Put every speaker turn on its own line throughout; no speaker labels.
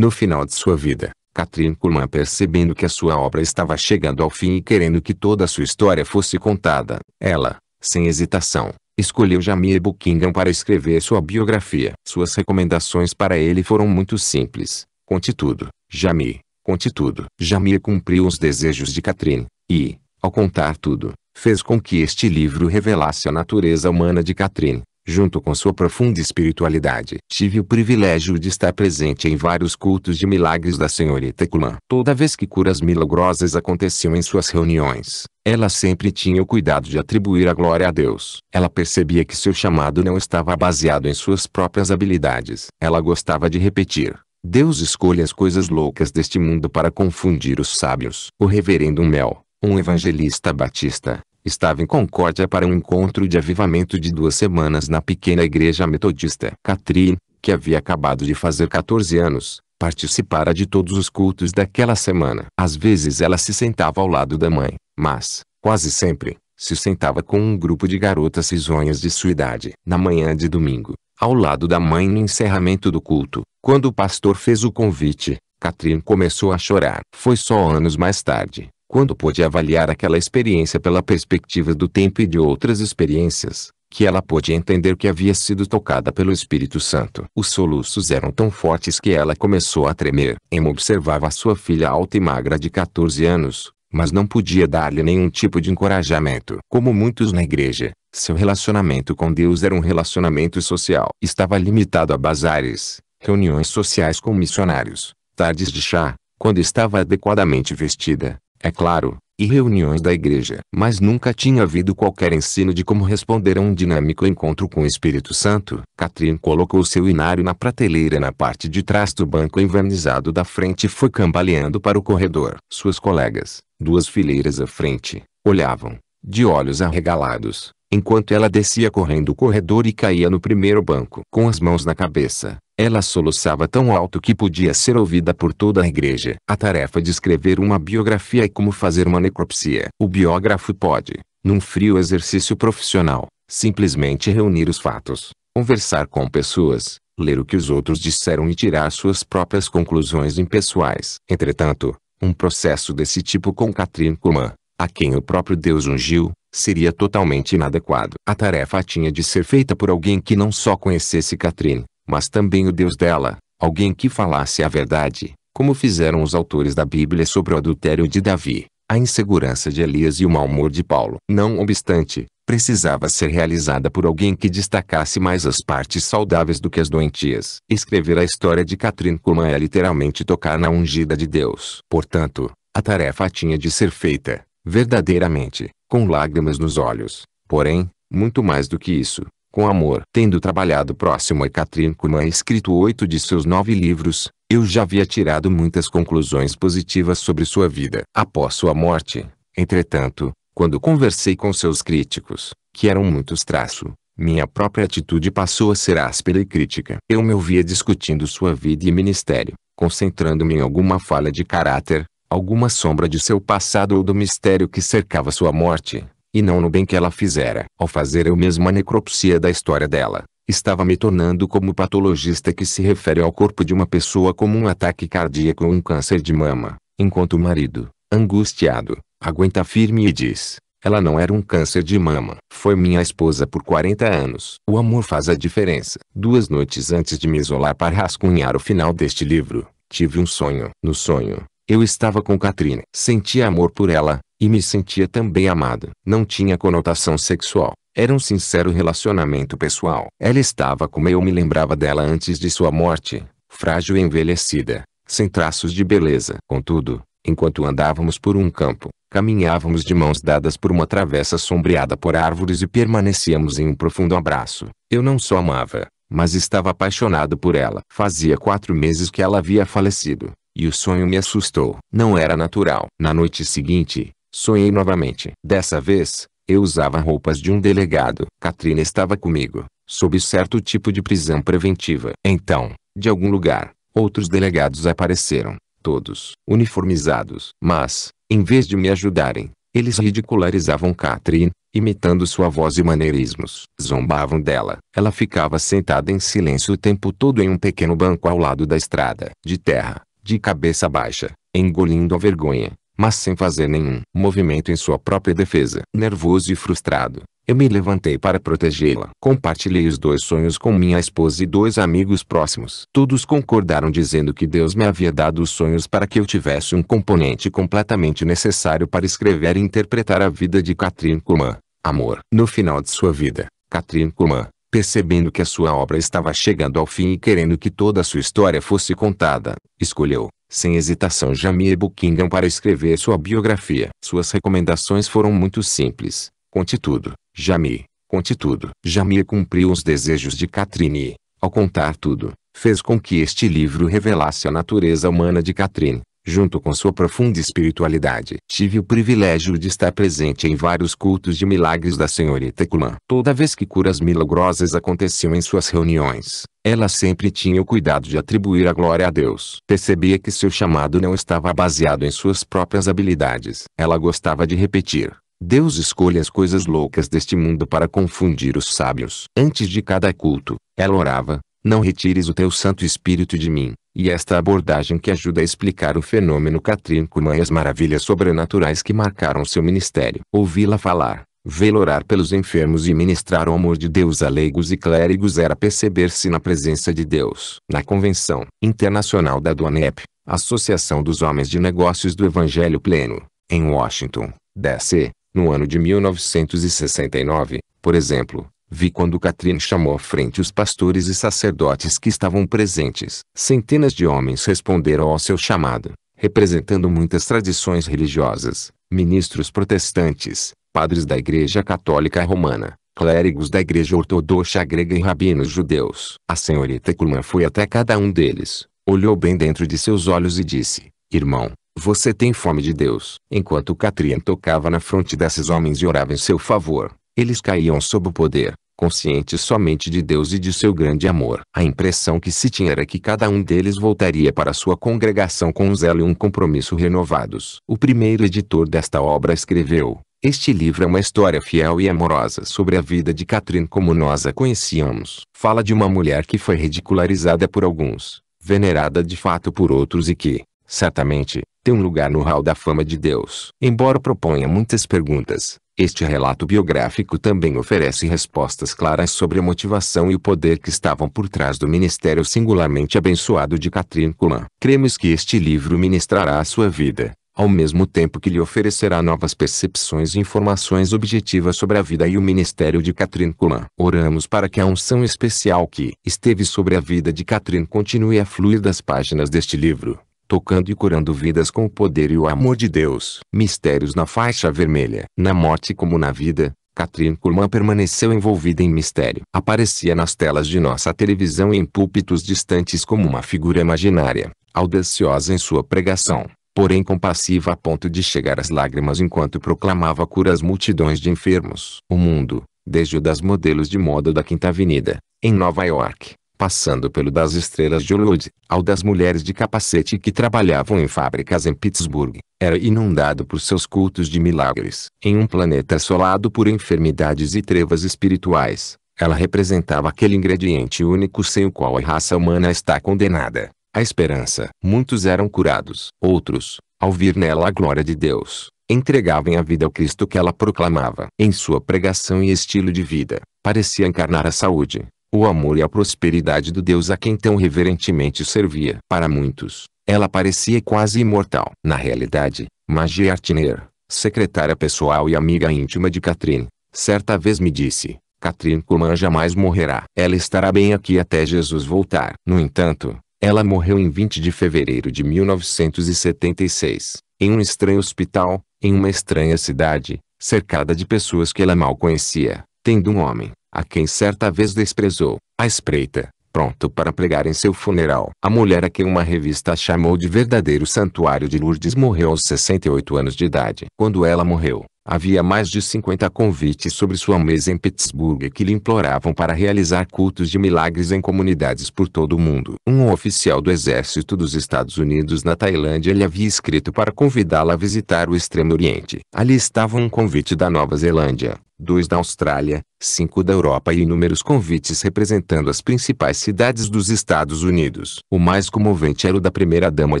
No final de sua vida, Catherine Kuhlman percebendo que a sua obra estava chegando ao fim e querendo que toda a sua história fosse contada, ela, sem hesitação, escolheu Jamie Buckingham para escrever sua biografia. Suas recomendações para ele foram muito simples. Conte tudo, Jamie, conte tudo. Jamie cumpriu os desejos de Catherine, e, ao contar tudo, fez com que este livro revelasse a natureza humana de Catherine, junto com sua profunda espiritualidade. Tive o privilégio de estar presente em vários cultos de milagres da senhorita Kuman. Toda vez que curas milagrosas aconteciam em suas reuniões, ela sempre tinha o cuidado de atribuir a glória a Deus. Ela percebia que seu chamado não estava baseado em suas próprias habilidades. Ela gostava de repetir. Deus escolhe as coisas loucas deste mundo para confundir os sábios. O reverendo Mel, um evangelista batista, estava em Concórdia para um encontro de avivamento de duas semanas na pequena igreja metodista. Catherine, que havia acabado de fazer 14 anos, participara de todos os cultos daquela semana. Às vezes ela se sentava ao lado da mãe, mas, quase sempre, se sentava com um grupo de garotas risonhas de sua idade. Na manhã de domingo, ao lado da mãe no encerramento do culto, quando o pastor fez o convite, Catherine começou a chorar. Foi só anos mais tarde, quando pôde avaliar aquela experiência pela perspectiva do tempo e de outras experiências, que ela pôde entender que havia sido tocada pelo Espírito Santo. Os soluços eram tão fortes que ela começou a tremer. Emma observava sua filha alta e magra de 14 anos, mas não podia dar-lhe nenhum tipo de encorajamento. Como muitos na igreja, seu relacionamento com Deus era um relacionamento social. Estava limitado a bazares, reuniões sociais com missionários, tardes de chá, quando estava adequadamente vestida, é claro, e reuniões da igreja. Mas nunca tinha havido qualquer ensino de como responder a um dinâmico encontro com o Espírito Santo. Catherine colocou seu inário na prateleira na parte de trás do banco envernizado da frente e foi cambaleando para o corredor. Suas colegas, duas fileiras à frente, olhavam, de olhos arregalados, enquanto ela descia correndo o corredor e caía no primeiro banco. Com as mãos na cabeça, ela soluçava tão alto que podia ser ouvida por toda a igreja. A tarefa de escrever uma biografia é como fazer uma necropsia. O biógrafo pode, num frio exercício profissional, simplesmente reunir os fatos, conversar com pessoas, ler o que os outros disseram e tirar suas próprias conclusões impessoais. Entretanto, um processo desse tipo com Catherine Kuhlman, a quem o próprio Deus ungiu, seria totalmente inadequado. A tarefa tinha de ser feita por alguém que não só conhecesse Catherine, mas também o Deus dela, alguém que falasse a verdade, como fizeram os autores da Bíblia sobre o adultério de Davi, a insegurança de Elias e o mau humor de Paulo. Não obstante, precisava ser realizada por alguém que destacasse mais as partes saudáveis do que as doentias. Escrever a história de Catherine Kuhlman é literalmente tocar na ungida de Deus. Portanto, a tarefa tinha de ser feita, verdadeiramente, com lágrimas nos olhos. Porém, muito mais do que isso, com amor, tendo trabalhado próximo a Catherine Kuhlman e escrito oito de seus nove livros, eu já havia tirado muitas conclusões positivas sobre sua vida. Após sua morte, entretanto, quando conversei com seus críticos, que eram muitos traço, minha própria atitude passou a ser áspera e crítica. Eu me ouvia discutindo sua vida e ministério, concentrando-me em alguma falha de caráter, alguma sombra de seu passado ou do mistério que cercava sua morte, e não no bem que ela fizera. Ao fazer eu mesmo a necropsia da história dela, estava me tornando como o patologista que se refere ao corpo de uma pessoa como um ataque cardíaco ou um câncer de mama, enquanto o marido, angustiado, aguenta firme e diz: ela não era um câncer de mama. Foi minha esposa por 40 anos. O amor faz a diferença. Duas noites antes de me isolar para rascunhar o final deste livro, tive um sonho. No sonho, eu estava com Katrina. Sentia amor por ela, e me sentia também amado. Não tinha conotação sexual. Era um sincero relacionamento pessoal. Ela estava como eu me lembrava dela antes de sua morte, frágil e envelhecida, sem traços de beleza. Contudo, enquanto andávamos por um campo, caminhávamos de mãos dadas por uma travessa sombreada por árvores e permanecíamos em um profundo abraço. Eu não só amava, mas estava apaixonado por ela. Fazia quatro meses que ela havia falecido, e o sonho me assustou. Não era natural. Na noite seguinte, Sonhei novamente. Dessa vez, eu usava roupas de um delegado. Katrina estava comigo, sob certo tipo de prisão preventiva. Então, de algum lugar, outros delegados apareceram, todos uniformizados. Mas, em vez de me ajudarem, eles ridicularizavam Katrina, imitando sua voz e maneirismos. Zombavam dela. Ela ficava sentada em silêncio o tempo todo em um pequeno banco ao lado da estrada de terra, de cabeça baixa, engolindo a vergonha mas sem fazer nenhum movimento em sua própria defesa. Nervoso e frustrado, eu me levantei para protegê-la. Compartilhei os dois sonhos com minha esposa e dois amigos próximos. Todos concordaram dizendo que Deus me havia dado os sonhos para que eu tivesse um componente completamente necessário para escrever e interpretar a vida de Katrin Kuhlman. Amor. No final de sua vida, Katrin Kuhlman, percebendo que a sua obra estava chegando ao fim e querendo que toda a sua história fosse contada, escolheu, sem hesitação Jamie Buckingham para escrever sua biografia. Suas recomendações foram muito simples. Conte tudo, Jamie. Conte tudo. Jamie cumpriu os desejos de Catherine. Ao contar tudo, fez com que este livro revelasse a natureza humana de Catherine, junto com sua profunda espiritualidade. Tive o privilégio de estar presente em vários cultos de milagres da senhorita Kuman. Toda vez que curas milagrosas aconteciam em suas reuniões, ela sempre tinha o cuidado de atribuir a glória a Deus. Percebia que seu chamado não estava baseado em suas próprias habilidades. Ela gostava de repetir. Deus escolhe as coisas loucas deste mundo para confundir os sábios. Antes de cada culto, ela orava, não retires o teu Santo Espírito de mim. E esta abordagem que ajuda a explicar o fenômeno catríncuman e as maravilhas sobrenaturais que marcaram seu ministério. Ouvi-la falar, vê-la orar pelos enfermos e ministrar o amor de Deus a leigos e clérigos era perceber-se na presença de Deus. Na Convenção Internacional da Duanep, Associação dos Homens de Negócios do Evangelho Pleno, em Washington, D.C., no ano de 1969, por exemplo, Vi quando Catrine chamou à frente os pastores e sacerdotes que estavam presentes. Centenas de homens responderam ao seu chamado, representando muitas tradições religiosas, ministros protestantes, padres da Igreja Católica Romana, clérigos da Igreja Ortodoxa Grega e rabinos judeus. A senhorita Kurman foi até cada um deles, olhou bem dentro de seus olhos e disse, Irmão, você tem fome de Deus. Enquanto Catrine tocava na fronte desses homens e orava em seu favor, eles caíam sob o poder, consciente somente de Deus e de seu grande amor. A impressão que se tinha era que cada um deles voltaria para sua congregação com um zelo e um compromisso renovados. O primeiro editor desta obra escreveu: este livro é uma história fiel e amorosa sobre a vida de Catherine como nós a conhecíamos. Fala de uma mulher que foi ridicularizada por alguns, venerada de fato por outros e que, certamente, tem um lugar no hall da fama de Deus. Embora proponha muitas perguntas, este relato biográfico também oferece respostas claras sobre a motivação e o poder que estavam por trás do ministério singularmente abençoado de Catherine Kulan. Cremos que este livro ministrará a sua vida, ao mesmo tempo que lhe oferecerá novas percepções e informações objetivas sobre a vida e o ministério de Catherine Kulan. Oramos para que a unção especial que esteve sobre a vida de Catherine continue a fluir das páginas deste livro tocando e curando vidas com o poder e o amor de Deus. Mistérios na faixa vermelha. Na morte como na vida, Catherine Kurman permaneceu envolvida em mistério. Aparecia nas telas de nossa televisão e em púlpitos distantes como uma figura imaginária, audaciosa em sua pregação, porém compassiva a ponto de chegar às lágrimas enquanto proclamava cura às multidões de enfermos. O mundo, desde o das modelos de moda da Quinta Avenida, em Nova York, passando pelo das estrelas de Hollywood, ao das mulheres de capacete que trabalhavam em fábricas em Pittsburgh, era inundado por seus cultos de milagres. Em um planeta assolado por enfermidades e trevas espirituais, ela representava aquele ingrediente único sem o qual a raça humana está condenada, a esperança. Muitos eram curados. Outros, ao vir nela a glória de Deus, entregavam a vida ao Cristo que ela proclamava. Em sua pregação e estilo de vida, parecia encarnar a saúde, o amor e a prosperidade do Deus a quem tão reverentemente servia. Para muitos, ela parecia quase imortal. Na realidade, Maggie Artner, secretária pessoal e amiga íntima de Catherine, certa vez me disse, Catherine Kuhlman jamais morrerá. Ela estará bem aqui até Jesus voltar. No entanto, ela morreu em 20 de fevereiro de 1976, em um estranho hospital, em uma estranha cidade, cercada de pessoas que ela mal conhecia, tendo um homem, a quem certa vez desprezou, à espreita, pronto para pregar em seu funeral. A mulher a quem uma revista chamou de verdadeiro santuário de Lourdes morreu aos 68 anos de idade. Quando ela morreu, havia mais de 50 convites sobre sua mesa em Pittsburgh que lhe imploravam para realizar cultos de milagres em comunidades por todo o mundo. Um oficial do exército dos Estados Unidos na Tailândia lhe havia escrito para convidá-la a visitar o Extremo Oriente. Ali estava um convite da Nova Zelândia dois da Austrália, cinco da Europa e inúmeros convites representando as principais cidades dos Estados Unidos. O mais comovente era o da primeira-dama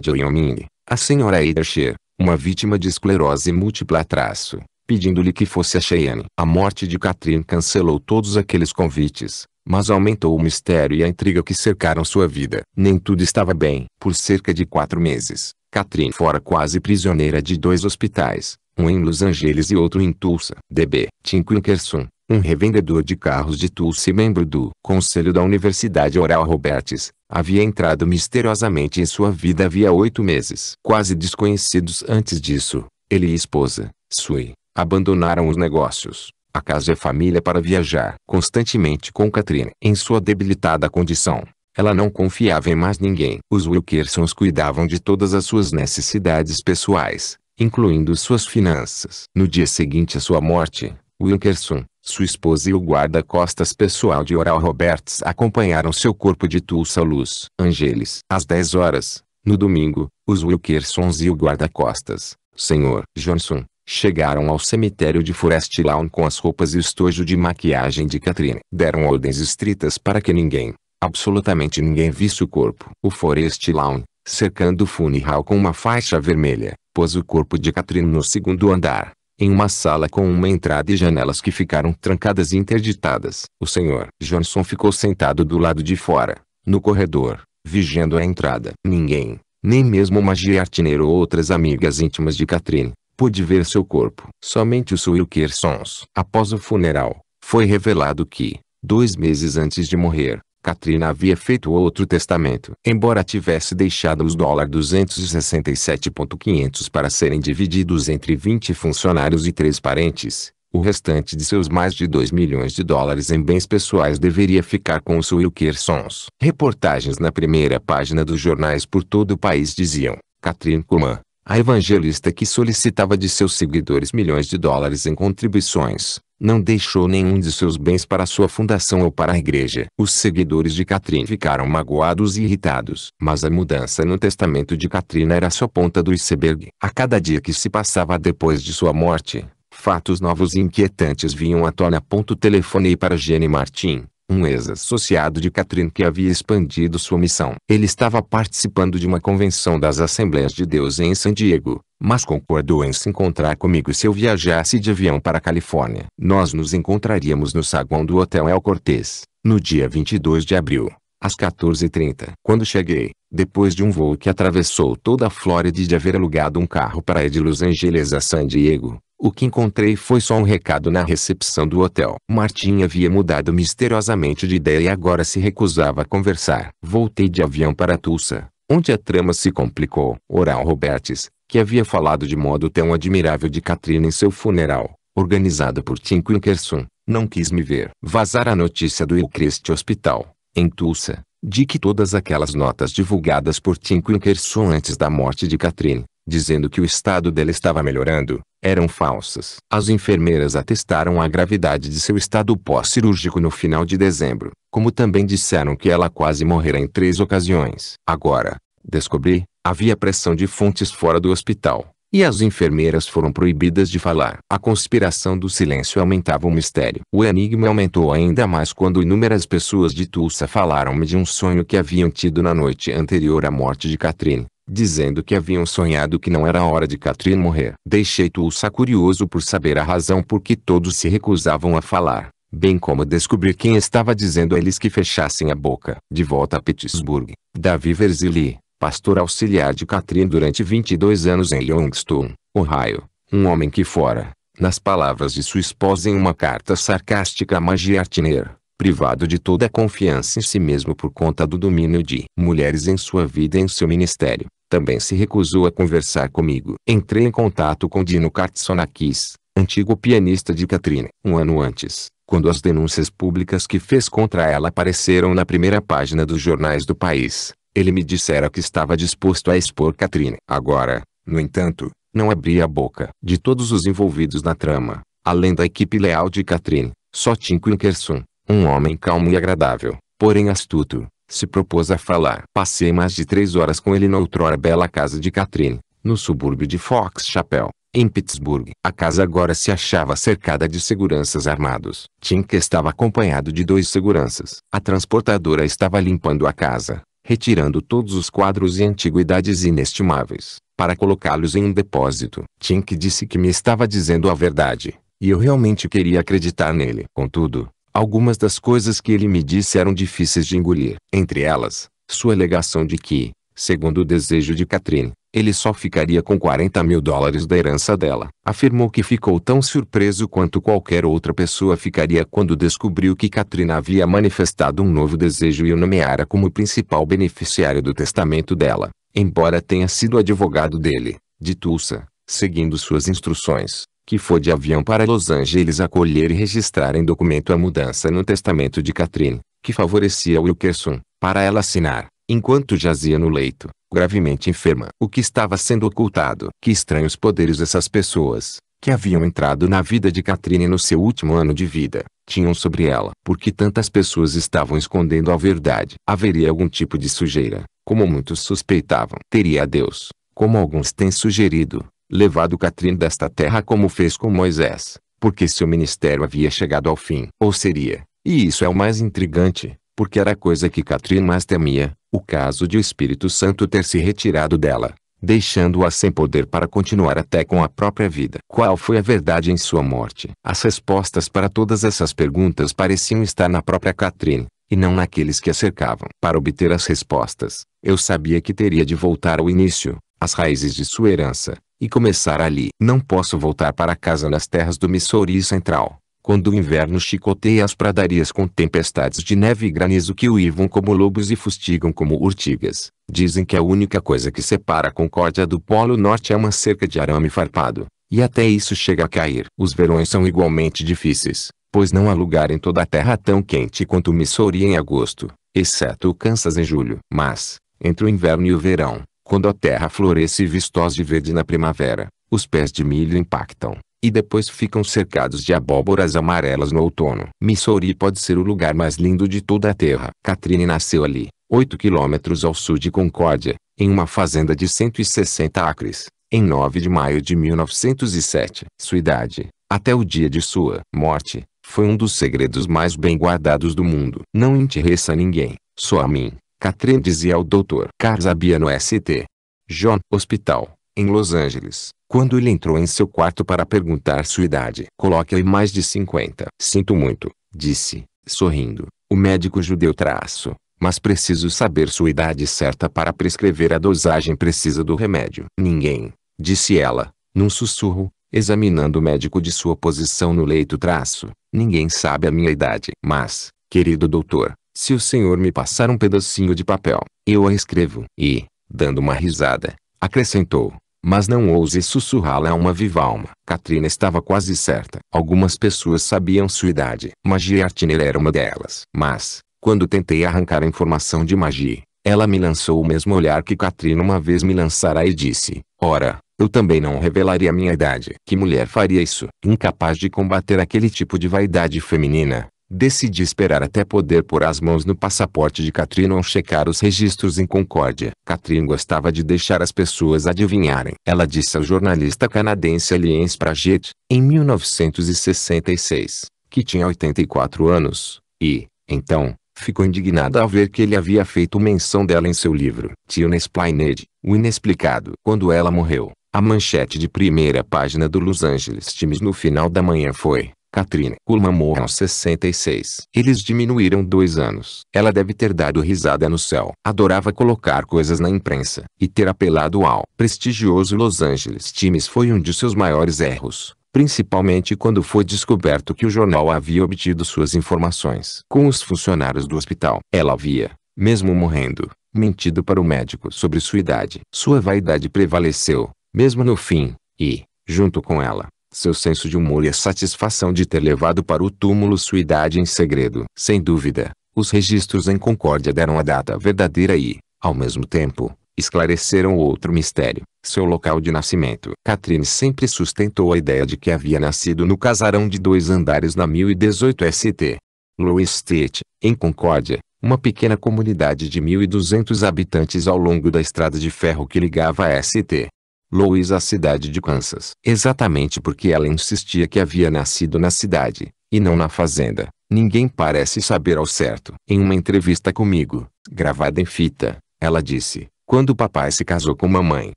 de Wyoming, a senhora Ada Shear, uma vítima de esclerose múltipla traço, pedindo-lhe que fosse a Cheyenne. A morte de Catherine cancelou todos aqueles convites, mas aumentou o mistério e a intriga que cercaram sua vida. Nem tudo estava bem. Por cerca de quatro meses, Catherine fora quase prisioneira de dois hospitais, um em Los Angeles e outro em Tulsa. DB. Tim Quinkerson, um revendedor de carros de Tulsa e membro do Conselho da Universidade Oral Roberts, havia entrado misteriosamente em sua vida havia oito meses. Quase desconhecidos antes disso, ele e esposa, Sui, abandonaram os negócios, a casa e a família para viajar constantemente com Catherine. Em sua debilitada condição, ela não confiava em mais ninguém. Os Wilkersons cuidavam de todas as suas necessidades pessoais, incluindo suas finanças. No dia seguinte à sua morte, Wilkerson, sua esposa e o guarda-costas pessoal de Oral Roberts acompanharam seu corpo de Tulsa Luz. Angeles. Às 10 horas, no domingo, os Wilkersons e o guarda-costas, Sr. Johnson, chegaram ao cemitério de Forest Lawn com as roupas e o estojo de maquiagem de Katrina. Deram ordens estritas para que ninguém, absolutamente ninguém visse o corpo. O Forest Lawn, cercando o funeral com uma faixa vermelha, pôs o corpo de Catherine no segundo andar, em uma sala com uma entrada e janelas que ficaram trancadas e interditadas. O senhor Johnson ficou sentado do lado de fora, no corredor, vigiando a entrada. Ninguém, nem mesmo Magia Artineiro ou outras amigas íntimas de Catherine, pôde ver seu corpo. Somente o Wilkersons. Após o funeral, foi revelado que, dois meses antes de morrer, Katrina havia feito outro testamento. Embora tivesse deixado os dólares 267.500 para serem divididos entre 20 funcionários e três parentes, o restante de seus mais de 2 milhões de dólares em bens pessoais deveria ficar com os Wilkersons. Reportagens na primeira página dos jornais por todo o país diziam, Catherine Kuman a evangelista que solicitava de seus seguidores milhões de dólares em contribuições, não deixou nenhum de seus bens para sua fundação ou para a igreja. Os seguidores de Catrin ficaram magoados e irritados. Mas a mudança no testamento de Catrina era só ponta do iceberg. A cada dia que se passava depois de sua morte, fatos novos e inquietantes vinham à tona. Telefone para Gene Martin, um ex-associado de Catherine que havia expandido sua missão. Ele estava participando de uma convenção das Assembleias de Deus em San Diego, mas concordou em se encontrar comigo se eu viajasse de avião para a Califórnia. Nós nos encontraríamos no saguão do Hotel El Cortez, no dia 22 de abril, às 14h30. Quando cheguei, depois de um voo que atravessou toda a Flórida e de haver alugado um carro para ir de Los Angeles a San Diego, o que encontrei foi só um recado na recepção do hotel. Martim havia mudado misteriosamente de ideia e agora se recusava a conversar. Voltei de avião para Tulsa, onde a trama se complicou. Oral Roberts, que havia falado de modo tão admirável de Katrina em seu funeral, organizado por Tim Quinkerson, não quis me ver. Vazar a notícia do Eucharist Hospital, em Tulsa, de que todas aquelas notas divulgadas por Tim Quinkerson antes da morte de Katrina dizendo que o estado dela estava melhorando, eram falsas. As enfermeiras atestaram a gravidade de seu estado pós-cirúrgico no final de dezembro, como também disseram que ela quase morrera em três ocasiões. Agora, descobri, havia pressão de fontes fora do hospital, e as enfermeiras foram proibidas de falar. A conspiração do silêncio aumentava o mistério. O enigma aumentou ainda mais quando inúmeras pessoas de Tulsa falaram-me de um sonho que haviam tido na noite anterior à morte de Catherine dizendo que haviam sonhado que não era hora de Catherine morrer. Deixei Tulsa curioso por saber a razão por que todos se recusavam a falar, bem como descobrir quem estava dizendo a eles que fechassem a boca. De volta a Pittsburgh, Davi Verzili, pastor auxiliar de Catherine durante 22 anos em Youngstown, Ohio, um homem que fora, nas palavras de sua esposa em uma carta sarcástica a Magia Artiner, privado de toda a confiança em si mesmo por conta do domínio de mulheres em sua vida e em seu ministério também se recusou a conversar comigo. Entrei em contato com Dino Kartsonakis, antigo pianista de Katrine, um ano antes, quando as denúncias públicas que fez contra ela apareceram na primeira página dos jornais do país. Ele me dissera que estava disposto a expor Katrine. Agora, no entanto, não abria a boca. De todos os envolvidos na trama, além da equipe leal de Katrine, só Tim Quinkerson, um homem calmo e agradável, porém astuto, se propôs a falar. Passei mais de três horas com ele na outrora bela casa de Catherine, no subúrbio de Fox Chapel, em Pittsburgh. A casa agora se achava cercada de seguranças armados. Tim que estava acompanhado de dois seguranças. A transportadora estava limpando a casa, retirando todos os quadros e antiguidades inestimáveis, para colocá-los em um depósito. Tim que disse que me estava dizendo a verdade, e eu realmente queria acreditar nele. Contudo, Algumas das coisas que ele me disse eram difíceis de engolir. Entre elas, sua alegação de que, segundo o desejo de Catherine, ele só ficaria com 40 mil dólares da herança dela. Afirmou que ficou tão surpreso quanto qualquer outra pessoa ficaria quando descobriu que Katrina havia manifestado um novo desejo e o nomeara como principal beneficiário do testamento dela, embora tenha sido advogado dele, de Tulsa, seguindo suas instruções que foi de avião para Los Angeles acolher e registrar em documento a mudança no testamento de Catherine, que favorecia Wilkerson, para ela assinar, enquanto jazia no leito, gravemente enferma. O que estava sendo ocultado? Que estranhos poderes essas pessoas, que haviam entrado na vida de Catherine no seu último ano de vida, tinham sobre ela. Porque tantas pessoas estavam escondendo a verdade? Haveria algum tipo de sujeira, como muitos suspeitavam. Teria a Deus, como alguns têm sugerido, levado Catrim desta terra como fez com Moisés, porque seu ministério havia chegado ao fim. Ou seria, e isso é o mais intrigante, porque era a coisa que Catrim mais temia, o caso de o Espírito Santo ter se retirado dela, deixando-a sem poder para continuar até com a própria vida. Qual foi a verdade em sua morte? As respostas para todas essas perguntas pareciam estar na própria Catrim, e não naqueles que a cercavam. Para obter as respostas, eu sabia que teria de voltar ao início, às raízes de sua herança, e começar ali. Não posso voltar para casa nas terras do Missouri Central, quando o inverno chicoteia as pradarias com tempestades de neve e granizo que uivam como lobos e fustigam como urtigas. Dizem que a única coisa que separa a Concórdia do Polo Norte é uma cerca de arame farpado, e até isso chega a cair. Os verões são igualmente difíceis, pois não há lugar em toda a terra tão quente quanto o Missouri em agosto, exceto o Kansas em julho. Mas, entre o inverno e o verão, quando a terra floresce vistosa e verde na primavera, os pés de milho impactam, e depois ficam cercados de abóboras amarelas no outono. Missouri pode ser o lugar mais lindo de toda a terra. Catherine nasceu ali, 8 quilômetros ao sul de Concórdia, em uma fazenda de 160 acres, em 9 de maio de 1907. Sua idade, até o dia de sua morte, foi um dos segredos mais bem guardados do mundo. Não interessa a ninguém, só a mim. Catherine dizia ao Dr. Karzabia no St. John Hospital, em Los Angeles, quando ele entrou em seu quarto para perguntar sua idade. Coloque-lhe mais de 50. Sinto muito, disse, sorrindo. O médico judeu traço, mas preciso saber sua idade certa para prescrever a dosagem precisa do remédio. Ninguém, disse ela, num sussurro, examinando o médico de sua posição no leito traço, ninguém sabe a minha idade. Mas, querido doutor, se o senhor me passar um pedacinho de papel, eu a escrevo. E, dando uma risada, acrescentou. Mas não ouse sussurrá-la a uma viva alma. Katrina estava quase certa. Algumas pessoas sabiam sua idade. Magie Artiner era uma delas. Mas, quando tentei arrancar a informação de Magie, ela me lançou o mesmo olhar que Katrina uma vez me lançara e disse, Ora, eu também não revelaria minha idade. Que mulher faria isso? Incapaz de combater aquele tipo de vaidade feminina, Decidi esperar até poder pôr as mãos no passaporte de Katrina ou checar os registros em Concórdia. Katrina gostava de deixar as pessoas adivinharem. Ela disse ao jornalista canadense Aliens Praget, em 1966, que tinha 84 anos, e, então, ficou indignada ao ver que ele havia feito menção dela em seu livro. Tio Nesplained, O Inexplicado. Quando ela morreu, a manchete de primeira página do Los Angeles Times no final da manhã foi Catherine Kuhlman morreu aos 66. Eles diminuíram dois anos. Ela deve ter dado risada no céu. Adorava colocar coisas na imprensa e ter apelado ao prestigioso Los Angeles Times foi um de seus maiores erros. Principalmente quando foi descoberto que o jornal havia obtido suas informações com os funcionários do hospital. Ela havia, mesmo morrendo, mentido para o médico sobre sua idade. Sua vaidade prevaleceu, mesmo no fim, e, junto com ela, seu senso de humor e a satisfação de ter levado para o túmulo sua idade em segredo. Sem dúvida, os registros em concórdia deram a data verdadeira e, ao mesmo tempo, esclareceram outro mistério, seu local de nascimento. Catherine sempre sustentou a ideia de que havia nascido no casarão de dois andares na 1018 ST. Louis Street, em Concórdia, uma pequena comunidade de 1.200 habitantes ao longo da estrada de ferro que ligava a ST Louis à cidade de Kansas. Exatamente porque ela insistia que havia nascido na cidade, e não na fazenda. Ninguém parece saber ao certo. Em uma entrevista comigo, gravada em fita, ela disse, quando papai se casou com mamãe,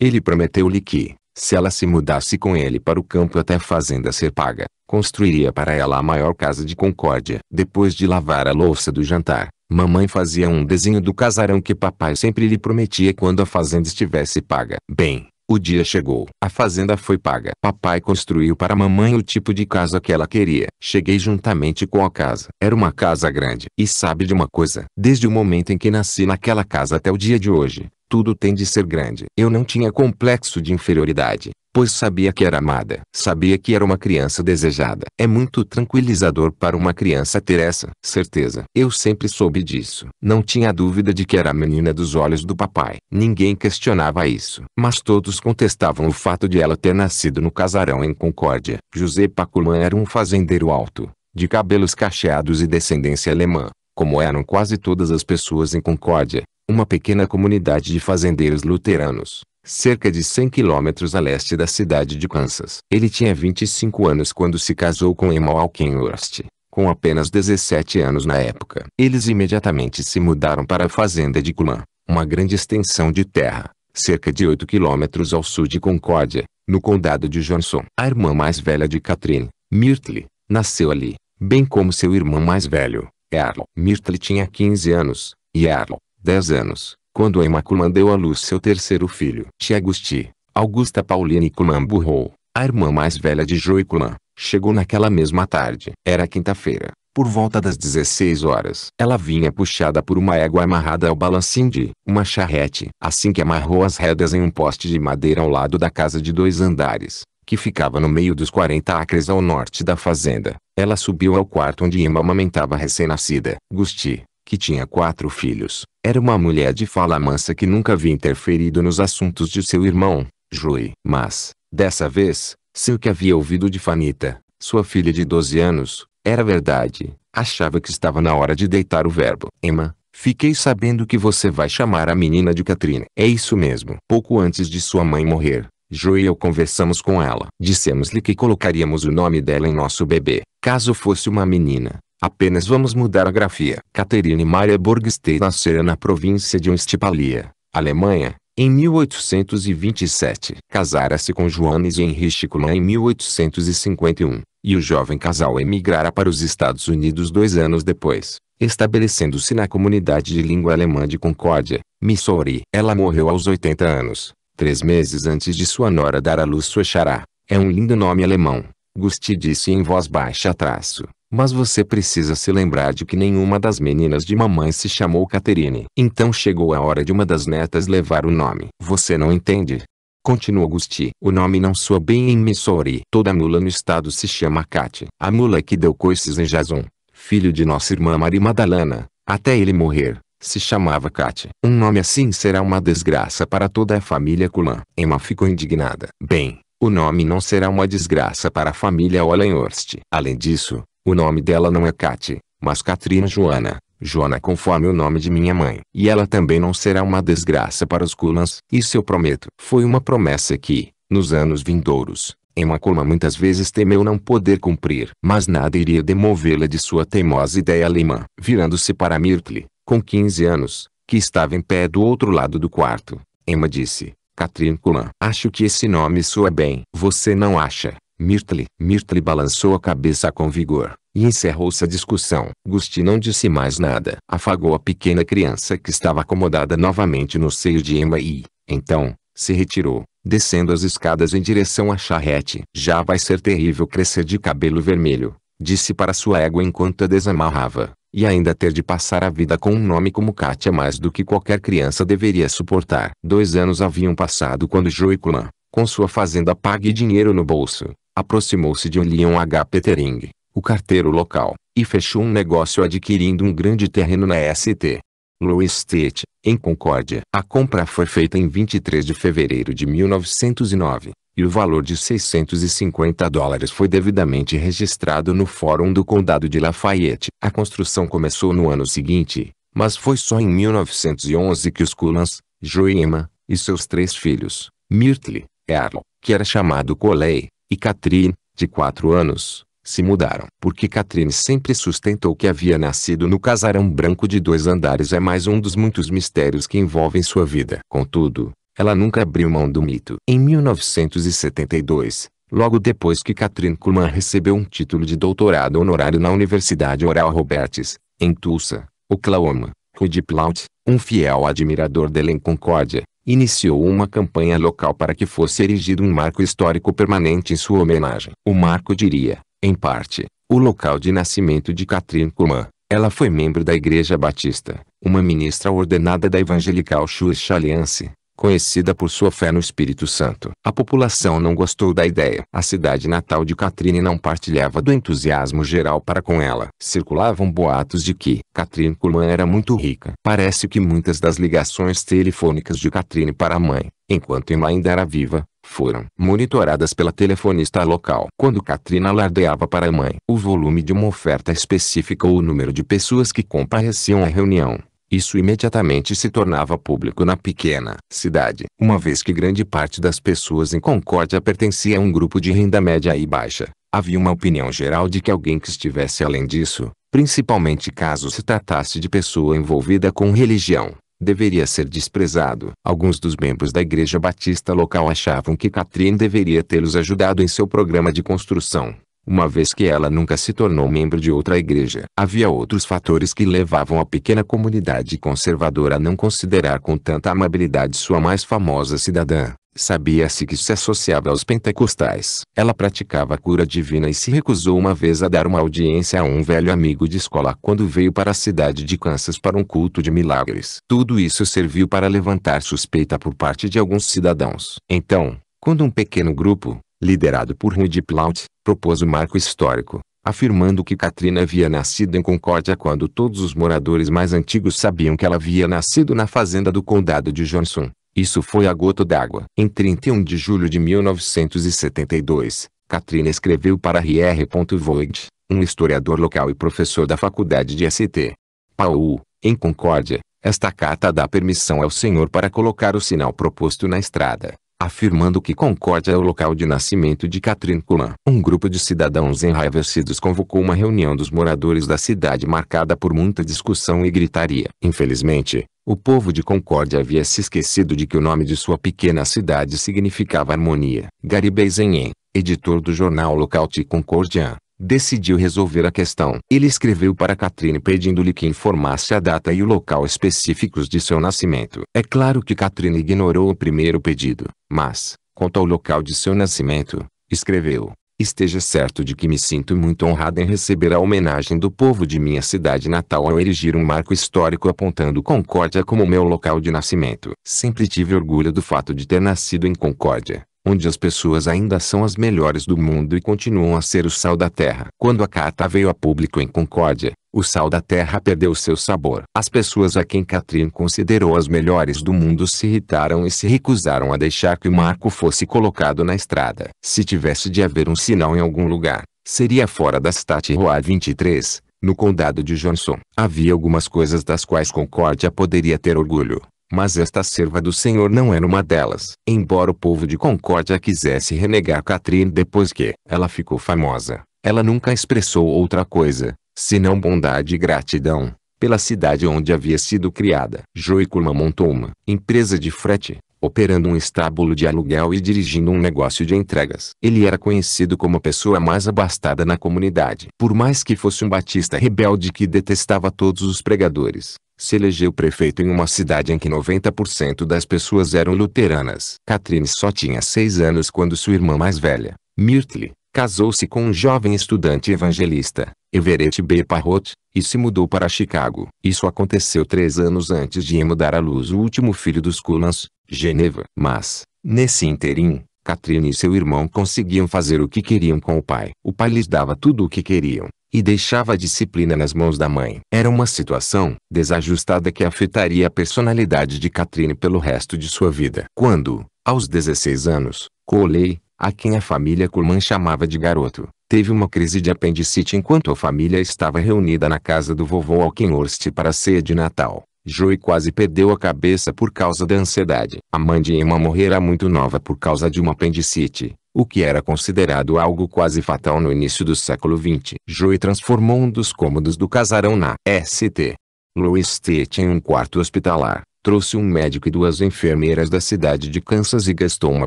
ele prometeu-lhe que, se ela se mudasse com ele para o campo até a fazenda ser paga, construiria para ela a maior casa de concórdia. Depois de lavar a louça do jantar, mamãe fazia um desenho do casarão que papai sempre lhe prometia quando a fazenda estivesse paga. Bem, o dia chegou. A fazenda foi paga. Papai construiu para mamãe o tipo de casa que ela queria. Cheguei juntamente com a casa. Era uma casa grande. E sabe de uma coisa? Desde o momento em que nasci naquela casa até o dia de hoje, tudo tem de ser grande. Eu não tinha complexo de inferioridade pois sabia que era amada. Sabia que era uma criança desejada. É muito tranquilizador para uma criança ter essa certeza. Eu sempre soube disso. Não tinha dúvida de que era a menina dos olhos do papai. Ninguém questionava isso. Mas todos contestavam o fato de ela ter nascido no casarão em Concórdia. José Paculman era um fazendeiro alto, de cabelos cacheados e descendência alemã, como eram quase todas as pessoas em Concórdia, uma pequena comunidade de fazendeiros luteranos cerca de 100 quilômetros a leste da cidade de Kansas. Ele tinha 25 anos quando se casou com Emma Walkenhurst, com apenas 17 anos na época. Eles imediatamente se mudaram para a fazenda de Kulan, uma grande extensão de terra, cerca de 8 quilômetros ao sul de Concórdia, no condado de Johnson. A irmã mais velha de Catherine, Myrtle, nasceu ali, bem como seu irmão mais velho, Earl. Myrtle tinha 15 anos, e Earl, 10 anos, quando Emma deu à luz seu terceiro filho, Tiagusti, Augusta Pauline Culan burrou, a irmã mais velha de Joe Culan, chegou naquela mesma tarde. Era quinta-feira. Por volta das 16 horas, ela vinha puxada por uma égua amarrada ao balancinho de uma charrete. Assim que amarrou as rédeas em um poste de madeira ao lado da casa de dois andares, que ficava no meio dos 40 acres ao norte da fazenda, ela subiu ao quarto onde Emma amamentava a recém-nascida. Gusti, que tinha quatro filhos, era uma mulher de fala mansa que nunca havia interferido nos assuntos de seu irmão, Jui. Mas, dessa vez, o que havia ouvido de Fanita, sua filha de 12 anos, era verdade. Achava que estava na hora de deitar o verbo. Emma, Fiquei sabendo que você vai chamar a menina de Katrina. É isso mesmo. Pouco antes de sua mãe morrer, Joe e eu conversamos com ela. Dissemos-lhe que colocaríamos o nome dela em nosso bebê, caso fosse uma menina. Apenas vamos mudar a grafia. Catherine Maria Borgstein nascera na província de Unstipalia, Alemanha, em 1827. Casara-se com Johannes Heinrich Kuhn em 1851, e o jovem casal emigrara para os Estados Unidos dois anos depois, estabelecendo-se na comunidade de língua alemã de Concórdia, Missouri. Ela morreu aos 80 anos, três meses antes de sua nora dar à luz sua xará. É um lindo nome alemão, Gusti disse em voz baixa traço. Mas você precisa se lembrar de que nenhuma das meninas de mamãe se chamou Caterine. Então chegou a hora de uma das netas levar o nome. Você não entende? Continua Gusti. O nome não soa bem em Missouri. Toda mula no estado se chama Kate. A mula que deu coices em Jason, filho de nossa irmã Maria Madalena, até ele morrer, se chamava Kate. Um nome assim será uma desgraça para toda a família Culan. Emma ficou indignada. Bem, o nome não será uma desgraça para a família Olenhorst. Além disso, o nome dela não é Kate, mas Katrina Joana. Joana conforme o nome de minha mãe. E ela também não será uma desgraça para os Culans. Isso eu prometo. Foi uma promessa que, nos anos vindouros, Emma Emacoma muitas vezes temeu não poder cumprir. Mas nada iria demovê-la de sua teimosa ideia alemã. Virando-se para Mirtle, com 15 anos, que estava em pé do outro lado do quarto, Emma disse, Catríncula, acho que esse nome soa bem. Você não acha? Mirtle, Mirtle balançou a cabeça com vigor, e encerrou-se a discussão. Gusti não disse mais nada. Afagou a pequena criança que estava acomodada novamente no seio de Emma e, então, se retirou, descendo as escadas em direção à charrete. Já vai ser terrível crescer de cabelo vermelho, disse para sua égua enquanto a desamarrava, e ainda ter de passar a vida com um nome como Katia mais do que qualquer criança deveria suportar. Dois anos haviam passado quando Joikuna, com sua fazenda paga e dinheiro no bolso, aproximou-se de Leon H. Petering, o carteiro local, e fechou um negócio adquirindo um grande terreno na ST. Louis State, em Concórdia. A compra foi feita em 23 de fevereiro de 1909, e o valor de 650 dólares foi devidamente registrado no Fórum do Condado de Lafayette. A construção começou no ano seguinte, mas foi só em 1911 que os Cullans, Joima, e seus três filhos, Myrtle, Earl, que era chamado Coley, e Catherine, de quatro anos, se mudaram. Porque Catherine sempre sustentou que havia nascido no casarão branco de dois andares é mais um dos muitos mistérios que envolvem sua vida. Contudo, ela nunca abriu mão do mito. Em 1972, logo depois que Catherine Kuhlman recebeu um título de doutorado honorário na Universidade Oral Roberts, em Tulsa, Oklahoma, Rudy Plaut, um fiel admirador de em Concórdia, iniciou uma campanha local para que fosse erigido um marco histórico permanente em sua homenagem. O marco diria, em parte, o local de nascimento de Catherine Kuhlman. Ela foi membro da Igreja Batista, uma ministra ordenada da Evangelical Church Alliance, conhecida por sua fé no Espírito Santo. A população não gostou da ideia. A cidade natal de Catherine não partilhava do entusiasmo geral para com ela. Circulavam boatos de que Catherine Kuhlman era muito rica. Parece que muitas das ligações telefônicas de Catherine para a mãe, enquanto Emma ainda era viva, foram monitoradas pela telefonista local. Quando Katrina alardeava para a mãe o volume de uma oferta específica ou o número de pessoas que compareciam à reunião, isso imediatamente se tornava público na pequena cidade, uma vez que grande parte das pessoas em Concórdia pertencia a um grupo de renda média e baixa. Havia uma opinião geral de que alguém que estivesse além disso, principalmente caso se tratasse de pessoa envolvida com religião, deveria ser desprezado. Alguns dos membros da igreja batista local achavam que Catherine deveria tê-los ajudado em seu programa de construção uma vez que ela nunca se tornou membro de outra igreja. Havia outros fatores que levavam a pequena comunidade conservadora a não considerar com tanta amabilidade sua mais famosa cidadã. Sabia-se que se associava aos pentecostais. Ela praticava a cura divina e se recusou uma vez a dar uma audiência a um velho amigo de escola quando veio para a cidade de Kansas para um culto de milagres. Tudo isso serviu para levantar suspeita por parte de alguns cidadãos. Então, quando um pequeno grupo, liderado por Rui de Plaut, propôs o marco histórico, afirmando que Katrina havia nascido em Concórdia quando todos os moradores mais antigos sabiam que ela havia nascido na fazenda do condado de Johnson. Isso foi a gota d'água. Em 31 de julho de 1972, Katrina escreveu para R.R. Voigt, um historiador local e professor da faculdade de St. Paul, em Concórdia, esta carta dá permissão ao senhor para colocar o sinal proposto na estrada afirmando que Concórdia é o local de nascimento de Catrin Culan, Um grupo de cidadãos enraivecidos convocou uma reunião dos moradores da cidade marcada por muita discussão e gritaria. Infelizmente, o povo de Concórdia havia se esquecido de que o nome de sua pequena cidade significava harmonia. Garibay Zenyen, editor do jornal local de Concordian decidiu resolver a questão. Ele escreveu para Catherine pedindo-lhe que informasse a data e o local específicos de seu nascimento. É claro que Catherine ignorou o primeiro pedido, mas, quanto ao local de seu nascimento, escreveu. Esteja certo de que me sinto muito honrada em receber a homenagem do povo de minha cidade natal ao erigir um marco histórico apontando Concórdia como meu local de nascimento. Sempre tive orgulho do fato de ter nascido em Concórdia onde as pessoas ainda são as melhores do mundo e continuam a ser o sal da terra. Quando a carta veio a público em Concórdia, o sal da terra perdeu seu sabor. As pessoas a quem Catrin considerou as melhores do mundo se irritaram e se recusaram a deixar que o marco fosse colocado na estrada. Se tivesse de haver um sinal em algum lugar, seria fora da Stat Road 23, no condado de Johnson. Havia algumas coisas das quais Concórdia poderia ter orgulho. Mas esta serva do Senhor não era uma delas. Embora o povo de Concórdia quisesse renegar Catrine. depois que ela ficou famosa, ela nunca expressou outra coisa, senão bondade e gratidão, pela cidade onde havia sido criada. Joicuma montou uma empresa de frete, operando um estábulo de aluguel e dirigindo um negócio de entregas. Ele era conhecido como a pessoa mais abastada na comunidade. Por mais que fosse um batista rebelde que detestava todos os pregadores, se elegeu prefeito em uma cidade em que 90% das pessoas eram luteranas. Catherine só tinha seis anos quando sua irmã mais velha, Myrtle, casou-se com um jovem estudante evangelista, Everett B. Parrott, e se mudou para Chicago. Isso aconteceu três anos antes de mudar à luz o último filho dos Cullens, Geneva. Mas, nesse interim, Catherine e seu irmão conseguiam fazer o que queriam com o pai. O pai lhes dava tudo o que queriam, e deixava a disciplina nas mãos da mãe. Era uma situação desajustada que afetaria a personalidade de Catherine pelo resto de sua vida. Quando, aos 16 anos, Coley, a quem a família Curman chamava de garoto, teve uma crise de apendicite enquanto a família estava reunida na casa do vovô Alkenhorst para a ceia de Natal. Joey quase perdeu a cabeça por causa da ansiedade. A mãe de Emma morrerá muito nova por causa de uma apendicite, o que era considerado algo quase fatal no início do século XX. Joe transformou um dos cômodos do casarão na St. Louis T. em um quarto hospitalar, trouxe um médico e duas enfermeiras da cidade de Kansas e gastou uma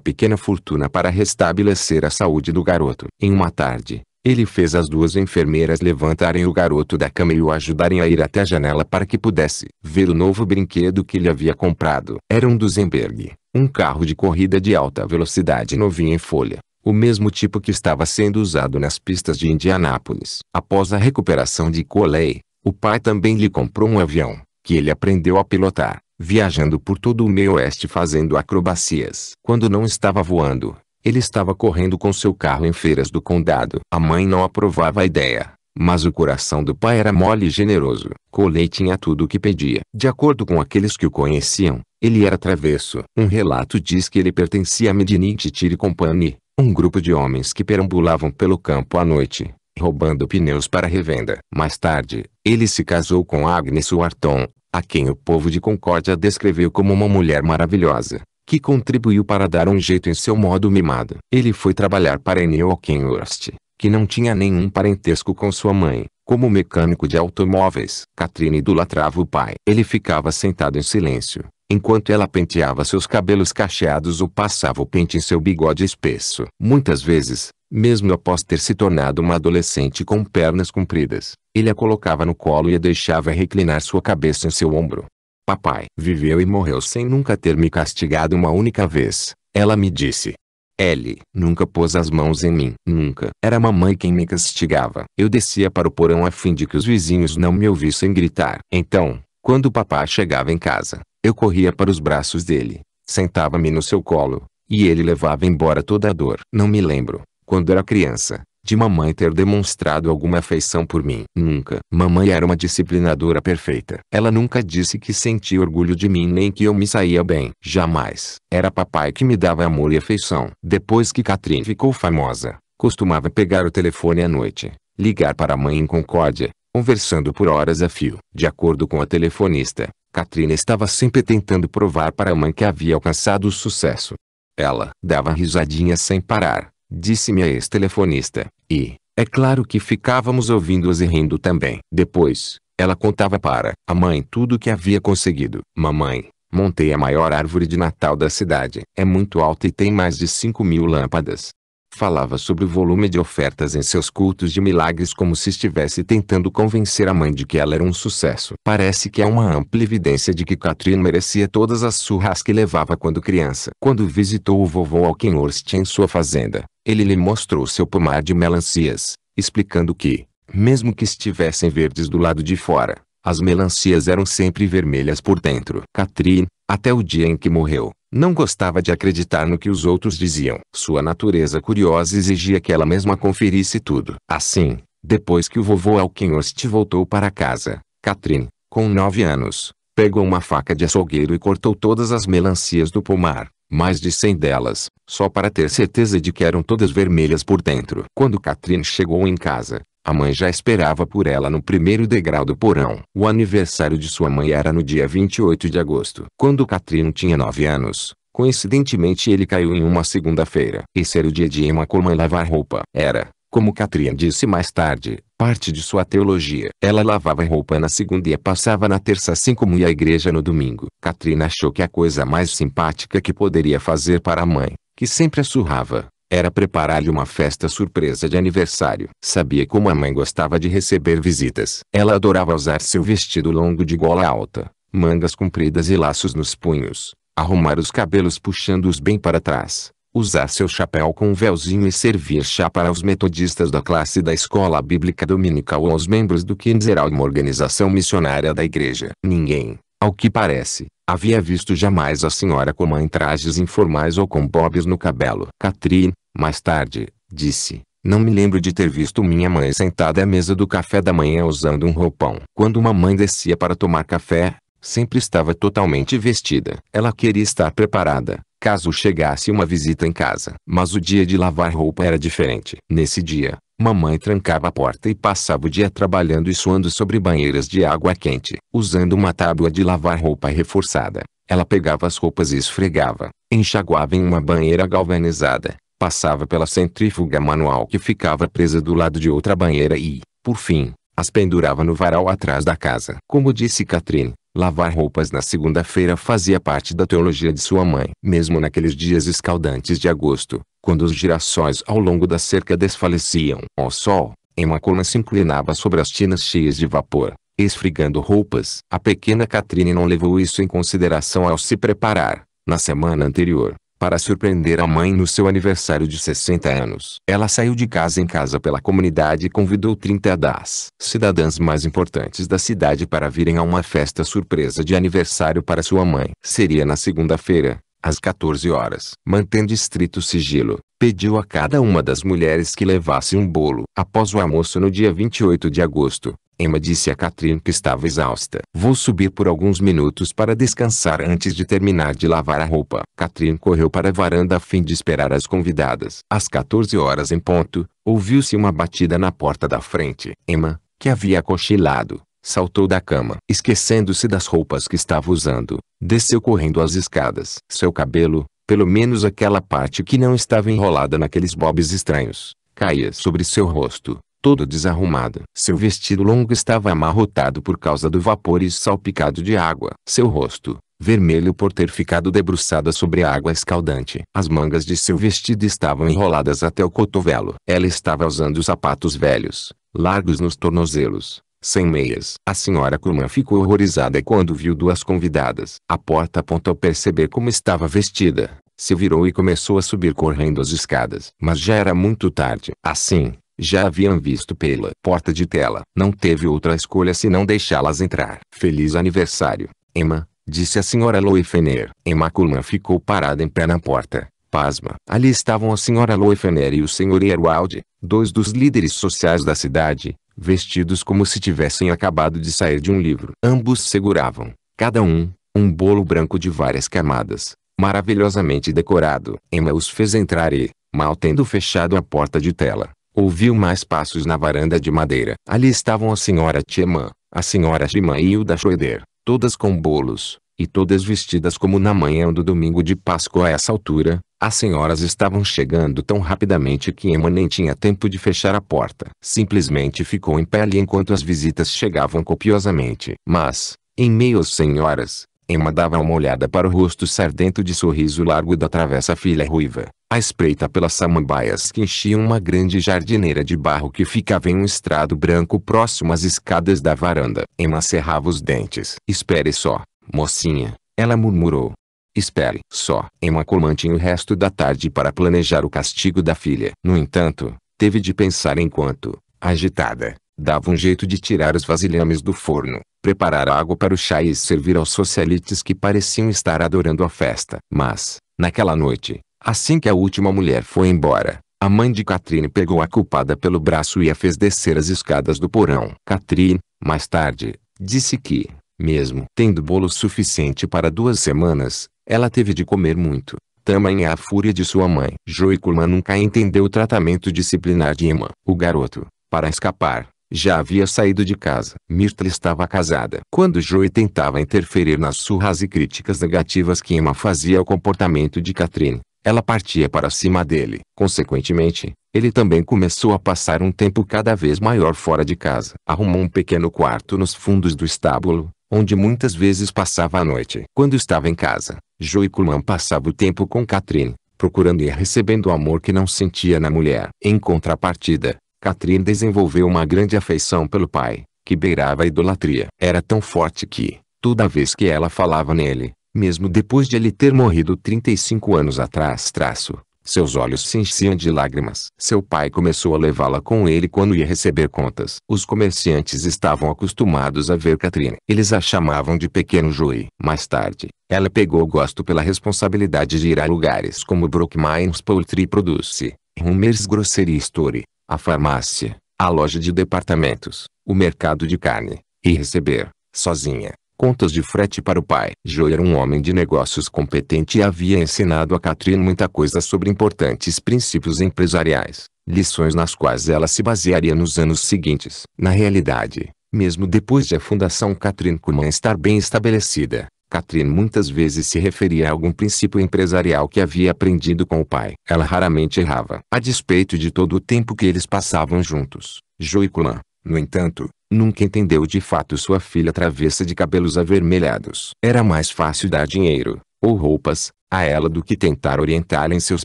pequena fortuna para restabelecer a saúde do garoto. Em uma tarde, ele fez as duas enfermeiras levantarem o garoto da cama e o ajudarem a ir até a janela para que pudesse ver o novo brinquedo que ele havia comprado. Era um Duzenberg, um carro de corrida de alta velocidade novinho em folha, o mesmo tipo que estava sendo usado nas pistas de Indianápolis. Após a recuperação de Coley, o pai também lhe comprou um avião, que ele aprendeu a pilotar, viajando por todo o meio oeste fazendo acrobacias. Quando não estava voando, ele estava correndo com seu carro em feiras do condado. A mãe não aprovava a ideia, mas o coração do pai era mole e generoso. Coley tinha tudo o que pedia. De acordo com aqueles que o conheciam, ele era travesso. Um relato diz que ele pertencia a Medinite Tire Company, um grupo de homens que perambulavam pelo campo à noite, roubando pneus para revenda. Mais tarde, ele se casou com Agnes Wharton, a quem o povo de Concórdia descreveu como uma mulher maravilhosa, que contribuiu para dar um jeito em seu modo mimado. Ele foi trabalhar para Neil Kenhurst, que não tinha nenhum parentesco com sua mãe, como mecânico de automóveis. Catherine idolatrava o pai. Ele ficava sentado em silêncio, Enquanto ela penteava seus cabelos cacheados ou passava o pente em seu bigode espesso. Muitas vezes, mesmo após ter se tornado uma adolescente com pernas compridas, ele a colocava no colo e a deixava reclinar sua cabeça em seu ombro. Papai viveu e morreu sem nunca ter me castigado uma única vez, ela me disse. Ele nunca pôs as mãos em mim, nunca. Era mamãe quem me castigava. Eu descia para o porão a fim de que os vizinhos não me ouvissem gritar. Então, quando papai chegava em casa, eu corria para os braços dele, sentava-me no seu colo, e ele levava embora toda a dor. Não me lembro, quando era criança, de mamãe ter demonstrado alguma afeição por mim. Nunca. Mamãe era uma disciplinadora perfeita. Ela nunca disse que sentia orgulho de mim nem que eu me saía bem. Jamais. Era papai que me dava amor e afeição. Depois que Catherine ficou famosa, costumava pegar o telefone à noite, ligar para a mãe em Concórdia, conversando por horas a fio. De acordo com a telefonista, Katrina estava sempre tentando provar para a mãe que havia alcançado o sucesso. Ela dava risadinhas sem parar, disse-me a ex-telefonista, e, é claro que ficávamos ouvindo-as e rindo também. Depois, ela contava para a mãe tudo o que havia conseguido. Mamãe, montei a maior árvore de Natal da cidade. É muito alta e tem mais de 5 mil lâmpadas falava sobre o volume de ofertas em seus cultos de milagres como se estivesse tentando convencer a mãe de que ela era um sucesso. Parece que há uma ampla evidência de que Catherine merecia todas as surras que levava quando criança. Quando visitou o vovô Alkenhorst em sua fazenda, ele lhe mostrou seu pomar de melancias, explicando que, mesmo que estivessem verdes do lado de fora, as melancias eram sempre vermelhas por dentro. Catherine, até o dia em que morreu, não gostava de acreditar no que os outros diziam. Sua natureza curiosa exigia que ela mesma conferisse tudo. Assim, depois que o vovô Alquinhost voltou para casa, Catherine, com nove anos, pegou uma faca de açougueiro e cortou todas as melancias do pomar, mais de cem delas, só para ter certeza de que eram todas vermelhas por dentro. Quando Catherine chegou em casa, a mãe já esperava por ela no primeiro degrau do porão. O aniversário de sua mãe era no dia 28 de agosto. Quando Catrino tinha 9 anos, coincidentemente ele caiu em uma segunda-feira. Esse era o dia de Emma Coleman lavar roupa. Era, como Catrina disse mais tarde, parte de sua teologia. Ela lavava roupa na segunda e passava na terça assim como ia à igreja no domingo. Katrina achou que a coisa mais simpática que poderia fazer para a mãe, que sempre a surrava, era preparar-lhe uma festa surpresa de aniversário. Sabia como a mãe gostava de receber visitas. Ela adorava usar seu vestido longo de gola alta, mangas compridas e laços nos punhos, arrumar os cabelos puxando-os bem para trás, usar seu chapéu com um véuzinho e servir chá para os metodistas da classe da escola bíblica dominical ou aos membros do Kinderal, uma organização missionária da igreja. Ninguém, ao que parece, havia visto jamais a senhora com mãe trajes informais ou com bobs no cabelo. Catherine, mais tarde, disse, não me lembro de ter visto minha mãe sentada à mesa do café da manhã usando um roupão. Quando uma mãe descia para tomar café, sempre estava totalmente vestida. Ela queria estar preparada, caso chegasse uma visita em casa. Mas o dia de lavar roupa era diferente. Nesse dia, Mamãe trancava a porta e passava o dia trabalhando e suando sobre banheiras de água quente, usando uma tábua de lavar roupa reforçada. Ela pegava as roupas e esfregava, enxaguava em uma banheira galvanizada, passava pela centrífuga manual que ficava presa do lado de outra banheira e, por fim, as pendurava no varal atrás da casa. Como disse Catherine, lavar roupas na segunda-feira fazia parte da teologia de sua mãe. Mesmo naqueles dias escaldantes de agosto, quando os girassóis ao longo da cerca desfaleciam ao sol, uma coluna se inclinava sobre as tinas cheias de vapor, esfregando roupas. A pequena Catrine não levou isso em consideração ao se preparar, na semana anterior, para surpreender a mãe no seu aniversário de 60 anos. Ela saiu de casa em casa pela comunidade e convidou 30 das cidadãs mais importantes da cidade para virem a uma festa surpresa de aniversário para sua mãe. Seria na segunda-feira, às 14 horas, mantendo estrito sigilo, pediu a cada uma das mulheres que levasse um bolo. Após o almoço no dia 28 de agosto, Emma disse a Catherine que estava exausta. Vou subir por alguns minutos para descansar antes de terminar de lavar a roupa. Catherine correu para a varanda a fim de esperar as convidadas. Às 14 horas em ponto, ouviu-se uma batida na porta da frente. Emma, que havia cochilado, Saltou da cama, esquecendo-se das roupas que estava usando, desceu correndo as escadas. Seu cabelo, pelo menos aquela parte que não estava enrolada naqueles bobs estranhos, caía sobre seu rosto, todo desarrumado. Seu vestido longo estava amarrotado por causa do vapor e salpicado de água. Seu rosto, vermelho por ter ficado debruçada sobre a água escaldante. As mangas de seu vestido estavam enroladas até o cotovelo. Ela estava usando sapatos velhos, largos nos tornozelos, sem meias. A senhora Kuman ficou horrorizada quando viu duas convidadas. A porta-ponta ao perceber como estava vestida, se virou e começou a subir correndo as escadas. Mas já era muito tarde. Assim, já haviam visto pela porta de tela. Não teve outra escolha senão deixá-las entrar. Feliz aniversário, Emma, disse a senhora Loifener. Emma Kuhlman ficou parada em pé na porta. Pasma. Ali estavam a senhora Loifener e o senhor Herwald, dois dos líderes sociais da cidade, vestidos como se tivessem acabado de sair de um livro. Ambos seguravam, cada um, um bolo branco de várias camadas, maravilhosamente decorado. Emma os fez entrar e, mal tendo fechado a porta de tela, ouviu mais passos na varanda de madeira. Ali estavam a senhora Tiemann, a senhora Chiman e o da Schroeder, todas com bolos, e todas vestidas como na manhã do domingo de Páscoa a essa altura, as senhoras estavam chegando tão rapidamente que Emma nem tinha tempo de fechar a porta. Simplesmente ficou em pé enquanto as visitas chegavam copiosamente. Mas, em meio às senhoras, Emma dava uma olhada para o rosto sardento de sorriso largo da travessa filha ruiva, à espreita pelas samambaias que enchiam uma grande jardineira de barro que ficava em um estrado branco próximo às escadas da varanda. Emma cerrava os dentes. Espere só, Mocinha, ela murmurou. Espere só. Emma Coleman tinha o resto da tarde para planejar o castigo da filha. No entanto, teve de pensar enquanto, agitada, dava um jeito de tirar os vasilhames do forno, preparar água para o chá e servir aos socialites que pareciam estar adorando a festa. Mas, naquela noite, assim que a última mulher foi embora, a mãe de Catherine pegou a culpada pelo braço e a fez descer as escadas do porão. Catherine, mais tarde, disse que, mesmo tendo bolo suficiente para duas semanas, ela teve de comer muito. Tamanha a fúria de sua mãe. Joikuma nunca entendeu o tratamento disciplinar de Emma. O garoto, para escapar, já havia saído de casa. Myrtle estava casada. Quando Joey tentava interferir nas surras e críticas negativas que Emma fazia ao comportamento de Catherine, ela partia para cima dele. Consequentemente, ele também começou a passar um tempo cada vez maior fora de casa. Arrumou um pequeno quarto nos fundos do estábulo, onde muitas vezes passava a noite. Quando estava em casa, Joe Kuman passava o tempo com Catherine, procurando e recebendo o amor que não sentia na mulher. Em contrapartida, Catherine desenvolveu uma grande afeição pelo pai, que beirava a idolatria. Era tão forte que, toda vez que ela falava nele, mesmo depois de ele ter morrido 35 anos atrás traço, seus olhos se enchiam de lágrimas. Seu pai começou a levá-la com ele quando ia receber contas. Os comerciantes estavam acostumados a ver Catherine. Eles a chamavam de Pequeno Joey. Mais tarde, ela pegou gosto pela responsabilidade de ir a lugares como Brookmines Poultry Produce, Rumers Grocery Store, a farmácia, a loja de departamentos, o mercado de carne, e receber, sozinha, contas de frete para o pai. Joe era um homem de negócios competente e havia ensinado a Catherine muita coisa sobre importantes princípios empresariais, lições nas quais ela se basearia nos anos seguintes. Na realidade, mesmo depois de a Fundação Catherine Kuhlman estar bem estabelecida, Catherine muitas vezes se referia a algum princípio empresarial que havia aprendido com o pai. Ela raramente errava. A despeito de todo o tempo que eles passavam juntos, Joe e Kuhlman, no entanto, Nunca entendeu de fato sua filha travessa de cabelos avermelhados. Era mais fácil dar dinheiro, ou roupas, a ela do que tentar orientá-la em seus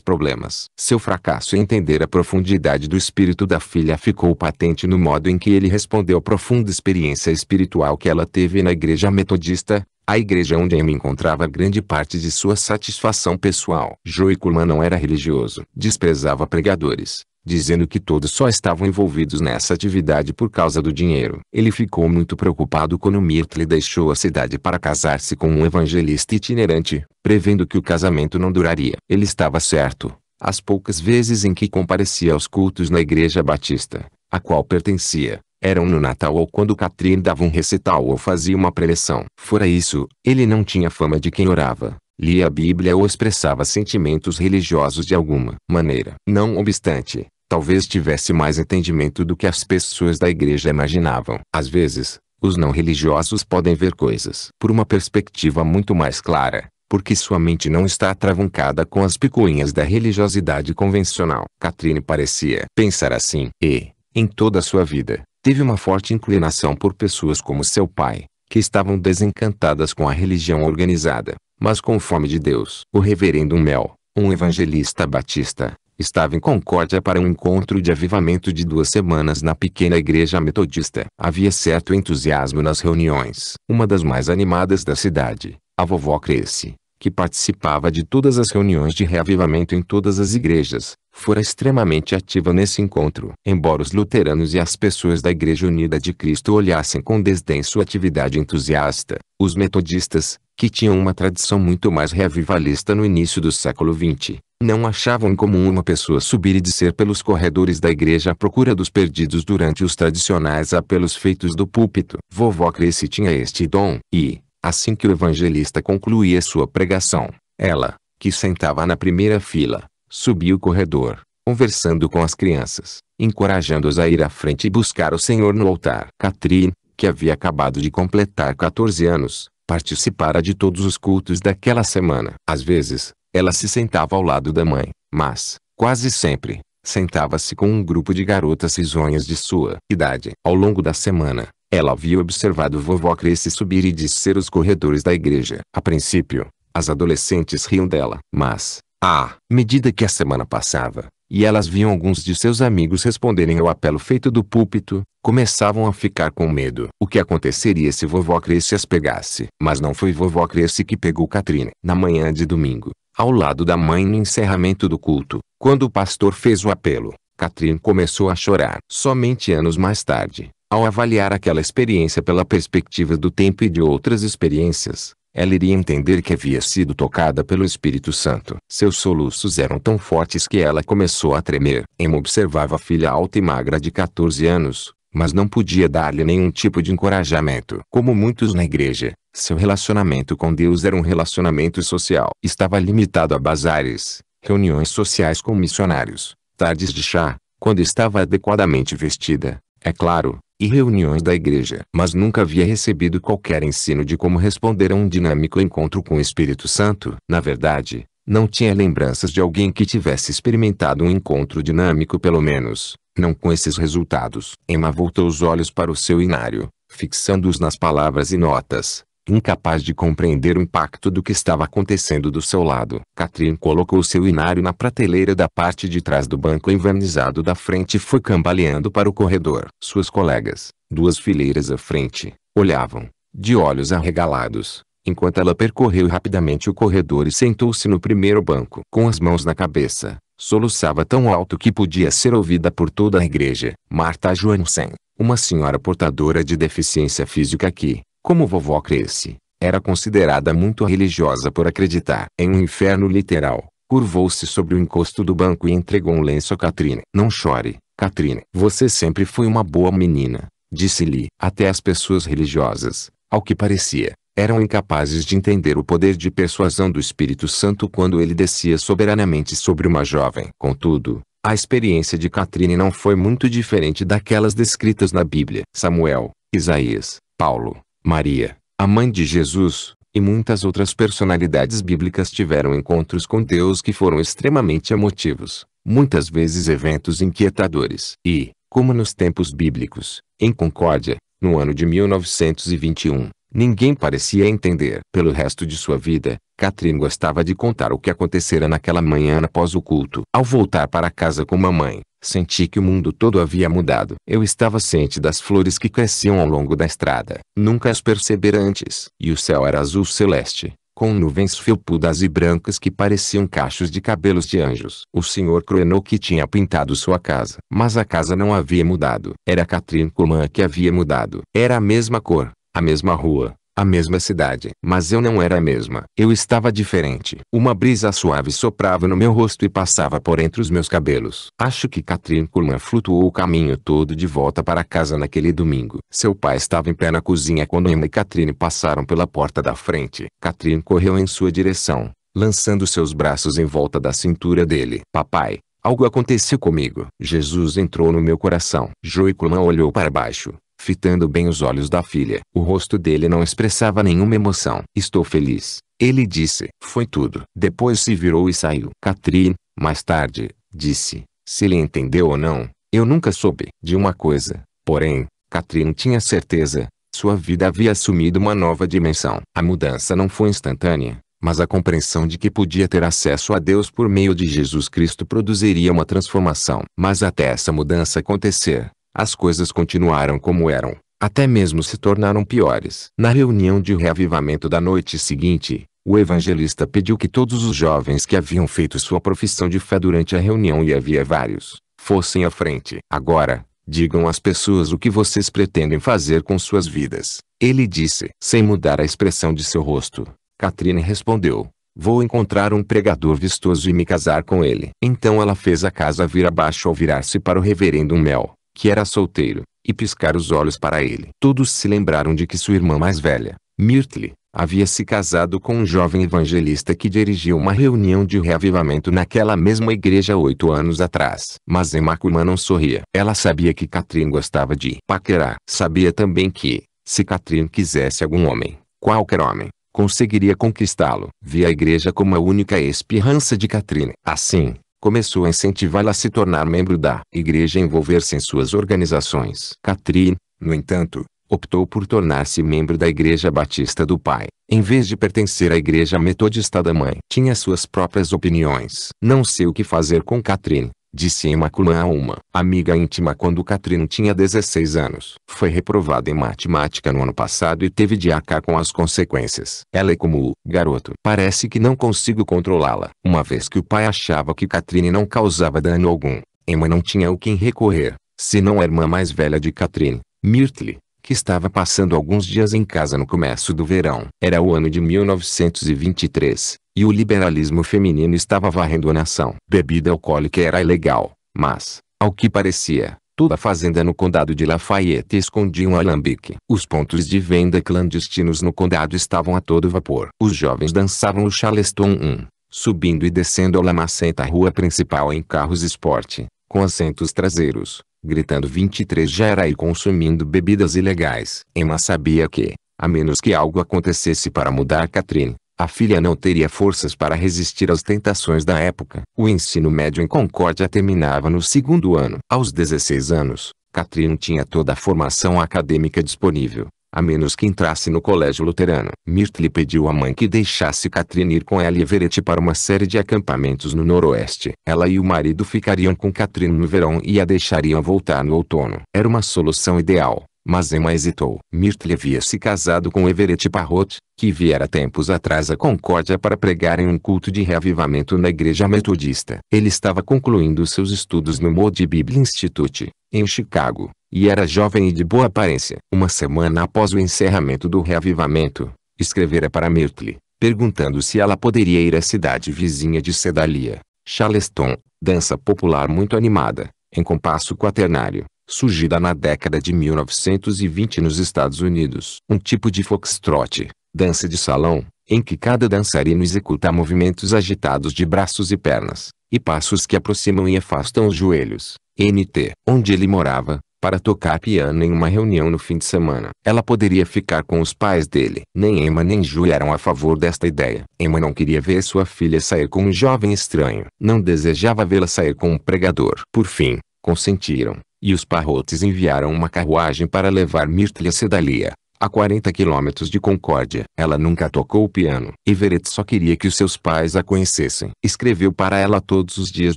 problemas. Seu fracasso em entender a profundidade do espírito da filha ficou patente no modo em que ele respondeu à profunda experiência espiritual que ela teve na igreja metodista, a igreja onde Amy encontrava grande parte de sua satisfação pessoal. Joiculman não era religioso. Desprezava pregadores, dizendo que todos só estavam envolvidos nessa atividade por causa do dinheiro. Ele ficou muito preocupado quando Mirtle deixou a cidade para casar-se com um evangelista itinerante, prevendo que o casamento não duraria. Ele estava certo. As poucas vezes em que comparecia aos cultos na igreja batista, a qual pertencia, eram no Natal ou quando Catherine dava um recital ou fazia uma preleção. Fora isso, ele não tinha fama de quem orava, lia a Bíblia ou expressava sentimentos religiosos de alguma maneira. Não obstante, talvez tivesse mais entendimento do que as pessoas da igreja imaginavam. Às vezes, os não religiosos podem ver coisas por uma perspectiva muito mais clara, porque sua mente não está atravancada com as picuinhas da religiosidade convencional. Catherine parecia pensar assim e, em toda a sua vida, teve uma forte inclinação por pessoas como seu pai, que estavam desencantadas com a religião organizada, mas com fome de Deus. O reverendo Mel, um evangelista batista, estava em Concórdia para um encontro de avivamento de duas semanas na pequena igreja metodista. Havia certo entusiasmo nas reuniões. Uma das mais animadas da cidade, a vovó Cresce, que participava de todas as reuniões de reavivamento em todas as igrejas, fora extremamente ativa nesse encontro. Embora os luteranos e as pessoas da Igreja Unida de Cristo olhassem com desdém sua atividade entusiasta, os metodistas, que tinham uma tradição muito mais revivalista no início do século XX, não achavam incomum uma pessoa subir e descer pelos corredores da igreja à procura dos perdidos durante os tradicionais apelos feitos do púlpito. Vovó Cresce tinha este dom, e, assim que o evangelista concluía sua pregação, ela, que sentava na primeira fila, subia o corredor, conversando com as crianças, encorajando-as a ir à frente e buscar o Senhor no altar. Catherine, que havia acabado de completar 14 anos, participara de todos os cultos daquela semana. Às vezes, ela se sentava ao lado da mãe, mas, quase sempre, sentava-se com um grupo de garotas risonhas de sua idade. Ao longo da semana, ela havia observado vovó crescer subir e descer os corredores da igreja. A princípio, as adolescentes riam dela. Mas, à medida que a semana passava, e elas viam alguns de seus amigos responderem ao apelo feito do púlpito, começavam a ficar com medo. O que aconteceria se vovó Cresce as pegasse? Mas não foi vovó Cresce que pegou Catrine. Na manhã de domingo, ao lado da mãe no encerramento do culto, quando o pastor fez o apelo, Catrine começou a chorar. Somente anos mais tarde, ao avaliar aquela experiência pela perspectiva do tempo e de outras experiências, ela iria entender que havia sido tocada pelo Espírito Santo. Seus soluços eram tão fortes que ela começou a tremer. Emma observava a filha alta e magra de 14 anos, mas não podia dar-lhe nenhum tipo de encorajamento. Como muitos na igreja, seu relacionamento com Deus era um relacionamento social. Estava limitado a bazares, reuniões sociais com missionários, tardes de chá, quando estava adequadamente vestida, é claro, e reuniões da igreja, mas nunca havia recebido qualquer ensino de como responder a um dinâmico encontro com o Espírito Santo. Na verdade, não tinha lembranças de alguém que tivesse experimentado um encontro dinâmico pelo menos, não com esses resultados. Emma voltou os olhos para o seu inário, fixando-os nas palavras e notas, incapaz de compreender o impacto do que estava acontecendo do seu lado. Catherine colocou seu inário na prateleira da parte de trás do banco envernizado da frente e foi cambaleando para o corredor. Suas colegas, duas fileiras à frente, olhavam, de olhos arregalados, enquanto ela percorreu rapidamente o corredor e sentou-se no primeiro banco. Com as mãos na cabeça, soluçava tão alto que podia ser ouvida por toda a igreja. Marta Joansen, uma senhora portadora de deficiência física que, como vovó cresce, era considerada muito religiosa por acreditar em um inferno literal. Curvou-se sobre o encosto do banco e entregou um lenço a Catrine. Não chore, Catrine. Você sempre foi uma boa menina, disse-lhe. Até as pessoas religiosas, ao que parecia, eram incapazes de entender o poder de persuasão do Espírito Santo quando ele descia soberanamente sobre uma jovem. Contudo, a experiência de Catrine não foi muito diferente daquelas descritas na Bíblia. Samuel, Isaías, Paulo, Maria, a mãe de Jesus, e muitas outras personalidades bíblicas tiveram encontros com Deus que foram extremamente emotivos, muitas vezes eventos inquietadores. E, como nos tempos bíblicos, em Concórdia, no ano de 1921, ninguém parecia entender. Pelo resto de sua vida, Catherine gostava de contar o que acontecera naquela manhã após o culto. Ao voltar para casa com mamãe, Senti que o mundo todo havia mudado. Eu estava ciente das flores que cresciam ao longo da estrada. Nunca as percebera antes. E o céu era azul celeste, com nuvens felpudas e brancas que pareciam cachos de cabelos de anjos. O senhor que tinha pintado sua casa. Mas a casa não havia mudado. Era Catherine Coman que havia mudado. Era a mesma cor, a mesma rua, a mesma cidade. Mas eu não era a mesma. Eu estava diferente. Uma brisa suave soprava no meu rosto e passava por entre os meus cabelos. Acho que Catherine Kuhlman flutuou o caminho todo de volta para casa naquele domingo. Seu pai estava em pé na cozinha quando Emma e Catherine passaram pela porta da frente. Catherine correu em sua direção, lançando seus braços em volta da cintura dele. Papai, Algo aconteceu comigo. Jesus entrou no meu coração. Joe Joiculman olhou para baixo, fitando bem os olhos da filha. O rosto dele não expressava nenhuma emoção. Estou feliz, ele disse. Foi tudo. Depois se virou e saiu. Catherine, mais tarde, disse, se ele entendeu ou não, eu nunca soube. De uma coisa, porém, Catherine tinha certeza, sua vida havia assumido uma nova dimensão. A mudança não foi instantânea, mas a compreensão de que podia ter acesso a Deus por meio de Jesus Cristo produziria uma transformação. Mas até essa mudança acontecer, as coisas continuaram como eram, até mesmo se tornaram piores. Na reunião de reavivamento da noite seguinte, o evangelista pediu que todos os jovens que haviam feito sua profissão de fé durante a reunião e havia vários, fossem à frente. Agora, digam às pessoas o que vocês pretendem fazer com suas vidas. Ele disse, sem mudar a expressão de seu rosto. Catrine respondeu, vou encontrar um pregador vistoso e me casar com ele. Então ela fez a casa vir abaixo ao virar-se para o reverendo Mel que era solteiro, e piscar os olhos para ele. Todos se lembraram de que sua irmã mais velha, Myrtle, havia se casado com um jovem evangelista que dirigiu uma reunião de reavivamento naquela mesma igreja oito anos atrás. Mas Emacuma não sorria. Ela sabia que Catherine gostava de paquerar. Sabia também que, se Catherine quisesse algum homem, qualquer homem, conseguiria conquistá-lo. Via a igreja como a única esperança de Catherine. Assim, começou a incentivá-la a se tornar membro da igreja e envolver-se em suas organizações. Catherine, no entanto, optou por tornar-se membro da Igreja Batista do Pai, em vez de pertencer à Igreja Metodista da Mãe. Tinha suas próprias opiniões. Não sei o que fazer com Catherine, Disse Emaculã a uma amiga íntima quando Catherine tinha 16 anos. Foi reprovada em matemática no ano passado e teve de acar com as consequências. Ela é como o garoto. Parece que não consigo controlá-la. Uma vez que o pai achava que Catherine não causava dano algum, Emma não tinha o quem recorrer, senão a irmã mais velha de Catherine, Myrtle que estava passando alguns dias em casa no começo do verão. Era o ano de 1923, e o liberalismo feminino estava varrendo a nação. Bebida alcoólica era ilegal, mas, ao que parecia, toda a fazenda no condado de Lafayette escondia um alambique. Os pontos de venda clandestinos no condado estavam a todo vapor. Os jovens dançavam o Charleston 1, subindo e descendo a lamacenta rua principal em carros esporte, com assentos traseiros, gritando 23 já era e consumindo bebidas ilegais. Emma sabia que, a menos que algo acontecesse para mudar Catherine, a filha não teria forças para resistir às tentações da época. O ensino médio em Concórdia terminava no segundo ano. Aos 16 anos, Catherine tinha toda a formação acadêmica disponível a menos que entrasse no colégio luterano. Myrtle pediu à mãe que deixasse Catherine ir com ela e Everett para uma série de acampamentos no noroeste. Ela e o marido ficariam com Catherine no verão e a deixariam voltar no outono. Era uma solução ideal, mas Emma hesitou. Myrtle havia se casado com Everett Parrott, que viera tempos atrás a Concórdia para pregar em um culto de reavivamento na igreja metodista. Ele estava concluindo seus estudos no Moody Bible Institute, em Chicago, e era jovem e de boa aparência. Uma semana após o encerramento do reavivamento, escrevera para Myrtle, perguntando se ela poderia ir à cidade vizinha de Sedalia, Charleston, dança popular muito animada, em compasso quaternário surgida na década de 1920 nos Estados Unidos. Um tipo de foxtrot, dança de salão, em que cada dançarino executa movimentos agitados de braços e pernas, e passos que aproximam e afastam os joelhos. NT, onde ele morava, para tocar piano em uma reunião no fim de semana. Ela poderia ficar com os pais dele. Nem Emma nem Ju eram a favor desta ideia. Emma não queria ver sua filha sair com um jovem estranho. Não desejava vê-la sair com um pregador. Por fim, consentiram, e os parrotes enviaram uma carruagem para levar a Sedalia, a 40 quilômetros de Concórdia. Ela nunca tocou o piano. Veret só queria que os seus pais a conhecessem. Escreveu para ela todos os dias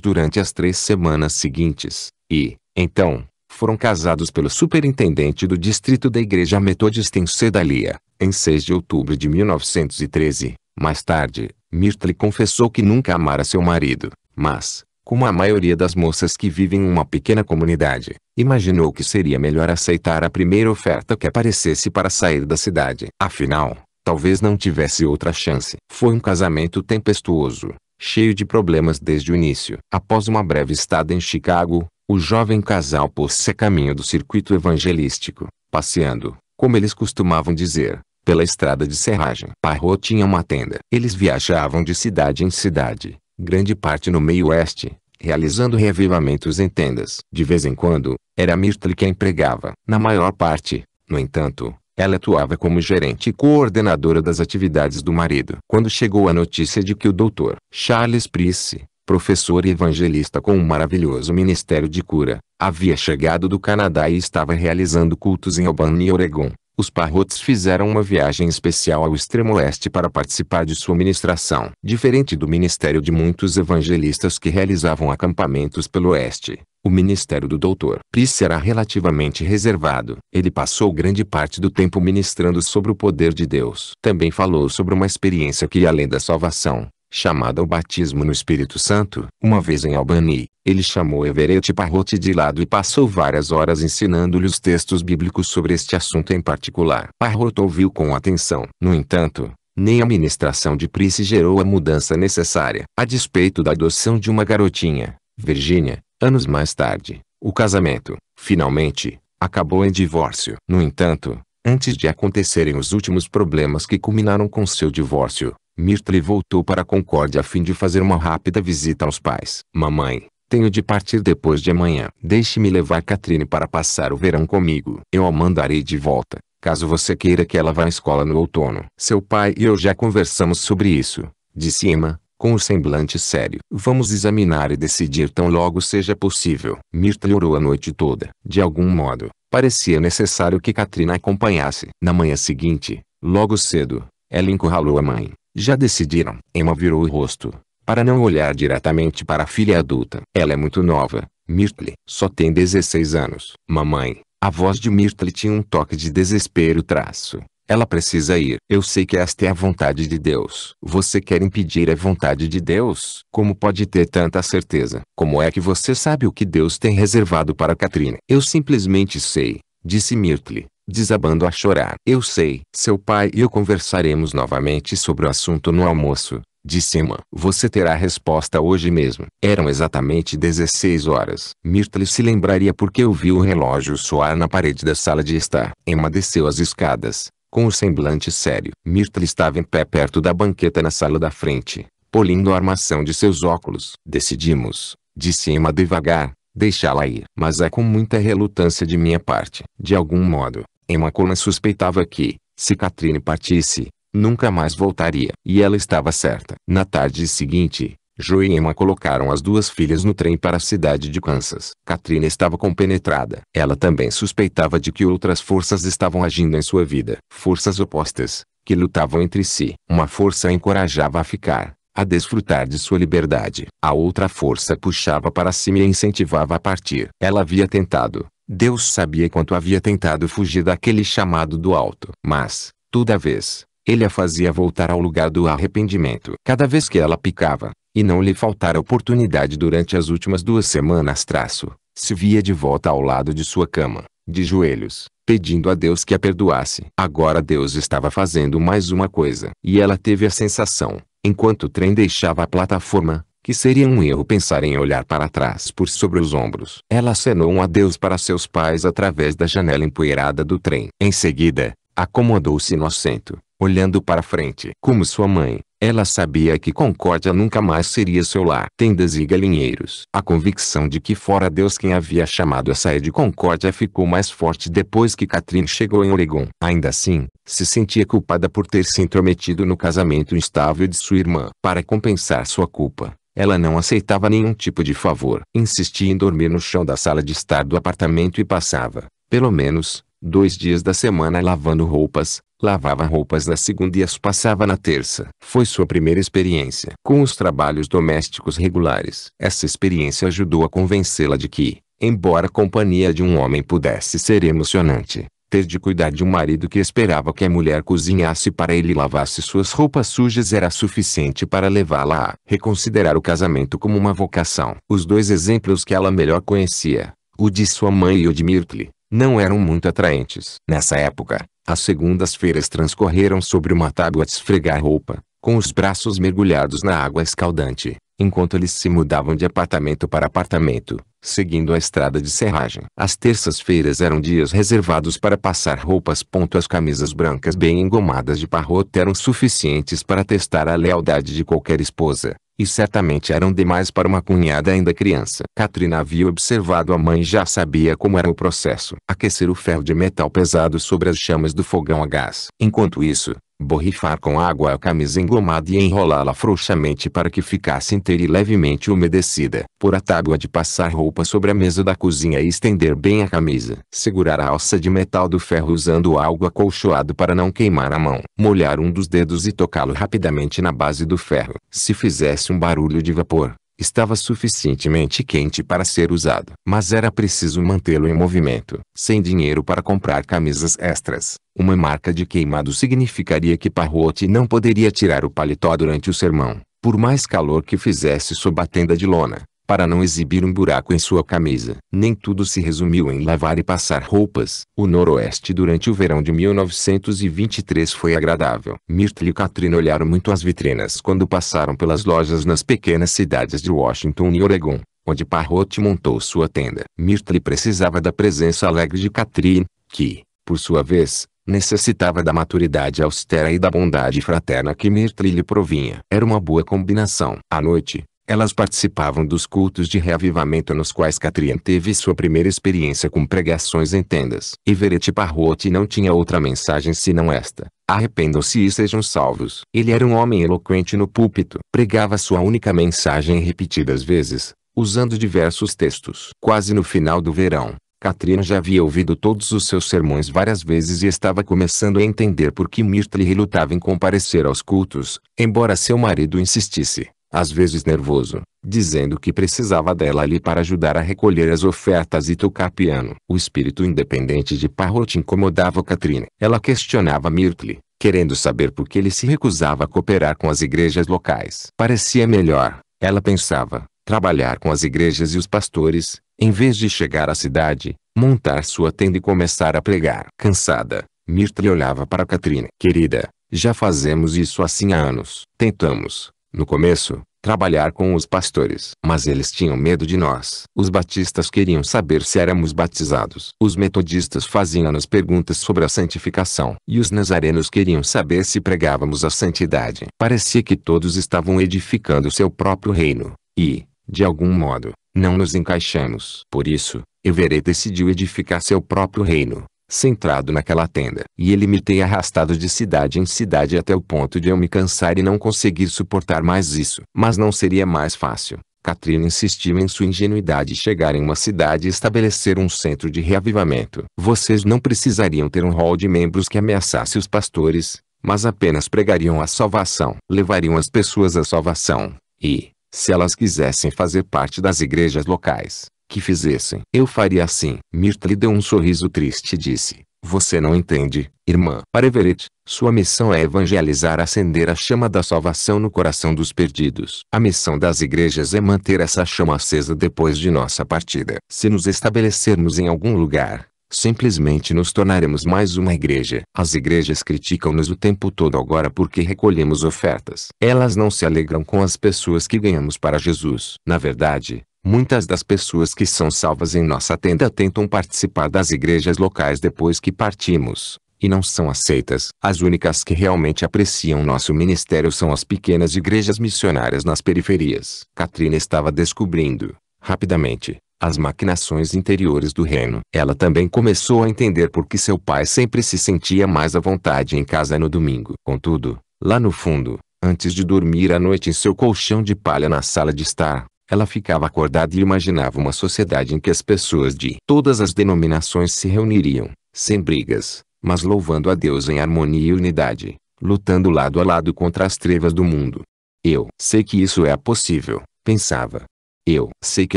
durante as três semanas seguintes, e, então, foram casados pelo superintendente do distrito da Igreja Metodista em Sedalia, em 6 de outubro de 1913. Mais tarde, Myrtle confessou que nunca amara seu marido, mas, como a maioria das moças que vivem em uma pequena comunidade, imaginou que seria melhor aceitar a primeira oferta que aparecesse para sair da cidade. Afinal, talvez não tivesse outra chance. Foi um casamento tempestuoso, cheio de problemas desde o início. Após uma breve estada em Chicago, o jovem casal pôs-se a caminho do circuito evangelístico, passeando, como eles costumavam dizer, pela estrada de serragem. Parrot tinha uma tenda. Eles viajavam de cidade em cidade, grande parte no meio oeste, realizando reavivamentos em tendas. De vez em quando, era Myrtle quem empregava. Na maior parte, no entanto, ela atuava como gerente e coordenadora das atividades do marido. Quando chegou a notícia de que o doutor Charles Price, professor e evangelista com um maravilhoso ministério de cura, havia chegado do Canadá e estava realizando cultos em Albany, Oregon, os Parrots fizeram uma viagem especial ao extremo leste para participar de sua ministração. Diferente do ministério de muitos evangelistas que realizavam acampamentos pelo oeste, o ministério do Dr. Price era relativamente reservado. Ele passou grande parte do tempo ministrando sobre o poder de Deus. Também falou sobre uma experiência que ia além da salvação, chamada o batismo no Espírito Santo. Uma vez em Albany, ele chamou Everett Parrot de lado e passou várias horas ensinando-lhe os textos bíblicos sobre este assunto em particular. Parrot ouviu com atenção. No entanto, nem a ministração de Price gerou a mudança necessária. A despeito da adoção de uma garotinha, Virginia, anos mais tarde, o casamento, finalmente, acabou em divórcio. No entanto, antes de acontecerem os últimos problemas que culminaram com seu divórcio, Mirtle voltou para Concórdia a fim de fazer uma rápida visita aos pais. Mamãe, tenho de partir depois de amanhã. Deixe-me levar Catrine para passar o verão comigo. Eu a mandarei de volta, caso você queira que ela vá à escola no outono. Seu pai e eu já conversamos sobre isso, disse Emma, com o um semblante sério. Vamos examinar e decidir tão logo seja possível. Mirtle orou a noite toda. De algum modo, parecia necessário que Catrine acompanhasse. Na manhã seguinte, logo cedo, ela encurralou a mãe, já decidiram. Emma virou o rosto, para não olhar diretamente para a filha adulta. Ela é muito nova. Myrtle só tem 16 anos. Mamãe, a voz de Myrtle tinha um toque de desespero traço. Ela precisa ir. Eu sei que esta é a vontade de Deus. Você quer impedir a vontade de Deus? Como pode ter tanta certeza? Como é que você sabe o que Deus tem reservado para Catrine? Eu simplesmente sei, disse Myrtle desabando a chorar. Eu sei. Seu pai e eu conversaremos novamente sobre o assunto no almoço. Disse Emma. Você terá a resposta hoje mesmo. Eram exatamente 16 horas. Myrtle se lembraria porque ouviu o relógio soar na parede da sala de estar. Emma desceu as escadas, com o um semblante sério. Myrtle estava em pé perto da banqueta na sala da frente, polindo a armação de seus óculos. Decidimos, disse Emma devagar, deixá-la ir. Mas é com muita relutância de minha parte. De algum modo, Emma Emaculma suspeitava que, se Catrine partisse, nunca mais voltaria. E ela estava certa. Na tarde seguinte, Joe e Emma colocaram as duas filhas no trem para a cidade de Kansas. Katrina estava compenetrada. Ela também suspeitava de que outras forças estavam agindo em sua vida. Forças opostas, que lutavam entre si. Uma força a encorajava a ficar, a desfrutar de sua liberdade. A outra força puxava para cima e a incentivava a partir. Ela havia tentado, Deus sabia quanto havia tentado fugir daquele chamado do alto. Mas, toda vez, ele a fazia voltar ao lugar do arrependimento. Cada vez que ela picava, e não lhe faltara oportunidade durante as últimas duas semanas traço, se via de volta ao lado de sua cama, de joelhos, pedindo a Deus que a perdoasse. Agora Deus estava fazendo mais uma coisa. E ela teve a sensação, enquanto o trem deixava a plataforma, que seria um erro pensar em olhar para trás por sobre os ombros. Ela acenou um adeus para seus pais através da janela empoeirada do trem. Em seguida, acomodou-se no assento, olhando para frente. Como sua mãe, ela sabia que Concórdia nunca mais seria seu lar. Tendas e galinheiros. A convicção de que fora Deus quem havia chamado a sair de Concórdia ficou mais forte depois que Catherine chegou em Oregon. Ainda assim, se sentia culpada por ter se intrometido no casamento instável de sua irmã. Para compensar sua culpa, ela não aceitava nenhum tipo de favor. Insistia em dormir no chão da sala de estar do apartamento e passava, pelo menos, dois dias da semana lavando roupas, lavava roupas na segunda e as passava na terça. Foi sua primeira experiência com os trabalhos domésticos regulares. Essa experiência ajudou a convencê-la de que, embora a companhia de um homem pudesse ser emocionante, ter de cuidar de um marido que esperava que a mulher cozinhasse para ele e lavasse suas roupas sujas era suficiente para levá-la a reconsiderar o casamento como uma vocação. Os dois exemplos que ela melhor conhecia, o de sua mãe e o de Myrtle, não eram muito atraentes. Nessa época, as segundas-feiras transcorreram sobre uma tábua de esfregar roupa, com os braços mergulhados na água escaldante enquanto eles se mudavam de apartamento para apartamento, seguindo a estrada de serragem. As terças-feiras eram dias reservados para passar roupas. As camisas brancas bem engomadas de parrota eram suficientes para testar a lealdade de qualquer esposa, e certamente eram demais para uma cunhada ainda criança. Katrina havia observado a mãe e já sabia como era o processo. Aquecer o ferro de metal pesado sobre as chamas do fogão a gás. Enquanto isso, borrifar com água a camisa engomada e enrolá-la frouxamente para que ficasse inteira e levemente umedecida, pôr a tábua de passar roupa sobre a mesa da cozinha e estender bem a camisa, segurar a alça de metal do ferro usando algo acolchoado para não queimar a mão, molhar um dos dedos e tocá-lo rapidamente na base do ferro, se fizesse um barulho de vapor, Estava suficientemente quente para ser usado, mas era preciso mantê-lo em movimento. Sem dinheiro para comprar camisas extras, uma marca de queimado significaria que Parrot não poderia tirar o paletó durante o sermão, por mais calor que fizesse sob a tenda de lona para não exibir um buraco em sua camisa. Nem tudo se resumiu em lavar e passar roupas. O noroeste durante o verão de 1923 foi agradável. Myrtle e Katrina olharam muito as vitrinas quando passaram pelas lojas nas pequenas cidades de Washington e Oregon. Onde Parrot montou sua tenda. Myrtle precisava da presença alegre de Katrina, que, por sua vez, necessitava da maturidade austera e da bondade fraterna que Myrtle lhe provinha. Era uma boa combinação. À noite, elas participavam dos cultos de reavivamento nos quais Catrian teve sua primeira experiência com pregações em tendas. Verete Parrot não tinha outra mensagem senão esta. Arrependam-se e sejam salvos. Ele era um homem eloquente no púlpito. Pregava sua única mensagem repetidas vezes, usando diversos textos. Quase no final do verão, Catrian já havia ouvido todos os seus sermões várias vezes e estava começando a entender por que Myrtle relutava em comparecer aos cultos, embora seu marido insistisse às vezes nervoso, dizendo que precisava dela ali para ajudar a recolher as ofertas e tocar piano. O espírito independente de Parrot incomodava Katrine. Ela questionava Myrtle, querendo saber por que ele se recusava a cooperar com as igrejas locais. Parecia melhor, ela pensava, trabalhar com as igrejas e os pastores, em vez de chegar à cidade, montar sua tenda e começar a pregar. Cansada, Myrtle olhava para Katrine. Querida, já fazemos isso assim há anos. Tentamos, no começo, trabalhar com os pastores. Mas eles tinham medo de nós. Os batistas queriam saber se éramos batizados. Os metodistas faziam-nos perguntas sobre a santificação. E os nazarenos queriam saber se pregávamos a santidade. Parecia que todos estavam edificando seu próprio reino. E, de algum modo, não nos encaixamos. Por isso, Everett decidiu edificar seu próprio reino centrado naquela tenda. E ele me tem arrastado de cidade em cidade até o ponto de eu me cansar e não conseguir suportar mais isso. Mas não seria mais fácil. Katrina insistiu em sua ingenuidade chegar em uma cidade e estabelecer um centro de reavivamento. Vocês não precisariam ter um rol de membros que ameaçasse os pastores, mas apenas pregariam a salvação. Levariam as pessoas à salvação, e, se elas quisessem fazer parte das igrejas locais, que fizessem. Eu faria assim. lhe deu um sorriso triste e disse, você não entende, irmã. Para Everett, sua missão é evangelizar acender a chama da salvação no coração dos perdidos. A missão das igrejas é manter essa chama acesa depois de nossa partida. Se nos estabelecermos em algum lugar, simplesmente nos tornaremos mais uma igreja. As igrejas criticam-nos o tempo todo agora porque recolhemos ofertas. Elas não se alegram com as pessoas que ganhamos para Jesus. Na verdade, Muitas das pessoas que são salvas em nossa tenda tentam participar das igrejas locais depois que partimos, e não são aceitas. As únicas que realmente apreciam nosso ministério são as pequenas igrejas missionárias nas periferias. Katrina estava descobrindo, rapidamente, as maquinações interiores do reino. Ela também começou a entender por que seu pai sempre se sentia mais à vontade em casa no domingo. Contudo, lá no fundo, antes de dormir à noite em seu colchão de palha na sala de estar, ela ficava acordada e imaginava uma sociedade em que as pessoas de todas as denominações se reuniriam, sem brigas, mas louvando a Deus em harmonia e unidade, lutando lado a lado contra as trevas do mundo. Eu sei que isso é possível, pensava. Eu sei que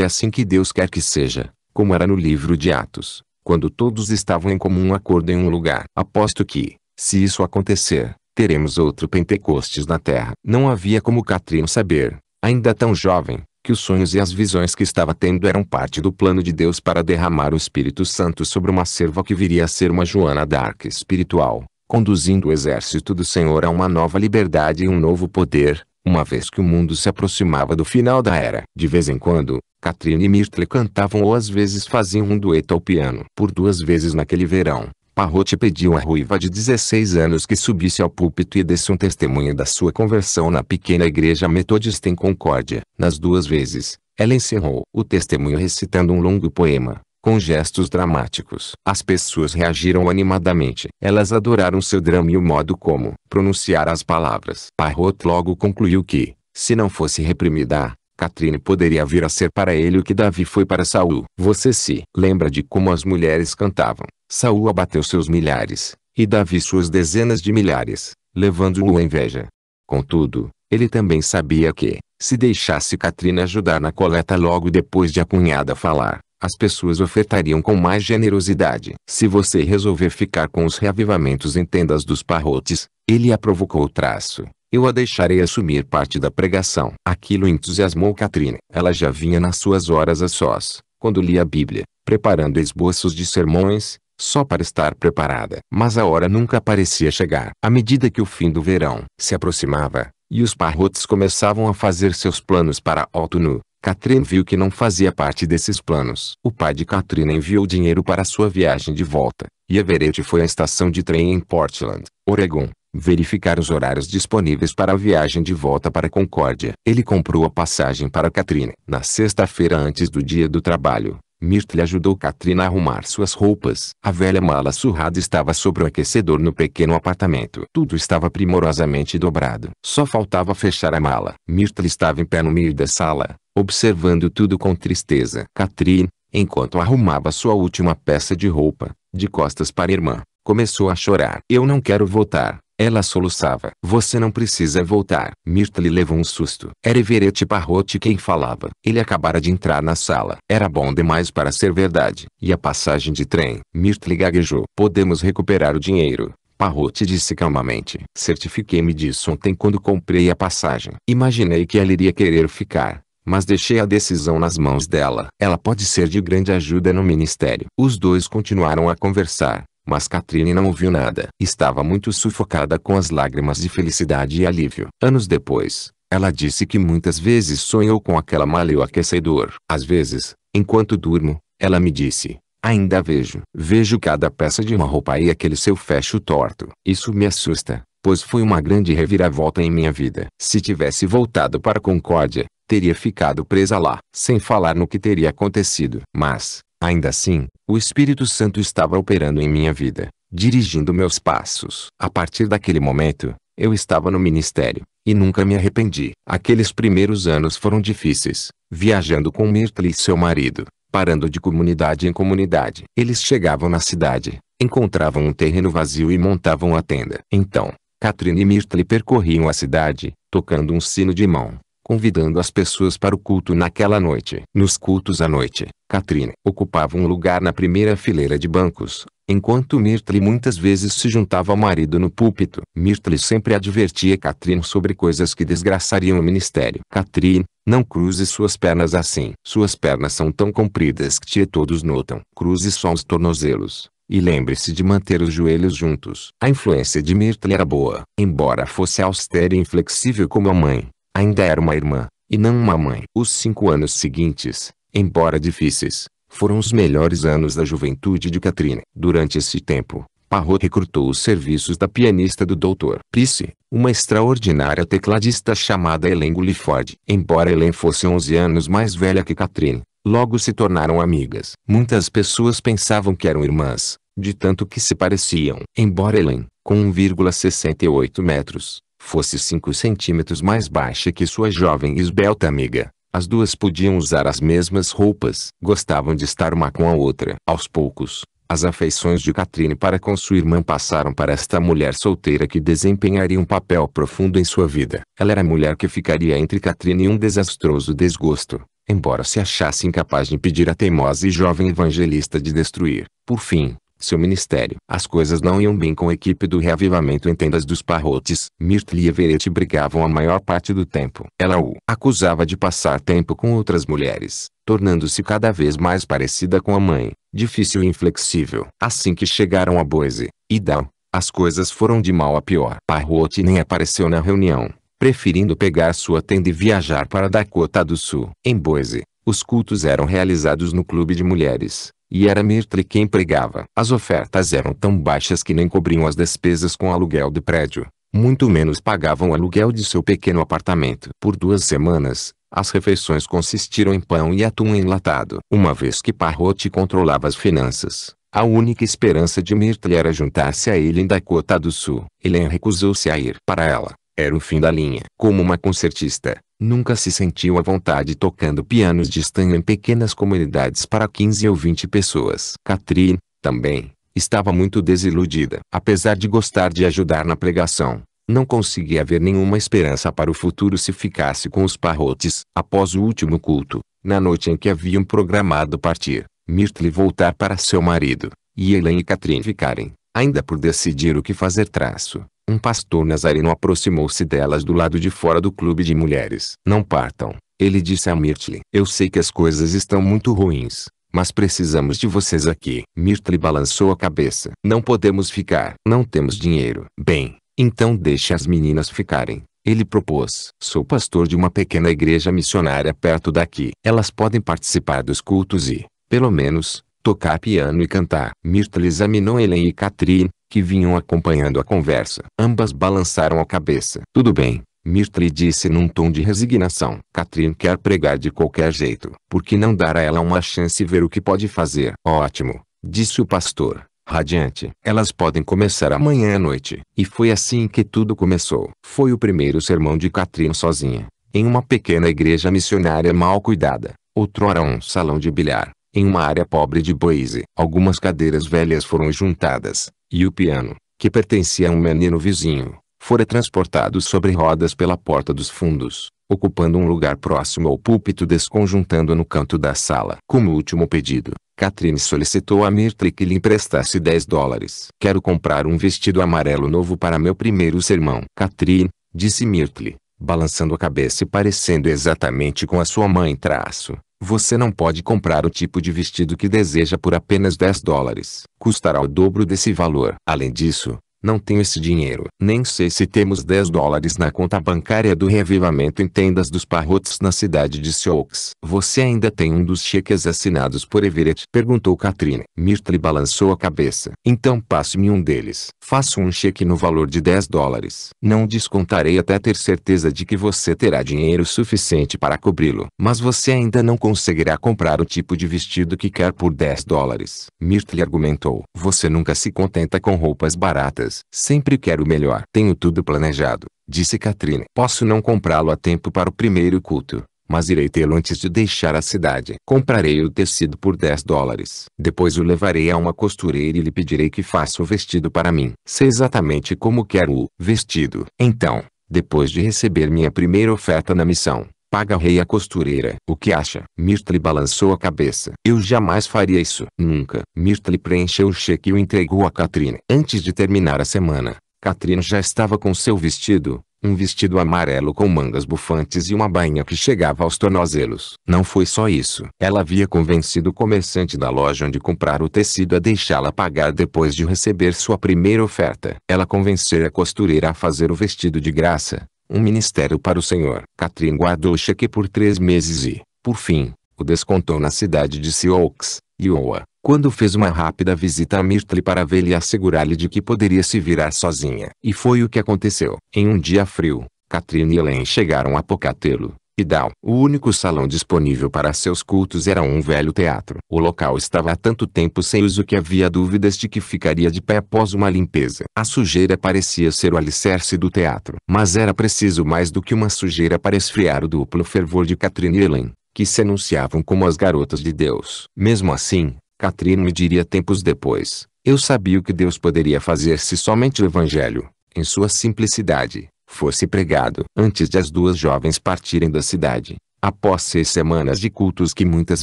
é assim que Deus quer que seja, como era no livro de Atos, quando todos estavam em comum acordo em um lugar. Aposto que, se isso acontecer, teremos outro Pentecostes na terra. Não havia como Catrino saber, ainda tão jovem, que os sonhos e as visões que estava tendo eram parte do plano de Deus para derramar o Espírito Santo sobre uma serva que viria a ser uma Joana d'Arc espiritual, conduzindo o exército do Senhor a uma nova liberdade e um novo poder, uma vez que o mundo se aproximava do final da era. De vez em quando, Catherine e Myrtle cantavam ou às vezes faziam um dueto ao piano. Por duas vezes naquele verão, Parrot pediu à ruiva de 16 anos que subisse ao púlpito e desse um testemunho da sua conversão na pequena igreja metodista em Concórdia. Nas duas vezes, ela encerrou o testemunho recitando um longo poema, com gestos dramáticos. As pessoas reagiram animadamente. Elas adoraram seu drama e o modo como pronunciar as palavras. Parrot logo concluiu que, se não fosse reprimida, Catrine poderia vir a ser para ele o que Davi foi para Saul. Você se lembra de como as mulheres cantavam Saul abateu seus milhares, e Davi suas dezenas de milhares, levando-o à inveja. Contudo, ele também sabia que, se deixasse Katrina ajudar na coleta logo depois de a cunhada falar, as pessoas ofertariam com mais generosidade. Se você resolver ficar com os reavivamentos em tendas dos parrotes, ele a provocou o traço. Eu a deixarei assumir parte da pregação. Aquilo entusiasmou Katrina. Ela já vinha nas suas horas a sós, quando lia a Bíblia, preparando esboços de sermões, só para estar preparada. Mas a hora nunca parecia chegar. À medida que o fim do verão se aproximava, e os parrots começavam a fazer seus planos para outono, Catherine viu que não fazia parte desses planos. O pai de Catherine enviou dinheiro para sua viagem de volta, e Everett foi à estação de trem em Portland, Oregon, verificar os horários disponíveis para a viagem de volta para Concórdia. Ele comprou a passagem para Catherine na sexta-feira antes do dia do trabalho. Mirtle ajudou Katrina a arrumar suas roupas. A velha mala surrada estava sobre o aquecedor no pequeno apartamento. Tudo estava primorosamente dobrado. Só faltava fechar a mala. Mirtle estava em pé no meio da sala, observando tudo com tristeza. Katrina, enquanto arrumava sua última peça de roupa, de costas para a irmã, começou a chorar. Eu não quero voltar. Ela soluçava. Você não precisa voltar. Mirta lhe levou um susto. Era Everett Parrot quem falava. Ele acabara de entrar na sala. Era bom demais para ser verdade. E a passagem de trem? Mirta lhe gaguejou. Podemos recuperar o dinheiro. Parrot disse calmamente. Certifiquei-me disso ontem quando comprei a passagem. Imaginei que ela iria querer ficar mas deixei a decisão nas mãos dela. Ela pode ser de grande ajuda no ministério. Os dois continuaram a conversar. Mas Catrine não ouviu nada. Estava muito sufocada com as lágrimas de felicidade e alívio. Anos depois, ela disse que muitas vezes sonhou com aquela malha e o aquecedor. Às vezes, enquanto durmo, ela me disse, ainda vejo. Vejo cada peça de uma roupa e aquele seu fecho torto. Isso me assusta, pois foi uma grande reviravolta em minha vida. Se tivesse voltado para Concórdia, teria ficado presa lá, sem falar no que teria acontecido. Mas, Ainda assim, o Espírito Santo estava operando em minha vida, dirigindo meus passos. A partir daquele momento, eu estava no ministério, e nunca me arrependi. Aqueles primeiros anos foram difíceis, viajando com Mirtle e seu marido, parando de comunidade em comunidade. Eles chegavam na cidade, encontravam um terreno vazio e montavam a tenda. Então, Catherine e Mirtle percorriam a cidade, tocando um sino de mão, convidando as pessoas para o culto naquela noite. Nos cultos à noite, Catherine ocupava um lugar na primeira fileira de bancos, enquanto Myrtle muitas vezes se juntava ao marido no púlpito. Myrtle sempre advertia Catherine sobre coisas que desgraçariam o ministério. Catherine, não cruze suas pernas assim. Suas pernas são tão compridas que te todos notam. Cruze só os tornozelos. E lembre-se de manter os joelhos juntos. A influência de Myrtle era boa, embora fosse austera e inflexível como a mãe ainda era uma irmã, e não uma mãe. Os cinco anos seguintes, embora difíceis, foram os melhores anos da juventude de Catherine. Durante esse tempo, Parrot recrutou os serviços da pianista do Dr. Prissy, uma extraordinária tecladista chamada Helen Gulliford. Embora Helen fosse 11 anos mais velha que Catherine, logo se tornaram amigas. Muitas pessoas pensavam que eram irmãs, de tanto que se pareciam. Embora Helen, com 1,68 metros, fosse cinco centímetros mais baixa que sua jovem e esbelta amiga. As duas podiam usar as mesmas roupas. Gostavam de estar uma com a outra. Aos poucos, as afeições de Catherine para com sua irmã passaram para esta mulher solteira que desempenharia um papel profundo em sua vida. Ela era a mulher que ficaria entre Catherine e um desastroso desgosto, embora se achasse incapaz de impedir a teimosa e jovem evangelista de destruir, por fim, seu ministério. As coisas não iam bem com a equipe do reavivamento em tendas dos parrotes. Myrtle e Everett brigavam a maior parte do tempo. Ela o acusava de passar tempo com outras mulheres, tornando-se cada vez mais parecida com a mãe, difícil e inflexível. Assim que chegaram a Boise e Down, as coisas foram de mal a pior. Parrot nem apareceu na reunião, preferindo pegar sua tenda e viajar para Dakota do Sul. Em Boise, os cultos eram realizados no clube de mulheres, e era Mirtle quem pregava. As ofertas eram tão baixas que nem cobriam as despesas com aluguel do prédio, muito menos pagavam o aluguel de seu pequeno apartamento. Por duas semanas, as refeições consistiram em pão e atum enlatado. Uma vez que Parrot controlava as finanças, a única esperança de Mirtle era juntar-se a ele em Dakota do Sul. Helen recusou-se a ir. Para ela, era o fim da linha. Como uma concertista, Nunca se sentiu à vontade tocando pianos de estanho em pequenas comunidades para 15 ou 20 pessoas. Catherine, também, estava muito desiludida. Apesar de gostar de ajudar na pregação, não conseguia ver nenhuma esperança para o futuro se ficasse com os parrotes. Após o último culto, na noite em que haviam programado partir, Myrtle voltar para seu marido, e Elaine e Catherine ficarem, Ainda por decidir o que fazer traço, um pastor nazareno aproximou-se delas do lado de fora do clube de mulheres. Não partam, ele disse a Mirtle. Eu sei que as coisas estão muito ruins, mas precisamos de vocês aqui. Mirtle balançou a cabeça. Não podemos ficar. Não temos dinheiro. Bem, então deixe as meninas ficarem. Ele propôs. Sou pastor de uma pequena igreja missionária perto daqui. Elas podem participar dos cultos e, pelo menos, tocar piano e cantar. Myrtle examinou Helen e Catherine, que vinham acompanhando a conversa. Ambas balançaram a cabeça. Tudo bem, Myrtle disse num tom de resignação. Catherine quer pregar de qualquer jeito. Por que não dar a ela uma chance e ver o que pode fazer? Ótimo, disse o pastor. Radiante. Elas podem começar amanhã à noite. E foi assim que tudo começou. Foi o primeiro sermão de Catherine sozinha. Em uma pequena igreja missionária mal cuidada. Outrora um salão de bilhar. Em uma área pobre de Boise, algumas cadeiras velhas foram juntadas, e o piano, que pertencia a um menino vizinho, fora transportado sobre rodas pela porta dos fundos, ocupando um lugar próximo ao púlpito desconjuntando no canto da sala. Como último pedido, Catherine solicitou a Mirtle que lhe emprestasse 10 dólares. Quero comprar um vestido amarelo novo para meu primeiro sermão. Catherine, disse Mirtle, balançando a cabeça e parecendo exatamente com a sua mãe traço. Você não pode comprar o tipo de vestido que deseja por apenas 10 dólares. Custará o dobro desse valor. Além disso, não tenho esse dinheiro. Nem sei se temos 10 dólares na conta bancária do reavivamento em tendas dos parrots na cidade de Sioux. Você ainda tem um dos cheques assinados por Everett? Perguntou Katrine. Myrtle balançou a cabeça. Então passe-me um deles. Faço um cheque no valor de 10 dólares. Não descontarei até ter certeza de que você terá dinheiro suficiente para cobri-lo. Mas você ainda não conseguirá comprar o tipo de vestido que quer por 10 dólares. Myrtle argumentou. Você nunca se contenta com roupas baratas coisas. Sempre quero o melhor. Tenho tudo planejado, disse Katrine. Posso não comprá-lo a tempo para o primeiro culto, mas irei tê-lo antes de deixar a cidade. Comprarei o tecido por 10 dólares. Depois o levarei a uma costureira e lhe pedirei que faça o vestido para mim. Sei exatamente como quero o vestido. Então, depois de receber minha primeira oferta na missão, Paga rei a costureira. O que acha? Mirtle balançou a cabeça. Eu jamais faria isso. Nunca. Mirtle preencheu o cheque e o entregou a Catherine. Antes de terminar a semana, Catherine já estava com seu vestido, um vestido amarelo com mangas bufantes e uma bainha que chegava aos tornozelos. Não foi só isso. Ela havia convencido o comerciante da loja onde comprar o tecido a deixá-la pagar depois de receber sua primeira oferta. Ela convencera a costureira a fazer o vestido de graça, um ministério para o senhor Catherine guardou o cheque por três meses e, por fim, o descontou na cidade de Sioux, Iowa, quando fez uma rápida visita a Myrtle para vê-lo e assegurar-lhe de que poderia se virar sozinha. E foi o que aconteceu. Em um dia frio, Catherine e Ellen chegaram a Pocatello, Idal. O único salão disponível para seus cultos era um velho teatro. O local estava há tanto tempo sem uso que havia dúvidas de que ficaria de pé após uma limpeza. A sujeira parecia ser o alicerce do teatro. Mas era preciso mais do que uma sujeira para esfriar o duplo fervor de Catherine e Helen, que se anunciavam como as garotas de Deus. Mesmo assim, Catherine me diria tempos depois, eu sabia o que Deus poderia fazer se somente o Evangelho, em sua simplicidade, fosse pregado antes de as duas jovens partirem da cidade. Após seis semanas de cultos que muitas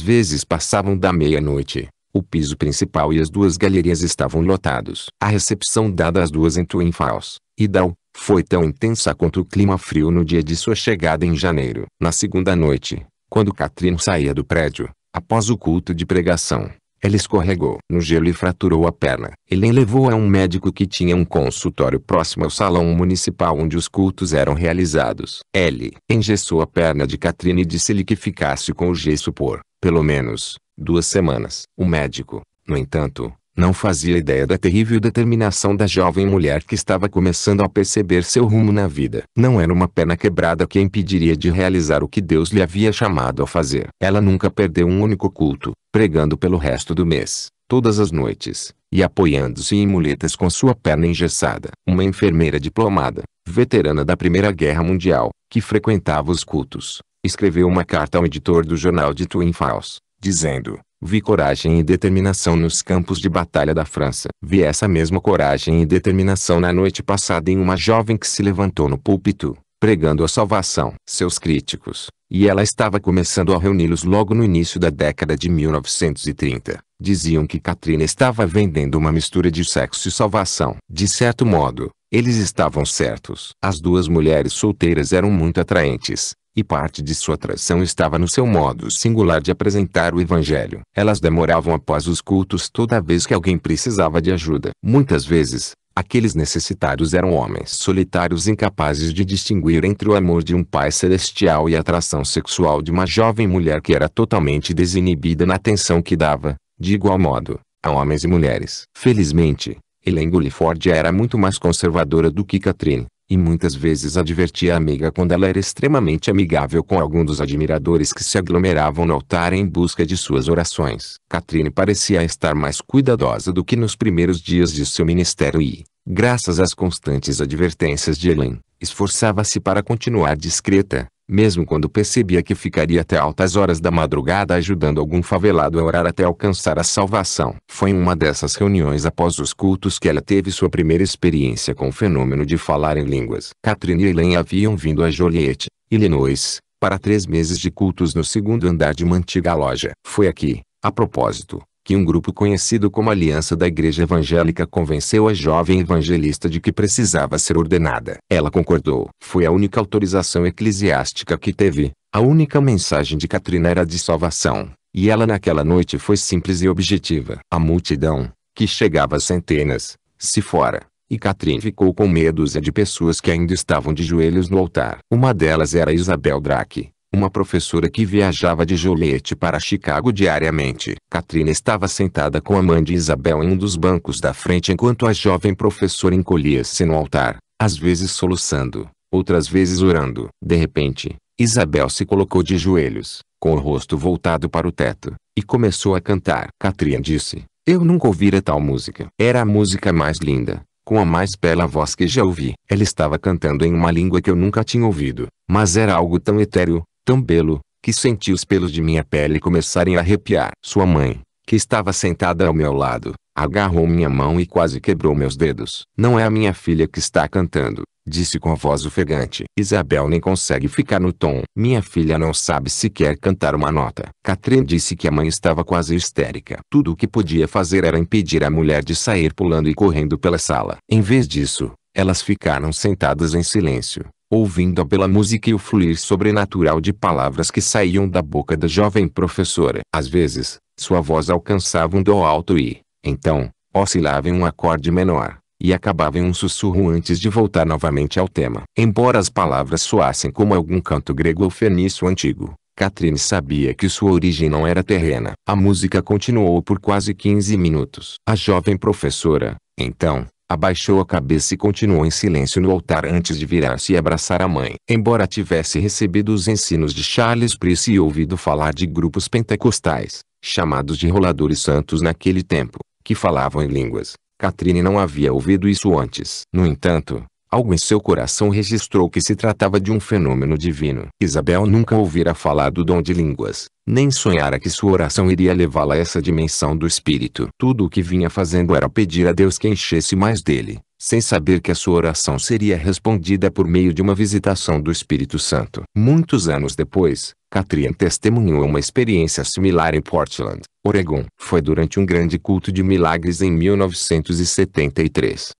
vezes passavam da meia-noite, o piso principal e as duas galerias estavam lotados. A recepção dada às duas em Twin Falls, Idaho, foi tão intensa quanto o clima frio no dia de sua chegada em janeiro. Na segunda noite, quando Catherine saía do prédio, após o culto de pregação, ela escorregou no gelo e fraturou a perna. Ele levou a um médico que tinha um consultório próximo ao salão municipal onde os cultos eram realizados. Ele engessou a perna de Catrina e disse-lhe que ficasse com o gesso por, pelo menos, duas semanas. O médico, no entanto, não fazia ideia da terrível determinação da jovem mulher que estava começando a perceber seu rumo na vida. Não era uma perna quebrada que a impediria de realizar o que Deus lhe havia chamado a fazer. Ela nunca perdeu um único culto, pregando pelo resto do mês, todas as noites, e apoiando-se em muletas com sua perna engessada. Uma enfermeira diplomada, veterana da Primeira Guerra Mundial, que frequentava os cultos, escreveu uma carta ao editor do jornal de Twin Falls, dizendo, Vi coragem e determinação nos campos de batalha da França. Vi essa mesma coragem e determinação na noite passada em uma jovem que se levantou no púlpito, pregando a salvação. Seus críticos, e ela estava começando a reuni-los logo no início da década de 1930, diziam que Katrina estava vendendo uma mistura de sexo e salvação. De certo modo, eles estavam certos. As duas mulheres solteiras eram muito atraentes, e parte de sua atração estava no seu modo singular de apresentar o evangelho. Elas demoravam após os cultos toda vez que alguém precisava de ajuda. Muitas vezes, aqueles necessitados eram homens solitários incapazes de distinguir entre o amor de um pai celestial e a atração sexual de uma jovem mulher que era totalmente desinibida na atenção que dava, de igual modo, a homens e mulheres. Felizmente, Elaine Gulliford era muito mais conservadora do que Catherine e muitas vezes advertia a amiga quando ela era extremamente amigável com algum dos admiradores que se aglomeravam no altar em busca de suas orações. Catrine parecia estar mais cuidadosa do que nos primeiros dias de seu ministério e, graças às constantes advertências de Helen, esforçava-se para continuar discreta, mesmo quando percebia que ficaria até altas horas da madrugada ajudando algum favelado a orar até alcançar a salvação. Foi em uma dessas reuniões após os cultos que ela teve sua primeira experiência com o fenômeno de falar em línguas. Catherine e Elaine haviam vindo a Joliet, Illinois, para três meses de cultos no segundo andar de uma antiga loja. Foi aqui, a propósito, que um grupo conhecido como Aliança da Igreja Evangélica convenceu a jovem evangelista de que precisava ser ordenada. Ela concordou. Foi a única autorização eclesiástica que teve. A única mensagem de Katrina era de salvação, e ela naquela noite foi simples e objetiva. A multidão, que chegava a centenas, se fora, e Catherine ficou com meia dúzia de pessoas que ainda estavam de joelhos no altar. Uma delas era Isabel Drake, uma professora que viajava de Joliet para Chicago diariamente. Katrina estava sentada com a mãe de Isabel em um dos bancos da frente enquanto a jovem professora encolhia-se no altar, às vezes soluçando, outras vezes orando. De repente, Isabel se colocou de joelhos, com o rosto voltado para o teto, e começou a cantar. Katrina disse, eu nunca ouvira tal música. Era a música mais linda, com a mais bela voz que já ouvi. Ela estava cantando em uma língua que eu nunca tinha ouvido, mas era algo tão etéreo, tão belo, que senti os pelos de minha pele começarem a arrepiar. Sua mãe, que estava sentada ao meu lado, agarrou minha mão e quase quebrou meus dedos. Não é a minha filha que está cantando, disse com a voz ofegante. Isabel nem consegue ficar no tom. Minha filha não sabe sequer cantar uma nota. Catherine disse que a mãe estava quase histérica. Tudo o que podia fazer era impedir a mulher de sair pulando e correndo pela sala. Em vez disso, elas ficaram sentadas em silêncio, ouvindo a bela música e o fluir sobrenatural de palavras que saíam da boca da jovem professora. Às vezes, sua voz alcançava um dó alto e, então, oscilava em um acorde menor, e acabava em um sussurro antes de voltar novamente ao tema. Embora as palavras soassem como algum canto grego ou fenício antigo, Catherine sabia que sua origem não era terrena. A música continuou por quase 15 minutos. A jovem professora, então, Abaixou a cabeça e continuou em silêncio no altar antes de virar-se e abraçar a mãe. Embora tivesse recebido os ensinos de Charles Price e ouvido falar de grupos pentecostais, chamados de roladores santos naquele tempo, que falavam em línguas, Catherine não havia ouvido isso antes. No entanto, Algo em seu coração registrou que se tratava de um fenômeno divino. Isabel nunca ouvira falar do dom de línguas, nem sonhara que sua oração iria levá-la a essa dimensão do espírito. Tudo o que vinha fazendo era pedir a Deus que enchesse mais dele, sem saber que a sua oração seria respondida por meio de uma visitação do Espírito Santo. Muitos anos depois, Catrian testemunhou uma experiência similar em Portland, Oregon. Foi durante um grande culto de milagres em 1973.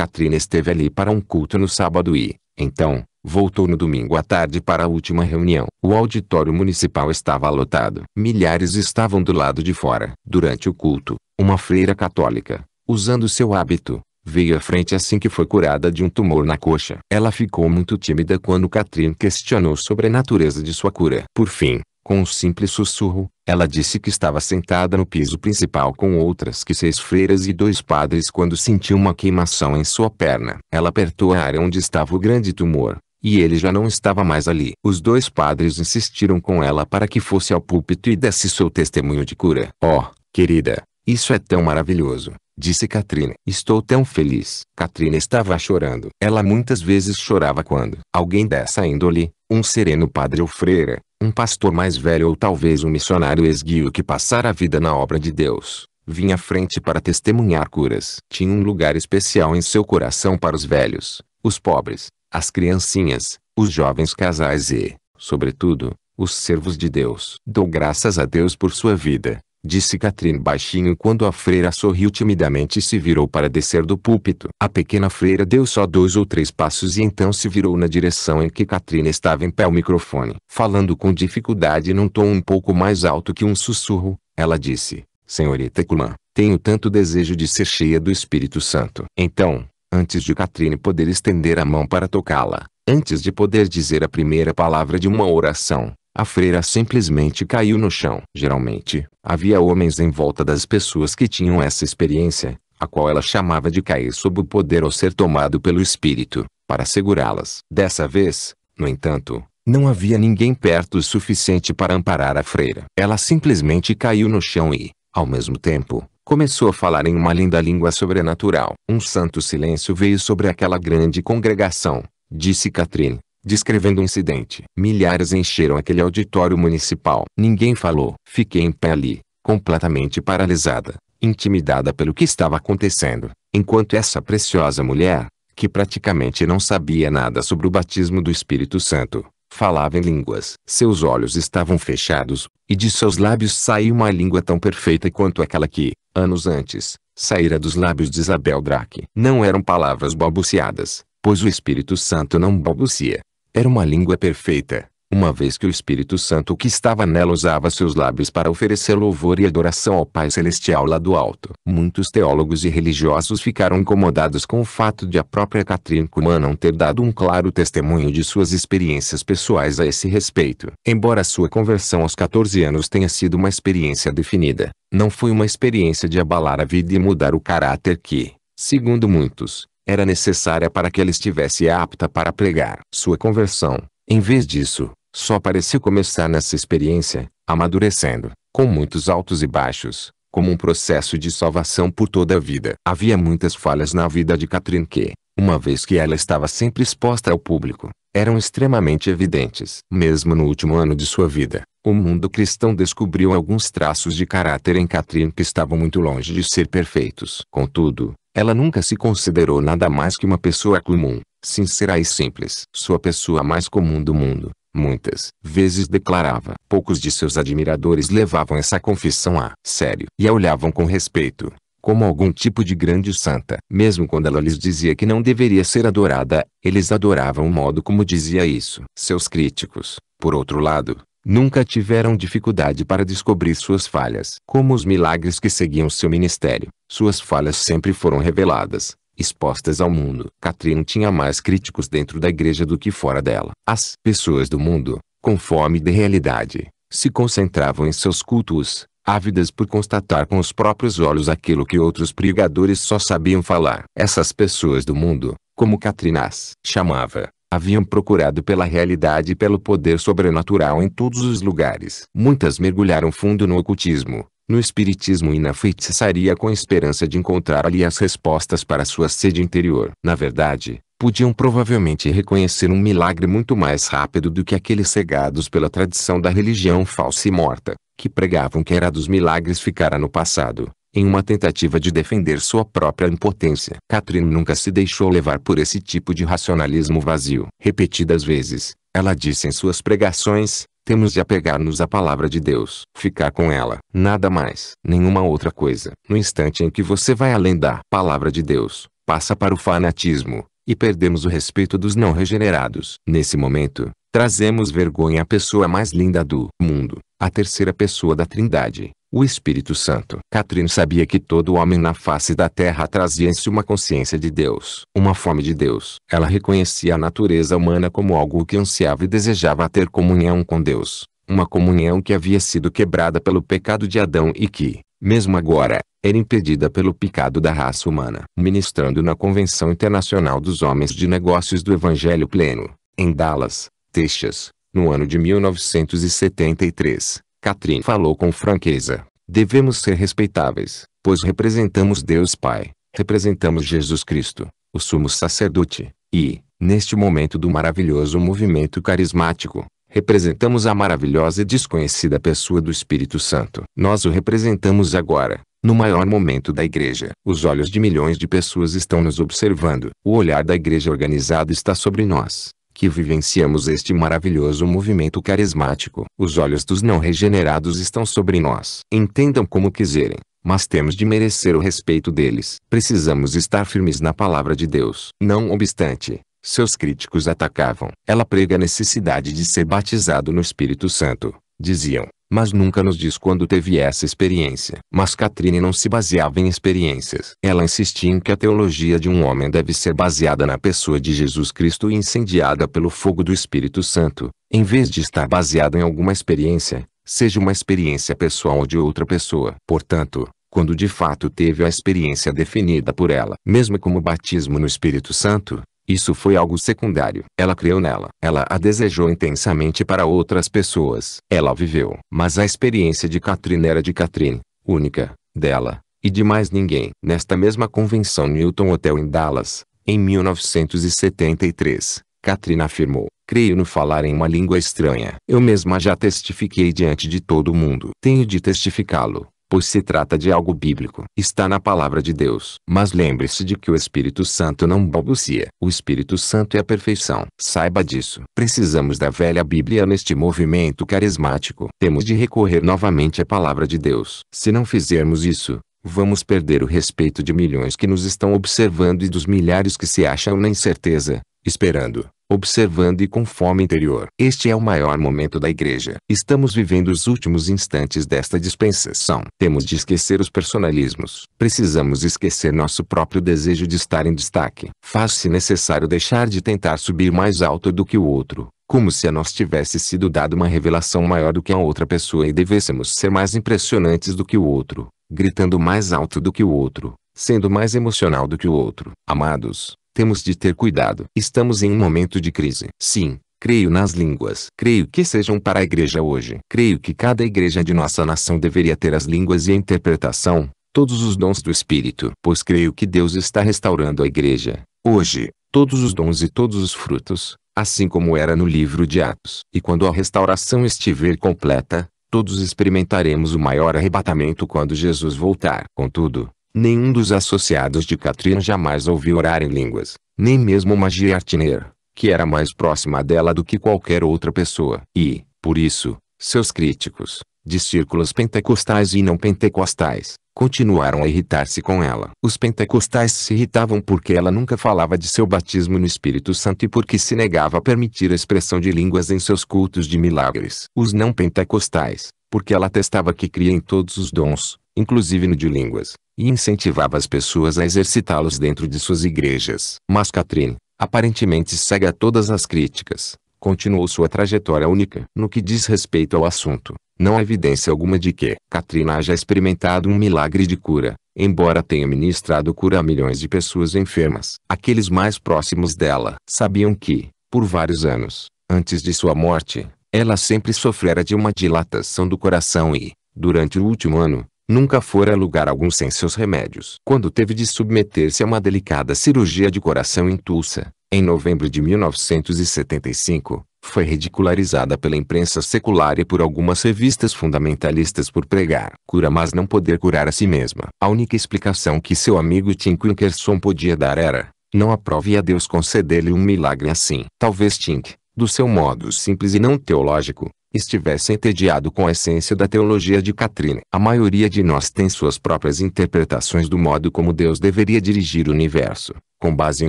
Katrina esteve ali para um culto no sábado e, então, voltou no domingo à tarde para a última reunião. O auditório municipal estava lotado. Milhares estavam do lado de fora. Durante o culto, uma freira católica, usando seu hábito, veio à frente assim que foi curada de um tumor na coxa. Ela ficou muito tímida quando Catherine questionou sobre a natureza de sua cura. Por fim, com um simples sussurro, ela disse que estava sentada no piso principal com outras que seis freiras e dois padres quando sentiu uma queimação em sua perna. Ela apertou a área onde estava o grande tumor, e ele já não estava mais ali. Os dois padres insistiram com ela para que fosse ao púlpito e desse seu testemunho de cura. Oh, querida, isso é tão maravilhoso, disse Katrina. Estou tão feliz. Katrina estava chorando. Ela muitas vezes chorava quando alguém dessa índole, um sereno padre ou freira, um pastor mais velho ou talvez um missionário esguio que passara a vida na obra de Deus, vinha à frente para testemunhar curas. Tinha um lugar especial em seu coração para os velhos, os pobres, as criancinhas, os jovens casais e, sobretudo, os servos de Deus. Dou graças a Deus por sua vida, Disse Catherine baixinho quando a freira sorriu timidamente e se virou para descer do púlpito. A pequena freira deu só dois ou três passos e então se virou na direção em que Catherine estava em pé ao microfone. Falando com dificuldade num tom um pouco mais alto que um sussurro, ela disse, Senhorita Kuman, tenho tanto desejo de ser cheia do Espírito Santo. Então, antes de Catherine poder estender a mão para tocá-la, antes de poder dizer a primeira palavra de uma oração, a freira simplesmente caiu no chão. Geralmente, havia homens em volta das pessoas que tinham essa experiência, a qual ela chamava de cair sob o poder ou ser tomado pelo espírito, para segurá-las. Dessa vez, no entanto, não havia ninguém perto o suficiente para amparar a freira. Ela simplesmente caiu no chão e, ao mesmo tempo, começou a falar em uma linda língua sobrenatural. Um santo silêncio veio sobre aquela grande congregação, disse Catherine, Descrevendo o incidente, milhares encheram aquele auditório municipal. Ninguém falou. Fiquei em pé ali, completamente paralisada, intimidada pelo que estava acontecendo, enquanto essa preciosa mulher, que praticamente não sabia nada sobre o batismo do Espírito Santo, falava em línguas. Seus olhos estavam fechados, e de seus lábios saía uma língua tão perfeita quanto aquela que, anos antes, saíra dos lábios de Isabel Drake. Não eram palavras balbuciadas, pois o Espírito Santo não balbucia, era uma língua perfeita, uma vez que o Espírito Santo que estava nela usava seus lábios para oferecer louvor e adoração ao Pai Celestial lá do alto. Muitos teólogos e religiosos ficaram incomodados com o fato de a própria Catherine Kuhlman não ter dado um claro testemunho de suas experiências pessoais a esse respeito. Embora sua conversão aos 14 anos tenha sido uma experiência definida, não foi uma experiência de abalar a vida e mudar o caráter que, segundo muitos, era necessária para que ela estivesse apta para pregar sua conversão. Em vez disso, só pareceu começar nessa experiência, amadurecendo, com muitos altos e baixos, como um processo de salvação por toda a vida. Havia muitas falhas na vida de Catherine que, uma vez que ela estava sempre exposta ao público, eram extremamente evidentes. Mesmo no último ano de sua vida, o mundo cristão descobriu alguns traços de caráter em Catherine que estavam muito longe de ser perfeitos. Contudo, ela nunca se considerou nada mais que uma pessoa comum, sincera e simples. Sua pessoa mais comum do mundo, muitas vezes declarava. Poucos de seus admiradores levavam essa confissão a sério e a olhavam com respeito, como algum tipo de grande santa. Mesmo quando ela lhes dizia que não deveria ser adorada, eles adoravam o modo como dizia isso. Seus críticos, por outro lado, Nunca tiveram dificuldade para descobrir suas falhas. Como os milagres que seguiam seu ministério, suas falhas sempre foram reveladas, expostas ao mundo. Catrin tinha mais críticos dentro da igreja do que fora dela. As pessoas do mundo, com fome de realidade, se concentravam em seus cultos, ávidas por constatar com os próprios olhos aquilo que outros pregadores só sabiam falar. Essas pessoas do mundo, como Catrinas chamava, haviam procurado pela realidade e pelo poder sobrenatural em todos os lugares. Muitas mergulharam fundo no ocultismo, no espiritismo e na feitiçaria com esperança de encontrar ali as respostas para sua sede interior. Na verdade, podiam provavelmente reconhecer um milagre muito mais rápido do que aqueles cegados pela tradição da religião falsa e morta, que pregavam que era dos milagres ficara no passado em uma tentativa de defender sua própria impotência. Catherine nunca se deixou levar por esse tipo de racionalismo vazio. Repetidas vezes, ela disse em suas pregações, temos de apegar-nos à palavra de Deus. Ficar com ela. Nada mais. Nenhuma outra coisa. No instante em que você vai além da palavra de Deus, passa para o fanatismo, e perdemos o respeito dos não regenerados. Nesse momento, trazemos vergonha à pessoa mais linda do mundo, a terceira pessoa da trindade, o Espírito Santo. Catherine sabia que todo homem na face da terra trazia em si uma consciência de Deus, uma fome de Deus. Ela reconhecia a natureza humana como algo que ansiava e desejava ter comunhão com Deus, uma comunhão que havia sido quebrada pelo pecado de Adão e que, mesmo agora, era impedida pelo pecado da raça humana. Ministrando na Convenção Internacional dos Homens de Negócios do Evangelho Pleno, em Dallas, Texas, no ano de 1973, Catherine falou com franqueza. Devemos ser respeitáveis, pois representamos Deus Pai, representamos Jesus Cristo, o sumo sacerdote, e, neste momento do maravilhoso movimento carismático, representamos a maravilhosa e desconhecida pessoa do Espírito Santo. Nós o representamos agora, no maior momento da igreja. Os olhos de milhões de pessoas estão nos observando. O olhar da igreja organizada está sobre nós que vivenciamos este maravilhoso movimento carismático. Os olhos dos não regenerados estão sobre nós. Entendam como quiserem, mas temos de merecer o respeito deles. Precisamos estar firmes na palavra de Deus. Não obstante, seus críticos atacavam. Ela prega a necessidade de ser batizado no Espírito Santo. Diziam, mas nunca nos diz quando teve essa experiência. Mas Catherine não se baseava em experiências. Ela insistia em que a teologia de um homem deve ser baseada na pessoa de Jesus Cristo e incendiada pelo fogo do Espírito Santo, em vez de estar baseada em alguma experiência, seja uma experiência pessoal ou de outra pessoa. Portanto, quando de fato teve a experiência definida por ela, mesmo como batismo no Espírito Santo, isso foi algo secundário. Ela creu nela. Ela a desejou intensamente para outras pessoas. Ela viveu. Mas a experiência de Catherine era de Catherine. Única. Dela. E de mais ninguém. Nesta mesma convenção Newton Hotel em Dallas. Em 1973. Catherine afirmou. Creio no falar em uma língua estranha. Eu mesma já testifiquei diante de todo mundo. Tenho de testificá-lo pois se trata de algo bíblico. Está na palavra de Deus. Mas lembre-se de que o Espírito Santo não balbucia. O Espírito Santo é a perfeição. Saiba disso. Precisamos da velha Bíblia neste movimento carismático. Temos de recorrer novamente à palavra de Deus. Se não fizermos isso, Vamos perder o respeito de milhões que nos estão observando e dos milhares que se acham na incerteza, esperando, observando e com fome interior. Este é o maior momento da igreja. Estamos vivendo os últimos instantes desta dispensação. Temos de esquecer os personalismos. Precisamos esquecer nosso próprio desejo de estar em destaque. Faz-se necessário deixar de tentar subir mais alto do que o outro, como se a nós tivesse sido dada uma revelação maior do que a outra pessoa e devêssemos ser mais impressionantes do que o outro, gritando mais alto do que o outro, sendo mais emocional do que o outro. Amados, temos de ter cuidado. Estamos em um momento de crise. Sim, Creio nas línguas. Creio que sejam para a igreja hoje. Creio que cada igreja de nossa nação deveria ter as línguas e a interpretação, todos os dons do Espírito. Pois creio que Deus está restaurando a igreja, hoje, todos os dons e todos os frutos, assim como era no livro de Atos. E quando a restauração estiver completa, todos experimentaremos o maior arrebatamento quando Jesus voltar. Contudo, Nenhum dos associados de Catrin jamais ouviu orar em línguas, nem mesmo Magia Artineira, que era mais próxima dela do que qualquer outra pessoa. E, por isso, seus críticos, de círculos pentecostais e não pentecostais, continuaram a irritar-se com ela. Os pentecostais se irritavam porque ela nunca falava de seu batismo no Espírito Santo e porque se negava a permitir a expressão de línguas em seus cultos de milagres. Os não pentecostais, porque ela testava que cria em todos os dons, inclusive no de línguas, e incentivava as pessoas a exercitá-los dentro de suas igrejas. Mas Catherine, aparentemente cega a todas as críticas, continuou sua trajetória única. No que diz respeito ao assunto, não há evidência alguma de que Katrina haja experimentado um milagre de cura, embora tenha ministrado cura a milhões de pessoas enfermas. Aqueles mais próximos dela sabiam que, por vários anos, antes de sua morte, ela sempre sofrera de uma dilatação do coração e, durante o último ano, Nunca fora lugar algum sem seus remédios. Quando teve de submeter-se a uma delicada cirurgia de coração em Tulsa, em novembro de 1975, foi ridicularizada pela imprensa secular e por algumas revistas fundamentalistas por pregar cura mas não poder curar a si mesma. A única explicação que seu amigo Tim Quinkerson podia dar era, não aprove a Deus conceder-lhe um milagre assim. Talvez Tink, do seu modo simples e não teológico, estivesse entediado com a essência da teologia de Catrine. A maioria de nós tem suas próprias interpretações do modo como Deus deveria dirigir o universo, com base em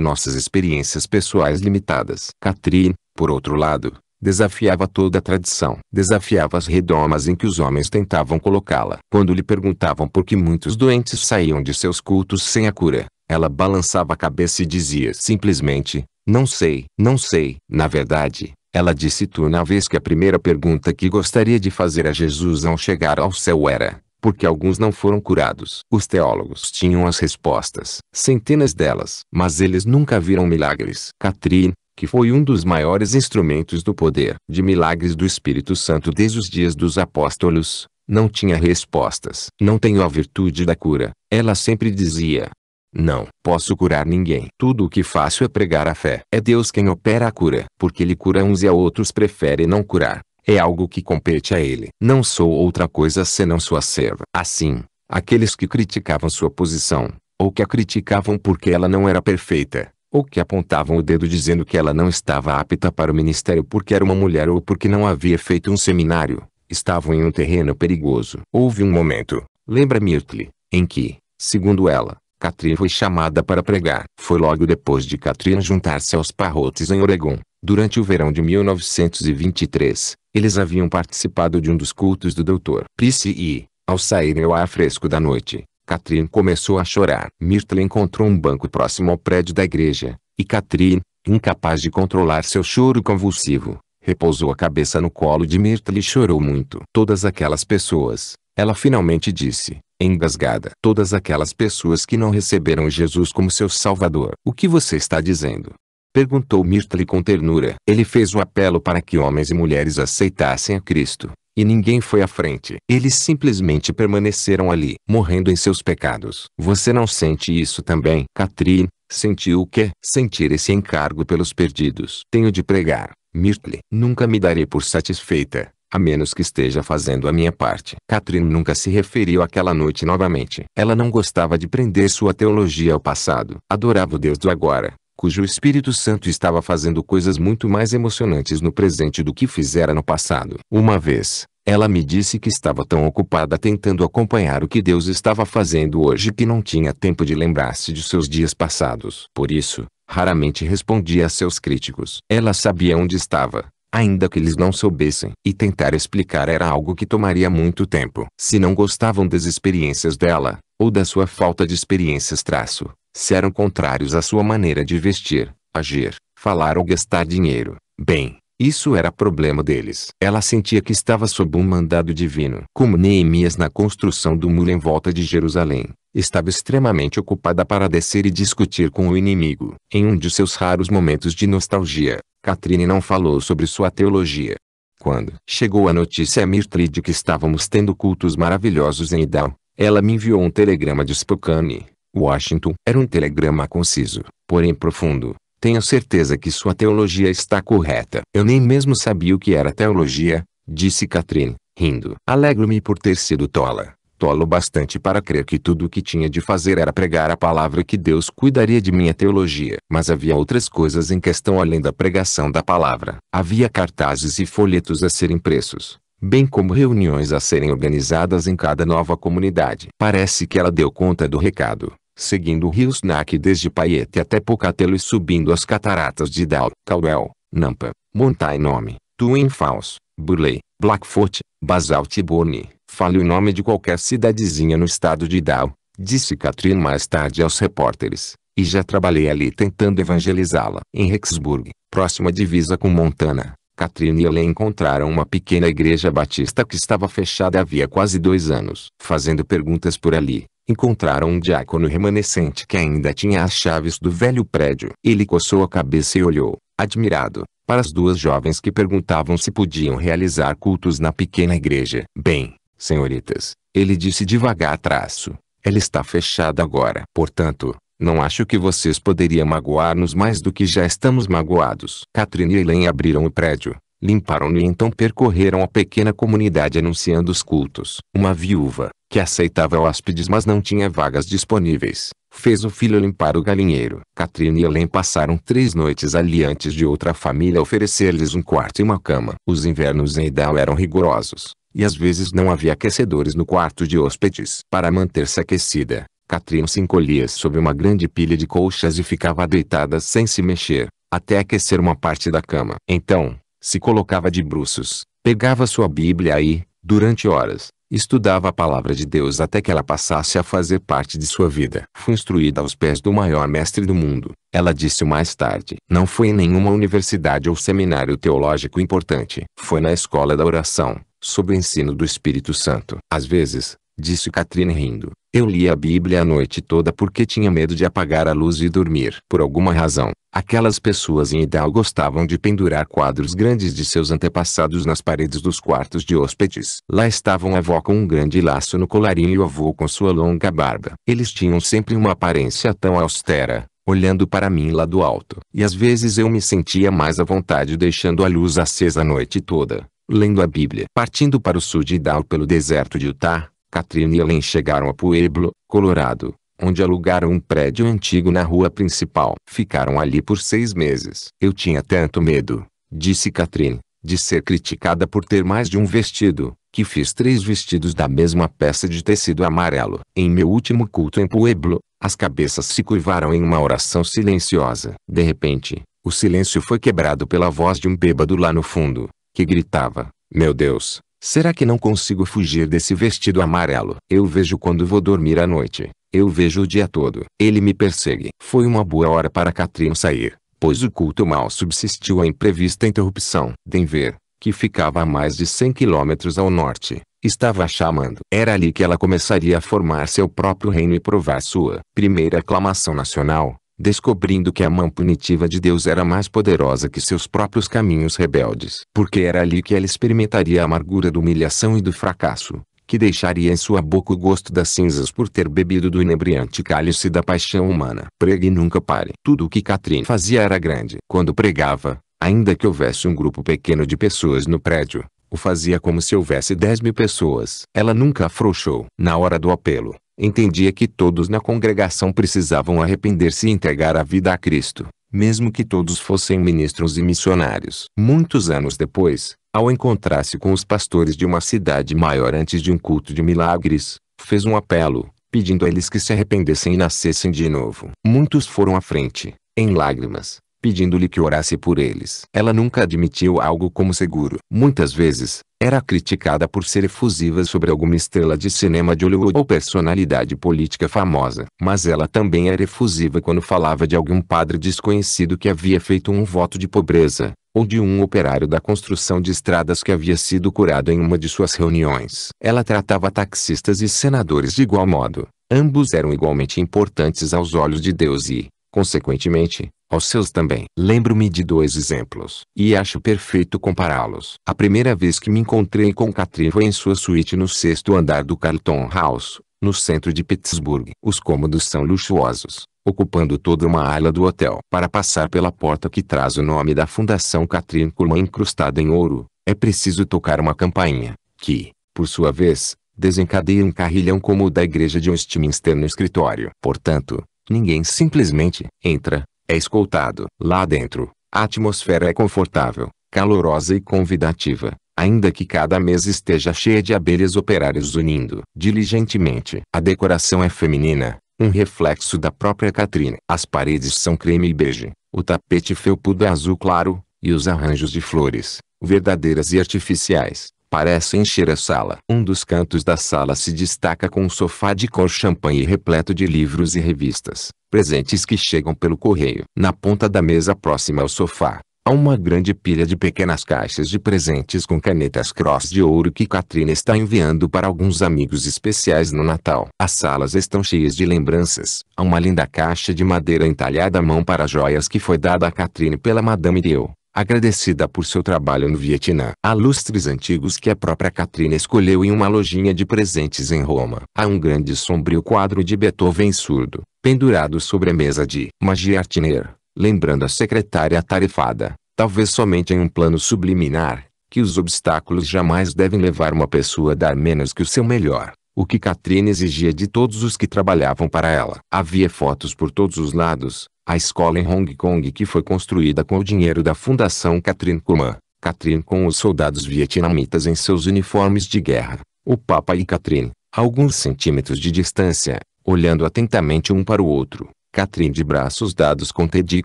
nossas experiências pessoais limitadas. Catrine, por outro lado, desafiava toda a tradição, desafiava as redomas em que os homens tentavam colocá-la. Quando lhe perguntavam por que muitos doentes saíam de seus cultos sem a cura, ela balançava a cabeça e dizia simplesmente, não sei, não sei. Na verdade, ela disse turna vez que a primeira pergunta que gostaria de fazer a Jesus ao chegar ao céu era: porque alguns não foram curados. Os teólogos tinham as respostas, centenas delas, mas eles nunca viram milagres. Catrine, que foi um dos maiores instrumentos do poder de milagres do Espírito Santo desde os dias dos apóstolos, não tinha respostas. Não tenho a virtude da cura, ela sempre dizia, não, posso curar ninguém. Tudo o que faço é pregar a fé. É Deus quem opera a cura, porque ele cura uns e a outros prefere não curar. É algo que compete a ele. Não sou outra coisa senão sua serva. Assim, aqueles que criticavam sua posição, ou que a criticavam porque ela não era perfeita, ou que apontavam o dedo dizendo que ela não estava apta para o ministério porque era uma mulher ou porque não havia feito um seminário, estavam em um terreno perigoso. Houve um momento, lembra Myrtle, em que, segundo ela, Catria foi chamada para pregar. Foi logo depois de Catria juntar-se aos parrotes em Oregon. Durante o verão de 1923, eles haviam participado de um dos cultos do Dr. Price e, ao saírem ao ar fresco da noite, Catherine começou a chorar. Myrtle encontrou um banco próximo ao prédio da igreja, e Catherine, incapaz de controlar seu choro convulsivo, repousou a cabeça no colo de Myrtle e chorou muito. Todas aquelas pessoas, ela finalmente disse, engasgada. Todas aquelas pessoas que não receberam Jesus como seu Salvador. O que você está dizendo? Perguntou Mirtle com ternura. Ele fez o apelo para que homens e mulheres aceitassem a Cristo. E ninguém foi à frente. Eles simplesmente permaneceram ali, morrendo em seus pecados. Você não sente isso também? Catrine sentiu o que? Sentir esse encargo pelos perdidos. Tenho de pregar. Mirtle, nunca me darei por satisfeita a menos que esteja fazendo a minha parte. Catherine nunca se referiu àquela noite novamente. Ela não gostava de prender sua teologia ao passado. Adorava o Deus do agora, cujo Espírito Santo estava fazendo coisas muito mais emocionantes no presente do que fizera no passado. Uma vez, ela me disse que estava tão ocupada tentando acompanhar o que Deus estava fazendo hoje que não tinha tempo de lembrar-se de seus dias passados. Por isso, raramente respondia a seus críticos. Ela sabia onde estava, ainda que eles não soubessem. E tentar explicar era algo que tomaria muito tempo. Se não gostavam das experiências dela, ou da sua falta de experiências traço, se eram contrários à sua maneira de vestir, agir, falar ou gastar dinheiro, bem, isso era problema deles. Ela sentia que estava sob um mandado divino. Como Neemias na construção do muro em volta de Jerusalém, estava extremamente ocupada para descer e discutir com o inimigo. Em um de seus raros momentos de nostalgia, Catrine não falou sobre sua teologia. Quando chegou a notícia a Mirtli de que estávamos tendo cultos maravilhosos em Idaho, ela me enviou um telegrama de Spokane, Washington. Era um telegrama conciso, porém profundo. Tenho certeza que sua teologia está correta. Eu nem mesmo sabia o que era teologia, disse Catrine, rindo. Alegro-me por ter sido tola tolo bastante para crer que tudo o que tinha de fazer era pregar a palavra e que Deus cuidaria de minha teologia. Mas havia outras coisas em questão além da pregação da palavra. Havia cartazes e folhetos a serem impressos, bem como reuniões a serem organizadas em cada nova comunidade. Parece que ela deu conta do recado seguindo o rio Snack desde Paiete até Pocatello e subindo as cataratas de Dow, Caldwell, Nampa, Montainome, Twin Falls, Burley, Blackfoot, Basalt e Bonny, Fale o nome de qualquer cidadezinha no estado de Idaho, disse Katrin mais tarde aos repórteres, e já trabalhei ali tentando evangelizá-la. Em Rexburg, próxima divisa com Montana, Katrin e Elaine encontraram uma pequena igreja batista que estava fechada havia quase dois anos. Fazendo perguntas por ali, encontraram um diácono remanescente que ainda tinha as chaves do velho prédio. Ele coçou a cabeça e olhou, admirado, para as duas jovens que perguntavam se podiam realizar cultos na pequena igreja. Bem, senhoritas, ele disse devagar traço, ela está fechada agora. Portanto, não acho que vocês poderiam magoar-nos mais do que já estamos magoados. Catherine e Elaine abriram o prédio, limparam-no e então percorreram a pequena comunidade anunciando os cultos. Uma viúva, que aceitava hóspedes mas não tinha vagas disponíveis, fez o filho limpar o galinheiro. Catherine e Elaine passaram três noites ali antes de outra família oferecer-lhes um quarto e uma cama. Os invernos em Idal eram rigorosos e às vezes não havia aquecedores no quarto de hóspedes. Para manter-se aquecida, Catrion se encolhia sobre uma grande pilha de colchas e ficava deitada sem se mexer, até aquecer uma parte da cama. Então, se colocava de bruços, pegava sua Bíblia e, durante horas, estudava a palavra de Deus até que ela passasse a fazer parte de sua vida. Fui instruída aos pés do maior mestre do mundo, ela disse mais tarde. Não foi em nenhuma universidade ou seminário teológico importante. Foi na escola da oração sob o ensino do Espírito Santo. Às vezes, disse Catherine rindo, eu li a Bíblia a noite toda porque tinha medo de apagar a luz e dormir. Por alguma razão, aquelas pessoas em Idal gostavam de pendurar quadros grandes de seus antepassados nas paredes dos quartos de hóspedes. Lá estavam a avó com um grande laço no colarinho e o avô com sua longa barba. Eles tinham sempre uma aparência tão austera, olhando para mim lá do alto. E às vezes eu me sentia mais à vontade deixando a luz acesa a noite toda, lendo a Bíblia. Partindo para o sul de Idaho pelo deserto de Utah, Catherine e Ellen chegaram a Pueblo, Colorado, onde alugaram um prédio antigo na rua principal. Ficaram ali por seis meses. Eu tinha tanto medo, disse Catherine, de ser criticada por ter mais de um vestido, que fiz três vestidos da mesma peça de tecido amarelo. Em meu último culto em Pueblo, as cabeças se curvaram em uma oração silenciosa. De repente, o silêncio foi quebrado pela voz de um bêbado lá no fundo que gritava: Meu Deus, será que não consigo fugir desse vestido amarelo? Eu vejo quando vou dormir à noite. Eu vejo o dia todo. Ele me persegue. Foi uma boa hora para Catrin sair, pois o culto mal subsistiu à imprevista interrupção. Denver, que ficava a mais de 100 quilômetros ao norte, estava chamando. Era ali que ela começaria a formar seu próprio reino e provar sua primeira aclamação nacional descobrindo que a mão punitiva de Deus era mais poderosa que seus próprios caminhos rebeldes, porque era ali que ela experimentaria a amargura da humilhação e do fracasso, que deixaria em sua boca o gosto das cinzas por ter bebido do inebriante cálice da paixão humana. Pregue e nunca pare. Tudo o que Catherine fazia era grande. Quando pregava, ainda que houvesse um grupo pequeno de pessoas no prédio, o fazia como se houvesse 10 mil pessoas. Ela nunca afrouxou. Na hora do apelo, entendia que todos na congregação precisavam arrepender-se e entregar a vida a Cristo, mesmo que todos fossem ministros e missionários. Muitos anos depois, ao encontrar-se com os pastores de uma cidade maior antes de um culto de milagres, fez um apelo, pedindo a eles que se arrependessem e nascessem de novo. Muitos foram à frente, em lágrimas, pedindo-lhe que orasse por eles. Ela nunca admitiu algo como seguro. Muitas vezes, era criticada por ser efusiva sobre alguma estrela de cinema de Hollywood ou personalidade política famosa. Mas ela também era efusiva quando falava de algum padre desconhecido que havia feito um voto de pobreza, ou de um operário da construção de estradas que havia sido curado em uma de suas reuniões. Ela tratava taxistas e senadores de igual modo. Ambos eram igualmente importantes aos olhos de Deus e, consequentemente, aos seus também. Lembro-me de dois exemplos, e acho perfeito compará-los. A primeira vez que me encontrei com Catrin foi em sua suíte no sexto andar do Carlton House, no centro de Pittsburgh. Os cômodos são luxuosos, ocupando toda uma ala do hotel. Para passar pela porta que traz o nome da Fundação Catrin Kuhlman incrustada em ouro, é preciso tocar uma campainha, que, por sua vez, desencadeia um carrilhão como o da igreja de Westminster no escritório. Portanto, ninguém simplesmente entra, é escoltado. Lá dentro, a atmosfera é confortável, calorosa e convidativa, ainda que cada mesa esteja cheia de abelhas operárias unindo diligentemente. A decoração é feminina, um reflexo da própria Catrine. As paredes são creme e bege, o tapete felpudo é azul claro, e os arranjos de flores, verdadeiras e artificiais. Parece encher a sala. Um dos cantos da sala se destaca com um sofá de cor champanhe repleto de livros e revistas, presentes que chegam pelo correio. Na ponta da mesa próxima ao sofá, Há uma grande pilha de pequenas caixas de presentes com canetas cross de ouro que Katrina está enviando para alguns amigos especiais no Natal. As salas estão cheias de lembranças. Há uma linda caixa de madeira entalhada à mão para joias que foi dada a Katrina pela Madame Dio agradecida por seu trabalho no Vietnã. Há lustres antigos que a própria Katrina escolheu em uma lojinha de presentes em Roma. Há um grande e sombrio quadro de Beethoven surdo, pendurado sobre a mesa de Magiartiner, lembrando a secretária tarifada, talvez somente em um plano subliminar, que os obstáculos jamais devem levar uma pessoa a dar menos que o seu melhor. O que Katrina exigia de todos os que trabalhavam para ela. Havia fotos por todos os lados, a escola em Hong Kong que foi construída com o dinheiro da Fundação Katrin Kuman, Katrin com os soldados vietnamitas em seus uniformes de guerra, o Papa e Katrin, a alguns centímetros de distância, olhando atentamente um para o outro, Katrin de braços dados com Teddy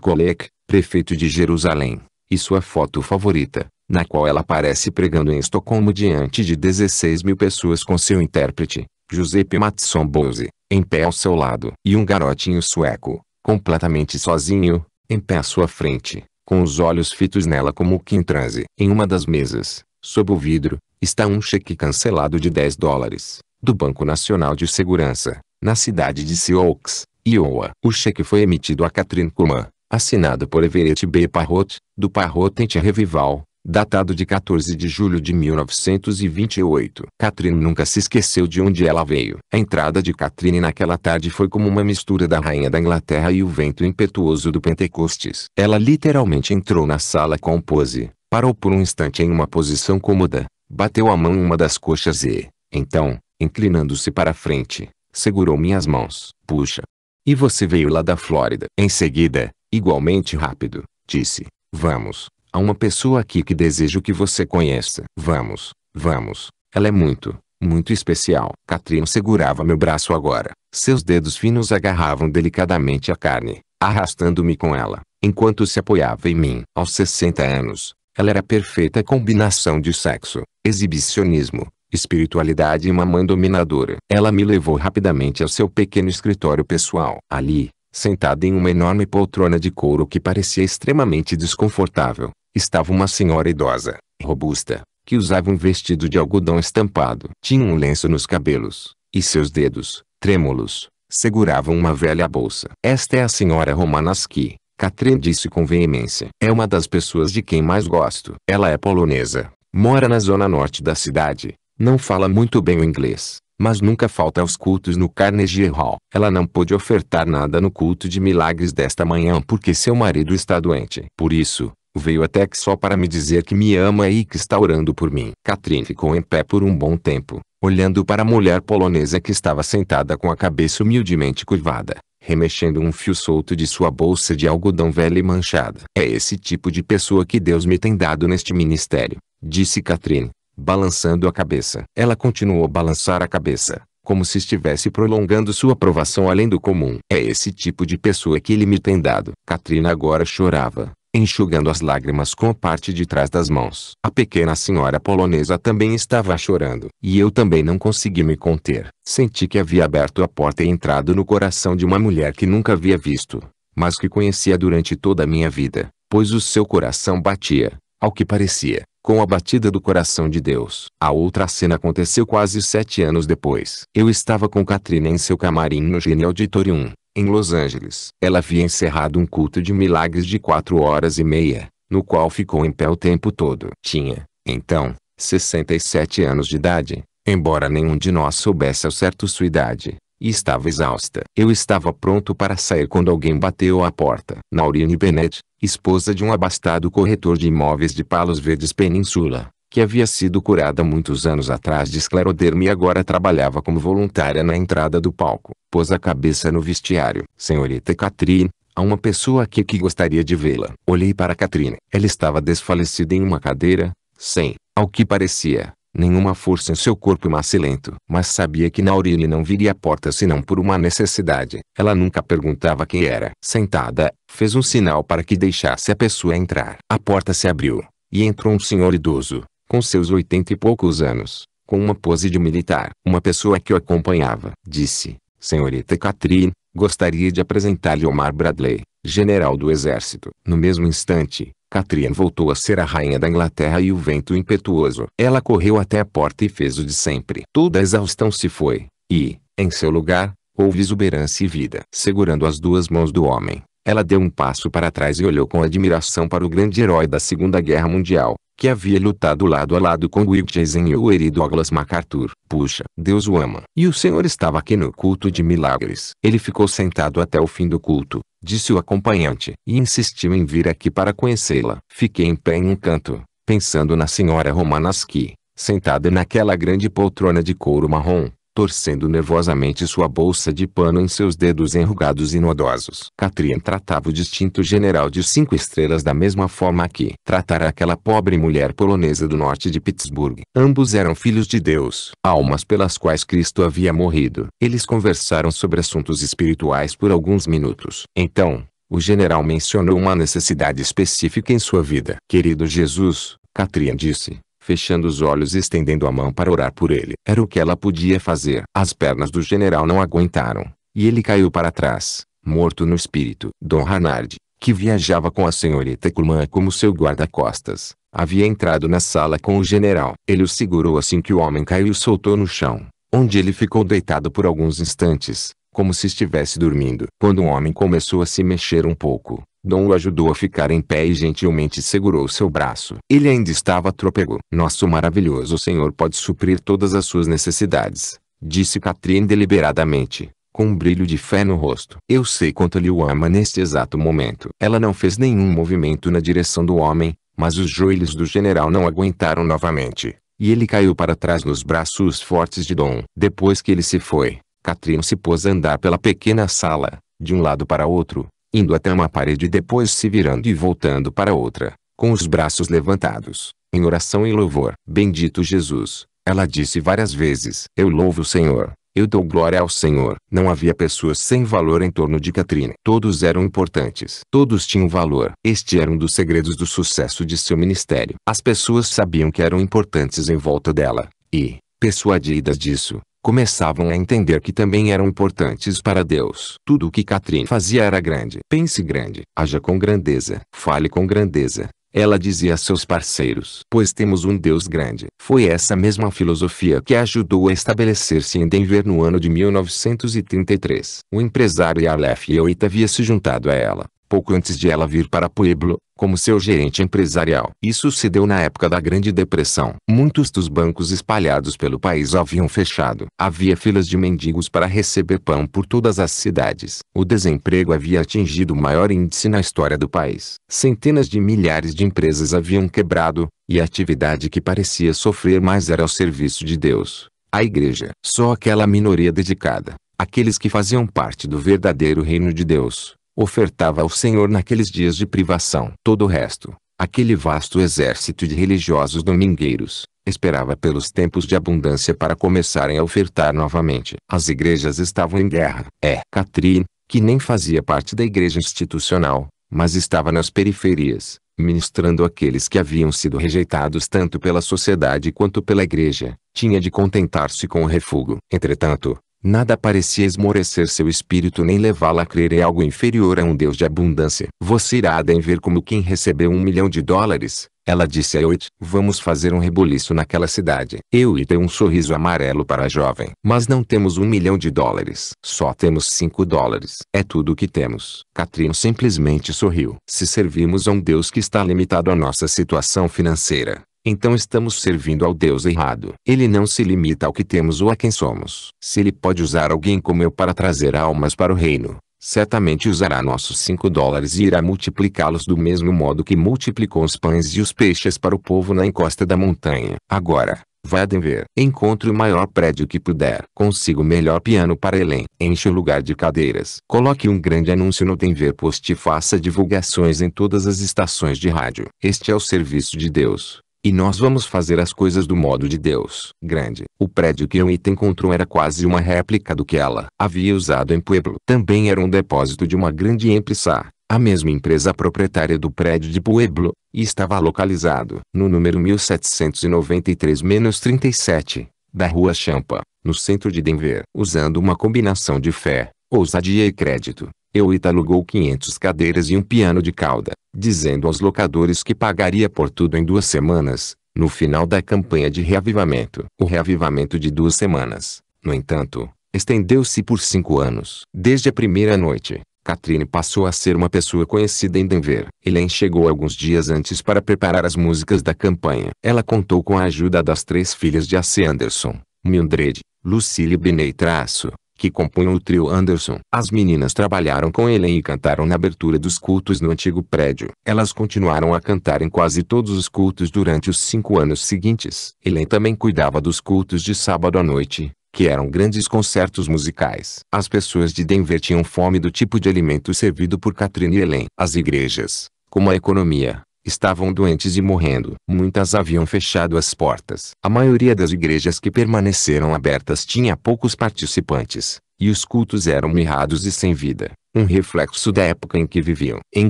Kolek, prefeito de Jerusalém, e sua foto favorita, na qual ela aparece pregando em Estocolmo diante de 16 mil pessoas com seu intérprete, Giuseppe Matson Bose, em pé ao seu lado, e um garotinho sueco, completamente sozinho, em pé à sua frente, com os olhos fitos nela como que em transe. Em uma das mesas, sob o vidro, está um cheque cancelado de 10 dólares, do Banco Nacional de Segurança, na cidade de Sioux, Iowa. O cheque foi emitido a Catherine Kuman assinado por Everett B. Parrot, do Parrot Revival, datado de 14 de julho de 1928. Catherine nunca se esqueceu de onde ela veio. A entrada de Catherine naquela tarde foi como uma mistura da rainha da Inglaterra e o vento impetuoso do Pentecostes. Ela literalmente entrou na sala com pose, parou por um instante em uma posição cômoda, bateu a mão em uma das coxas e, então, inclinando-se para a frente, segurou minhas mãos. Puxa! E você veio lá da Flórida. Em seguida, igualmente rápido, disse, vamos, Há uma pessoa aqui que desejo que você conheça. Vamos, vamos. Ela é muito, muito especial. Catrin segurava meu braço agora. Seus dedos finos agarravam delicadamente a carne, arrastando-me com ela, enquanto se apoiava em mim. Aos 60 anos, ela era a perfeita combinação de sexo, exibicionismo, espiritualidade e mamãe dominadora. Ela me levou rapidamente ao seu pequeno escritório pessoal. Ali, Sentada em uma enorme poltrona de couro que parecia extremamente desconfortável, estava uma senhora idosa, robusta, que usava um vestido de algodão estampado. Tinha um lenço nos cabelos, e seus dedos, trêmulos, seguravam uma velha bolsa. Esta é a senhora Romanaski, Katrin disse com veemência. É uma das pessoas de quem mais gosto. Ela é polonesa, mora na zona norte da cidade, não fala muito bem o inglês, mas nunca falta aos cultos no Carnegie Hall. Ela não pôde ofertar nada no culto de milagres desta manhã porque seu marido está doente. Por isso, veio até que só para me dizer que me ama e que está orando por mim. Catherine ficou em pé por um bom tempo, olhando para a mulher polonesa que estava sentada com a cabeça humildemente curvada, remexendo um fio solto de sua bolsa de algodão velha e manchada. É esse tipo de pessoa que Deus me tem dado neste ministério, disse Catherine balançando a cabeça. Ela continuou a balançar a cabeça, como se estivesse prolongando sua aprovação além do comum. É esse tipo de pessoa que ele me tem dado. Katrina agora chorava, enxugando as lágrimas com a parte de trás das mãos. A pequena senhora polonesa também estava chorando. E eu também não consegui me conter. Senti que havia aberto a porta e entrado no coração de uma mulher que nunca havia visto, mas que conhecia durante toda a minha vida, pois o seu coração batia, ao que parecia, com a batida do coração de Deus. A outra cena aconteceu quase sete anos depois. Eu estava com Katrina em seu camarim no Gene Auditorium, em Los Angeles. Ela havia encerrado um culto de milagres de quatro horas e meia, no qual ficou em pé o tempo todo. Tinha, então, 67 anos de idade, embora nenhum de nós soubesse ao certo sua idade. E estava exausta. Eu estava pronto para sair quando alguém bateu à porta. Naurine Bennett, esposa de um abastado corretor de imóveis de Palos Verdes Península, que havia sido curada muitos anos atrás de esclerodermia e agora trabalhava como voluntária na entrada do palco, pôs a cabeça no vestiário. Senhorita Catherine, há uma pessoa aqui que gostaria de vê-la. Olhei para Catherine. Ela estava desfalecida em uma cadeira, sem, ao que parecia, nenhuma força em seu corpo é macilento. Mas sabia que Nauri não viria à porta senão por uma necessidade. Ela nunca perguntava quem era. Sentada, fez um sinal para que deixasse a pessoa entrar. A porta se abriu, e entrou um senhor idoso, com seus oitenta e poucos anos, com uma pose de militar. Uma pessoa que o acompanhava. Disse, senhorita Catrine gostaria de apresentar-lhe Omar Bradley, general do exército. No mesmo instante, Catriona voltou a ser a rainha da Inglaterra e o vento impetuoso. Ela correu até a porta e fez o de sempre. Toda a exaustão se foi, e, em seu lugar, houve exuberância e vida. Segurando as duas mãos do homem, ela deu um passo para trás e olhou com admiração para o grande herói da Segunda Guerra Mundial, que havia lutado lado a lado com Whitjason Ewell e Douglas MacArthur. Puxa, Deus o ama. E o senhor estava aqui no culto de milagres. Ele ficou sentado até o fim do culto, disse o acompanhante, e insistiu em vir aqui para conhecê-la. Fiquei em pé em um canto, pensando na senhora Romanaski, sentada naquela grande poltrona de couro marrom, torcendo nervosamente sua bolsa de pano em seus dedos enrugados e nodosos. Catrien tratava o distinto general de cinco estrelas da mesma forma que tratara aquela pobre mulher polonesa do norte de Pittsburgh. Ambos eram filhos de Deus, almas pelas quais Cristo havia morrido. Eles conversaram sobre assuntos espirituais por alguns minutos. Então, o general mencionou uma necessidade específica em sua vida. Querido Jesus, Catrien disse, fechando os olhos e estendendo a mão para orar por ele. Era o que ela podia fazer. As pernas do general não aguentaram, e ele caiu para trás, morto no espírito. Dom Ranard, que viajava com a senhorita Curman como seu guarda-costas, havia entrado na sala com o general. Ele o segurou assim que o homem caiu e o soltou no chão, onde ele ficou deitado por alguns instantes, como se estivesse dormindo. Quando o homem começou a se mexer um pouco, Dom o ajudou a ficar em pé e gentilmente segurou seu braço. Ele ainda estava trôpego. Nosso maravilhoso Senhor pode suprir todas as suas necessidades, disse Catherine deliberadamente, com um brilho de fé no rosto. Eu sei quanto ele o ama neste exato momento. Ela não fez nenhum movimento na direção do homem, mas os joelhos do general não aguentaram novamente, e ele caiu para trás nos braços fortes de Dom. Depois que ele se foi, Catherine se pôs a andar pela pequena sala, de um lado para outro, indo até uma parede e depois se virando e voltando para outra, com os braços levantados, em oração e louvor. Bendito Jesus! Ela disse várias vezes: Eu louvo o Senhor, eu dou glória ao Senhor. Não havia pessoas sem valor em torno de Catrine. Todos eram importantes. Todos tinham valor. Este era um dos segredos do sucesso de seu ministério. As pessoas sabiam que eram importantes em volta dela. E, persuadidas disso, começavam a entender que também eram importantes para Deus. Tudo o que Catherine fazia era grande. Pense grande, haja com grandeza, fale com grandeza. Ela dizia a seus parceiros, pois temos um Deus grande. Foi essa mesma filosofia que a ajudou a estabelecer-se em Denver no ano de 1933. O empresário Aleph Yoita havia se juntado a ela pouco antes de ela vir para Pueblo, como seu gerente empresarial. Isso se deu na época da Grande Depressão. Muitos dos bancos espalhados pelo país haviam fechado. Havia filas de mendigos para receber pão por todas as cidades. O desemprego havia atingido o maior índice na história do país. Centenas de milhares de empresas haviam quebrado, e a atividade que parecia sofrer mais era o serviço de Deus. A igreja. Só aquela minoria dedicada. Aqueles que faziam parte do verdadeiro reino de Deus ofertava ao Senhor naqueles dias de privação. Todo o resto, aquele vasto exército de religiosos domingueiros, esperava pelos tempos de abundância para começarem a ofertar novamente. As igrejas estavam em guerra. É, Catrine que nem fazia parte da igreja institucional, mas estava nas periferias, ministrando aqueles que haviam sido rejeitados tanto pela sociedade quanto pela igreja, tinha de contentar-se com o refúgio. Entretanto, Nada parecia esmorecer seu espírito nem levá-la a crer em algo inferior a um Deus de abundância. Você irá em ver como quem recebeu um milhão de dólares, ela disse a Eut. Vamos fazer um rebuliço naquela cidade. Eu deu um sorriso amarelo para a jovem. Mas não temos um milhão de dólares. Só temos cinco dólares. É tudo o que temos. Catrion simplesmente sorriu. Se servimos a um Deus que está limitado à nossa situação financeira, então estamos servindo ao Deus errado. Ele não se limita ao que temos ou a quem somos. Se ele pode usar alguém como eu para trazer almas para o reino, certamente usará nossos cinco dólares e irá multiplicá-los do mesmo modo que multiplicou os pães e os peixes para o povo na encosta da montanha. Agora, Vá a Denver. Encontre o maior prédio que puder. Consiga o melhor piano para Helen, Enche o lugar de cadeiras. Coloque um grande anúncio no Denver Post e faça divulgações em todas as estações de rádio. Este é o serviço de Deus. E nós vamos fazer as coisas do modo de Deus. Grande. O prédio que Anita encontrou era quase uma réplica do que ela havia usado em Pueblo. Também era um depósito de uma grande empresa, a mesma empresa proprietária do prédio de Pueblo, e estava localizado no número 1793-37, da Rua Champa, no centro de Denver. Usando uma combinação de fé, ousadia e crédito, Euita alugou 500 cadeiras e um piano de cauda, dizendo aos locadores que pagaria por tudo em duas semanas, no final da campanha de reavivamento. O reavivamento de duas semanas, no entanto, estendeu-se por cinco anos. Desde a primeira noite, Catherine passou a ser uma pessoa conhecida em Denver. Elaine chegou alguns dias antes para preparar as músicas da campanha. Ela contou com a ajuda das três filhas de Ace Anderson, Mildred, Lucille e Binet Traço, que compunham o trio Anderson. As meninas trabalharam com Helen e cantaram na abertura dos cultos no antigo prédio. Elas continuaram a cantar em quase todos os cultos durante os cinco anos seguintes. Helen também cuidava dos cultos de sábado à noite, que eram grandes concertos musicais. As pessoas de Denver tinham fome do tipo de alimento servido por Catherine e Helen. As igrejas, como a economia, estavam doentes e morrendo. Muitas haviam fechado as portas. A maioria das igrejas que permaneceram abertas tinha poucos participantes, e os cultos eram mirrados e sem vida, um reflexo da época em que viviam. Em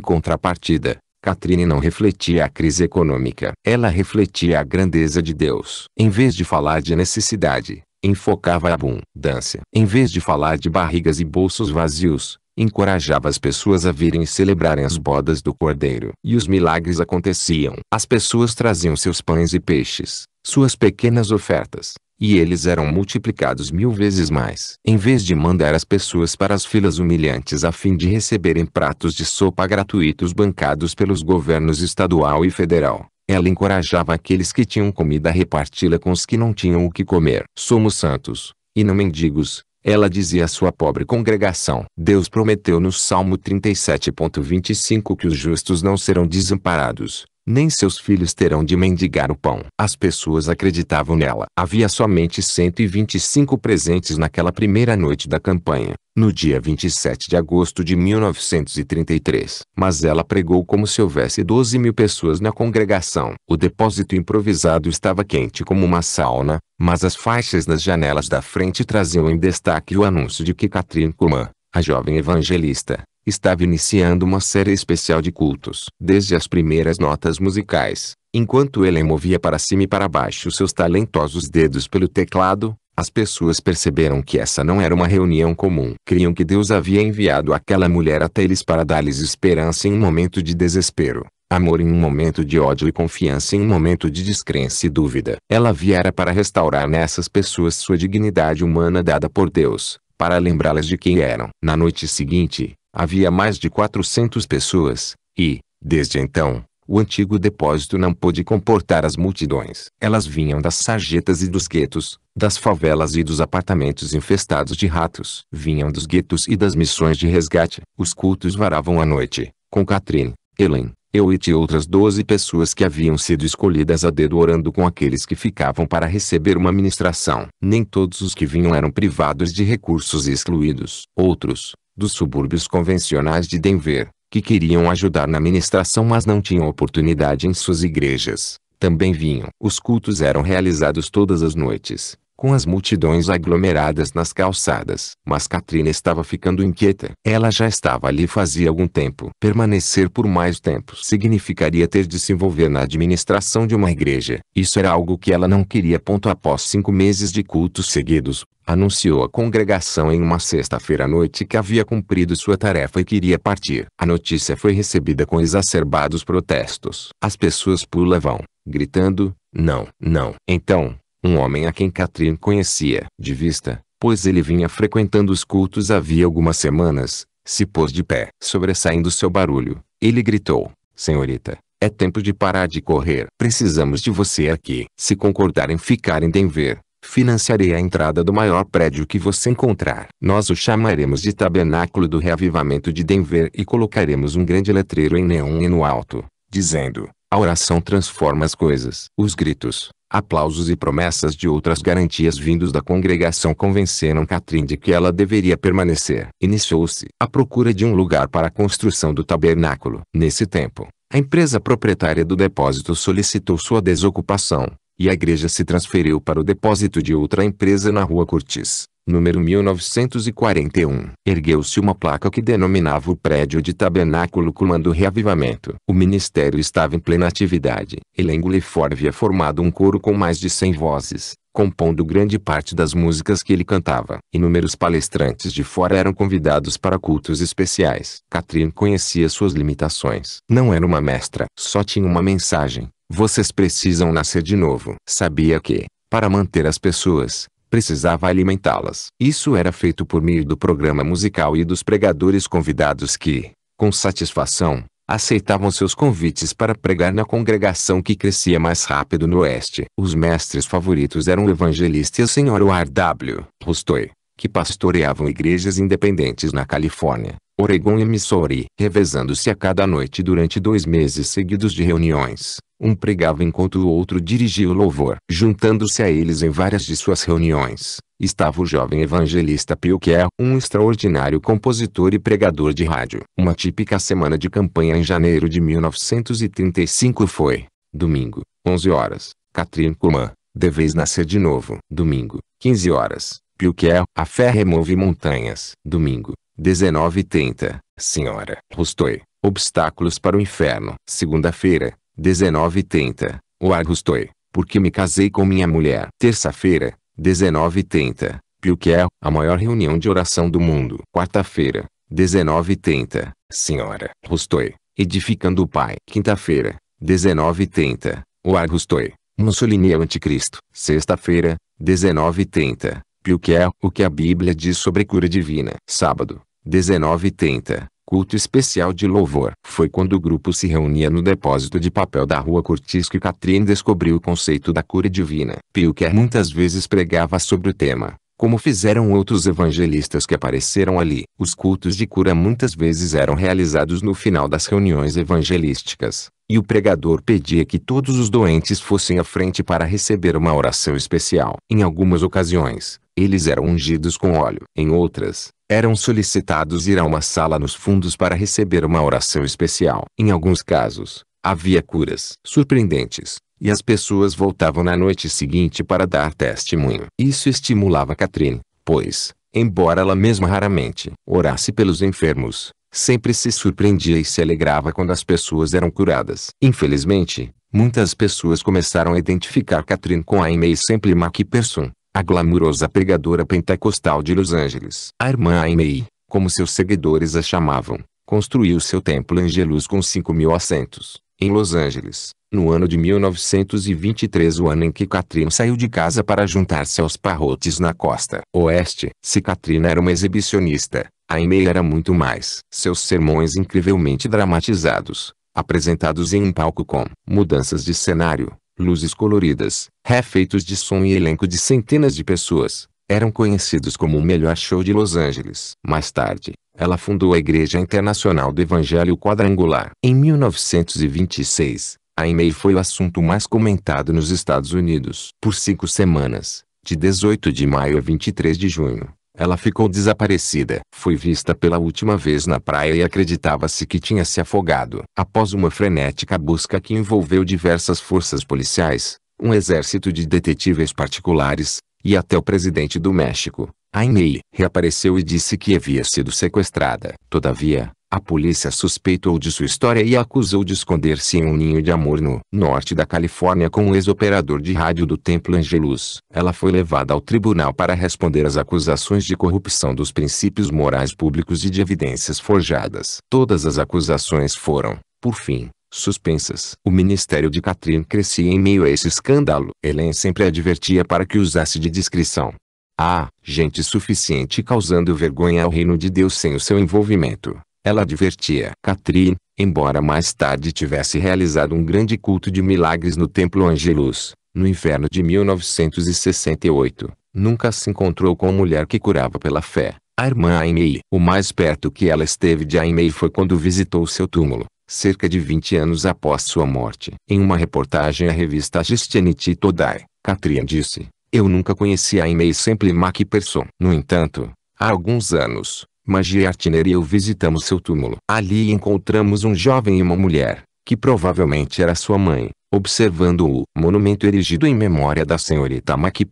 contrapartida, Catrine não refletia a crise econômica. Ela refletia a grandeza de Deus. Em vez de falar de necessidade, enfocava a abundância. Em vez de falar de barrigas e bolsos vazios, encorajava as pessoas a virem celebrarem as bodas do cordeiro. E os milagres aconteciam. As pessoas traziam seus pães e peixes, suas pequenas ofertas, e eles eram multiplicados mil vezes mais. Em vez de mandar as pessoas para as filas humilhantes a fim de receberem pratos de sopa gratuitos bancados pelos governos estadual e federal, ela encorajava aqueles que tinham comida a reparti-la com os que não tinham o que comer. Somos santos, e não mendigos, ela dizia à sua pobre congregação: Deus prometeu no Salmo 37.25 que os justos não serão desamparados, nem seus filhos terão de mendigar o pão. As pessoas acreditavam nela. Havia somente 125 presentes naquela primeira noite da campanha, no dia 27 de agosto de 1933. Mas ela pregou como se houvesse 12 mil pessoas na congregação. O depósito improvisado estava quente como uma sauna, mas as faixas nas janelas da frente traziam em destaque o anúncio de que Catherine Kuhlman, a jovem evangelista, estava iniciando uma série especial de cultos. Desde as primeiras notas musicais, enquanto ele movia para cima e para baixo seus talentosos dedos pelo teclado, as pessoas perceberam que essa não era uma reunião comum. Criam que Deus havia enviado aquela mulher até eles para dar-lhes esperança em um momento de desespero, amor em um momento de ódio e confiança em um momento de descrença e dúvida. Ela viera para restaurar nessas pessoas sua dignidade humana dada por Deus, para lembrá-las de quem eram. Na noite seguinte, havia mais de 400 pessoas, e, desde então, o antigo depósito não pôde comportar as multidões. Elas vinham das sarjetas e dos guetos, das favelas e dos apartamentos infestados de ratos. Vinham dos guetos e das missões de resgate. Os cultos varavam à noite, com Catherine, Helen, Ewitt e outras doze pessoas que haviam sido escolhidas a dedo orando com aqueles que ficavam para receber uma ministração. Nem todos os que vinham eram privados de recursos e excluídos. Outros, dos subúrbios convencionais de Denver, que queriam ajudar na ministração mas não tinham oportunidade em suas igrejas, também vinham. Os cultos eram realizados todas as noites, com as multidões aglomeradas nas calçadas. Mas Katrina estava ficando inquieta. Ela já estava ali fazia algum tempo. Permanecer por mais tempo significaria ter de se envolver na administração de uma igreja. Isso era algo que ela não queria. Ponto após cinco meses de cultos seguidos, anunciou à congregação em uma sexta-feira à noite que havia cumprido sua tarefa e queria partir. A notícia foi recebida com exacerbados protestos. As pessoas pulavam, gritando, não, não. Então, um homem a quem Catherine conhecia de vista, pois ele vinha frequentando os cultos havia algumas semanas, se pôs de pé. Sobressaindo seu barulho, ele gritou, senhorita, é tempo de parar de correr. Precisamos de você aqui. Se concordarem ficar em Denver, financiarei a entrada do maior prédio que você encontrar. Nós o chamaremos de Tabernáculo do Reavivamento de Denver e colocaremos um grande letreiro em neon e no alto, dizendo: A oração transforma as coisas. Os gritos, aplausos e promessas de outras garantias vindos da congregação convenceram Catherine de que ela deveria permanecer. Iniciou-se a procura de um lugar para a construção do tabernáculo. Nesse tempo, a empresa proprietária do depósito solicitou sua desocupação, e a igreja se transferiu para o depósito de outra empresa na Rua Curtis, número 1941. Ergueu-se uma placa que denominava o prédio de Tabernáculo Comando Reavivamento. O ministério estava em plena atividade. Elengo Lefor havia formado um coro com mais de 100 vozes, compondo grande parte das músicas que ele cantava. Inúmeros palestrantes de fora eram convidados para cultos especiais. Catherine conhecia suas limitações. Não era uma mestra, só tinha uma mensagem vocês precisam nascer de novo. Sabia que, para manter as pessoas, precisava alimentá-las. Isso era feito por meio do programa musical e dos pregadores convidados que, com satisfação, aceitavam seus convites para pregar na congregação que crescia mais rápido no Oeste. Os mestres favoritos eram o evangelista e o Sr. R.W. Tolstói, que pastoreavam igrejas independentes na Califórnia, Oregon e Missouri, revezando-se a cada noite durante dois meses seguidos de reuniões. Um pregava enquanto o outro dirigia o louvor. Juntando-se a eles em várias de suas reuniões, estava o jovem evangelista Pio é um extraordinário compositor e pregador de rádio. Uma típica semana de campanha em janeiro de 1935 foi, domingo, 11 horas, Catrin Kuman, Deveis Nascer de Novo. Domingo, 15 horas, Pio é, A Fé Remove Montanhas. Domingo, 19 30 Senhora, Rostoi, Obstáculos para o Inferno. Segunda-feira, 19:30. O Argustoi, porque me casei com minha mulher. Terça-feira, 19:30. Piuquel, é a maior reunião de oração do mundo. Quarta-feira, 19:30. Senhora Rustoi, edificando o Pai. Quinta-feira, 19:30. O Argustoi, Mussolini é o anticristo. Sexta-feira, 19:30. Piuquel, é o que a Bíblia diz sobre cura divina. Sábado, 19:30 culto especial de louvor. Foi quando o grupo se reunia no depósito de papel da rua Curtis que Catherine descobriu o conceito da cura divina. Pilker muitas vezes pregava sobre o tema, como fizeram outros evangelistas que apareceram ali. Os cultos de cura muitas vezes eram realizados no final das reuniões evangelísticas, e o pregador pedia que todos os doentes fossem à frente para receber uma oração especial. Em algumas ocasiões, eles eram ungidos com óleo. Em outras, eram solicitados ir a uma sala nos fundos para receber uma oração especial. Em alguns casos, havia curas surpreendentes, e as pessoas voltavam na noite seguinte para dar testemunho. Isso estimulava Catherine, pois, embora ela mesma raramente orasse pelos enfermos, sempre se surpreendia e se alegrava quando as pessoas eram curadas. Infelizmente, muitas pessoas começaram a identificar Catherine com a Aimee Semplimac Person, a glamurosa pregadora pentecostal de Los Angeles. A irmã Aimei, como seus seguidores a chamavam, construiu seu templo Angelus com 5 mil assentos, em Los Angeles, no ano de 1923 o ano em que Katrina saiu de casa para juntar-se aos parrotes na costa oeste. Se Katrina era uma exibicionista, Aimei era muito mais. Seus sermões incrivelmente dramatizados, apresentados em um palco com mudanças de cenário, luzes coloridas, refeitos de som e elenco de centenas de pessoas, eram conhecidos como o melhor show de Los Angeles. Mais tarde, ela fundou a Igreja Internacional do Evangelho Quadrangular. Em 1926, a e-mail foi o assunto mais comentado nos Estados Unidos. Por cinco semanas, de 18 de maio a 23 de junho, ela ficou desaparecida. Foi vista pela última vez na praia e acreditava-se que tinha se afogado. Após uma frenética busca que envolveu diversas forças policiais, um exército de detetives particulares, e até o presidente do México, Aimei, reapareceu e disse que havia sido sequestrada. Todavia, a polícia suspeitou de sua história e a acusou de esconder-se em um ninho de amor no norte da Califórnia com o ex-operador de rádio do Templo Angelus. Ela foi levada ao tribunal para responder às acusações de corrupção dos princípios morais públicos e de evidências forjadas. Todas as acusações foram, por fim, suspensas. O ministério de Catherine crescia em meio a esse escândalo. Helen sempre advertia para que usasse de discrição. Há ah, gente suficiente causando vergonha ao reino de Deus sem o seu envolvimento. Ela advertia Catherine, embora mais tarde tivesse realizado um grande culto de milagres no Templo Angelus, no inverno de 1968, nunca se encontrou com mulher que curava pela fé. A irmã Aimei. O mais perto que ela esteve de Aimei foi quando visitou seu túmulo, cerca de 20 anos após sua morte. Em uma reportagem à revista Christianity Today, Catherine disse, Eu nunca conheci sempre Mac Person. No entanto, há alguns anos, magia e artilharia o visitamos seu túmulo. Ali encontramos um jovem e uma mulher, que provavelmente era sua mãe, observando o monumento erigido em memória da senhorita Maqui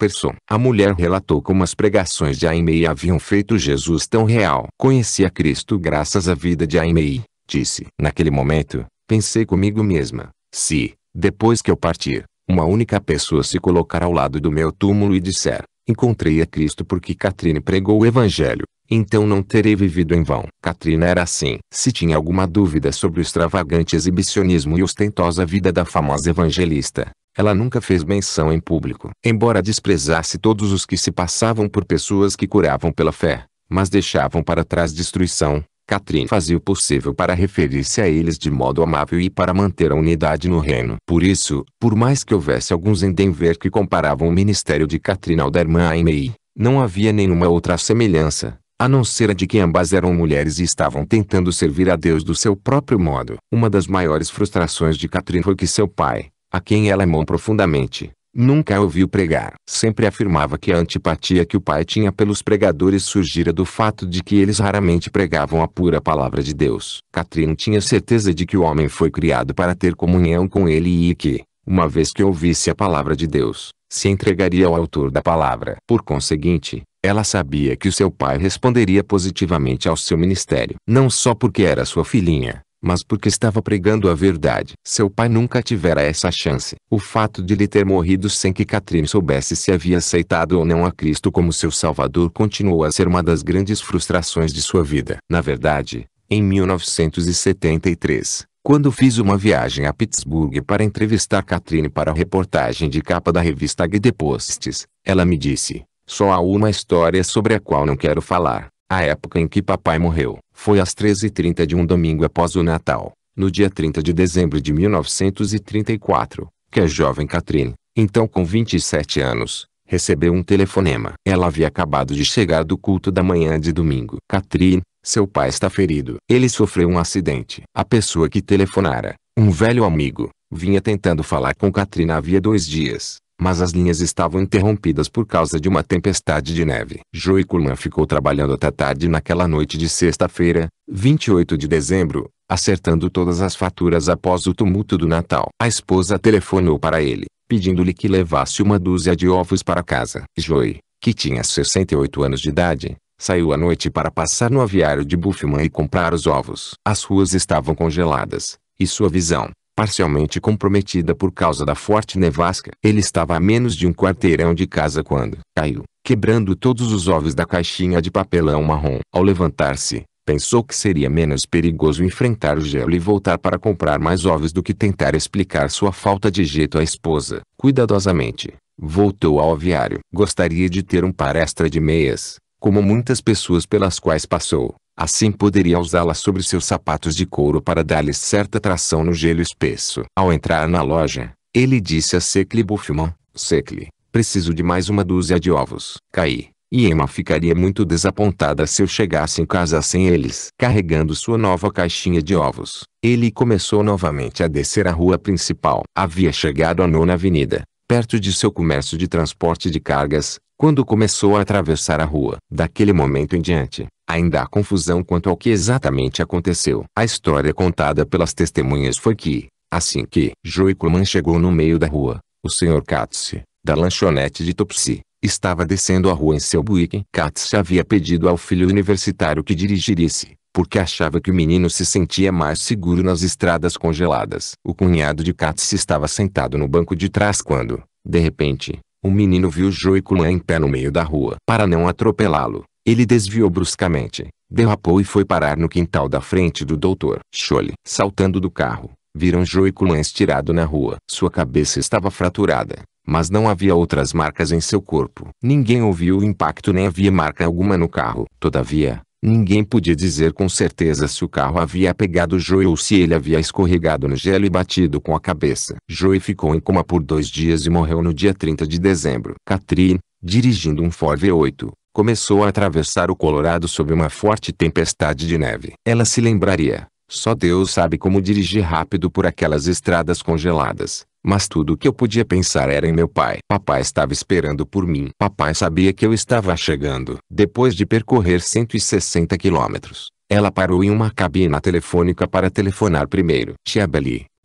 A mulher relatou como as pregações de Aimei haviam feito Jesus tão real. Conhecia Cristo graças à vida de Aimei, disse. Naquele momento, pensei comigo mesma, se, depois que eu partir, uma única pessoa se colocar ao lado do meu túmulo e disser, encontrei a Cristo porque Catrine pregou o Evangelho, então não terei vivido em vão. Katrina era assim. Se tinha alguma dúvida sobre o extravagante exibicionismo e ostentosa vida da famosa evangelista, ela nunca fez menção em público. Embora desprezasse todos os que se passavam por pessoas que curavam pela fé, mas deixavam para trás destruição, Catherine fazia o possível para referir-se a eles de modo amável e para manter a unidade no reino. Por isso, por mais que houvesse alguns em Denver que comparavam o ministério de Catherine ao da irmã Amy, não havia nenhuma outra semelhança, a não ser a de que ambas eram mulheres e estavam tentando servir a Deus do seu próprio modo. Uma das maiores frustrações de Catherine foi que seu pai, a quem ela amou profundamente, nunca a ouviu pregar. Sempre afirmava que a antipatia que o pai tinha pelos pregadores surgira do fato de que eles raramente pregavam a pura palavra de Deus. Catherine tinha certeza de que o homem foi criado para ter comunhão com ele e que, uma vez que ouvisse a palavra de Deus, se entregaria ao autor da palavra. Por conseguinte, ela sabia que o seu pai responderia positivamente ao seu ministério. Não só porque era sua filhinha, mas porque estava pregando a verdade. Seu pai nunca tivera essa chance. O fato de lhe ter morrido sem que Catherine soubesse se havia aceitado ou não a Cristo como seu salvador continuou a ser uma das grandes frustrações de sua vida. Na verdade, em 1973, quando fiz uma viagem a Pittsburgh para entrevistar Catherine para a reportagem de capa da revista Gede Posts, ela me disse, só há uma história sobre a qual não quero falar. A época em que papai morreu foi às 13h30 de um domingo após o Natal, no dia 30 de dezembro de 1934, que a jovem Catherine, então com 27 anos, recebeu um telefonema. Ela havia acabado de chegar do culto da manhã de domingo. Catherine, seu pai está ferido. Ele sofreu um acidente. A pessoa que telefonara, um velho amigo, vinha tentando falar com Catherine havia dois dias mas as linhas estavam interrompidas por causa de uma tempestade de neve. Joe Coleman ficou trabalhando até tarde naquela noite de sexta-feira, 28 de dezembro, acertando todas as faturas após o tumulto do Natal. A esposa telefonou para ele, pedindo-lhe que levasse uma dúzia de ovos para casa. Joe, que tinha 68 anos de idade, saiu à noite para passar no aviário de Buffman e comprar os ovos. As ruas estavam congeladas, e sua visão, parcialmente comprometida por causa da forte nevasca. Ele estava a menos de um quarteirão de casa quando caiu, quebrando todos os ovos da caixinha de papelão marrom. Ao levantar-se, pensou que seria menos perigoso enfrentar o gelo e voltar para comprar mais ovos do que tentar explicar sua falta de jeito à esposa. Cuidadosamente, voltou ao aviário. Gostaria de ter um par extra de meias, como muitas pessoas pelas quais passou, Assim poderia usá-la sobre seus sapatos de couro para dar-lhes certa tração no gelo espesso. Ao entrar na loja, ele disse a Secli Buffman, Secli, preciso de mais uma dúzia de ovos. Caí. E Emma ficaria muito desapontada se eu chegasse em casa sem eles. Carregando sua nova caixinha de ovos, ele começou novamente a descer a rua principal. Havia chegado à nona avenida, perto de seu comércio de transporte de cargas, quando começou a atravessar a rua. Daquele momento em diante, Ainda há confusão quanto ao que exatamente aconteceu. A história contada pelas testemunhas foi que, assim que Joicoman chegou no meio da rua, o Sr. Katz, da lanchonete de Topsi, estava descendo a rua em seu buick. Katz havia pedido ao filho universitário que dirigisse, porque achava que o menino se sentia mais seguro nas estradas congeladas. O cunhado de Katz estava sentado no banco de trás quando, de repente, o menino viu Joicoman em pé no meio da rua. Para não atropelá-lo, ele desviou bruscamente, derrapou e foi parar no quintal da frente do doutor. Chole, saltando do carro, viram Joe Cullen estirado na rua. Sua cabeça estava fraturada, mas não havia outras marcas em seu corpo. Ninguém ouviu o impacto nem havia marca alguma no carro. Todavia, ninguém podia dizer com certeza se o carro havia pegado Joe ou se ele havia escorregado no gelo e batido com a cabeça. Joe ficou em coma por dois dias e morreu no dia 30 de dezembro. Catherine, dirigindo um Ford V8, começou a atravessar o Colorado sob uma forte tempestade de neve. Ela se lembraria. Só Deus sabe como dirigir rápido por aquelas estradas congeladas. Mas tudo o que eu podia pensar era em meu pai. Papai estava esperando por mim. Papai sabia que eu estava chegando. Depois de percorrer 160 quilômetros, ela parou em uma cabina telefônica para telefonar primeiro. Tia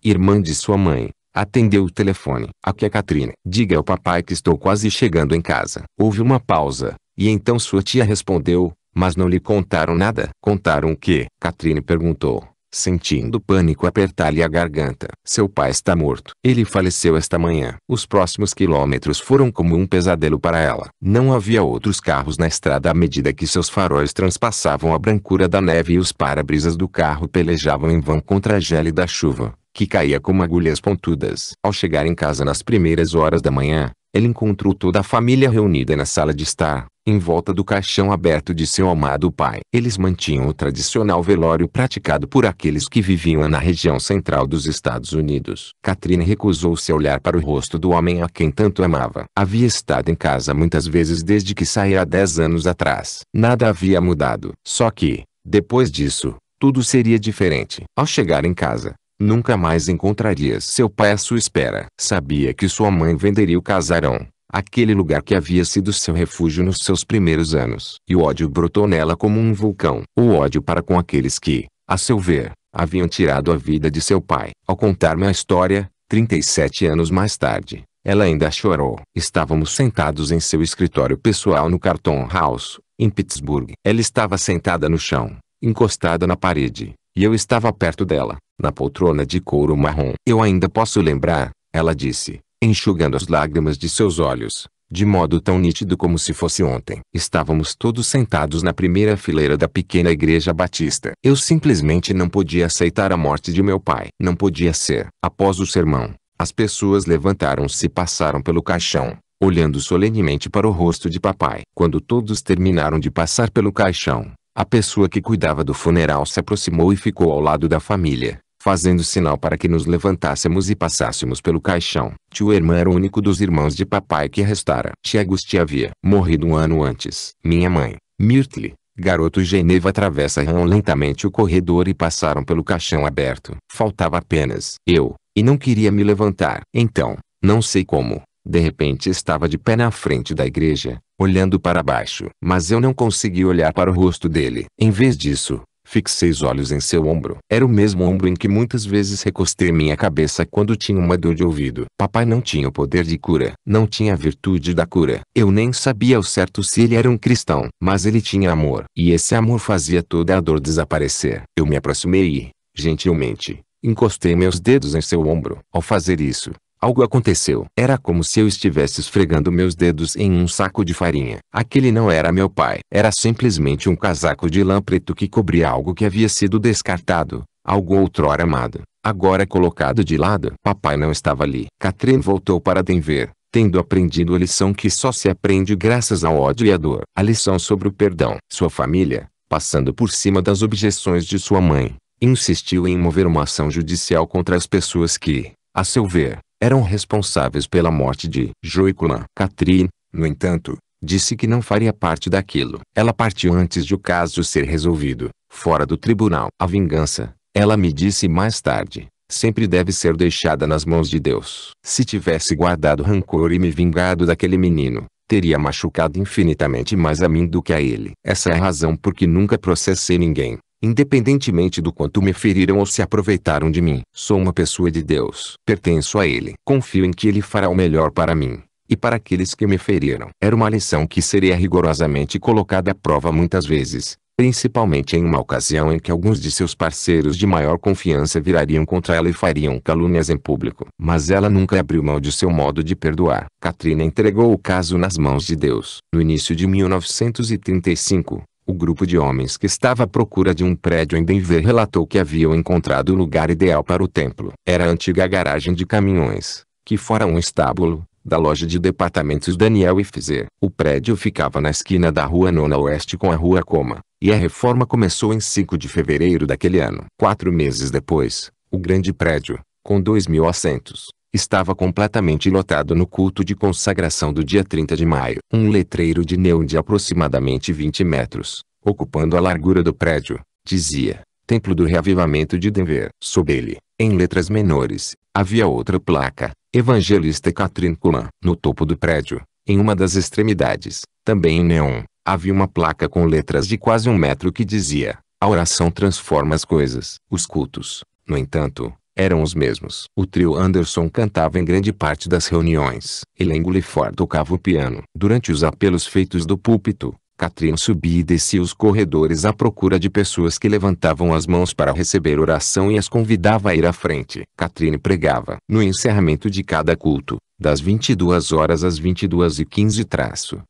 irmã de sua mãe, Atendeu o telefone. Aqui é Katrina. Diga ao papai que estou quase chegando em casa. Houve uma pausa. E então sua tia respondeu, mas não lhe contaram nada. Contaram o que? Catherine perguntou, sentindo o pânico apertar-lhe a garganta. Seu pai está morto. Ele faleceu esta manhã. Os próximos quilômetros foram como um pesadelo para ela. Não havia outros carros na estrada à medida que seus faróis transpassavam a brancura da neve e os para-brisas do carro pelejavam em vão contra a gélida chuva que caía como agulhas pontudas. Ao chegar em casa nas primeiras horas da manhã, ele encontrou toda a família reunida na sala de estar, em volta do caixão aberto de seu amado pai. Eles mantinham o tradicional velório praticado por aqueles que viviam na região central dos Estados Unidos. Katrina recusou-se a olhar para o rosto do homem a quem tanto amava. Havia estado em casa muitas vezes desde que saíra há dez anos atrás. Nada havia mudado. Só que, depois disso, tudo seria diferente. Ao chegar em casa, Nunca mais encontraria seu pai à sua espera. Sabia que sua mãe venderia o casarão, aquele lugar que havia sido seu refúgio nos seus primeiros anos. E o ódio brotou nela como um vulcão. O ódio para com aqueles que, a seu ver, haviam tirado a vida de seu pai. Ao contar-me a história, 37 anos mais tarde, ela ainda chorou. Estávamos sentados em seu escritório pessoal no Carton House, em Pittsburgh. Ela estava sentada no chão, encostada na parede, e eu estava perto dela, na poltrona de couro marrom. Eu ainda posso lembrar, ela disse, enxugando as lágrimas de seus olhos, de modo tão nítido como se fosse ontem. Estávamos todos sentados na primeira fileira da pequena igreja batista. Eu simplesmente não podia aceitar a morte de meu pai. Não podia ser. Após o sermão, as pessoas levantaram-se e passaram pelo caixão, olhando solenemente para o rosto de papai. Quando todos terminaram de passar pelo caixão, a pessoa que cuidava do funeral se aproximou e ficou ao lado da família, fazendo sinal para que nos levantássemos e passássemos pelo caixão. Tio irmã era o único dos irmãos de papai que restara. Tia Gusti havia morrido um ano antes. Minha mãe, Mirtle, garoto e Geneva atravessaram lentamente o corredor e passaram pelo caixão aberto. Faltava apenas eu, e não queria me levantar. Então, não sei como, de repente estava de pé na frente da igreja, olhando para baixo. Mas eu não consegui olhar para o rosto dele. Em vez disso, fixei os olhos em seu ombro. Era o mesmo ombro em que muitas vezes recostei minha cabeça quando tinha uma dor de ouvido. Papai não tinha o poder de cura. Não tinha a virtude da cura. Eu nem sabia ao certo se ele era um cristão. Mas ele tinha amor. E esse amor fazia toda a dor desaparecer. Eu me aproximei e, gentilmente, encostei meus dedos em seu ombro. Ao fazer isso, Algo aconteceu. Era como se eu estivesse esfregando meus dedos em um saco de farinha. Aquele não era meu pai. Era simplesmente um casaco de lã preto que cobria algo que havia sido descartado. Algo outrora amado. Agora colocado de lado. Papai não estava ali. Catherine voltou para Denver. Tendo aprendido a lição que só se aprende graças ao ódio e à dor. A lição sobre o perdão. Sua família, passando por cima das objeções de sua mãe, insistiu em mover uma ação judicial contra as pessoas que, a seu ver, eram responsáveis pela morte de Joikuna. Catrine. no entanto, disse que não faria parte daquilo. Ela partiu antes de o caso ser resolvido, fora do tribunal. A vingança, ela me disse mais tarde, sempre deve ser deixada nas mãos de Deus. Se tivesse guardado rancor e me vingado daquele menino, teria machucado infinitamente mais a mim do que a ele. Essa é a razão por que nunca processei ninguém. Independentemente do quanto me feriram ou se aproveitaram de mim, sou uma pessoa de Deus. Pertenço a Ele. Confio em que Ele fará o melhor para mim e para aqueles que me feriram. Era uma lição que seria rigorosamente colocada à prova muitas vezes, principalmente em uma ocasião em que alguns de seus parceiros de maior confiança virariam contra ela e fariam calúnias em público. Mas ela nunca abriu mão de seu modo de perdoar. Katrina entregou o caso nas mãos de Deus. No início de 1935, o grupo de homens que estava à procura de um prédio em Denver relatou que haviam encontrado o lugar ideal para o templo. Era a antiga garagem de caminhões, que fora um estábulo, da loja de departamentos Daniel e Fizer. O prédio ficava na esquina da Rua Nona Oeste com a Rua Coma, e a reforma começou em 5 de fevereiro daquele ano. Quatro meses depois, o grande prédio, com 2 mil assentos, estava completamente lotado no culto de consagração do dia 30 de maio. Um letreiro de neon de aproximadamente 20 metros, ocupando a largura do prédio, dizia, Templo do Reavivamento de Denver. Sob ele, em letras menores, havia outra placa, Evangelista Catherine Kuhlman. No topo do prédio, em uma das extremidades, também em neon, havia uma placa com letras de quase um metro que dizia, a oração transforma as coisas. Os cultos, no entanto, eram os mesmos. O trio Anderson cantava em grande parte das reuniões. Elaine Gulliford tocava o piano. Durante os apelos feitos do púlpito, Catrin subia e descia os corredores à procura de pessoas que levantavam as mãos para receber oração e as convidava a ir à frente. Catrin pregava. No encerramento de cada culto, das 22 horas às 22 e 15 traço,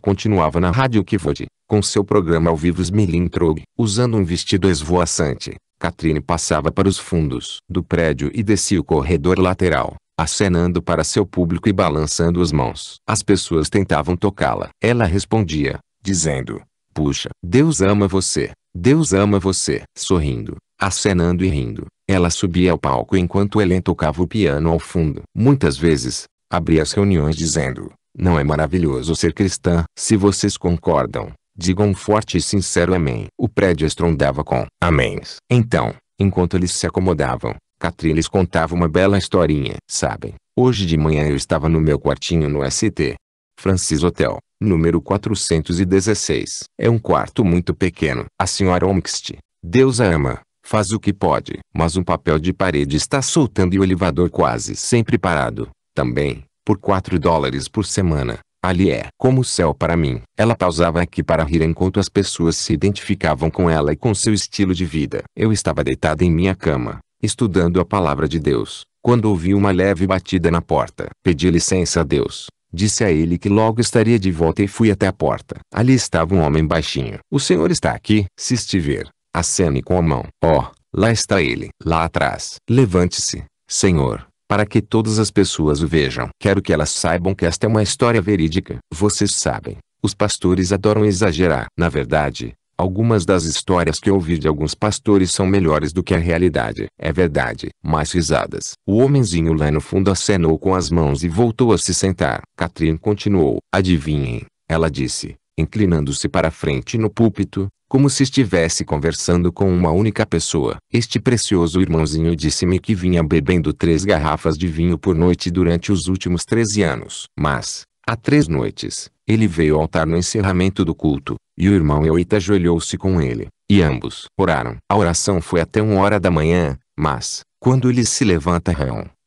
continuava na Rádio Kivod, com seu programa ao vivo Trog, usando um vestido esvoaçante, Catrine passava para os fundos do prédio e descia o corredor lateral, acenando para seu público e balançando as mãos. As pessoas tentavam tocá-la. Ela respondia, dizendo, Puxa, Deus ama você, Deus ama você. Sorrindo, acenando e rindo, ela subia ao palco enquanto Helen tocava o piano ao fundo. Muitas vezes, abria as reuniões dizendo, não é maravilhoso ser cristã? Se vocês concordam, Diga um forte e sincero amém. O prédio estrondava com améns. Então, enquanto eles se acomodavam, Catrin lhes contava uma bela historinha. Sabem, hoje de manhã eu estava no meu quartinho no ST. Francis Hotel, número 416. É um quarto muito pequeno. A senhora Omxt, Deus a ama, faz o que pode. Mas um papel de parede está soltando e o elevador quase sempre parado. Também, por 4 dólares por semana, Ali é como o céu para mim. Ela pausava aqui para rir enquanto as pessoas se identificavam com ela e com seu estilo de vida. Eu estava deitada em minha cama, estudando a palavra de Deus, quando ouvi uma leve batida na porta. Pedi licença a Deus. Disse a ele que logo estaria de volta e fui até a porta. Ali estava um homem baixinho. O senhor está aqui? Se estiver, acene com a mão. Oh, lá está ele. Lá atrás. Levante-se, senhor para que todas as pessoas o vejam. Quero que elas saibam que esta é uma história verídica. Vocês sabem, os pastores adoram exagerar. Na verdade, Algumas das histórias que ouvi de alguns pastores são melhores do que a realidade. É verdade. Mais risadas. O homenzinho lá no fundo acenou com as mãos e voltou a se sentar. Catherine continuou. Adivinhem. Ela disse inclinando-se para a frente no púlpito, como se estivesse conversando com uma única pessoa. Este precioso irmãozinho disse-me que vinha bebendo três garrafas de vinho por noite durante os últimos 13 anos. Mas, há três noites, ele veio ao altar no encerramento do culto, e o irmão Euita ajoelhou-se com ele, e ambos oraram. A oração foi até uma hora da manhã, mas, quando ele se levanta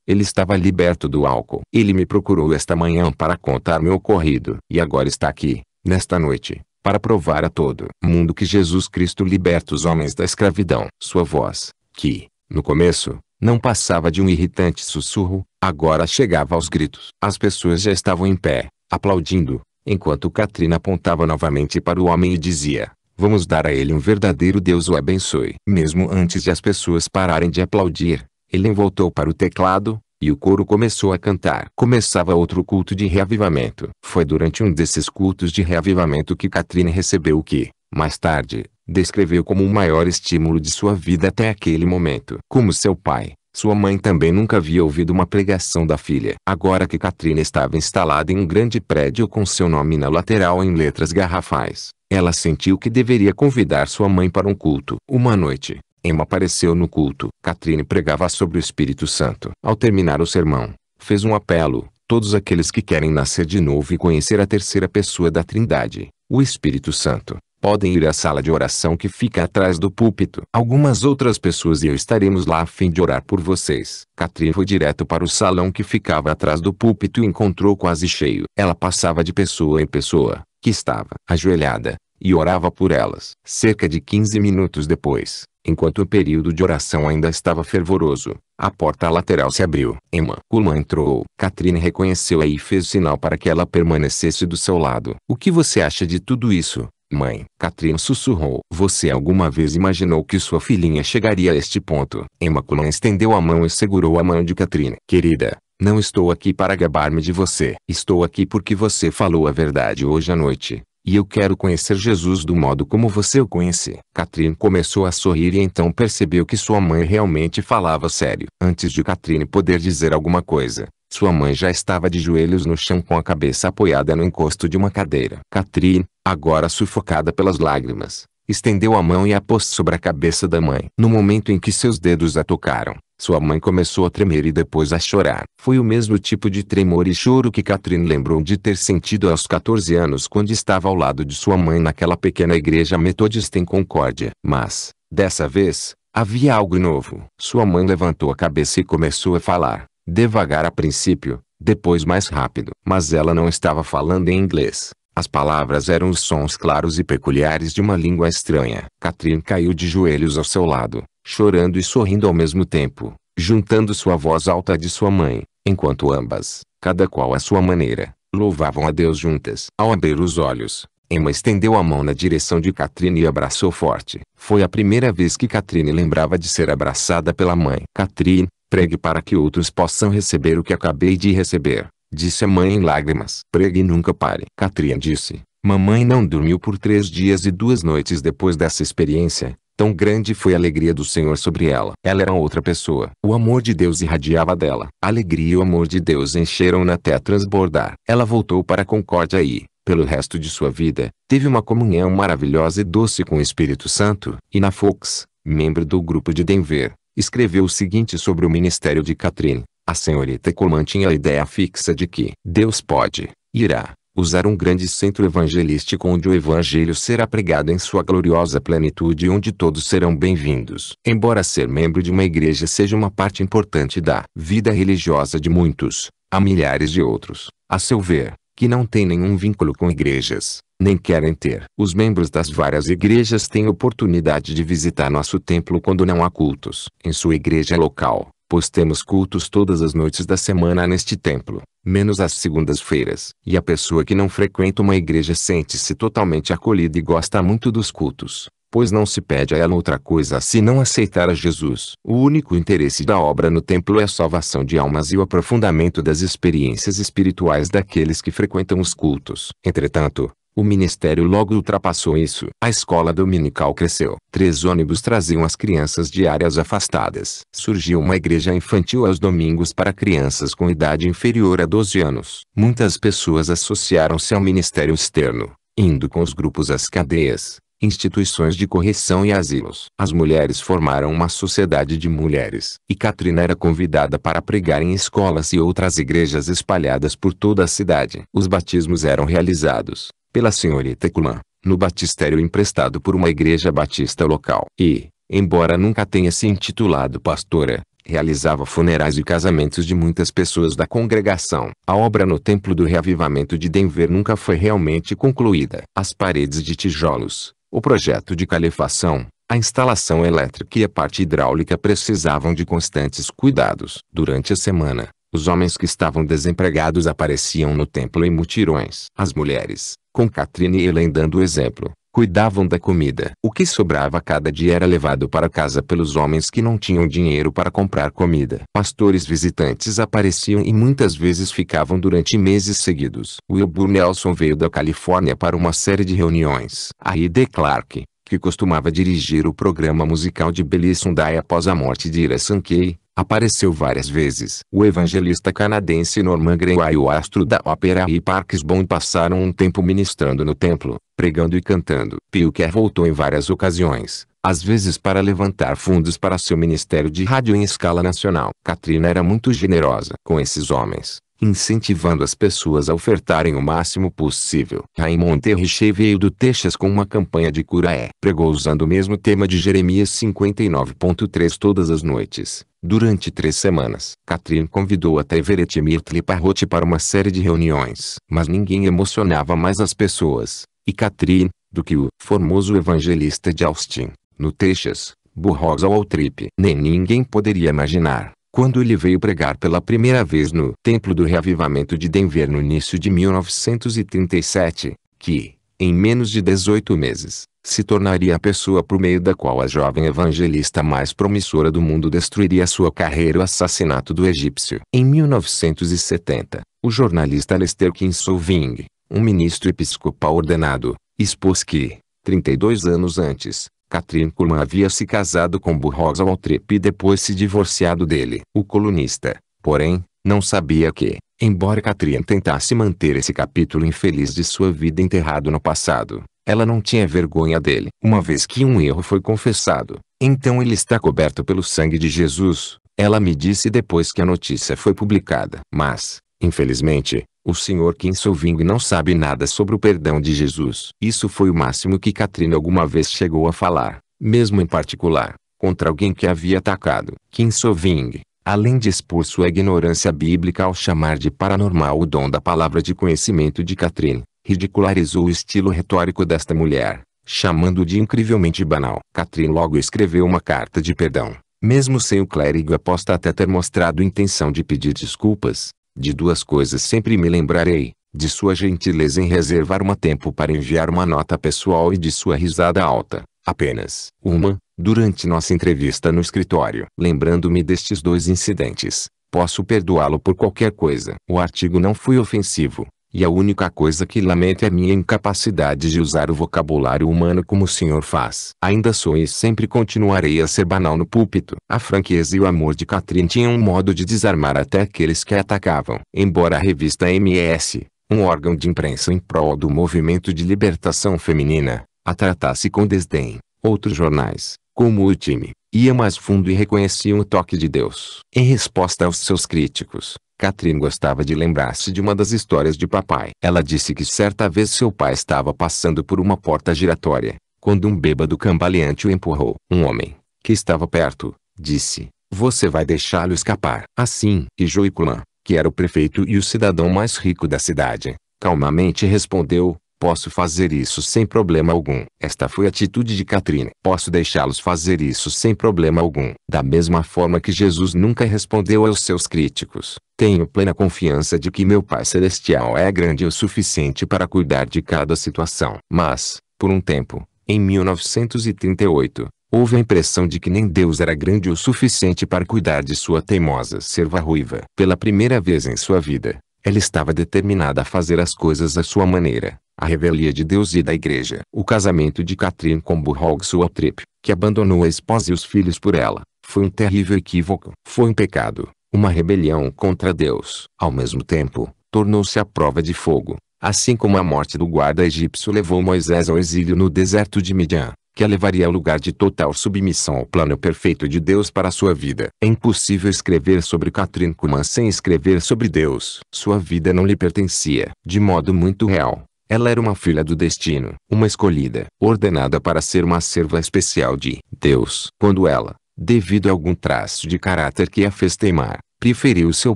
ele estava liberto do álcool. Ele me procurou esta manhã para contar meu ocorrido. E agora está aqui, nesta noite, para provar a todo mundo que Jesus Cristo liberta os homens da escravidão. Sua voz, que, no começo, não passava de um irritante sussurro, agora chegava aos gritos. As pessoas já estavam em pé, aplaudindo, enquanto Katrina apontava novamente para o homem e dizia: Vamos dar a ele um verdadeiro Deus o abençoe. Mesmo antes de as pessoas pararem de aplaudir, ele voltou para o teclado, e o coro começou a cantar. Começava outro culto de reavivamento. Foi durante um desses cultos de reavivamento que Catherine recebeu o que, mais tarde, descreveu como o maior estímulo de sua vida até aquele momento. Como seu pai, sua mãe também nunca havia ouvido uma pregação da filha. Agora que Katrina estava instalada em um grande prédio com seu nome na lateral em letras garrafais, ela sentiu que deveria convidar sua mãe para um culto. Uma noite, Emma apareceu no culto. Catrine pregava sobre o Espírito Santo. Ao terminar o sermão, fez um apelo. Todos aqueles que querem nascer de novo e conhecer a terceira pessoa da Trindade, o Espírito Santo, podem ir à sala de oração que fica atrás do púlpito. Algumas outras pessoas e eu estaremos lá a fim de orar por vocês. Catherine foi direto para o salão que ficava atrás do púlpito e encontrou quase cheio. Ela passava de pessoa em pessoa, que estava ajoelhada, e orava por elas. Cerca de 15 minutos depois, enquanto o período de oração ainda estava fervoroso, a porta lateral se abriu. Emma Kulman entrou. Catherine reconheceu-a e fez sinal para que ela permanecesse do seu lado. O que você acha de tudo isso? Mãe, Catherine sussurrou. Você alguma vez imaginou que sua filhinha chegaria a este ponto? Emma Cullen estendeu a mão e segurou a mão de Catherine. Querida, não estou aqui para gabar-me de você. Estou aqui porque você falou a verdade hoje à noite. E eu quero conhecer Jesus do modo como você o conhece. Catherine começou a sorrir e então percebeu que sua mãe realmente falava sério. Antes de Catherine poder dizer alguma coisa, sua mãe já estava de joelhos no chão com a cabeça apoiada no encosto de uma cadeira. Catherine, agora sufocada pelas lágrimas, estendeu a mão e a pôs sobre a cabeça da mãe. No momento em que seus dedos a tocaram, sua mãe começou a tremer e depois a chorar. Foi o mesmo tipo de tremor e choro que Catherine lembrou de ter sentido aos 14 anos quando estava ao lado de sua mãe naquela pequena igreja metodista em Concórdia. Mas, dessa vez, havia algo novo. Sua mãe levantou a cabeça e começou a falar, devagar a princípio, depois mais rápido. Mas ela não estava falando em inglês. As palavras eram os sons claros e peculiares de uma língua estranha. Catherine caiu de joelhos ao seu lado, chorando e sorrindo ao mesmo tempo, juntando sua voz alta à de sua mãe, enquanto ambas, cada qual à sua maneira, louvavam a Deus juntas. Ao abrir os olhos, Emma estendeu a mão na direção de Catherine e abraçou forte. Foi a primeira vez que Catherine lembrava de ser abraçada pela mãe. Catherine, pregue para que outros possam receber o que acabei de receber, disse a mãe em lágrimas. Pregue e nunca pare. Catherine disse, mamãe não dormiu por três dias e duas noites depois dessa experiência, Tão grande foi a alegria do Senhor sobre ela. Ela era outra pessoa. O amor de Deus irradiava dela. A alegria e o amor de Deus encheram-na até transbordar. Ela voltou para Concórdia e, pelo resto de sua vida, teve uma comunhão maravilhosa e doce com o Espírito Santo. E na Fox, membro do grupo de Denver, escreveu o seguinte sobre o ministério de Catherine. A senhorita Coleman tinha a ideia fixa de que Deus pode, irá, usar um grande centro evangelístico onde o evangelho será pregado em sua gloriosa plenitude e onde todos serão bem-vindos. Embora ser membro de uma igreja seja uma parte importante da vida religiosa de muitos, há milhares de outros, a seu ver, que não têm nenhum vínculo com igrejas, nem querem ter. Os membros das várias igrejas têm oportunidade de visitar nosso templo quando não há cultos. Em sua igreja local, pois temos cultos todas as noites da semana neste templo, menos as segundas-feiras. E a pessoa que não frequenta uma igreja sente-se totalmente acolhida e gosta muito dos cultos, pois não se pede a ela outra coisa senão aceitar a Jesus. O único interesse da obra no templo é a salvação de almas e o aprofundamento das experiências espirituais daqueles que frequentam os cultos. Entretanto, o ministério logo ultrapassou isso. A escola dominical cresceu. Três ônibus traziam as crianças de áreas afastadas. Surgiu uma igreja infantil aos domingos para crianças com idade inferior a 12 anos. Muitas pessoas associaram-se ao ministério externo, indo com os grupos às cadeias, instituições de correção e asilos. As mulheres formaram uma sociedade de mulheres, e Katrina era convidada para pregar em escolas e outras igrejas espalhadas por toda a cidade. Os batismos eram realizados pela senhorita Kuman, no batistério emprestado por uma igreja batista local. E, embora nunca tenha se intitulado pastora, realizava funerais e casamentos de muitas pessoas da congregação. A obra no Templo do Reavivamento de Denver nunca foi realmente concluída. As paredes de tijolos, o projeto de calefação, a instalação elétrica e a parte hidráulica precisavam de constantes cuidados. Durante a semana, os homens que estavam desempregados apareciam no templo em mutirões. As mulheres, com Catrine e Helen dando o exemplo, cuidavam da comida. O que sobrava cada dia era levado para casa pelos homens que não tinham dinheiro para comprar comida. Pastores visitantes apareciam e muitas vezes ficavam durante meses seguidos. Wilbur Nelson veio da Califórnia para uma série de reuniões. A I.D. Clark, que costumava dirigir o programa musical de Belly Sunday após a morte de Ira Sankey, Apareceu várias vezes. O evangelista canadense Norman Grenway e o astro da ópera e Parks Bond passaram um tempo ministrando no templo, pregando e cantando. Pilker voltou em várias ocasiões, às vezes para levantar fundos para seu ministério de rádio em escala nacional. Katrina era muito generosa com esses homens, incentivando as pessoas a ofertarem o máximo possível. Raymond Terriche veio do Texas com uma campanha de cura é. Pregou usando o mesmo tema de Jeremias 59.3 todas as noites Durante três semanas, Katrin convidou até Everett Mirtle Parrot para uma série de reuniões. Mas ninguém emocionava mais as pessoas, e Katrin, do que o formoso evangelista de Austin, no Texas, Burroughs ao Trip. Nem ninguém poderia imaginar, quando ele veio pregar pela primeira vez no Templo do Reavivamento de Denver no início de 1937, que, em menos de 18 meses, se tornaria a pessoa por meio da qual a jovem evangelista mais promissora do mundo destruiria sua carreira o assassinato do egípcio. Em 1970, o jornalista Lester Kinsolving, um ministro episcopal ordenado, expôs que, 32 anos antes, Katrin Kuhlman havia se casado com Burroughs Waltrip e depois se divorciado dele. O colunista, porém, não sabia que, embora Catrian tentasse manter esse capítulo infeliz de sua vida enterrado no passado, ela não tinha vergonha dele. Uma vez que um erro foi confessado, então ele está coberto pelo sangue de Jesus. Ela me disse depois que a notícia foi publicada. Mas, infelizmente, o senhor Kim Soving não sabe nada sobre o perdão de Jesus. Isso foi o máximo que Katrina alguma vez chegou a falar, mesmo em particular, contra alguém que havia atacado. Kim Soving, além de expor sua ignorância bíblica ao chamar de paranormal o dom da palavra de conhecimento de Catherine, ridicularizou o estilo retórico desta mulher, chamando de incrivelmente banal. Catherine logo escreveu uma carta de perdão, mesmo sem o clérigo aposta até ter mostrado intenção de pedir desculpas. De duas coisas sempre me lembrarei, de sua gentileza em reservar um tempo para enviar uma nota pessoal e de sua risada alta. Apenas uma, Durante nossa entrevista no escritório, lembrando-me destes dois incidentes, posso perdoá-lo por qualquer coisa. O artigo não foi ofensivo, e a única coisa que lamento é minha incapacidade de usar o vocabulário humano como o senhor faz. Ainda sou e sempre continuarei a ser banal no púlpito. A franqueza e o amor de Catherine tinham um modo de desarmar até aqueles que a atacavam. Embora a revista MS, um órgão de imprensa em prol do movimento de libertação feminina, a tratasse com desdém, outros jornais, como o time, ia mais fundo e reconhecia o toque de Deus. Em resposta aos seus críticos, Catherine gostava de lembrar-se de uma das histórias de papai. Ela disse que certa vez seu pai estava passando por uma porta giratória, quando um bêbado cambaleante o empurrou. Um homem, que estava perto, disse, você vai deixá-lo escapar. Assim, Ijoikuman, que era o prefeito e o cidadão mais rico da cidade, calmamente respondeu, Posso fazer isso sem problema algum. Esta foi a atitude de Catrine. Posso deixá-los fazer isso sem problema algum. Da mesma forma que Jesus nunca respondeu aos seus críticos. Tenho plena confiança de que meu Pai Celestial é grande o suficiente para cuidar de cada situação. Mas, por um tempo, em 1938, Houve a impressão de que nem Deus era grande o suficiente para cuidar de sua teimosa serva ruiva. Pela primeira vez em sua vida, ela estava determinada a fazer as coisas à sua maneira a revelia de Deus e da igreja. O casamento de Catherine com Bohog Trip, que abandonou a esposa e os filhos por ela, foi um terrível equívoco. Foi um pecado, uma rebelião contra Deus. Ao mesmo tempo, tornou-se a prova de fogo, assim como a morte do guarda egípcio levou Moisés ao exílio no deserto de Midian, que a levaria ao lugar de total submissão ao plano perfeito de Deus para sua vida. É impossível escrever sobre Catherine Kuman sem escrever sobre Deus. Sua vida não lhe pertencia, de modo muito real ela era uma filha do destino, uma escolhida, ordenada para ser uma serva especial de Deus. Quando ela, devido a algum traço de caráter que a fez teimar, preferiu seu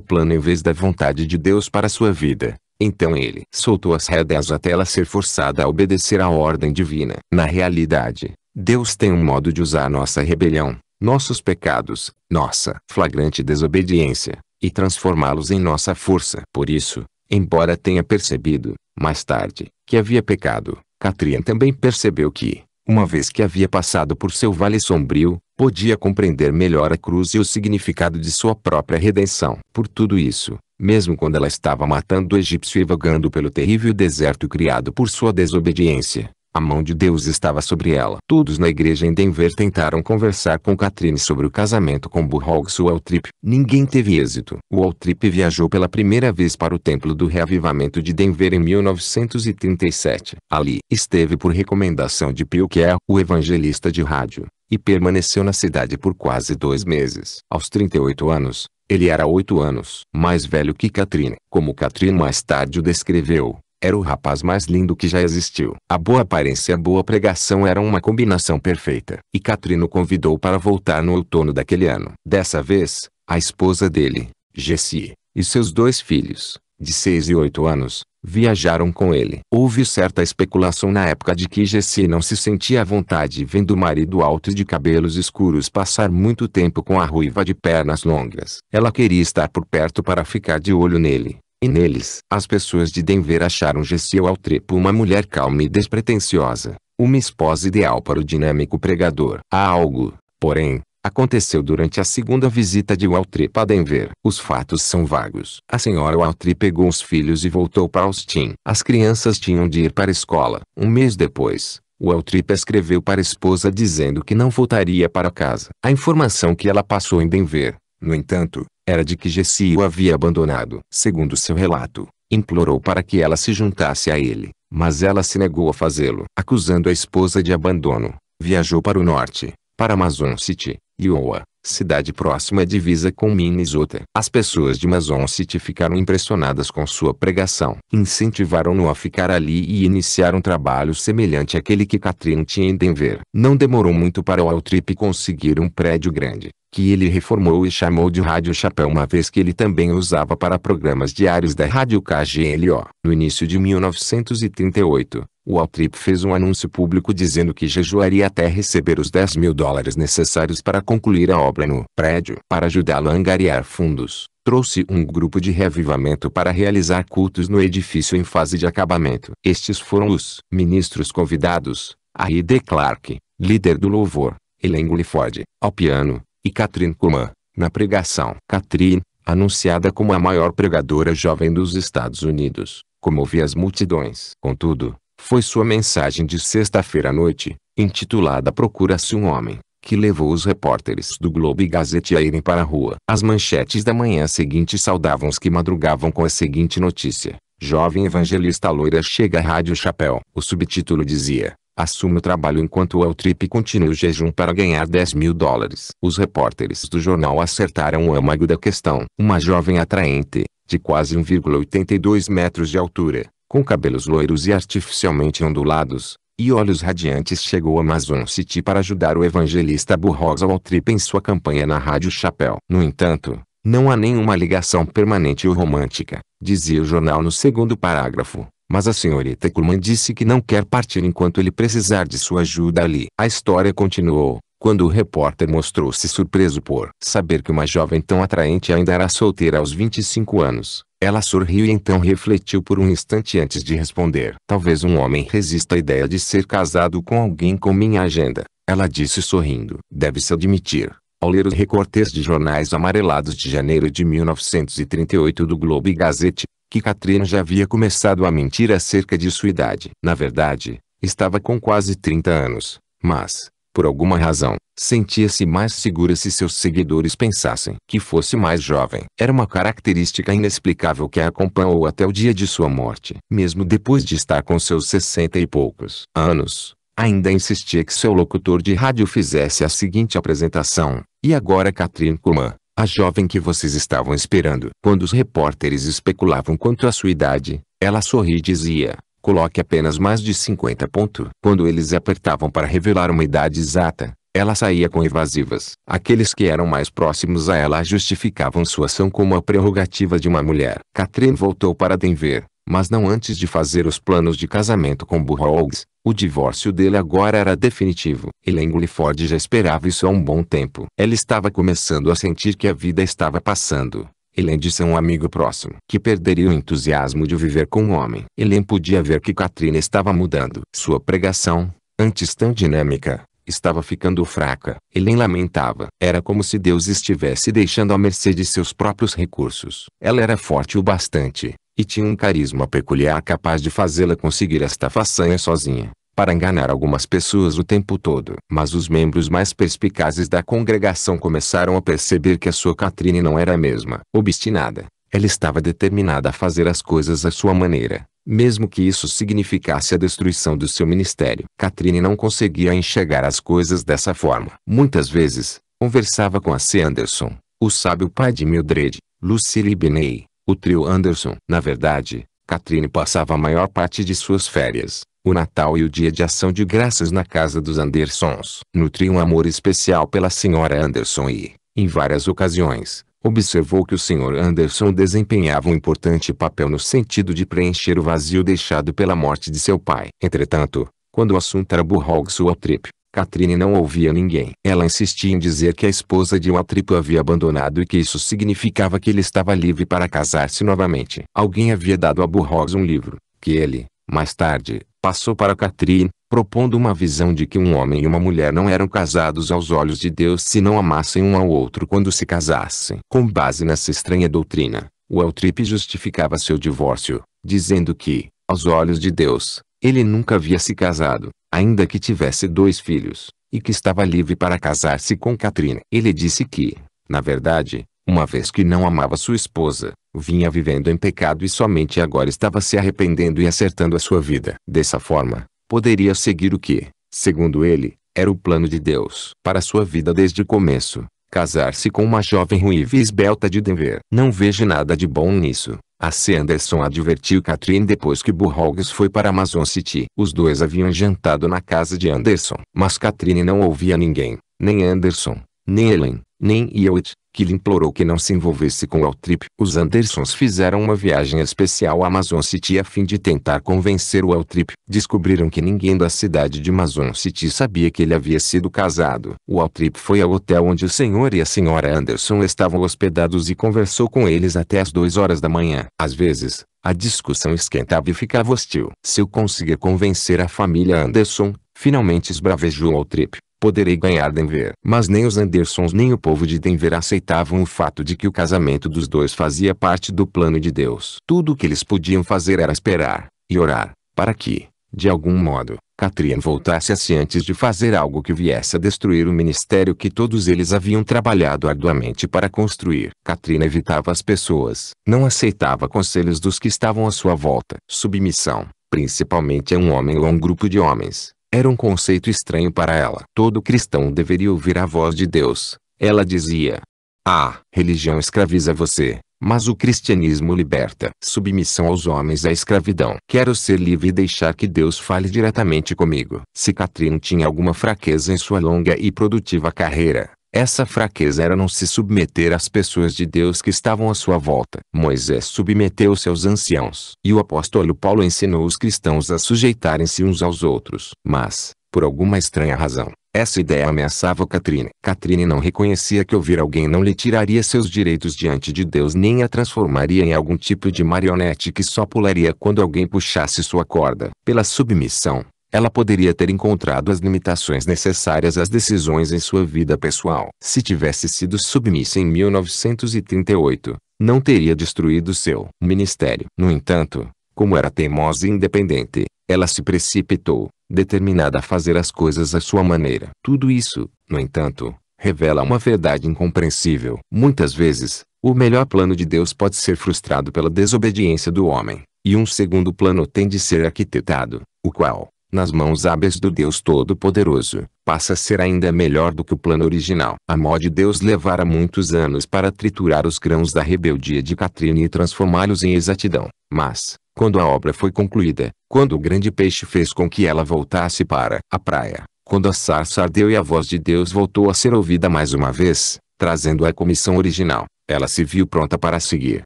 plano em vez da vontade de Deus para sua vida, então ele soltou as rédeas até ela ser forçada a obedecer à ordem divina. Na realidade, Deus tem um modo de usar nossa rebelião, nossos pecados, nossa flagrante desobediência, e transformá-los em nossa força. Por isso, embora tenha percebido mais tarde, que havia pecado, Catrian também percebeu que, uma vez que havia passado por seu vale sombrio, podia compreender melhor a cruz e o significado de sua própria redenção. Por tudo isso, mesmo quando ela estava matando o egípcio e vagando pelo terrível deserto criado por sua desobediência, a mão de Deus estava sobre ela. Todos na igreja em Denver tentaram conversar com Catherine sobre o casamento com Burroughs Waltrip. Ninguém teve êxito. Waltrip viajou pela primeira vez para o Templo do Reavivamento de Denver em 1937. Ali, esteve por recomendação de Pio Kerr, o evangelista de rádio, e permaneceu na cidade por quase dois meses. Aos 38 anos, ele era oito anos mais velho que Catherine, como Catherine mais tarde o descreveu. Era o rapaz mais lindo que já existiu. A boa aparência e a boa pregação eram uma combinação perfeita. E Catrino convidou para voltar no outono daquele ano. Dessa vez, a esposa dele, Jessie, e seus dois filhos, de seis e oito anos, viajaram com ele. Houve certa especulação na época de que Jessie não se sentia à vontade vendo o marido alto e de cabelos escuros passar muito tempo com a ruiva de pernas longas. Ela queria estar por perto para ficar de olho nele, e neles, as pessoas de Denver acharam Gessiel Altrepo uma mulher calma e despretensiosa, uma esposa ideal para o dinâmico pregador. Há algo, porém, aconteceu durante a segunda visita de Waltrip a Denver. Os fatos são vagos. A senhora Waltrip pegou os filhos e voltou para Austin. As crianças tinham de ir para a escola. Um mês depois, Waltrip escreveu para a esposa dizendo que não voltaria para casa. A informação que ela passou em Denver, no entanto, era de que Jessie o havia abandonado. Segundo seu relato, implorou para que ela se juntasse a ele, mas ela se negou a fazê-lo. Acusando a esposa de abandono, viajou para o norte, para Amazon City, Iowa, cidade próxima à divisa com Minnesota. As pessoas de Mason City ficaram impressionadas com sua pregação. Incentivaram-no a ficar ali e iniciar um trabalho semelhante àquele que Catherine tinha em Denver. Não demorou muito para o Altrip conseguir um prédio grande que ele reformou e chamou de Rádio Chapéu uma vez que ele também usava para programas diários da Rádio KGLO. No início de 1938, o Altrip fez um anúncio público dizendo que jejuaria até receber os 10 mil dólares necessários para concluir a obra no prédio. Para ajudá-lo a angariar fundos, trouxe um grupo de reavivamento para realizar cultos no edifício em fase de acabamento. Estes foram os ministros convidados, A.I.D. Clark, líder do louvor, Helene Guilford, ao piano, e Catherine Kuhlman, na pregação. Catherine, anunciada como a maior pregadora jovem dos Estados Unidos, comovia as multidões. Contudo, foi sua mensagem de sexta-feira à noite, intitulada Procura-se um Homem, que levou os repórteres do Globo e Gazette a irem para a rua. As manchetes da manhã seguinte saudavam os que madrugavam com a seguinte notícia. Jovem evangelista loira chega à Rádio Chapéu. O subtítulo dizia, assume o trabalho enquanto o trip continua o jejum para ganhar 10 mil dólares. Os repórteres do jornal acertaram o âmago da questão. Uma jovem atraente, de quase 1,82 metros de altura, com cabelos loiros e artificialmente ondulados, e olhos radiantes chegou a Amazon City para ajudar o evangelista Burroughs ao trip em sua campanha na Rádio Chapéu. No entanto, não há nenhuma ligação permanente ou romântica, dizia o jornal no segundo parágrafo. Mas a senhorita Kurman disse que não quer partir enquanto ele precisar de sua ajuda ali. A história continuou, quando o repórter mostrou-se surpreso por saber que uma jovem tão atraente ainda era solteira aos 25 anos. Ela sorriu e então refletiu por um instante antes de responder. Talvez um homem resista à ideia de ser casado com alguém com minha agenda. Ela disse sorrindo. Deve-se admitir, ao ler os recortes de jornais amarelados de janeiro de 1938 do Globo e Gazette, que Catherine já havia começado a mentir acerca de sua idade. Na verdade, estava com quase 30 anos, mas, por alguma razão, sentia-se mais segura se seus seguidores pensassem que fosse mais jovem. Era uma característica inexplicável que a acompanhou até o dia de sua morte. Mesmo depois de estar com seus sessenta e poucos anos, ainda insistia que seu locutor de rádio fizesse a seguinte apresentação. E agora Catherine Kuman, a jovem que vocês estavam esperando. Quando os repórteres especulavam quanto à sua idade, ela sorri e dizia, coloque apenas mais de 50 ponto. Quando eles apertavam para revelar uma idade exata, ela saía com evasivas. Aqueles que eram mais próximos a ela justificavam sua ação como a prerrogativa de uma mulher. Catherine voltou para Denver, mas não antes de fazer os planos de casamento com Burroughs. O divórcio dele agora era definitivo. Elaine Ford já esperava isso há um bom tempo. Ela estava começando a sentir que a vida estava passando. Helen disse a um amigo próximo que perderia o entusiasmo de viver com um homem. Helen podia ver que Katrina estava mudando. Sua pregação, antes tão dinâmica, estava ficando fraca. Helen lamentava. Era como se Deus estivesse deixando à mercê de seus próprios recursos. Ela era forte o bastante, e tinha um carisma peculiar capaz de fazê-la conseguir esta façanha sozinha para enganar algumas pessoas o tempo todo. Mas os membros mais perspicazes da congregação começaram a perceber que a sua Catrine não era a mesma. Obstinada, ela estava determinada a fazer as coisas à sua maneira, mesmo que isso significasse a destruição do seu ministério. Catrine não conseguia enxergar as coisas dessa forma. Muitas vezes, conversava com a C. Anderson, o sábio pai de Mildred, Lucille e o trio Anderson. Na verdade, Catrine passava a maior parte de suas férias, o Natal e o Dia de Ação de Graças na casa dos Andersons. Nutria um amor especial pela senhora Anderson e, em várias ocasiões, observou que o Sr. Anderson desempenhava um importante papel no sentido de preencher o vazio deixado pela morte de seu pai. Entretanto, quando o assunto era ou Trip, Catherine não ouvia ninguém. Ela insistia em dizer que a esposa de Waltrip o havia abandonado e que isso significava que ele estava livre para casar-se novamente. Alguém havia dado a Burroughs um livro, que ele, mais tarde, passou para Catrine, propondo uma visão de que um homem e uma mulher não eram casados aos olhos de Deus se não amassem um ao outro quando se casassem. Com base nessa estranha doutrina, Weltrip justificava seu divórcio, dizendo que, aos olhos de Deus, ele nunca havia se casado, ainda que tivesse dois filhos, e que estava livre para casar-se com Catrine. Ele disse que, na verdade, uma vez que não amava sua esposa, vinha vivendo em pecado e somente agora estava se arrependendo e acertando a sua vida. Dessa forma, poderia seguir o que, segundo ele, era o plano de Deus para sua vida desde o começo, casar-se com uma jovem ruiva e esbelta de Denver. Não vejo nada de bom nisso. A C. Anderson advertiu Catherine depois que Burroughs foi para Amazon City. Os dois haviam jantado na casa de Anderson, mas Catherine não ouvia ninguém, nem Anderson,
nem Ellen, nem
Hewitt, que lhe implorou que não se envolvesse com o Altrip. Os Andersons fizeram uma viagem especial a Amazon City a fim de tentar convencer o Altrip. Descobriram que ninguém da cidade de Amazon City sabia que ele havia sido casado. O Altrip foi ao hotel onde o senhor e a senhora Anderson estavam hospedados e conversou com eles até as 2 horas da manhã. Às vezes, a discussão esquentava e ficava hostil. Se eu conseguir convencer a família Anderson, Finalmente esbravejou ao trip. Poderei ganhar Denver. Mas nem os Andersons nem o povo de Denver aceitavam o fato de que o casamento dos dois fazia parte do plano de Deus. Tudo o que eles podiam fazer era esperar, e orar, para que, de algum modo, Catrian voltasse a si antes de fazer algo que viesse a destruir o ministério que todos eles haviam trabalhado arduamente para construir. Catrina evitava as pessoas, não aceitava conselhos dos que estavam à sua volta. Submissão, principalmente a um homem ou a um grupo de homens, era um conceito estranho para ela. Todo cristão deveria ouvir a voz de Deus. Ela dizia: A religião escraviza você, mas o cristianismo liberta. Submissão aos homens é escravidão. Quero ser livre e deixar que Deus fale diretamente comigo. Se Catherine tinha alguma fraqueza em sua longa e produtiva carreira, essa fraqueza era não se submeter às pessoas de Deus que estavam à sua volta. Moisés submeteu-se aos anciãos. E o apóstolo Paulo ensinou os cristãos a sujeitarem-se uns aos outros. Mas, por alguma estranha razão, essa ideia ameaçava Catrine. Catrine não reconhecia que ouvir alguém não lhe tiraria seus direitos diante de Deus nem a transformaria em algum tipo de marionete que só pularia quando alguém puxasse sua corda. Pela submissão, ela poderia ter encontrado as limitações necessárias às decisões em sua vida pessoal. Se tivesse sido submissa em 1938, não teria destruído seu ministério. No entanto, como era teimosa e independente, ela se precipitou, determinada a fazer as coisas à sua maneira. Tudo isso, no entanto, revela uma verdade incompreensível. Muitas vezes, o melhor plano de Deus pode ser frustrado pela desobediência do homem, e um segundo plano tem de ser arquitetado, o qual, nas mãos hábeis do Deus Todo-Poderoso, passa a ser ainda melhor do que o plano original. A mó de Deus levara muitos anos para triturar os grãos da rebeldia de Catrine e transformá-los em exatidão, mas, quando a obra foi concluída, quando o grande peixe fez com que ela voltasse para a praia, quando a sarça ardeu e a voz de Deus voltou a ser ouvida mais uma vez, trazendo a comissão original, ela se viu pronta para seguir.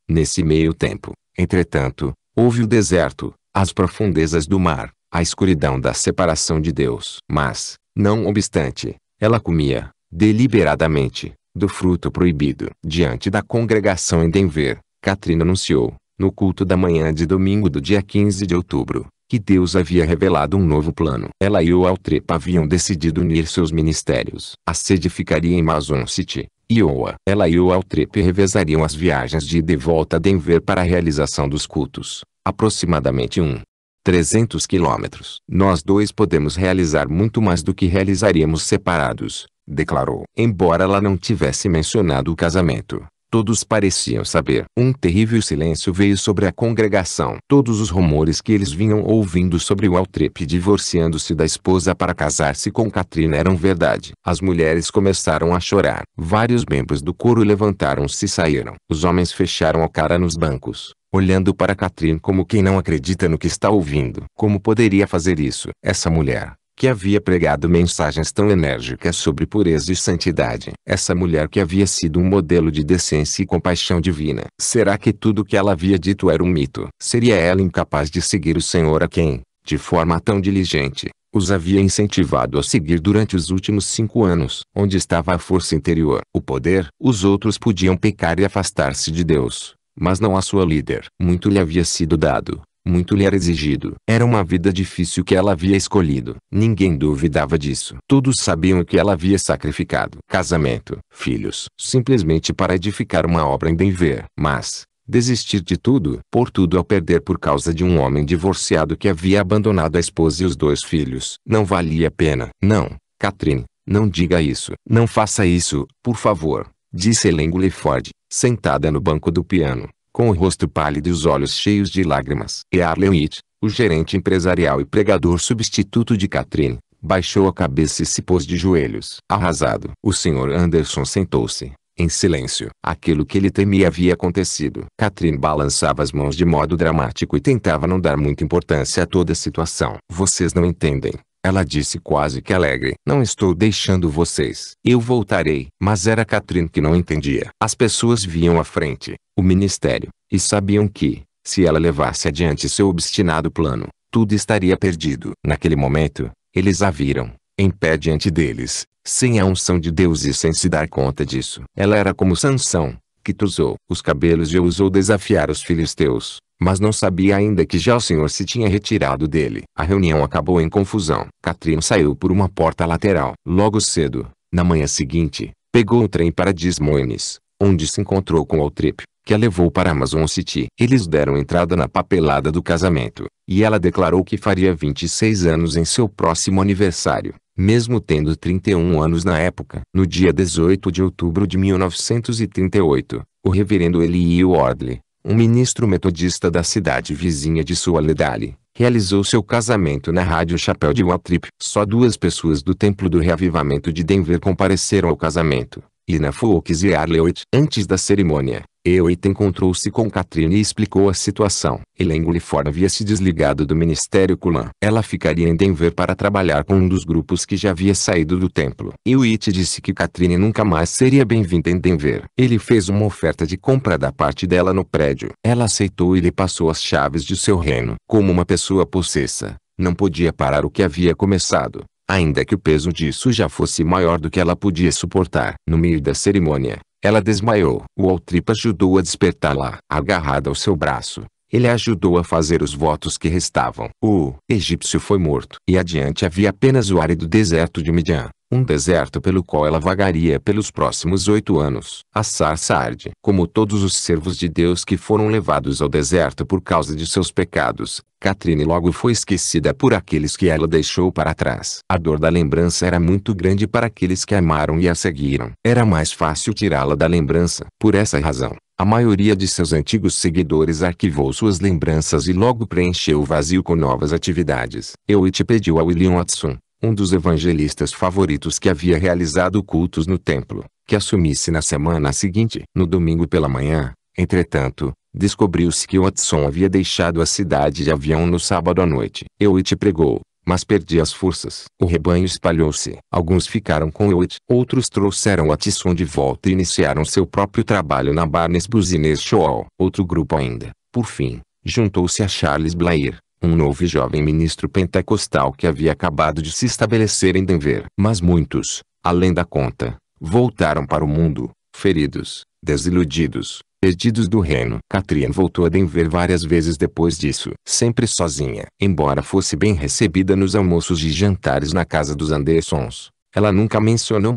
Nesse meio tempo, entretanto, houve o deserto, as profundezas do mar, a escuridão da separação de Deus. Mas, não obstante, ela comia, deliberadamente, do fruto proibido. Diante da congregação em Denver, Katrina anunciou, no culto da manhã de domingo do dia 15 de outubro, que Deus havia revelado um novo plano. Ela e o Altrep haviam decidido unir seus ministérios. A sede ficaria em Mason City, Iowa. Ela e o Altrep revezariam as viagens de ida e volta a Denver para a realização dos cultos, aproximadamente um 300 quilômetros. Nós dois podemos realizar muito mais do que realizaríamos separados, declarou. Embora ela não tivesse mencionado o casamento, Todos pareciam saber. Um terrível silêncio veio sobre a congregação. Todos os rumores que eles vinham ouvindo sobre o Altrip divorciando-se da esposa para casar-se com Katrina eram verdade. As mulheres começaram a chorar. Vários membros do coro levantaram-se e saíram. Os homens fecharam a cara nos bancos olhando para Catherine como quem não acredita no que está ouvindo. Como poderia fazer isso? Essa mulher, que havia pregado mensagens tão enérgicas sobre pureza e santidade. Essa mulher que havia sido um modelo de decência e compaixão divina. Será que tudo o que ela havia dito era um mito? Seria ela incapaz de seguir o Senhor a quem, de forma tão diligente, os havia incentivado a seguir durante os últimos cinco anos, onde estava a força interior, o poder, os outros podiam pecar e afastar-se de Deus, mas não a sua líder. Muito lhe havia sido dado. Muito lhe era exigido. Era uma vida difícil que ela havia escolhido. Ninguém duvidava disso. Todos sabiam o que ela havia sacrificado. Casamento, filhos, simplesmente para edificar uma obra em Denver. Mas, desistir de tudo, por tudo ao perder por causa de um homem divorciado que havia abandonado a esposa e os dois filhos. Não valia a pena. Não, Catherine, não diga isso. Não faça isso, por favor, disse Ellen Ford sentada no banco do piano, com o rosto pálido e os olhos cheios de lágrimas. E Arlen o gerente empresarial e pregador substituto de Katrin, baixou a cabeça e se pôs de joelhos. Arrasado. O Sr. Anderson sentou-se, em silêncio. Aquilo que ele temia havia acontecido. Katrin balançava as mãos de modo dramático e tentava não dar muita importância a toda a situação. Vocês não entendem, ela disse quase que alegre. Não estou deixando vocês. Eu voltarei. Mas era Catherine que não entendia. As pessoas viam à frente, o ministério, e sabiam que, se ela levasse adiante seu obstinado plano, tudo estaria perdido. Naquele momento, eles a viram, em pé diante deles, sem a unção de Deus e sem se dar conta disso. Ela era como Sansão, que tosou os cabelos e ousou desafiar os filisteus mas não sabia ainda que já o senhor se tinha retirado dele. A reunião acabou em confusão. Catherine saiu por uma porta lateral. Logo cedo, na manhã seguinte, pegou o trem para Desmoines, onde se encontrou com Altrip, que a levou para Amazon City. Eles deram entrada na papelada do casamento, e ela declarou que faria 26 anos em seu próximo aniversário mesmo tendo 31 anos na época. No dia 18 de outubro de 1938, o reverendo Elihu Ordley, um ministro metodista da cidade vizinha de Soledale, realizou seu casamento na Rádio Chapéu de Watrip. Só duas pessoas do Templo do Reavivamento de Denver compareceram ao casamento, Ina Fawkes e Arlewit. Antes da cerimônia, Ewitt encontrou-se com Katrina e explicou a situação. Elaine Guilford havia se desligado do Ministério Kulan. Ela ficaria em Denver para trabalhar com um dos grupos que já havia saído do templo. Ewitt disse que Katrina nunca mais seria bem-vinda em Denver. Ele fez uma oferta de compra da parte dela no prédio. Ela aceitou e lhe passou as chaves de seu reino. Como uma pessoa possessa, não podia parar o que havia começado ainda que o peso disso já fosse maior do que ela podia suportar. No meio da cerimônia, ela desmaiou. O Altripa ajudou a despertá-la, agarrada ao seu braço. Ele ajudou a fazer os votos que restavam. O egípcio foi morto. E adiante havia apenas o árido deserto de Midian. Um deserto pelo qual ela vagaria pelos próximos oito anos. A sarça arde. Como todos os servos de Deus que foram levados ao deserto por causa de seus pecados, Catrine logo foi esquecida por aqueles que ela deixou para trás. A dor da lembrança era muito grande para aqueles que a amaram e a seguiram. Era mais fácil tirá-la da lembrança. Por essa razão, a maioria de seus antigos seguidores arquivou suas lembranças e logo preencheu o vazio com novas atividades. Ewitt pediu a William Watson, um dos evangelistas favoritos que havia realizado cultos no templo, que assumisse na semana seguinte. No domingo pela manhã, entretanto, descobriu-se que Watson havia deixado a cidade de avião no sábado à noite. Ewitt pregou, mas perdi as forças. O rebanho espalhou-se. Alguns ficaram com Oit, Outros trouxeram a Tisson de volta e iniciaram seu próprio trabalho na Barnes Business Show. Outro grupo ainda, por fim, juntou-se a Charles Blair, um novo e jovem ministro pentecostal que havia acabado de se estabelecer em Denver. Mas muitos, além da conta, voltaram para o mundo, feridos, desiludidos, perdidos do reino. Catrian voltou a Denver várias vezes depois disso, sempre sozinha. Embora fosse bem recebida nos almoços e jantares na casa dos Andersons, ela nunca mencionou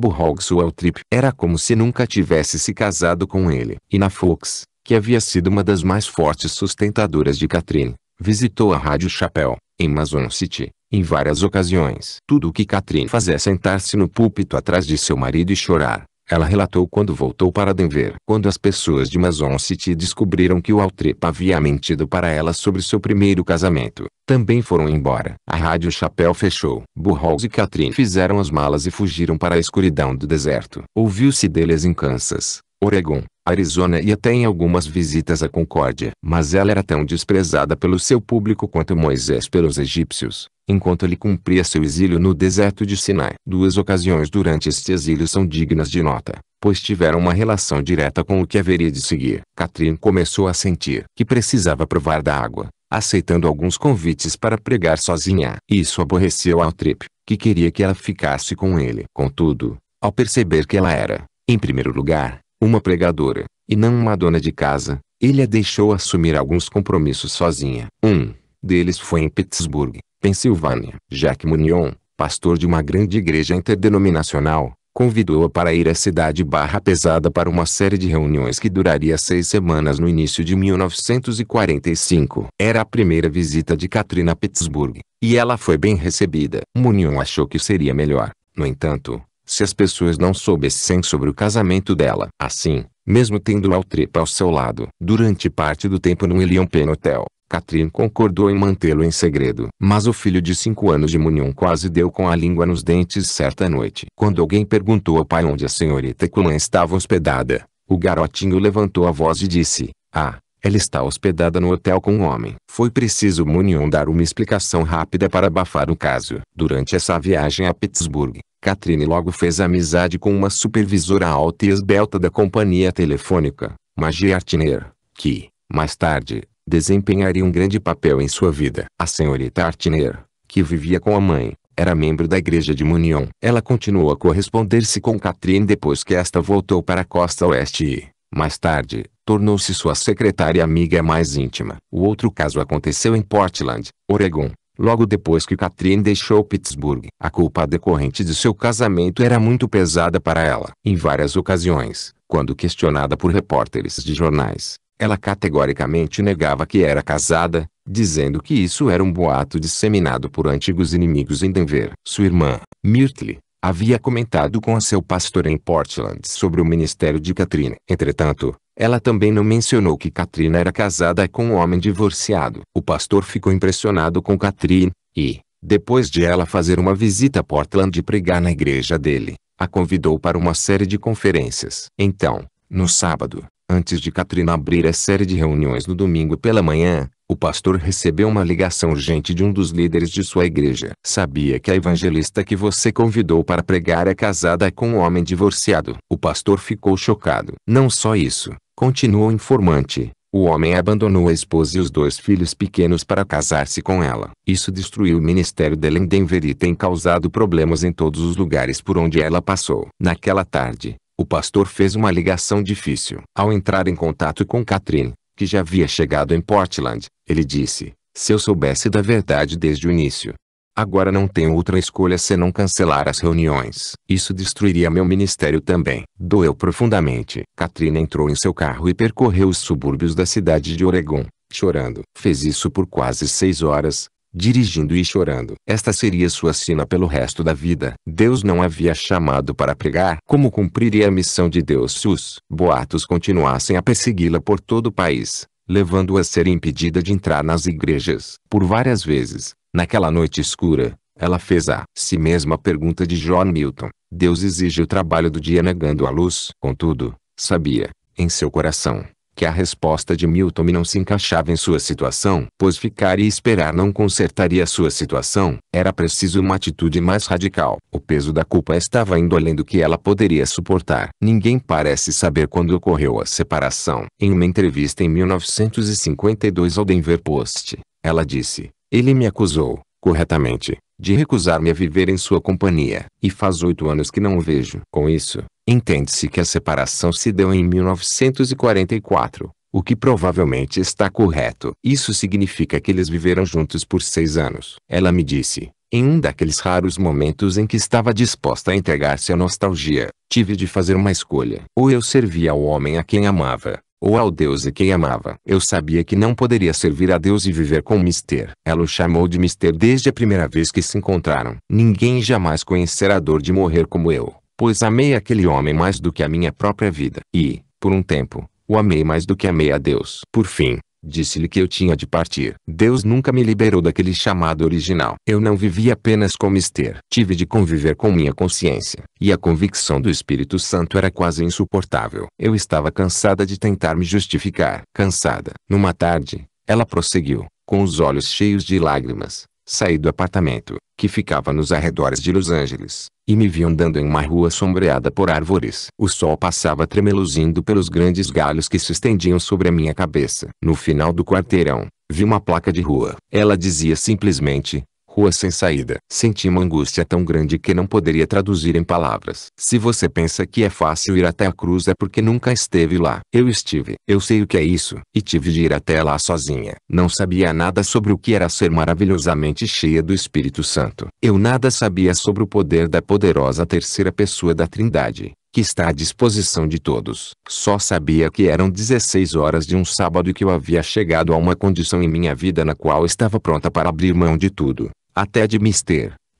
ou Trip. Era como se nunca tivesse se casado com ele. E na Fox, que havia sido uma das mais fortes sustentadoras de Catherine, visitou a Rádio Chapéu, em Mason City, em várias ocasiões. Tudo o que Catherine fazia é sentar-se no púlpito atrás de seu marido e chorar. Ela relatou quando voltou para Denver. Quando as pessoas de Mason City descobriram que o Altrip havia mentido para ela sobre seu primeiro casamento, também foram embora. A rádio Chapéu fechou. Burroughs e Catherine fizeram as malas e fugiram para a escuridão do deserto. Ouviu-se deles em Kansas, Oregon, Arizona e até em algumas visitas à Concórdia. Mas ela era tão desprezada pelo seu público quanto Moisés pelos egípcios enquanto ele cumpria seu exílio no deserto de Sinai. Duas ocasiões durante este exílio são dignas de nota, pois tiveram uma relação direta com o que haveria de seguir. Catherine começou a sentir que precisava provar da água, aceitando alguns convites para pregar sozinha. Isso aborreceu ao Trip, que queria que ela ficasse com ele. Contudo, ao perceber que ela era, em primeiro lugar, uma pregadora, e não uma dona de casa, ele a deixou assumir alguns compromissos sozinha. 1. Um, deles foi em Pittsburgh, Pensilvânia. Jacques Munion, pastor de uma grande igreja interdenominacional, convidou-a para ir à cidade barra pesada para uma série de reuniões que duraria seis semanas no início de 1945. Era a primeira visita de Katrina a Pittsburgh, e ela foi bem recebida. Munion achou que seria melhor, no entanto, se as pessoas não soubessem sobre o casamento dela. Assim, mesmo tendo Altripa ao seu lado. Durante parte do tempo no William Pen Hotel, Catrin concordou em mantê-lo em segredo. Mas o filho de cinco anos de Munion quase deu com a língua nos dentes certa noite. Quando alguém perguntou ao pai onde a senhorita Kulan estava hospedada, o garotinho levantou a voz e disse, Ah, ela está hospedada no hotel com um homem. Foi preciso Munion dar uma explicação rápida para abafar o caso. Durante essa viagem a Pittsburgh, Catherine logo fez amizade com uma supervisora alta e esbelta da companhia telefônica, Magie Artiner, que, mais tarde, desempenharia um grande papel em sua vida. A senhorita Artiner, que vivia com a mãe, era membro da igreja de Munion. Ela continuou a corresponder-se com Catherine depois que esta voltou para a costa oeste e, mais tarde, tornou-se sua secretária amiga mais íntima. O outro caso aconteceu em Portland, Oregon, logo depois que Catherine deixou Pittsburgh. A culpa decorrente de seu casamento era muito pesada para ela. Em várias ocasiões, quando questionada por repórteres de jornais, ela categoricamente negava que era casada, dizendo que isso era um boato disseminado por antigos inimigos em Denver. Sua irmã, Myrtle, havia comentado com seu pastor em Portland sobre o ministério de Katrina. Entretanto, ela também não mencionou que Katrina era casada com um homem divorciado. O pastor ficou impressionado com Katrina e, depois de ela fazer uma visita a Portland e pregar na igreja dele, a convidou para uma série de conferências. Então, no sábado, Antes de Katrina abrir a série de reuniões no domingo pela manhã, o pastor recebeu uma ligação urgente de um dos líderes de sua igreja. Sabia que a evangelista que você convidou para pregar é casada com um homem divorciado. O pastor ficou chocado. Não só isso, continuou o informante. O homem abandonou a esposa e os dois filhos pequenos para casar-se com ela. Isso destruiu o ministério dela em Denver e tem causado problemas em todos os lugares por onde ela passou. Naquela tarde, o pastor fez uma ligação difícil. Ao entrar em contato com Catherine, que já havia chegado em Portland, ele disse, se eu soubesse da verdade desde o início. Agora não tenho outra escolha senão cancelar as reuniões. Isso destruiria meu ministério também. Doeu profundamente. Katrina entrou em seu carro e percorreu os subúrbios da cidade de Oregon, chorando. Fez isso por quase seis horas, dirigindo e chorando. Esta seria sua sina pelo resto da vida. Deus não havia chamado para pregar. Como cumpriria a missão de Deus se os boatos continuassem a persegui-la por todo o país, levando-a a ser impedida de entrar nas igrejas? Por várias vezes, naquela noite escura, ela fez a si mesma pergunta de John Milton. Deus exige o trabalho do dia negando a luz. Contudo, sabia, em seu coração, que a resposta de Milton não se encaixava em sua situação, pois ficar e esperar não consertaria sua situação, era preciso uma atitude mais radical. O peso da culpa estava indo além do que ela poderia suportar. Ninguém parece saber quando ocorreu a separação. Em uma entrevista em 1952 ao Denver Post, ela disse: Ele me acusou, corretamente, de recusar-me a viver em sua companhia, e faz oito anos que não o vejo. Com isso, entende-se que a separação se deu em 1944, o que provavelmente está correto. Isso significa que eles viveram juntos por seis anos. Ela me disse, em um daqueles raros momentos em que estava disposta a entregar-se à nostalgia, tive de fazer uma escolha. Ou eu servia ao homem a quem amava, ou ao Deus a quem amava. Eu sabia que não poderia servir a Deus e viver com Mister. Ela o chamou de Mister desde a primeira vez que se encontraram. Ninguém jamais conhecerá a dor de morrer como eu, pois amei aquele homem mais do que a minha própria vida. E, por um tempo, o amei mais do que amei a Deus. Por fim, Disse-lhe que eu tinha de partir. Deus nunca me liberou daquele chamado original. Eu não vivi apenas como Esther. Tive de conviver com minha consciência. E a convicção do Espírito Santo era quase insuportável. Eu estava cansada de tentar me justificar. Cansada. Numa tarde, ela prosseguiu, com os olhos cheios de lágrimas. Saí do apartamento que ficava nos arredores de Los Angeles, e me vi andando em uma rua sombreada por árvores. O sol passava tremeluzindo pelos grandes galhos que se estendiam sobre a minha cabeça. No final do quarteirão, vi uma placa de rua. Ela dizia simplesmente, rua sem saída. Senti uma angústia tão grande que não poderia traduzir em palavras. Se você pensa que é fácil ir até a cruz é porque nunca esteve lá. Eu estive. Eu sei o que é isso. E tive de ir até lá sozinha. Não sabia nada sobre o que era ser maravilhosamente cheia do Espírito Santo. Eu nada sabia sobre o poder da poderosa terceira pessoa da Trindade que está à disposição de todos. Só sabia que eram 16 horas de um sábado e que eu havia chegado a uma condição em minha vida na qual estava pronta para abrir mão de tudo, até de me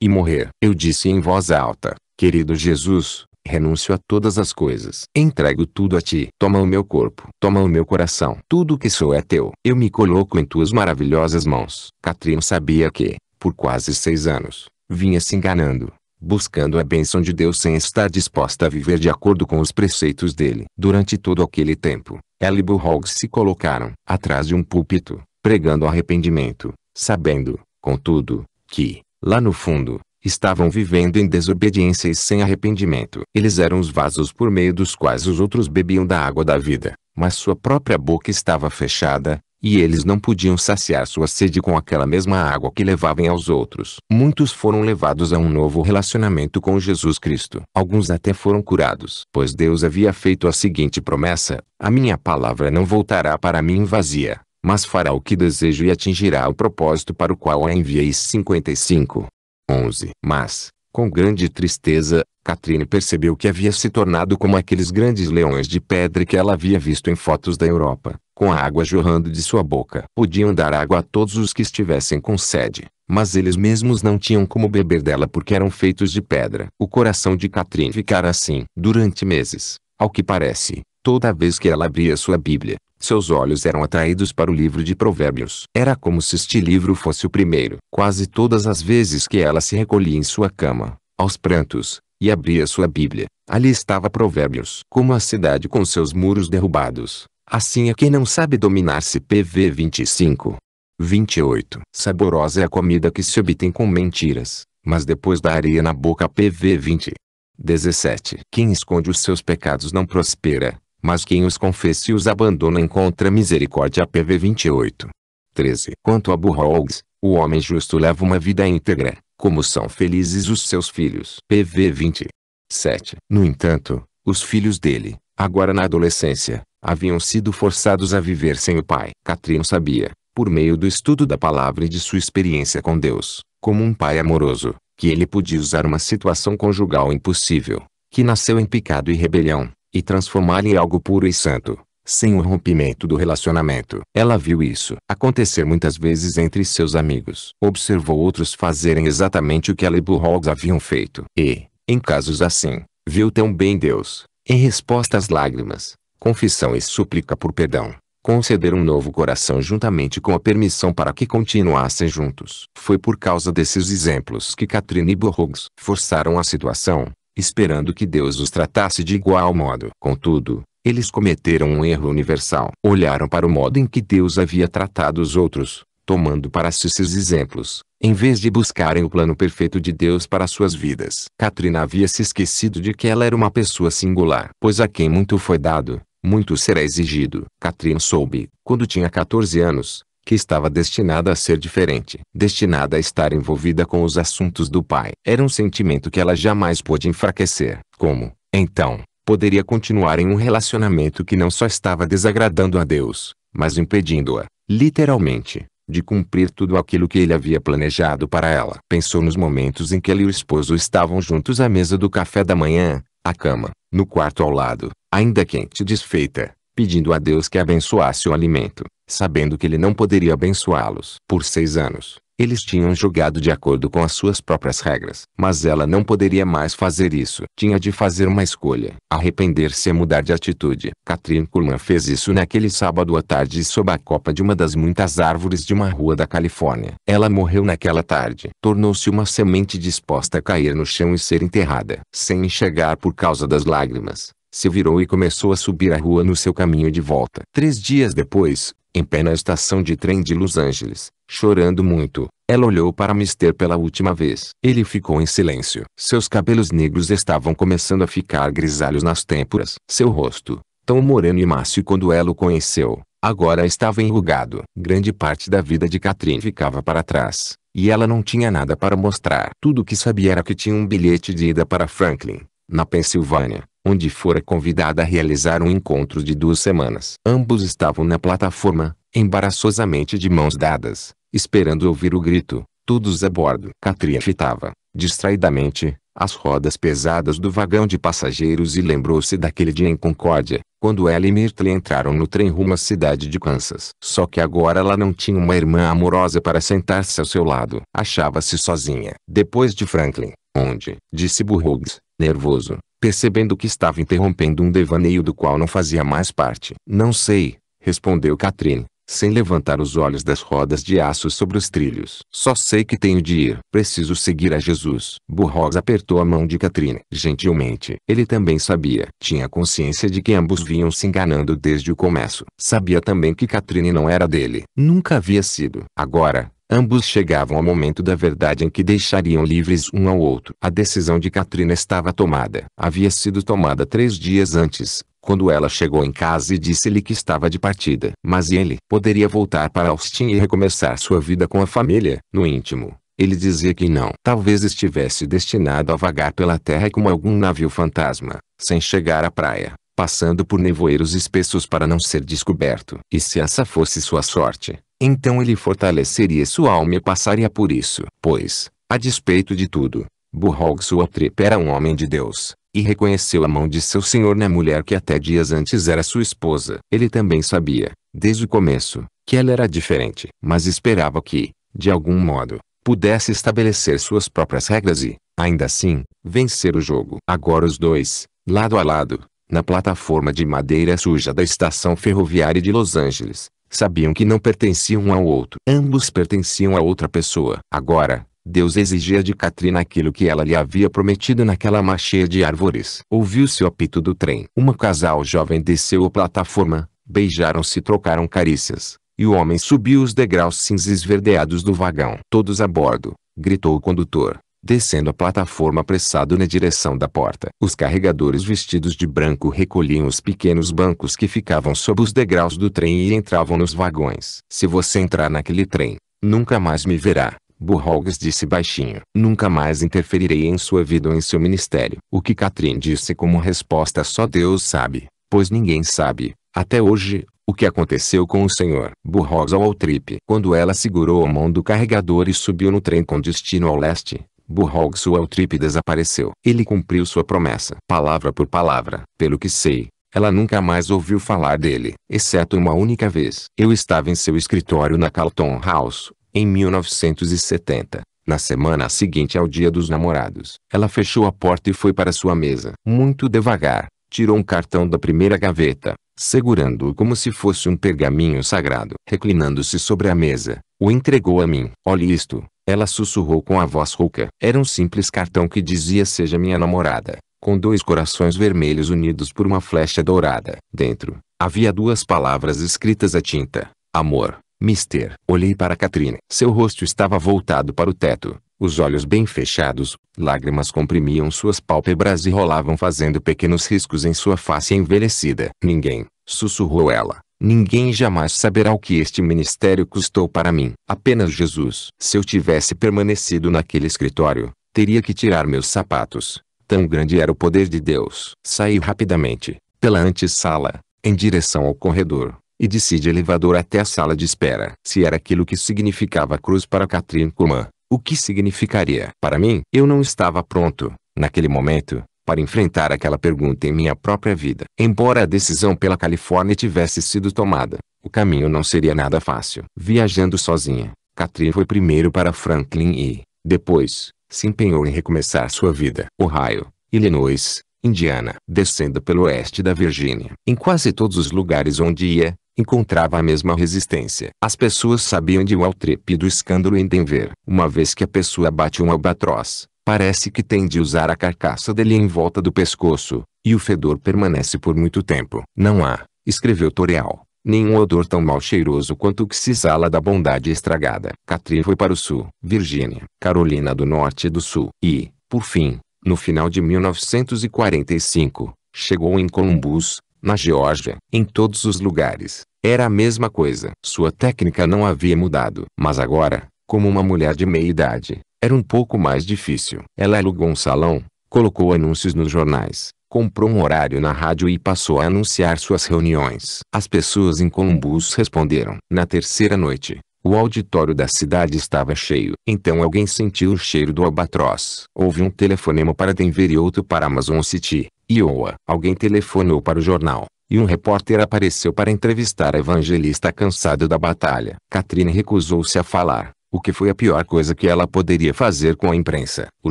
e morrer. Eu disse em voz alta, querido Jesus, renuncio a todas as coisas. Entrego tudo a ti. Toma o meu corpo. Toma o meu coração. Tudo que sou é teu. Eu me coloco em tuas maravilhosas mãos. Catrinho sabia que, por quase seis anos, vinha se enganando buscando a bênção de Deus sem estar disposta a viver de acordo com os preceitos dele. Durante todo aquele tempo, ela e Burroughs se colocaram atrás de um púlpito, pregando arrependimento, sabendo, contudo, que, lá no fundo, estavam vivendo em desobediência e sem arrependimento. Eles eram os vasos por meio dos quais os outros bebiam da água da vida, mas sua própria boca estava fechada, e eles não podiam saciar sua sede com aquela mesma água que levavam aos outros. Muitos foram levados a um novo relacionamento com Jesus Cristo. Alguns até foram curados, pois Deus havia feito a seguinte promessa: A minha palavra não voltará para mim vazia, mas fará o que desejo e atingirá o propósito para o qual a enviei. 55. 11. Mas, com grande tristeza, Catherine percebeu que havia se tornado como aqueles grandes leões de pedra que ela havia visto em fotos da Europa, com a água jorrando de sua boca. Podiam dar água a todos os que estivessem com sede, mas eles mesmos não tinham como beber dela porque eram feitos de pedra. O coração de Catherine ficara assim durante meses, ao que parece, toda vez que ela abria sua Bíblia, seus olhos eram atraídos para o livro de provérbios. Era como se este livro fosse o primeiro. Quase todas as vezes que ela se recolhia em sua cama, aos prantos, e abria sua Bíblia, ali estava provérbios. Como a cidade com seus muros derrubados, assim é quem não sabe dominar-se PV 25. 28. Saborosa é a comida que se obtém com mentiras, mas depois da areia na boca PV 20. 17. Quem esconde os seus pecados não prospera, mas quem os confessa e os abandona encontra misericórdia. PV 28. 13. Quanto a Burroughs, o homem justo leva uma vida íntegra, como são felizes os seus filhos. PV 20. 7. No entanto, os filhos dele, agora na adolescência, haviam sido forçados a viver sem o pai. Catrin sabia, por meio do estudo da palavra e de sua experiência com Deus, como um pai amoroso, que ele podia usar uma situação conjugal impossível, que nasceu em pecado e rebelião, e transformá la em algo puro e santo, sem o rompimento do relacionamento. Ela viu isso acontecer muitas vezes entre seus amigos. Observou outros fazerem exatamente o que ela e Burroughs haviam feito. E, em casos assim, viu tão bem Deus, em resposta às lágrimas, confissão e súplica por perdão, conceder um novo coração juntamente com a permissão para que continuassem juntos. Foi por causa desses exemplos que Catherine e Burroughs forçaram a situação, esperando que Deus os tratasse de igual modo. Contudo, eles cometeram um erro universal. Olharam para o modo em que Deus havia tratado os outros, tomando para si seus exemplos, em vez de buscarem o plano perfeito de Deus para suas vidas. Katrina havia se esquecido de que ela era uma pessoa singular, pois a quem muito foi dado, muito será exigido. Katrina soube, quando tinha 14 anos, que estava destinada a ser diferente, destinada a estar envolvida com os assuntos do pai. Era um sentimento que ela jamais pôde enfraquecer. Como, então, poderia continuar em um relacionamento que não só estava desagradando a Deus, mas impedindo-a, literalmente, de cumprir tudo aquilo que ele havia planejado para ela. Pensou nos momentos em que ele e o esposo estavam juntos à mesa do café da manhã, à cama, no quarto ao lado, ainda quente e desfeita, pedindo a Deus que abençoasse o alimento sabendo que ele não poderia abençoá-los. Por seis anos, eles tinham jogado de acordo com as suas próprias regras, mas ela não poderia mais fazer isso. Tinha de fazer uma escolha. Arrepender-se e mudar de atitude. Catherine Kuhlman fez isso naquele sábado à tarde sob a copa de uma das muitas árvores de uma rua da Califórnia. Ela morreu naquela tarde. Tornou-se uma semente disposta a cair no chão e ser enterrada. Sem enxergar por causa das lágrimas, se virou e começou a subir a rua no seu caminho de volta. Três dias depois, em pé na estação de trem de Los Angeles, chorando muito. Ela olhou para Mister pela última vez. Ele ficou em silêncio. Seus cabelos negros estavam começando a ficar grisalhos nas têmporas. Seu rosto, tão moreno e macio quando ela o conheceu, agora estava enrugado. Grande parte da vida de Catherine ficava para trás, e ela não tinha nada para mostrar. Tudo o que sabia era que tinha um bilhete de ida para Franklin, na Pensilvânia, onde fora convidada a realizar um encontro de duas semanas. Ambos estavam na plataforma, embaraçosamente de mãos dadas, esperando ouvir o grito, todos a bordo. Catria fitava, distraidamente, as rodas pesadas do vagão de passageiros e lembrou-se daquele dia em Concórdia, quando ela e Myrtle entraram no trem rumo à cidade de Kansas. Só que agora ela não tinha uma irmã amorosa para sentar-se ao seu lado. Achava-se sozinha. Depois de Franklin, onde, disse Burroughs, nervoso, percebendo que estava interrompendo um devaneio do qual não fazia mais parte. Não sei, respondeu Catrine, sem levantar os olhos das rodas de aço sobre os trilhos. Só sei que tenho de ir. Preciso seguir a Jesus. Burroughs apertou a mão de Catrine Gentilmente. Ele também sabia. Tinha consciência de que ambos vinham se enganando desde o começo. Sabia também que Catrine não era dele. Nunca havia sido. Agora, Ambos chegavam ao momento da verdade em que deixariam livres um ao outro. A decisão de Katrina estava tomada. Havia sido tomada três dias antes, quando ela chegou em casa e disse-lhe que estava de partida. Mas ele poderia voltar para Austin e recomeçar sua vida com a família. No íntimo, ele dizia que não. Talvez estivesse destinado a vagar pela terra como algum navio fantasma, sem chegar à praia, passando por nevoeiros espessos para não ser descoberto. E se essa fosse sua sorte, então ele fortaleceria sua alma e passaria por isso. Pois, a despeito de tudo, Burhog Suatrip era um homem de Deus, e reconheceu a mão de seu senhor na mulher que até dias antes era sua esposa. Ele também sabia, desde o começo, que ela era diferente, mas esperava que, de algum modo, pudesse estabelecer suas próprias regras e, ainda assim, vencer o jogo. Agora os dois, lado a lado, na plataforma de madeira suja da estação ferroviária de Los Angeles, Sabiam que não pertenciam um ao outro. Ambos pertenciam a outra pessoa. Agora, Deus exigia de Katrina aquilo que ela lhe havia prometido naquela machia de árvores. Ouviu-se o apito do trem. Um casal jovem desceu a plataforma, beijaram-se e trocaram carícias. E o homem subiu os degraus cinza verdeados do vagão. Todos a bordo, gritou o condutor descendo a plataforma apressado na direção da porta. Os carregadores vestidos de branco recolhiam os pequenos bancos que ficavam sob os degraus do trem e entravam nos vagões. Se você entrar naquele trem, nunca mais me verá. Burroughs disse baixinho. Nunca mais interferirei em sua vida ou em seu ministério. O que Catherine disse como resposta só Deus sabe, pois ninguém sabe, até hoje, o que aconteceu com o senhor Burroughs ao trip. Quando ela segurou a mão do carregador e subiu no trem com destino ao leste, Burhog-Sualtrip desapareceu. Ele cumpriu sua promessa, palavra por palavra. Pelo que sei, ela nunca mais ouviu falar dele, exceto uma única vez. Eu estava em seu escritório na Carlton House, em 1970. Na semana seguinte ao dia dos namorados, ela fechou a porta e foi para sua mesa. Muito devagar, tirou um cartão da primeira gaveta, segurando-o como se fosse um pergaminho sagrado. Reclinando-se sobre a mesa, o entregou a mim. Olhe isto, ela sussurrou com a voz rouca. Era um simples cartão que dizia seja minha namorada, com dois corações vermelhos unidos por uma flecha dourada. Dentro, havia duas palavras escritas à tinta. Amor. Mister. Olhei para catrine Seu rosto estava voltado para o teto, os olhos bem fechados, lágrimas comprimiam suas pálpebras e rolavam fazendo pequenos riscos em sua face envelhecida. Ninguém, sussurrou ela. Ninguém jamais saberá o que este ministério custou para mim. Apenas Jesus. Se eu tivesse permanecido naquele escritório, teria que tirar meus sapatos. Tão grande era o poder de Deus. Saí rapidamente, pela antessala, em direção ao corredor, e desci de elevador até a sala de espera. Se era aquilo que significava a cruz para Catherine Kuhlman, o que significaria? Para mim, eu não estava pronto. Naquele momento, para enfrentar aquela pergunta em minha própria vida. Embora a decisão pela Califórnia tivesse sido tomada, o caminho não seria nada fácil. Viajando sozinha, Katrin foi primeiro para Franklin e, depois, se empenhou em recomeçar sua vida. Ohio, Illinois, Indiana, descendo pelo oeste da Virgínia. Em quase todos os lugares onde ia, encontrava a mesma resistência. As pessoas sabiam de Waltrip e do escândalo em Denver. Uma vez que a pessoa bate um albatroz, Parece que tem de usar a carcaça dele em volta do pescoço, e o fedor permanece por muito tempo. Não há, escreveu Toreal, nenhum odor tão mal cheiroso quanto o que se exala da bondade estragada. Catri foi para o sul, Virgínia, Carolina do Norte e do Sul. E, por fim, no final de 1945, chegou em Columbus, na Geórgia. Em todos os lugares, era a mesma coisa. Sua técnica não havia mudado. Mas agora, como uma mulher de meia idade, era um pouco mais difícil. Ela alugou um salão, colocou anúncios nos jornais, comprou um horário na rádio e passou a anunciar suas reuniões. As pessoas em Columbus responderam. Na terceira noite, o auditório da cidade estava cheio. Então alguém sentiu o cheiro do albatroz. Houve um telefonema para Denver e outro para Amazon City, Iowa. Alguém telefonou para o jornal. E um repórter apareceu para entrevistar a evangelista cansado da batalha. Catherine recusou-se a falar o que foi a pior coisa que ela poderia fazer com a imprensa. O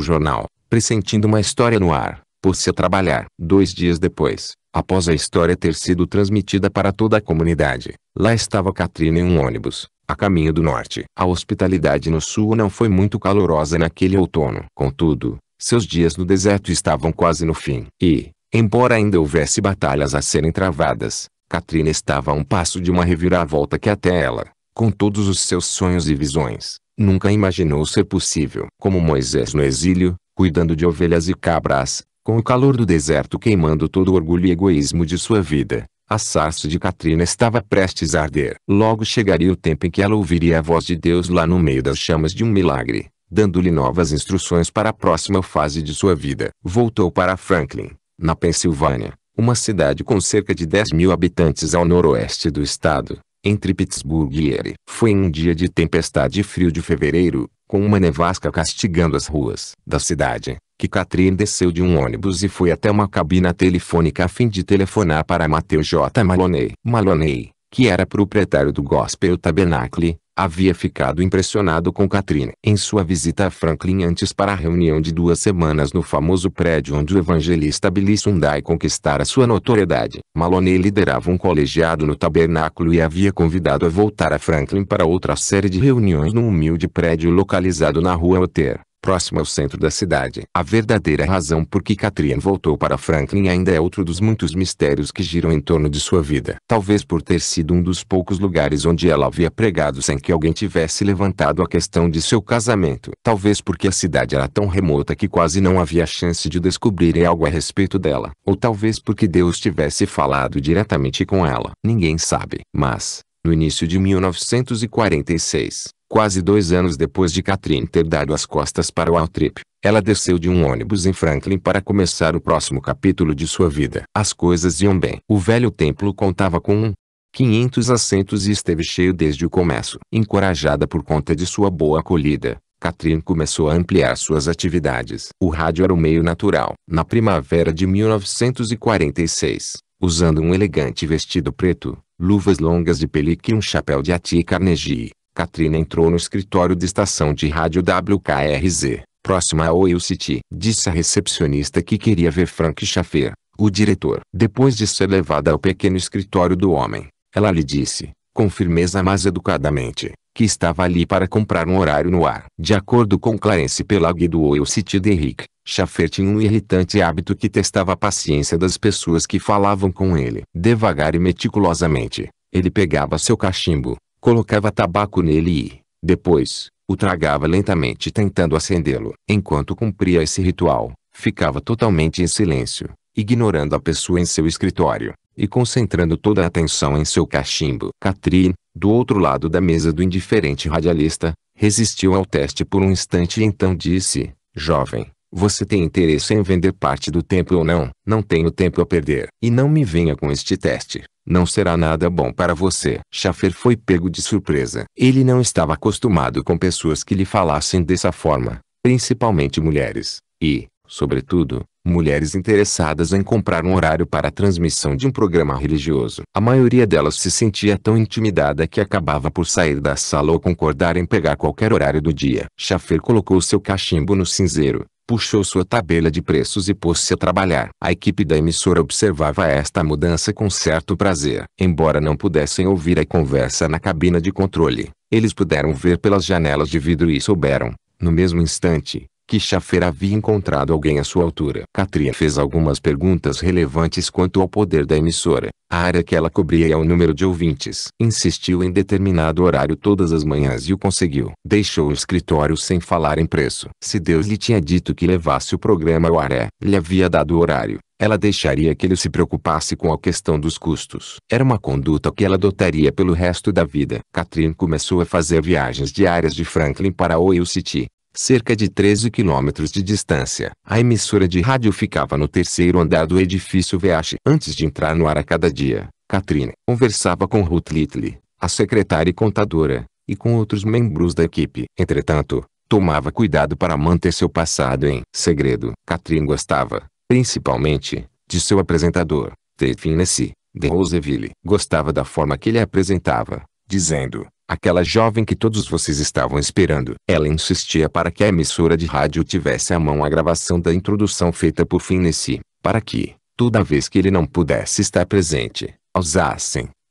jornal, pressentindo uma história no ar, pôs-se a trabalhar. Dois dias depois, após a história ter sido transmitida para toda a comunidade, lá estava Katrina em um ônibus, a caminho do norte. A hospitalidade no sul não foi muito calorosa naquele outono. Contudo, seus dias no deserto estavam quase no fim. E, embora ainda houvesse batalhas a serem travadas, Katrina estava a um passo de uma reviravolta que até ela, com todos os seus sonhos e visões, nunca imaginou ser possível. Como Moisés no exílio, cuidando de ovelhas e cabras, com o calor do deserto queimando todo o orgulho e egoísmo de sua vida, a sarça de Katrina estava prestes a arder. Logo chegaria o tempo em que ela ouviria a voz de Deus lá no meio das chamas de um milagre, dando-lhe novas instruções para a próxima fase de sua vida. Voltou para Franklin, na Pensilvânia, uma cidade com cerca de 10 mil habitantes ao noroeste do estado, entre Pittsburgh e Erie. Foi um dia de tempestade e frio de fevereiro, com uma nevasca castigando as ruas da cidade, que Catherine desceu de um ônibus e foi até uma cabina telefônica a fim de telefonar para Mateu J. Maloney. Maloney, que era proprietário do Gospel Tabernacle, havia ficado impressionado com Katrina em sua visita a Franklin antes para a reunião de duas semanas no famoso prédio onde o evangelista Billy Sunday conquistara sua notoriedade. Maloney liderava um colegiado no tabernáculo e havia convidado a voltar a Franklin para outra série de reuniões num humilde prédio localizado na rua Oter próximo ao centro da cidade. A verdadeira razão por que Catrian voltou para Franklin ainda é outro dos muitos mistérios que giram em torno de sua vida. Talvez por ter sido um dos poucos lugares onde ela havia pregado sem que alguém tivesse levantado a questão de seu casamento. Talvez porque a cidade era tão remota que quase não havia chance de descobrirem algo a respeito dela. Ou talvez porque Deus tivesse falado diretamente com ela. Ninguém sabe. Mas, no início de 1946, Quase dois anos depois de Catherine ter dado as costas para o Altrip, ela desceu de um ônibus em Franklin para começar o próximo capítulo de sua vida. As coisas iam bem. O velho templo contava com um, 500 assentos e esteve cheio desde o começo. Encorajada por conta de sua boa acolhida, Catherine começou a ampliar suas atividades. O rádio era o meio natural. Na primavera de 1946, usando um elegante vestido preto, luvas longas de pelica e um chapéu de ati Carnegie, Katrina entrou no escritório da estação de rádio WKRZ, próxima ao Oil City. Disse a recepcionista que queria ver Frank Schaffer, o diretor. Depois de ser levada ao pequeno escritório do homem, ela lhe disse, com firmeza mas educadamente, que estava ali para comprar um horário no ar. De acordo com Clarence Pelag do Oil City de Rick, Schaffer tinha um irritante hábito que testava a paciência das pessoas que falavam com ele. Devagar e meticulosamente, ele pegava seu cachimbo, colocava tabaco nele e, depois, o tragava lentamente tentando acendê-lo. Enquanto cumpria esse ritual, ficava totalmente em silêncio, ignorando a pessoa em seu escritório, e concentrando toda a atenção em seu cachimbo. Catrin, do outro lado da mesa do indiferente radialista, resistiu ao teste por um instante e então disse, jovem, você tem interesse em vender parte do tempo ou não? Não tenho tempo a perder. E não me venha com este teste. Não será nada bom para você. Schaffer foi pego de surpresa. Ele não estava acostumado com pessoas que lhe falassem dessa forma, principalmente mulheres. E, sobretudo, mulheres interessadas em comprar um horário para a transmissão de um programa religioso. A maioria delas se sentia tão intimidada que acabava por sair da sala ou concordar em pegar qualquer horário do dia. Schaffer colocou seu cachimbo no cinzeiro, puxou sua tabela de preços e pôs-se a trabalhar. A equipe da emissora observava esta mudança com certo prazer. Embora não pudessem ouvir a conversa na cabina de controle, eles puderam ver pelas janelas de vidro e souberam, no mesmo instante, que Schaffer havia encontrado alguém à sua altura. Katrina fez algumas perguntas relevantes quanto ao poder da emissora, a área que ela cobria e é ao número de ouvintes. Insistiu em determinado horário todas as manhãs e o conseguiu. Deixou o escritório sem falar em preço. Se Deus lhe tinha dito que levasse o programa ao aré, lhe havia dado o horário. Ela deixaria que ele se preocupasse com a questão dos custos. Era uma conduta que ela adotaria pelo resto da vida. Catherine começou a fazer viagens diárias de Franklin para Oil City, cerca de 13 quilômetros de distância. A emissora de rádio ficava no terceiro andar do edifício VH. Antes de entrar no ar a cada dia, Katrine conversava com Ruth Little, a secretária e contadora, e com outros membros da equipe. Entretanto, tomava cuidado para manter seu passado em segredo. Katrine gostava, principalmente, de seu apresentador, Ted Finesse, de Roseville. Gostava da forma que ele apresentava, dizendo, Aquela jovem que todos vocês estavam esperando. Ela insistia para que a emissora de rádio tivesse à mão a gravação da introdução feita por Finnessy, para que, toda vez que ele não pudesse estar presente, a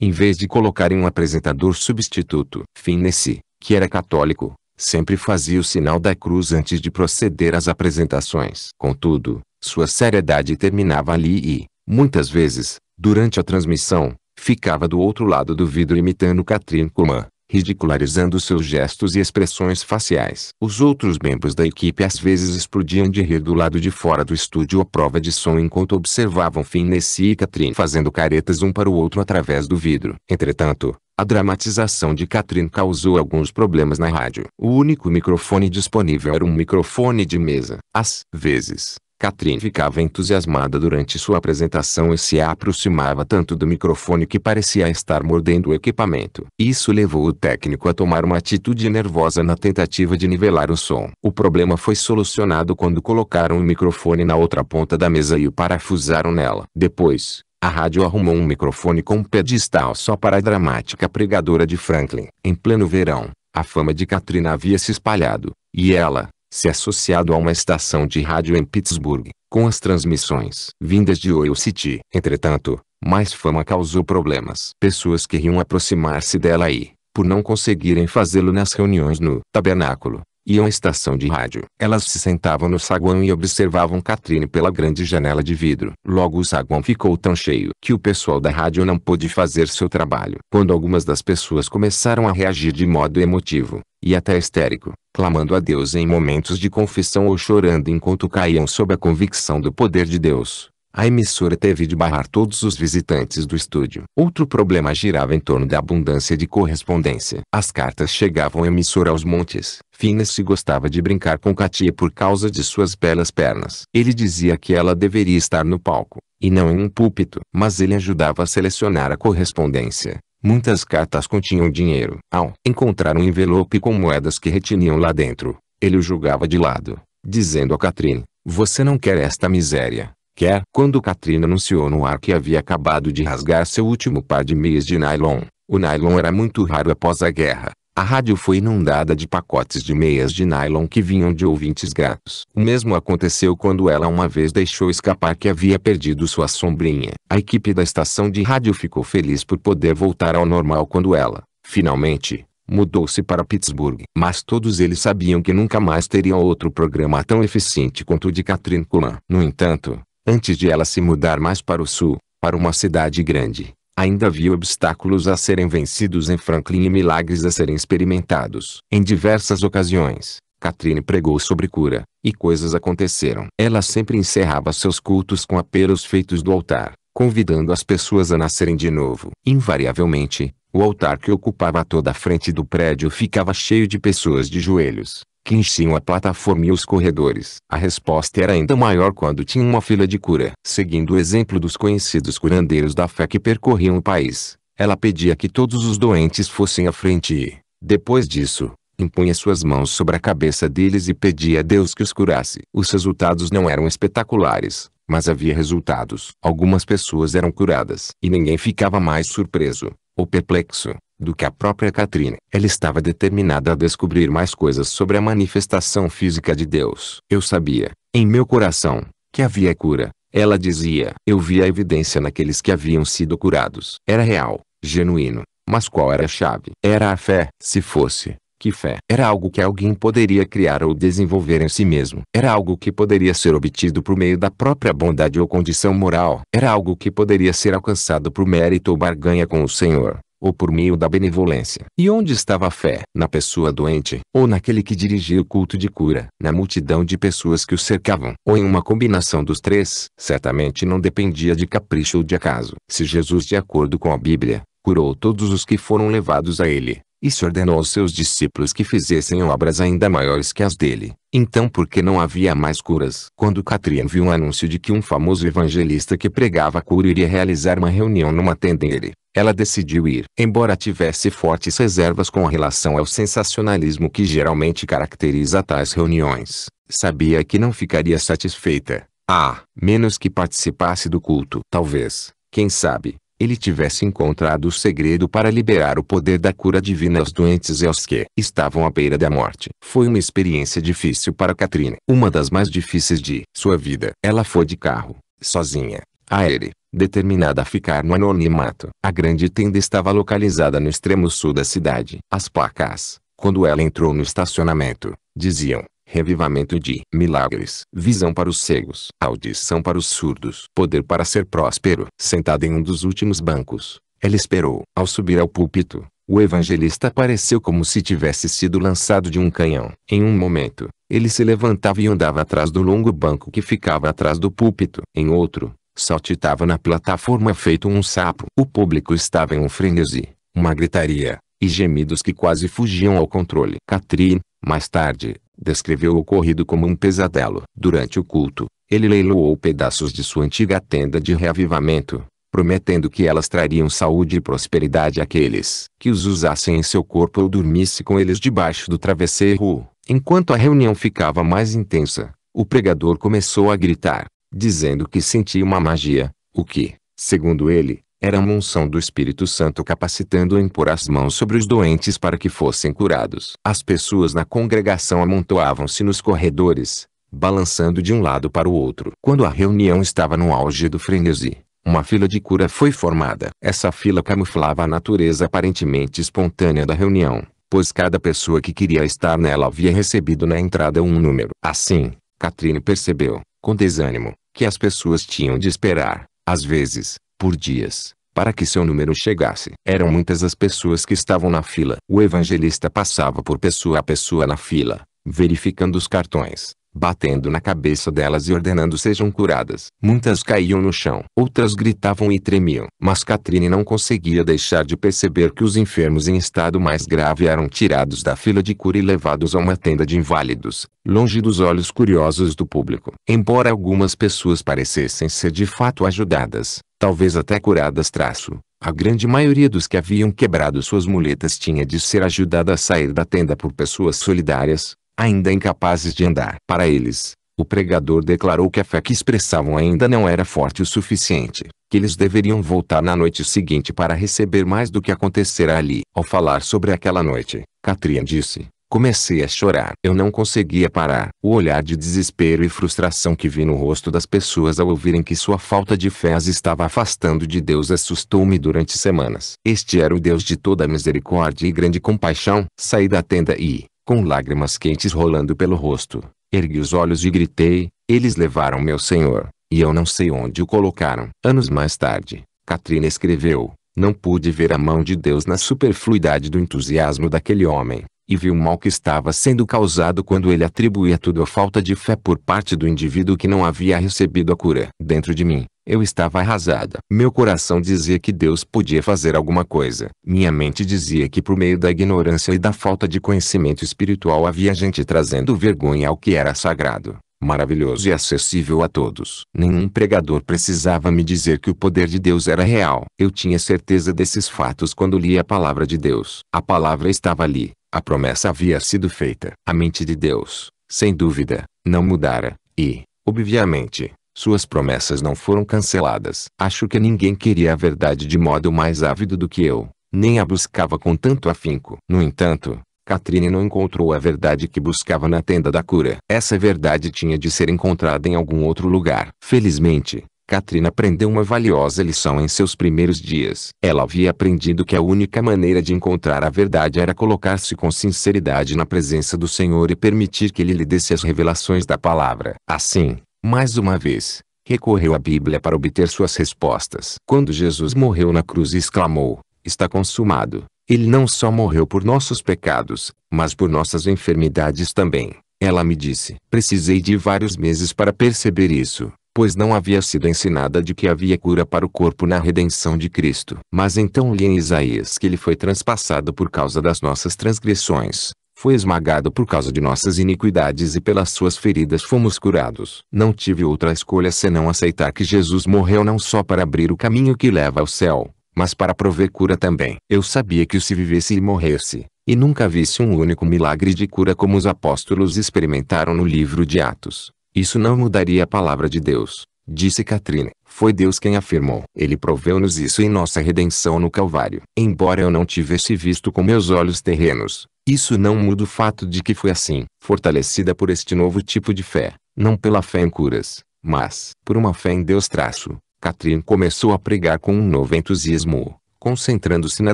em vez de colocarem um apresentador substituto. Finnessy, que era católico, sempre fazia o sinal da cruz antes de proceder às apresentações. Contudo, sua seriedade terminava ali e, muitas vezes, durante a transmissão, ficava do outro lado do vidro imitando Catherine Kuhlman, ridicularizando seus gestos e expressões faciais. Os outros membros da equipe às vezes explodiam de rir do lado de fora do estúdio à prova de som enquanto observavam Finnessi e Catherine fazendo caretas um para o outro através do vidro. Entretanto, a dramatização de Catherine causou alguns problemas na rádio. O único microfone disponível era um microfone de mesa. Às vezes, Catherine ficava entusiasmada durante sua apresentação e se aproximava tanto do microfone que parecia estar mordendo o equipamento. Isso levou o técnico a tomar uma atitude nervosa na tentativa de nivelar o som. O problema foi solucionado quando colocaram o microfone na outra ponta da mesa e o parafusaram nela. Depois, a rádio arrumou um microfone com um pedestal só para a dramática pregadora de Franklin. Em pleno verão, a fama de Katrina havia se espalhado, e ela, se associado a uma estação de rádio em Pittsburgh, com as transmissões vindas de Oil City. Entretanto, mais fama causou problemas. Pessoas queriam aproximar-se dela e, por não conseguirem fazê-lo nas reuniões no tabernáculo, iam à estação de rádio. Elas se sentavam no saguão e observavam Catrine pela grande janela de vidro. Logo o saguão ficou tão cheio que o pessoal da rádio não pôde fazer seu trabalho. Quando algumas das pessoas começaram a reagir de modo emotivo, e até histérico, clamando a Deus em momentos de confissão ou chorando enquanto caíam sob a convicção do poder de Deus. A emissora teve de barrar todos os visitantes do estúdio. Outro problema girava em torno da abundância de correspondência. As cartas chegavam à emissora aos montes. Finas se gostava de brincar com Katia por causa de suas belas pernas. Ele dizia que ela deveria estar no palco, e não em um púlpito. Mas ele ajudava a selecionar a correspondência. Muitas cartas continham dinheiro. Ao encontrar um envelope com moedas que retiniam lá dentro, ele o julgava de lado, dizendo a Catherine, você não quer esta miséria. Quer quando Katrina anunciou no ar que havia acabado de rasgar seu último par de meias de nylon. O nylon era muito raro após a guerra. A rádio foi inundada de pacotes de meias de nylon que vinham de ouvintes gatos. O mesmo aconteceu quando ela uma vez deixou escapar que havia perdido sua sombrinha. A equipe da estação de rádio ficou feliz por poder voltar ao normal quando ela, finalmente, mudou-se para Pittsburgh. Mas todos eles sabiam que nunca mais teriam outro programa tão eficiente quanto o de Katrin Kulan. No entanto, Antes de ela se mudar mais para o sul, para uma cidade grande, ainda havia obstáculos a serem vencidos em Franklin e milagres a serem experimentados. Em diversas ocasiões, Catherine pregou sobre cura, e coisas aconteceram. Ela sempre encerrava seus cultos com apelos feitos do altar, convidando as pessoas a nascerem de novo. Invariavelmente, o altar que ocupava toda a frente do prédio ficava cheio de pessoas de joelhos, que enchiam a plataforma e os corredores. A resposta era ainda maior quando tinha uma fila de cura. Seguindo o exemplo dos conhecidos curandeiros da fé que percorriam o país, ela pedia que todos os doentes fossem à frente e, depois disso, impunha suas mãos sobre a cabeça deles e pedia a Deus que os curasse. Os resultados não eram espetaculares, mas havia resultados. Algumas pessoas eram curadas e ninguém ficava mais surpreso ou perplexo do que a própria Catrine. Ela estava determinada a descobrir mais coisas sobre a manifestação física de Deus. Eu sabia, em meu coração, que havia cura. Ela dizia, eu via a evidência naqueles que haviam sido curados. Era real, genuíno, mas qual era a chave? Era a fé. Se fosse, que fé? Era algo que alguém poderia criar ou desenvolver em si mesmo. Era algo que poderia ser obtido por meio da própria bondade ou condição moral. Era algo que poderia ser alcançado por mérito ou barganha com o Senhor ou por meio da benevolência. E onde estava a fé? Na pessoa doente, ou naquele que dirigia o culto de cura, na multidão de pessoas que o cercavam, ou em uma combinação dos três, certamente não dependia de capricho ou de acaso. Se Jesus, de acordo com a Bíblia, curou todos os que foram levados a ele, se ordenou aos seus discípulos que fizessem obras ainda maiores que as dele. Então por que não havia mais curas? Quando Catrian viu um anúncio de que um famoso evangelista que pregava cura iria realizar uma reunião numa tenda ele, ela decidiu ir. Embora tivesse fortes reservas com relação ao sensacionalismo que geralmente caracteriza tais reuniões, sabia que não ficaria satisfeita, a ah, menos que participasse do culto. Talvez, quem sabe, ele tivesse encontrado o segredo para liberar o poder da cura divina aos doentes e aos que estavam à beira da morte. Foi uma experiência difícil para Catherine, uma das mais difíceis de sua vida. Ela foi de carro, sozinha, a ele, determinada a ficar no anonimato. A grande tenda estava localizada no extremo sul da cidade. As placas, quando ela entrou no estacionamento, diziam, revivamento de milagres, visão para os cegos, audição para os surdos, poder para ser próspero. Sentado em um dos últimos bancos, ela esperou. Ao subir ao púlpito, o evangelista apareceu como se tivesse sido lançado de um canhão. Em um momento, ele se levantava e andava atrás do longo banco que ficava atrás do púlpito. Em outro, saltitava na plataforma feito um sapo. O público estava em um frenesi, uma gritaria, e gemidos que quase fugiam ao controle. Catrine, mais tarde, descreveu o ocorrido como um pesadelo. Durante o culto, ele leiloou pedaços de sua antiga tenda de reavivamento, prometendo que elas trariam saúde e prosperidade àqueles que os usassem em seu corpo ou dormisse com eles debaixo do travesseiro. Enquanto a reunião ficava mais intensa, o pregador começou a gritar, dizendo que sentia uma magia, o que, segundo ele, era uma unção do Espírito Santo capacitando-o a impor as mãos sobre os doentes para que fossem curados. As pessoas na congregação amontoavam-se nos corredores, balançando de um lado para o outro. Quando a reunião estava no auge do frenesi, uma fila de cura foi formada. Essa fila camuflava a natureza aparentemente espontânea da reunião, pois cada pessoa que queria estar nela havia recebido na entrada um número. Assim, Catrine percebeu, com desânimo, que as pessoas tinham de esperar, às vezes, por dias, para que seu número chegasse. Eram muitas as pessoas que estavam na fila. O evangelista passava por pessoa a pessoa na fila, verificando os cartões batendo na cabeça delas e ordenando sejam curadas. Muitas caíam no chão, outras gritavam e tremiam, mas Catrine não conseguia deixar de perceber que os enfermos em estado mais grave eram tirados da fila de cura e levados a uma tenda de inválidos, longe dos olhos curiosos do público. Embora algumas pessoas parecessem ser de fato ajudadas, talvez até curadas traço, a grande maioria dos que haviam quebrado suas muletas tinha de ser ajudada a sair da tenda por pessoas solidárias, ainda incapazes de andar. Para eles, o pregador declarou que a fé que expressavam ainda não era forte o suficiente, que eles deveriam voltar na noite seguinte para receber mais do que acontecerá ali. Ao falar sobre aquela noite, Katrina disse, Comecei a chorar. Eu não conseguia parar. O olhar de desespero e frustração que vi no rosto das pessoas ao ouvirem que sua falta de fé as estava afastando de Deus assustou-me durante semanas. Este era o Deus de toda misericórdia e grande compaixão. Saí da tenda e, com lágrimas quentes rolando pelo rosto, ergui os olhos e gritei: Eles levaram meu senhor, e eu não sei onde o colocaram. Anos mais tarde, Katrina escreveu: Não pude ver a mão de Deus na superfluidade do entusiasmo daquele homem, e vi o mal que estava sendo causado quando ele atribuía tudo à falta de fé por parte do indivíduo que não havia recebido a cura. Dentro de mim, eu estava arrasada. Meu coração dizia que Deus podia fazer alguma coisa. Minha mente dizia que por meio da ignorância e da falta de conhecimento espiritual havia gente trazendo vergonha ao que era sagrado, maravilhoso e acessível a todos. Nenhum pregador precisava me dizer que o poder de Deus era real. Eu tinha certeza desses fatos quando li a palavra de Deus. A palavra estava ali. A promessa havia sido feita. A mente de Deus, sem dúvida, não mudara. E, obviamente, suas promessas não foram canceladas. Acho que ninguém queria a verdade de modo mais ávido do que eu, nem a buscava com tanto afinco. No entanto, Catrine não encontrou a verdade que buscava na tenda da cura. Essa verdade tinha de ser encontrada em algum outro lugar. Felizmente, Katrina aprendeu uma valiosa lição em seus primeiros dias. Ela havia aprendido que a única maneira de encontrar a verdade era colocar-se com sinceridade na presença do Senhor e permitir que ele lhe desse as revelações da palavra. Assim, mais uma vez, recorreu à Bíblia para obter suas respostas. Quando Jesus morreu na cruz e exclamou, está consumado, ele não só morreu por nossos pecados, mas por nossas enfermidades também. Ela me disse, precisei de vários meses para perceber isso, pois não havia sido ensinada de que havia cura para o corpo na redenção de Cristo. Mas então li em Isaías que ele foi transpassado por causa das nossas transgressões, foi esmagado por causa de nossas iniquidades e pelas suas feridas fomos curados. Não tive outra escolha senão aceitar que Jesus morreu não só para abrir o caminho que leva ao céu, mas para prover cura também. Eu sabia que se vivesse e morresse, e nunca visse um único milagre de cura como os apóstolos experimentaram no livro de Atos. Isso não mudaria a palavra de Deus, disse Catrine. Foi Deus quem afirmou. Ele proveu-nos isso em nossa redenção no Calvário. Embora eu não tivesse visto com meus olhos terrenos, isso não muda o fato de que foi assim, fortalecida por este novo tipo de fé, não pela fé em curas, mas por uma fé em Deus traço. Catherine começou a pregar com um novo entusiasmo, concentrando-se na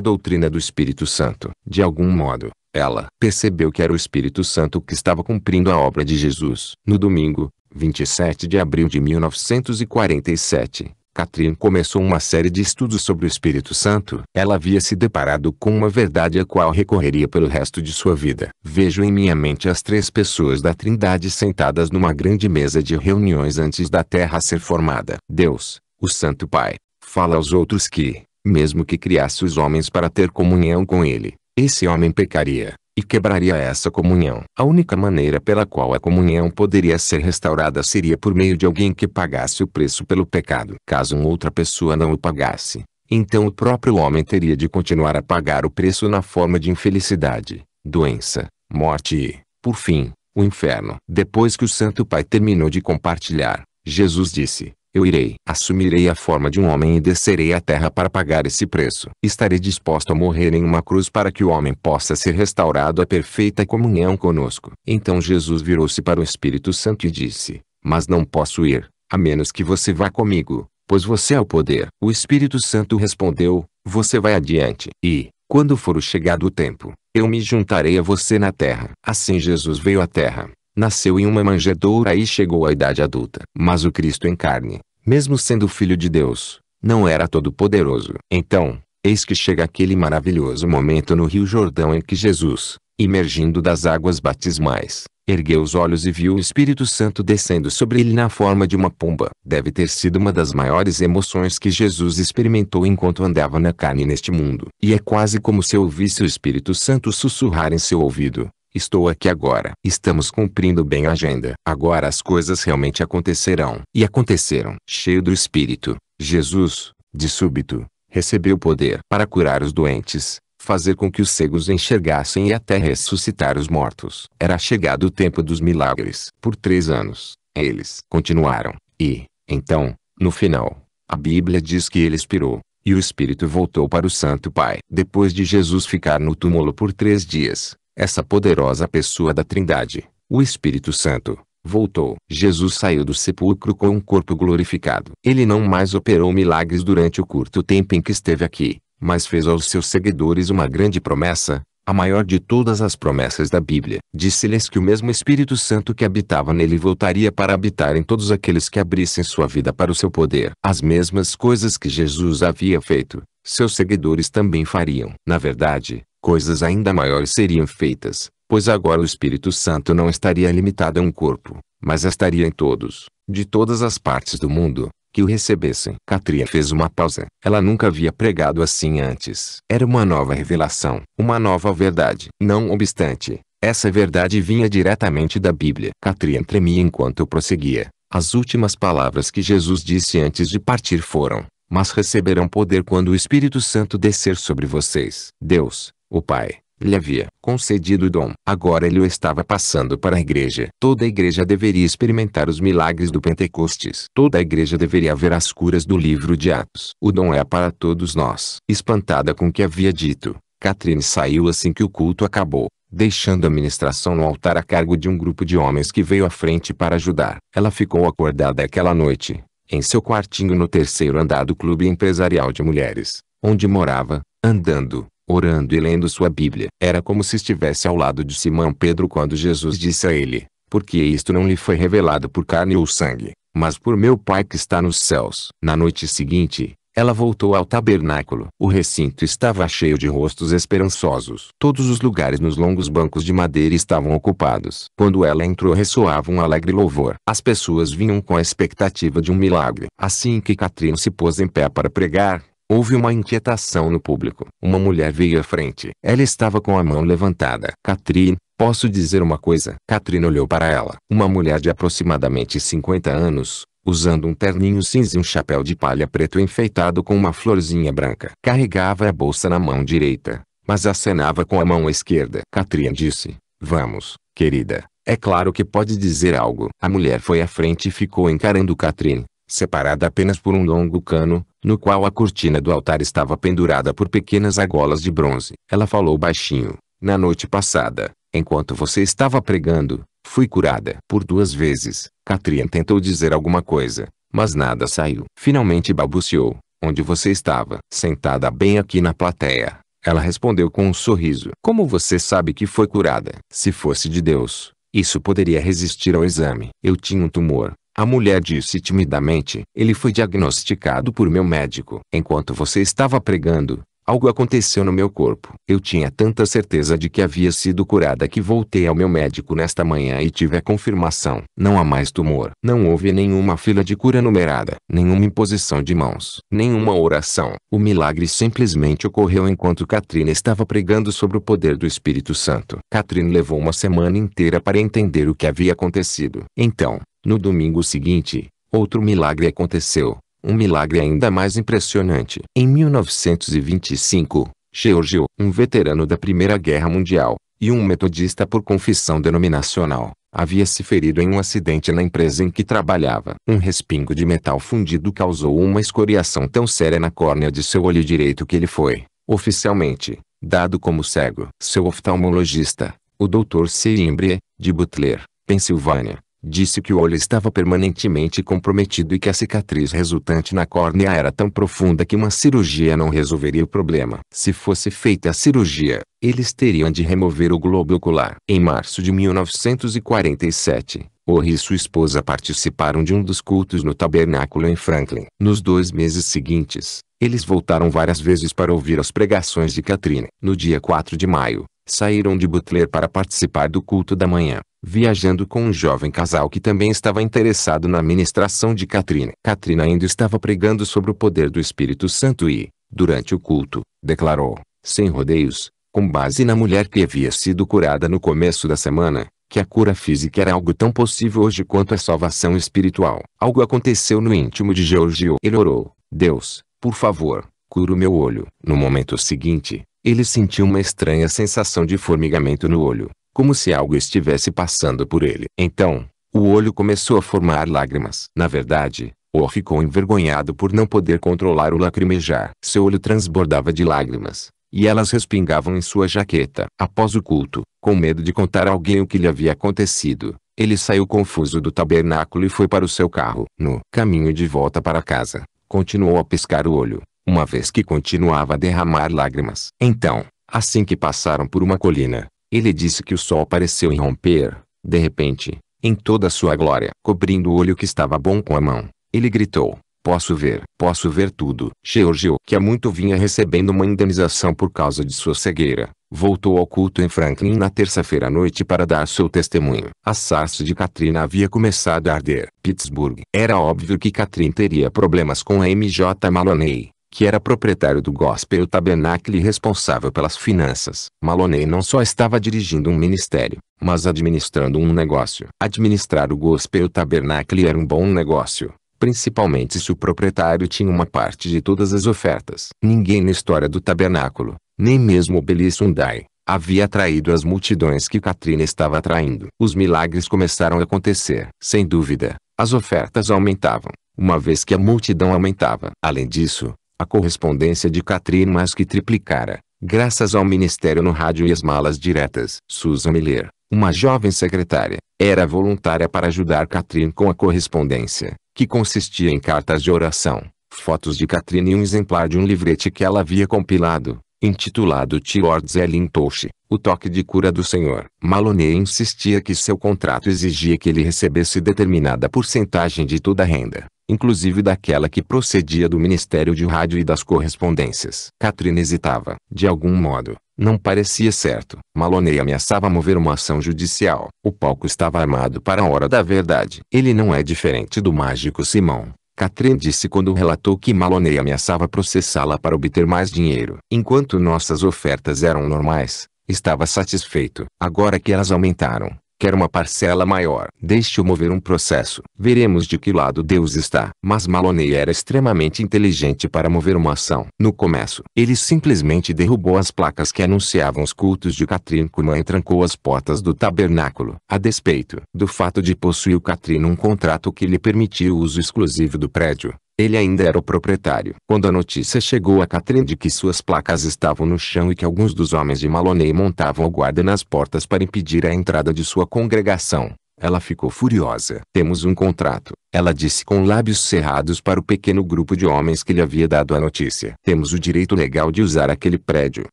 doutrina do Espírito Santo. De algum modo, ela percebeu que era o Espírito Santo que estava cumprindo a obra de Jesus. No domingo, 27 de abril de 1947, Catherine começou uma série de estudos sobre o Espírito Santo. Ela havia se deparado com uma verdade a qual recorreria pelo resto de sua vida. Vejo em minha mente as três pessoas da Trindade sentadas numa grande mesa de reuniões antes da Terra ser formada. Deus, o Santo Pai, fala aos outros que, mesmo que criasse os homens para ter comunhão com ele, esse homem pecaria e quebraria essa comunhão. A única maneira pela qual a comunhão poderia ser restaurada seria por meio de alguém que pagasse o preço pelo pecado. Caso uma outra pessoa não o pagasse, então o próprio homem teria de continuar a pagar o preço na forma de infelicidade, doença, morte e, por fim, o inferno. Depois que o Santo Pai terminou de compartilhar, Jesus disse: eu irei. Assumirei a forma de um homem e descerei à terra para pagar esse preço. Estarei disposto a morrer em uma cruz para que o homem possa ser restaurado à perfeita comunhão conosco. Então Jesus virou-se para o Espírito Santo e disse, Mas não posso ir, a menos que você vá comigo, pois você é o poder. O Espírito Santo respondeu, Você vai adiante. E, quando for o chegado o tempo, eu me juntarei a você na terra. Assim Jesus veio à terra nasceu em uma manjedoura e chegou à idade adulta. Mas o Cristo em carne, mesmo sendo filho de Deus, não era todo-poderoso. Então, eis que chega aquele maravilhoso momento no Rio Jordão em que Jesus, emergindo das águas batismais, ergueu os olhos e viu o Espírito Santo descendo sobre ele na forma de uma pomba. Deve ter sido uma das maiores emoções que Jesus experimentou enquanto andava na carne neste mundo. E é quase como se ouvisse o Espírito Santo sussurrar em seu ouvido. Estou aqui agora. Estamos cumprindo bem a agenda. Agora as coisas realmente acontecerão. E aconteceram. Cheio do Espírito, Jesus, de súbito, recebeu poder para curar os doentes, fazer com que os cegos enxergassem e até ressuscitar os mortos. Era chegado o tempo dos milagres. Por três anos, eles continuaram. E, então, no final, a Bíblia diz que ele expirou. E o espírito voltou para o Santo Pai. Depois de Jesus ficar no túmulo por três dias, essa poderosa pessoa da Trindade, o Espírito Santo, voltou. Jesus saiu do sepulcro com um corpo glorificado. Ele não mais operou milagres durante o curto tempo em que esteve aqui, mas fez aos seus seguidores uma grande promessa, a maior de todas as promessas da Bíblia. Disse-lhes que o mesmo Espírito Santo que habitava nele voltaria para habitar em todos aqueles que abrissem sua vida para o seu poder. As mesmas coisas que Jesus havia feito, seus seguidores também fariam. Na verdade, coisas ainda maiores seriam feitas, pois agora o Espírito Santo não estaria limitado a um corpo, mas estaria em todos, de todas as partes do mundo, que o recebessem. Catria fez uma pausa. Ela nunca havia pregado assim antes. Era uma nova revelação, uma nova verdade. Não obstante, essa verdade vinha diretamente da Bíblia. Catria tremia enquanto prosseguia. As últimas palavras que Jesus disse antes de partir foram: Mas receberão poder quando o Espírito Santo descer sobre vocês. Deus, o pai lhe havia concedido o dom. Agora ele o estava passando para a igreja. Toda a igreja deveria experimentar os milagres do Pentecostes. Toda a igreja deveria ver as curas do livro de Atos. O dom é para todos nós. Espantada com o que havia dito, Catherine saiu assim que o culto acabou, deixando a ministração no altar a cargo de um grupo de homens que veio à frente para ajudar. Ela ficou acordada aquela noite, em seu quartinho no terceiro andar do clube empresarial de mulheres, onde morava, andando orando e lendo sua Bíblia. Era como se estivesse ao lado de Simão Pedro quando Jesus disse a ele: Porque isto não lhe foi revelado por carne ou sangue, mas por meu Pai que está nos céus. Na noite seguinte, ela voltou ao tabernáculo. O recinto estava cheio de rostos esperançosos. Todos os lugares nos longos bancos de madeira estavam ocupados. Quando ela entrou ressoava um alegre louvor. As pessoas vinham com a expectativa de um milagre. Assim que Catrino se pôs em pé para pregar, Houve uma inquietação no público. Uma mulher veio à frente. Ela estava com a mão levantada. Catrine, posso dizer uma coisa? Catrine olhou para ela. Uma mulher de aproximadamente 50 anos, usando um terninho cinza e um chapéu de palha preto enfeitado com uma florzinha branca. Carregava a bolsa na mão direita, mas acenava com a mão esquerda. Catrine disse, vamos, querida. É claro que pode dizer algo. A mulher foi à frente e ficou encarando Catrine, separada apenas por um longo cano, no qual a cortina do altar estava pendurada por pequenas argolas de bronze. Ela falou baixinho, na noite passada, enquanto você estava pregando, fui curada. Por duas vezes, Catrian tentou dizer alguma coisa, mas nada saiu. Finalmente balbuciou, onde você estava? Sentada bem aqui na plateia. Ela respondeu com um sorriso. Como você sabe que foi curada? Se fosse de Deus, isso poderia resistir ao exame. Eu tinha um tumor, a mulher disse timidamente: Ele foi diagnosticado por meu médico. Enquanto você estava pregando, algo aconteceu no meu corpo. Eu tinha tanta certeza de que havia sido curada que voltei ao meu médico nesta manhã e tive a confirmação. Não há mais tumor. Não houve nenhuma fila de cura numerada, nenhuma imposição de mãos, nenhuma oração. O milagre simplesmente ocorreu enquanto Katrina estava pregando sobre o poder do Espírito Santo. Katrina levou uma semana inteira para entender o que havia acontecido. Então, no domingo seguinte, outro milagre aconteceu, um milagre ainda mais impressionante. Em 1925, George, um veterano da Primeira Guerra Mundial, e um metodista por confissão denominacional, havia se ferido em um acidente na empresa em que trabalhava. Um respingo de metal fundido causou uma escoriação tão séria na córnea de seu olho direito que ele foi, oficialmente, dado como cego. Seu oftalmologista, o Dr. Seimbre, de Butler, Pensilvânia, Disse que o olho estava permanentemente comprometido e que a cicatriz resultante na córnea era tão profunda que uma cirurgia não resolveria o problema. Se fosse feita a cirurgia, eles teriam de remover o globo ocular. Em março de 1947, Orri e sua esposa participaram de um dos cultos no tabernáculo em Franklin. Nos dois meses seguintes, eles voltaram várias vezes para ouvir as pregações de Catherine. No dia 4 de maio, saíram de Butler para participar do culto da manhã, viajando com um jovem casal que também estava interessado na ministração de Katrina. Katrina ainda estava pregando sobre o poder do Espírito Santo e, durante o culto, declarou, sem rodeios, com base na mulher que havia sido curada no começo da semana, que a cura física era algo tão possível hoje quanto a salvação espiritual. Algo aconteceu no íntimo de Georgio. Ele orou, Deus, por favor, cura o meu olho. No momento seguinte, ele sentiu uma estranha sensação de formigamento no olho, como se algo estivesse passando por ele. Então, o olho começou a formar lágrimas. Na verdade, Or ficou envergonhado por não poder controlar o lacrimejar. Seu olho transbordava de lágrimas, e elas respingavam em sua jaqueta. Após o culto, com medo de contar a alguém o que lhe havia acontecido, ele saiu confuso do tabernáculo e foi para o seu carro. No caminho de volta para casa, continuou a piscar o olho, uma vez que continuava a derramar lágrimas. Então, assim que passaram por uma colina, ele disse que o sol pareceu irromper, de repente, em toda a sua glória, cobrindo o olho que estava bom com a mão. Ele gritou, posso ver, posso ver tudo. Georgio, que há muito vinha recebendo uma indenização por causa de sua cegueira, voltou ao culto em Franklin na terça-feira à noite para dar seu testemunho. A sarça de Katrina havia começado a arder. Pittsburgh. Era óbvio que Katrina teria problemas com a MJ Maloney, que era proprietário do Gospel Tabernacle e responsável pelas finanças. Maloney não só estava dirigindo um ministério, mas administrando um negócio. Administrar o Gospel Tabernacle era um bom negócio, principalmente se o proprietário tinha uma parte de todas as ofertas. Ninguém na história do tabernáculo, nem mesmo o Belissundai, havia atraído as multidões que Katrina estava atraindo. Os milagres começaram a acontecer. Sem dúvida, as ofertas aumentavam, uma vez que a multidão aumentava. Além disso, a correspondência de Katrin mais que triplicara, graças ao ministério no rádio e as malas diretas. Susan Miller, uma jovem secretária, era voluntária para ajudar Katrin com a correspondência, que consistia em cartas de oração, fotos de Katrin e um exemplar de um livrete que ela havia compilado, intitulado Tiord Zelin Toshi, O Toque de Cura do Senhor. Maloney insistia que seu contrato exigia que ele recebesse determinada porcentagem de toda a renda inclusive daquela que procedia do Ministério de Rádio e das correspondências. Catherine hesitava. De algum modo, não parecia certo. Maloney ameaçava mover uma ação judicial. O palco estava armado para a hora da verdade. Ele não é diferente do mágico Simão. Catherine disse quando relatou que Maloney ameaçava processá-la para obter mais dinheiro. Enquanto nossas ofertas eram normais, estava satisfeito. Agora que elas aumentaram, quer uma parcela maior. Deixe-o mover um processo. Veremos de que lado Deus está. Mas Maloney era extremamente inteligente para mover uma ação. No começo, ele simplesmente derrubou as placas que anunciavam os cultos de Catrin Kuman e trancou as portas do tabernáculo. A despeito do fato de possuir o Catrin um contrato que lhe permitiu o uso exclusivo do prédio, ele ainda era o proprietário. Quando a notícia chegou a Catherine de que suas placas estavam no chão e que alguns dos homens de Maloney montavam o guarda nas portas para impedir a entrada de sua congregação, ela ficou furiosa. Temos um contrato, ela disse com lábios cerrados para o pequeno grupo de homens que lhe havia dado a notícia. Temos o direito legal de usar aquele prédio.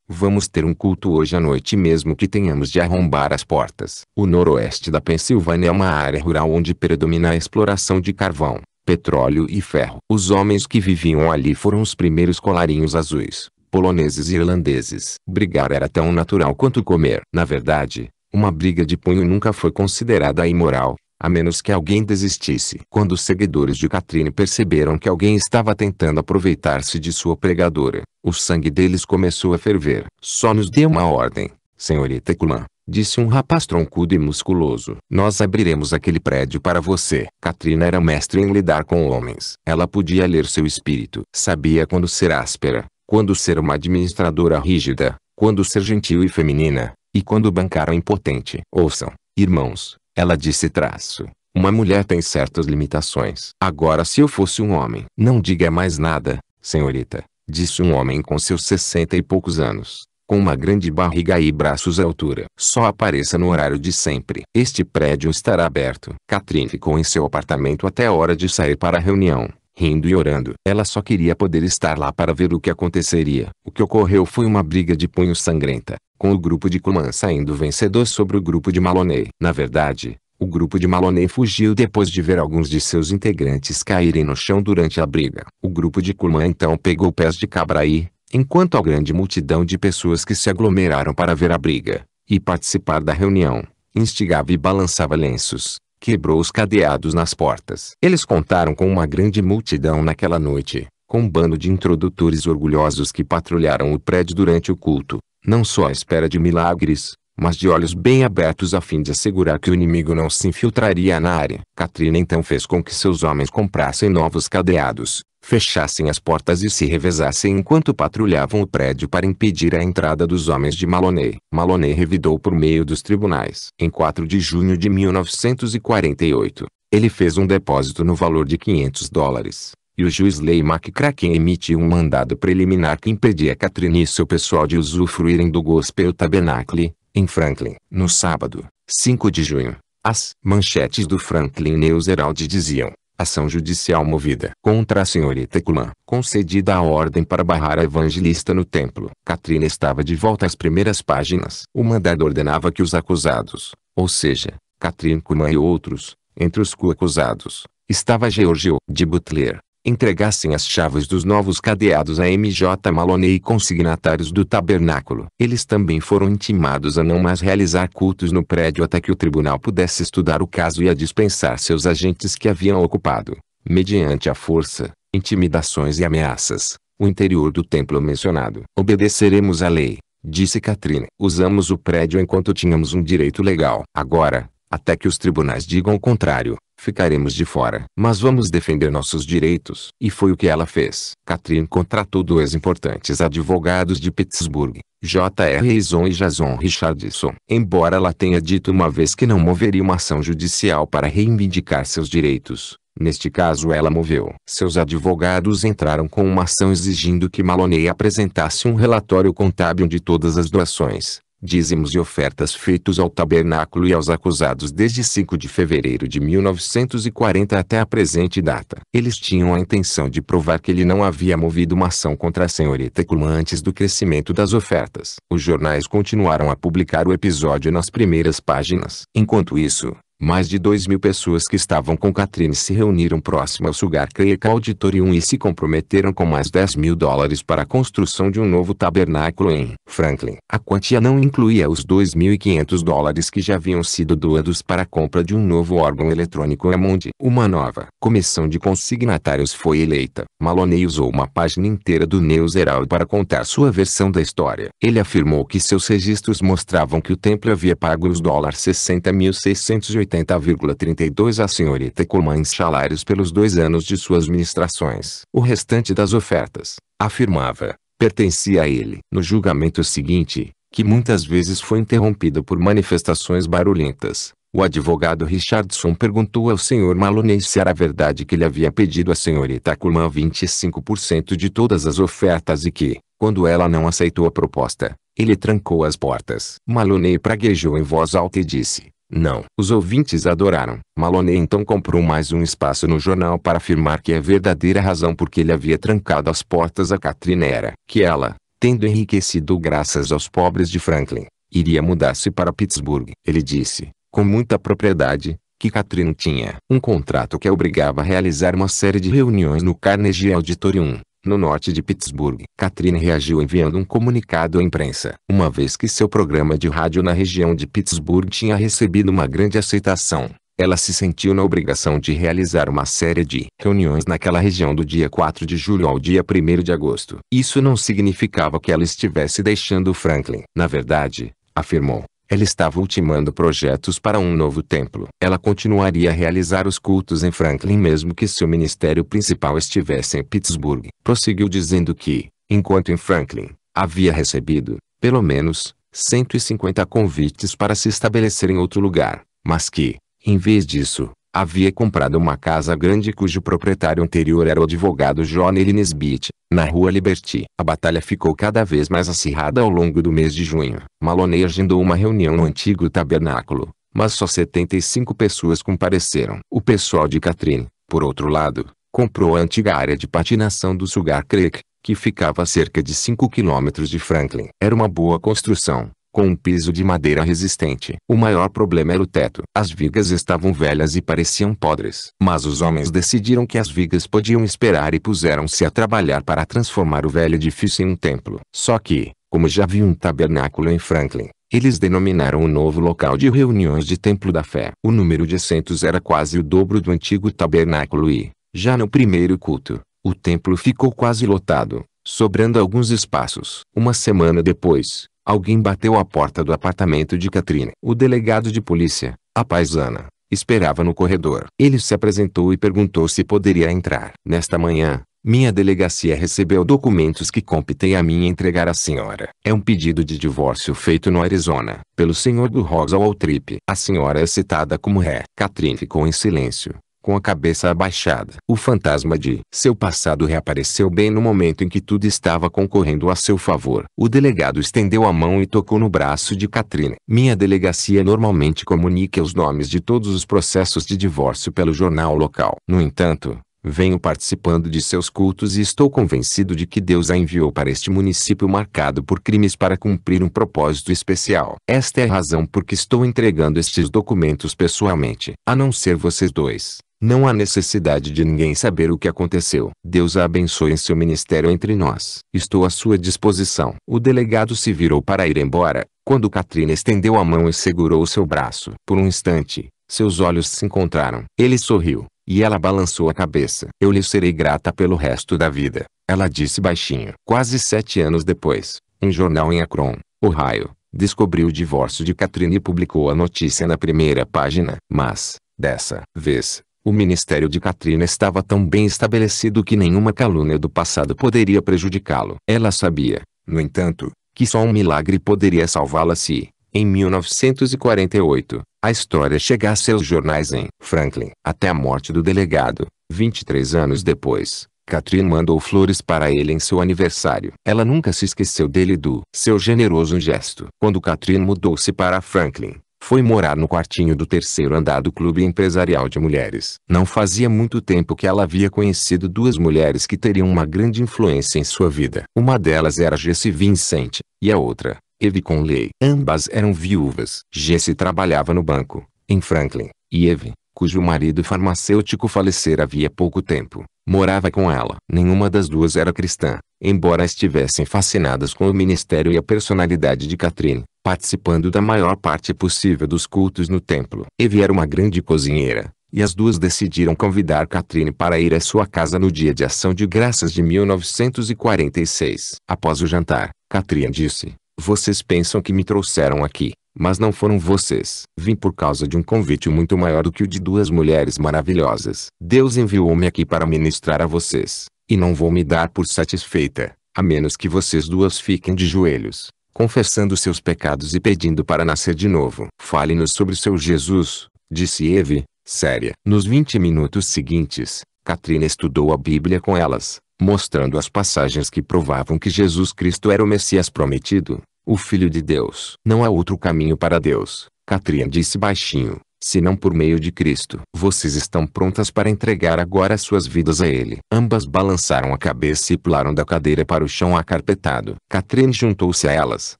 Vamos ter um culto hoje à noite mesmo que tenhamos de arrombar as portas. O noroeste da Pensilvânia é uma área rural onde predomina a exploração de carvão petróleo e ferro. Os homens que viviam ali foram os primeiros colarinhos azuis, poloneses e irlandeses. Brigar era tão natural quanto comer. Na verdade, uma briga de punho nunca foi considerada imoral, a menos que alguém desistisse. Quando os seguidores de Catrine perceberam que alguém estava tentando aproveitar-se de sua pregadora, o sangue deles começou a ferver. Só nos dê uma ordem, senhorita Kulan, disse um rapaz troncudo e musculoso. Nós abriremos aquele prédio para você. Katrina era mestre em lidar com homens. Ela podia ler seu espírito. Sabia quando ser áspera, quando ser uma administradora rígida, quando ser gentil e feminina, e quando bancar a impotente. Ouçam, irmãos, ela disse traço. Uma mulher tem certas limitações. Agora se eu fosse um homem, não diga mais nada, senhorita, disse um homem com seus sessenta e poucos anos com uma grande barriga e braços à altura. Só apareça no horário de sempre. Este prédio estará aberto. Catherine ficou em seu apartamento até a hora de sair para a reunião, rindo e orando. Ela só queria poder estar lá para ver o que aconteceria. O que ocorreu foi uma briga de punho sangrenta, com o grupo de Kuman saindo vencedor sobre o grupo de Maloney. Na verdade, o grupo de Maloney fugiu depois de ver alguns de seus integrantes caírem no chão durante a briga. O grupo de Kurman então pegou pés de cabra e, Enquanto a grande multidão de pessoas que se aglomeraram para ver a briga e participar da reunião, instigava e balançava lenços, quebrou os cadeados nas portas. Eles contaram com uma grande multidão naquela noite, com um bando de introdutores orgulhosos que patrulharam o prédio durante o culto, não só à espera de milagres, mas de olhos bem abertos a fim de assegurar que o inimigo não se infiltraria na área. Katrina então fez com que seus homens comprassem novos cadeados, fechassem as portas e se revezassem enquanto patrulhavam o prédio para impedir a entrada dos homens de Maloney. Maloney revidou por meio dos tribunais. Em 4 de junho de 1948, ele fez um depósito no valor de 500 dólares e o juiz Leigh McCracken emitiu um mandado preliminar que impedia Catherine e seu pessoal de usufruírem do Gospel Tabernacle, em Franklin. No sábado, 5 de junho, as manchetes do Franklin News Herald diziam ação judicial movida contra a senhorita Kuman, concedida a ordem para barrar a evangelista no templo. Katrina estava de volta às primeiras páginas. O mandado ordenava que os acusados, ou seja, Katrina Kuman e outros, entre os acusados estava Georgio de Butler, entregassem as chaves dos novos cadeados a M.J. Maloney e consignatários do tabernáculo. Eles também foram intimados a não mais realizar cultos no prédio até que o tribunal pudesse estudar o caso e a dispensar seus agentes que haviam ocupado, mediante a força, intimidações e ameaças, o interior do templo mencionado. Obedeceremos à lei, disse Katrina. Usamos o prédio enquanto tínhamos um direito legal. Agora, até que os tribunais digam o contrário, Ficaremos de fora, mas vamos defender nossos direitos. E foi o que ela fez. Katrin contratou dois importantes advogados de Pittsburgh, J.R. Eison e Jason Richardson. Embora ela tenha dito uma vez que não moveria uma ação judicial para reivindicar seus direitos, Neste caso ela moveu. Seus advogados entraram com uma ação exigindo que Maloney apresentasse um relatório contábil de todas as doações, dízimos e ofertas feitos ao tabernáculo e aos acusados desde 5 de fevereiro de 1940 até a presente data. Eles tinham a intenção de provar que ele não havia movido uma ação contra a senhorita Kuhlman antes do crescimento das ofertas. Os jornais continuaram a publicar o episódio nas primeiras páginas. Enquanto isso, mais de 2 mil pessoas que estavam com Catrine se reuniram próximo ao Sugar Creek Auditorium e se comprometeram com mais 10 mil dólares para a construção de um novo tabernáculo em Franklin. A quantia não incluía os 2.500 dólares que já haviam sido doados para a compra de um novo órgão eletrônico Hammond. Uma nova comissão de consignatários foi eleita. Maloney usou uma página inteira do News Herald para contar sua versão da história. Ele afirmou que seus registros mostravam que o templo havia pago os dólares 60.680 80,32 à senhorita Colman em salários pelos dois anos de suas ministrações. O restante das ofertas, afirmava, pertencia a ele. No julgamento seguinte, que muitas vezes foi interrompido por manifestações barulhentas, o advogado Richardson perguntou ao senhor Maloney se era verdade que ele havia pedido à senhorita Kulman 25% de todas as ofertas e que, quando ela não aceitou a proposta, ele trancou as portas. Maloney praguejou em voz alta e disse, não. Os ouvintes adoraram. Maloney então comprou mais um espaço no jornal para afirmar que a é verdadeira razão por que ele havia trancado as portas a Katrina era que ela, tendo enriquecido graças aos pobres de Franklin, iria mudar-se para Pittsburgh. Ele disse, com muita propriedade, que Katrina tinha um contrato que a obrigava a realizar uma série de reuniões no Carnegie Auditorium, no norte de Pittsburgh. Katrina reagiu enviando um comunicado à imprensa, uma vez que seu programa de rádio na região de Pittsburgh tinha recebido uma grande aceitação. Ela se sentiu na obrigação de realizar uma série de reuniões naquela região do dia 4 de julho ao dia 1 de agosto. Isso não significava que ela estivesse deixando Franklin. Na verdade, afirmou, ela estava ultimando projetos para um novo templo. Ela continuaria a realizar os cultos em Franklin mesmo que seu ministério principal estivesse em Pittsburgh. Prosseguiu dizendo que, enquanto em Franklin, havia recebido, pelo menos, 150 convites para se estabelecer em outro lugar, mas que, em vez disso, havia comprado uma casa grande cujo proprietário anterior era o advogado John L. Nesbitt, na rua Liberty. A batalha ficou cada vez mais acirrada ao longo do mês de junho. Maloney agendou uma reunião no antigo tabernáculo, mas só 75 pessoas compareceram. O pessoal de Katrin, por outro lado, comprou a antiga área de patinação do Sugar Creek, que ficava a cerca de 5 quilômetros de Franklin. Era uma boa construção, com um piso de madeira resistente. O maior problema era o teto. As vigas estavam velhas e pareciam podres. Mas os homens decidiram que as vigas podiam esperar e puseram-se a trabalhar para transformar o velho edifício em um templo. Só que, como já havia um tabernáculo em Franklin, eles denominaram o novo local de reuniões de Templo da Fé. O número de assentos era quase o dobro do antigo tabernáculo e, já no primeiro culto, o templo ficou quase lotado, sobrando alguns espaços. Uma semana depois, Alguém bateu à porta do apartamento de Catrine. O delegado de polícia, a paisana, esperava no corredor. Ele se apresentou e perguntou se poderia entrar. Nesta manhã, minha delegacia recebeu documentos que competem a mim entregar à senhora. É um pedido de divórcio feito no Arizona, pelo senhor do Rosa Waltrip. A senhora é citada como ré. Catherine ficou em silêncio, com a cabeça abaixada. O fantasma de seu passado reapareceu bem no momento em que tudo estava concorrendo a seu favor. O delegado estendeu a mão e tocou no braço de Katrina. Minha delegacia normalmente comunica os nomes de todos os processos de divórcio pelo jornal local. No entanto, Venho participando de seus cultos e estou convencido de que Deus a enviou para este município marcado por crimes para cumprir um propósito especial. Esta é a razão por que estou entregando estes documentos pessoalmente, a não ser vocês dois. Não há necessidade de ninguém saber o que aconteceu. Deus a abençoe em seu ministério entre nós. Estou à sua disposição. O delegado se virou para ir embora, quando Katrina estendeu a mão e segurou seu braço. Por um instante, seus olhos se encontraram. Ele sorriu, e ela balançou a cabeça. Eu lhe serei grata pelo resto da vida, ela disse baixinho. Quase sete anos depois, um jornal em Akron, Ohio, descobriu o divórcio de Katrina e publicou a notícia na primeira página. Mas, dessa vez, o ministério de Katrina estava tão bem estabelecido que nenhuma calúnia do passado poderia prejudicá-lo. Ela sabia, no entanto, que só um milagre poderia salvá-la se, em 1948, a história chegasse aos jornais em Franklin. Até a morte do delegado, 23 anos depois, Katrina mandou flores para ele em seu aniversário. Ela nunca se esqueceu dele e do seu generoso gesto. Quando Katrina mudou-se para Franklin, foi morar no quartinho do terceiro andar do clube empresarial de mulheres. Não fazia muito tempo que ela havia conhecido duas mulheres que teriam uma grande influência em sua vida. Uma delas era Jesse Vincent, e a outra, Eve Conley. Ambas eram viúvas. Jesse trabalhava no banco, em Franklin, e Eve, cujo marido farmacêutico falecera havia pouco tempo, morava com ela. Nenhuma das duas era cristã, embora estivessem fascinadas com o ministério e a personalidade de Catherine, participando da maior parte possível dos cultos no templo. Evie era uma grande cozinheira, e as duas decidiram convidar Catherine para ir à sua casa no dia de ação de graças de 1946. Após o jantar, Catherine disse, vocês pensam que me trouxeram aqui, mas não foram vocês. Vim por causa de um convite muito maior do que o de duas mulheres maravilhosas. Deus enviou-me aqui para ministrar a vocês. E não vou me dar por satisfeita, a menos que vocês duas fiquem de joelhos, confessando seus pecados e pedindo para nascer de novo. Fale-nos sobre seu Jesus, disse Eve, séria. Nos 20 minutos seguintes, Katrina estudou a Bíblia com elas, mostrando as passagens que provavam que Jesus Cristo era o Messias prometido o Filho de Deus. Não há é outro caminho para Deus, Catrine disse baixinho, senão por meio de Cristo. Vocês estão prontas para entregar agora suas vidas a Ele. Ambas balançaram a cabeça e pularam da cadeira para o chão acarpetado. Catrine juntou-se a elas,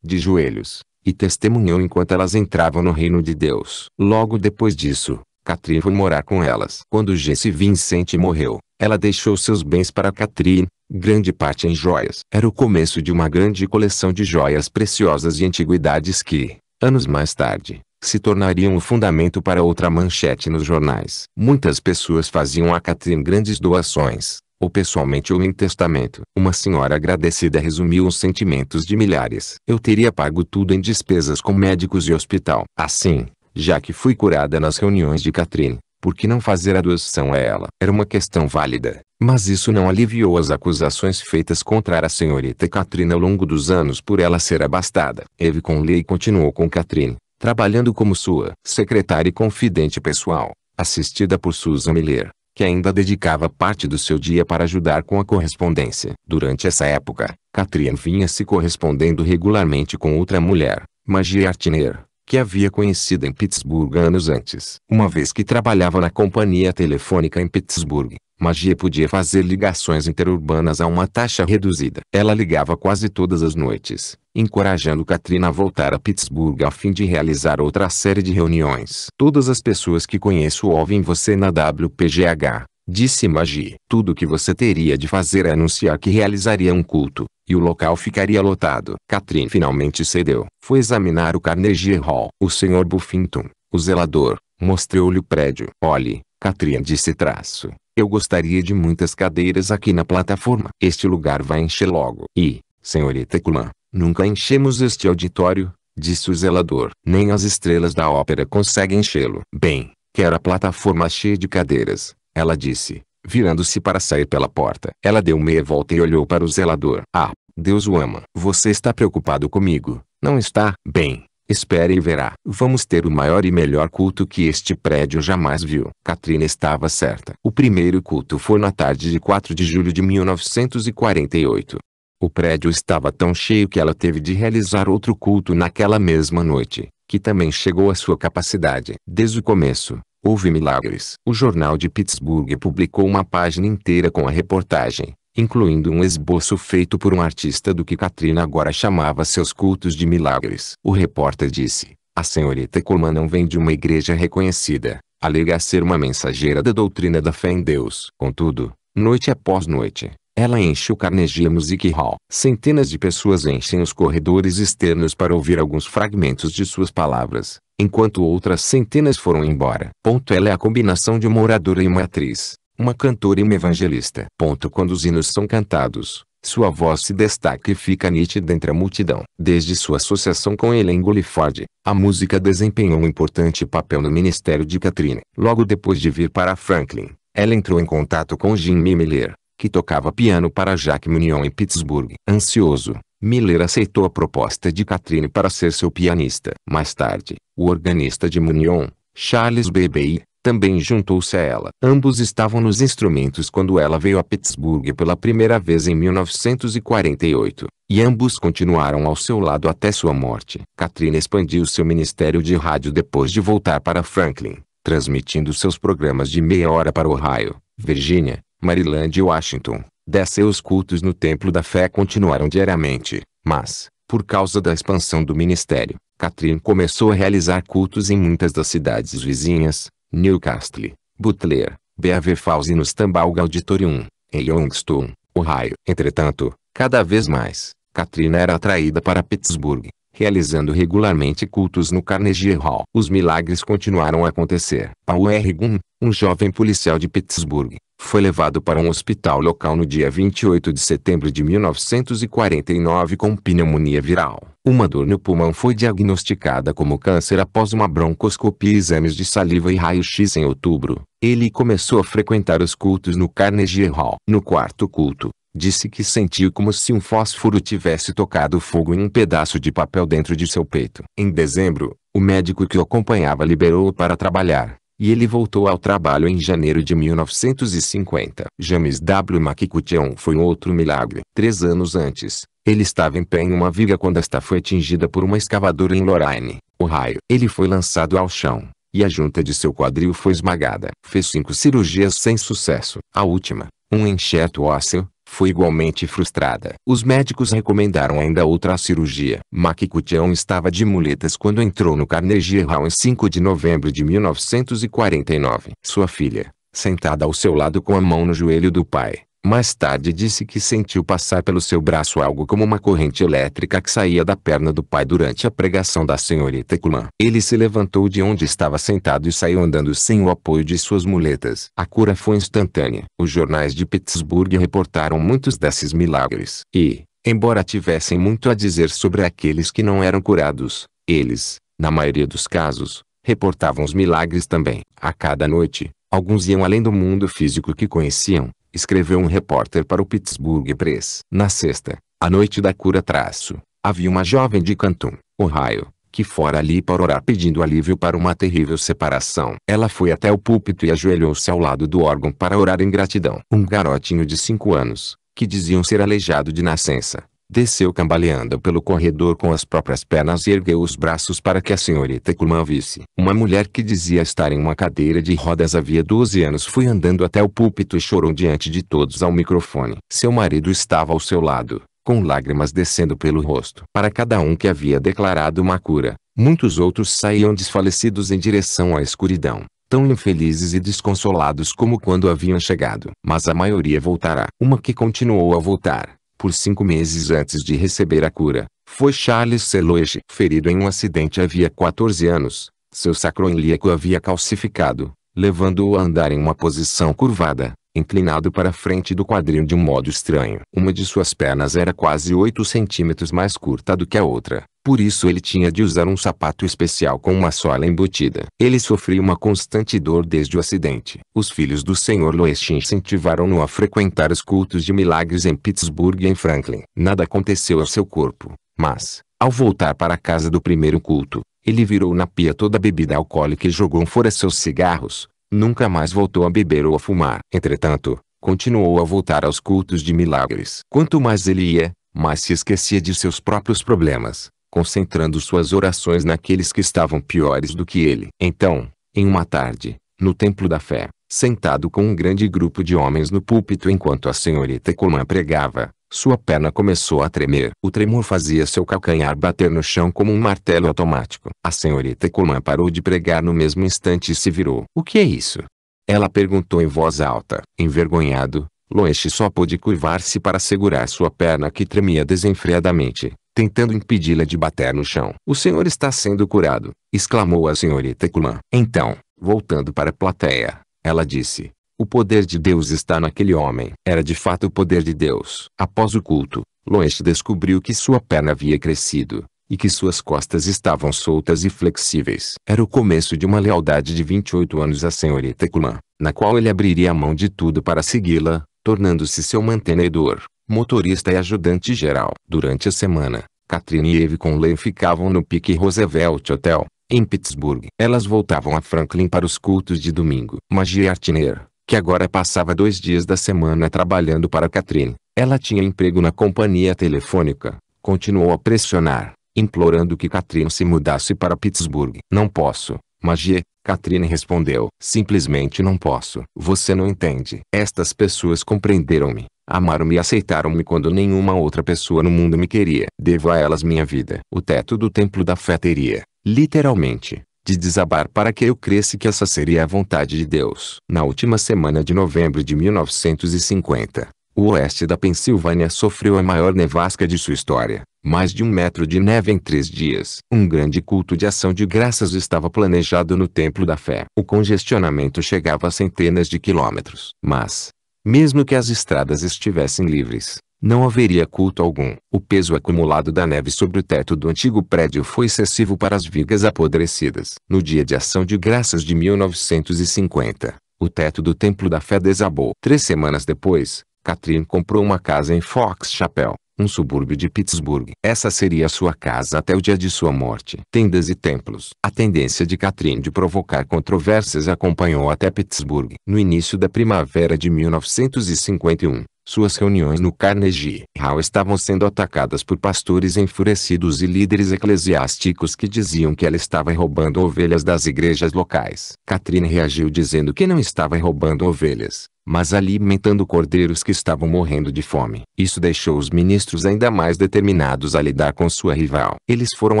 de joelhos, e testemunhou enquanto elas entravam no reino de Deus. Logo depois disso, Catrine foi morar com elas. Quando Jesse Vincent morreu, ela deixou seus bens para Catrine grande parte em joias. Era o começo de uma grande coleção de joias preciosas e antiguidades que, anos mais tarde, se tornariam o fundamento para outra manchete nos jornais. Muitas pessoas faziam a Catherine grandes doações, ou pessoalmente ou em testamento. Uma senhora agradecida resumiu os sentimentos de milhares. Eu teria pago tudo em despesas com médicos e hospital. Assim, já que fui curada nas reuniões de Catherine, por que não fazer a doação a ela? Era uma questão válida, mas isso não aliviou as acusações feitas contra a senhorita Katrina ao longo dos anos por ela ser abastada. Eve Conley continuou com Katrine, trabalhando como sua secretária e confidente pessoal, assistida por Susan Miller, que ainda dedicava parte do seu dia para ajudar com a correspondência. Durante essa época, Katrine vinha se correspondendo regularmente com outra mulher, Magia Artiner, que havia conhecido em Pittsburgh anos antes. Uma vez que trabalhava na companhia telefônica em Pittsburgh, Magia podia fazer ligações interurbanas a uma taxa reduzida. Ela ligava quase todas as noites, encorajando Katrina a voltar a Pittsburgh a fim de realizar outra série de reuniões. Todas as pessoas que conheço ouvem você na WPGH, disse Magie. Tudo o que você teria de fazer é anunciar que realizaria um culto, e o local ficaria lotado. Catherine finalmente cedeu. Foi examinar o Carnegie Hall. O Sr. Buffington, o zelador, mostrou-lhe o prédio. Olhe, Catherine disse traço. Eu gostaria de muitas cadeiras aqui na plataforma. Este lugar vai encher logo. E, senhorita Kulan, nunca enchemos este auditório, disse o zelador. Nem as estrelas da ópera conseguem enchê-lo. Bem, quero a plataforma cheia de cadeiras, ela disse. Virando-se para sair pela porta, ela deu meia volta e olhou para o zelador. Ah, Deus o ama. Você está preocupado comigo, não está? Bem, Espere e verá. Vamos ter o maior e melhor culto que este prédio jamais viu. Katrina estava certa. O primeiro culto foi na tarde de 4 de julho de 1948. O prédio estava tão cheio que ela teve de realizar outro culto naquela mesma noite, que também chegou à sua capacidade. Desde o começo, Houve milagres. O jornal de Pittsburgh publicou uma página inteira com a reportagem, incluindo um esboço feito por um artista do que Katrina agora chamava seus cultos de milagres. O repórter disse: A senhorita Coleman não vem de uma igreja reconhecida, alega ser uma mensageira da doutrina da fé em Deus. Contudo, noite após noite, ela enche o Carnegie Music Hall. Centenas de pessoas enchem os corredores externos para ouvir alguns fragmentos de suas palavras, enquanto outras centenas foram embora. Ponto ela é a combinação de uma oradora e uma atriz, uma cantora e uma evangelista. Ponto quando os hinos são cantados, sua voz se destaca e fica nítida entre a multidão. Desde sua associação com Helen Goliford, a música desempenhou um importante papel no ministério de Katrine. Logo depois de vir para Franklin, ela entrou em contato com Jimmy Miller, que tocava piano para Jacques Munion em Pittsburgh. Ansioso, Miller aceitou a proposta de Catherine para ser seu pianista. Mais tarde, o organista de Munion, Charles Bebey, também juntou-se a ela. Ambos estavam nos instrumentos quando ela veio a Pittsburgh pela primeira vez em 1948, e ambos continuaram ao seu lado até sua morte. Katrina expandiu seu ministério de rádio depois de voltar para Franklin, transmitindo seus programas de meia hora para Ohio, Virgínia, Maryland e Washington, D. Seus cultos no Templo da Fé continuaram diariamente, mas, por causa da expansão do ministério, Catherine começou a realizar cultos em muitas das cidades vizinhas, Newcastle, Butler, Beaver Falls e no Stambaugh Auditorium, em Youngstown, Ohio. Entretanto, cada vez mais, Katrina era atraída para Pittsburgh, realizando regularmente cultos no Carnegie Hall. Os milagres continuaram a acontecer. Paul R. Gunn, um jovem policial de Pittsburgh, foi levado para um hospital local no dia 28 de setembro de 1949 com pneumonia viral. Uma dor no pulmão foi diagnosticada como câncer após uma broncoscopia e exames de saliva e raio-x em outubro. Ele começou a frequentar os cultos no Carnegie Hall. No quarto culto, Disse que sentiu como se um fósforo tivesse tocado fogo em um pedaço de papel dentro de seu peito. Em dezembro, o médico que o acompanhava liberou-o para trabalhar, e ele voltou ao trabalho em janeiro de 1950. James W. McCutcheon foi um outro milagre. Três anos antes, ele estava em pé em uma viga quando esta foi atingida por uma escavadora em Lorraine, Ohio. Ele foi lançado ao chão, e a junta de seu quadril foi esmagada. Fez cinco cirurgias sem sucesso. A última, um enxerto ósseo, foi igualmente frustrada. Os médicos recomendaram ainda outra cirurgia. Makikutian estava de muletas quando entrou no Carnegie Hall em 5 de novembro de 1949. Sua filha, sentada ao seu lado com a mão no joelho do pai, mais tarde disse que sentiu passar pelo seu braço algo como uma corrente elétrica que saía da perna do pai durante a pregação da senhorita Kuman. Ele se levantou de onde estava sentado e saiu andando sem o apoio de suas muletas. A cura foi instantânea. Os jornais de Pittsburgh reportaram muitos desses milagres. E, embora tivessem muito a dizer sobre aqueles que não eram curados, eles, na maioria dos casos, reportavam os milagres também. A cada noite, alguns iam além do mundo físico que conheciam escreveu um repórter para o Pittsburgh Press. Na sexta, à noite da cura traço, havia uma jovem de Canton, Ohio, que fora ali para orar pedindo alívio para uma terrível separação. Ela foi até o púlpito e ajoelhou-se ao lado do órgão para orar em gratidão. Um garotinho de cinco anos, que diziam ser aleijado de nascença, desceu cambaleando pelo corredor com as próprias pernas e ergueu os braços para que a senhorita Kuman visse. Uma mulher que dizia estar em uma cadeira de rodas havia 12 anos foi andando até o púlpito e chorou diante de todos ao microfone. Seu marido estava ao seu lado, com lágrimas descendo pelo rosto. Para cada um que havia declarado uma cura, muitos outros saíam desfalecidos em direção à escuridão tão infelizes e desconsolados como quando haviam chegado. Mas a maioria voltará. Uma que continuou a voltar, por cinco meses antes de receber a cura, foi Charles Seloige ferido em um acidente havia 14 anos. Seu sacroiliaco havia calcificado, levando-o a andar em uma posição curvada, inclinado para a frente do quadril de um modo estranho. Uma de suas pernas era quase 8 centímetros mais curta do que a outra, por isso ele tinha de usar um sapato especial com uma sola embutida. Ele sofria uma constante dor desde o acidente. Os filhos do Senhor Loest incentivaram-no a frequentar os cultos de milagres em Pittsburgh e em Franklin. Nada aconteceu ao seu corpo, mas, ao voltar para a casa do primeiro culto, ele virou na pia toda a bebida alcoólica e jogou fora seus cigarros. Nunca mais voltou a beber ou a fumar. Entretanto, continuou a voltar aos cultos de milagres. Quanto mais ele ia, mais se esquecia de seus próprios problemas concentrando suas orações naqueles que estavam piores do que ele. Então, em uma tarde, no templo da fé, sentado com um grande grupo de homens no púlpito enquanto a senhorita Colman pregava, sua perna começou a tremer. O tremor fazia seu calcanhar bater no chão como um martelo automático. A senhorita Colman parou de pregar no mesmo instante e se virou. O que é isso? Ela perguntou em voz alta. Envergonhado, Loesch só pôde curvar-se para segurar sua perna que tremia desenfreadamente tentando impedi-la de bater no chão. O senhor está sendo curado, exclamou a senhorita Kuman. Então, voltando para a plateia, ela disse, o poder de Deus está naquele homem. Era de fato o poder de Deus. Após o culto, Loeste descobriu que sua perna havia crescido, e que suas costas estavam soltas e flexíveis. Era o começo de uma lealdade de 28 anos à senhorita Kuman, na qual ele abriria a mão de tudo para segui-la, tornando-se seu mantenedor motorista e ajudante geral. Durante a semana, Katrina e Eve Conley ficavam no Pique Roosevelt Hotel, em Pittsburgh. Elas voltavam a Franklin para os cultos de domingo. Magia Artiner, que agora passava dois dias da semana trabalhando para Katrina, ela tinha emprego na companhia telefônica, continuou a pressionar, implorando que Katrina se mudasse para Pittsburgh. Não posso, Magie, Katrina respondeu. Simplesmente não posso. Você não entende. Estas pessoas compreenderam-me. Amaram-me e aceitaram-me quando nenhuma outra pessoa no mundo me queria. Devo a elas minha vida. O teto do templo da fé teria, literalmente, de desabar para que eu cresce que essa seria a vontade de Deus. Na última semana de novembro de 1950, o oeste da Pensilvânia sofreu a maior nevasca de sua história. Mais de um metro de neve em três dias. Um grande culto de ação de graças estava planejado no Templo da Fé. O congestionamento chegava a centenas de quilômetros. Mas, mesmo que as estradas estivessem livres, não haveria culto algum. O peso acumulado da neve sobre o teto do antigo prédio foi excessivo para as vigas apodrecidas. No dia de ação de graças de 1950, o teto do Templo da Fé desabou. Três semanas depois, Catherine comprou uma casa em Fox Chapel, um subúrbio de Pittsburgh. Essa seria sua casa até o dia de sua morte. Tendas e templos. A tendência de Catherine de provocar controvérsias acompanhou até Pittsburgh. No início da primavera de 1951, suas reuniões no Carnegie Hall estavam sendo atacadas por pastores enfurecidos e líderes eclesiásticos que diziam que ela estava roubando ovelhas das igrejas locais. Catherine reagiu dizendo que não estava roubando ovelhas, mas alimentando cordeiros que estavam morrendo de fome. Isso deixou os ministros ainda mais determinados a lidar com sua rival. Eles foram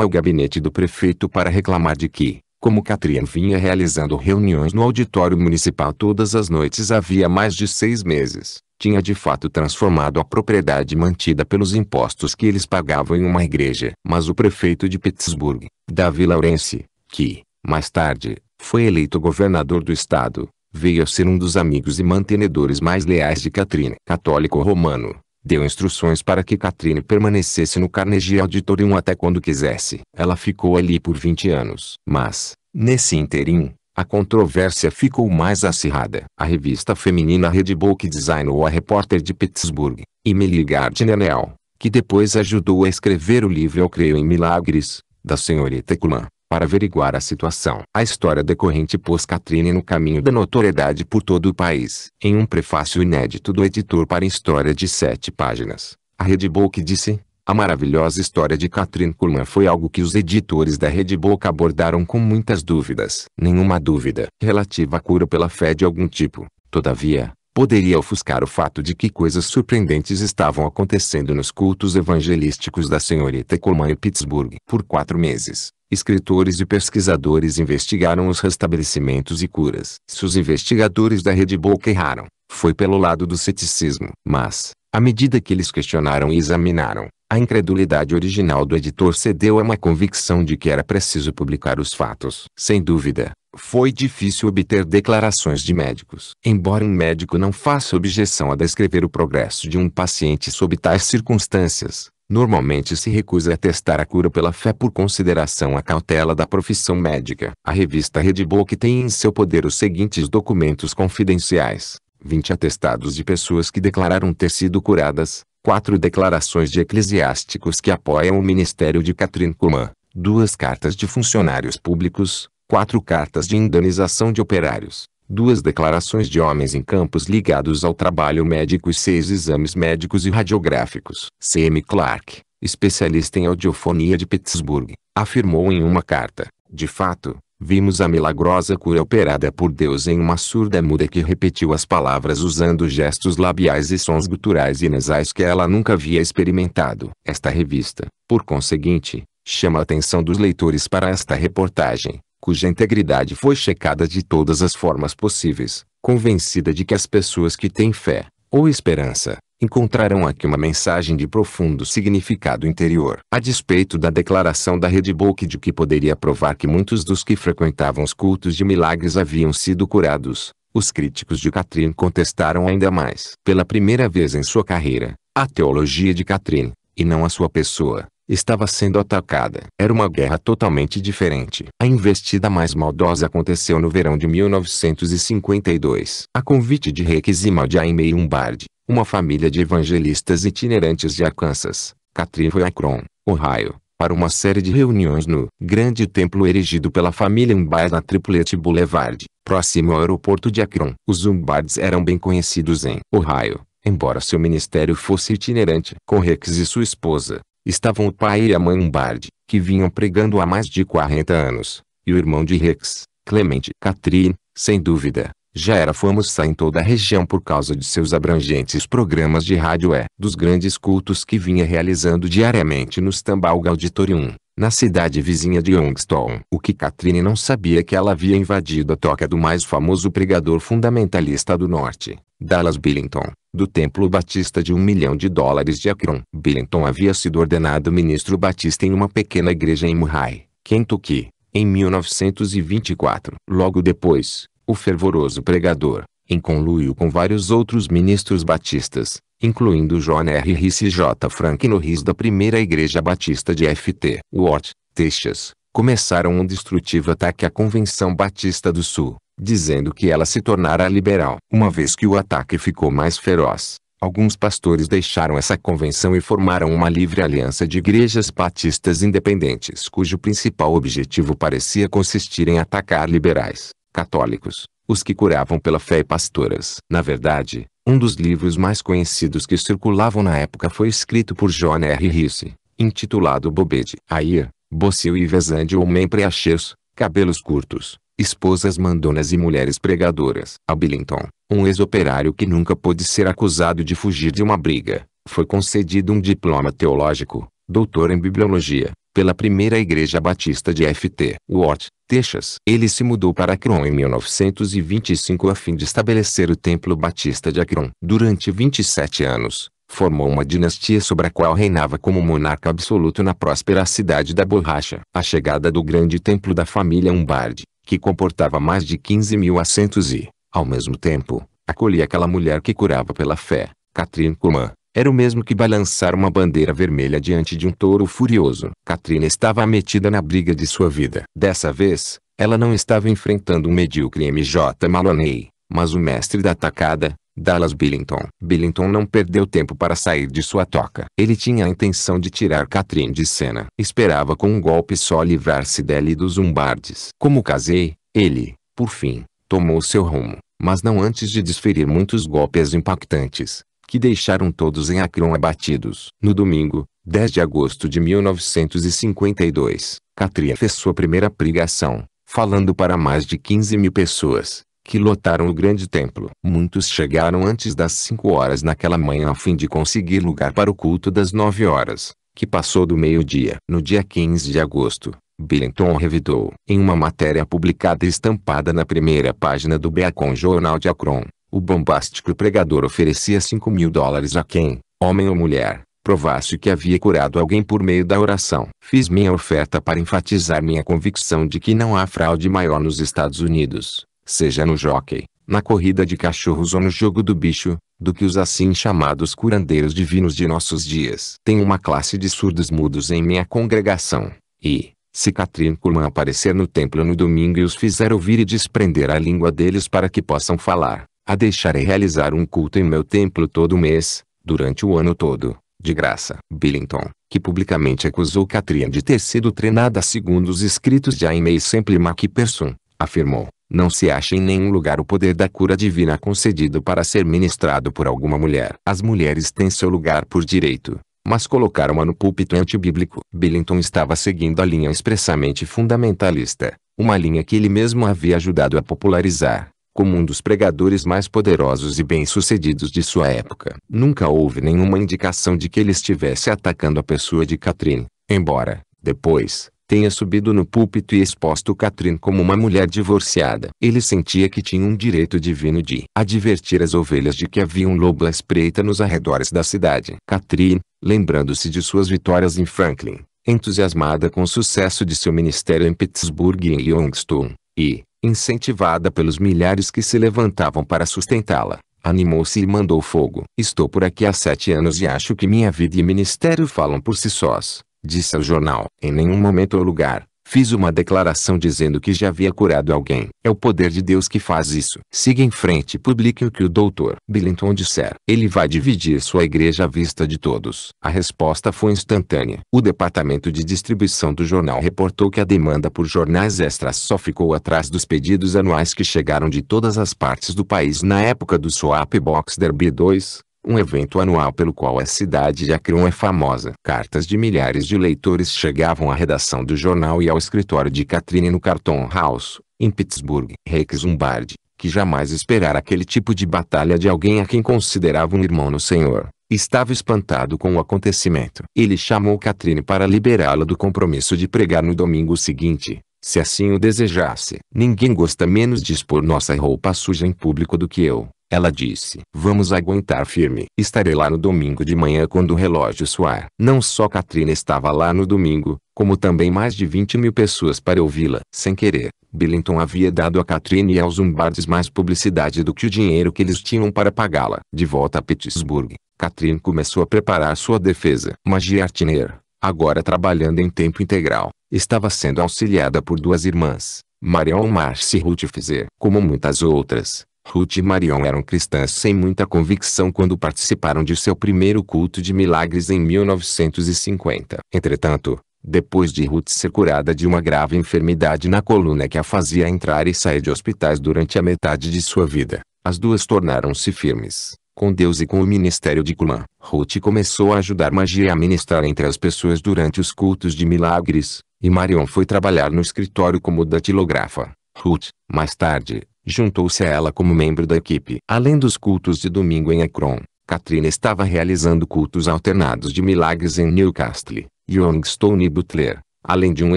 ao gabinete do prefeito para reclamar de que, como Catherine vinha realizando reuniões no auditório municipal todas as noites havia mais de seis meses, tinha de fato transformado a propriedade mantida pelos impostos que eles pagavam em uma igreja. Mas o prefeito de Pittsburgh, Davi Lawrence, que, mais tarde, foi eleito governador do estado, veio a ser um dos amigos e mantenedores mais leais de Catherine. Católico romano, deu instruções para que Catherine permanecesse no Carnegie Auditorium até quando quisesse. Ela ficou ali por 20 anos. Mas, nesse interim, a controvérsia ficou mais acirrada. A revista feminina Redbook designou a repórter de Pittsburgh, Emily Gardner Neal, que depois ajudou a escrever o livro Eu Creio em Milagres, da senhorita Kuman, para averiguar a situação. A história decorrente pôs Catherine no caminho da notoriedade por todo o país. Em um prefácio inédito do editor para a história de sete páginas, a Redbook disse, a maravilhosa história de Catherine Kuhlman foi algo que os editores da Rede Boca abordaram com muitas dúvidas. Nenhuma dúvida relativa à cura pela fé de algum tipo, todavia, poderia ofuscar o fato de que coisas surpreendentes estavam acontecendo nos cultos evangelísticos da senhorita Kuhlman em Pittsburgh. Por quatro meses, escritores e pesquisadores investigaram os restabelecimentos e curas. Se os investigadores da Rede Boca erraram, foi pelo lado do ceticismo. Mas, à medida que eles questionaram e examinaram, a incredulidade original do editor cedeu a uma convicção de que era preciso publicar os fatos. Sem dúvida, foi difícil obter declarações de médicos. Embora um médico não faça objeção a descrever o progresso de um paciente sob tais circunstâncias, normalmente se recusa a testar a cura pela fé por consideração à cautela da profissão médica. A revista Redbook tem em seu poder os seguintes documentos confidenciais. 20 atestados de pessoas que declararam ter sido curadas, quatro declarações de eclesiásticos que apoiam o ministério de Catherine Kuhlmann, duas cartas de funcionários públicos, quatro cartas de indenização de operários, duas declarações de homens em campos ligados ao trabalho médico e seis exames médicos e radiográficos. C.M. Clark, especialista em audiofonia de Pittsburgh, afirmou em uma carta, de fato, Vimos a milagrosa cura operada por Deus em uma surda muda que repetiu as palavras usando gestos labiais e sons guturais e nasais que ela nunca havia experimentado. Esta revista, por conseguinte, chama a atenção dos leitores para esta reportagem, cuja integridade foi checada de todas as formas possíveis, convencida de que as pessoas que têm fé, ou esperança, encontrarão aqui uma mensagem de profundo significado interior. A despeito da declaração da Rede Book de que poderia provar que muitos dos que frequentavam os cultos de milagres haviam sido curados, os críticos de Catherine contestaram ainda mais. Pela primeira vez em sua carreira, a teologia de Catherine, e não a sua pessoa, estava sendo atacada. Era uma guerra totalmente diferente. A investida mais maldosa aconteceu no verão de 1952. A convite de Requisimald a Imei Lombardi, uma família de evangelistas itinerantes de Arkansas, Catrivo e Akron, Ohio, para uma série de reuniões no grande templo erigido pela família Umbaz na Triplete Boulevard, próximo ao aeroporto de Akron. Os Umbards eram bem conhecidos em Ohio, embora seu ministério fosse itinerante. Com Rex e sua esposa, estavam o pai e a mãe Umbard, que vinham pregando há mais de 40 anos, e o irmão de Rex, Clemente Catrin, sem dúvida, já era famosa em toda a região por causa de seus abrangentes programas de rádio e dos grandes cultos que vinha realizando diariamente no Stambalga Auditorium, na cidade vizinha de Youngstown. O que Catherine não sabia que ela havia invadido a toca do mais famoso pregador fundamentalista do norte, Dallas Billington, do Templo Batista de um milhão de dólares de Akron. Billington havia sido ordenado ministro batista em uma pequena igreja em Murray, Kentucky, em 1924. Logo depois, o fervoroso pregador, em conluio com vários outros ministros batistas, incluindo John R. Rice e J. Frank Norris da Primeira Igreja Batista de F.T. Watt, Texas, começaram um destrutivo ataque à Convenção Batista do Sul, dizendo que ela se tornara liberal. Uma vez que o ataque ficou mais feroz, alguns pastores deixaram essa convenção e formaram uma livre aliança de igrejas batistas independentes cujo principal objetivo parecia consistir em atacar liberais católicos, os que curavam pela fé e pastoras. Na verdade, um dos livros mais conhecidos que circulavam na época foi escrito por John R. Risse, intitulado Bobede. Air, Bocil e Vezande homem preachês, cabelos curtos, esposas mandonas e mulheres pregadoras. Abilinton, um ex-operário que nunca pôde ser acusado de fugir de uma briga, foi concedido um diploma teológico, doutor em bibliologia, pela primeira igreja batista de Ft. Worth, Texas. Ele se mudou para Akron em 1925 a fim de estabelecer o Templo Batista de Akron. Durante 27 anos, formou uma dinastia sobre a qual reinava como monarca absoluto na próspera cidade da borracha. A chegada do grande templo da família Umbard, que comportava mais de 15 mil assentos e, ao mesmo tempo, acolhia aquela mulher que curava pela fé, Catherine Kuman. Era o mesmo que balançar uma bandeira vermelha diante de um touro furioso. Katrina estava metida na briga de sua vida. Dessa vez, ela não estava enfrentando um medíocre MJ Maloney, mas o mestre da atacada, Dallas Billington. Billington não perdeu tempo para sair de sua toca. Ele tinha a intenção de tirar Catherine de cena. Esperava com um golpe só livrar-se dela e dos Umbardes. Como casei, ele, por fim, tomou seu rumo, mas não antes de desferir muitos golpes impactantes, que deixaram todos em Akron abatidos. No domingo, 10 de agosto de 1952, Catria fez sua primeira pregação, falando para mais de 15 mil pessoas, que lotaram o grande templo. Muitos chegaram antes das 5 horas naquela manhã a fim de conseguir lugar para o culto das 9 horas, que passou do meio-dia. No dia 15 de agosto, Billington revidou em uma matéria publicada e estampada na primeira página do Beacon Jornal de Akron, o bombástico pregador oferecia 5 mil dólares a quem, homem ou mulher, provasse que havia curado alguém por meio da oração. Fiz minha oferta para enfatizar minha convicção de que não há fraude maior nos Estados Unidos, seja no jockey, na corrida de cachorros ou no jogo do bicho, do que os assim chamados curandeiros divinos de nossos dias. Tem uma classe de surdos mudos em minha congregação, e, se Catherine Curman aparecer no templo no domingo e os fizer ouvir e desprender a língua deles para que possam falar, a deixarei realizar um culto em meu templo todo mês, durante o ano todo, de graça. Billington, que publicamente acusou Catrian de ter sido treinada segundo os escritos de Aimee Semple MacPherson, afirmou, não se acha em nenhum lugar o poder da cura divina concedido para ser ministrado por alguma mulher. As mulheres têm seu lugar por direito, mas colocaram-a no púlpito antibíblico. Billington estava seguindo a linha expressamente fundamentalista, uma linha que ele mesmo havia ajudado a popularizar como um dos pregadores mais poderosos e bem-sucedidos de sua época. Nunca houve nenhuma indicação de que ele estivesse atacando a pessoa de Catherine, embora, depois, tenha subido no púlpito e exposto Catherine como uma mulher divorciada. Ele sentia que tinha um direito divino de advertir as ovelhas de que havia um lobo à espreita nos arredores da cidade. Catherine, lembrando-se de suas vitórias em Franklin, entusiasmada com o sucesso de seu ministério em Pittsburgh e Youngstown, e, incentivada pelos milhares que se levantavam para sustentá-la, animou-se e mandou fogo. Estou por aqui há sete anos e acho que minha vida e ministério falam por si sós, disse ao jornal. Em nenhum momento ou lugar, Fiz uma declaração dizendo que já havia curado alguém. É o poder de Deus que faz isso. Siga em frente e publique o que o doutor Billington disser. Ele vai dividir sua igreja à vista de todos. A resposta foi instantânea. O departamento de distribuição do jornal reportou que a demanda por jornais extras só ficou atrás dos pedidos anuais que chegaram de todas as partes do país na época do Swap Box Derby 2, um evento anual pelo qual a cidade de Acron é famosa. Cartas de milhares de leitores chegavam à redação do jornal e ao escritório de Catherine no Carton House, em Pittsburgh. Rex Zumbardi, que jamais esperara aquele tipo de batalha de alguém a quem considerava um irmão no Senhor, estava espantado com o acontecimento. Ele chamou Catherine para liberá-la do compromisso de pregar no domingo seguinte, se assim o desejasse. Ninguém gosta menos de expor nossa roupa suja em público do que eu. Ela disse, vamos aguentar firme. Estarei lá no domingo de manhã quando o relógio soar. Não só Katrina estava lá no domingo, como também mais de 20 mil pessoas para ouvi-la. Sem querer, Billington havia dado a Katrina e aos Umbardes mais publicidade do que o dinheiro que eles tinham para pagá-la. De volta a Pittsburgh, Katrina começou a preparar sua defesa. Magia Artiner, agora trabalhando em tempo integral, estava sendo auxiliada por duas irmãs, Marion Marsh e Ruth Fizer. Como muitas outras, Ruth e Marion eram cristãs sem muita convicção quando participaram de seu primeiro culto de milagres em 1950. Entretanto, depois de Ruth ser curada de uma grave enfermidade na coluna que a fazia entrar e sair de hospitais durante a metade de sua vida, as duas tornaram-se firmes. Com Deus e com o ministério de Qumran, Ruth começou a ajudar magia a ministrar entre as pessoas durante os cultos de milagres, e Marion foi trabalhar no escritório como datilografa. Ruth, mais tarde, juntou-se a ela como membro da equipe. Além dos cultos de domingo em Akron, Katrina estava realizando cultos alternados de milagres em Newcastle, Youngstown e Butler, além de um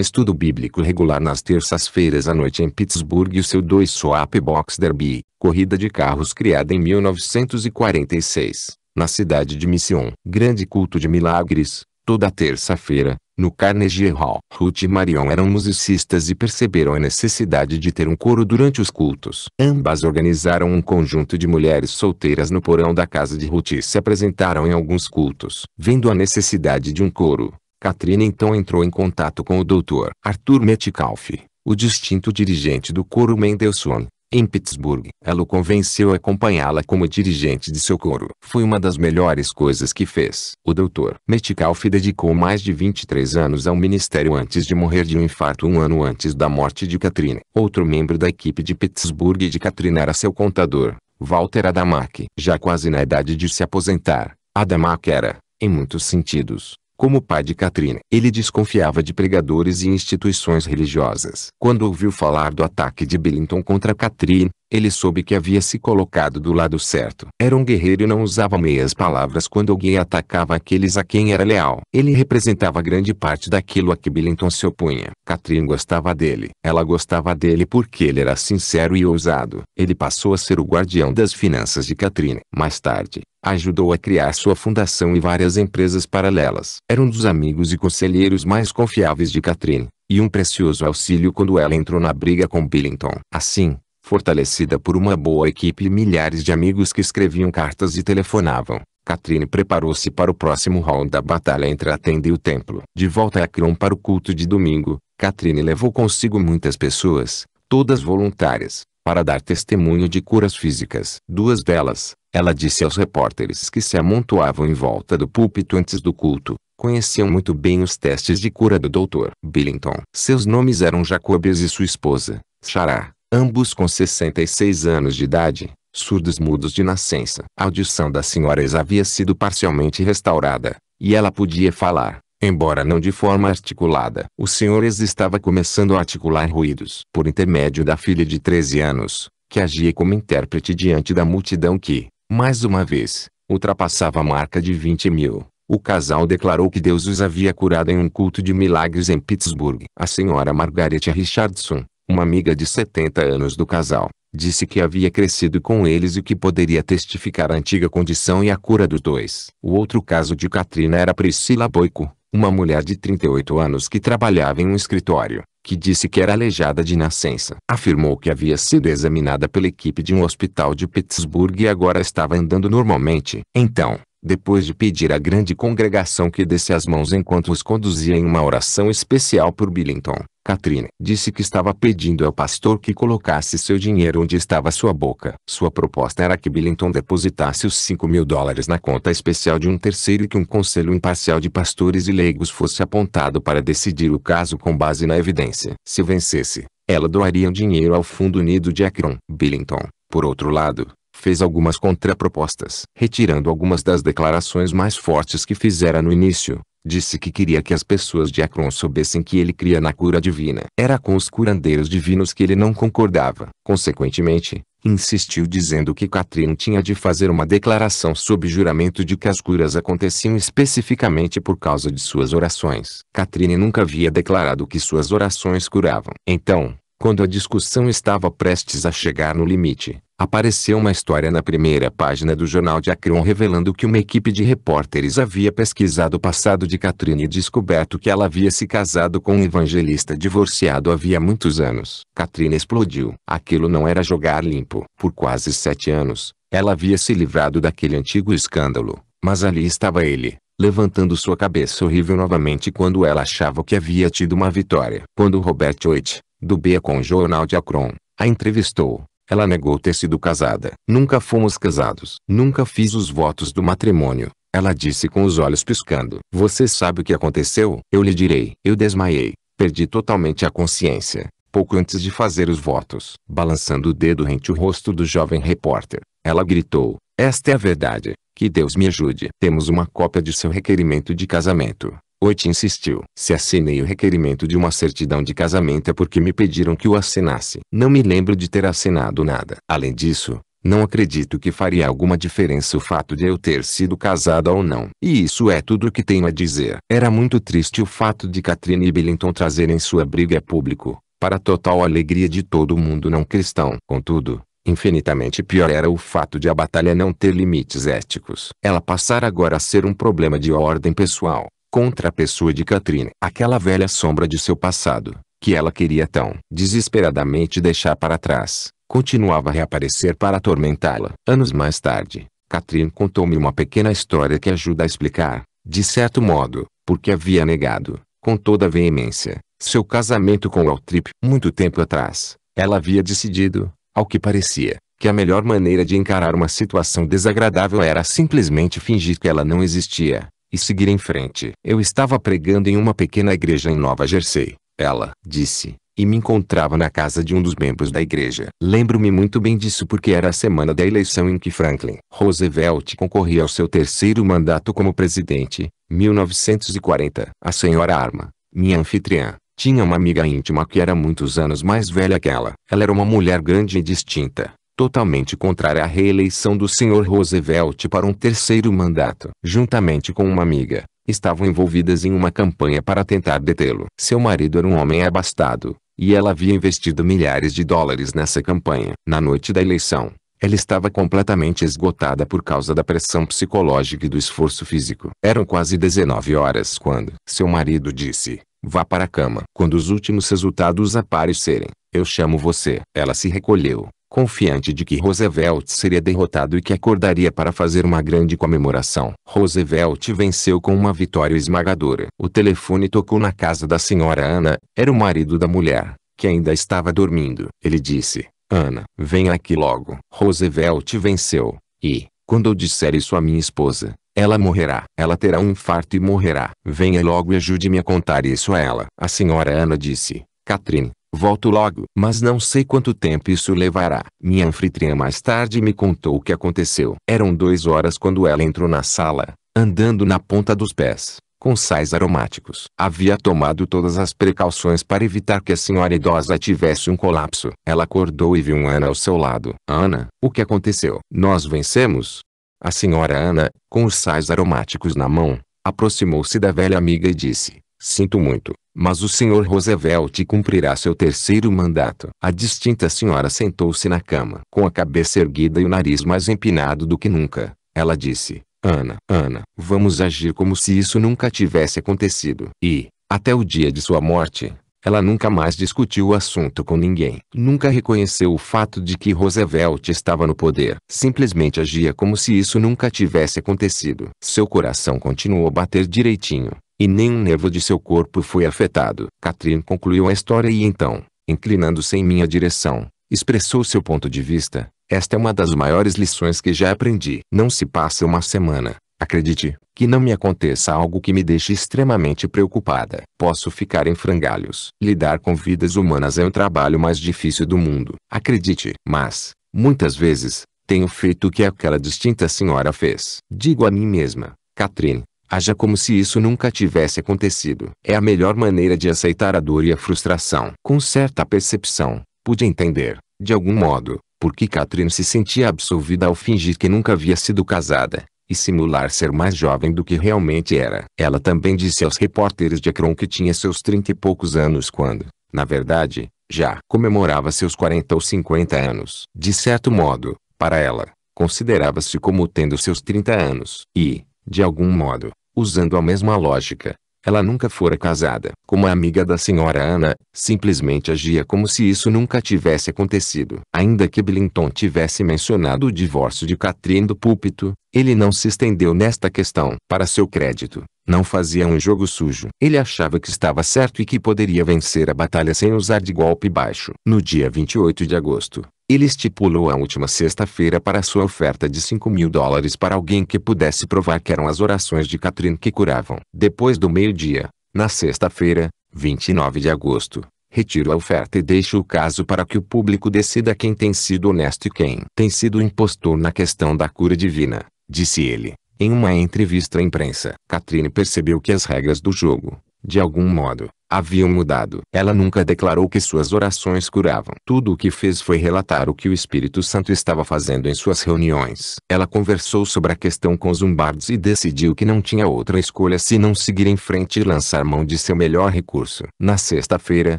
estudo bíblico regular nas terças-feiras à noite em Pittsburgh e o seu 2 Swap Box Derby, corrida de carros criada em 1946, na cidade de Mission. Grande culto de milagres, toda terça-feira, no Carnegie Hall. Ruth e Marion eram musicistas e perceberam a necessidade de ter um coro durante os cultos. Ambas organizaram um conjunto de mulheres solteiras no porão da casa de Ruth e se apresentaram em alguns cultos. Vendo a necessidade de um coro, Katrina então entrou em contato com o Dr. Arthur Metcalfe, o distinto dirigente do coro Mendelssohn, em Pittsburgh, ela o convenceu a acompanhá-la como dirigente de seu coro. Foi uma das melhores coisas que fez. O doutor Metcalf dedicou mais de 23 anos ao ministério antes de morrer de um infarto um ano antes da morte de Katrina. Outro membro da equipe de Pittsburgh de Katrina era seu contador, Walter Adamack. Já quase na idade de se aposentar, Adamack era, em muitos sentidos, como pai de Katrina, ele desconfiava de pregadores e instituições religiosas. Quando ouviu falar do ataque de Billington contra Katrina, ele soube que havia se colocado do lado certo. Era um guerreiro e não usava meias palavras quando alguém atacava aqueles a quem era leal. Ele representava grande parte daquilo a que Billington se opunha. Catherine gostava dele. Ela gostava dele porque ele era sincero e ousado. Ele passou a ser o guardião das finanças de Catherine. Mais tarde, Ajudou a criar sua fundação e várias empresas paralelas. Era um dos amigos e conselheiros mais confiáveis de Catherine, e um precioso auxílio quando ela entrou na briga com Billington. Assim, fortalecida por uma boa equipe e milhares de amigos que escreviam cartas e telefonavam, Catherine preparou-se para o próximo round da batalha entre a tenda e o templo. De volta a Akron para o culto de domingo, Catherine levou consigo muitas pessoas, todas voluntárias, para dar testemunho de curas físicas. Duas delas, ela disse aos repórteres que se amontoavam em volta do púlpito antes do culto. Conheciam muito bem os testes de cura do Dr. Billington. Seus nomes eram Jacobes e sua esposa, Xará, ambos com 66 anos de idade, surdos mudos de nascença. A audição da senhora havia sido parcialmente restaurada, e ela podia falar, embora não de forma articulada. O senhor estava começando a articular ruídos por intermédio da filha de 13 anos, que agia como intérprete diante da multidão que, mais uma vez, ultrapassava a marca de 20 mil. O casal declarou que Deus os havia curado em um culto de milagres em Pittsburgh. A senhora Margaret Richardson, uma amiga de 70 anos do casal, disse que havia crescido com eles e que poderia testificar a antiga condição e a cura dos dois. O outro caso de Katrina era Priscila Boico, uma mulher de 38 anos que trabalhava em um escritório que disse que era aleijada de nascença. Afirmou que havia sido examinada pela equipe de um hospital de Pittsburgh e agora estava andando normalmente. Então, depois de pedir à grande congregação que desse as mãos enquanto os conduzia em uma oração especial por Billington, Catherine disse que estava pedindo ao pastor que colocasse seu dinheiro onde estava sua boca. Sua proposta era que Billington depositasse os 5 mil dólares na conta especial de um terceiro e que um conselho imparcial de pastores e leigos fosse apontado para decidir o caso com base na evidência. Se vencesse, ela doaria o dinheiro ao Fundo Unido de Akron. Billington, por outro lado, fez algumas contrapropostas, retirando algumas das declarações mais fortes que fizera no início, Disse que queria que as pessoas de Akron soubessem que ele cria na cura divina. Era com os curandeiros divinos que ele não concordava. Consequentemente, insistiu dizendo que Catrin tinha de fazer uma declaração sob juramento de que as curas aconteciam especificamente por causa de suas orações. Catrin nunca havia declarado que suas orações curavam. Então, quando a discussão estava prestes a chegar no limite, Apareceu uma história na primeira página do jornal de Akron revelando que uma equipe de repórteres havia pesquisado o passado de Catherine e descoberto que ela havia se casado com um evangelista divorciado havia muitos anos. Catherine explodiu. Aquilo não era jogar limpo. Por quase sete anos, ela havia se livrado daquele antigo escândalo. Mas ali estava ele, levantando sua cabeça horrível novamente quando ela achava que havia tido uma vitória. Quando Robert Oit, do Beacon Jornal de Akron, a entrevistou, ela negou ter sido casada. Nunca fomos casados. Nunca fiz os votos do matrimônio. Ela disse com os olhos piscando. Você sabe o que aconteceu? Eu lhe direi. Eu desmaiei. Perdi totalmente a consciência. Pouco antes de fazer os votos. Balançando o dedo rente o rosto do jovem repórter. Ela gritou. Esta é a verdade. Que Deus me ajude. Temos uma cópia de seu requerimento de casamento. Oit insistiu. Se assinei o requerimento de uma certidão de casamento é porque me pediram que o assinasse. Não me lembro de ter assinado nada. Além disso, não acredito que faria alguma diferença o fato de eu ter sido casada ou não. E isso é tudo o que tenho a dizer. Era muito triste o fato de Catherine e Billington trazerem sua briga a público, para a total alegria de todo mundo não cristão. Contudo, Infinitamente pior era o fato de a batalha não ter limites éticos. Ela passara agora a ser um problema de ordem pessoal contra a pessoa de Catherine, aquela velha sombra de seu passado, que ela queria tão desesperadamente deixar para trás, continuava a reaparecer para atormentá-la. Anos mais tarde, Catherine contou-me uma pequena história que ajuda a explicar, de certo modo, porque havia negado, com toda veemência, seu casamento com Altrip. Muito tempo atrás, ela havia decidido, ao que parecia, que a melhor maneira de encarar uma situação desagradável era simplesmente fingir que ela não existia e seguir em frente. Eu estava pregando em uma pequena igreja em Nova Jersey, ela disse, e me encontrava na casa de um dos membros da igreja. Lembro-me muito bem disso porque era a semana da eleição em que Franklin Roosevelt concorria ao seu terceiro mandato como presidente, 1940. A senhora Arma, minha anfitriã, tinha uma amiga íntima que era muitos anos mais velha que ela. Ela era uma mulher grande e distinta, totalmente contrária à reeleição do Sr. Roosevelt para um terceiro mandato. Juntamente com uma amiga, estavam envolvidas em uma campanha para tentar detê-lo. Seu marido era um homem abastado, e ela havia investido milhares de dólares nessa campanha. Na noite da eleição, ela estava completamente esgotada por causa da pressão psicológica e do esforço físico. Eram quase 19 horas quando seu marido disse: Vá para a cama. Quando os últimos resultados aparecerem, eu chamo você. Ela se recolheu, confiante de que Roosevelt seria derrotado e que acordaria para fazer uma grande comemoração. Roosevelt venceu com uma vitória esmagadora. O telefone tocou na casa da senhora Ana, era o marido da mulher, que ainda estava dormindo. Ele disse, Ana, venha aqui logo. Roosevelt venceu, e, quando eu disser isso à minha esposa, ela morrerá. Ela terá um infarto e morrerá. Venha logo e ajude-me a contar isso a ela. A senhora Ana disse, Catherine, Volto logo. Mas não sei quanto tempo isso levará. Minha anfitriã mais tarde me contou o que aconteceu. Eram duas horas quando ela entrou na sala, andando na ponta dos pés, com sais aromáticos. Havia tomado todas as precauções para evitar que a senhora idosa tivesse um colapso. Ela acordou e viu Ana ao seu lado. Ana, o que aconteceu? Nós vencemos? A senhora Ana, com os sais aromáticos na mão, aproximou-se da velha amiga e disse. Sinto muito, mas o Sr. Roosevelt cumprirá seu terceiro mandato. A distinta senhora sentou-se na cama, com a cabeça erguida e o nariz mais empinado do que nunca. Ela disse, Ana, Ana, vamos agir como se isso nunca tivesse acontecido. E, até o dia de sua morte, ela nunca mais discutiu o assunto com ninguém. Nunca reconheceu o fato de que Roosevelt estava no poder. Simplesmente agia como se isso nunca tivesse acontecido. Seu coração continuou a bater direitinho e nenhum nervo de seu corpo foi afetado. Catherine concluiu a história e então, inclinando-se em minha direção, expressou seu ponto de vista. Esta é uma das maiores lições que já aprendi. Não se passa uma semana, acredite, que não me aconteça algo que me deixe extremamente preocupada. Posso ficar em frangalhos. Lidar com vidas humanas é o trabalho mais difícil do mundo. Acredite, mas, muitas vezes, tenho feito o que aquela distinta senhora fez. Digo a mim mesma, Catherine, Haja como se isso nunca tivesse acontecido. É a melhor maneira de aceitar a dor e a frustração. Com certa percepção, pude entender, de algum modo, por que Catherine se sentia absolvida ao fingir que nunca havia sido casada e simular ser mais jovem do que realmente era. Ela também disse aos repórteres de Akron que tinha seus trinta e poucos anos quando, na verdade, já comemorava seus 40 ou 50 anos. De certo modo, para ela, considerava-se como tendo seus 30 anos. E, de algum modo, usando a mesma lógica, ela nunca fora casada. Como a amiga da senhora Ana, simplesmente agia como se isso nunca tivesse acontecido. Ainda que Billington tivesse mencionado o divórcio de Catherine do púlpito, ele não se estendeu nesta questão. Para seu crédito, não fazia um jogo sujo. Ele achava que estava certo e que poderia vencer a batalha sem usar de golpe baixo. No dia 28 de agosto, ele estipulou a última sexta-feira para sua oferta de 5 mil dólares para alguém que pudesse provar que eram as orações de Catherine que curavam. Depois do meio-dia, na sexta-feira, 29 de agosto, retiro a oferta e deixo o caso para que o público decida quem tem sido honesto e quem tem sido impostor na questão da cura divina, disse ele. Em uma entrevista à imprensa, Catherine percebeu que as regras do jogo, de algum modo, haviam mudado. Ela nunca declarou que suas orações curavam. Tudo o que fez foi relatar o que o Espírito Santo estava fazendo em suas reuniões. Ela conversou sobre a questão com os umbardos e decidiu que não tinha outra escolha se não seguir em frente e lançar mão de seu melhor recurso. Na sexta-feira,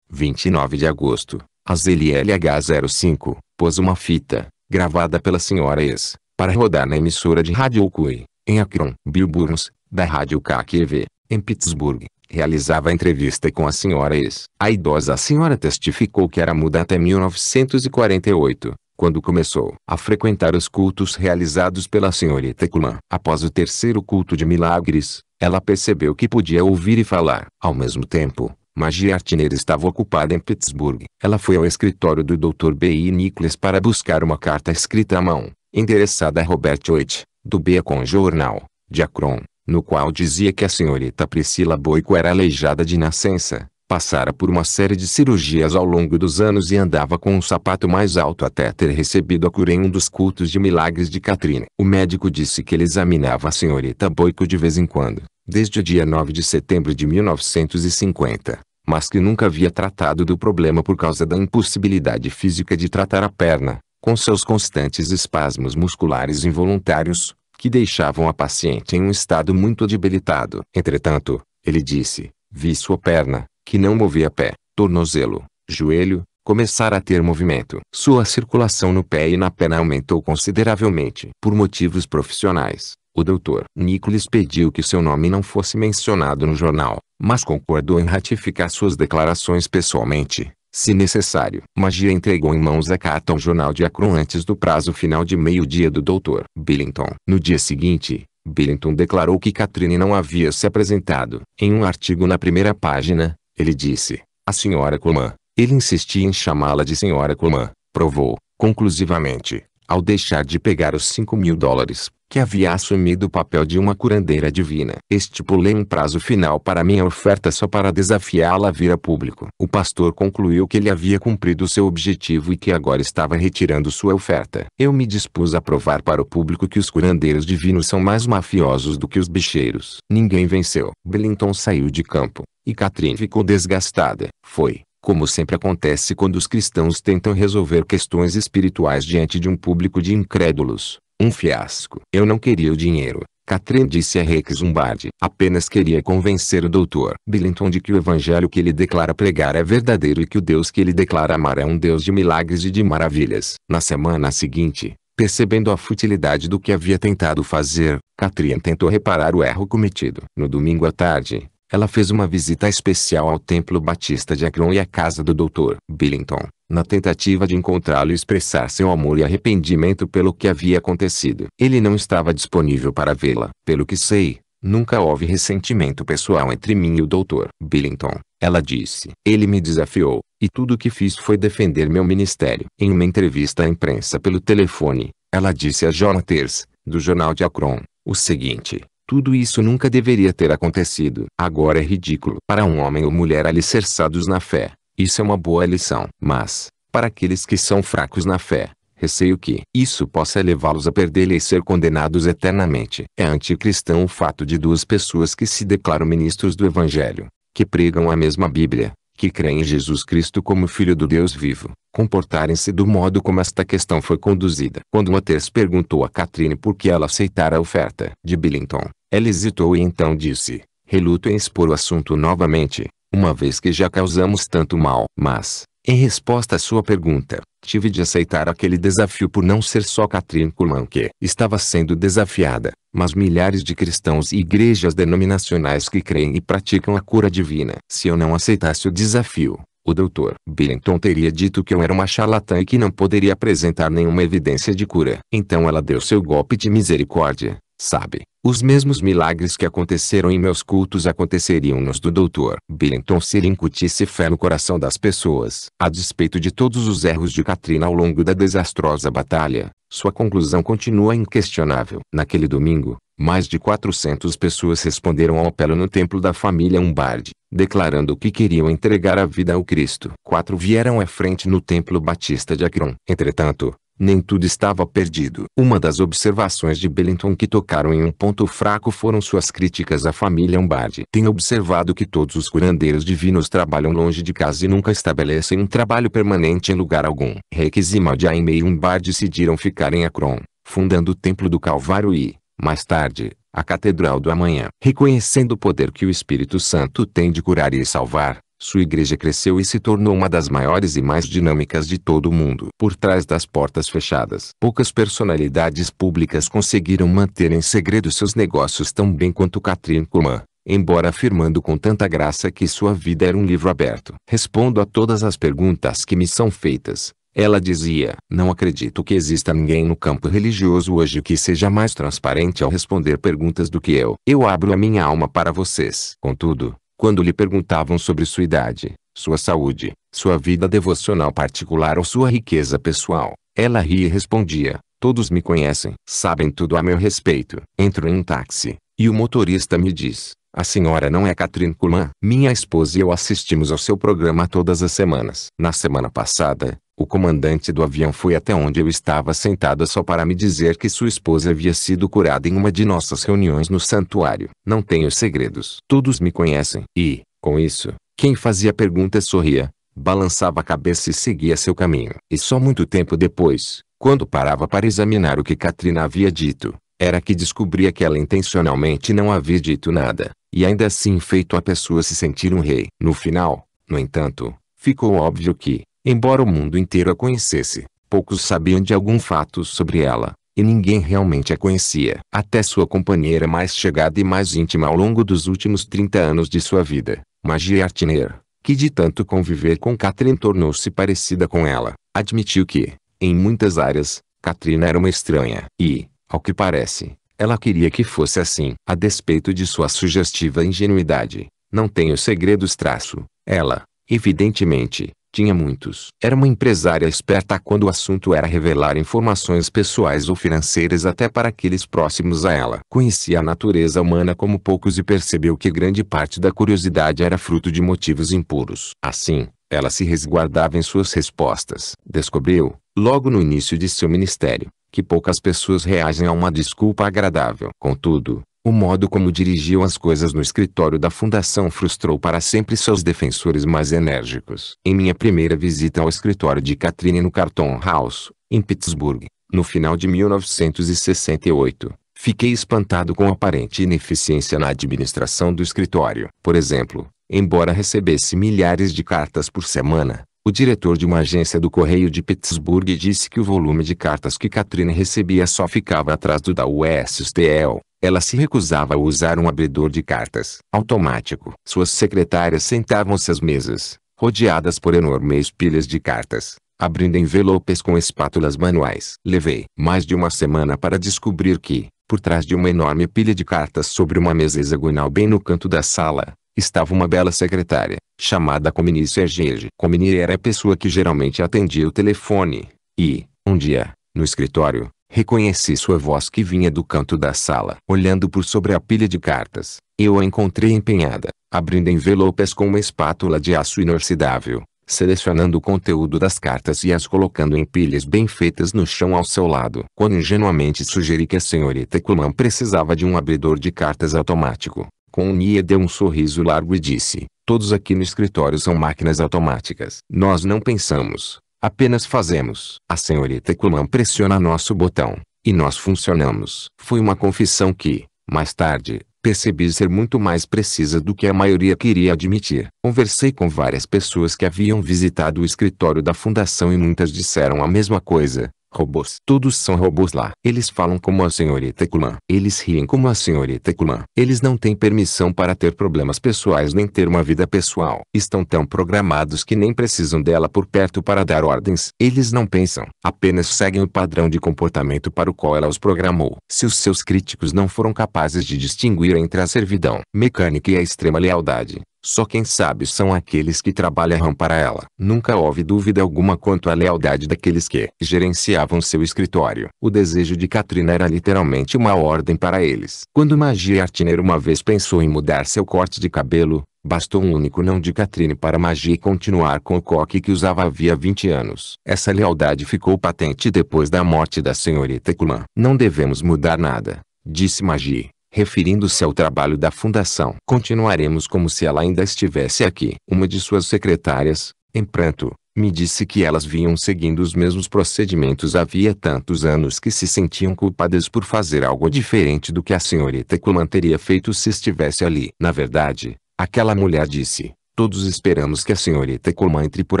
29 de agosto, a ZLH05 pôs uma fita, gravada pela senhora ex, para rodar na emissora de rádio Cui, em Akron, Bill Burns, da rádio KQV, em Pittsburgh realizava entrevista com a senhora ex. A idosa senhora testificou que era muda até 1948, quando começou a frequentar os cultos realizados pela senhorita Kuman. Após o terceiro culto de milagres, ela percebeu que podia ouvir e falar. Ao mesmo tempo, Magia Artineira estava ocupada em Pittsburgh. Ela foi ao escritório do Dr. B.I. Nicholas para buscar uma carta escrita à mão, endereçada a Robert Hoyt, do Beacon Journal, de Akron no qual dizia que a senhorita Priscila Boico era aleijada de nascença, passara por uma série de cirurgias ao longo dos anos e andava com um sapato mais alto até ter recebido a cura em um dos cultos de milagres de Katrina. O médico disse que ele examinava a senhorita Boico de vez em quando, desde o dia 9 de setembro de 1950, mas que nunca havia tratado do problema por causa da impossibilidade física de tratar a perna, com seus constantes espasmos musculares involuntários, que deixavam a paciente em um estado muito debilitado. Entretanto, ele disse, vi sua perna, que não movia pé, tornozelo, joelho, começar a ter movimento. Sua circulação no pé e na perna aumentou consideravelmente. Por motivos profissionais, o doutor Nicholas pediu que seu nome não fosse mencionado no jornal, mas concordou em ratificar suas declarações pessoalmente se necessário. Magia entregou em mãos a carta ao jornal de Akron antes do prazo final de meio-dia do Dr. Billington. No dia seguinte, Billington declarou que Catherine não havia se apresentado. Em um artigo na primeira página, ele disse, a senhora Coman, ele insistia em chamá-la de senhora Coman, provou, conclusivamente, ao deixar de pegar os 5 mil dólares que havia assumido o papel de uma curandeira divina. Estipulei um prazo final para minha oferta só para desafiá-la a vir a público. O pastor concluiu que ele havia cumprido seu objetivo e que agora estava retirando sua oferta. Eu me dispus a provar para o público que os curandeiros divinos são mais mafiosos do que os bicheiros. Ninguém venceu. Blinton saiu de campo, e Catherine ficou desgastada. Foi, como sempre acontece quando os cristãos tentam resolver questões espirituais diante de um público de incrédulos, um fiasco. Eu não queria o dinheiro. Catherine disse a Rex Zumbardi. Apenas queria convencer o doutor Billington de que o evangelho que ele declara pregar é verdadeiro e que o Deus que ele declara amar é um Deus de milagres e de maravilhas. Na semana seguinte, percebendo a futilidade do que havia tentado fazer, Catherine tentou reparar o erro cometido. No domingo à tarde, ela fez uma visita especial ao Templo Batista de Akron e à casa do Dr. Billington, na tentativa de encontrá-lo e expressar seu amor e arrependimento pelo que havia acontecido. Ele não estava disponível para vê-la. Pelo que sei, nunca houve ressentimento pessoal entre mim e o Dr. Billington, ela disse. Ele me desafiou, e tudo o que fiz foi defender meu ministério. Em uma entrevista à imprensa pelo telefone, ela disse a Jonathan, do jornal de Akron, o seguinte. Tudo isso nunca deveria ter acontecido. Agora é ridículo. Para um homem ou mulher alicerçados na fé, isso é uma boa lição. Mas, para aqueles que são fracos na fé, receio que isso possa levá-los a perdê-la e ser condenados eternamente. É anticristão o fato de duas pessoas que se declaram ministros do Evangelho, que pregam a mesma Bíblia, que creem em Jesus Cristo como Filho do Deus vivo, comportarem-se do modo como esta questão foi conduzida. Quando Matheus perguntou a Catrine por que ela aceitara a oferta de Billington, ela hesitou e então disse, reluto em expor o assunto novamente, uma vez que já causamos tanto mal. Mas, em resposta à sua pergunta, Tive de aceitar aquele desafio por não ser só Catherine Kuhlman que estava sendo desafiada, mas milhares de cristãos e igrejas denominacionais que creem e praticam a cura divina. Se eu não aceitasse o desafio, o doutor Billington teria dito que eu era uma charlatã e que não poderia apresentar nenhuma evidência de cura. Então ela deu seu golpe de misericórdia, sabe? Os mesmos milagres que aconteceram em meus cultos aconteceriam nos do Dr. Billington se ele incutisse fé no coração das pessoas. A despeito de todos os erros de Katrina ao longo da desastrosa batalha, sua conclusão continua inquestionável. Naquele domingo, mais de 400 pessoas responderam ao apelo no templo da família Umbardi, declarando que queriam entregar a vida ao Cristo. Quatro vieram à frente no templo batista de Akron. Entretanto, nem tudo estava perdido. Uma das observações de Billington que tocaram em um ponto fraco foram suas críticas à família Lombardi. Tenho observado que todos os curandeiros divinos trabalham longe de casa e nunca estabelecem um trabalho permanente em lugar algum. Reques e Maldiaime e Lombardi decidiram ficar em Akron, fundando o Templo do Calvário e, mais tarde, a Catedral do Amanhã. Reconhecendo o poder que o Espírito Santo tem de curar e salvar, sua igreja cresceu e se tornou uma das maiores e mais dinâmicas de todo o mundo. Por trás das portas fechadas, poucas personalidades públicas conseguiram manter em segredo seus negócios tão bem quanto Catherine Kuhlman, embora afirmando com tanta graça que sua vida era um livro aberto. Respondo a todas as perguntas que me são feitas. Ela dizia: Não acredito que exista ninguém no campo religioso hoje que seja mais transparente ao responder perguntas do que eu. Eu abro a minha alma para vocês. Contudo, quando lhe perguntavam sobre sua idade, sua saúde, sua vida devocional particular ou sua riqueza pessoal, ela ria e respondia: Todos me conhecem, sabem tudo a meu respeito. Entro em um táxi, e o motorista me diz: a senhora não é Catherine Kuhlman? Minha esposa e eu assistimos ao seu programa todas as semanas. Na semana passada, o comandante do avião foi até onde eu estava sentada só para me dizer que sua esposa havia sido curada em uma de nossas reuniões no santuário. Não tenho segredos. Todos me conhecem. E, com isso, quem fazia perguntas sorria, balançava a cabeça e seguia seu caminho. E só muito tempo depois, quando parava para examinar o que Katrina havia dito, era que descobria que ela intencionalmente não havia dito nada. E ainda assim feito a pessoa se sentir um rei. No final, no entanto, ficou óbvio que, embora o mundo inteiro a conhecesse, poucos sabiam de algum fato sobre ela, e ninguém realmente a conhecia. Até sua companheira mais chegada e mais íntima ao longo dos últimos 30 anos de sua vida, Magia Artiner, que de tanto conviver com Catherine tornou-se parecida com ela, admitiu que, em muitas áreas, Katrina era uma estranha. E, ao que parece, ela queria que fosse assim. A despeito de sua sugestiva ingenuidade, não tenho segredos traço. Ela, evidentemente, tinha muitos. Era uma empresária esperta quando o assunto era revelar informações pessoais ou financeiras até para aqueles próximos a ela. Conhecia a natureza humana como poucos e percebeu que grande parte da curiosidade era fruto de motivos impuros. Assim, ela se resguardava em suas respostas. Descobriu, logo no início de seu ministério, que poucas pessoas reagem a uma desculpa agradável. Contudo, o modo como dirigiu as coisas no escritório da fundação frustrou para sempre seus defensores mais enérgicos. Em minha primeira visita ao escritório de Katrine no Carton House, em Pittsburgh, no final de 1968, fiquei espantado com a aparente ineficiência na administração do escritório. Por exemplo, embora recebesse milhares de cartas por semana, o diretor de uma agência do Correio de Pittsburgh disse que o volume de cartas que Katrina recebia só ficava atrás do da USTL. Ela se recusava a usar um abridor de cartas automático. Suas secretárias sentavam-se às mesas, rodeadas por enormes pilhas de cartas, abrindo envelopes com espátulas manuais. Levei mais de uma semana para descobrir que, por trás de uma enorme pilha de cartas sobre uma mesa hexagonal bem no canto da sala, Estava uma bela secretária, chamada Comini Sergege. Comini era a pessoa que geralmente atendia o telefone. E, um dia, no escritório, reconheci sua voz que vinha do canto da sala. Olhando por sobre a pilha de cartas, eu a encontrei empenhada, abrindo envelopes com uma espátula de aço inoxidável, selecionando o conteúdo das cartas e as colocando em pilhas bem feitas no chão ao seu lado. Quando ingenuamente sugeri que a senhorita Kuman precisava de um abridor de cartas automático, Nia deu um sorriso largo e disse, todos aqui no escritório são máquinas automáticas. Nós não pensamos, apenas fazemos. A senhorita Kulan pressiona nosso botão, e nós funcionamos. Foi uma confissão que, mais tarde, percebi ser muito mais precisa do que a maioria queria admitir. Conversei com várias pessoas que haviam visitado o escritório da fundação e muitas disseram a mesma coisa. Robôs. Todos são robôs lá. Eles falam como a senhorita Kulan. Eles riem como a senhorita Kulan. Eles não têm permissão para ter problemas pessoais nem ter uma vida pessoal. Estão tão programados que nem precisam dela por perto para dar ordens. Eles não pensam. Apenas seguem o padrão de comportamento para o qual ela os programou. Se os seus críticos não foram capazes de distinguir entre a servidão mecânica e a extrema lealdade, só quem sabe são aqueles que trabalharão para ela. Nunca houve dúvida alguma quanto à lealdade daqueles que gerenciavam seu escritório. O desejo de Katrina era literalmente uma ordem para eles. Quando Magia Artiner uma vez pensou em mudar seu corte de cabelo, Bastou um único não de Catrine para Magia continuar com o coque que usava havia 20 anos. Essa lealdade ficou patente depois da morte da senhorita Kulan. Não devemos mudar nada, disse Magie referindo-se ao trabalho da fundação. Continuaremos como se ela ainda estivesse aqui. Uma de suas secretárias, em pranto, me disse que elas vinham seguindo os mesmos procedimentos havia tantos anos que se sentiam culpadas por fazer algo diferente do que a senhorita Kuman teria feito se estivesse ali. Na verdade, aquela mulher disse, Todos esperamos que a senhorita Coma entre por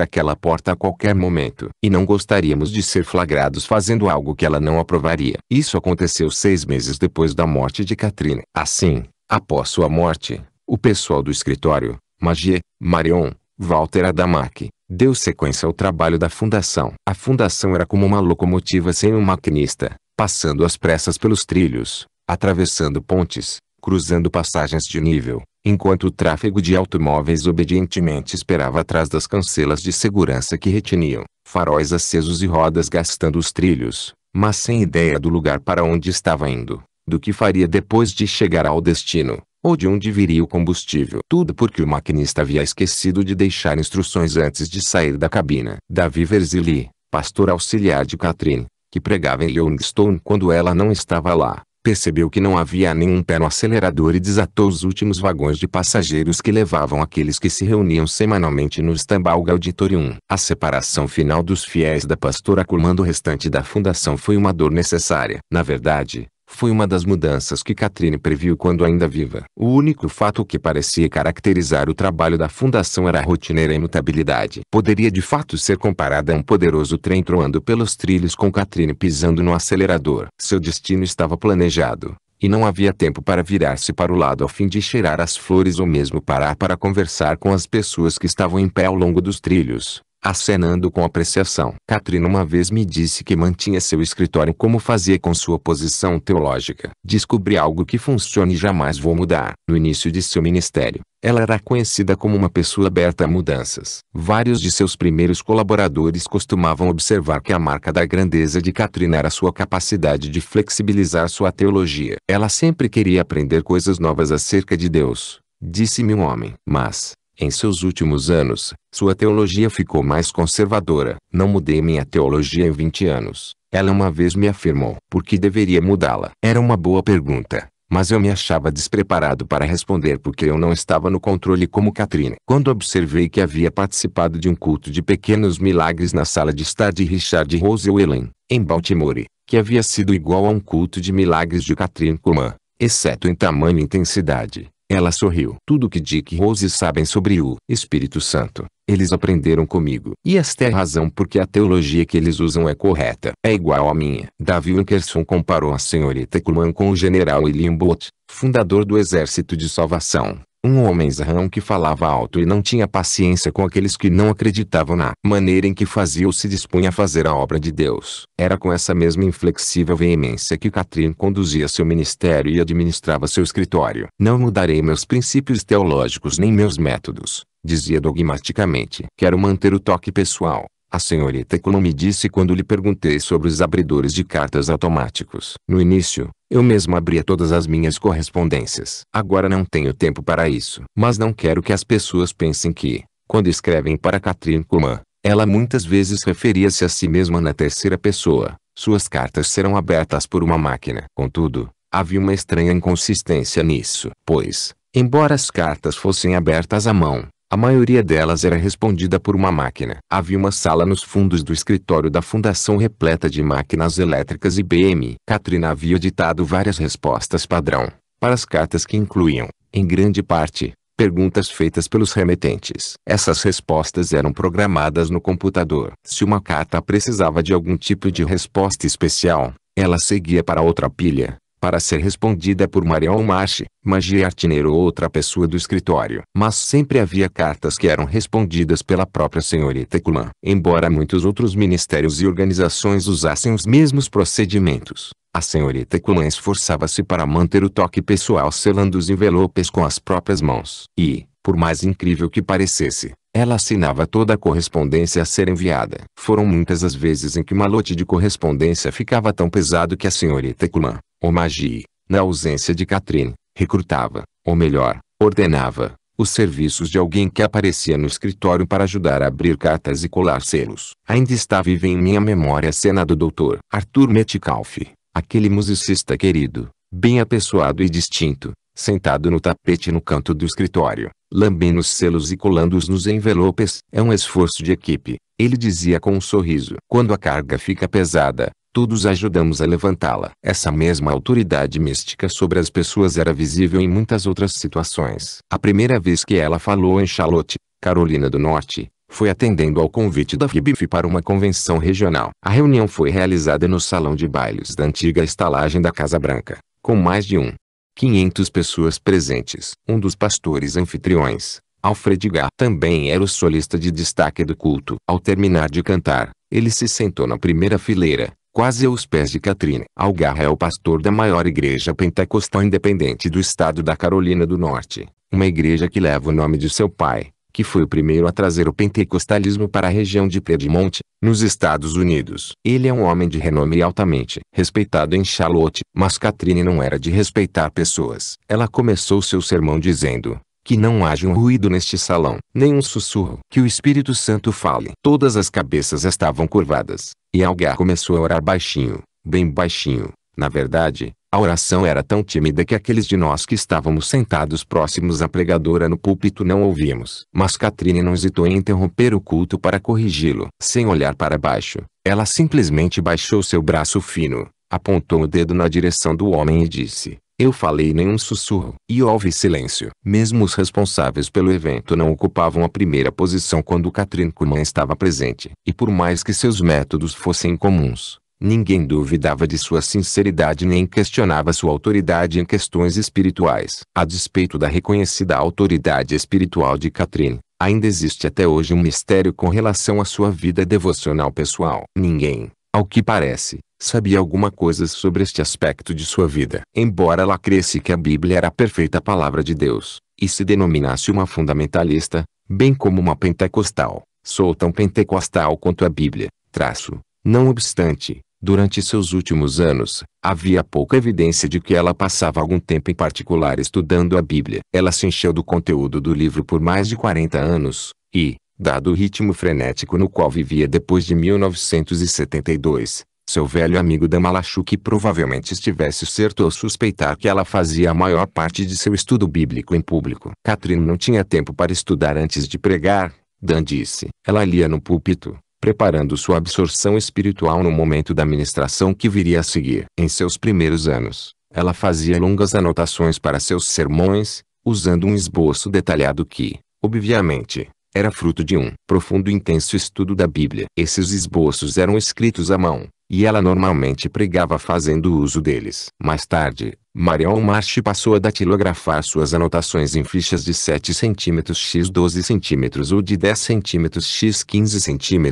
aquela porta a qualquer momento. E não gostaríamos de ser flagrados fazendo algo que ela não aprovaria. Isso aconteceu seis meses depois da morte de Katrina. Assim, após sua morte, o pessoal do escritório, Magie, Marion, Walter Adamack, deu sequência ao trabalho da fundação. A fundação era como uma locomotiva sem um maquinista, passando às pressas pelos trilhos, atravessando pontes, cruzando passagens de nível, enquanto o tráfego de automóveis obedientemente esperava atrás das cancelas de segurança que retiniam, faróis acesos e rodas gastando os trilhos, mas sem ideia do lugar para onde estava indo, do que faria depois de chegar ao destino, ou de onde viria o combustível. Tudo porque o maquinista havia esquecido de deixar instruções antes de sair da cabina. Davi Verzili, pastor auxiliar de Katrin, que pregava em Longstone quando ela não estava lá, percebeu que não havia nenhum pé no acelerador e desatou os últimos vagões de passageiros que levavam aqueles que se reuniam semanalmente no Stambalga Auditorium. A separação final dos fiéis da pastora comando restante da fundação foi uma dor necessária. Na verdade, foi uma das mudanças que Catherine previu quando ainda viva. O único fato que parecia caracterizar o trabalho da fundação era a rotineira imutabilidade. Poderia de fato ser comparada a um poderoso trem troando pelos trilhos com Catherine pisando no acelerador. Seu destino estava planejado e não havia tempo para virar-se para o lado a fim de cheirar as flores ou mesmo parar para conversar com as pessoas que estavam em pé ao longo dos trilhos acenando com apreciação. Catherine uma vez me disse que mantinha seu escritório como fazia com sua posição teológica. Descobri algo que funciona e jamais vou mudar. No início de seu ministério, ela era conhecida como uma pessoa aberta a mudanças. Vários de seus primeiros colaboradores costumavam observar que a marca da grandeza de Katrina era sua capacidade de flexibilizar sua teologia. Ela sempre queria aprender coisas novas acerca de Deus, disse-me um homem. Mas, em seus últimos anos, sua teologia ficou mais conservadora. Não mudei minha teologia em 20 anos. Ela uma vez me afirmou. Por que deveria mudá-la? Era uma boa pergunta. Mas eu me achava despreparado para responder porque eu não estava no controle como Katrina. Quando observei que havia participado de um culto de pequenos milagres na sala de estar de Richard Rosewellen, em Baltimore, que havia sido igual a um culto de milagres de Katrina Kuman, exceto em tamanho e intensidade, ela sorriu. Tudo o que Dick e Rose sabem sobre o Espírito Santo, eles aprenderam comigo. E esta é a razão porque a teologia que eles usam é correta. É igual à minha. Davi Winkerson comparou a senhorita Kuhlman com o general William Booth, fundador do Exército de Salvação. Um homenzarrão que falava alto e não tinha paciência com aqueles que não acreditavam na maneira em que fazia ou se dispunha a fazer a obra de Deus. Era com essa mesma inflexível veemência que Catrin conduzia seu ministério e administrava seu escritório. Não mudarei meus princípios teológicos nem meus métodos dizia dogmaticamente. Quero manter o toque pessoal, a senhorita Kuno disse quando lhe perguntei sobre os abridores de cartas automáticos. No início, eu mesmo abria todas as minhas correspondências. Agora não tenho tempo para isso. Mas não quero que as pessoas pensem que, quando escrevem para Katrin Kuman, ela muitas vezes referia-se a si mesma na terceira pessoa. Suas cartas serão abertas por uma máquina. Contudo, havia uma estranha inconsistência nisso. Pois, embora as cartas fossem abertas à mão, a maioria delas era respondida por uma máquina. Havia uma sala nos fundos do escritório da fundação repleta de máquinas elétricas IBM. Katrina havia editado várias respostas padrão, para as cartas que incluíam, em grande parte, perguntas feitas pelos remetentes. Essas respostas eram programadas no computador. Se uma carta precisava de algum tipo de resposta especial, ela seguia para outra pilha, para ser respondida por Marion Mache, Magia Artineiro ou outra pessoa do escritório. Mas sempre havia cartas que eram respondidas pela própria senhorita Kulan. Embora muitos outros ministérios e organizações usassem os mesmos procedimentos, a senhorita Kulan esforçava-se para manter o toque pessoal selando os envelopes com as próprias mãos. E, por mais incrível que parecesse, ela assinava toda a correspondência a ser enviada. Foram muitas as vezes em que o malote de correspondência ficava tão pesado que a senhorita Kuman, ou Magi, na ausência de Catherine, recrutava, ou melhor, ordenava, os serviços de alguém que aparecia no escritório para ajudar a abrir cartas e colar selos. Ainda está viva em minha memória a cena do doutor Arthur Metcalfe, aquele musicista querido, bem apessoado e distinto, sentado no tapete no canto do escritório, lambendo os selos e colando-os nos envelopes. É um esforço de equipe, ele dizia com um sorriso. Quando a carga fica pesada, todos ajudamos a levantá-la. Essa mesma autoridade mística sobre as pessoas era visível em muitas outras situações. A primeira vez que ela falou em Charlotte, Carolina do Norte, foi atendendo ao convite da FIBF para uma convenção regional. A reunião foi realizada no salão de bailes da antiga estalagem da Casa Branca, com mais de um 500 pessoas presentes. Um dos pastores anfitriões, Alfred Gar, também era o solista de destaque do culto. Ao terminar de cantar, ele se sentou na primeira fileira, quase aos pés de Katrina. Algar é o pastor da maior igreja pentecostal independente do estado da Carolina do Norte, uma igreja que leva o nome de seu pai, que foi o primeiro a trazer o pentecostalismo para a região de Piedmont, nos Estados Unidos. Ele é um homem de renome e altamente respeitado em Charlotte, mas Catherine não era de respeitar pessoas. Ela começou seu sermão dizendo, que não haja um ruído neste salão, nem um sussurro, que o Espírito Santo fale. Todas as cabeças estavam curvadas, e Algar começou a orar baixinho, bem baixinho. Na verdade, a oração era tão tímida que aqueles de nós que estávamos sentados próximos à pregadora no púlpito não ouvimos. Mas Catrine não hesitou em interromper o culto para corrigi-lo. Sem olhar para baixo, ela simplesmente baixou seu braço fino, apontou o dedo na direção do homem e disse: eu falei nenhum sussurro, e houve silêncio. Mesmo os responsáveis pelo evento não ocupavam a primeira posição quando Catherine Kuhlman estava presente, e por mais que seus métodos fossem comuns, Ninguém duvidava de sua sinceridade nem questionava sua autoridade em questões espirituais. A despeito da reconhecida autoridade espiritual de Catherine, ainda existe até hoje um mistério com relação à sua vida devocional pessoal. Ninguém, ao que parece, sabia alguma coisa sobre este aspecto de sua vida. Embora ela cresse que a Bíblia era a perfeita palavra de Deus, e se denominasse uma fundamentalista, bem como uma pentecostal, sou tão pentecostal quanto a Bíblia, traço, não obstante, Durante seus últimos anos, havia pouca evidência de que ela passava algum tempo em particular estudando a Bíblia. Ela se encheu do conteúdo do livro por mais de 40 anos, e, dado o ritmo frenético no qual vivia depois de 1972, seu velho amigo Damalachuque provavelmente estivesse certo ao suspeitar que ela fazia a maior parte de seu estudo bíblico em público. Catherine não tinha tempo para estudar antes de pregar, Dan disse. Ela lia no púlpito, preparando sua absorção espiritual no momento da ministração que viria a seguir. Em seus primeiros anos, ela fazia longas anotações para seus sermões, usando um esboço detalhado que, obviamente, era fruto de um profundo e intenso estudo da Bíblia. Esses esboços eram escritos à mão, e ela normalmente pregava fazendo uso deles. Mais tarde, Marion March passou a datilografar suas anotações em fichas de 7 cm x 12 cm ou de 10 cm x 15 cm,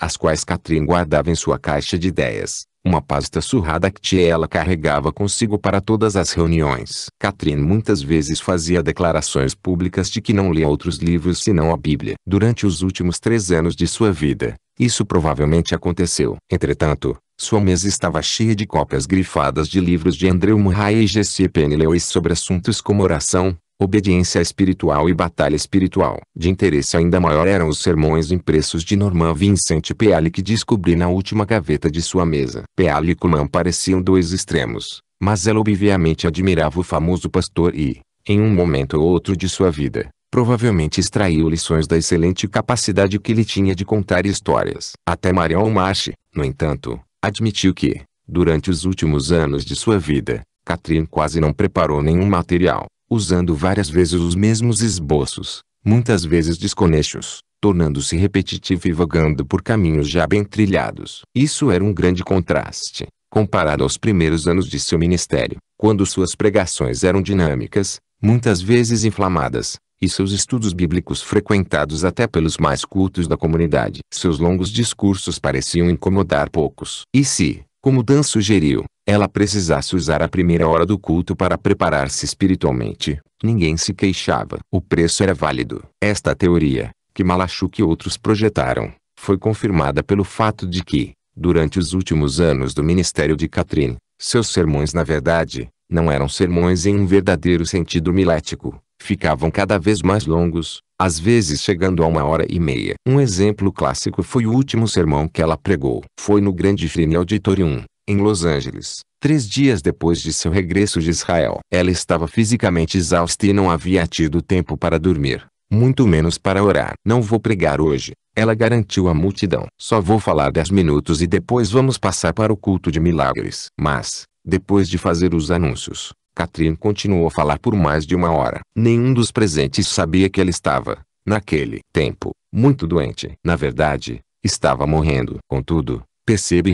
as quais Catherine guardava em sua caixa de ideias, uma pasta surrada que ela carregava consigo para todas as reuniões. Catherine muitas vezes fazia declarações públicas de que não lia outros livros senão a Bíblia. Durante os últimos três anos de sua vida, isso provavelmente aconteceu. Entretanto, sua mesa estava cheia de cópias grifadas de livros de André Murray e G.C. Penn Lewis sobre assuntos como oração, obediência espiritual e batalha espiritual. De interesse ainda maior eram os sermões impressos de Norman Vincent Peale que descobri na última gaveta de sua mesa. Peale e Coman pareciam dois extremos, mas ela obviamente admirava o famoso pastor e, em um momento ou outro de sua vida, provavelmente extraiu lições da excelente capacidade que ele tinha de contar histórias. Até Marion Marsh, no entanto, admitiu que, durante os últimos anos de sua vida, Catherine quase não preparou nenhum material, usando várias vezes os mesmos esboços, muitas vezes desconexos, tornando-se repetitivo e vagando por caminhos já bem trilhados. Isso era um grande contraste, comparado aos primeiros anos de seu ministério, quando suas pregações eram dinâmicas, muitas vezes inflamadas, e seus estudos bíblicos frequentados até pelos mais cultos da comunidade. Seus longos discursos pareciam incomodar poucos. E se, como Dan sugeriu, ela precisasse usar a primeira hora do culto para preparar-se espiritualmente, ninguém se queixava. O preço era válido. Esta teoria, que Malachuk e outros projetaram, foi confirmada pelo fato de que, durante os últimos anos do ministério de Catherine, seus sermões na verdade, não eram sermões em um verdadeiro sentido milético, ficavam cada vez mais longos, às vezes chegando a uma hora e meia. Um exemplo clássico foi o último sermão que ela pregou. Foi no Grande Frine Auditorium, em Los Angeles, três dias depois de seu regresso de Israel. Ela estava fisicamente exausta e não havia tido tempo para dormir, muito menos para orar. Não vou pregar hoje, ela garantiu à multidão. Só vou falar dez minutos e depois vamos passar para o culto de milagres. Mas, depois de fazer os anúncios, Catherine continuou a falar por mais de uma hora. Nenhum dos presentes sabia que ela estava, naquele tempo, muito doente. Na verdade, estava morrendo. Contudo,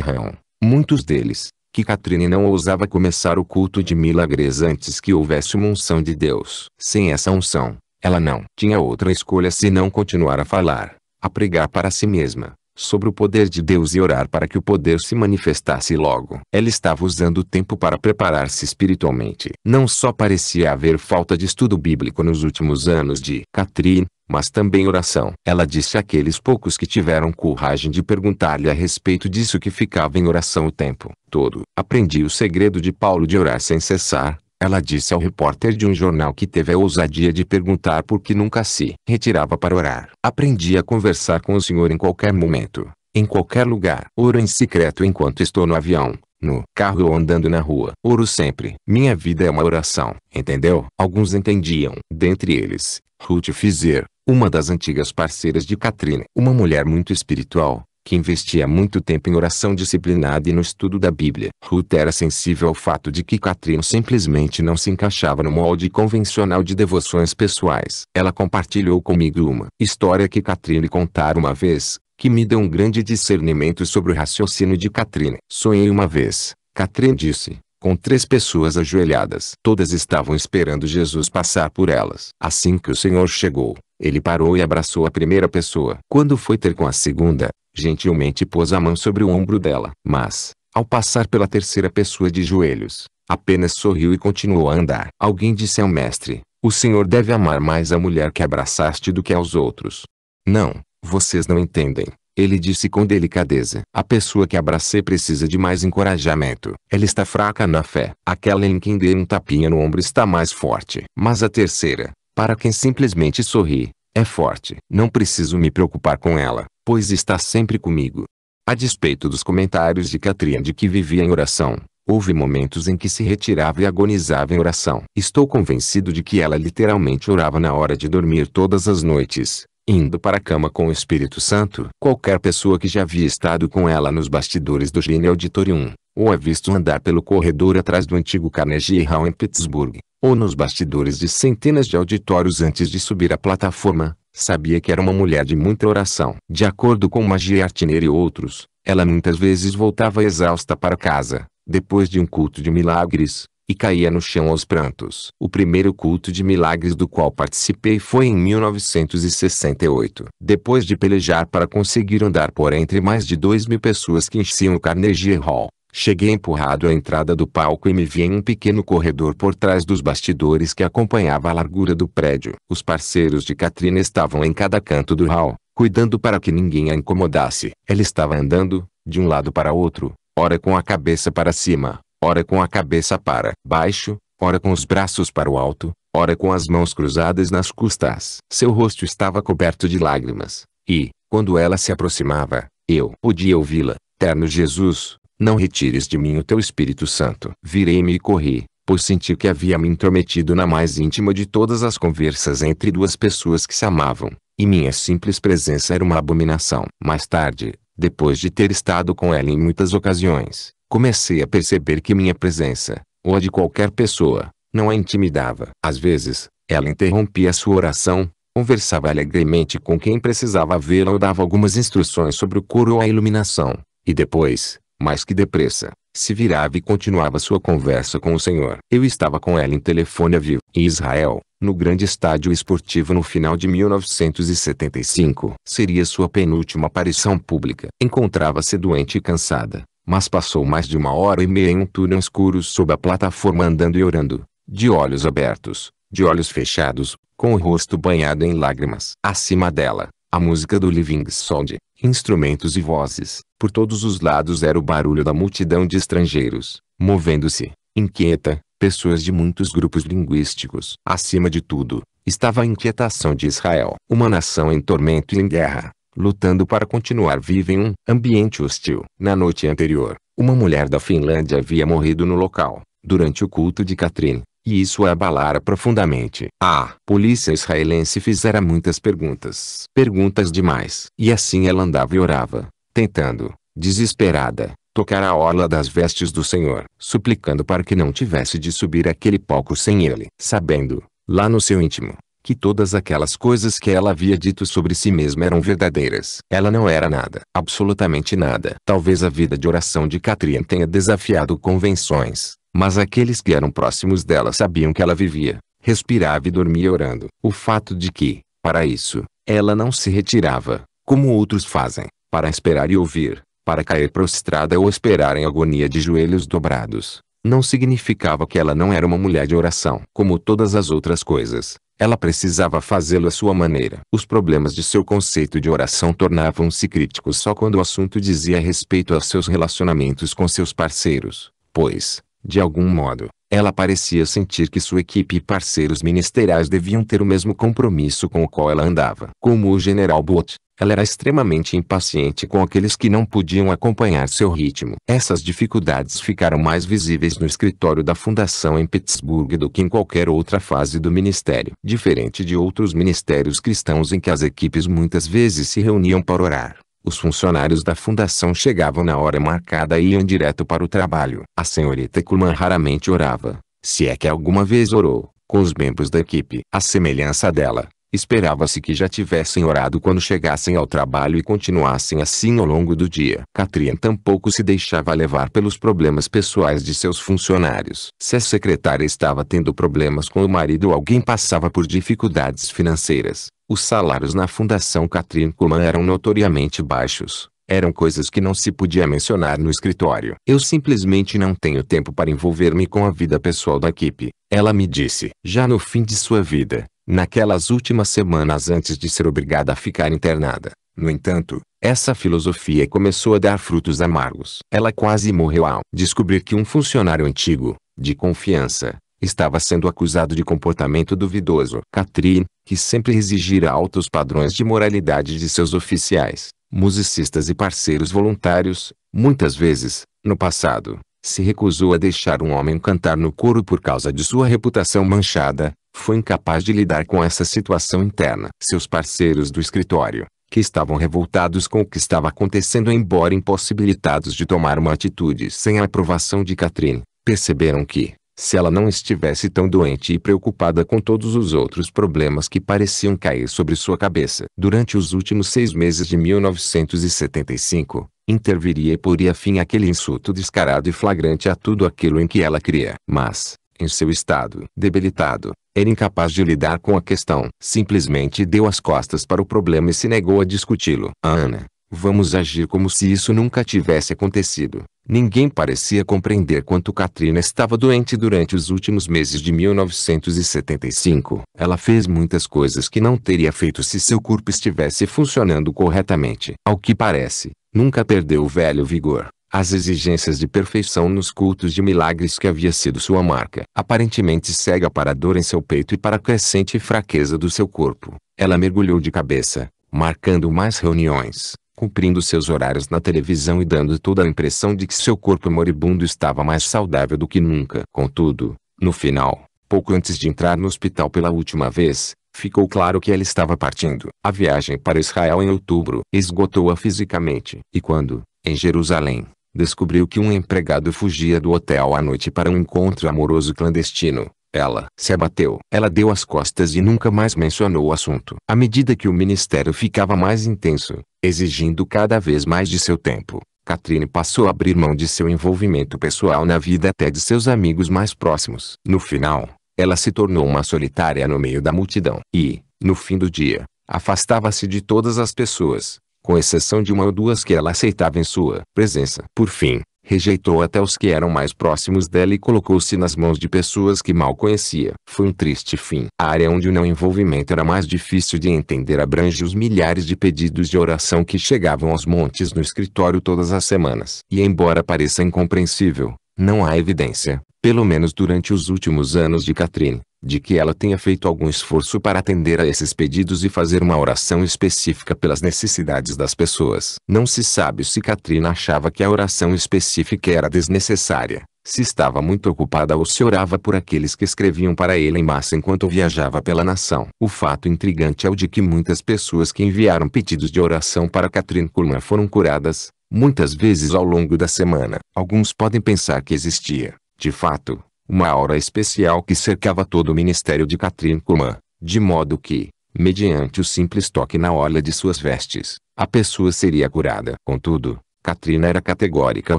Ram, muitos deles, que Catherine não ousava começar o culto de milagres antes que houvesse uma unção de Deus. Sem essa unção, ela não tinha outra escolha senão continuar a falar, a pregar para si mesma, sobre o poder de Deus e orar para que o poder se manifestasse logo. Ela estava usando o tempo para preparar-se espiritualmente. Não só parecia haver falta de estudo bíblico nos últimos anos de Catrine, mas também oração. Ela disse àqueles poucos que tiveram coragem de perguntar-lhe a respeito disso que ficava em oração o tempo todo. Aprendi o segredo de Paulo de orar sem cessar, ela disse ao repórter de um jornal que teve a ousadia de perguntar por que nunca se retirava para orar. Aprendi a conversar com o senhor em qualquer momento, em qualquer lugar. Oro em secreto enquanto estou no avião, no carro ou andando na rua. Oro sempre. Minha vida é uma oração, entendeu? Alguns entendiam. Dentre eles, Ruth Fizer, uma das antigas parceiras de Katrina. Uma mulher muito espiritual, que investia muito tempo em oração disciplinada e no estudo da Bíblia. Ruth era sensível ao fato de que Catrine simplesmente não se encaixava no molde convencional de devoções pessoais. Ela compartilhou comigo uma história que lhe contara uma vez, que me deu um grande discernimento sobre o raciocínio de Catrine. Sonhei uma vez, Catrine disse, com três pessoas ajoelhadas. Todas estavam esperando Jesus passar por elas. Assim que o Senhor chegou, ele parou e abraçou a primeira pessoa. Quando foi ter com a segunda, gentilmente pôs a mão sobre o ombro dela. Mas, ao passar pela terceira pessoa de joelhos, apenas sorriu e continuou a andar. Alguém disse ao mestre, o senhor deve amar mais a mulher que abraçaste do que aos outros. Não, vocês não entendem. Ele disse com delicadeza. A pessoa que abracei precisa de mais encorajamento. Ela está fraca na fé. Aquela em quem dei um tapinha no ombro está mais forte. Mas a terceira, para quem simplesmente sorri, é forte. Não preciso me preocupar com ela pois está sempre comigo. A despeito dos comentários de Catria de que vivia em oração, houve momentos em que se retirava e agonizava em oração. Estou convencido de que ela literalmente orava na hora de dormir todas as noites, indo para a cama com o Espírito Santo. Qualquer pessoa que já havia estado com ela nos bastidores do Gene Auditorium, ou a visto andar pelo corredor atrás do antigo Carnegie Hall em Pittsburgh, ou nos bastidores de centenas de auditórios antes de subir a plataforma, Sabia que era uma mulher de muita oração. De acordo com Magia Artiner e outros, ela muitas vezes voltava exausta para casa, depois de um culto de milagres, e caía no chão aos prantos. O primeiro culto de milagres do qual participei foi em 1968. Depois de pelejar para conseguir andar por entre mais de 2 mil pessoas que enchiam o Carnegie Hall, Cheguei empurrado à entrada do palco e me vi em um pequeno corredor por trás dos bastidores que acompanhava a largura do prédio. Os parceiros de Katrina estavam em cada canto do hall, cuidando para que ninguém a incomodasse. Ela estava andando, de um lado para outro, ora com a cabeça para cima, ora com a cabeça para baixo, ora com os braços para o alto, ora com as mãos cruzadas nas costas. Seu rosto estava coberto de lágrimas, e, quando ela se aproximava, eu podia ouvi-la. Terno Jesus, não retires de mim o teu Espírito Santo. Virei-me e corri, pois senti que havia me intrometido na mais íntima de todas as conversas entre duas pessoas que se amavam, e minha simples presença era uma abominação. Mais tarde, depois de ter estado com ela em muitas ocasiões, comecei a perceber que minha presença, ou a de qualquer pessoa, não a intimidava. Às vezes, ela interrompia sua oração, conversava alegremente com quem precisava vê-la ou dava algumas instruções sobre o coro ou a iluminação, e depois, mas que depressa, se virava e continuava sua conversa com o senhor. Eu estava com ela em telefone a vivo, em Israel, no grande estádio esportivo no final de 1975. Seria sua penúltima aparição pública. Encontrava-se doente e cansada, mas passou mais de uma hora e meia em um túnel escuro sob a plataforma andando e orando, de olhos abertos, de olhos fechados, com o rosto banhado em lágrimas. Acima dela, a música do Living Sound, instrumentos e vozes. Por todos os lados era o barulho da multidão de estrangeiros, movendo-se, inquieta, pessoas de muitos grupos linguísticos. Acima de tudo, estava a inquietação de Israel, uma nação em tormento e em guerra, lutando para continuar viva em um ambiente hostil. Na noite anterior, uma mulher da Finlândia havia morrido no local, durante o culto de Catrin, e isso a é abalara profundamente. A polícia israelense fizera muitas perguntas. Perguntas demais. E assim ela andava e orava, tentando, desesperada, tocar a orla das vestes do Senhor, suplicando para que não tivesse de subir aquele palco sem ele, sabendo, lá no seu íntimo, que todas aquelas coisas que ela havia dito sobre si mesma eram verdadeiras. Ela não era nada, absolutamente nada. Talvez a vida de oração de Catrian tenha desafiado convenções, mas aqueles que eram próximos dela sabiam que ela vivia, respirava e dormia orando. O fato de que, para isso, ela não se retirava, como outros fazem, para esperar e ouvir, para cair prostrada ou esperar em agonia de joelhos dobrados, não significava que ela não era uma mulher de oração. Como todas as outras coisas, ela precisava fazê-lo à sua maneira. Os problemas de seu conceito de oração tornavam-se críticos só quando o assunto dizia respeito aos seus relacionamentos com seus parceiros, pois, de algum modo, ela parecia sentir que sua equipe e parceiros ministeriais deviam ter o mesmo compromisso com o qual ela andava. Como o general Bott, ela era extremamente impaciente com aqueles que não podiam acompanhar seu ritmo. Essas dificuldades ficaram mais visíveis no escritório da fundação em Pittsburgh do que em qualquer outra fase do ministério. Diferente de outros ministérios cristãos em que as equipes muitas vezes se reuniam para orar, os funcionários da fundação chegavam na hora marcada e iam direto para o trabalho. A senhorita Kuhlman raramente orava, se é que alguma vez orou, com os membros da equipe. A semelhança dela, Esperava-se que já tivessem orado quando chegassem ao trabalho e continuassem assim ao longo do dia. Katrin tampouco se deixava levar pelos problemas pessoais de seus funcionários. Se a secretária estava tendo problemas com o marido ou alguém passava por dificuldades financeiras, os salários na Fundação Katrin Kuhlmann eram notoriamente baixos. Eram coisas que não se podia mencionar no escritório. Eu simplesmente não tenho tempo para envolver-me com a vida pessoal da equipe, ela me disse. Já no fim de sua vida, naquelas últimas semanas antes de ser obrigada a ficar internada. No entanto, essa filosofia começou a dar frutos amargos. Ela quase morreu ao descobrir que um funcionário antigo, de confiança, estava sendo acusado de comportamento duvidoso. Catherine, que sempre exigira altos padrões de moralidade de seus oficiais, musicistas e parceiros voluntários, muitas vezes, no passado, se recusou a deixar um homem cantar no coro por causa de sua reputação manchada, foi incapaz de lidar com essa situação interna. Seus parceiros do escritório, que estavam revoltados com o que estava acontecendo embora impossibilitados de tomar uma atitude sem a aprovação de Catherine, perceberam que, se ela não estivesse tão doente e preocupada com todos os outros problemas que pareciam cair sobre sua cabeça. Durante os últimos seis meses de 1975, interviria e poria fim àquele insulto descarado e flagrante a tudo aquilo em que ela cria. Mas, em seu estado debilitado, era incapaz de lidar com a questão. Simplesmente deu as costas para o problema e se negou a discuti-lo. Ah, Ana, vamos agir como se isso nunca tivesse acontecido. Ninguém parecia compreender quanto Katrina estava doente durante os últimos meses de 1975. Ela fez muitas coisas que não teria feito se seu corpo estivesse funcionando corretamente. Ao que parece, nunca perdeu o velho vigor. As exigências de perfeição nos cultos de milagres que havia sido sua marca, aparentemente cega para a dor em seu peito e para a crescente fraqueza do seu corpo, ela mergulhou de cabeça, marcando mais reuniões, cumprindo seus horários na televisão e dando toda a impressão de que seu corpo moribundo estava mais saudável do que nunca. Contudo, no final, pouco antes de entrar no hospital pela última vez, ficou claro que ela estava partindo. A viagem para Israel em outubro esgotou-a fisicamente. E quando, em Jerusalém, descobriu que um empregado fugia do hotel à noite para um encontro amoroso clandestino. Ela se abateu. Ela deu as costas e nunca mais mencionou o assunto. À medida que o ministério ficava mais intenso, exigindo cada vez mais de seu tempo, Catherine passou a abrir mão de seu envolvimento pessoal na vida até de seus amigos mais próximos. No final, ela se tornou uma solitária no meio da multidão. E, no fim do dia, afastava-se de todas as pessoas, com exceção de uma ou duas que ela aceitava em sua presença. Por fim, rejeitou até os que eram mais próximos dela e colocou-se nas mãos de pessoas que mal conhecia. Foi um triste fim. A área onde o não envolvimento era mais difícil de entender abrange os milhares de pedidos de oração que chegavam aos montes no escritório todas as semanas. E embora pareça incompreensível, não há evidência, pelo menos durante os últimos anos de Catherine, de que ela tenha feito algum esforço para atender a esses pedidos e fazer uma oração específica pelas necessidades das pessoas. Não se sabe se Katrina achava que a oração específica era desnecessária, se estava muito ocupada ou se orava por aqueles que escreviam para ele em massa enquanto viajava pela nação. O fato intrigante é o de que muitas pessoas que enviaram pedidos de oração para Katrina Kuhlmann foram curadas, muitas vezes ao longo da semana. Alguns podem pensar que existia, de fato, uma aura especial que cercava todo o ministério de Katrin Kuhlman, de modo que, mediante o simples toque na orla de suas vestes, a pessoa seria curada. Contudo, Katrina era categórica ao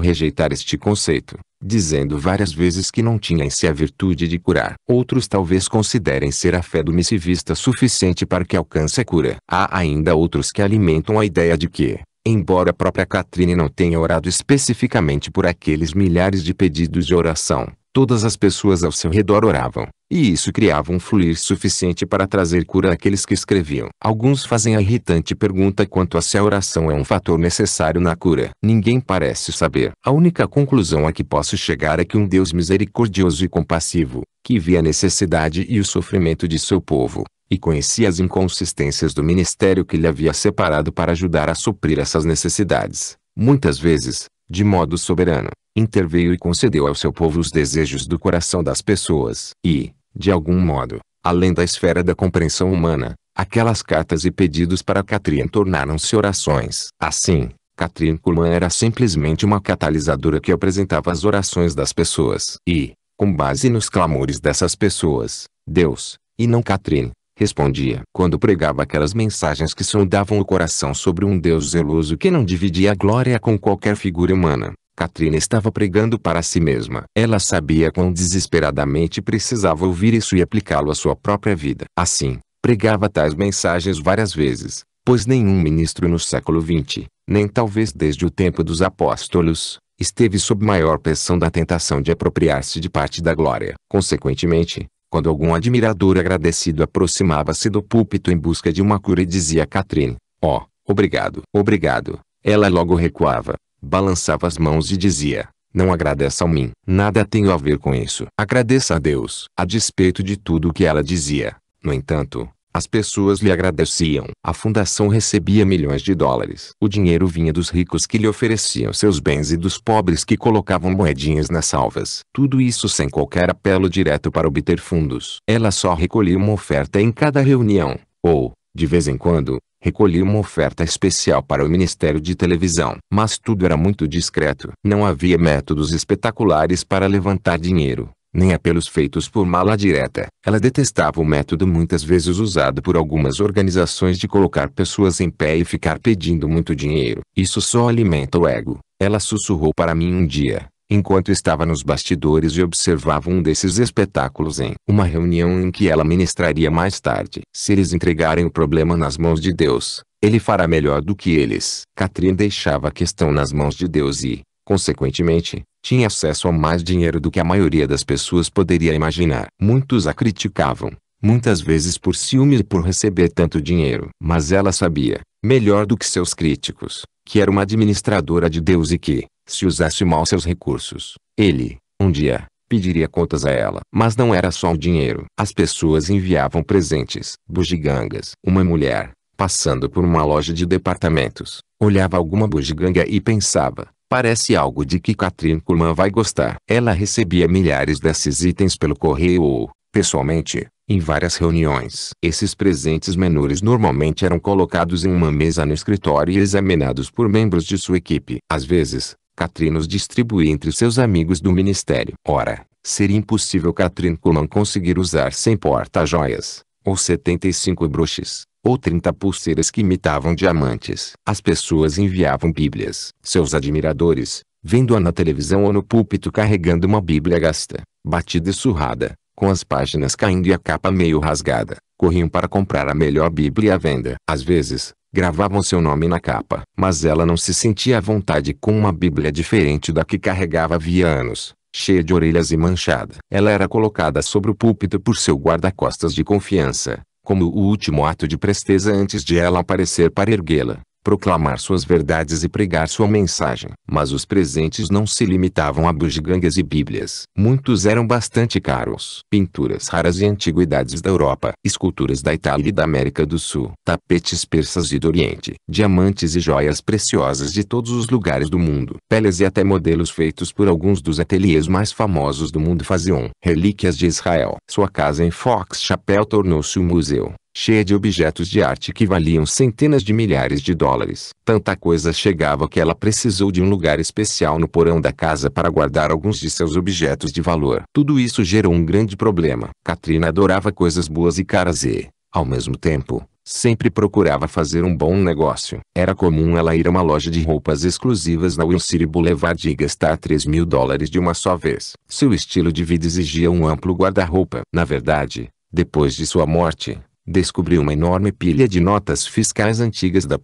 rejeitar este conceito, dizendo várias vezes que não tinha em si a virtude de curar. Outros talvez considerem ser a fé do missivista suficiente para que alcance a cura. Há ainda outros que alimentam a ideia de que, Embora a própria Catrine não tenha orado especificamente por aqueles milhares de pedidos de oração, todas as pessoas ao seu redor oravam, e isso criava um fluir suficiente para trazer cura àqueles que escreviam. Alguns fazem a irritante pergunta quanto a se a oração é um fator necessário na cura. Ninguém parece saber. A única conclusão a que posso chegar é que um Deus misericordioso e compassivo, que via a necessidade e o sofrimento de seu povo, e conhecia as inconsistências do ministério que lhe havia separado para ajudar a suprir essas necessidades. Muitas vezes, de modo soberano, interveio e concedeu ao seu povo os desejos do coração das pessoas. E, de algum modo, além da esfera da compreensão humana, aquelas cartas e pedidos para Catrin tornaram-se orações. Assim, Catrin Kuhlman era simplesmente uma catalisadora que apresentava as orações das pessoas. E, com base nos clamores dessas pessoas, Deus, e não Catrin, respondia. Quando pregava aquelas mensagens que sondavam o coração sobre um Deus zeloso que não dividia a glória com qualquer figura humana, Katrina estava pregando para si mesma. Ela sabia quão desesperadamente precisava ouvir isso e aplicá-lo à sua própria vida. Assim, pregava tais mensagens várias vezes, pois nenhum ministro no século XX, nem talvez desde o tempo dos apóstolos, esteve sob maior pressão da tentação de apropriar-se de parte da glória. Consequentemente, quando algum admirador agradecido aproximava-se do púlpito em busca de uma cura e dizia a Catherine, ó, oh, obrigado, obrigado, ela logo recuava, balançava as mãos e dizia, não agradeça a mim, nada tenho a ver com isso. Agradeça a Deus. A despeito de tudo o que ela dizia, no entanto, as pessoas lhe agradeciam. A fundação recebia milhões de dólares. O dinheiro vinha dos ricos que lhe ofereciam seus bens e dos pobres que colocavam moedinhas nas salvas. Tudo isso sem qualquer apelo direto para obter fundos. Ela só recolhia uma oferta em cada reunião, ou, de vez em quando, recolhia uma oferta especial para o Ministério de Televisão. Mas tudo era muito discreto. Não havia métodos espetaculares para levantar dinheiro nem apelos feitos por mala direta. Ela detestava o método muitas vezes usado por algumas organizações de colocar pessoas em pé e ficar pedindo muito dinheiro. Isso só alimenta o ego. Ela sussurrou para mim um dia, enquanto estava nos bastidores e observava um desses espetáculos em uma reunião em que ela ministraria mais tarde. Se eles entregarem o problema nas mãos de Deus, ele fará melhor do que eles. Catherine deixava a questão nas mãos de Deus e, Consequentemente, tinha acesso a mais dinheiro do que a maioria das pessoas poderia imaginar. Muitos a criticavam, muitas vezes por ciúme e por receber tanto dinheiro. Mas ela sabia, melhor do que seus críticos, que era uma administradora de Deus e que, se usasse mal seus recursos, ele, um dia, pediria contas a ela. Mas não era só o dinheiro. As pessoas enviavam presentes, bugigangas. Uma mulher, passando por uma loja de departamentos, olhava alguma bugiganga e pensava, Parece algo de que Katrin Kuhlman vai gostar. Ela recebia milhares desses itens pelo correio ou, pessoalmente, em várias reuniões. Esses presentes menores normalmente eram colocados em uma mesa no escritório e examinados por membros de sua equipe. Às vezes, Katrin os distribuía entre seus amigos do ministério. Ora, seria impossível Katrin Kuhlman conseguir usar sem porta-joias ou 75 broches, ou 30 pulseiras que imitavam diamantes. As pessoas enviavam bíblias. Seus admiradores, vendo-a na televisão ou no púlpito carregando uma bíblia gasta, batida e surrada, com as páginas caindo e a capa meio rasgada, corriam para comprar a melhor bíblia à venda. Às vezes, gravavam seu nome na capa. Mas ela não se sentia à vontade com uma bíblia diferente da que carregava havia anos cheia de orelhas e manchada. Ela era colocada sobre o púlpito por seu guarda-costas de confiança, como o último ato de presteza antes de ela aparecer para erguê-la proclamar suas verdades e pregar sua mensagem. Mas os presentes não se limitavam a bugigangas e bíblias. Muitos eram bastante caros. Pinturas raras e antiguidades da Europa, esculturas da Itália e da América do Sul, tapetes persas e do Oriente, diamantes e joias preciosas de todos os lugares do mundo, peles e até modelos feitos por alguns dos ateliês mais famosos do mundo faziam relíquias de Israel. Sua casa em Fox Chapel tornou-se um museu cheia de objetos de arte que valiam centenas de milhares de dólares. Tanta coisa chegava que ela precisou de um lugar especial no porão da casa para guardar alguns de seus objetos de valor. Tudo isso gerou um grande problema. Katrina adorava coisas boas e caras e, ao mesmo tempo, sempre procurava fazer um bom negócio. Era comum ela ir a uma loja de roupas exclusivas na Wilshire Boulevard e gastar 3 mil dólares de uma só vez. Seu estilo de vida exigia um amplo guarda-roupa. Na verdade, depois de sua morte, descobri uma enorme pilha de notas fiscais antigas da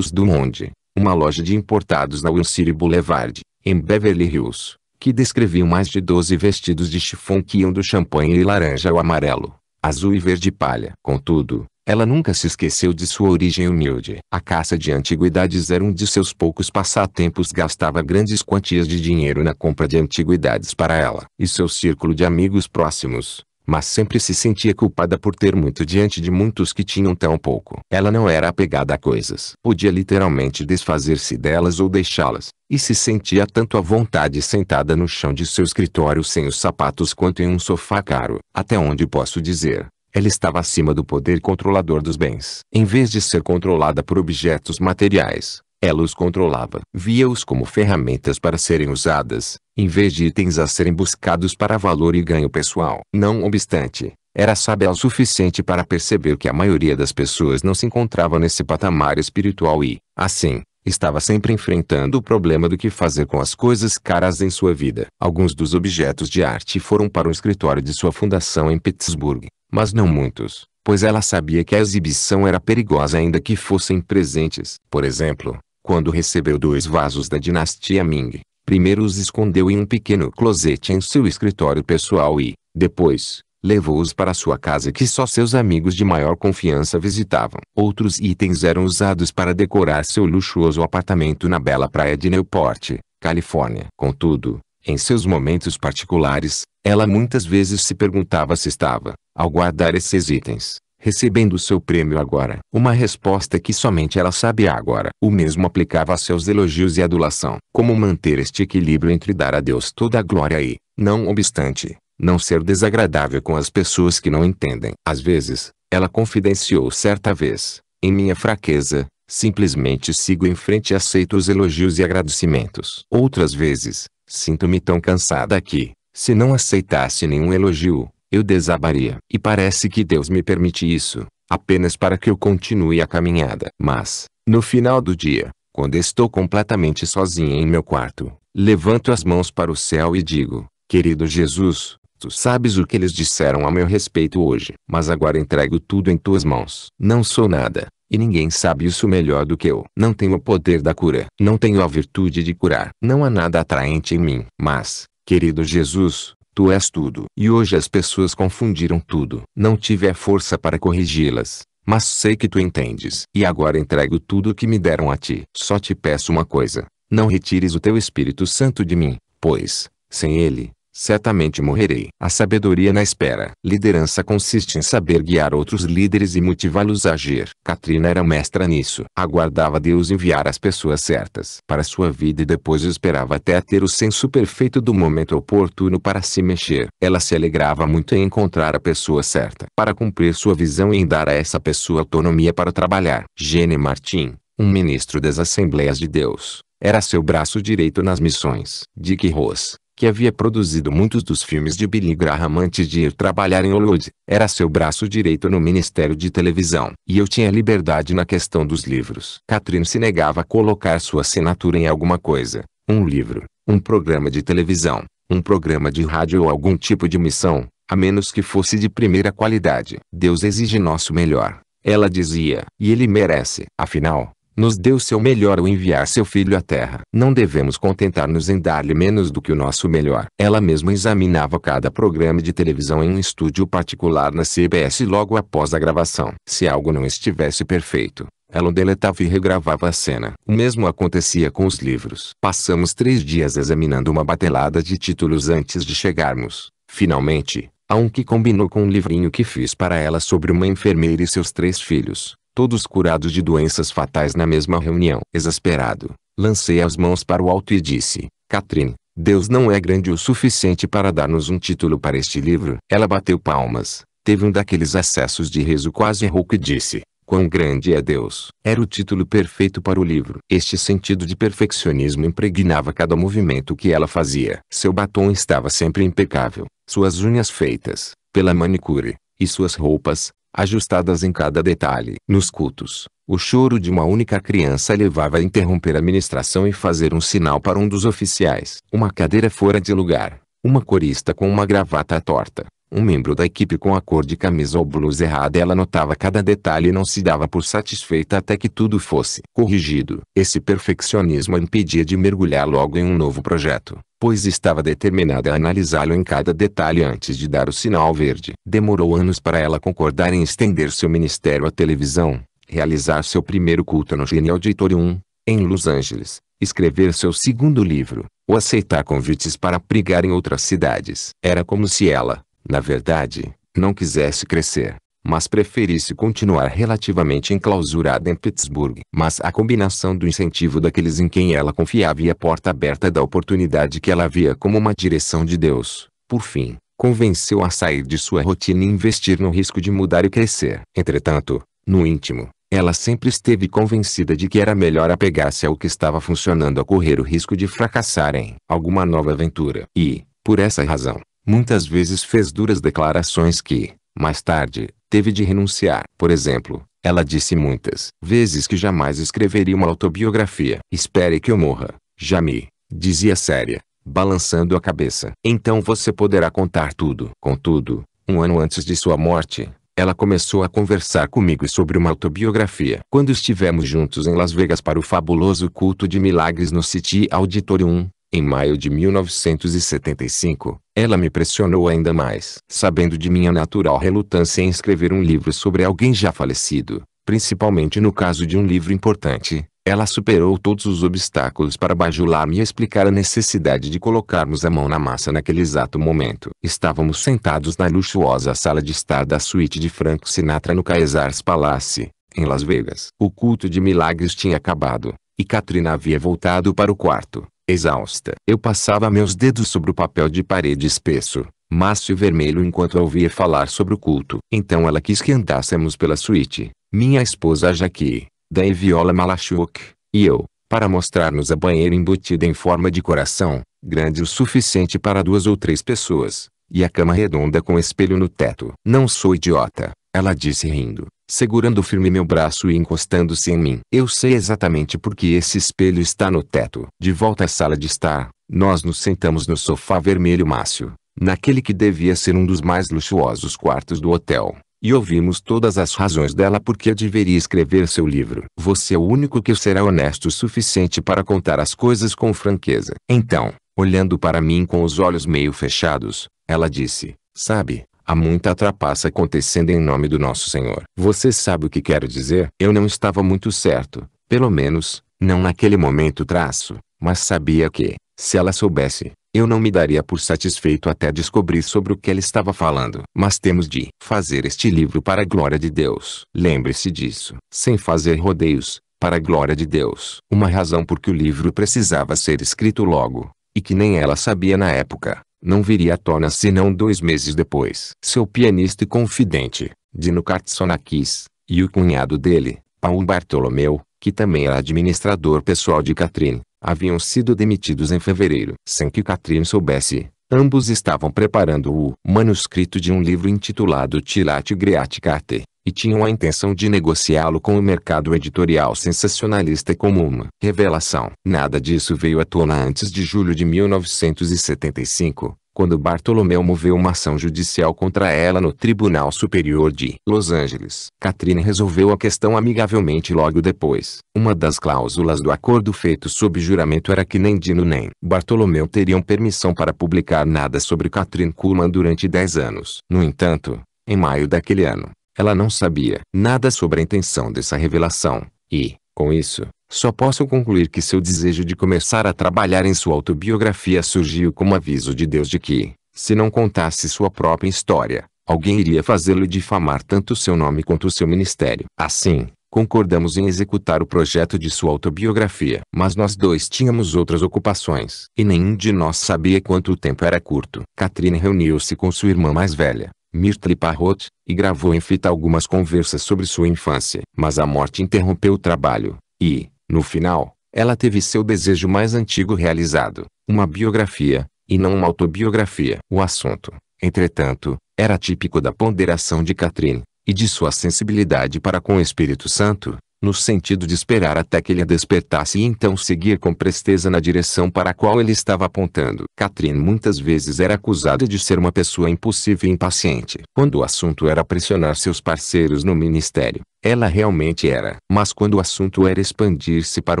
do Monde, uma loja de importados na Wilshire Boulevard, em Beverly Hills, que descreviam mais de 12 vestidos de chifão que iam do champanhe e laranja ao amarelo, azul e verde palha. Contudo, ela nunca se esqueceu de sua origem humilde. A caça de antiguidades era um de seus poucos passatempos. Gastava grandes quantias de dinheiro na compra de antiguidades para ela e seu círculo de amigos próximos, mas sempre se sentia culpada por ter muito diante de muitos que tinham tão pouco. Ela não era apegada a coisas. Podia literalmente desfazer-se delas ou deixá-las, e se sentia tanto à vontade sentada no chão de seu escritório sem os sapatos quanto em um sofá caro. Até onde posso dizer, ela estava acima do poder controlador dos bens. Em vez de ser controlada por objetos materiais, ela os controlava. Via-os como ferramentas para serem usadas, em vez de itens a serem buscados para valor e ganho pessoal. Não obstante, era sábia o suficiente para perceber que a maioria das pessoas não se encontrava nesse patamar espiritual e, assim, estava sempre enfrentando o problema do que fazer com as coisas caras em sua vida. Alguns dos objetos de arte foram para o escritório de sua fundação em Pittsburgh, mas não muitos, pois ela sabia que a exibição era perigosa ainda que fossem presentes. Por exemplo, quando recebeu dois vasos da dinastia Ming, primeiro os escondeu em um pequeno closet em seu escritório pessoal e, depois, levou-os para sua casa que só seus amigos de maior confiança visitavam. Outros itens eram usados para decorar seu luxuoso apartamento na bela praia de Newport, Califórnia. Contudo, em seus momentos particulares, ela muitas vezes se perguntava se estava, ao guardar esses itens, recebendo seu prêmio agora. Uma resposta que somente ela sabe agora. O mesmo aplicava a seus elogios e adulação. Como manter este equilíbrio entre dar a Deus toda a glória e, não obstante, não ser desagradável com as pessoas que não entendem. Às vezes, ela confidenciou certa vez, em minha fraqueza, simplesmente sigo em frente e aceito os elogios e agradecimentos. Outras vezes, sinto-me tão cansada que, se não aceitasse nenhum elogio, eu desabaria. E parece que Deus me permite isso, apenas para que eu continue a caminhada. Mas, no final do dia, quando estou completamente sozinha em meu quarto, levanto as mãos para o céu e digo, querido Jesus, Tu sabes o que eles disseram a meu respeito hoje, mas agora entrego tudo em tuas mãos. Não sou nada, e ninguém sabe isso melhor do que eu. Não tenho o poder da cura, não tenho a virtude de curar, não há nada atraente em mim. Mas, querido Jesus, tu és tudo. E hoje as pessoas confundiram tudo. Não tive a força para corrigi-las, mas sei que tu entendes. E agora entrego tudo o que me deram a ti. Só te peço uma coisa: não retires o teu Espírito Santo de mim, pois, sem ele, Certamente morrerei. A sabedoria na espera. Liderança consiste em saber guiar outros líderes e motivá-los a agir. Katrina era mestra nisso. Aguardava Deus enviar as pessoas certas para sua vida e depois esperava até ter o senso perfeito do momento oportuno para se mexer. Ela se alegrava muito em encontrar a pessoa certa para cumprir sua visão e em dar a essa pessoa autonomia para trabalhar. Gene Martin, um ministro das Assembleias de Deus, era seu braço direito nas missões. Dick Ross, que havia produzido muitos dos filmes de Billy Graham antes de ir trabalhar em Hollywood, era seu braço direito no Ministério de Televisão. E eu tinha liberdade na questão dos livros. Catherine se negava a colocar sua assinatura em alguma coisa, um livro, um programa de televisão, um programa de rádio ou algum tipo de missão, a menos que fosse de primeira qualidade. Deus exige nosso melhor, ela dizia, e ele merece. Afinal, nos deu seu melhor ao enviar seu filho à terra. Não devemos contentar-nos em dar-lhe menos do que o nosso melhor. Ela mesma examinava cada programa de televisão em um estúdio particular na CBS logo após a gravação. Se algo não estivesse perfeito, ela o deletava e regravava a cena. O mesmo acontecia com os livros. Passamos três dias examinando uma batelada de títulos antes de chegarmos, finalmente, a um que combinou com um livrinho que fiz para ela sobre uma enfermeira e seus três filhos todos curados de doenças fatais na mesma reunião. Exasperado, lancei as mãos para o alto e disse, Catrine, Deus não é grande o suficiente para dar-nos um título para este livro. Ela bateu palmas, teve um daqueles acessos de riso quase rouco e disse, Quão grande é Deus! Era o título perfeito para o livro. Este sentido de perfeccionismo impregnava cada movimento que ela fazia. Seu batom estava sempre impecável, suas unhas feitas, pela manicure, e suas roupas, ajustadas em cada detalhe. Nos cultos, o choro de uma única criança levava a interromper a ministração e fazer um sinal para um dos oficiais. Uma cadeira fora de lugar, uma corista com uma gravata torta, um membro da equipe com a cor de camisa ou blusa errada ela notava cada detalhe e não se dava por satisfeita até que tudo fosse corrigido. Esse perfeccionismo a impedia de mergulhar logo em um novo projeto, pois estava determinada a analisá-lo em cada detalhe antes de dar o sinal verde. Demorou anos para ela concordar em estender seu ministério à televisão, realizar seu primeiro culto no genial Auditorium, em Los Angeles, escrever seu segundo livro, ou aceitar convites para pregar em outras cidades. Era como se ela, na verdade, não quisesse crescer, mas preferisse continuar relativamente enclausurada em Pittsburgh. Mas a combinação do incentivo daqueles em quem ela confiava e a porta aberta da oportunidade que ela via como uma direção de Deus, por fim, convenceu a sair de sua rotina e investir no risco de mudar e crescer. Entretanto, no íntimo, ela sempre esteve convencida de que era melhor apegar-se ao que estava funcionando a correr o risco de fracassar em alguma nova aventura. E, por essa razão, Muitas vezes fez duras declarações que, mais tarde, teve de renunciar. Por exemplo, ela disse muitas vezes que jamais escreveria uma autobiografia. Espere que eu morra, Jami, dizia séria, balançando a cabeça. Então você poderá contar tudo. Contudo, um ano antes de sua morte, ela começou a conversar comigo sobre uma autobiografia. Quando estivemos juntos em Las Vegas para o fabuloso culto de milagres no City Auditorium, em maio de 1975, ela me pressionou ainda mais. Sabendo de minha natural relutância em escrever um livro sobre alguém já falecido, principalmente no caso de um livro importante, ela superou todos os obstáculos para bajular-me e explicar a necessidade de colocarmos a mão na massa naquele exato momento. Estávamos sentados na luxuosa sala de estar da suíte de Frank Sinatra no Caesars Palace, em Las Vegas. O culto de milagres tinha acabado, e Katrina havia voltado para o quarto. Exausta, eu passava meus dedos sobre o papel de parede espesso, macio e vermelho enquanto a ouvia falar sobre o culto. Então ela quis que andássemos pela suíte. Minha esposa Jaqui, da Viola Malachuk, e eu, para mostrar-nos a banheira embutida em forma de coração, grande o suficiente para duas ou três pessoas, e a cama redonda com espelho no teto. Não sou idiota, ela disse rindo segurando firme meu braço e encostando-se em mim. Eu sei exatamente porque esse espelho está no teto. De volta à sala de estar, nós nos sentamos no sofá vermelho mácio, naquele que devia ser um dos mais luxuosos quartos do hotel. E ouvimos todas as razões dela porque deveria escrever seu livro. Você é o único que será honesto o suficiente para contar as coisas com franqueza. Então, olhando para mim com os olhos meio fechados, ela disse: Sabe, Há muita trapaça acontecendo em nome do nosso Senhor. Você sabe o que quero dizer? Eu não estava muito certo, pelo menos, não naquele momento traço, mas sabia que, se ela soubesse, eu não me daria por satisfeito até descobrir sobre o que ela estava falando. Mas temos de fazer este livro para a glória de Deus. Lembre-se disso, sem fazer rodeios, para a glória de Deus. Uma razão por que o livro precisava ser escrito logo, e que nem ela sabia na época, não viria à tona senão dois meses depois. Seu pianista e confidente, Dino Katsonakis, e o cunhado dele, Paul Bartolomeu, que também era administrador pessoal de Catherine, haviam sido demitidos em fevereiro. Sem que Catherine soubesse, ambos estavam preparando o manuscrito de um livro intitulado Tilat Greate Carter, e tinham a intenção de negociá-lo com o mercado editorial sensacionalista como uma revelação. Nada disso veio à tona antes de julho de 1975, quando Bartolomeu moveu uma ação judicial contra ela no Tribunal Superior de Los Angeles. Katrina resolveu a questão amigavelmente logo depois. Uma das cláusulas do acordo feito sob juramento era que nem Dino nem Bartolomeu teriam permissão para publicar nada sobre Katrin Kuhlman durante 10 anos. No entanto, em maio daquele ano, ela não sabia nada sobre a intenção dessa revelação, e, com isso, só posso concluir que seu desejo de começar a trabalhar em sua autobiografia surgiu como aviso de Deus de que, se não contasse sua própria história, alguém iria fazê-lo difamar tanto seu nome quanto seu ministério. Assim, concordamos em executar o projeto de sua autobiografia. Mas nós dois tínhamos outras ocupações. E nenhum de nós sabia quanto o tempo era curto. Catherine reuniu-se com sua irmã mais velha, Mirtle Parrot, e gravou em fita algumas conversas sobre sua infância. Mas a morte interrompeu o trabalho, e, no final, ela teve seu desejo mais antigo realizado, uma biografia, e não uma autobiografia. O assunto, entretanto, era típico da ponderação de Catherine, e de sua sensibilidade para com o Espírito Santo, no sentido de esperar até que ele a despertasse e então seguir com presteza na direção para a qual ele estava apontando. Catherine muitas vezes era acusada de ser uma pessoa impossível e impaciente. Quando o assunto era pressionar seus parceiros no ministério, ela realmente era. Mas quando o assunto era expandir-se para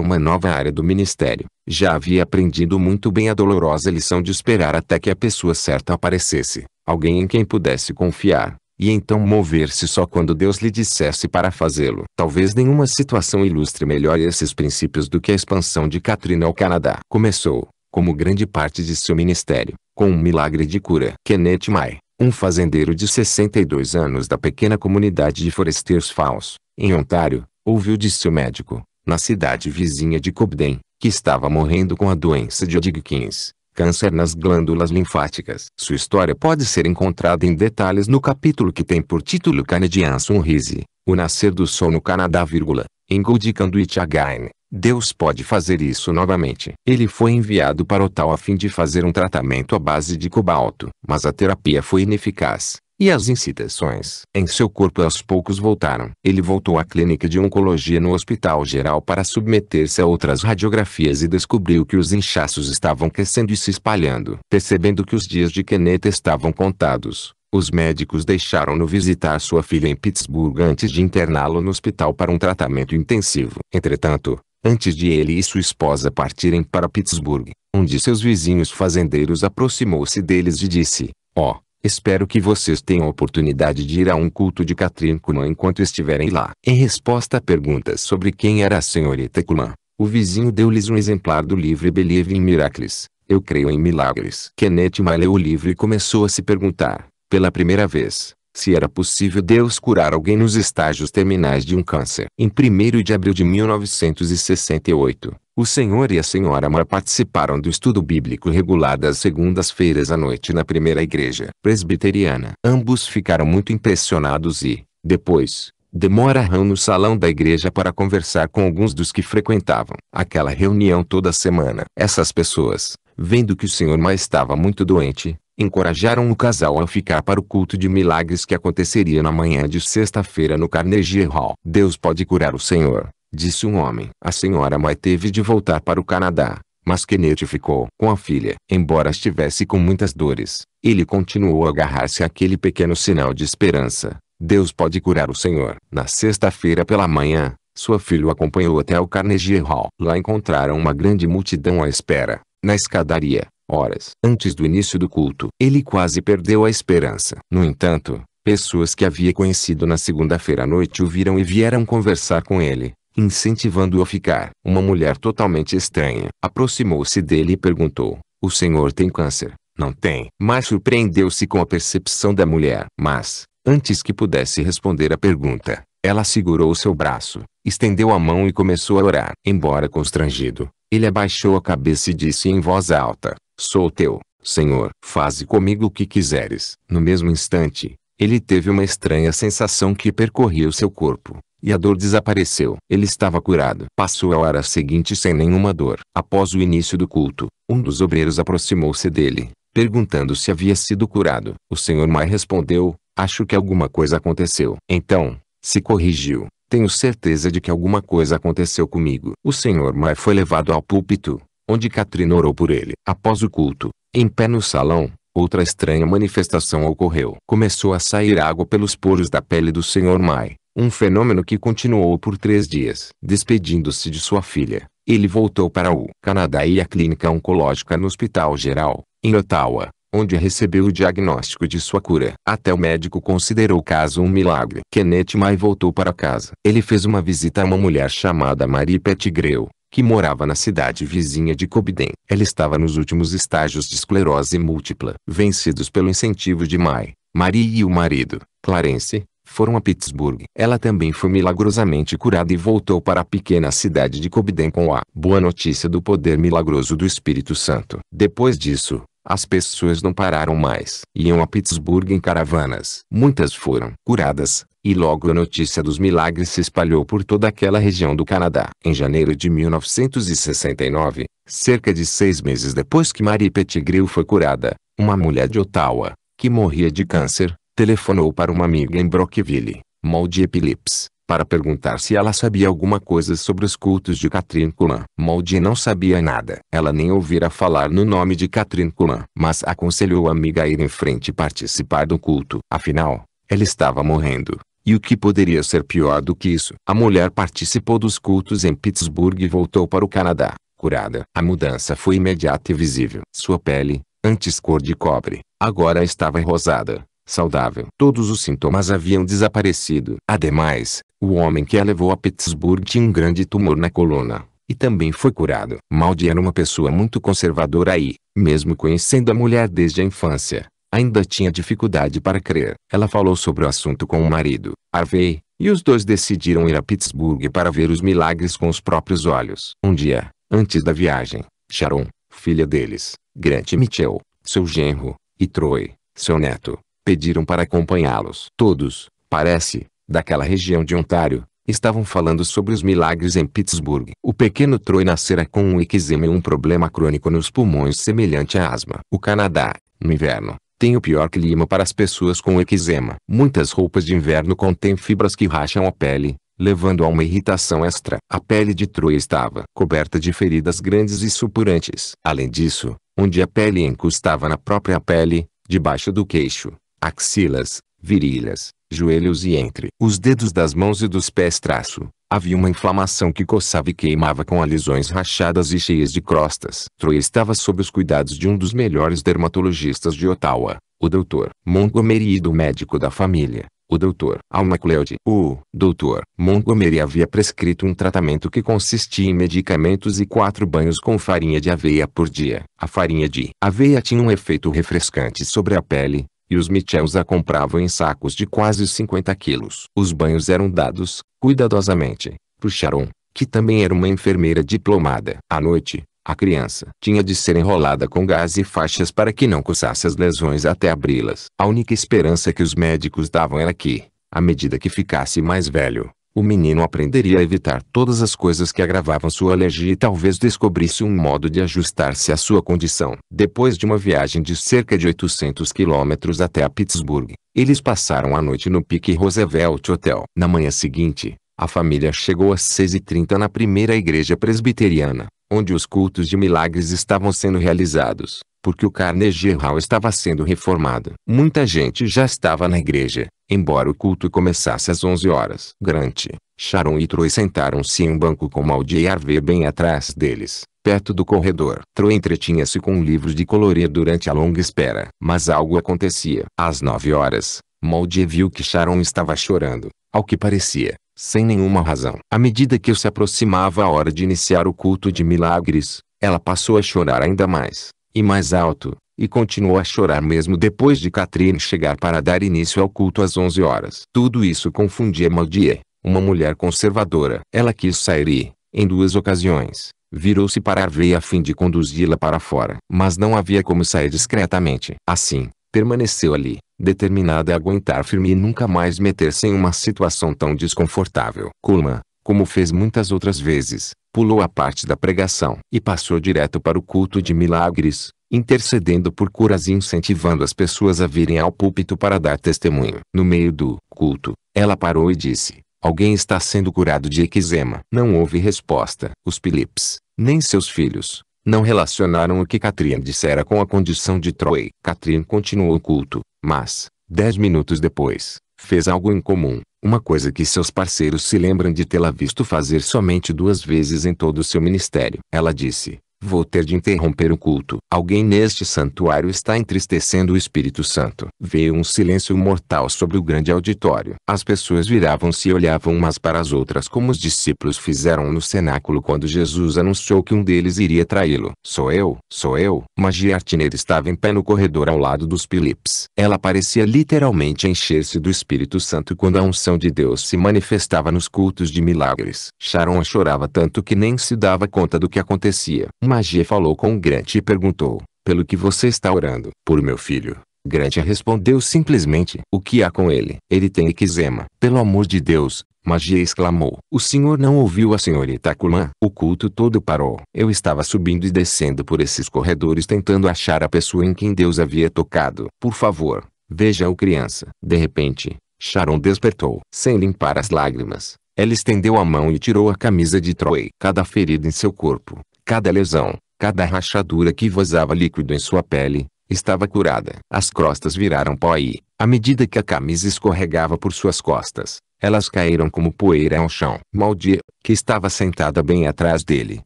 uma nova área do ministério, já havia aprendido muito bem a dolorosa lição de esperar até que a pessoa certa aparecesse, alguém em quem pudesse confiar e então mover-se só quando Deus lhe dissesse para fazê-lo. Talvez nenhuma situação ilustre melhor esses princípios do que a expansão de Katrina ao Canadá. Começou, como grande parte de seu ministério, com um milagre de cura. Kenneth May, um fazendeiro de 62 anos da pequena comunidade de Foresters Falls, em Ontário, ouviu de seu médico, na cidade vizinha de Cobden, que estava morrendo com a doença de Hodgkins, câncer nas glândulas linfáticas. Sua história pode ser encontrada em detalhes no capítulo que tem por título Canadian Sunrise, O Nascer do Sol no Canadá, vírgula, em Gold Canduit Again. Deus pode fazer isso novamente. Ele foi enviado para o tal a fim de fazer um tratamento à base de cobalto, mas a terapia foi ineficaz. E as incitações em seu corpo aos poucos voltaram. Ele voltou à clínica de oncologia no Hospital Geral para submeter-se a outras radiografias e descobriu que os inchaços estavam crescendo e se espalhando. Percebendo que os dias de Kenneth estavam contados, os médicos deixaram-no visitar sua filha em Pittsburgh antes de interná-lo no hospital para um tratamento intensivo. Entretanto, antes de ele e sua esposa partirem para Pittsburgh, um de seus vizinhos fazendeiros aproximou-se deles e disse, ó, oh, Espero que vocês tenham a oportunidade de ir a um culto de Catrin Kuman enquanto estiverem lá. Em resposta a perguntas sobre quem era a senhorita Kuman, o vizinho deu-lhes um exemplar do livro Believe in Miracles, Eu Creio em Milagres. Kenneth Mal leu o livro e começou a se perguntar, pela primeira vez, se era possível Deus curar alguém nos estágios terminais de um câncer. Em 1 de abril de 1968, o senhor e a senhora Mar participaram do estudo bíblico regular das segundas-feiras à noite na primeira igreja presbiteriana. Ambos ficaram muito impressionados e, depois, demoraram no salão da igreja para conversar com alguns dos que frequentavam aquela reunião toda semana. Essas pessoas, vendo que o senhor Mar estava muito doente, encorajaram o casal a ficar para o culto de milagres que aconteceria na manhã de sexta-feira no Carnegie Hall. Deus pode curar o Senhor, disse um homem. A senhora mãe teve de voltar para o Canadá, mas Kenneth ficou com a filha. Embora estivesse com muitas dores, ele continuou a agarrar-se àquele pequeno sinal de esperança. Deus pode curar o Senhor. Na sexta-feira pela manhã, sua filha o acompanhou até o Carnegie Hall. Lá encontraram uma grande multidão à espera, na escadaria horas antes do início do culto. Ele quase perdeu a esperança. No entanto, pessoas que havia conhecido na segunda-feira à noite o viram e vieram conversar com ele, incentivando-o a ficar. Uma mulher totalmente estranha aproximou-se dele e perguntou: O senhor tem câncer? Não tem. Mas surpreendeu-se com a percepção da mulher. Mas, antes que pudesse responder à pergunta, ela segurou seu braço, estendeu a mão e começou a orar. Embora constrangido, ele abaixou a cabeça e disse em voz alta, Sou teu, Senhor, faze comigo o que quiseres. No mesmo instante, ele teve uma estranha sensação que percorria o seu corpo, e a dor desapareceu. Ele estava curado. Passou a hora seguinte sem nenhuma dor. Após o início do culto, um dos obreiros aproximou-se dele, perguntando se havia sido curado. O senhor Mai respondeu, acho que alguma coisa aconteceu. Então, se corrigiu, tenho certeza de que alguma coisa aconteceu comigo. O Sr. Mai foi levado ao púlpito, onde Katrina orou por ele. Após o culto, em pé no salão, outra estranha manifestação ocorreu. Começou a sair água pelos poros da pele do Sr. Mai, um fenômeno que continuou por três dias. Despedindo-se de sua filha, ele voltou para o Canadá e a clínica oncológica no Hospital Geral, em Ottawa, onde recebeu o diagnóstico de sua cura. Até o médico considerou o caso um milagre. Kenneth Mai voltou para casa. Ele fez uma visita a uma mulher chamada Marie Pettigrew, que morava na cidade vizinha de Cobden. Ela estava nos últimos estágios de esclerose múltipla. Vencidos pelo incentivo de Mai, Marie e o marido, Clarence, foram a Pittsburgh. Ela também foi milagrosamente curada e voltou para a pequena cidade de Cobden com a boa notícia do poder milagroso do Espírito Santo. Depois disso, as pessoas não pararam mais. Iam a Pittsburgh em caravanas. Muitas foram curadas, e logo a notícia dos milagres se espalhou por toda aquela região do Canadá. Em janeiro de 1969, cerca de seis meses depois que Marie Pettigrew foi curada, uma mulher de Ottawa, que morria de câncer, telefonou para uma amiga em Brockville, Molde Epilips, para perguntar se ela sabia alguma coisa sobre os cultos de Catrin Kulan. Molde não sabia nada. Ela nem ouvira falar no nome de Catrin Kulan, mas aconselhou a amiga a ir em frente e participar do culto. Afinal, ela estava morrendo. E o que poderia ser pior do que isso? A mulher participou dos cultos em Pittsburgh e voltou para o Canadá, curada. A mudança foi imediata e visível. Sua pele, antes cor de cobre, agora estava rosada, saudável. Todos os sintomas haviam desaparecido. Ademais, o homem que a levou a Pittsburgh tinha um grande tumor na coluna, e também foi curado. Maldi era uma pessoa muito conservadora e, mesmo conhecendo a mulher desde a infância, ainda tinha dificuldade para crer. Ela falou sobre o assunto com o marido, Harvey, e os dois decidiram ir a Pittsburgh para ver os milagres com os próprios olhos. Um dia, antes da viagem, Sharon, filha deles, Grant Mitchell, seu genro, e Troy, seu neto, pediram para acompanhá-los. Todos, parece, daquela região de Ontário, estavam falando sobre os milagres em Pittsburgh. O pequeno Troy nascera com um eczema e um problema crônico nos pulmões semelhante a asma. O Canadá, no inverno, tem o pior clima para as pessoas com eczema. Muitas roupas de inverno contêm fibras que racham a pele, levando a uma irritação extra. A pele de Troy estava coberta de feridas grandes e supurantes. Além disso, onde a pele encostava na própria pele, debaixo do queixo, axilas, virilhas, joelhos e entre os dedos das mãos e dos pés traço. Havia uma inflamação que coçava e queimava com alisões rachadas e cheias de crostas. Troy estava sob os cuidados de um dos melhores dermatologistas de Ottawa, o Dr. Montgomery e do médico da família, o Dr. Alma Cleod. O Dr. Montgomery havia prescrito um tratamento que consistia em medicamentos e quatro banhos com farinha de aveia por dia. A farinha de aveia tinha um efeito refrescante sobre a pele, e os Michels a compravam em sacos de quase 50 quilos. Os banhos eram dados, cuidadosamente, por Sharon, que também era uma enfermeira diplomada. À noite, a criança tinha de ser enrolada com gás e faixas para que não coçasse as lesões até abri-las. A única esperança que os médicos davam era que, à medida que ficasse mais velho, o menino aprenderia a evitar todas as coisas que agravavam sua alergia e talvez descobrisse um modo de ajustar-se à sua condição. Depois de uma viagem de cerca de 800 quilômetros até a Pittsburgh, eles passaram a noite no Pique Roosevelt Hotel. Na manhã seguinte, a família chegou às 6h30 na primeira igreja presbiteriana, onde os cultos de milagres estavam sendo realizados porque o Carnegie Hall estava sendo reformado. Muita gente já estava na igreja, embora o culto começasse às 11 horas. Grant, Sharon e Troy sentaram-se em um banco com Maldi e Harvey bem atrás deles, perto do corredor. Troy entretinha-se com livros de colorir durante a longa espera. Mas algo acontecia. Às 9 horas, Maldi viu que Sharon estava chorando, ao que parecia, sem nenhuma razão. À medida que se aproximava a hora de iniciar o culto de milagres, ela passou a chorar ainda mais e mais alto, e continuou a chorar mesmo depois de Catherine chegar para dar início ao culto às 11 horas. Tudo isso confundia Maldier, uma mulher conservadora. Ela quis sair e, em duas ocasiões, virou-se para Harvey a fim de conduzi-la para fora. Mas não havia como sair discretamente. Assim, permaneceu ali, determinada a aguentar firme e nunca mais meter-se em uma situação tão desconfortável. Kulma, como fez muitas outras vezes, pulou a parte da pregação e passou direto para o culto de milagres, intercedendo por curas e incentivando as pessoas a virem ao púlpito para dar testemunho. No meio do culto, ela parou e disse: Alguém está sendo curado de eczema. Não houve resposta. Os Philips, nem seus filhos, não relacionaram o que Catherine dissera com a condição de Troy. Catherine continuou o culto, mas, dez minutos depois, fez algo incomum. Uma coisa que seus parceiros se lembram de tê-la visto fazer somente duas vezes em todo o seu ministério. Ela disse: Vou ter de interromper o culto. Alguém neste santuário está entristecendo o Espírito Santo. Veio um silêncio mortal sobre o grande auditório. As pessoas viravam-se e olhavam umas para as outras como os discípulos fizeram no cenáculo quando Jesus anunciou que um deles iria traí-lo. Sou eu, sou eu. Magia Artineira estava em pé no corredor ao lado dos Philips. Ela parecia literalmente encher-se do Espírito Santo quando a unção de Deus se manifestava nos cultos de milagres. Sharon chorava tanto que nem se dava conta do que acontecia magia falou com Grant e perguntou, pelo que você está orando? Por meu filho. Grant respondeu simplesmente, o que há com ele? Ele tem eczema. Pelo amor de Deus, magia exclamou. O senhor não ouviu a senhorita Kulan? O culto todo parou. Eu estava subindo e descendo por esses corredores tentando achar a pessoa em quem Deus havia tocado. Por favor, veja-o criança. De repente, Sharon despertou. Sem limpar as lágrimas, ela estendeu a mão e tirou a camisa de Troy. Cada ferida em seu corpo Cada lesão, cada rachadura que vazava líquido em sua pele, estava curada. As crostas viraram pó e, à medida que a camisa escorregava por suas costas, elas caíram como poeira ao chão. Maldia, que estava sentada bem atrás dele,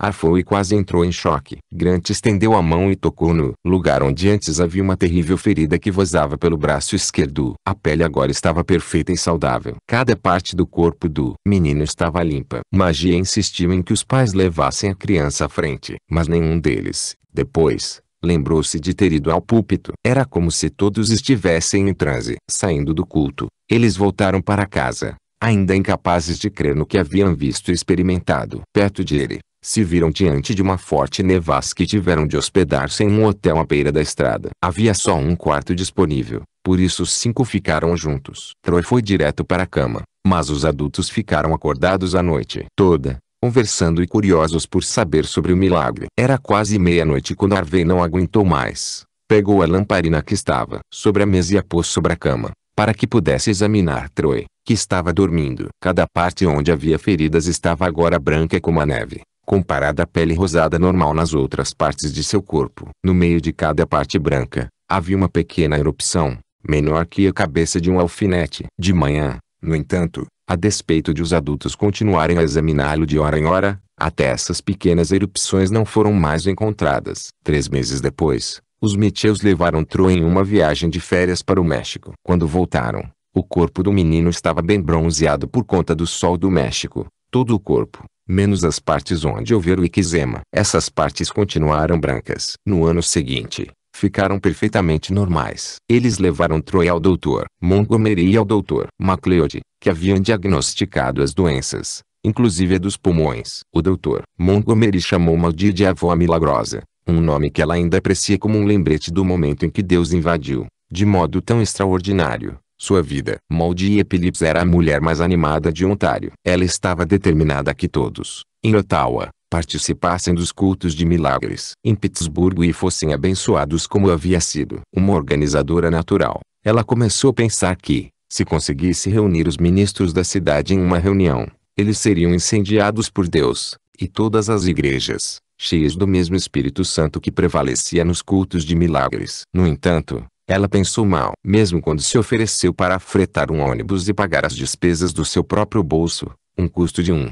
Arfou e quase entrou em choque. Grant estendeu a mão e tocou no lugar onde antes havia uma terrível ferida que vazava pelo braço esquerdo. A pele agora estava perfeita e saudável. Cada parte do corpo do menino estava limpa. Magia insistiu em que os pais levassem a criança à frente, mas nenhum deles, depois, lembrou-se de ter ido ao púlpito. Era como se todos estivessem em transe. Saindo do culto, eles voltaram para casa ainda incapazes de crer no que haviam visto e experimentado. Perto de ele, se viram diante de uma forte nevasca e tiveram de hospedar-se em um hotel à beira da estrada. Havia só um quarto disponível, por isso os cinco ficaram juntos. Troy foi direto para a cama, mas os adultos ficaram acordados a noite toda, conversando e curiosos por saber sobre o milagre. Era quase meia-noite quando Harvey não aguentou mais. Pegou a lamparina que estava sobre a mesa e a pôs sobre a cama, para que pudesse examinar Troy, que estava dormindo. Cada parte onde havia feridas estava agora branca como a neve comparada à pele rosada normal nas outras partes de seu corpo. No meio de cada parte branca, havia uma pequena erupção, menor que a cabeça de um alfinete. De manhã, no entanto, a despeito de os adultos continuarem a examiná-lo de hora em hora, até essas pequenas erupções não foram mais encontradas. Três meses depois, os Micheus levaram Tro em uma viagem de férias para o México. Quando voltaram, o corpo do menino estava bem bronzeado por conta do sol do México, todo o corpo, menos as partes onde houver o eczema. Essas partes continuaram brancas. No ano seguinte, ficaram perfeitamente normais. Eles levaram Troy ao Dr. Montgomery e ao Dr. MacLeod, que haviam diagnosticado as doenças, inclusive a dos pulmões. O Dr. Montgomery chamou Maldir de avó milagrosa, um nome que ela ainda aprecia como um lembrete do momento em que Deus invadiu, de modo tão extraordinário, sua vida. e Phillips era a mulher mais animada de Ontário. Ela estava determinada a que todos, em Ottawa, participassem dos cultos de milagres em Pittsburgh e fossem abençoados como havia sido. Uma organizadora natural, ela começou a pensar que, se conseguisse reunir os ministros da cidade em uma reunião, eles seriam incendiados por Deus, e todas as igrejas, cheias do mesmo Espírito Santo que prevalecia nos cultos de milagres. No entanto, ela pensou mal, mesmo quando se ofereceu para fretar um ônibus e pagar as despesas do seu próprio bolso, um custo de um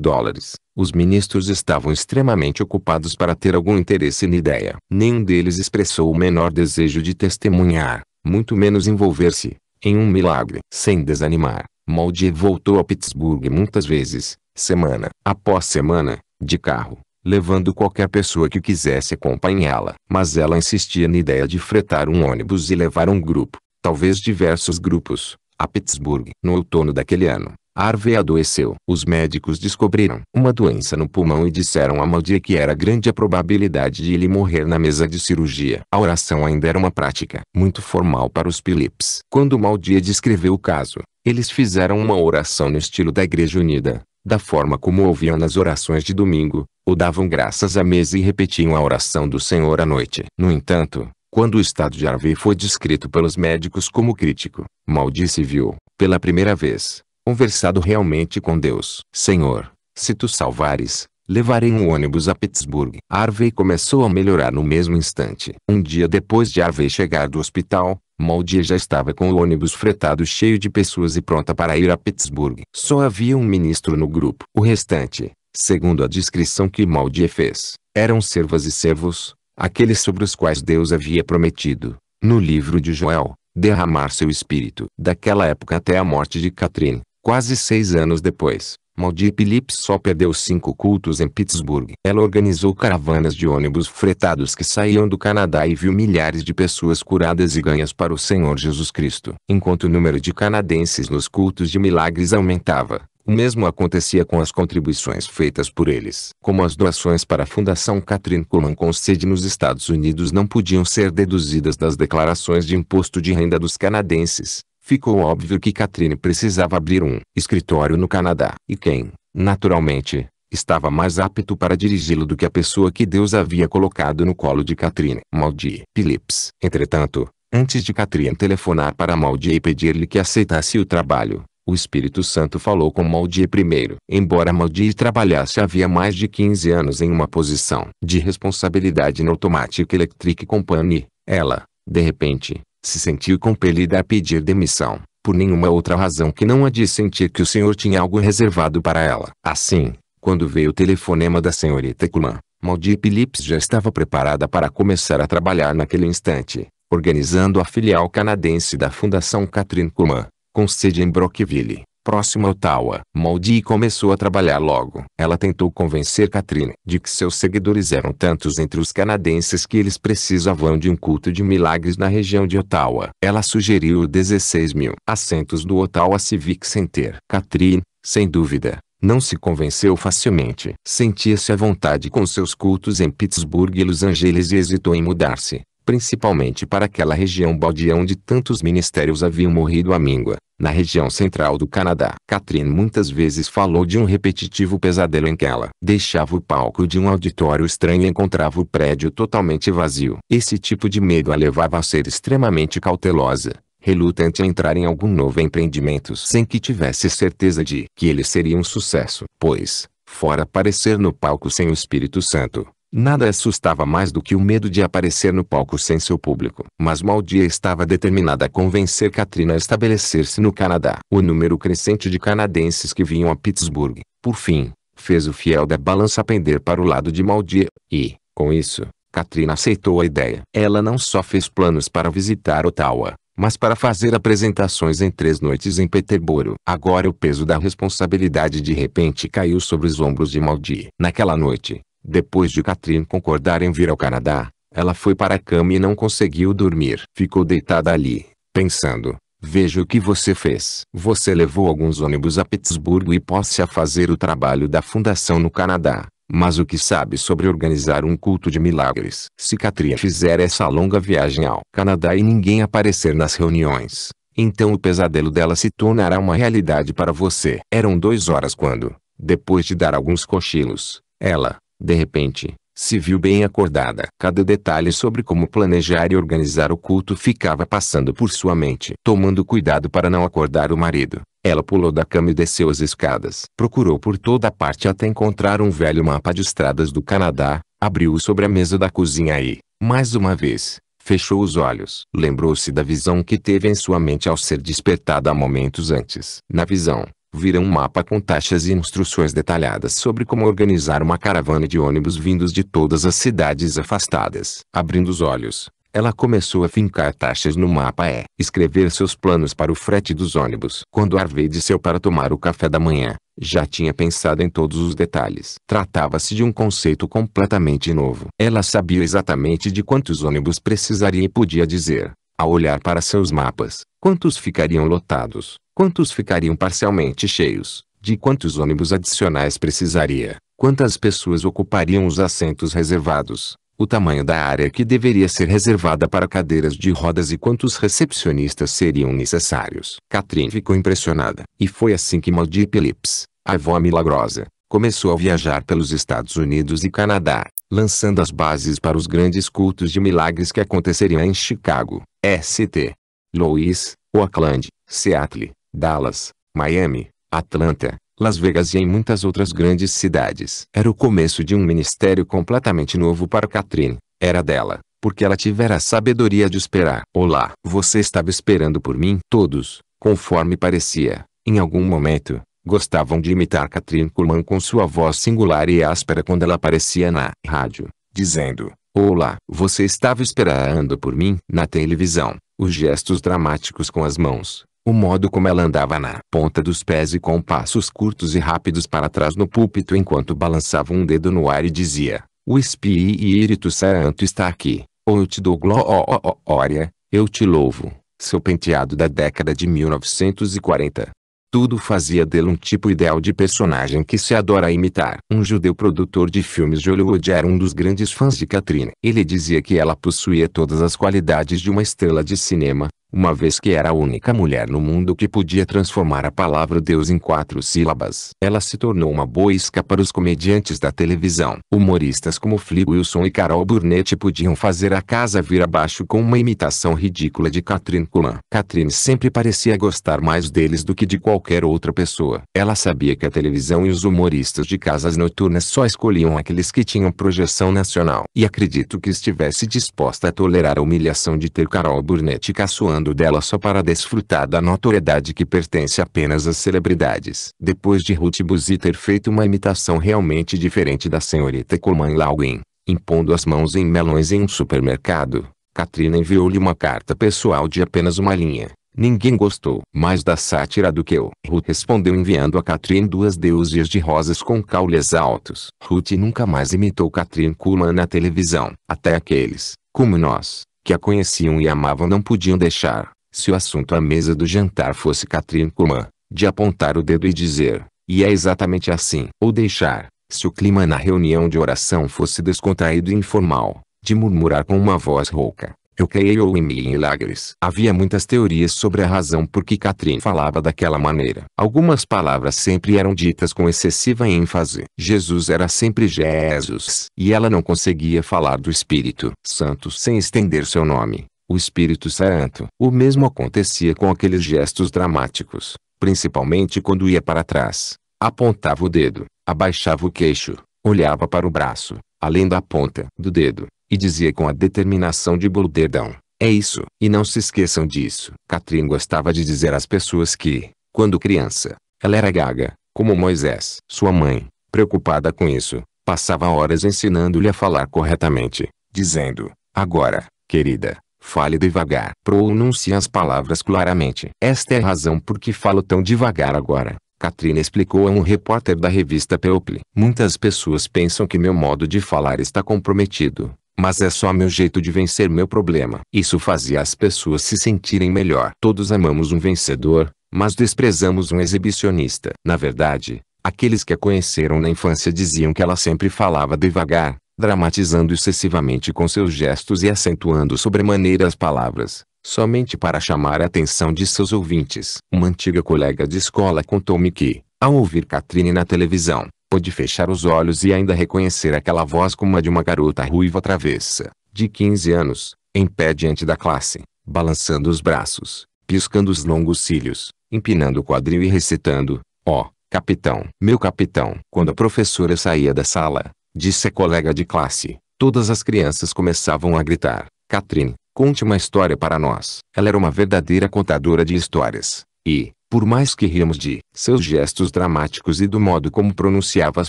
dólares. Os ministros estavam extremamente ocupados para ter algum interesse na ideia. Nenhum deles expressou o menor desejo de testemunhar, muito menos envolver-se, em um milagre. Sem desanimar, Moldier voltou a Pittsburgh muitas vezes, semana após semana, de carro levando qualquer pessoa que quisesse acompanhá-la. Mas ela insistia na ideia de fretar um ônibus e levar um grupo, talvez diversos grupos, a Pittsburgh. No outono daquele ano, Harvey adoeceu. Os médicos descobriram uma doença no pulmão e disseram a Maldia que era grande a probabilidade de ele morrer na mesa de cirurgia. A oração ainda era uma prática muito formal para os Phillips. Quando Maldia descreveu o caso, eles fizeram uma oração no estilo da Igreja Unida, da forma como ouviam nas orações de domingo, ou davam graças à mesa e repetiam a oração do Senhor à noite. No entanto, quando o estado de Harvey foi descrito pelos médicos como crítico, Maldice viu, pela primeira vez, conversado realmente com Deus. Senhor, se tu salvares, levarei um ônibus a Pittsburgh. Harvey começou a melhorar no mesmo instante. Um dia depois de Harvey chegar do hospital, Moldia já estava com o ônibus fretado cheio de pessoas e pronta para ir a Pittsburgh. Só havia um ministro no grupo. O restante, segundo a descrição que Moldia fez, eram servas e servos, aqueles sobre os quais Deus havia prometido, no livro de Joel, derramar seu espírito. Daquela época até a morte de Catherine, quase seis anos depois, Maldip Lips só perdeu cinco cultos em Pittsburgh. Ela organizou caravanas de ônibus fretados que saíam do Canadá e viu milhares de pessoas curadas e ganhas para o Senhor Jesus Cristo. Enquanto o número de canadenses nos cultos de milagres aumentava, o mesmo acontecia com as contribuições feitas por eles. Como as doações para a Fundação Catherine Kuhlman com sede nos Estados Unidos não podiam ser deduzidas das declarações de imposto de renda dos canadenses, ficou óbvio que Catherine precisava abrir um escritório no Canadá. E quem, naturalmente, estava mais apto para dirigi-lo do que a pessoa que Deus havia colocado no colo de Catherine. Maldi Phillips. Entretanto, antes de Catherine telefonar para Maldi e pedir-lhe que aceitasse o trabalho, o Espírito Santo falou com Maldi primeiro. Embora Maldi trabalhasse havia mais de 15 anos em uma posição de responsabilidade na Automatic Electric Company, ela, de repente, se sentiu compelida a pedir demissão, por nenhuma outra razão que não a de sentir que o senhor tinha algo reservado para ela. Assim, quando veio o telefonema da senhorita Kuman, Maldi Lips já estava preparada para começar a trabalhar naquele instante, organizando a filial canadense da Fundação Catherine Kuman, com sede em Brockville próximo ao Tawa. Maudie começou a trabalhar logo. Ela tentou convencer Katrine de que seus seguidores eram tantos entre os canadenses que eles precisavam de um culto de milagres na região de Ottawa. Ela sugeriu 16 mil assentos do Ottawa Civic Center. Katrine, sem dúvida, não se convenceu facilmente. Sentia-se à vontade com seus cultos em Pittsburgh e Los Angeles e hesitou em mudar-se principalmente para aquela região baldia onde tantos ministérios haviam morrido à míngua, na região central do Canadá. Catherine muitas vezes falou de um repetitivo pesadelo em que ela deixava o palco de um auditório estranho e encontrava o prédio totalmente vazio. Esse tipo de medo a levava a ser extremamente cautelosa, relutante a entrar em algum novo empreendimento sem que tivesse certeza de que ele seria um sucesso, pois, fora aparecer no palco sem o Espírito Santo, Nada assustava mais do que o medo de aparecer no palco sem seu público. Mas Maldia estava determinada a convencer Katrina a estabelecer-se no Canadá. O número crescente de canadenses que vinham a Pittsburgh, por fim, fez o fiel da balança pender para o lado de Maldia, e, com isso, Katrina aceitou a ideia. Ela não só fez planos para visitar Ottawa, mas para fazer apresentações em três noites em Peterborough. Agora o peso da responsabilidade de repente caiu sobre os ombros de Maldi. Naquela noite, depois de Catherine concordar em vir ao Canadá, ela foi para a cama e não conseguiu dormir. Ficou deitada ali, pensando, Veja o que você fez. Você levou alguns ônibus a Pittsburgh e pôs a fazer o trabalho da fundação no Canadá. Mas o que sabe sobre organizar um culto de milagres? Se Catria fizer essa longa viagem ao Canadá e ninguém aparecer nas reuniões, então o pesadelo dela se tornará uma realidade para você. Eram duas horas quando, depois de dar alguns cochilos, ela, de repente, se viu bem acordada. Cada detalhe sobre como planejar e organizar o culto ficava passando por sua mente. Tomando cuidado para não acordar o marido, ela pulou da cama e desceu as escadas. Procurou por toda parte até encontrar um velho mapa de estradas do Canadá, abriu-o sobre a mesa da cozinha e, mais uma vez, fechou os olhos. Lembrou-se da visão que teve em sua mente ao ser despertada momentos antes. Na visão, vira um mapa com taxas e instruções detalhadas sobre como organizar uma caravana de ônibus vindos de todas as cidades afastadas. Abrindo os olhos, ela começou a fincar taxas no mapa e escrever seus planos para o frete dos ônibus. Quando Harvey desceu para tomar o café da manhã, já tinha pensado em todos os detalhes. Tratava-se de um conceito completamente novo. Ela sabia exatamente de quantos ônibus precisaria e podia dizer, ao olhar para seus mapas, quantos ficariam lotados, quantos ficariam parcialmente cheios, de quantos ônibus adicionais precisaria, quantas pessoas ocupariam os assentos reservados, o tamanho da área que deveria ser reservada para cadeiras de rodas e quantos recepcionistas seriam necessários. Catherine ficou impressionada. E foi assim que Maudie Phillips, a avó milagrosa, começou a viajar pelos Estados Unidos e Canadá, lançando as bases para os grandes cultos de milagres que aconteceriam em Chicago, St. Louis, Oakland, Seattle, Dallas, Miami, Atlanta, Las Vegas e em muitas outras grandes cidades. Era o começo de um ministério completamente novo para Catherine. Era dela, porque ela tivera a sabedoria de esperar. Olá, você estava esperando por mim? Todos, conforme parecia, em algum momento, gostavam de imitar Catherine Kuhlman com sua voz singular e áspera quando ela aparecia na rádio, dizendo: Olá, você estava esperando por mim na televisão. Os gestos dramáticos com as mãos, o modo como ela andava na ponta dos pés e com passos curtos e rápidos para trás no púlpito enquanto balançava um dedo no ar e dizia: O Espírito Santo está aqui. Ou eu te dou glória, eu te louvo. Seu penteado da década de 1940, tudo fazia dele um tipo ideal de personagem que se adora imitar. Um judeu produtor de filmes de Hollywood era um dos grandes fãs de Katrina. Ele dizia que ela possuía todas as qualidades de uma estrela de cinema, uma vez que era a única mulher no mundo que podia transformar a palavra Deus em quatro sílabas. Ela se tornou uma boa isca para os comediantes da televisão. Humoristas como Flip Wilson e Carol Burnett podiam fazer a casa vir abaixo com uma imitação ridícula de Catherine Kuhlman. Catherine sempre parecia gostar mais deles do que de qualquer outra pessoa. Ela sabia que a televisão e os humoristas de casas noturnas só escolhiam aqueles que tinham projeção nacional. E acredito que estivesse disposta a tolerar a humilhação de ter Carol Burnett caçoando dela só para desfrutar da notoriedade que pertence apenas às celebridades. Depois de Ruth Buzi ter feito uma imitação realmente diferente da senhorita Coleman Lawin, impondo as mãos em melões em um supermercado, Katrina enviou-lhe uma carta pessoal de apenas uma linha. Ninguém gostou mais da sátira do que eu. Ruth respondeu enviando a Katrin duas deusias de rosas com caules altos. Ruth nunca mais imitou Katrin Kuhlman na televisão. Até aqueles, como nós, que a conheciam e amavam não podiam deixar, se o assunto à mesa do jantar fosse Catherine Kuhlman, de apontar o dedo e dizer, e é exatamente assim, ou deixar, se o clima na reunião de oração fosse descontraído e informal, de murmurar com uma voz rouca, eu criei em mil milagres. Havia muitas teorias sobre a razão por que Catherine falava daquela maneira. Algumas palavras sempre eram ditas com excessiva ênfase. Jesus era sempre Jesus. E ela não conseguia falar do Espírito Santo sem estender seu nome. O Espírito Santo. O mesmo acontecia com aqueles gestos dramáticos. Principalmente quando ia para trás. Apontava o dedo. Abaixava o queixo. Olhava para o braço. Além da ponta do dedo e dizia com a determinação de Bullderdão. É isso. E não se esqueçam disso. Catherine gostava de dizer às pessoas que, quando criança, ela era gaga, como Moisés. Sua mãe, preocupada com isso, passava horas ensinando-lhe a falar corretamente, dizendo, agora, querida, fale devagar. Pronuncie as palavras claramente. Esta é a razão por que falo tão devagar agora. Katrina explicou a um repórter da revista People. Muitas pessoas pensam que meu modo de falar está comprometido mas é só meu jeito de vencer meu problema. Isso fazia as pessoas se sentirem melhor. Todos amamos um vencedor, mas desprezamos um exibicionista. Na verdade, aqueles que a conheceram na infância diziam que ela sempre falava devagar, dramatizando excessivamente com seus gestos e acentuando sobremaneira as palavras, somente para chamar a atenção de seus ouvintes. Uma antiga colega de escola contou-me que, ao ouvir Catrine na televisão, Pôde fechar os olhos e ainda reconhecer aquela voz como a de uma garota ruiva travessa, de 15 anos, em pé diante da classe, balançando os braços, piscando os longos cílios, empinando o quadril e recitando: Ó, oh, capitão, meu capitão. Quando a professora saía da sala, disse a colega de classe, todas as crianças começavam a gritar: Catrine, conte uma história para nós. Ela era uma verdadeira contadora de histórias, e, por mais que ríamos de seus gestos dramáticos e do modo como pronunciava as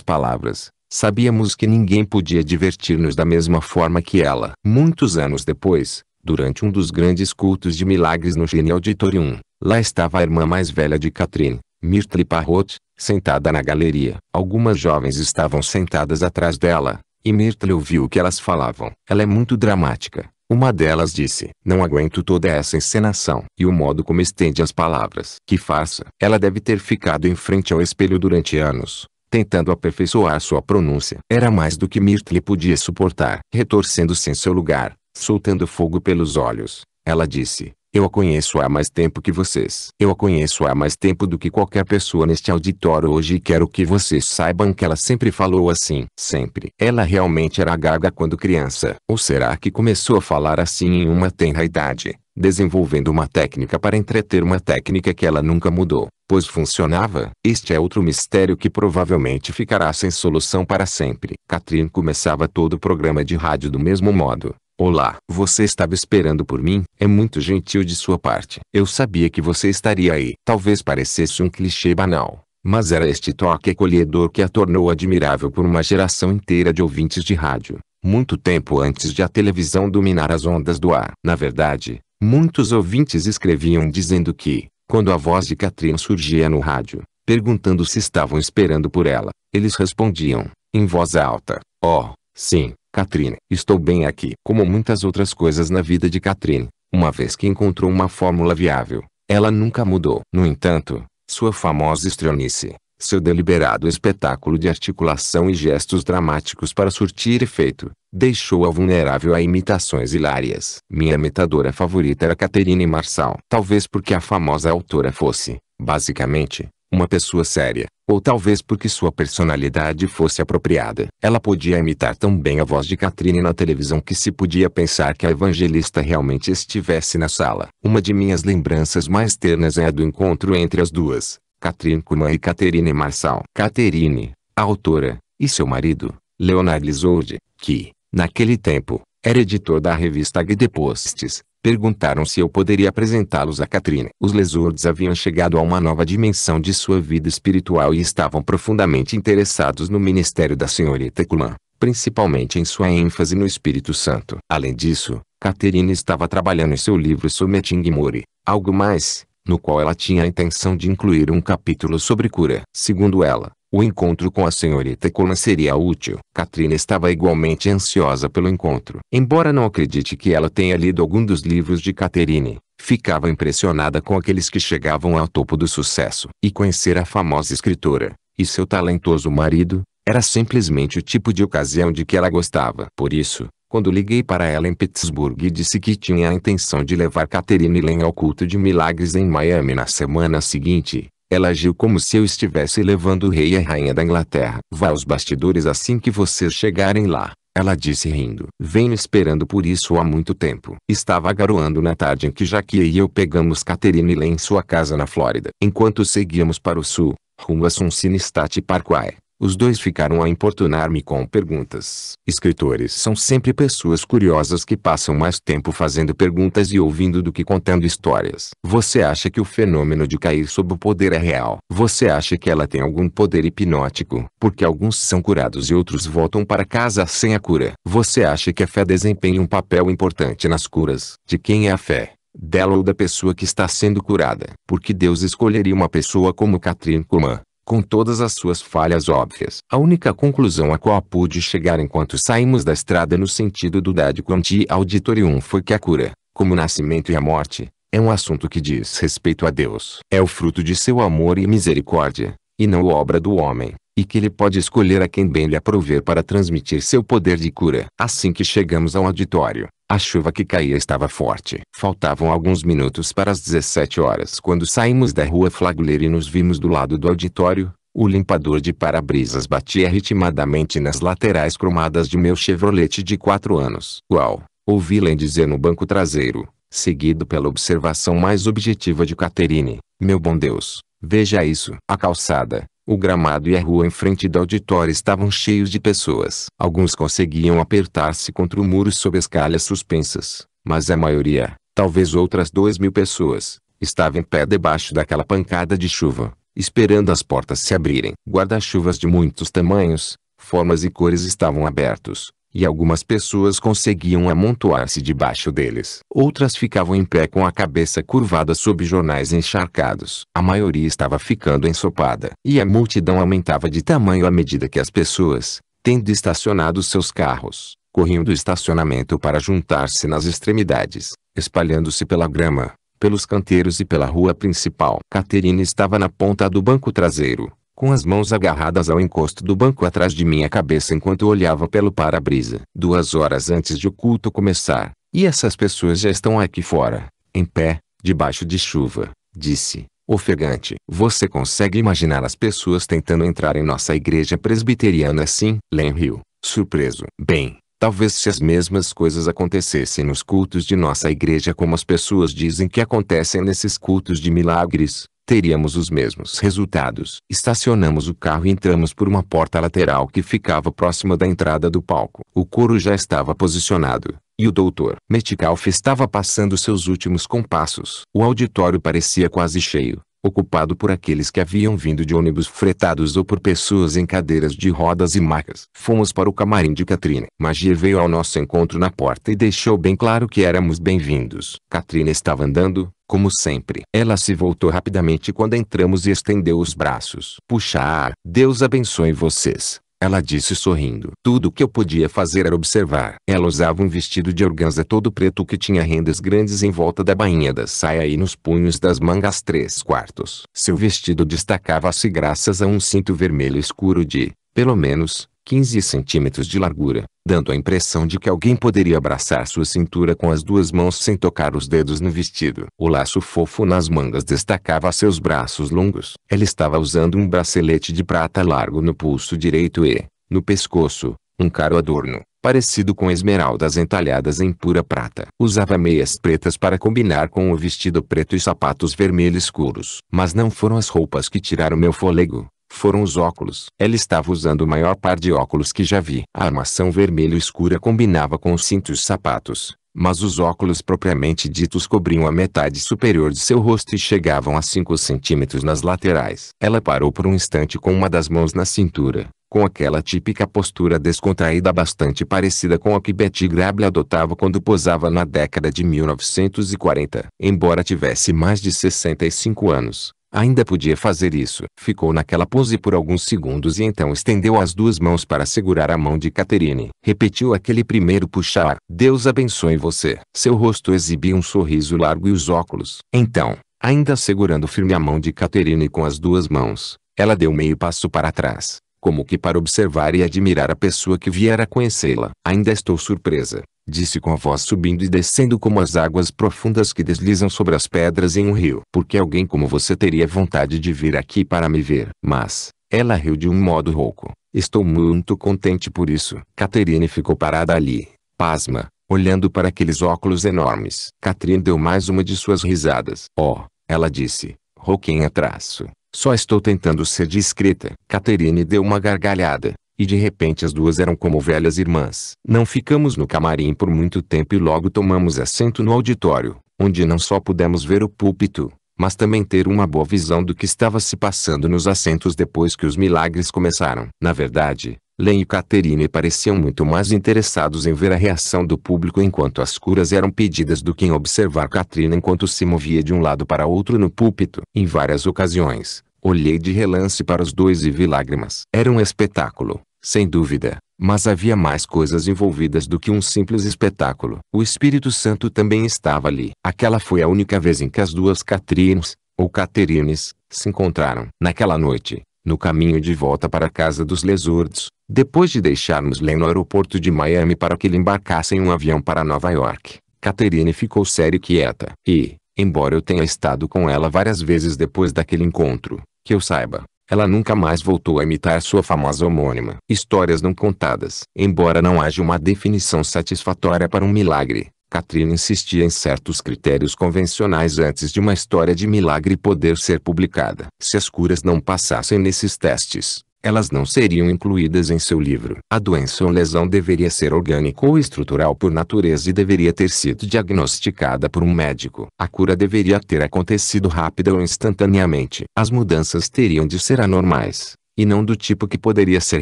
palavras, sabíamos que ninguém podia divertir-nos da mesma forma que ela. Muitos anos depois, durante um dos grandes cultos de milagres no Gene Auditorium, lá estava a irmã mais velha de Catherine, Myrtle Parrot, sentada na galeria. Algumas jovens estavam sentadas atrás dela, e Myrtle ouviu o que elas falavam. Ela é muito dramática, uma delas disse, não aguento toda essa encenação, e o modo como estende as palavras. Que faça, Ela deve ter ficado em frente ao espelho durante anos, tentando aperfeiçoar sua pronúncia. Era mais do que Mirtle podia suportar, retorcendo-se em seu lugar, soltando fogo pelos olhos. Ela disse, eu a conheço há mais tempo que vocês. Eu a conheço há mais tempo do que qualquer pessoa neste auditório hoje e quero que vocês saibam que ela sempre falou assim. Sempre. Ela realmente era gaga quando criança. Ou será que começou a falar assim em uma tenra idade? desenvolvendo uma técnica para entreter uma técnica que ela nunca mudou, pois funcionava. Este é outro mistério que provavelmente ficará sem solução para sempre. Catherine começava todo o programa de rádio do mesmo modo. Olá, você estava esperando por mim? É muito gentil de sua parte. Eu sabia que você estaria aí. Talvez parecesse um clichê banal, mas era este toque acolhedor que a tornou admirável por uma geração inteira de ouvintes de rádio, muito tempo antes de a televisão dominar as ondas do ar. Na verdade, muitos ouvintes escreviam dizendo que, quando a voz de Catrin surgia no rádio, perguntando se estavam esperando por ela, eles respondiam, em voz alta, Oh, sim, Catherine, estou bem aqui. Como muitas outras coisas na vida de Catherine, uma vez que encontrou uma fórmula viável, ela nunca mudou. No entanto, sua famosa estrionice, seu deliberado espetáculo de articulação e gestos dramáticos para surtir efeito, deixou-a vulnerável a imitações hilárias. Minha imitadora favorita era Catherine Marçal. Talvez porque a famosa autora fosse, basicamente, uma pessoa séria, ou talvez porque sua personalidade fosse apropriada. Ela podia imitar tão bem a voz de Catherine na televisão que se podia pensar que a evangelista realmente estivesse na sala. Uma de minhas lembranças mais ternas é a do encontro entre as duas, Catherine Kuhlman e Catherine Marçal. Catherine, a autora, e seu marido, Leonard Lisold, que, naquele tempo, era editor da revista Guide Posts, Perguntaram se eu poderia apresentá-los a Catherine. Os Lesurds haviam chegado a uma nova dimensão de sua vida espiritual e estavam profundamente interessados no ministério da senhorita Kulan, principalmente em sua ênfase no Espírito Santo. Além disso, Catherine estava trabalhando em seu livro Someting Mori, algo mais, no qual ela tinha a intenção de incluir um capítulo sobre cura. Segundo ela, o encontro com a senhorita Conan seria útil. Katrina estava igualmente ansiosa pelo encontro. Embora não acredite que ela tenha lido algum dos livros de Catherine, ficava impressionada com aqueles que chegavam ao topo do sucesso. E conhecer a famosa escritora, e seu talentoso marido, era simplesmente o tipo de ocasião de que ela gostava. Por isso, quando liguei para ela em Pittsburgh e disse que tinha a intenção de levar Catherine Lane ao culto de milagres em Miami na semana seguinte, ela agiu como se eu estivesse levando o rei e a rainha da Inglaterra. Vá aos bastidores assim que vocês chegarem lá. Ela disse rindo. Venho esperando por isso há muito tempo. Estava garoando na tarde em que Jaquia e eu pegamos Catherine Lê em sua casa na Flórida. Enquanto seguíamos para o sul, rumo a Sunsinistati Parkway, os dois ficaram a importunar-me com perguntas. Escritores são sempre pessoas curiosas que passam mais tempo fazendo perguntas e ouvindo do que contando histórias. Você acha que o fenômeno de cair sob o poder é real? Você acha que ela tem algum poder hipnótico? Porque alguns são curados e outros voltam para casa sem a cura. Você acha que a fé desempenha um papel importante nas curas? De quem é a fé? dela ou da pessoa que está sendo curada. Porque Deus escolheria uma pessoa como Catherine Kuhlman, com todas as suas falhas óbvias. A única conclusão a qual pude chegar enquanto saímos da estrada no sentido do Quanti Auditorium foi que a cura, como o nascimento e a morte, é um assunto que diz respeito a Deus. É o fruto de seu amor e misericórdia, e não obra do homem, e que ele pode escolher a quem bem lhe aprover para transmitir seu poder de cura. Assim que chegamos ao auditório, a chuva que caía estava forte. Faltavam alguns minutos para as 17 horas quando saímos da rua Flagler e nos vimos do lado do auditório. O limpador de para-brisas batia ritmadamente nas laterais cromadas de meu Chevrolet de quatro anos. Uau! Ouvi Len dizer no banco traseiro, seguido pela observação mais objetiva de Caterine. Meu bom Deus, veja isso. A calçada, o gramado e a rua em frente do auditório estavam cheios de pessoas. Alguns conseguiam apertar-se contra o muro sob as calhas suspensas, mas a maioria, talvez outras duas mil pessoas, estava em pé debaixo daquela pancada de chuva, esperando as portas se abrirem. Guarda-chuvas de muitos tamanhos, formas e cores estavam abertos, e algumas pessoas conseguiam amontoar-se debaixo deles. Outras ficavam em pé com a cabeça curvada sob jornais encharcados. A maioria estava ficando ensopada, e a multidão aumentava de tamanho à medida que as pessoas, tendo estacionado seus carros, corriam do estacionamento para juntar-se nas extremidades, espalhando-se pela grama, pelos canteiros e pela rua principal. Caterina estava na ponta do banco traseiro, com as mãos agarradas ao encosto do banco atrás de minha cabeça enquanto olhava pelo para-brisa. Duas horas antes de o culto começar, e essas pessoas já estão aqui fora, em pé, debaixo de chuva, disse, ofegante. Você consegue imaginar as pessoas tentando entrar em nossa igreja presbiteriana assim? Len riu, surpreso. Bem, Talvez se as mesmas coisas acontecessem nos cultos de nossa igreja como as pessoas dizem que acontecem nesses cultos de milagres, teríamos os mesmos resultados. Estacionamos o carro e entramos por uma porta lateral que ficava próxima da entrada do palco. O coro já estava posicionado, e o doutor Metcalf estava passando seus últimos compassos. O auditório parecia quase cheio, ocupado por aqueles que haviam vindo de ônibus fretados ou por pessoas em cadeiras de rodas e macas. Fomos para o camarim de Katrina. Magia veio ao nosso encontro na porta e deixou bem claro que éramos bem-vindos. Katrina estava andando, como sempre, ela se voltou rapidamente quando entramos e estendeu os braços. Puxar, Deus abençoe vocês. Ela disse sorrindo. Tudo o que eu podia fazer era observar. Ela usava um vestido de organza todo preto que tinha rendas grandes em volta da bainha da saia e nos punhos das mangas três quartos. Seu vestido destacava-se graças a um cinto vermelho escuro de, pelo menos, 15 centímetros de largura, dando a impressão de que alguém poderia abraçar sua cintura com as duas mãos sem tocar os dedos no vestido. O laço fofo nas mangas destacava seus braços longos. Ela estava usando um bracelete de prata largo no pulso direito e, no pescoço, um caro adorno, parecido com esmeraldas entalhadas em pura prata. Usava meias pretas para combinar com o vestido preto e sapatos vermelhos escuros. Mas não foram as roupas que tiraram meu fôlego. Foram os óculos. Ela estava usando o maior par de óculos que já vi. A armação vermelho escura combinava com os cintos e sapatos, mas os óculos propriamente ditos cobriam a metade superior de seu rosto e chegavam a 5 centímetros nas laterais. Ela parou por um instante com uma das mãos na cintura, com aquela típica postura descontraída bastante parecida com a que Betty Grable adotava quando posava na década de 1940. Embora tivesse mais de 65 anos, Ainda podia fazer isso. Ficou naquela pose por alguns segundos e então estendeu as duas mãos para segurar a mão de Catherine. Repetiu aquele primeiro puxar. Deus abençoe você. Seu rosto exibia um sorriso largo e os óculos. Então, ainda segurando firme a mão de Catherine com as duas mãos, ela deu meio passo para trás, como que para observar e admirar a pessoa que viera conhecê-la. Ainda estou surpresa. Disse com a voz subindo e descendo como as águas profundas que deslizam sobre as pedras em um rio. Porque alguém como você teria vontade de vir aqui para me ver. Mas, ela riu de um modo rouco. Estou muito contente por isso. Catherine ficou parada ali, pasma, olhando para aqueles óculos enormes. Catherine deu mais uma de suas risadas. Oh, ela disse, rouquinha traço. Só estou tentando ser discreta. Catherine deu uma gargalhada. E de repente as duas eram como velhas irmãs. Não ficamos no camarim por muito tempo e logo tomamos assento no auditório, onde não só pudemos ver o púlpito, mas também ter uma boa visão do que estava se passando nos assentos depois que os milagres começaram. Na verdade, Len e Caterine pareciam muito mais interessados em ver a reação do público enquanto as curas eram pedidas do que em observar Katrina enquanto se movia de um lado para outro no púlpito. Em várias ocasiões, Olhei de relance para os dois e vi lágrimas. Era um espetáculo, sem dúvida, mas havia mais coisas envolvidas do que um simples espetáculo. O Espírito Santo também estava ali. Aquela foi a única vez em que as duas Catrines, ou Caterines, se encontraram. Naquela noite, no caminho de volta para a casa dos Lesurdos, depois de deixarmos Len no aeroporto de Miami para que ele embarcasse em um avião para Nova York, Caterine ficou séria e quieta. E, Embora eu tenha estado com ela várias vezes depois daquele encontro, que eu saiba, ela nunca mais voltou a imitar sua famosa homônima. Histórias não contadas. Embora não haja uma definição satisfatória para um milagre, Katrina insistia em certos critérios convencionais antes de uma história de milagre poder ser publicada. Se as curas não passassem nesses testes, elas não seriam incluídas em seu livro. A doença ou lesão deveria ser orgânica ou estrutural por natureza e deveria ter sido diagnosticada por um médico. A cura deveria ter acontecido rápida ou instantaneamente. As mudanças teriam de ser anormais e não do tipo que poderia ser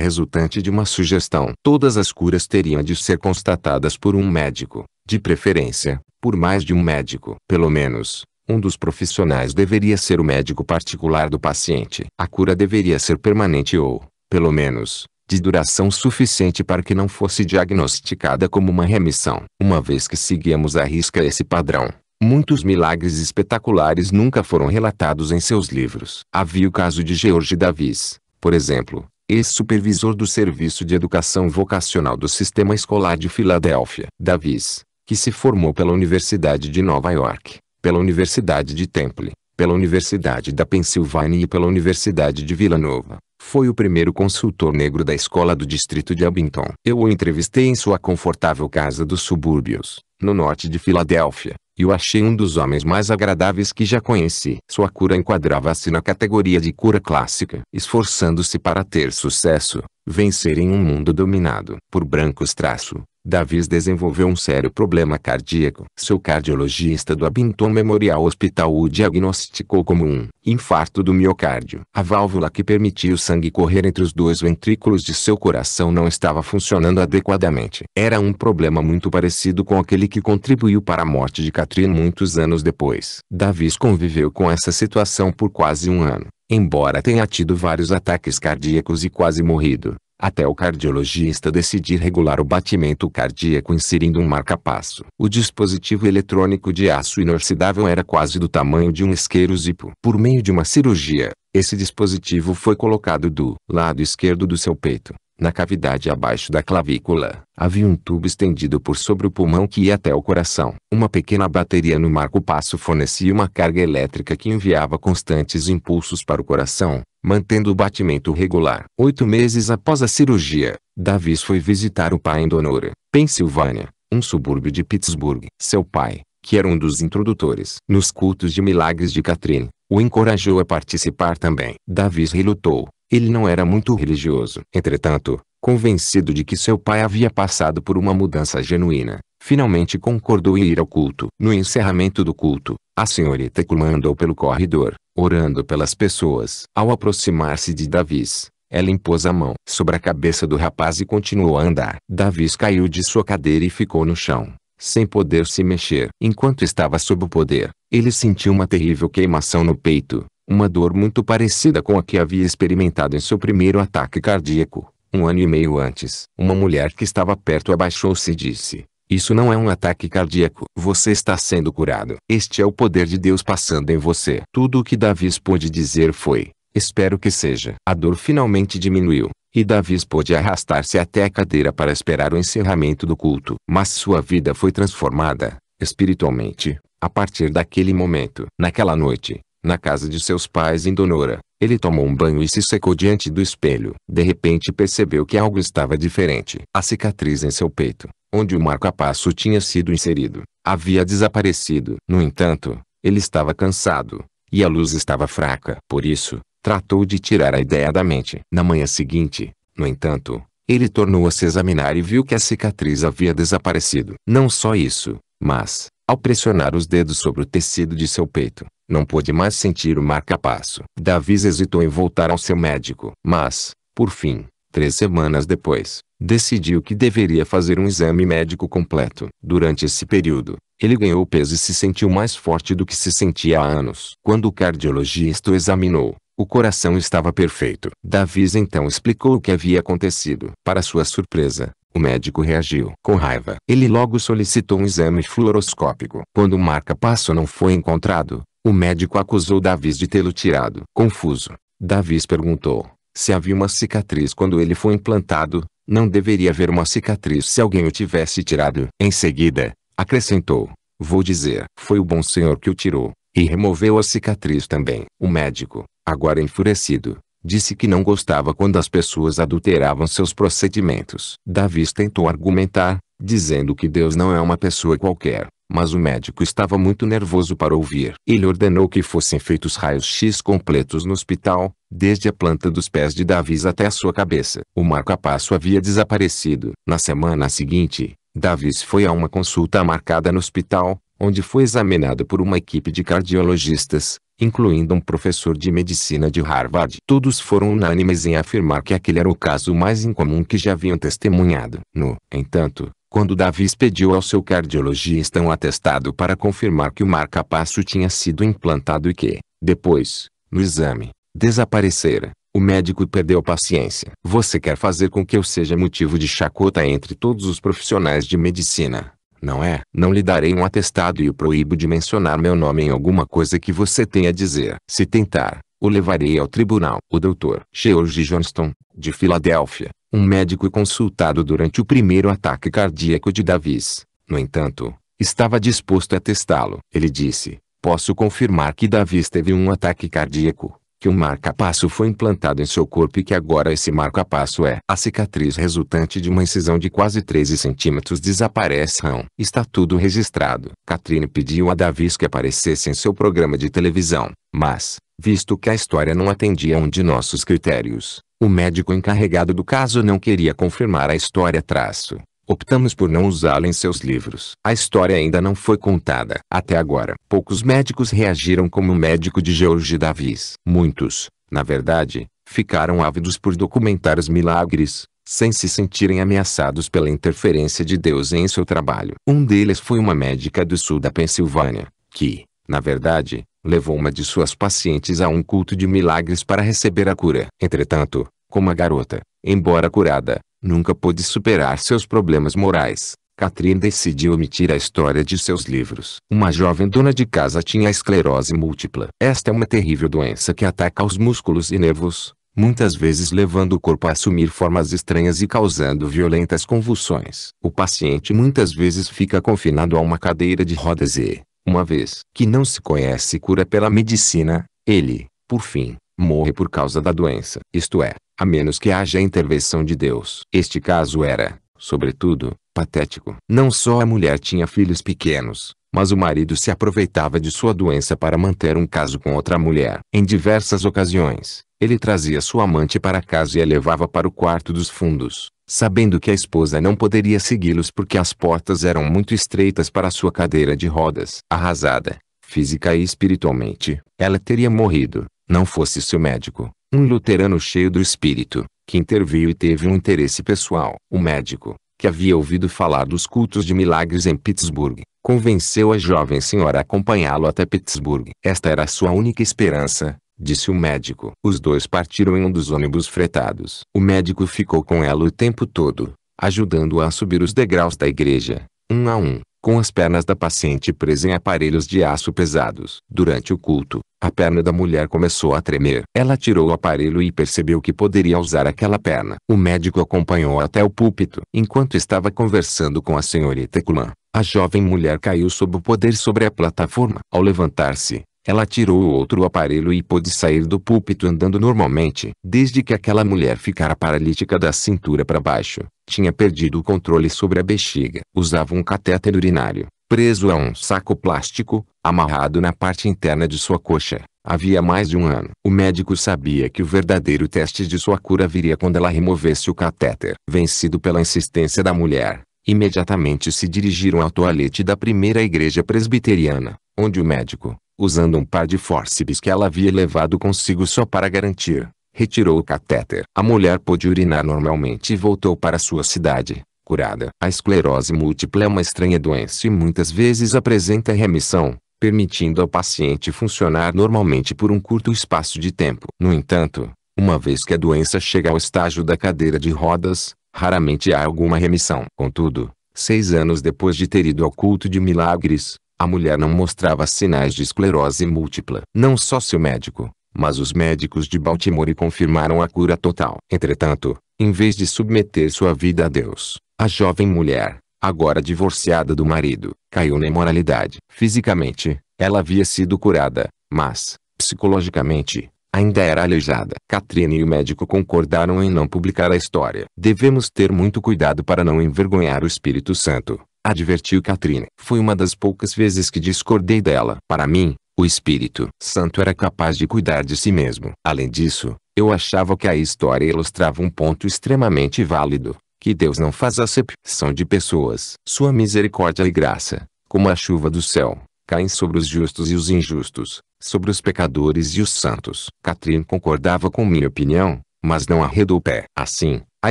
resultante de uma sugestão. Todas as curas teriam de ser constatadas por um médico, de preferência, por mais de um médico. Pelo menos, um dos profissionais deveria ser o médico particular do paciente. A cura deveria ser permanente ou, pelo menos, de duração suficiente para que não fosse diagnosticada como uma remissão. Uma vez que seguíamos a risca esse padrão, muitos milagres espetaculares nunca foram relatados em seus livros. Havia o caso de George Davis, por exemplo, ex-supervisor do Serviço de Educação Vocacional do Sistema Escolar de Filadélfia. Davis, que se formou pela Universidade de Nova York, pela Universidade de Temple, pela Universidade da Pensilvânia e pela Universidade de Vila Nova. Foi o primeiro consultor negro da escola do distrito de Abington. Eu o entrevistei em sua confortável casa dos subúrbios, no norte de Filadélfia, e o achei um dos homens mais agradáveis que já conheci. Sua cura enquadrava-se na categoria de cura clássica, esforçando-se para ter sucesso, vencer em um mundo dominado por brancos traço, Davis desenvolveu um sério problema cardíaco. Seu cardiologista do Abington Memorial Hospital o diagnosticou como um infarto do miocárdio. A válvula que permitia o sangue correr entre os dois ventrículos de seu coração não estava funcionando adequadamente. Era um problema muito parecido com aquele que contribuiu para a morte de Catherine muitos anos depois. Davis conviveu com essa situação por quase um ano. Embora tenha tido vários ataques cardíacos e quase morrido, até o cardiologista decidir regular o batimento cardíaco inserindo um marca-passo. O dispositivo eletrônico de aço inoxidável era quase do tamanho de um isqueiro zipo. Por meio de uma cirurgia, esse dispositivo foi colocado do lado esquerdo do seu peito. Na cavidade abaixo da clavícula, havia um tubo estendido por sobre o pulmão que ia até o coração. Uma pequena bateria no marco-passo fornecia uma carga elétrica que enviava constantes impulsos para o coração, mantendo o batimento regular. Oito meses após a cirurgia, Davis foi visitar o pai em Donora, Pensilvânia, um subúrbio de Pittsburgh. Seu pai, que era um dos introdutores nos cultos de milagres de Catherine, o encorajou a participar também. Davis relutou, ele não era muito religioso. Entretanto, convencido de que seu pai havia passado por uma mudança genuína, finalmente concordou em ir ao culto. No encerramento do culto, a senhorita Kuma pelo corredor, orando pelas pessoas. Ao aproximar-se de Davis, ela impôs a mão sobre a cabeça do rapaz e continuou a andar. Davis caiu de sua cadeira e ficou no chão, sem poder se mexer. Enquanto estava sob o poder, ele sentiu uma terrível queimação no peito, uma dor muito parecida com a que havia experimentado em seu primeiro ataque cardíaco, um ano e meio antes. Uma mulher que estava perto abaixou-se e disse: Isso não é um ataque cardíaco, você está sendo curado. Este é o poder de Deus passando em você. Tudo o que Davis pôde dizer foi: Espero que seja. A dor finalmente diminuiu, e Davis pôde arrastar-se até a cadeira para esperar o encerramento do culto. Mas sua vida foi transformada, espiritualmente, a partir daquele momento. Naquela noite, na casa de seus pais em Donora. Ele tomou um banho e se secou diante do espelho. De repente percebeu que algo estava diferente. A cicatriz em seu peito, onde o marcapasso passo tinha sido inserido, havia desaparecido. No entanto, ele estava cansado, e a luz estava fraca. Por isso, tratou de tirar a ideia da mente. Na manhã seguinte, no entanto, ele tornou a se examinar e viu que a cicatriz havia desaparecido. Não só isso, mas, ao pressionar os dedos sobre o tecido de seu peito, não pôde mais sentir o marcapasso. Davis hesitou em voltar ao seu médico. Mas, por fim, três semanas depois, decidiu que deveria fazer um exame médico completo. Durante esse período, ele ganhou peso e se sentiu mais forte do que se sentia há anos. Quando o cardiologista o examinou, o coração estava perfeito. Davis então explicou o que havia acontecido. Para sua surpresa, o médico reagiu com raiva. Ele logo solicitou um exame fluoroscópico. Quando o marca-passo não foi encontrado, o médico acusou Davis de tê-lo tirado. Confuso, Davis perguntou se havia uma cicatriz quando ele foi implantado. Não deveria haver uma cicatriz se alguém o tivesse tirado. Em seguida, acrescentou: Vou dizer, foi o bom senhor que o tirou, e removeu a cicatriz também. O médico, agora enfurecido, Disse que não gostava quando as pessoas adulteravam seus procedimentos. Davi tentou argumentar, dizendo que Deus não é uma pessoa qualquer, mas o médico estava muito nervoso para ouvir. Ele ordenou que fossem feitos raios-x completos no hospital, desde a planta dos pés de Davis até a sua cabeça. O marcapasso havia desaparecido. Na semana seguinte, Davis foi a uma consulta marcada no hospital, onde foi examinado por uma equipe de cardiologistas, incluindo um professor de medicina de Harvard. Todos foram unânimes em afirmar que aquele era o caso mais incomum que já haviam testemunhado. No entanto, quando Davis pediu ao seu cardiologista um atestado para confirmar que o marca-passo tinha sido implantado e que, depois, no exame, desaparecera, o médico perdeu paciência. Você quer fazer com que eu seja motivo de chacota entre todos os profissionais de medicina, não é? Não lhe darei um atestado e o proíbo de mencionar meu nome em alguma coisa que você tenha a dizer. Se tentar, o levarei ao tribunal. O Dr. George Johnston, de Filadélfia, um médico consultado durante o primeiro ataque cardíaco de Davis, no entanto, estava disposto a testá-lo. Ele disse, posso confirmar que Davis teve um ataque cardíaco que um marcapasso foi implantado em seu corpo e que agora esse marcapasso é. A cicatriz resultante de uma incisão de quase 13 centímetros desaparece. Está tudo registrado. Catherine pediu a Davis que aparecesse em seu programa de televisão, mas, visto que a história não atendia a um de nossos critérios, o médico encarregado do caso não queria confirmar a história traço. Optamos por não usá-la em seus livros. A história ainda não foi contada. Até agora, poucos médicos reagiram como o médico de George Davis. Muitos, na verdade, ficaram ávidos por documentar os milagres, sem se sentirem ameaçados pela interferência de Deus em seu trabalho. Um deles foi uma médica do sul da Pensilvânia, que, na verdade, levou uma de suas pacientes a um culto de milagres para receber a cura. Entretanto, como a garota, embora curada, Nunca pôde superar seus problemas morais. Catherine decidiu omitir a história de seus livros. Uma jovem dona de casa tinha esclerose múltipla. Esta é uma terrível doença que ataca os músculos e nervos, muitas vezes levando o corpo a assumir formas estranhas e causando violentas convulsões. O paciente muitas vezes fica confinado a uma cadeira de rodas e, uma vez que não se conhece cura pela medicina, ele, por fim, morre por causa da doença, isto é, a menos que haja intervenção de Deus. Este caso era, sobretudo, patético. Não só a mulher tinha filhos pequenos, mas o marido se aproveitava de sua doença para manter um caso com outra mulher. Em diversas ocasiões, ele trazia sua amante para casa e a levava para o quarto dos fundos, sabendo que a esposa não poderia segui-los porque as portas eram muito estreitas para sua cadeira de rodas. Arrasada, física e espiritualmente, ela teria morrido. Não fosse seu médico, um luterano cheio do espírito, que interveio e teve um interesse pessoal. O médico, que havia ouvido falar dos cultos de milagres em Pittsburgh, convenceu a jovem senhora a acompanhá-lo até Pittsburgh. Esta era a sua única esperança, disse o médico. Os dois partiram em um dos ônibus fretados. O médico ficou com ela o tempo todo, ajudando-a a subir os degraus da igreja, um a um, com as pernas da paciente presa em aparelhos de aço pesados. Durante o culto, a perna da mulher começou a tremer. Ela tirou o aparelho e percebeu que poderia usar aquela perna. O médico acompanhou até o púlpito. Enquanto estava conversando com a senhorita Kulan, a jovem mulher caiu sob o poder sobre a plataforma. Ao levantar-se, ela tirou o outro aparelho e pôde sair do púlpito andando normalmente. Desde que aquela mulher ficara paralítica da cintura para baixo, tinha perdido o controle sobre a bexiga. Usava um catéter urinário, preso a um saco plástico, amarrado na parte interna de sua coxa. Havia mais de um ano. O médico sabia que o verdadeiro teste de sua cura viria quando ela removesse o catéter. Vencido pela insistência da mulher, imediatamente se dirigiram ao toalete da primeira igreja presbiteriana, onde o médico, usando um par de fórceps que ela havia levado consigo só para garantir. Retirou o catéter. A mulher pôde urinar normalmente e voltou para sua cidade, curada. A esclerose múltipla é uma estranha doença e muitas vezes apresenta remissão, permitindo ao paciente funcionar normalmente por um curto espaço de tempo. No entanto, uma vez que a doença chega ao estágio da cadeira de rodas, raramente há alguma remissão. Contudo, seis anos depois de ter ido ao culto de milagres, a mulher não mostrava sinais de esclerose múltipla. Não só seu médico, mas os médicos de Baltimore confirmaram a cura total. Entretanto, em vez de submeter sua vida a Deus, a jovem mulher, agora divorciada do marido, caiu na imoralidade. Fisicamente, ela havia sido curada, mas, psicologicamente, ainda era aleijada. Katrina e o médico concordaram em não publicar a história. Devemos ter muito cuidado para não envergonhar o Espírito Santo, advertiu Catherine. Foi uma das poucas vezes que discordei dela. Para mim, o Espírito Santo era capaz de cuidar de si mesmo. Além disso, eu achava que a história ilustrava um ponto extremamente válido, que Deus não faz acepção de pessoas. Sua misericórdia e graça, como a chuva do céu, caem sobre os justos e os injustos, sobre os pecadores e os santos. Catherine concordava com minha opinião, mas não arredou o pé. Assim, a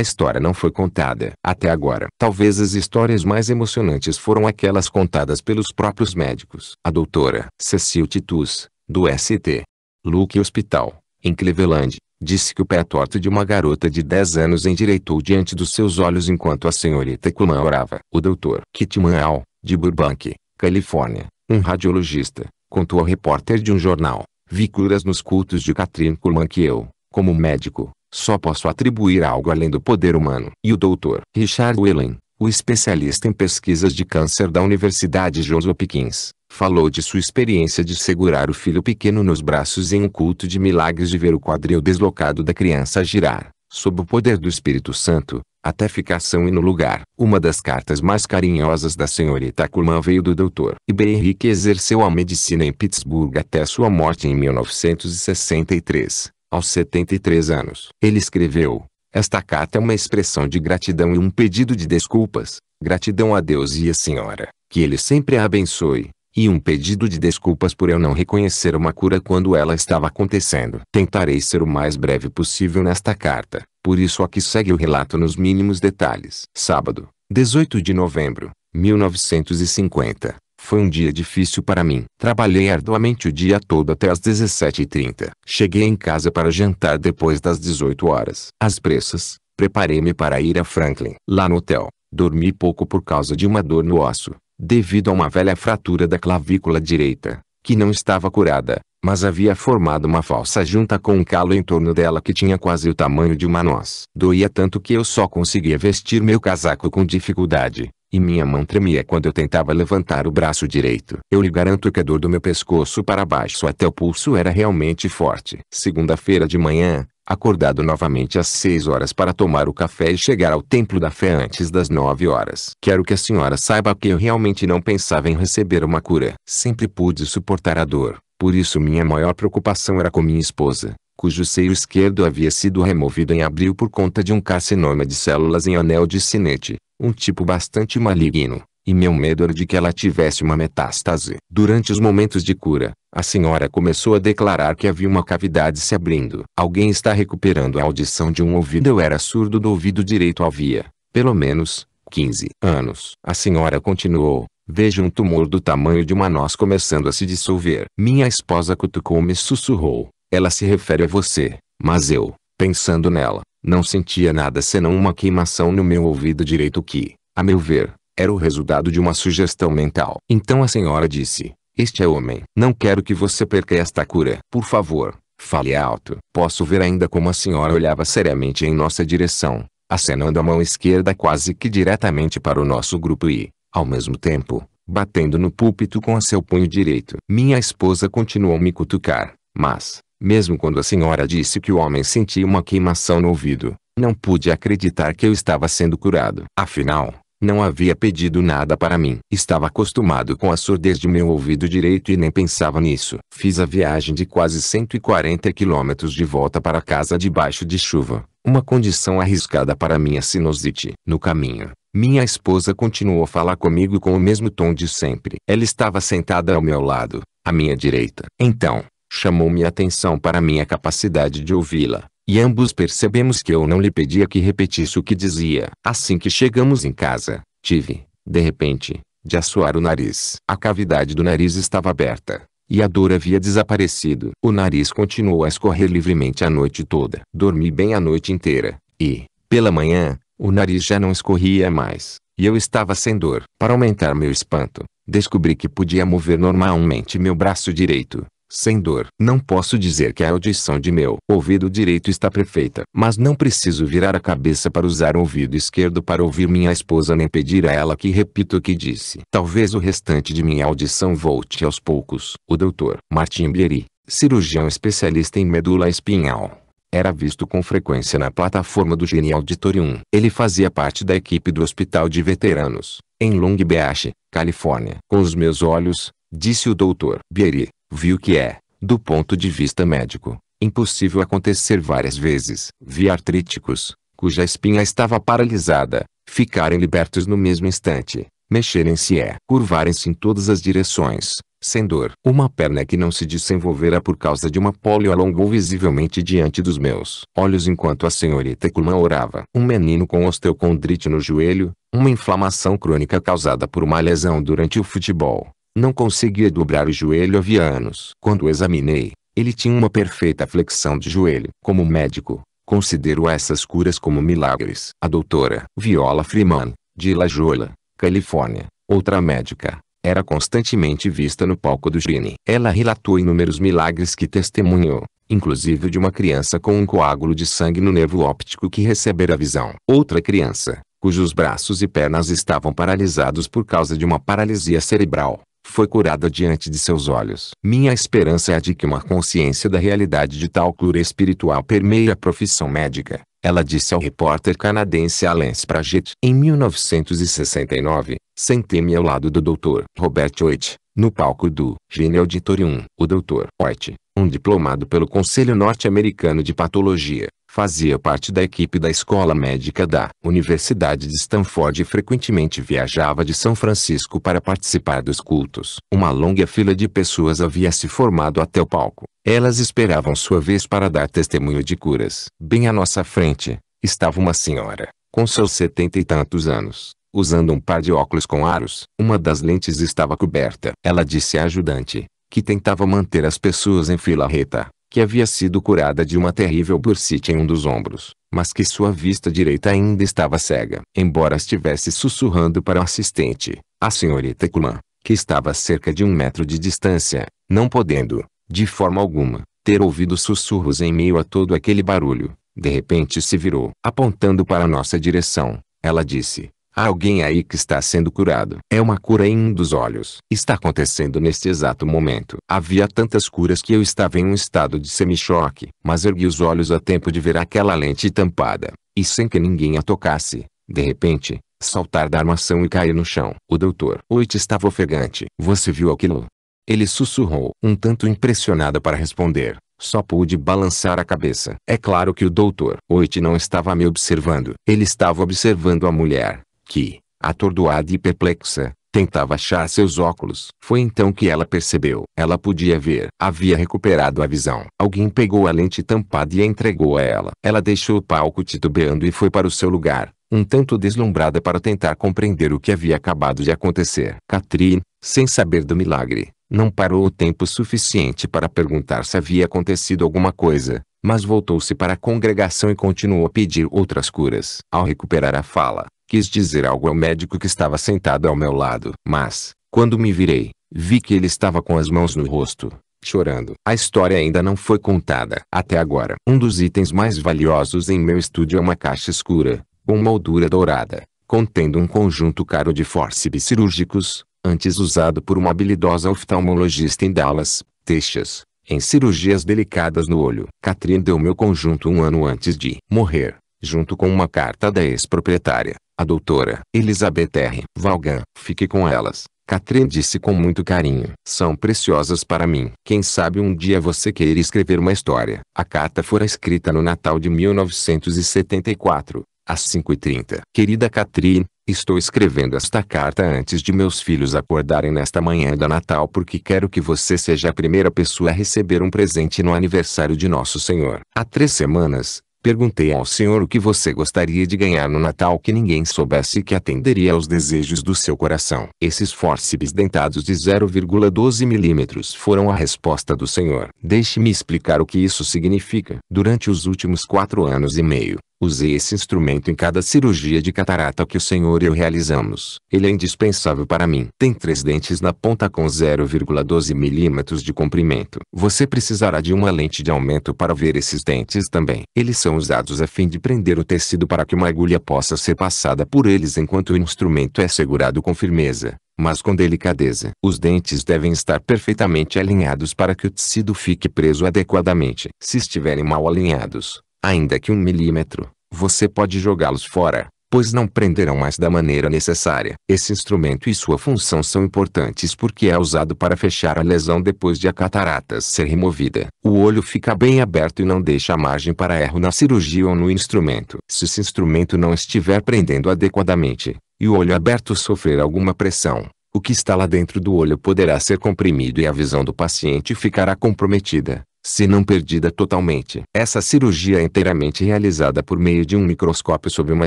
história não foi contada até agora. Talvez as histórias mais emocionantes foram aquelas contadas pelos próprios médicos. A doutora Cecil Titus, do ST Luke Hospital, em Cleveland, disse que o pé é torto de uma garota de 10 anos endireitou diante dos seus olhos enquanto a senhorita Kuman orava. O doutor Kit Manal, de Burbank, Califórnia, um radiologista, contou ao repórter de um jornal, vi curas nos cultos de Catherine Kuhlman que eu, como médico, só posso atribuir algo além do poder humano. E o doutor, Richard Whelan, o especialista em pesquisas de câncer da Universidade Johns Hopkins, falou de sua experiência de segurar o filho pequeno nos braços em um culto de milagres de ver o quadril deslocado da criança girar, sob o poder do Espírito Santo, até ficação e no lugar. Uma das cartas mais carinhosas da senhorita Kuhlman veio do doutor. E Iberhenrique exerceu a medicina em Pittsburgh até sua morte em 1963. Aos 73 anos, ele escreveu: Esta carta é uma expressão de gratidão e um pedido de desculpas, gratidão a Deus e a Senhora, que Ele sempre a abençoe, e um pedido de desculpas por eu não reconhecer uma cura quando ela estava acontecendo. Tentarei ser o mais breve possível nesta carta, por isso aqui segue o relato nos mínimos detalhes. Sábado, 18 de novembro, 1950. Foi um dia difícil para mim. Trabalhei arduamente o dia todo até as 17h30. Cheguei em casa para jantar depois das 18 horas. Às pressas, preparei-me para ir a Franklin. Lá no hotel, dormi pouco por causa de uma dor no osso, devido a uma velha fratura da clavícula direita, que não estava curada, mas havia formado uma falsa junta com um calo em torno dela que tinha quase o tamanho de uma noz. Doía tanto que eu só conseguia vestir meu casaco com dificuldade. E minha mão tremia quando eu tentava levantar o braço direito. Eu lhe garanto que a dor do meu pescoço para baixo até o pulso era realmente forte. Segunda-feira de manhã, acordado novamente às 6 horas para tomar o café e chegar ao templo da fé antes das 9 horas. Quero que a senhora saiba que eu realmente não pensava em receber uma cura. Sempre pude suportar a dor, por isso minha maior preocupação era com minha esposa, cujo seio esquerdo havia sido removido em abril por conta de um carcinoma de células em anel de sinete um tipo bastante maligno, e meu medo era de que ela tivesse uma metástase. Durante os momentos de cura, a senhora começou a declarar que havia uma cavidade se abrindo. Alguém está recuperando a audição de um ouvido. Eu era surdo do ouvido direito havia, pelo menos, 15 anos. A senhora continuou. Vejo um tumor do tamanho de uma noz começando a se dissolver. Minha esposa cutucou-me e sussurrou. Ela se refere a você, mas eu, pensando nela, não sentia nada senão uma queimação no meu ouvido direito que, a meu ver, era o resultado de uma sugestão mental. Então a senhora disse, este é homem. Não quero que você perca esta cura. Por favor, fale alto. Posso ver ainda como a senhora olhava seriamente em nossa direção, acenando a mão esquerda quase que diretamente para o nosso grupo e, ao mesmo tempo, batendo no púlpito com o seu punho direito. Minha esposa continuou me cutucar, mas, mesmo quando a senhora disse que o homem sentia uma queimação no ouvido, não pude acreditar que eu estava sendo curado. Afinal, não havia pedido nada para mim. Estava acostumado com a surdez de meu ouvido direito e nem pensava nisso. Fiz a viagem de quase 140 quilômetros de volta para casa debaixo de chuva, uma condição arriscada para minha sinusite. No caminho, minha esposa continuou a falar comigo com o mesmo tom de sempre. Ela estava sentada ao meu lado, à minha direita. Então, chamou me a atenção para minha capacidade de ouvi-la, e ambos percebemos que eu não lhe pedia que repetisse o que dizia. Assim que chegamos em casa, tive, de repente, de assoar o nariz. A cavidade do nariz estava aberta, e a dor havia desaparecido. O nariz continuou a escorrer livremente a noite toda. Dormi bem a noite inteira, e, pela manhã, o nariz já não escorria mais, e eu estava sem dor. Para aumentar meu espanto, descobri que podia mover normalmente meu braço direito, sem dor. Não posso dizer que a audição de meu ouvido direito está perfeita, mas não preciso virar a cabeça para usar o ouvido esquerdo para ouvir minha esposa nem pedir a ela que repita o que disse. Talvez o restante de minha audição volte aos poucos. O doutor Martin Bieri, cirurgião especialista em medula espinhal, era visto com frequência na plataforma do Gene Auditorium. Ele fazia parte da equipe do Hospital de Veteranos, em Long Beach, Califórnia. Com os meus olhos, disse o doutor Bieri, Viu que é, do ponto de vista médico, impossível acontecer várias vezes. Vi artríticos, cuja espinha estava paralisada, ficarem libertos no mesmo instante, mexerem-se é, curvarem-se em todas as direções, sem dor. Uma perna que não se desenvolvera por causa de uma polio alongou visivelmente diante dos meus olhos enquanto a senhorita Kulman orava. Um menino com osteocondrite no joelho, uma inflamação crônica causada por uma lesão durante o futebol, não conseguia dobrar o joelho havia anos. Quando o examinei, ele tinha uma perfeita flexão de joelho. Como médico, considero essas curas como milagres. A doutora Viola Freeman, de La Jolla, Califórnia, outra médica, era constantemente vista no palco do Gini. Ela relatou inúmeros milagres que testemunhou, inclusive de uma criança com um coágulo de sangue no nervo óptico que recebera a visão. Outra criança, cujos braços e pernas estavam paralisados por causa de uma paralisia cerebral, foi curada diante de seus olhos. Minha esperança é de que uma consciência da realidade de tal cura espiritual permeie a profissão médica, ela disse ao repórter canadense Alain Spraget. Em 1969, sentei-me ao lado do Dr. Robert Hoyt, no palco do Gene Auditorium. O Dr. Hoyt, um diplomado pelo Conselho Norte-Americano de Patologia, fazia parte da equipe da escola médica da Universidade de Stanford e frequentemente viajava de São Francisco para participar dos cultos. Uma longa fila de pessoas havia se formado até o palco. Elas esperavam sua vez para dar testemunho de curas. Bem à nossa frente, estava uma senhora, com seus setenta e tantos anos, usando um par de óculos com aros. Uma das lentes estava coberta. Ela disse à ajudante, que tentava manter as pessoas em fila reta que havia sido curada de uma terrível bursite em um dos ombros, mas que sua vista direita ainda estava cega. Embora estivesse sussurrando para o assistente, a senhorita Kuman, que estava a cerca de um metro de distância, não podendo, de forma alguma, ter ouvido sussurros em meio a todo aquele barulho, de repente se virou, apontando para nossa direção. Ela disse, Há alguém aí que está sendo curado. É uma cura em um dos olhos. Está acontecendo neste exato momento. Havia tantas curas que eu estava em um estado de semi-choque, mas ergui os olhos a tempo de ver aquela lente tampada. E sem que ninguém a tocasse, de repente, saltar da armação e cair no chão. O doutor Oit estava ofegante. Você viu aquilo? Ele sussurrou, um tanto impressionada para responder. Só pude balançar a cabeça. É claro que o doutor Oit não estava me observando. Ele estava observando a mulher que, atordoada e perplexa, tentava achar seus óculos. Foi então que ela percebeu. Ela podia ver. Havia recuperado a visão. Alguém pegou a lente tampada e a entregou a ela. Ela deixou o palco titubeando e foi para o seu lugar, um tanto deslumbrada para tentar compreender o que havia acabado de acontecer. Catherine, sem saber do milagre, não parou o tempo suficiente para perguntar se havia acontecido alguma coisa, mas voltou-se para a congregação e continuou a pedir outras curas. Ao recuperar a fala, Quis dizer algo ao médico que estava sentado ao meu lado. Mas, quando me virei, vi que ele estava com as mãos no rosto, chorando. A história ainda não foi contada. Até agora. Um dos itens mais valiosos em meu estúdio é uma caixa escura, com moldura dourada, contendo um conjunto caro de fórceps cirúrgicos, antes usado por uma habilidosa oftalmologista em Dallas, Texas, em cirurgias delicadas no olho. Catherine deu meu conjunto um ano antes de morrer, junto com uma carta da ex-proprietária. A doutora Elizabeth R. Valgan, fique com elas. Catherine disse com muito carinho. São preciosas para mim. Quem sabe um dia você queira escrever uma história. A carta fora escrita no Natal de 1974, às 5h30. Querida Catherine, Estou escrevendo esta carta antes de meus filhos acordarem nesta manhã da Natal porque quero que você seja a primeira pessoa a receber um presente no aniversário de Nosso Senhor. Há três semanas, Perguntei ao senhor o que você gostaria de ganhar no Natal que ninguém soubesse que atenderia aos desejos do seu coração. Esses fórceps dentados de 0,12 milímetros foram a resposta do senhor. Deixe-me explicar o que isso significa. Durante os últimos quatro anos e meio, Usei esse instrumento em cada cirurgia de catarata que o senhor e eu realizamos. Ele é indispensável para mim. Tem três dentes na ponta com 0,12 milímetros de comprimento. Você precisará de uma lente de aumento para ver esses dentes também. Eles são usados a fim de prender o tecido para que uma agulha possa ser passada por eles enquanto o instrumento é segurado com firmeza mas com delicadeza. Os dentes devem estar perfeitamente alinhados para que o tecido fique preso adequadamente. Se estiverem mal alinhados, ainda que um milímetro, você pode jogá-los fora, pois não prenderão mais da maneira necessária. Esse instrumento e sua função são importantes porque é usado para fechar a lesão depois de a catarata ser removida. O olho fica bem aberto e não deixa margem para erro na cirurgia ou no instrumento. Se esse instrumento não estiver prendendo adequadamente, e o olho aberto sofrer alguma pressão, o que está lá dentro do olho poderá ser comprimido e a visão do paciente ficará comprometida se não perdida totalmente. Essa cirurgia é inteiramente realizada por meio de um microscópio sob uma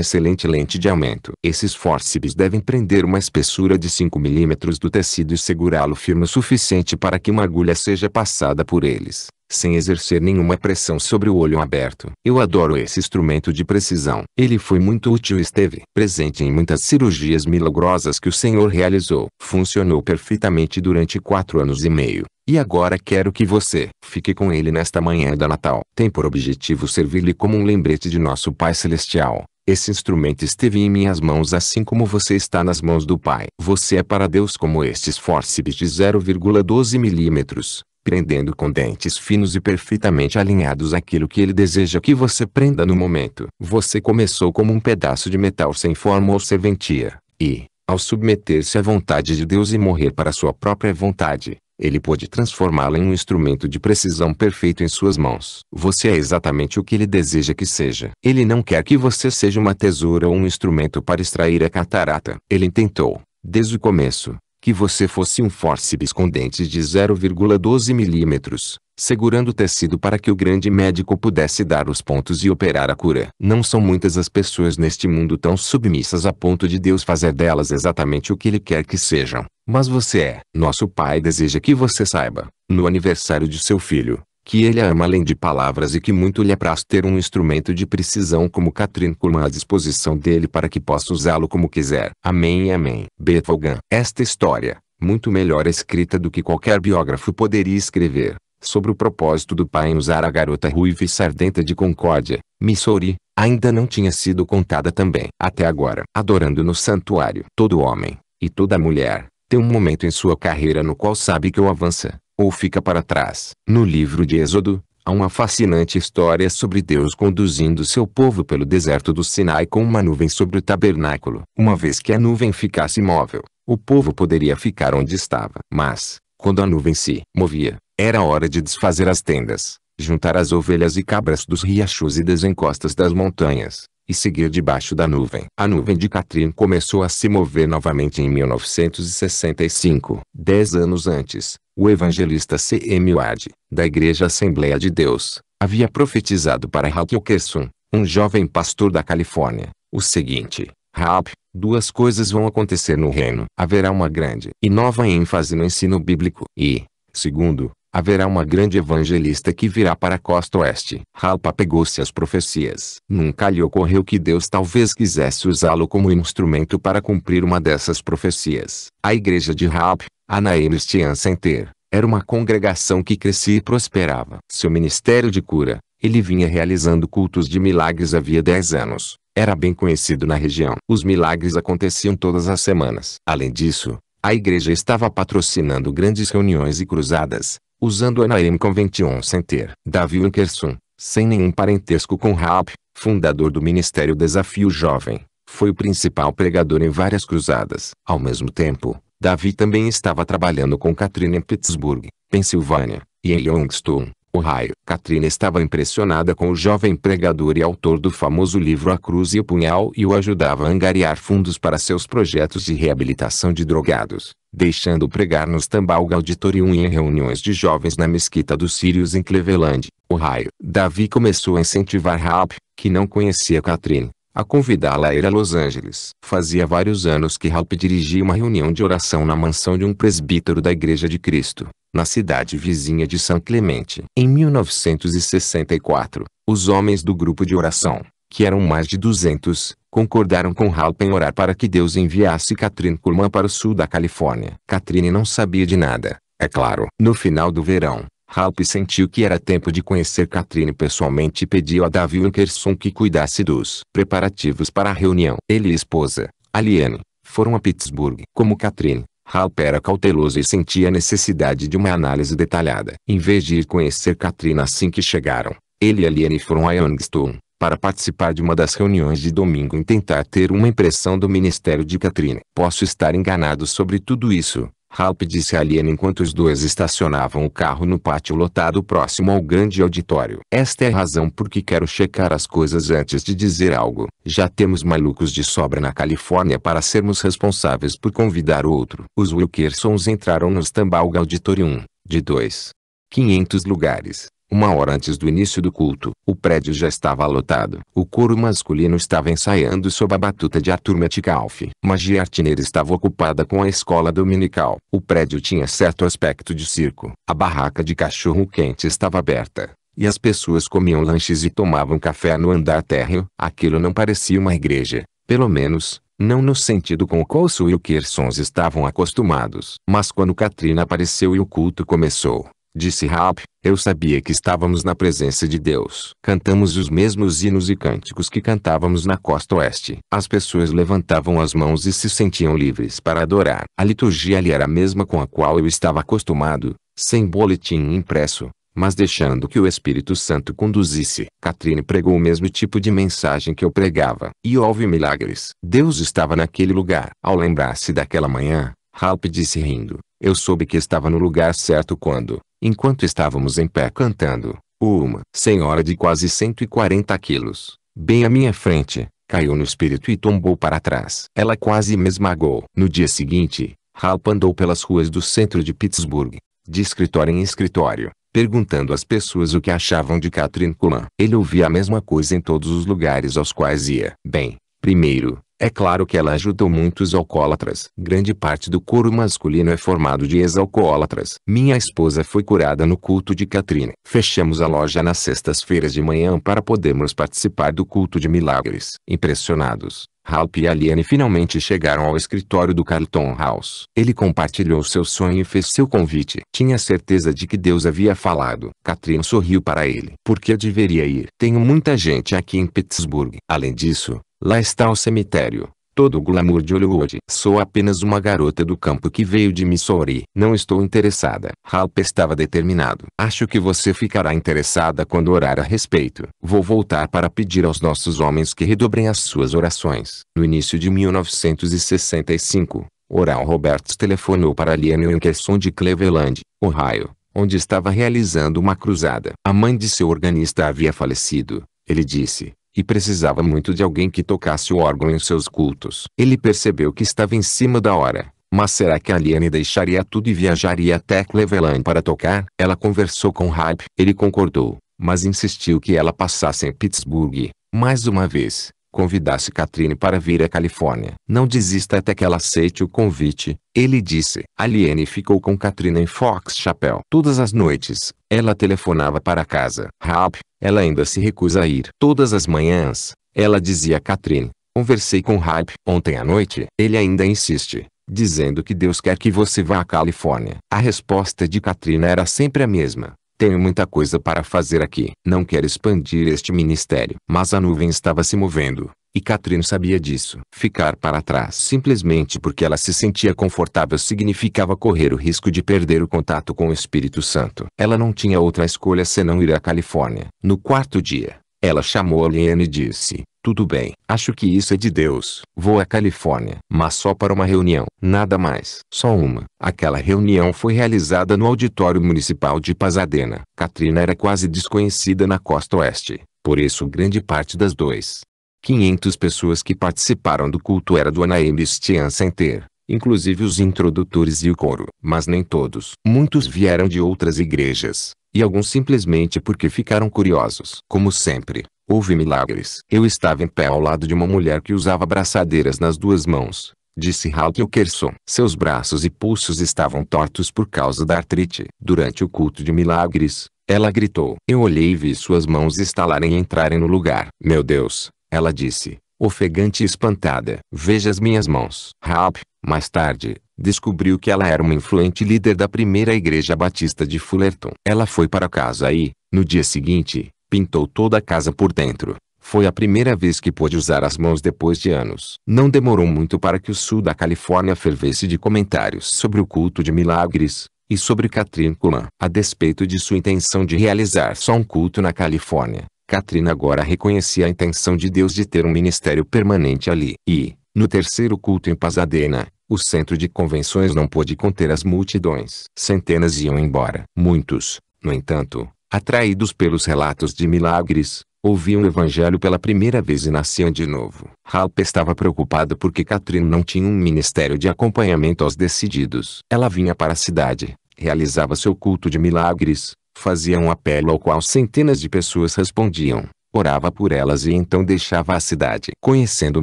excelente lente de aumento. Esses fórceps devem prender uma espessura de 5 milímetros do tecido e segurá-lo firme o suficiente para que uma agulha seja passada por eles sem exercer nenhuma pressão sobre o olho aberto. Eu adoro esse instrumento de precisão. Ele foi muito útil e esteve presente em muitas cirurgias milagrosas que o Senhor realizou. Funcionou perfeitamente durante quatro anos e meio. E agora quero que você fique com ele nesta manhã da Natal. Tem por objetivo servir-lhe como um lembrete de nosso Pai Celestial. Esse instrumento esteve em minhas mãos assim como você está nas mãos do Pai. Você é para Deus como estes fórceps de 0,12 milímetros prendendo com dentes finos e perfeitamente alinhados aquilo que ele deseja que você prenda no momento. Você começou como um pedaço de metal sem forma ou serventia, e, ao submeter-se à vontade de Deus e morrer para sua própria vontade, ele pôde transformá-la em um instrumento de precisão perfeito em suas mãos. Você é exatamente o que ele deseja que seja. Ele não quer que você seja uma tesoura ou um instrumento para extrair a catarata. Ele tentou, desde o começo, que você fosse um fórceps com dentes de 0,12 milímetros, segurando o tecido para que o grande médico pudesse dar os pontos e operar a cura. Não são muitas as pessoas neste mundo tão submissas a ponto de Deus fazer delas exatamente o que Ele quer que sejam. Mas você é. Nosso Pai deseja que você saiba, no aniversário de seu filho, que ele ama além de palavras e que muito lhe é apraz ter um instrumento de precisão como Katrin Kuhlmann à disposição dele para que possa usá-lo como quiser. Amém e amém. Beethoven. Esta história, muito melhor escrita do que qualquer biógrafo poderia escrever, sobre o propósito do pai em usar a garota ruiva e sardenta de Concórdia, Missouri, ainda não tinha sido contada também. Até agora, adorando no santuário, todo homem, e toda mulher, tem um momento em sua carreira no qual sabe que o avança, ou fica para trás. No livro de Êxodo, há uma fascinante história sobre Deus conduzindo seu povo pelo deserto do Sinai com uma nuvem sobre o tabernáculo. Uma vez que a nuvem ficasse imóvel, o povo poderia ficar onde estava. Mas, quando a nuvem se movia, era hora de desfazer as tendas, juntar as ovelhas e cabras dos riachos e das encostas das montanhas, e seguir debaixo da nuvem. A nuvem de Katrin começou a se mover novamente em 1965. Dez anos antes, o evangelista C. M. Ward, da Igreja Assembleia de Deus, havia profetizado para Hal Kesson, um jovem pastor da Califórnia, o seguinte, Hal, duas coisas vão acontecer no reino. Haverá uma grande e nova ênfase no ensino bíblico e, segundo, haverá uma grande evangelista que virá para a costa oeste. Ralph apegou-se às profecias. Nunca lhe ocorreu que Deus talvez quisesse usá-lo como instrumento para cumprir uma dessas profecias. A igreja de Ralph, a Christian Center, era uma congregação que crescia e prosperava. Seu ministério de cura, ele vinha realizando cultos de milagres havia 10 anos. Era bem conhecido na região. Os milagres aconteciam todas as semanas. Além disso, a igreja estava patrocinando grandes reuniões e cruzadas, usando a Anaem Convention Center. Davi Winkerson, sem nenhum parentesco com Raab, fundador do Ministério Desafio Jovem, foi o principal pregador em várias cruzadas. Ao mesmo tempo, Davi também estava trabalhando com Katrina em Pittsburgh, Pensilvânia, e em Youngstown, o raio. Katrina estava impressionada com o jovem pregador e autor do famoso livro A Cruz e o Punhal e o ajudava a angariar fundos para seus projetos de reabilitação de drogados, deixando pregar nos Tambalga Auditorium e em reuniões de jovens na mesquita dos Sírios em Cleveland, Ohio. Davi começou a incentivar Raab, que não conhecia Katrina, a convidá-la a ir a Los Angeles. Fazia vários anos que Halp dirigia uma reunião de oração na mansão de um presbítero da Igreja de Cristo, na cidade vizinha de São Clemente. Em 1964, os homens do grupo de oração, que eram mais de 200, concordaram com Halp em orar para que Deus enviasse Catherine Kuhlman para o sul da Califórnia. Catherine não sabia de nada, é claro. No final do verão, Halp sentiu que era tempo de conhecer Katrine pessoalmente e pediu a Davi Wilkerson que cuidasse dos preparativos para a reunião. Ele e esposa, Aliane, foram a Pittsburgh. Como Katrine, Halp era cauteloso e sentia a necessidade de uma análise detalhada. Em vez de ir conhecer Katrine assim que chegaram, ele e Aliane foram a Youngstown para participar de uma das reuniões de domingo e tentar ter uma impressão do ministério de Katrine. Posso estar enganado sobre tudo isso, Halp disse a Aliena enquanto os dois estacionavam o carro no pátio lotado próximo ao grande auditório. Esta é a razão por que quero checar as coisas antes de dizer algo. Já temos malucos de sobra na Califórnia para sermos responsáveis por convidar outro. Os Wilkersons entraram no Stambaugh Auditorium, de 2.500 lugares. Uma hora antes do início do culto, o prédio já estava lotado. O coro masculino estava ensaiando sob a batuta de Arthur Metcalf, mas Artineira estava ocupada com a escola dominical. O prédio tinha certo aspecto de circo. A barraca de cachorro-quente estava aberta. E as pessoas comiam lanches e tomavam café no andar térreo. Aquilo não parecia uma igreja. Pelo menos, não no sentido com o qual Sue e o Kersons estavam acostumados. Mas quando Katrina apareceu e o culto começou, Disse Raab, eu sabia que estávamos na presença de Deus. Cantamos os mesmos hinos e cânticos que cantávamos na costa oeste. As pessoas levantavam as mãos e se sentiam livres para adorar. A liturgia ali era a mesma com a qual eu estava acostumado, sem boletim impresso, mas deixando que o Espírito Santo conduzisse. Catrine pregou o mesmo tipo de mensagem que eu pregava. E houve milagres. Deus estava naquele lugar. Ao lembrar-se daquela manhã, Halp disse rindo, eu soube que estava no lugar certo quando, Enquanto estávamos em pé cantando, uma senhora de quase 140 quilos, bem à minha frente, caiu no espírito e tombou para trás. Ela quase me esmagou. No dia seguinte, Ralph andou pelas ruas do centro de Pittsburgh, de escritório em escritório, perguntando às pessoas o que achavam de Catherine Kuhlman. Ele ouvia a mesma coisa em todos os lugares aos quais ia. Bem, primeiro, é claro que ela ajudou muitos alcoólatras. Grande parte do coro masculino é formado de ex-alcoólatras. Minha esposa foi curada no culto de Katrine. Fechamos a loja nas sextas-feiras de manhã para podermos participar do culto de milagres. Impressionados, Halp e Aliene finalmente chegaram ao escritório do Carlton House. Ele compartilhou seu sonho e fez seu convite. Tinha certeza de que Deus havia falado. Catherine sorriu para ele. Por que deveria ir? Tenho muita gente aqui em Pittsburgh. Além disso, Lá está o cemitério. Todo o glamour de Hollywood. Sou apenas uma garota do campo que veio de Missouri. Não estou interessada. Halp estava determinado. Acho que você ficará interessada quando orar a respeito. Vou voltar para pedir aos nossos homens que redobrem as suas orações. No início de 1965, Oral Roberts telefonou para Liane Wilkerson de Cleveland, Ohio, onde estava realizando uma cruzada. A mãe de seu organista havia falecido. Ele disse, e precisava muito de alguém que tocasse o órgão em seus cultos. Ele percebeu que estava em cima da hora. Mas será que a Liane deixaria tudo e viajaria até Cleveland para tocar? Ela conversou com Hype. Ele concordou, mas insistiu que ela passasse em Pittsburgh, mais uma vez convidasse Katrina para vir à Califórnia. Não desista até que ela aceite o convite, ele disse. Aliene ficou com Katrina em Fox Chapel. Todas as noites, ela telefonava para casa. Rap, ela ainda se recusa a ir. Todas as manhãs, ela dizia a Katrine, conversei com Rap ontem à noite. Ele ainda insiste, dizendo que Deus quer que você vá à Califórnia. A resposta de Katrina era sempre a mesma tenho muita coisa para fazer aqui. Não quero expandir este ministério. Mas a nuvem estava se movendo. E Catherine sabia disso. Ficar para trás simplesmente porque ela se sentia confortável significava correr o risco de perder o contato com o Espírito Santo. Ela não tinha outra escolha senão ir à Califórnia. No quarto dia, ela chamou a Liane e disse, tudo bem, acho que isso é de Deus. Vou à Califórnia, mas só para uma reunião, nada mais. Só uma. Aquela reunião foi realizada no auditório municipal de Pasadena. Katrina era quase desconhecida na costa oeste, por isso grande parte das dois. 500 pessoas que participaram do culto era do Anaheim Christian Center, inclusive os introdutores e o coro. Mas nem todos. Muitos vieram de outras igrejas, e alguns simplesmente porque ficaram curiosos. Como sempre, Houve milagres. Eu estava em pé ao lado de uma mulher que usava braçadeiras nas duas mãos, disse Haltelkerson. Seus braços e pulsos estavam tortos por causa da artrite. Durante o culto de milagres, ela gritou. Eu olhei e vi suas mãos estalarem e entrarem no lugar. Meu Deus, ela disse, ofegante e espantada. Veja as minhas mãos. Halp, mais tarde, descobriu que ela era uma influente líder da primeira igreja batista de Fullerton. Ela foi para casa e, no dia seguinte, Pintou toda a casa por dentro. Foi a primeira vez que pôde usar as mãos depois de anos. Não demorou muito para que o sul da Califórnia fervesse de comentários sobre o culto de milagres, e sobre Catherine Kuhlman. A despeito de sua intenção de realizar só um culto na Califórnia, Catherine agora reconhecia a intenção de Deus de ter um ministério permanente ali. E, no terceiro culto em Pasadena, o centro de convenções não pôde conter as multidões. Centenas iam embora. Muitos, no entanto, atraídos pelos relatos de milagres, ouviam o evangelho pela primeira vez e nasciam de novo. Halpe estava preocupado porque Catherine não tinha um ministério de acompanhamento aos decididos. Ela vinha para a cidade, realizava seu culto de milagres, fazia um apelo ao qual centenas de pessoas respondiam, orava por elas e então deixava a cidade. Conhecendo o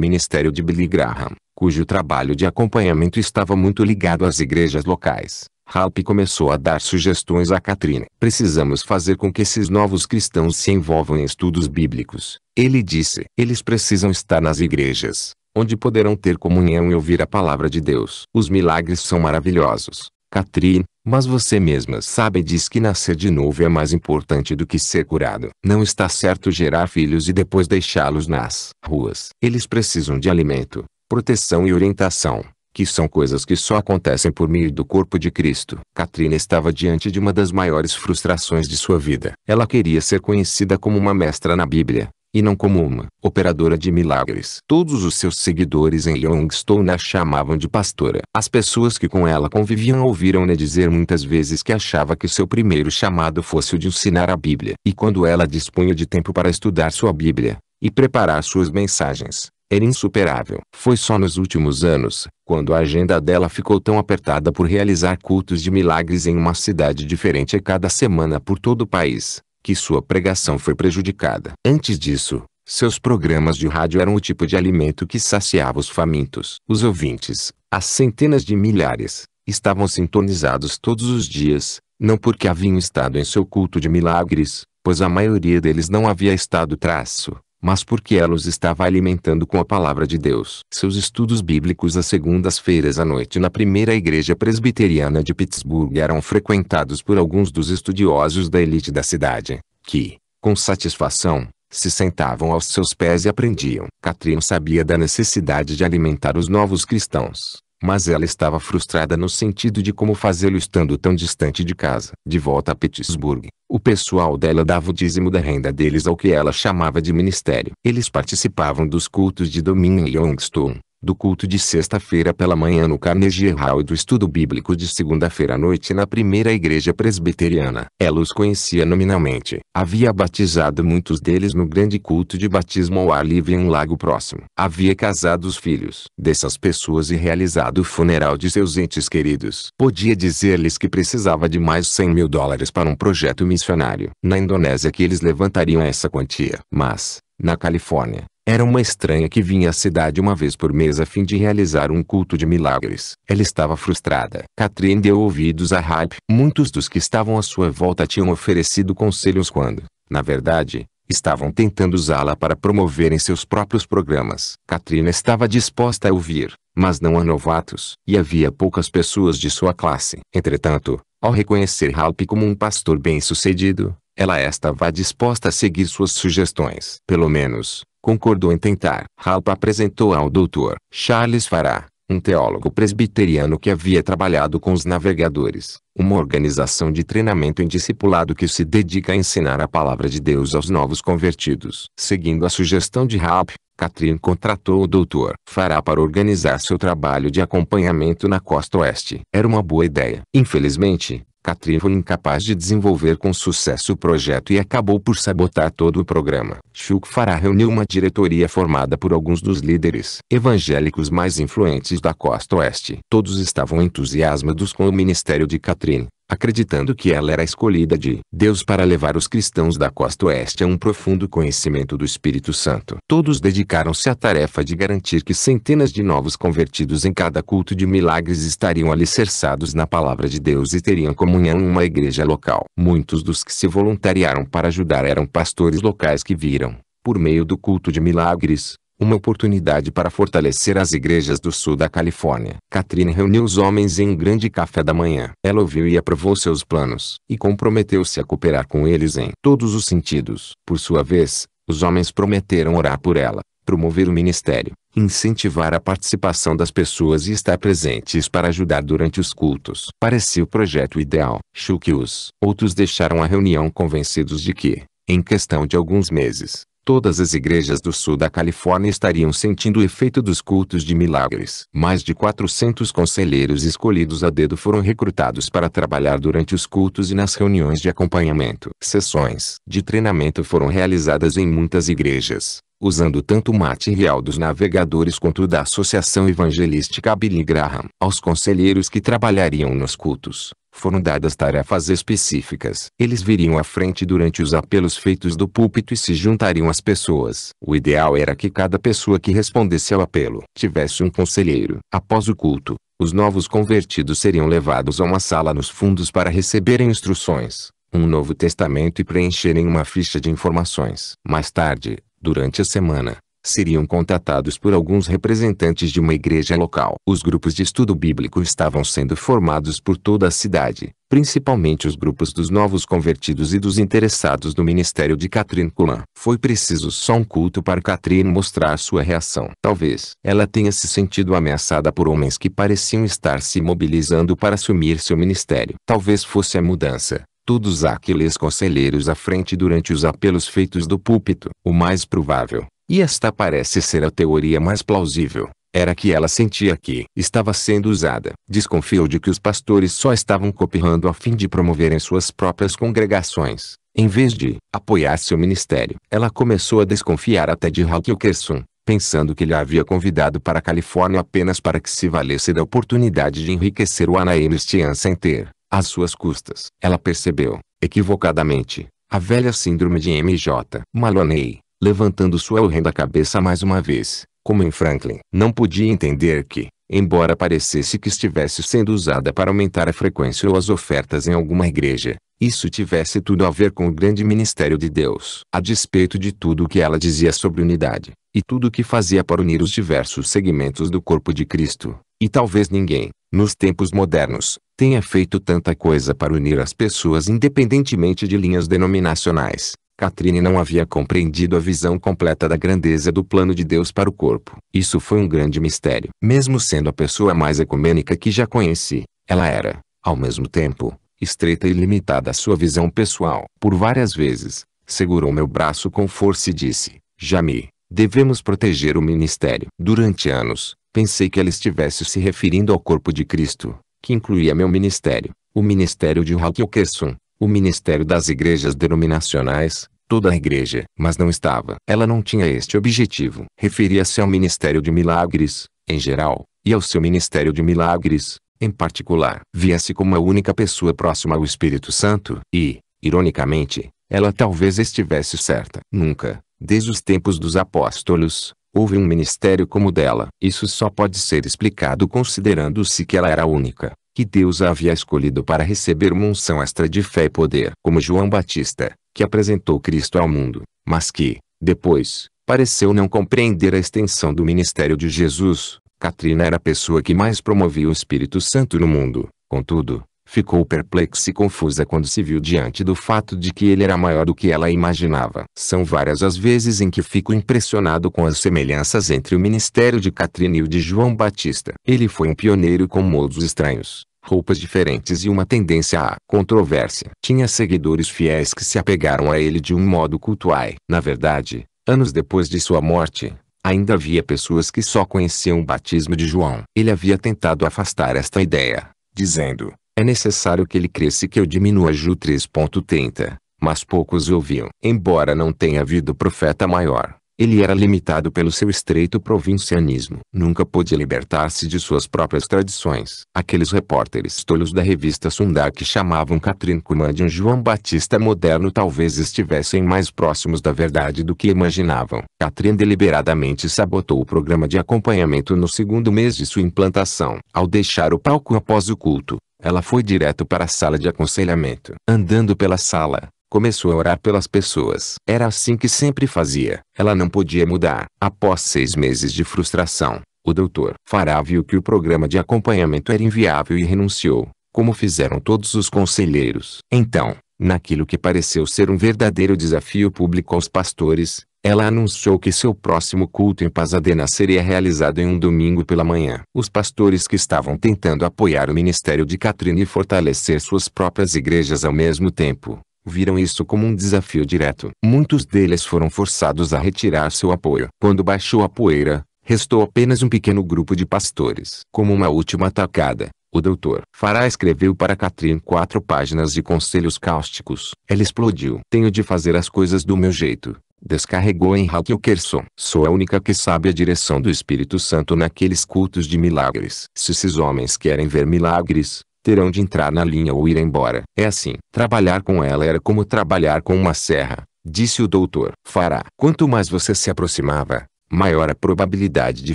ministério de Billy Graham, cujo trabalho de acompanhamento estava muito ligado às igrejas locais, Halp começou a dar sugestões a Katrine. Precisamos fazer com que esses novos cristãos se envolvam em estudos bíblicos. Ele disse. Eles precisam estar nas igrejas, onde poderão ter comunhão e ouvir a palavra de Deus. Os milagres são maravilhosos. Katrine, mas você mesma sabe diz que nascer de novo é mais importante do que ser curado. Não está certo gerar filhos e depois deixá-los nas ruas. Eles precisam de alimento, proteção e orientação que são coisas que só acontecem por meio do corpo de Cristo. Katrina estava diante de uma das maiores frustrações de sua vida. Ela queria ser conhecida como uma mestra na Bíblia, e não como uma operadora de milagres. Todos os seus seguidores em Yongstone a chamavam de pastora. As pessoas que com ela conviviam ouviram-na dizer muitas vezes que achava que seu primeiro chamado fosse o de ensinar a Bíblia. E quando ela dispunha de tempo para estudar sua Bíblia, e preparar suas mensagens, era insuperável. Foi só nos últimos anos, quando a agenda dela ficou tão apertada por realizar cultos de milagres em uma cidade diferente a cada semana por todo o país, que sua pregação foi prejudicada. Antes disso, seus programas de rádio eram o tipo de alimento que saciava os famintos. Os ouvintes, as centenas de milhares, estavam sintonizados todos os dias, não porque haviam estado em seu culto de milagres, pois a maioria deles não havia estado traço, mas porque ela os estava alimentando com a palavra de Deus. Seus estudos bíblicos às segundas-feiras à noite na primeira igreja presbiteriana de Pittsburgh eram frequentados por alguns dos estudiosos da elite da cidade, que, com satisfação, se sentavam aos seus pés e aprendiam. Catherine sabia da necessidade de alimentar os novos cristãos, mas ela estava frustrada no sentido de como fazê-lo estando tão distante de casa. De volta a Petersburg, o pessoal dela dava o dízimo da renda deles ao que ela chamava de ministério. Eles participavam dos cultos de domingo em Youngstown, do culto de sexta-feira pela manhã no Carnegie Hall e do estudo bíblico de segunda-feira à noite na primeira igreja presbiteriana. Ela os conhecia nominalmente. Havia batizado muitos deles no grande culto de batismo ao ar livre em um lago próximo. Havia casado os filhos dessas pessoas e realizado o funeral de seus entes queridos. Podia dizer-lhes que precisava de mais 100 mil dólares para um projeto missionário. Na Indonésia que eles levantariam essa quantia. Mas, na Califórnia, era uma estranha que vinha à cidade uma vez por mês a fim de realizar um culto de milagres. Ela estava frustrada. Catherine deu ouvidos a Hype. Muitos dos que estavam à sua volta tinham oferecido conselhos quando, na verdade, estavam tentando usá-la para promoverem seus próprios programas. Katrina estava disposta a ouvir, mas não a novatos, e havia poucas pessoas de sua classe. Entretanto, ao reconhecer Halp como um pastor bem-sucedido, ela estava disposta a seguir suas sugestões. Pelo menos, concordou em tentar. Halp apresentou ao Dr. Charles Farah, um teólogo presbiteriano que havia trabalhado com os navegadores, uma organização de treinamento em discipulado que se dedica a ensinar a palavra de Deus aos novos convertidos. Seguindo a sugestão de Halp, Catherine contratou o Dr. Fará para organizar seu trabalho de acompanhamento na costa oeste. Era uma boa ideia. Infelizmente, Katrin foi incapaz de desenvolver com sucesso o projeto e acabou por sabotar todo o programa. Chuck Farah reuniu uma diretoria formada por alguns dos líderes evangélicos mais influentes da costa oeste. Todos estavam entusiasmados com o ministério de Katrin, acreditando que ela era escolhida de Deus para levar os cristãos da costa oeste a um profundo conhecimento do Espírito Santo. Todos dedicaram-se à tarefa de garantir que centenas de novos convertidos em cada culto de milagres estariam alicerçados na palavra de Deus e teriam comunhão em uma igreja local. Muitos dos que se voluntariaram para ajudar eram pastores locais que viram, por meio do culto de milagres, uma oportunidade para fortalecer as igrejas do sul da Califórnia. Catherine reuniu os homens em um grande café da manhã. Ela ouviu e aprovou seus planos, e comprometeu-se a cooperar com eles em todos os sentidos. Por sua vez, os homens prometeram orar por ela, promover o ministério, incentivar a participação das pessoas e estar presentes para ajudar durante os cultos. Parecia o projeto ideal. Schuck e os outros deixaram a reunião convencidos de que, em questão de alguns meses, todas as igrejas do sul da Califórnia estariam sentindo o efeito dos cultos de milagres. Mais de 400 conselheiros escolhidos a dedo foram recrutados para trabalhar durante os cultos e nas reuniões de acompanhamento. Sessões de treinamento foram realizadas em muitas igrejas, usando tanto o material dos navegadores quanto o da Associação Evangelística Billy Graham. Aos conselheiros que trabalhariam nos cultos, foram dadas tarefas específicas. Eles viriam à frente durante os apelos feitos do púlpito e se juntariam às pessoas. O ideal era que cada pessoa que respondesse ao apelo tivesse um conselheiro. Após o culto, os novos convertidos seriam levados a uma sala nos fundos para receberem instruções, um Novo Testamento e preencherem uma ficha de informações. Mais tarde, durante a semana, seriam contatados por alguns representantes de uma igreja local. Os grupos de estudo bíblico estavam sendo formados por toda a cidade, principalmente os grupos dos novos convertidos e dos interessados no ministério de Catherine Coulin. Foi preciso só um culto para Catherine mostrar sua reação. Talvez ela tenha se sentido ameaçada por homens que pareciam estar se mobilizando para assumir seu ministério. Talvez fosse a mudança, todos aqueles conselheiros à frente durante os apelos feitos do púlpito. O mais provável e esta parece ser a teoria mais plausível. Era que ela sentia que estava sendo usada. Desconfiou de que os pastores só estavam copiando a fim de promoverem suas próprias congregações, em vez de apoiar seu ministério. Ela começou a desconfiar até de Hawkeye Kessun, pensando que ele a havia convidado para a Califórnia apenas para que se valesse da oportunidade de enriquecer o Anaheim Stian ter, às suas custas. Ela percebeu, equivocadamente, a velha síndrome de MJ. Maloney levantando sua horrenda cabeça mais uma vez, como em Franklin. Não podia entender que, embora parecesse que estivesse sendo usada para aumentar a frequência ou as ofertas em alguma igreja, isso tivesse tudo a ver com o grande ministério de Deus. A despeito de tudo o que ela dizia sobre unidade, e tudo o que fazia para unir os diversos segmentos do corpo de Cristo, e talvez ninguém, nos tempos modernos, tenha feito tanta coisa para unir as pessoas independentemente de linhas denominacionais. Catrine não havia compreendido a visão completa da grandeza do plano de Deus para o corpo. Isso foi um grande mistério. Mesmo sendo a pessoa mais ecumênica que já conheci, ela era, ao mesmo tempo, estreita e limitada à sua visão pessoal. Por várias vezes, segurou meu braço com força e disse, Jami, devemos proteger o ministério. Durante anos, pensei que ela estivesse se referindo ao corpo de Cristo, que incluía meu ministério, o ministério de Hakyokesum, o ministério das igrejas denominacionais, toda a igreja, mas não estava. Ela não tinha este objetivo. Referia-se ao ministério de milagres, em geral, e ao seu ministério de milagres, em particular. Via-se como a única pessoa próxima ao Espírito Santo e, ironicamente, ela talvez estivesse certa. Nunca, desde os tempos dos apóstolos, houve um ministério como o dela. Isso só pode ser explicado considerando-se que ela era única, que Deus a havia escolhido para receber uma unção extra de fé e poder. Como João Batista, que apresentou Cristo ao mundo, mas que, depois, pareceu não compreender a extensão do ministério de Jesus. Catrina era a pessoa que mais promovia o Espírito Santo no mundo, contudo, ficou perplexa e confusa quando se viu diante do fato de que ele era maior do que ela imaginava. São várias as vezes em que fico impressionado com as semelhanças entre o ministério de Catrina e o de João Batista. Ele foi um pioneiro com modos estranhos, roupas diferentes e uma tendência à controvérsia. Tinha seguidores fiéis que se apegaram a ele de um modo cultuai. Na verdade, anos depois de sua morte, ainda havia pessoas que só conheciam o batismo de João. Ele havia tentado afastar esta ideia, dizendo, é necessário que ele cresça e que eu diminua Ju 3.30, mas poucos o ouviam. Embora não tenha havido profeta maior, ele era limitado pelo seu estreito provincianismo. Nunca pôde libertar-se de suas próprias tradições. Aqueles repórteres tolos da revista Sundar que chamavam Catherine Kuman de um João Batista moderno talvez estivessem mais próximos da verdade do que imaginavam. Catherine deliberadamente sabotou o programa de acompanhamento no segundo mês de sua implantação. Ao deixar o palco após o culto, ela foi direto para a sala de aconselhamento. Andando pela sala, Começou a orar pelas pessoas. Era assim que sempre fazia. Ela não podia mudar. Após seis meses de frustração, o doutor Fará viu que o programa de acompanhamento era inviável e renunciou, como fizeram todos os conselheiros. Então, naquilo que pareceu ser um verdadeiro desafio público aos pastores, ela anunciou que seu próximo culto em Pasadena seria realizado em um domingo pela manhã. Os pastores que estavam tentando apoiar o ministério de Catherine e fortalecer suas próprias igrejas ao mesmo tempo, viram isso como um desafio direto. Muitos deles foram forçados a retirar seu apoio. Quando baixou a poeira, restou apenas um pequeno grupo de pastores. Como uma última atacada, o doutor Fará escreveu para Catherine quatro páginas de conselhos cáusticos. Ela explodiu. Tenho de fazer as coisas do meu jeito. Descarregou em Hakelkerson. Sou a única que sabe a direção do Espírito Santo naqueles cultos de milagres. Se esses homens querem ver milagres, terão de entrar na linha ou ir embora. É assim. Trabalhar com ela era como trabalhar com uma serra, disse o doutor. Fará. Quanto mais você se aproximava, maior a probabilidade de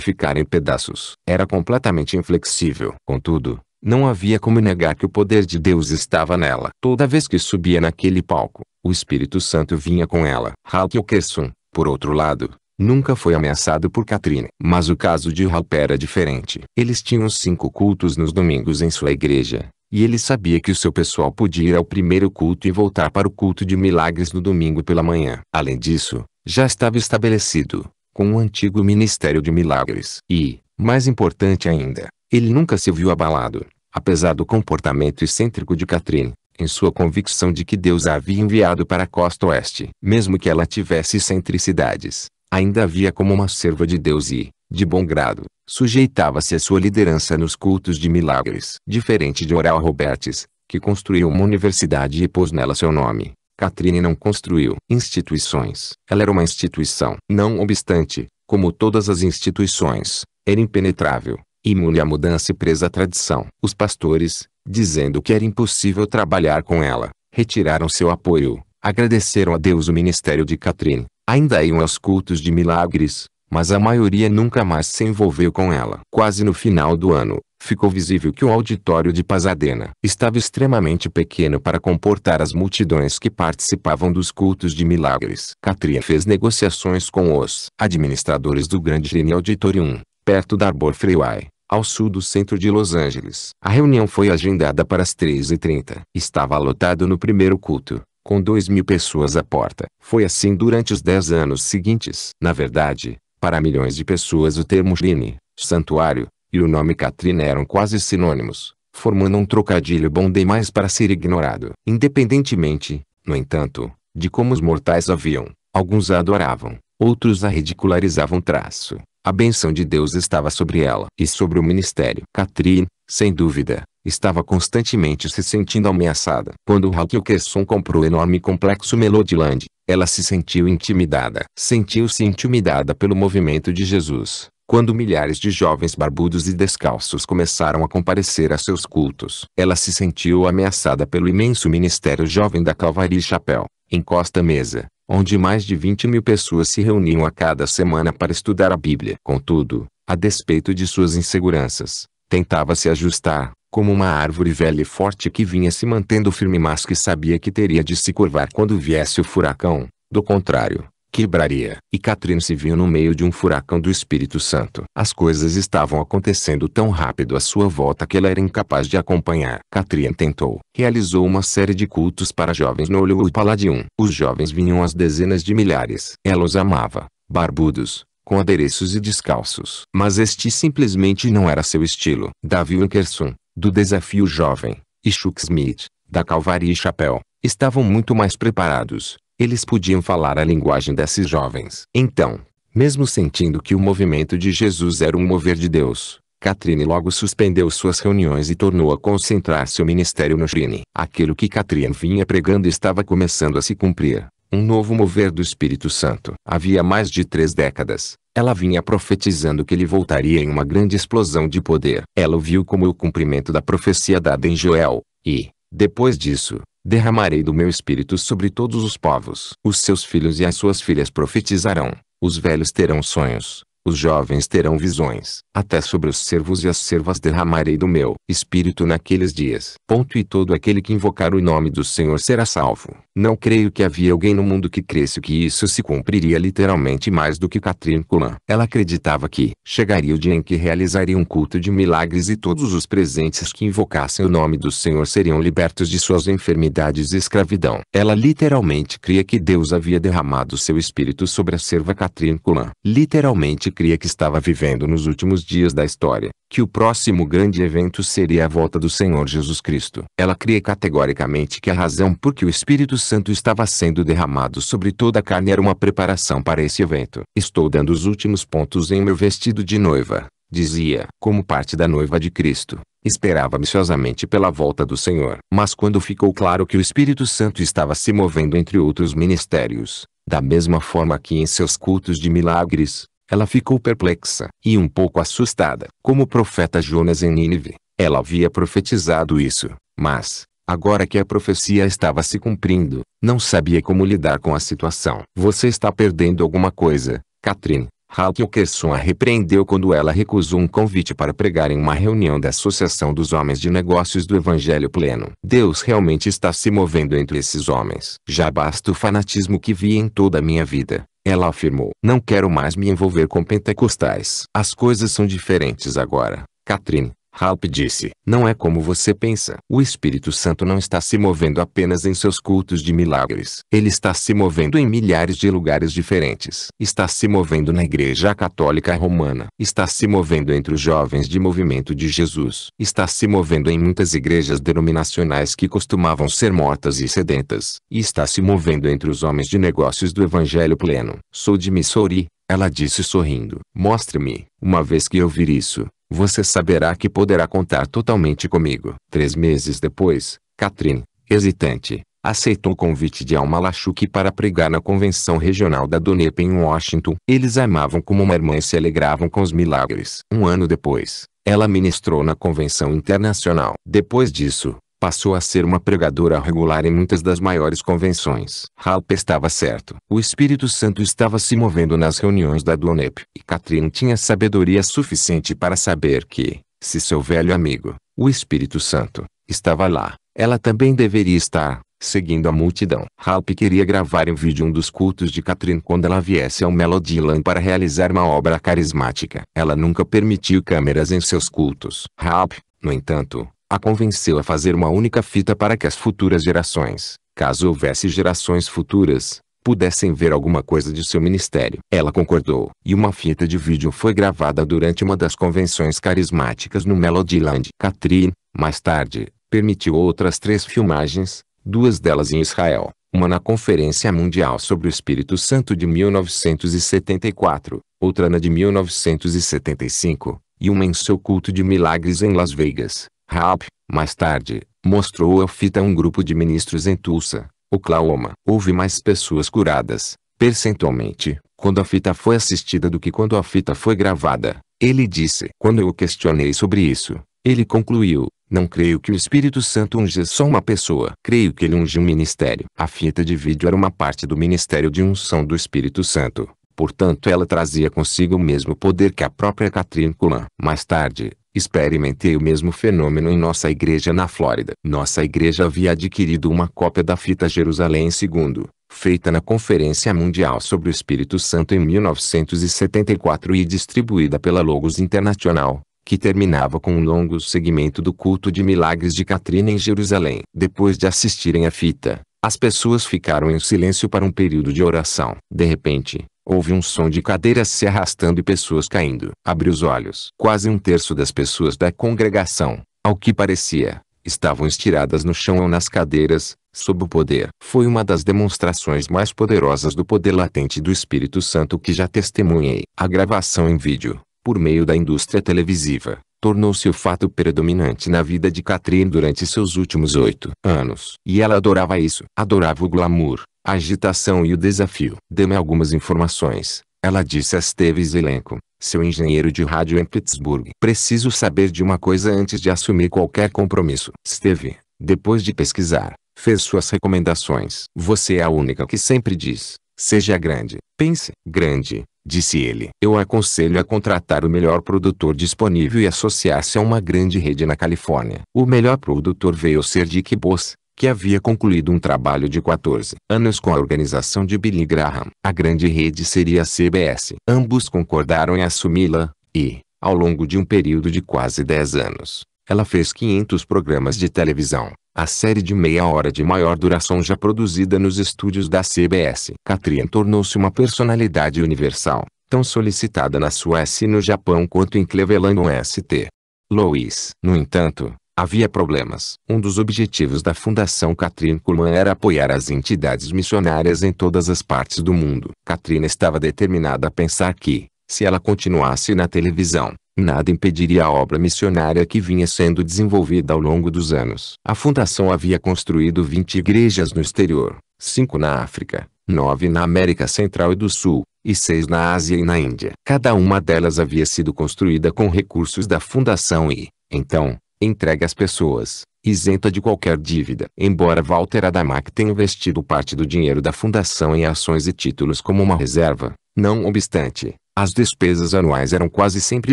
ficar em pedaços. Era completamente inflexível. Contudo, não havia como negar que o poder de Deus estava nela. Toda vez que subia naquele palco, o Espírito Santo vinha com ela. Hakyokesum, por outro lado, nunca foi ameaçado por Catrine. Mas o caso de Raup era diferente. Eles tinham cinco cultos nos domingos em sua igreja, e ele sabia que o seu pessoal podia ir ao primeiro culto e voltar para o culto de milagres no domingo pela manhã. Além disso, já estava estabelecido, com o antigo Ministério de Milagres. E, mais importante ainda, ele nunca se viu abalado, apesar do comportamento excêntrico de Catherine, em sua convicção de que Deus a havia enviado para a costa oeste. Mesmo que ela tivesse excentricidades, Ainda havia como uma serva de Deus e, de bom grado, sujeitava-se à sua liderança nos cultos de milagres. Diferente de Oral Roberts, que construiu uma universidade e pôs nela seu nome, Catherine não construiu instituições. Ela era uma instituição. Não obstante, como todas as instituições, era impenetrável, imune à mudança e presa à tradição. Os pastores, dizendo que era impossível trabalhar com ela, retiraram seu apoio, agradeceram a Deus o ministério de Catherine, Ainda iam aos cultos de milagres, mas a maioria nunca mais se envolveu com ela. Quase no final do ano, ficou visível que o auditório de Pasadena estava extremamente pequeno para comportar as multidões que participavam dos cultos de milagres. Katrina fez negociações com os administradores do grande Gene Auditorium, perto da Arbor Freeway, ao sul do centro de Los Angeles. A reunião foi agendada para as 3h30. Estava lotado no primeiro culto, com dois mil pessoas à porta. Foi assim durante os dez anos seguintes. Na verdade, para milhões de pessoas o termo shrine, santuário, e o nome Katrina eram quase sinônimos, formando um trocadilho bom demais para ser ignorado. Independentemente, no entanto, de como os mortais a viam, alguns a adoravam, outros a ridicularizavam traço. A benção de Deus estava sobre ela e sobre o ministério. Catrin, sem dúvida, estava constantemente se sentindo ameaçada. Quando Raquel Cresson comprou o enorme complexo Melodiland. ela se sentiu intimidada. Sentiu-se intimidada pelo movimento de Jesus, quando milhares de jovens barbudos e descalços começaram a comparecer a seus cultos. Ela se sentiu ameaçada pelo imenso ministério jovem da Calvary Chapel, em Costa Mesa, onde mais de 20 mil pessoas se reuniam a cada semana para estudar a Bíblia. Contudo, a despeito de suas inseguranças, tentava se ajustar, como uma árvore velha e forte que vinha se mantendo firme mas que sabia que teria de se curvar quando viesse o furacão, do contrário, quebraria. E Catrine se viu no meio de um furacão do Espírito Santo. As coisas estavam acontecendo tão rápido à sua volta que ela era incapaz de acompanhar. Catrine tentou. Realizou uma série de cultos para jovens no Olho Palladium. Os jovens vinham às dezenas de milhares. Ela os amava, barbudos, com adereços e descalços. Mas este simplesmente não era seu estilo. Davi Winkerson, do desafio jovem, e Smith da Calvaria e Chapel estavam muito mais preparados. Eles podiam falar a linguagem desses jovens. Então, mesmo sentindo que o movimento de Jesus era um mover de Deus, Catrine logo suspendeu suas reuniões e tornou a concentrar seu ministério no Chine. Aquilo que Catrine vinha pregando estava começando a se cumprir. Um novo mover do Espírito Santo. Havia mais de três décadas, ela vinha profetizando que ele voltaria em uma grande explosão de poder. Ela o viu como o cumprimento da profecia dada em Joel, e, depois disso, derramarei do meu espírito sobre todos os povos. Os seus filhos e as suas filhas profetizarão, os velhos terão sonhos, os jovens terão visões, até sobre os servos e as servas derramarei do meu espírito naqueles dias. Ponto e todo aquele que invocar o nome do Senhor será salvo. Não creio que havia alguém no mundo que cresse que isso se cumpriria literalmente mais do que Catherine Kulan. Ela acreditava que chegaria o dia em que realizaria um culto de milagres e todos os presentes que invocassem o nome do Senhor seriam libertos de suas enfermidades e escravidão. Ela literalmente cria que Deus havia derramado seu espírito sobre a serva Catherine Kulan. Literalmente cria que estava vivendo nos últimos dias da história, que o próximo grande evento seria a volta do Senhor Jesus Cristo. Ela cria categoricamente que a razão por que o Espírito Santo estava sendo derramado sobre toda a carne era uma preparação para esse evento. Estou dando os últimos pontos em meu vestido de noiva, dizia, como parte da noiva de Cristo. Esperava ansiosamente pela volta do Senhor. Mas quando ficou claro que o Espírito Santo estava se movendo entre outros ministérios, da mesma forma que em seus cultos de milagres, ela ficou perplexa e um pouco assustada. Como o profeta Jonas em Nínive, ela havia profetizado isso, mas, agora que a profecia estava se cumprindo, não sabia como lidar com a situação. Você está perdendo alguma coisa, Catherine. Halkerson a repreendeu quando ela recusou um convite para pregar em uma reunião da Associação dos Homens de Negócios do Evangelho Pleno. Deus realmente está se movendo entre esses homens. Já basta o fanatismo que vi em toda a minha vida. Ela afirmou: Não quero mais me envolver com pentecostais. As coisas são diferentes agora, Catherine. Halp disse, não é como você pensa. O Espírito Santo não está se movendo apenas em seus cultos de milagres. Ele está se movendo em milhares de lugares diferentes. Está se movendo na Igreja Católica Romana. Está se movendo entre os jovens de movimento de Jesus. Está se movendo em muitas igrejas denominacionais que costumavam ser mortas e sedentas. E está se movendo entre os homens de negócios do Evangelho pleno. Sou de Missouri, ela disse sorrindo. Mostre-me, uma vez que eu vir isso, você saberá que poderá contar totalmente comigo. Três meses depois, Catherine, hesitante, aceitou o convite de Alma Lachuque para pregar na convenção regional da Dunep em Washington. Eles amavam como uma irmã e se alegravam com os milagres. Um ano depois, ela ministrou na convenção internacional. Depois disso, Passou a ser uma pregadora regular em muitas das maiores convenções. Halpe estava certo. O Espírito Santo estava se movendo nas reuniões da Duonep. E Catherine tinha sabedoria suficiente para saber que, se seu velho amigo, o Espírito Santo, estava lá, ela também deveria estar, seguindo a multidão. Halpe queria gravar em vídeo um dos cultos de Catherine quando ela viesse ao Melodyland para realizar uma obra carismática. Ela nunca permitiu câmeras em seus cultos. Halpe, no entanto, a convenceu a fazer uma única fita para que as futuras gerações, caso houvesse gerações futuras, pudessem ver alguma coisa de seu ministério. Ela concordou, e uma fita de vídeo foi gravada durante uma das convenções carismáticas no Melodyland. Catherine, mais tarde, permitiu outras três filmagens, duas delas em Israel, uma na Conferência Mundial sobre o Espírito Santo de 1974, outra na de 1975, e uma em seu culto de milagres em Las Vegas. Raab, mais tarde, mostrou a fita a um grupo de ministros em Tulsa, Oklahoma. Houve mais pessoas curadas, percentualmente, quando a fita foi assistida do que quando a fita foi gravada. Ele disse. Quando eu o questionei sobre isso, ele concluiu, não creio que o Espírito Santo unge só uma pessoa. Creio que ele unge um ministério. A fita de vídeo era uma parte do ministério de unção do Espírito Santo. Portanto ela trazia consigo o mesmo poder que a própria Catherine Mais tarde, Experimentei o mesmo fenômeno em nossa igreja na Flórida. Nossa igreja havia adquirido uma cópia da fita Jerusalém II, feita na Conferência Mundial sobre o Espírito Santo em 1974 e distribuída pela Logos Internacional, que terminava com um longo segmento do culto de milagres de Catrina em Jerusalém. Depois de assistirem à fita, as pessoas ficaram em silêncio para um período de oração. De repente, Houve um som de cadeiras se arrastando e pessoas caindo. Abri os olhos. Quase um terço das pessoas da congregação, ao que parecia, estavam estiradas no chão ou nas cadeiras, sob o poder. Foi uma das demonstrações mais poderosas do poder latente do Espírito Santo que já testemunhei. A gravação em vídeo, por meio da indústria televisiva, tornou-se o fato predominante na vida de Catherine durante seus últimos oito anos. E ela adorava isso. Adorava o glamour, a agitação e o desafio. Dê-me algumas informações. Ela disse a Steve Zelenko, seu engenheiro de rádio em Pittsburgh. Preciso saber de uma coisa antes de assumir qualquer compromisso. Steve, depois de pesquisar, fez suas recomendações. Você é a única que sempre diz, seja grande, pense, grande, disse ele. Eu aconselho a contratar o melhor produtor disponível e associar-se a uma grande rede na Califórnia. O melhor produtor veio ser Dick Boss, que havia concluído um trabalho de 14 anos com a organização de Billy Graham. A grande rede seria a CBS. Ambos concordaram em assumi-la, e, ao longo de um período de quase 10 anos, ela fez 500 programas de televisão, a série de meia hora de maior duração já produzida nos estúdios da CBS. Katrina tornou-se uma personalidade universal, tão solicitada na Suécia e no Japão quanto em Cleveland, ou ST. Louis. No entanto, Havia problemas. Um dos objetivos da Fundação Katrin Kuhlman era apoiar as entidades missionárias em todas as partes do mundo. Katrin estava determinada a pensar que, se ela continuasse na televisão, nada impediria a obra missionária que vinha sendo desenvolvida ao longo dos anos. A fundação havia construído 20 igrejas no exterior, 5 na África, 9 na América Central e do Sul, e seis na Ásia e na Índia. Cada uma delas havia sido construída com recursos da fundação e, então, entregue às pessoas, isenta de qualquer dívida. Embora Walter Adamak tenha investido parte do dinheiro da fundação em ações e títulos como uma reserva, não obstante, as despesas anuais eram quase sempre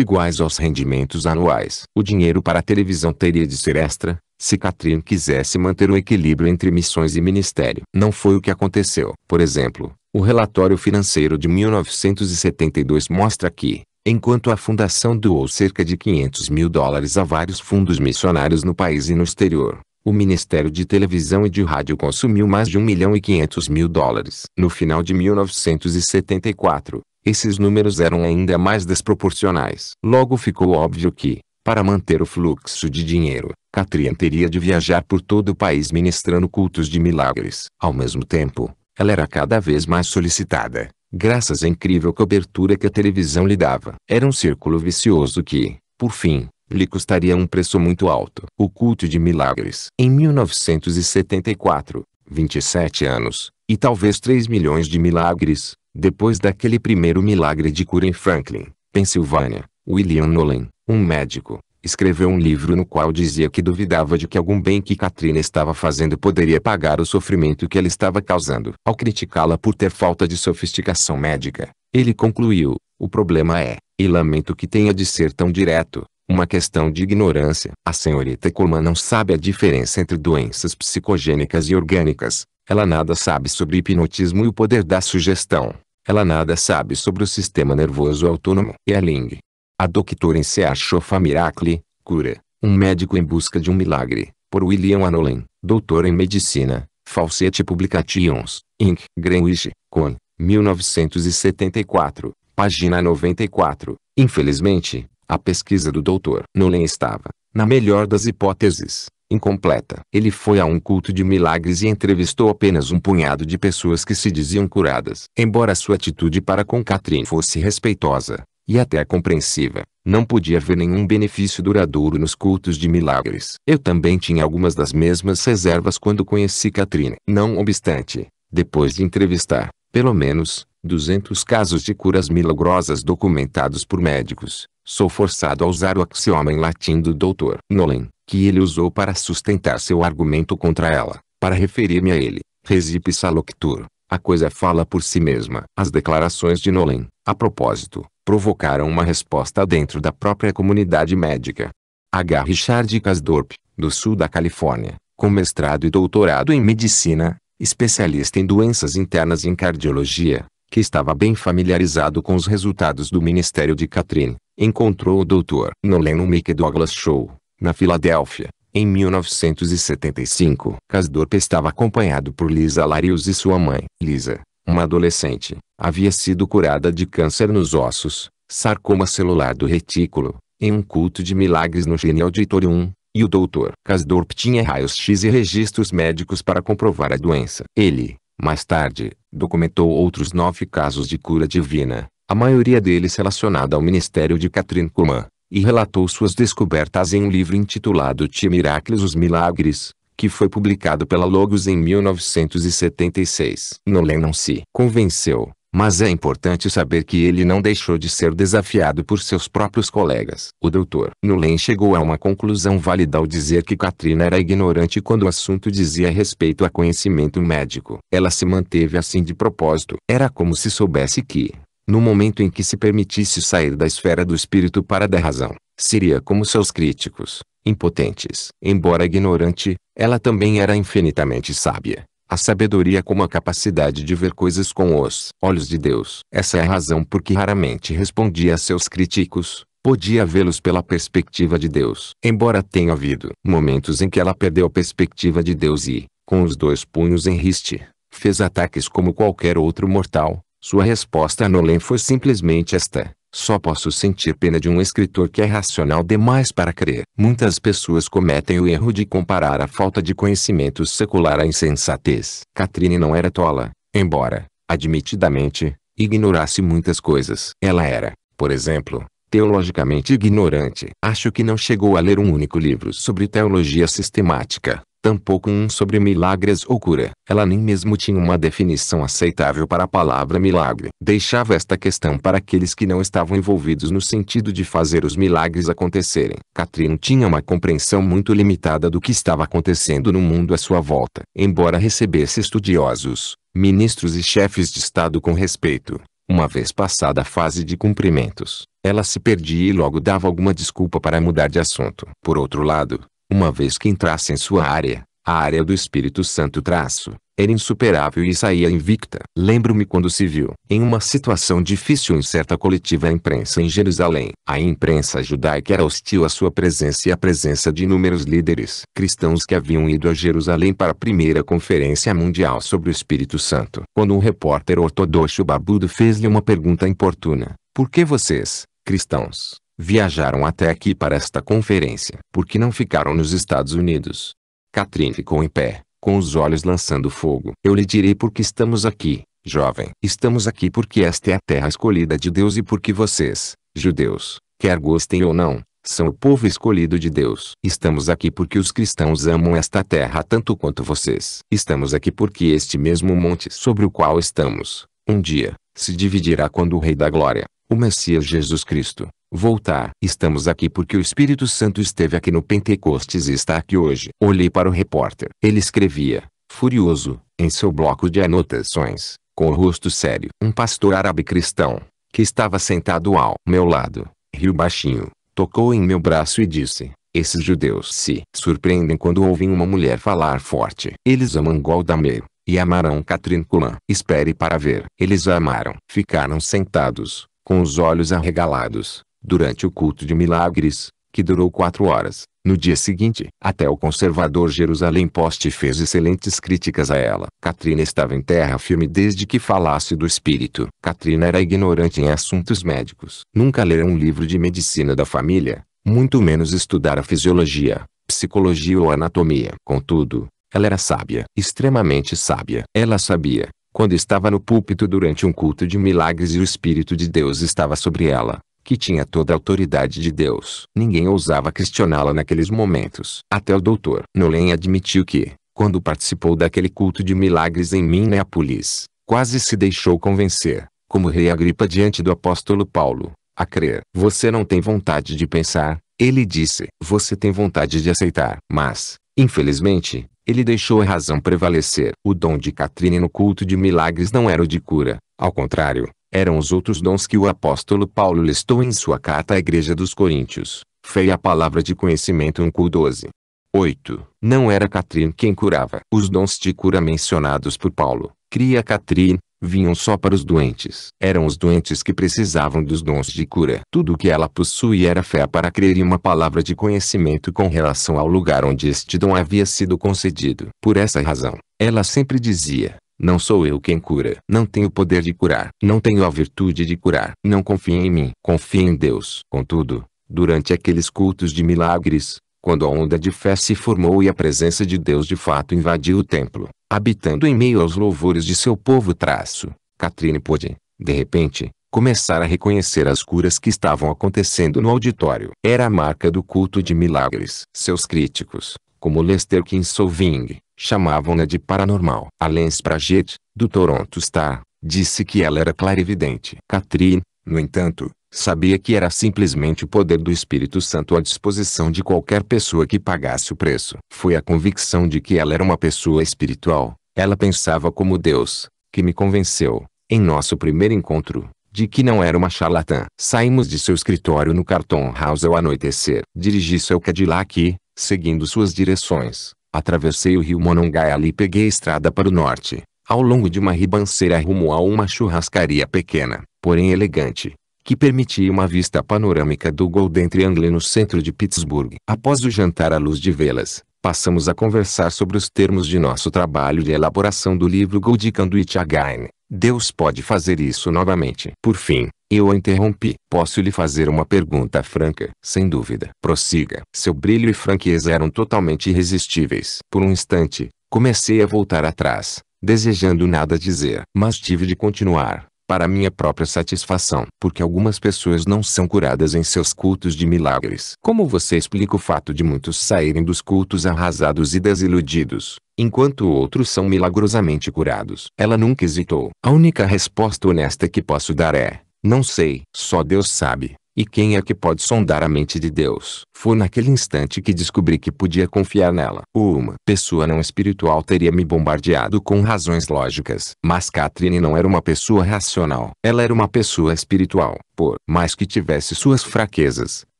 iguais aos rendimentos anuais. O dinheiro para a televisão teria de ser extra, se Catherine quisesse manter o equilíbrio entre missões e ministério. Não foi o que aconteceu. Por exemplo, o relatório financeiro de 1972 mostra que, enquanto a fundação doou cerca de 500 mil dólares a vários fundos missionários no país e no exterior. O Ministério de Televisão e de Rádio consumiu mais de 1 milhão e 500 mil dólares. No final de 1974, esses números eram ainda mais desproporcionais. Logo ficou óbvio que, para manter o fluxo de dinheiro, Catrian teria de viajar por todo o país ministrando cultos de milagres. Ao mesmo tempo, ela era cada vez mais solicitada graças à incrível cobertura que a televisão lhe dava. Era um círculo vicioso que, por fim, lhe custaria um preço muito alto. O culto de milagres. Em 1974, 27 anos, e talvez 3 milhões de milagres, depois daquele primeiro milagre de cura em Franklin, Pensilvânia, William Nolan, um médico, escreveu um livro no qual dizia que duvidava de que algum bem que Katrina estava fazendo poderia pagar o sofrimento que ela estava causando. Ao criticá-la por ter falta de sofisticação médica, ele concluiu, o problema é, e lamento que tenha de ser tão direto, uma questão de ignorância. A senhorita Coleman não sabe a diferença entre doenças psicogênicas e orgânicas. Ela nada sabe sobre hipnotismo e o poder da sugestão. Ela nada sabe sobre o sistema nervoso autônomo. E a Ling, a doutora Chofa Miracle, cura, um médico em busca de um milagre, por William Anolen, doutor em medicina, Falsete Publications, Inc., Greenwich, Con, 1974, página 94. Infelizmente, a pesquisa do doutor Nolan estava, na melhor das hipóteses, incompleta. Ele foi a um culto de milagres e entrevistou apenas um punhado de pessoas que se diziam curadas. Embora sua atitude para com Catherine fosse respeitosa, e até compreensiva, não podia ver nenhum benefício duradouro nos cultos de milagres. Eu também tinha algumas das mesmas reservas quando conheci Katrina. Não obstante, depois de entrevistar, pelo menos, 200 casos de curas milagrosas documentados por médicos, sou forçado a usar o axioma em latim do Dr. Nolan, que ele usou para sustentar seu argumento contra ela, para referir-me a ele, resipsa saloctur. A coisa fala por si mesma. As declarações de Nolan, a propósito, provocaram uma resposta dentro da própria comunidade médica. H. Richard Kasdorp, do sul da Califórnia, com mestrado e doutorado em medicina, especialista em doenças internas e em cardiologia, que estava bem familiarizado com os resultados do Ministério de Catherine, encontrou o Dr. Nolan Mick Douglas Show, na Filadélfia, em 1975. Kasdorp estava acompanhado por Lisa Larios e sua mãe, Lisa, uma adolescente, havia sido curada de câncer nos ossos, sarcoma celular do retículo, em um culto de milagres no Gene Auditorium, e o doutor Kasdorp tinha raios-x e registros médicos para comprovar a doença. Ele, mais tarde, documentou outros nove casos de cura divina, a maioria deles relacionada ao ministério de Catherine Kuhlman, e relatou suas descobertas em um livro intitulado T. Miracles Os Milagres, que foi publicado pela Logos em 1976. Nolan não se convenceu, mas é importante saber que ele não deixou de ser desafiado por seus próprios colegas. O doutor Nolan chegou a uma conclusão válida ao dizer que Katrina era ignorante quando o assunto dizia respeito a conhecimento médico. Ela se manteve assim de propósito. Era como se soubesse que, no momento em que se permitisse sair da esfera do espírito para a da razão, seria como seus críticos, impotentes. Embora ignorante, ela também era infinitamente sábia. A sabedoria como a capacidade de ver coisas com os olhos de Deus. Essa é a razão por que raramente respondia a seus críticos, podia vê-los pela perspectiva de Deus. Embora tenha havido momentos em que ela perdeu a perspectiva de Deus e, com os dois punhos em riste, fez ataques como qualquer outro mortal, sua resposta a Nolan foi simplesmente esta. Só posso sentir pena de um escritor que é racional demais para crer. Muitas pessoas cometem o erro de comparar a falta de conhecimento secular à insensatez. Catrine não era tola, embora, admitidamente, ignorasse muitas coisas. Ela era, por exemplo, teologicamente ignorante. Acho que não chegou a ler um único livro sobre teologia sistemática, tampouco um sobre milagres ou cura. Ela nem mesmo tinha uma definição aceitável para a palavra milagre. Deixava esta questão para aqueles que não estavam envolvidos no sentido de fazer os milagres acontecerem. Catherine tinha uma compreensão muito limitada do que estava acontecendo no mundo à sua volta. Embora recebesse estudiosos, ministros e chefes de Estado com respeito, uma vez passada a fase de cumprimentos, ela se perdia e logo dava alguma desculpa para mudar de assunto. Por outro lado, uma vez que entrasse em sua área, a área do Espírito Santo traço, era insuperável e saía invicta. Lembro-me quando se viu, em uma situação difícil em certa coletiva imprensa em Jerusalém. A imprensa judaica era hostil à sua presença e à presença de inúmeros líderes cristãos que haviam ido a Jerusalém para a primeira conferência mundial sobre o Espírito Santo. Quando um repórter ortodoxo barbudo fez-lhe uma pergunta importuna, por que vocês, cristãos, viajaram até aqui para esta conferência. Por que não ficaram nos Estados Unidos? Catherine ficou em pé, com os olhos lançando fogo. Eu lhe direi por que estamos aqui, jovem. Estamos aqui porque esta é a terra escolhida de Deus e porque vocês, judeus, quer gostem ou não, são o povo escolhido de Deus. Estamos aqui porque os cristãos amam esta terra tanto quanto vocês. Estamos aqui porque este mesmo monte sobre o qual estamos, um dia, se dividirá quando o Rei da Glória, o Messias Jesus Cristo, Voltar. Estamos aqui porque o Espírito Santo esteve aqui no Pentecostes e está aqui hoje. Olhei para o repórter. Ele escrevia, furioso, em seu bloco de anotações, com o rosto sério. Um pastor árabe cristão, que estava sentado ao meu lado, riu baixinho, tocou em meu braço e disse: Esses judeus se surpreendem quando ouvem uma mulher falar forte. Eles amam Goldamer e amarão Catrin Kulan. Espere para ver. Eles a amaram. Ficaram sentados, com os olhos arregalados, durante o culto de milagres, que durou quatro horas. No dia seguinte, até o conservador Jerusalém Post fez excelentes críticas a ela. Katrina estava em terra firme desde que falasse do espírito. Katrina era ignorante em assuntos médicos. Nunca lera um livro de medicina da família, muito menos estudar a fisiologia, psicologia ou anatomia. Contudo, ela era sábia, extremamente sábia. Ela sabia, quando estava no púlpito durante um culto de milagres e o Espírito de Deus estava sobre ela, que tinha toda a autoridade de Deus. Ninguém ousava questioná-la naqueles momentos. Até o doutor Nolen admitiu que, quando participou daquele culto de milagres em Minneapolis, quase se deixou convencer, como rei Agripa diante do apóstolo Paulo, a crer. Você não tem vontade de pensar, ele disse. Você tem vontade de aceitar. Mas, infelizmente, ele deixou a razão prevalecer. O dom de Catrine no culto de milagres não era o de cura. Ao contrário, eram os outros dons que o apóstolo Paulo listou em sua carta à igreja dos Coríntios. fé e a palavra de conhecimento 1 12. 8. Não era Catrin quem curava. Os dons de cura mencionados por Paulo, cria Catrin, vinham só para os doentes. Eram os doentes que precisavam dos dons de cura. Tudo o que ela possuía era fé para crer em uma palavra de conhecimento com relação ao lugar onde este dom havia sido concedido. Por essa razão, ela sempre dizia, não sou eu quem cura. Não tenho poder de curar. Não tenho a virtude de curar. Não confiem em mim. Confiem em Deus. Contudo, durante aqueles cultos de milagres, quando a onda de fé se formou e a presença de Deus de fato invadiu o templo, habitando em meio aos louvores de seu povo traço, Catrine pôde, de repente, começar a reconhecer as curas que estavam acontecendo no auditório. Era a marca do culto de milagres. Seus críticos, como Lester Kinsolving, Chamavam-na de paranormal. Alain Spraget, do Toronto Star, disse que ela era clarividente. Catherine, no entanto, sabia que era simplesmente o poder do Espírito Santo à disposição de qualquer pessoa que pagasse o preço. Foi a convicção de que ela era uma pessoa espiritual. Ela pensava como Deus, que me convenceu, em nosso primeiro encontro, de que não era uma charlatã. Saímos de seu escritório no Carton House ao anoitecer. Dirigi seu Cadillac e, seguindo suas direções, Atravessei o rio Monongá e ali peguei a estrada para o norte, ao longo de uma ribanceira rumo a uma churrascaria pequena, porém elegante, que permitia uma vista panorâmica do Golden Triangle no centro de Pittsburgh. Após o jantar à luz de velas, passamos a conversar sobre os termos de nosso trabalho de elaboração do livro Gold Can Do It Again. Deus pode fazer isso novamente. Por fim, eu a interrompi. Posso lhe fazer uma pergunta franca? Sem dúvida. Prossiga. Seu brilho e franqueza eram totalmente irresistíveis. Por um instante, comecei a voltar atrás, desejando nada dizer. Mas tive de continuar, para minha própria satisfação. Porque algumas pessoas não são curadas em seus cultos de milagres. Como você explica o fato de muitos saírem dos cultos arrasados e desiludidos? enquanto outros são milagrosamente curados. Ela nunca hesitou. A única resposta honesta que posso dar é: não sei, só Deus sabe. E quem é que pode sondar a mente de Deus? Foi naquele instante que descobri que podia confiar nela. Uma pessoa não espiritual teria me bombardeado com razões lógicas. Mas Catherine não era uma pessoa racional. Ela era uma pessoa espiritual. Por mais que tivesse suas fraquezas,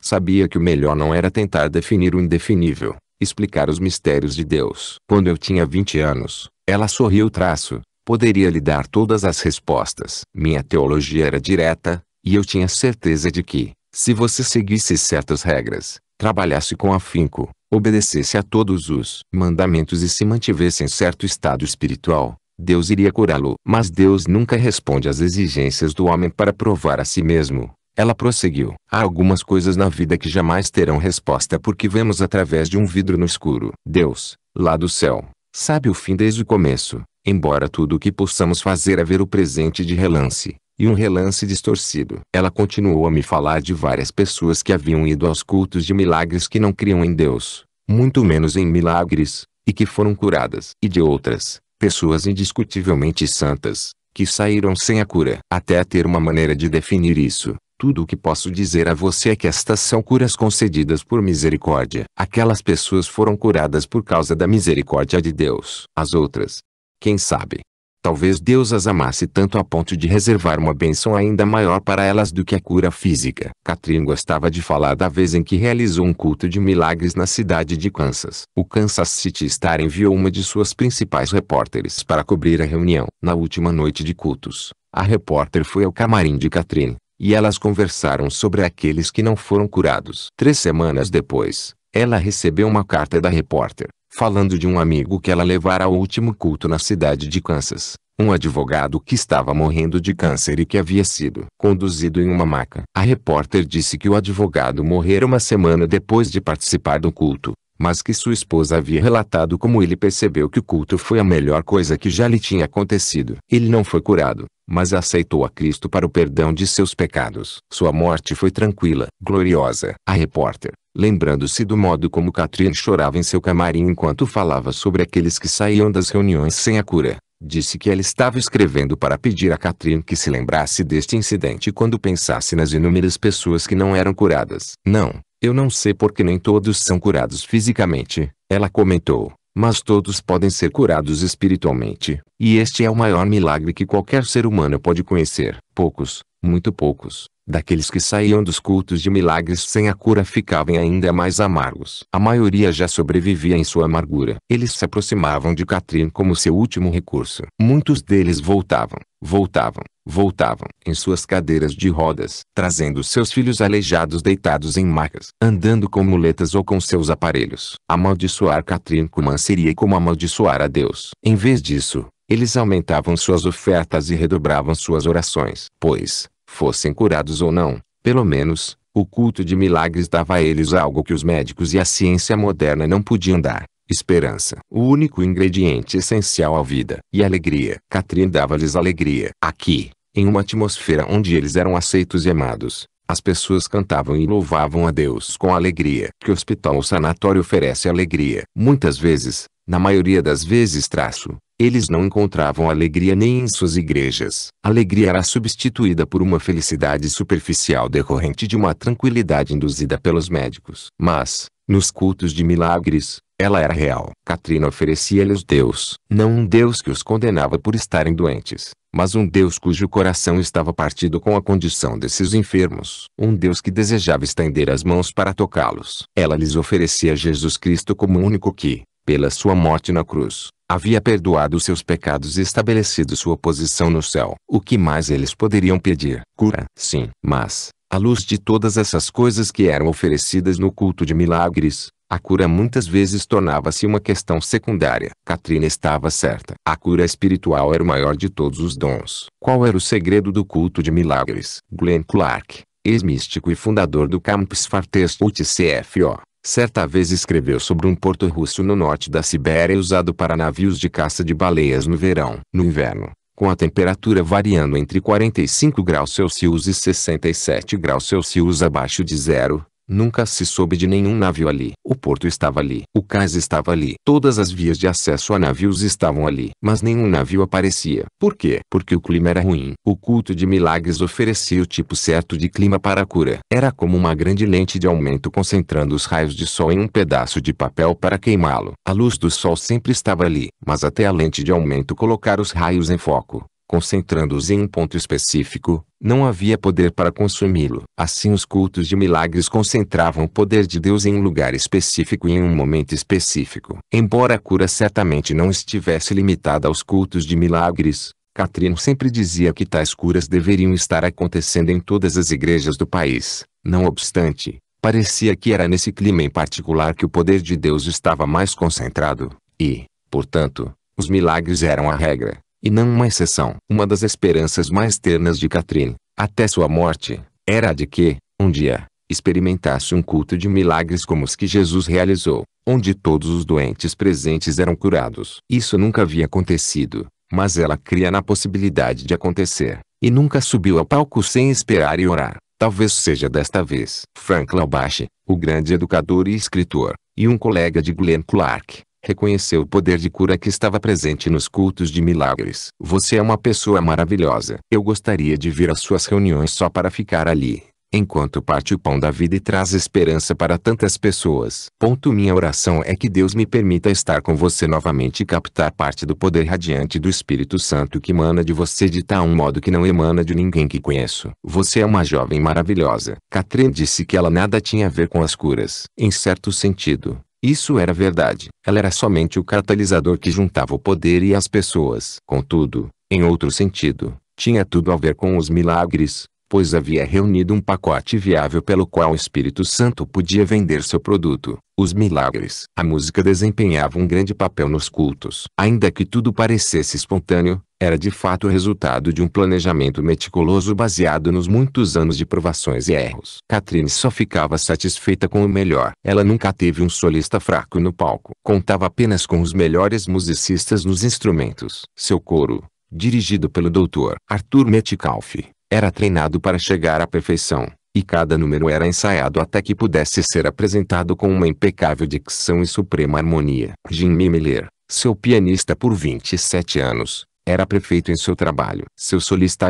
sabia que o melhor não era tentar definir o indefinível, explicar os mistérios de Deus. Quando eu tinha 20 anos, ela sorriu traço, Poderia lhe dar todas as respostas. Minha teologia era direta, e eu tinha certeza de que, se você seguisse certas regras, trabalhasse com afinco, obedecesse a todos os mandamentos e se mantivesse em certo estado espiritual, Deus iria curá-lo. Mas Deus nunca responde às exigências do homem para provar a si mesmo. Ela prosseguiu. Há algumas coisas na vida que jamais terão resposta porque vemos através de um vidro no escuro. Deus, lá do céu, sabe o fim desde o começo. Embora tudo o que possamos fazer é ver o presente de relance, e um relance distorcido. Ela continuou a me falar de várias pessoas que haviam ido aos cultos de milagres que não criam em Deus, muito menos em milagres, e que foram curadas. E de outras, pessoas indiscutivelmente santas, que saíram sem a cura. Até ter uma maneira de definir isso, tudo o que posso dizer a você é que estas são curas concedidas por misericórdia. Aquelas pessoas foram curadas por causa da misericórdia de Deus. As outras, quem sabe? Talvez Deus as amasse tanto a ponto de reservar uma bênção ainda maior para elas do que a cura física. Catherine gostava de falar da vez em que realizou um culto de milagres na cidade de Kansas. O Kansas City Star enviou uma de suas principais repórteres para cobrir a reunião. Na última noite de cultos, a repórter foi ao camarim de Catherine, e elas conversaram sobre aqueles que não foram curados. Três semanas depois, ela recebeu uma carta da repórter, falando de um amigo que ela levara ao último culto na cidade de Kansas. Um advogado que estava morrendo de câncer e que havia sido conduzido em uma maca. A repórter disse que o advogado morrera uma semana depois de participar do culto, mas que sua esposa havia relatado como ele percebeu que o culto foi a melhor coisa que já lhe tinha acontecido. Ele não foi curado, mas aceitou a Cristo para o perdão de seus pecados. Sua morte foi tranquila, gloriosa. A repórter lembrando-se do modo como Catherine chorava em seu camarim enquanto falava sobre aqueles que saíam das reuniões sem a cura. Disse que ela estava escrevendo para pedir a Catherine que se lembrasse deste incidente quando pensasse nas inúmeras pessoas que não eram curadas. Não, eu não sei porque nem todos são curados fisicamente, ela comentou, mas todos podem ser curados espiritualmente, e este é o maior milagre que qualquer ser humano pode conhecer. Poucos, muito poucos, daqueles que saíam dos cultos de milagres sem a cura ficavam ainda mais amargos. A maioria já sobrevivia em sua amargura. Eles se aproximavam de Catrin como seu último recurso. Muitos deles voltavam, voltavam, voltavam em suas cadeiras de rodas, trazendo seus filhos aleijados deitados em macas, andando com muletas ou com seus aparelhos. Amaldiçoar Catherine Kuman seria como amaldiçoar a Deus. Em vez disso, eles aumentavam suas ofertas e redobravam suas orações, pois, fossem curados ou não, pelo menos, o culto de milagres dava a eles algo que os médicos e a ciência moderna não podiam dar. Esperança. O único ingrediente essencial à vida. E alegria. Catherine dava-lhes alegria. Aqui, em uma atmosfera onde eles eram aceitos e amados, as pessoas cantavam e louvavam a Deus com alegria. Que hospital ou sanatório oferece alegria? Muitas vezes, na maioria das vezes traço, eles não encontravam alegria nem em suas igrejas. alegria era substituída por uma felicidade superficial decorrente de uma tranquilidade induzida pelos médicos. Mas, nos cultos de milagres, ela era real. Katrina oferecia-lhes Deus. Não um Deus que os condenava por estarem doentes, mas um Deus cujo coração estava partido com a condição desses enfermos. Um Deus que desejava estender as mãos para tocá-los. Ela lhes oferecia Jesus Cristo como único que, pela sua morte na cruz, havia perdoado seus pecados e estabelecido sua posição no céu. O que mais eles poderiam pedir? Cura. Sim. Mas, à luz de todas essas coisas que eram oferecidas no culto de milagres, a cura muitas vezes tornava-se uma questão secundária. Katrina estava certa. A cura espiritual era o maior de todos os dons. Qual era o segredo do culto de milagres? Glenn Clark, ex-místico e fundador do Campus Fartest UTCFO, certa vez escreveu sobre um porto russo no norte da Sibéria usado para navios de caça de baleias no verão. No inverno, com a temperatura variando entre 45 graus Celsius e 67 graus Celsius abaixo de zero, Nunca se soube de nenhum navio ali. O porto estava ali. O cais estava ali. Todas as vias de acesso a navios estavam ali. Mas nenhum navio aparecia. Por quê? Porque o clima era ruim. O culto de milagres oferecia o tipo certo de clima para a cura. Era como uma grande lente de aumento concentrando os raios de sol em um pedaço de papel para queimá-lo. A luz do sol sempre estava ali. Mas até a lente de aumento colocar os raios em foco, concentrando-os em um ponto específico, não havia poder para consumi-lo. Assim os cultos de milagres concentravam o poder de Deus em um lugar específico e em um momento específico. Embora a cura certamente não estivesse limitada aos cultos de milagres, Catherine sempre dizia que tais curas deveriam estar acontecendo em todas as igrejas do país. Não obstante, parecia que era nesse clima em particular que o poder de Deus estava mais concentrado, e, portanto, os milagres eram a regra e não uma exceção. Uma das esperanças mais ternas de Catherine, até sua morte, era a de que, um dia, experimentasse um culto de milagres como os que Jesus realizou, onde todos os doentes presentes eram curados. Isso nunca havia acontecido, mas ela cria na possibilidade de acontecer, e nunca subiu ao palco sem esperar e orar. Talvez seja desta vez. Frank Laubach, o grande educador e escritor, e um colega de Glenn Clark, reconheceu o poder de cura que estava presente nos cultos de milagres. Você é uma pessoa maravilhosa. Eu gostaria de vir às suas reuniões só para ficar ali, enquanto parte o pão da vida e traz esperança para tantas pessoas. Ponto minha oração é que Deus me permita estar com você novamente e captar parte do poder radiante do Espírito Santo que emana de você de tal um modo que não emana de ninguém que conheço. Você é uma jovem maravilhosa. Catherine disse que ela nada tinha a ver com as curas. Em certo sentido, isso era verdade. Ela era somente o catalisador que juntava o poder e as pessoas. Contudo, em outro sentido, tinha tudo a ver com os milagres, pois havia reunido um pacote viável pelo qual o Espírito Santo podia vender seu produto, os milagres. A música desempenhava um grande papel nos cultos. Ainda que tudo parecesse espontâneo, era de fato o resultado de um planejamento meticuloso baseado nos muitos anos de provações e erros. Catherine só ficava satisfeita com o melhor. Ela nunca teve um solista fraco no palco. Contava apenas com os melhores musicistas nos instrumentos. Seu coro, dirigido pelo Dr. Arthur Metcalf, era treinado para chegar à perfeição, e cada número era ensaiado até que pudesse ser apresentado com uma impecável dicção e suprema harmonia. Jimmy Miller, seu pianista por 27 anos, era prefeito em seu trabalho. Seu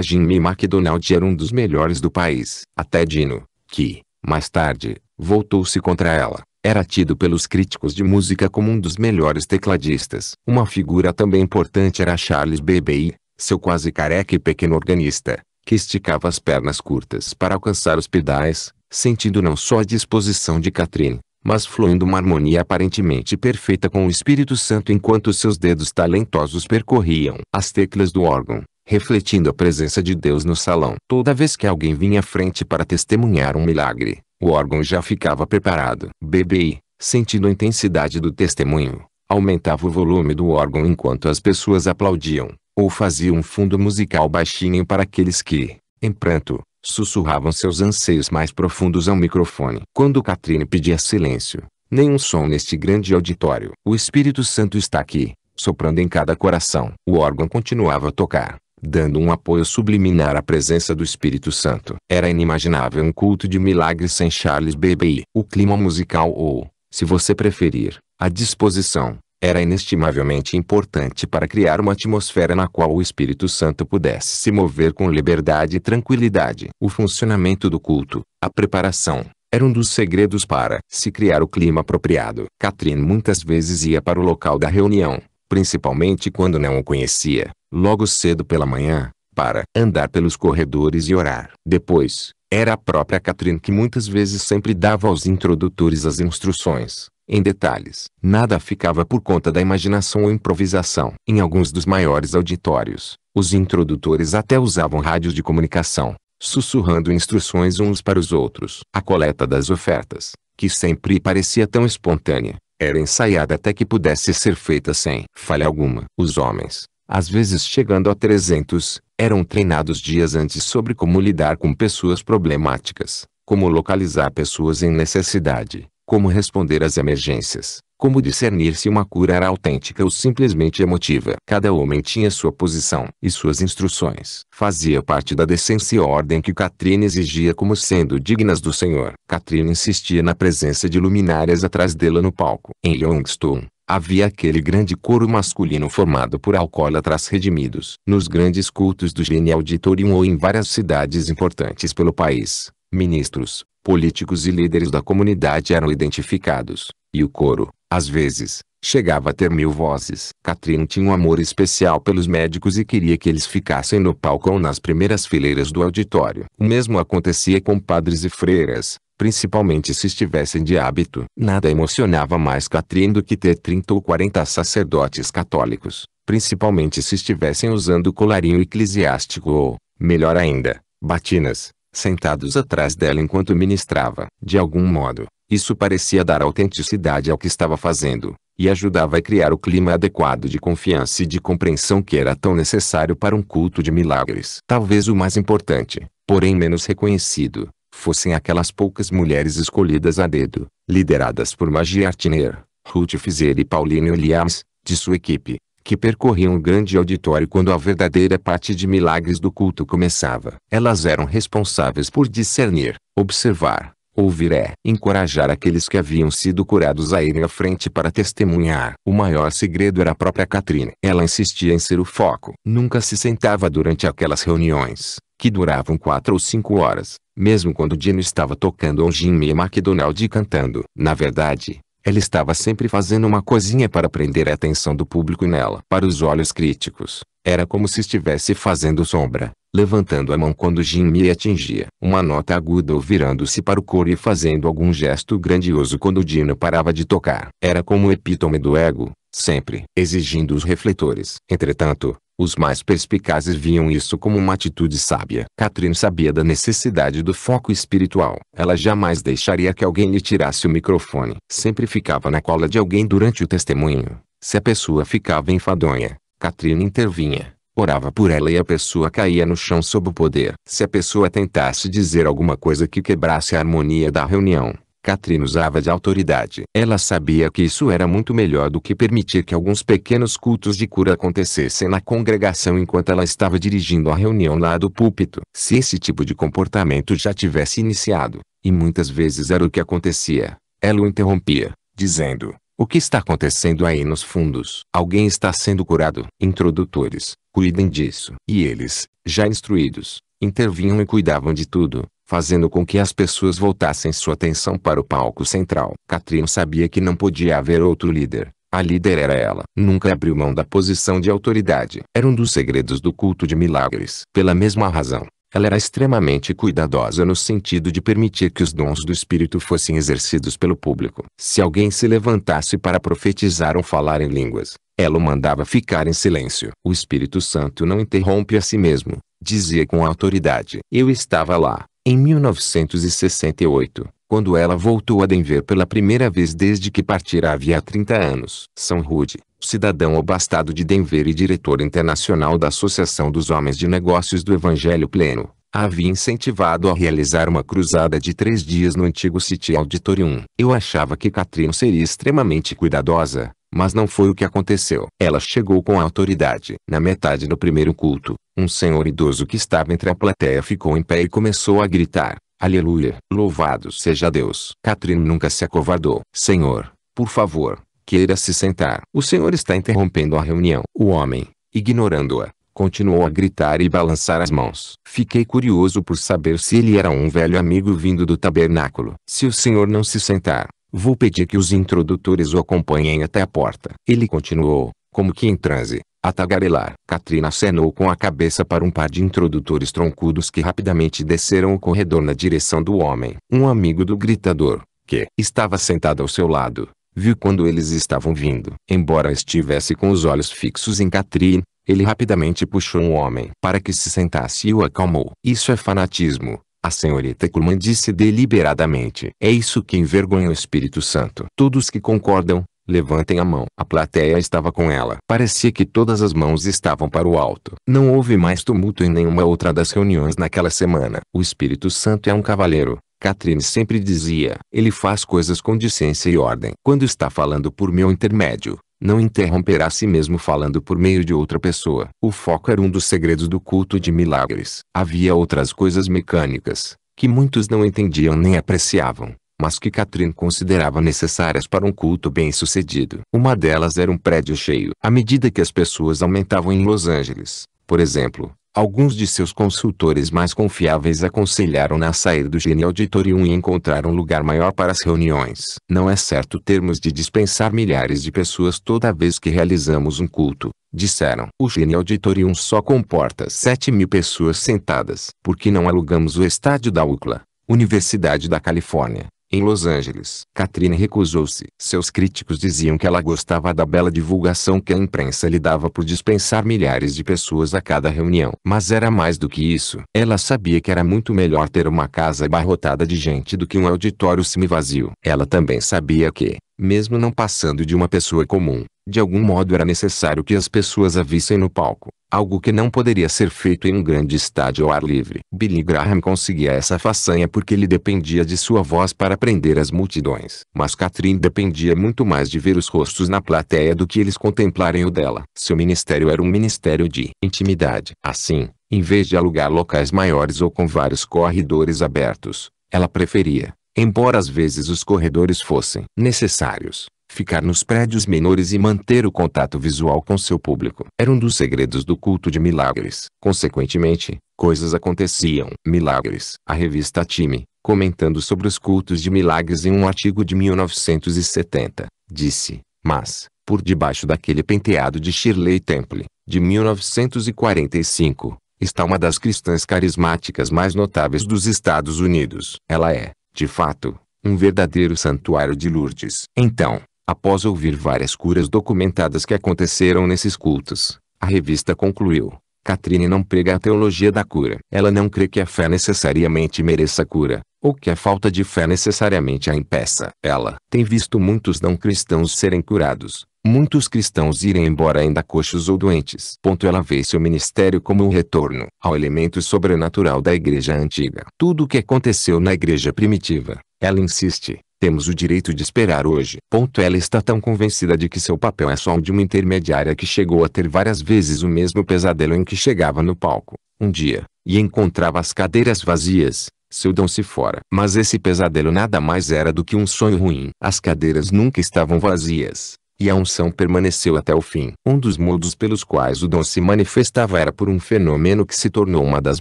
Jimmy MacDonald era um dos melhores do país. Até Dino, que, mais tarde, voltou-se contra ela. Era tido pelos críticos de música como um dos melhores tecladistas. Uma figura também importante era Charles Baby, seu quase careca e pequeno organista, que esticava as pernas curtas para alcançar os pedais, sentindo não só a disposição de Catherine, mas fluindo uma harmonia aparentemente perfeita com o Espírito Santo enquanto seus dedos talentosos percorriam as teclas do órgão, refletindo a presença de Deus no salão. Toda vez que alguém vinha à frente para testemunhar um milagre, o órgão já ficava preparado. BBI, sentindo a intensidade do testemunho, aumentava o volume do órgão enquanto as pessoas aplaudiam, ou fazia um fundo musical baixinho para aqueles que, em pranto, Sussurravam seus anseios mais profundos ao microfone. Quando Catrine pedia silêncio, nenhum som neste grande auditório. O Espírito Santo está aqui, soprando em cada coração. O órgão continuava a tocar, dando um apoio subliminar à presença do Espírito Santo. Era inimaginável um culto de milagres sem Charles Baby. O clima musical ou, se você preferir, a disposição, era inestimavelmente importante para criar uma atmosfera na qual o Espírito Santo pudesse se mover com liberdade e tranquilidade. O funcionamento do culto, a preparação, era um dos segredos para se criar o clima apropriado. Catherine muitas vezes ia para o local da reunião, principalmente quando não o conhecia, logo cedo pela manhã, para andar pelos corredores e orar. Depois, era a própria Catherine que muitas vezes sempre dava aos introdutores as instruções, em detalhes. Nada ficava por conta da imaginação ou improvisação. Em alguns dos maiores auditórios, os introdutores até usavam rádios de comunicação, sussurrando instruções uns para os outros. A coleta das ofertas, que sempre parecia tão espontânea, era ensaiada até que pudesse ser feita sem falha alguma. Os homens, às vezes chegando a 300, eram treinados dias antes sobre como lidar com pessoas problemáticas, como localizar pessoas em necessidade, como responder às emergências, como discernir se uma cura era autêntica ou simplesmente emotiva. Cada homem tinha sua posição e suas instruções. Fazia parte da decência e ordem que Catrina exigia como sendo dignas do Senhor. Catrina insistia na presença de luminárias atrás dela no palco. Em Longstone, havia aquele grande coro masculino formado por alcoólatras redimidos. Nos grandes cultos do Gene Auditorium ou em várias cidades importantes pelo país, ministros, políticos e líderes da comunidade eram identificados, e o coro, às vezes, chegava a ter mil vozes. Catrin tinha um amor especial pelos médicos e queria que eles ficassem no palco ou nas primeiras fileiras do auditório. O mesmo acontecia com padres e freiras, principalmente se estivessem de hábito. Nada emocionava mais Catrin do que ter 30 ou 40 sacerdotes católicos, principalmente se estivessem usando colarinho eclesiástico ou, melhor ainda, batinas, sentados atrás dela enquanto ministrava. De algum modo, isso parecia dar autenticidade ao que estava fazendo, e ajudava a criar o clima adequado de confiança e de compreensão que era tão necessário para um culto de milagres. Talvez o mais importante, porém menos reconhecido, fossem aquelas poucas mulheres escolhidas a dedo, lideradas por Magie Artiner, Ruth Fizer e Pauline Williams, de sua equipe, que percorriam o grande auditório quando a verdadeira parte de milagres do culto começava. Elas eram responsáveis por discernir, observar, ouvir é encorajar aqueles que haviam sido curados a irem à frente para testemunhar. O maior segredo era a própria Catrine. Ela insistia em ser o foco. Nunca se sentava durante aquelas reuniões, que duravam quatro ou cinco horas, mesmo quando Dino estava tocando ao Jimmy e McDonald e cantando. Na verdade, ela estava sempre fazendo uma coisinha para prender a atenção do público nela. Para os olhos críticos, era como se estivesse fazendo sombra levantando a mão quando Jim me atingia uma nota aguda ou virando-se para o coro e fazendo algum gesto grandioso quando Dino parava de tocar. Era como o epítome do ego, sempre exigindo os refletores. Entretanto, os mais perspicazes viam isso como uma atitude sábia. Catherine sabia da necessidade do foco espiritual. Ela jamais deixaria que alguém lhe tirasse o microfone. Sempre ficava na cola de alguém durante o testemunho. Se a pessoa ficava enfadonha, Catherine intervinha Orava por ela e a pessoa caía no chão sob o poder. Se a pessoa tentasse dizer alguma coisa que quebrasse a harmonia da reunião, Catherine usava de autoridade. Ela sabia que isso era muito melhor do que permitir que alguns pequenos cultos de cura acontecessem na congregação enquanto ela estava dirigindo a reunião lá do púlpito. Se esse tipo de comportamento já tivesse iniciado, e muitas vezes era o que acontecia, ela o interrompia, dizendo, o que está acontecendo aí nos fundos? Alguém está sendo curado. Introdutores, cuidem disso. E eles, já instruídos, intervinham e cuidavam de tudo, fazendo com que as pessoas voltassem sua atenção para o palco central. Catrion sabia que não podia haver outro líder. A líder era ela. Nunca abriu mão da posição de autoridade. Era um dos segredos do culto de milagres. Pela mesma razão, ela era extremamente cuidadosa no sentido de permitir que os dons do Espírito fossem exercidos pelo público. Se alguém se levantasse para profetizar ou falar em línguas, ela o mandava ficar em silêncio. O Espírito Santo não interrompe a si mesmo, dizia com autoridade. Eu estava lá, em 1968, quando ela voltou a Denver pela primeira vez desde que partira havia 30 anos. São Rude, cidadão abastado de Denver e diretor internacional da Associação dos Homens de Negócios do Evangelho Pleno, havia incentivado a realizar uma cruzada de três dias no antigo City Auditorium. Eu achava que Catrion seria extremamente cuidadosa, mas não foi o que aconteceu. Ela chegou com autoridade. Na metade do primeiro culto, um senhor idoso que estava entre a plateia ficou em pé e começou a gritar. Aleluia! Louvado seja Deus! Catherine nunca se acovardou. Senhor, por favor, queira se sentar. O senhor está interrompendo a reunião. O homem, ignorando-a, continuou a gritar e balançar as mãos. Fiquei curioso por saber se ele era um velho amigo vindo do tabernáculo. Se o senhor não se sentar, vou pedir que os introdutores o acompanhem até a porta. Ele continuou, como que em transe, a tagarelar. Katrina acenou com a cabeça para um par de introdutores troncudos que rapidamente desceram o corredor na direção do homem. Um amigo do gritador, que estava sentado ao seu lado, viu quando eles estavam vindo. Embora estivesse com os olhos fixos em Katrina, ele rapidamente puxou um homem para que se sentasse e o acalmou. Isso é fanatismo. A senhorita Kuhlman disse deliberadamente. É isso que envergonha o Espírito Santo. Todos que concordam, Levantem a mão. A plateia estava com ela. Parecia que todas as mãos estavam para o alto. Não houve mais tumulto em nenhuma outra das reuniões naquela semana. O Espírito Santo é um cavaleiro. Catherine sempre dizia, ele faz coisas com decência e ordem. Quando está falando por meu intermédio, não interromperá a si mesmo falando por meio de outra pessoa. O foco era um dos segredos do culto de milagres. Havia outras coisas mecânicas, que muitos não entendiam nem apreciavam mas que Catherine considerava necessárias para um culto bem-sucedido. Uma delas era um prédio cheio. À medida que as pessoas aumentavam em Los Angeles, por exemplo, alguns de seus consultores mais confiáveis aconselharam-na a sair do Gene Auditorium e encontrar um lugar maior para as reuniões. Não é certo termos de dispensar milhares de pessoas toda vez que realizamos um culto, disseram. O Gene Auditorium só comporta 7 mil pessoas sentadas. Por que não alugamos o estádio da UCLA? Universidade da Califórnia, em Los Angeles, Katrina recusou-se. Seus críticos diziam que ela gostava da bela divulgação que a imprensa lhe dava por dispensar milhares de pessoas a cada reunião. Mas era mais do que isso. Ela sabia que era muito melhor ter uma casa abarrotada de gente do que um auditório semivazio. Ela também sabia que, mesmo não passando de uma pessoa comum, de algum modo era necessário que as pessoas a vissem no palco, algo que não poderia ser feito em um grande estádio ao ar livre. Billy Graham conseguia essa façanha porque ele dependia de sua voz para prender as multidões. Mas Catherine dependia muito mais de ver os rostos na plateia do que eles contemplarem o dela. Seu ministério era um ministério de intimidade. Assim, em vez de alugar locais maiores ou com vários corredores abertos, ela preferia, Embora às vezes os corredores fossem necessários, ficar nos prédios menores e manter o contato visual com seu público era um dos segredos do culto de milagres. Consequentemente, coisas aconteciam. Milagres. A revista Time, comentando sobre os cultos de milagres em um artigo de 1970, disse, mas, por debaixo daquele penteado de Shirley Temple, de 1945, está uma das cristãs carismáticas mais notáveis dos Estados Unidos. Ela é, de fato, um verdadeiro santuário de Lourdes. Então, após ouvir várias curas documentadas que aconteceram nesses cultos, a revista concluiu. Catrine não prega a teologia da cura. Ela não crê que a fé necessariamente mereça cura, ou que a falta de fé necessariamente a impeça. Ela tem visto muitos não cristãos serem curados, muitos cristãos irem embora ainda coxos ou doentes. Ponto ela vê seu ministério como um retorno ao elemento sobrenatural da igreja antiga. Tudo o que aconteceu na igreja primitiva, ela insiste, temos o direito de esperar hoje. Ponto ela está tão convencida de que seu papel é só o de uma intermediária que chegou a ter várias vezes o mesmo pesadelo em que chegava no palco, um dia, e encontrava as cadeiras vazias, dom se fora. Mas esse pesadelo nada mais era do que um sonho ruim. As cadeiras nunca estavam vazias e a unção permaneceu até o fim. Um dos modos pelos quais o dom se manifestava era por um fenômeno que se tornou uma das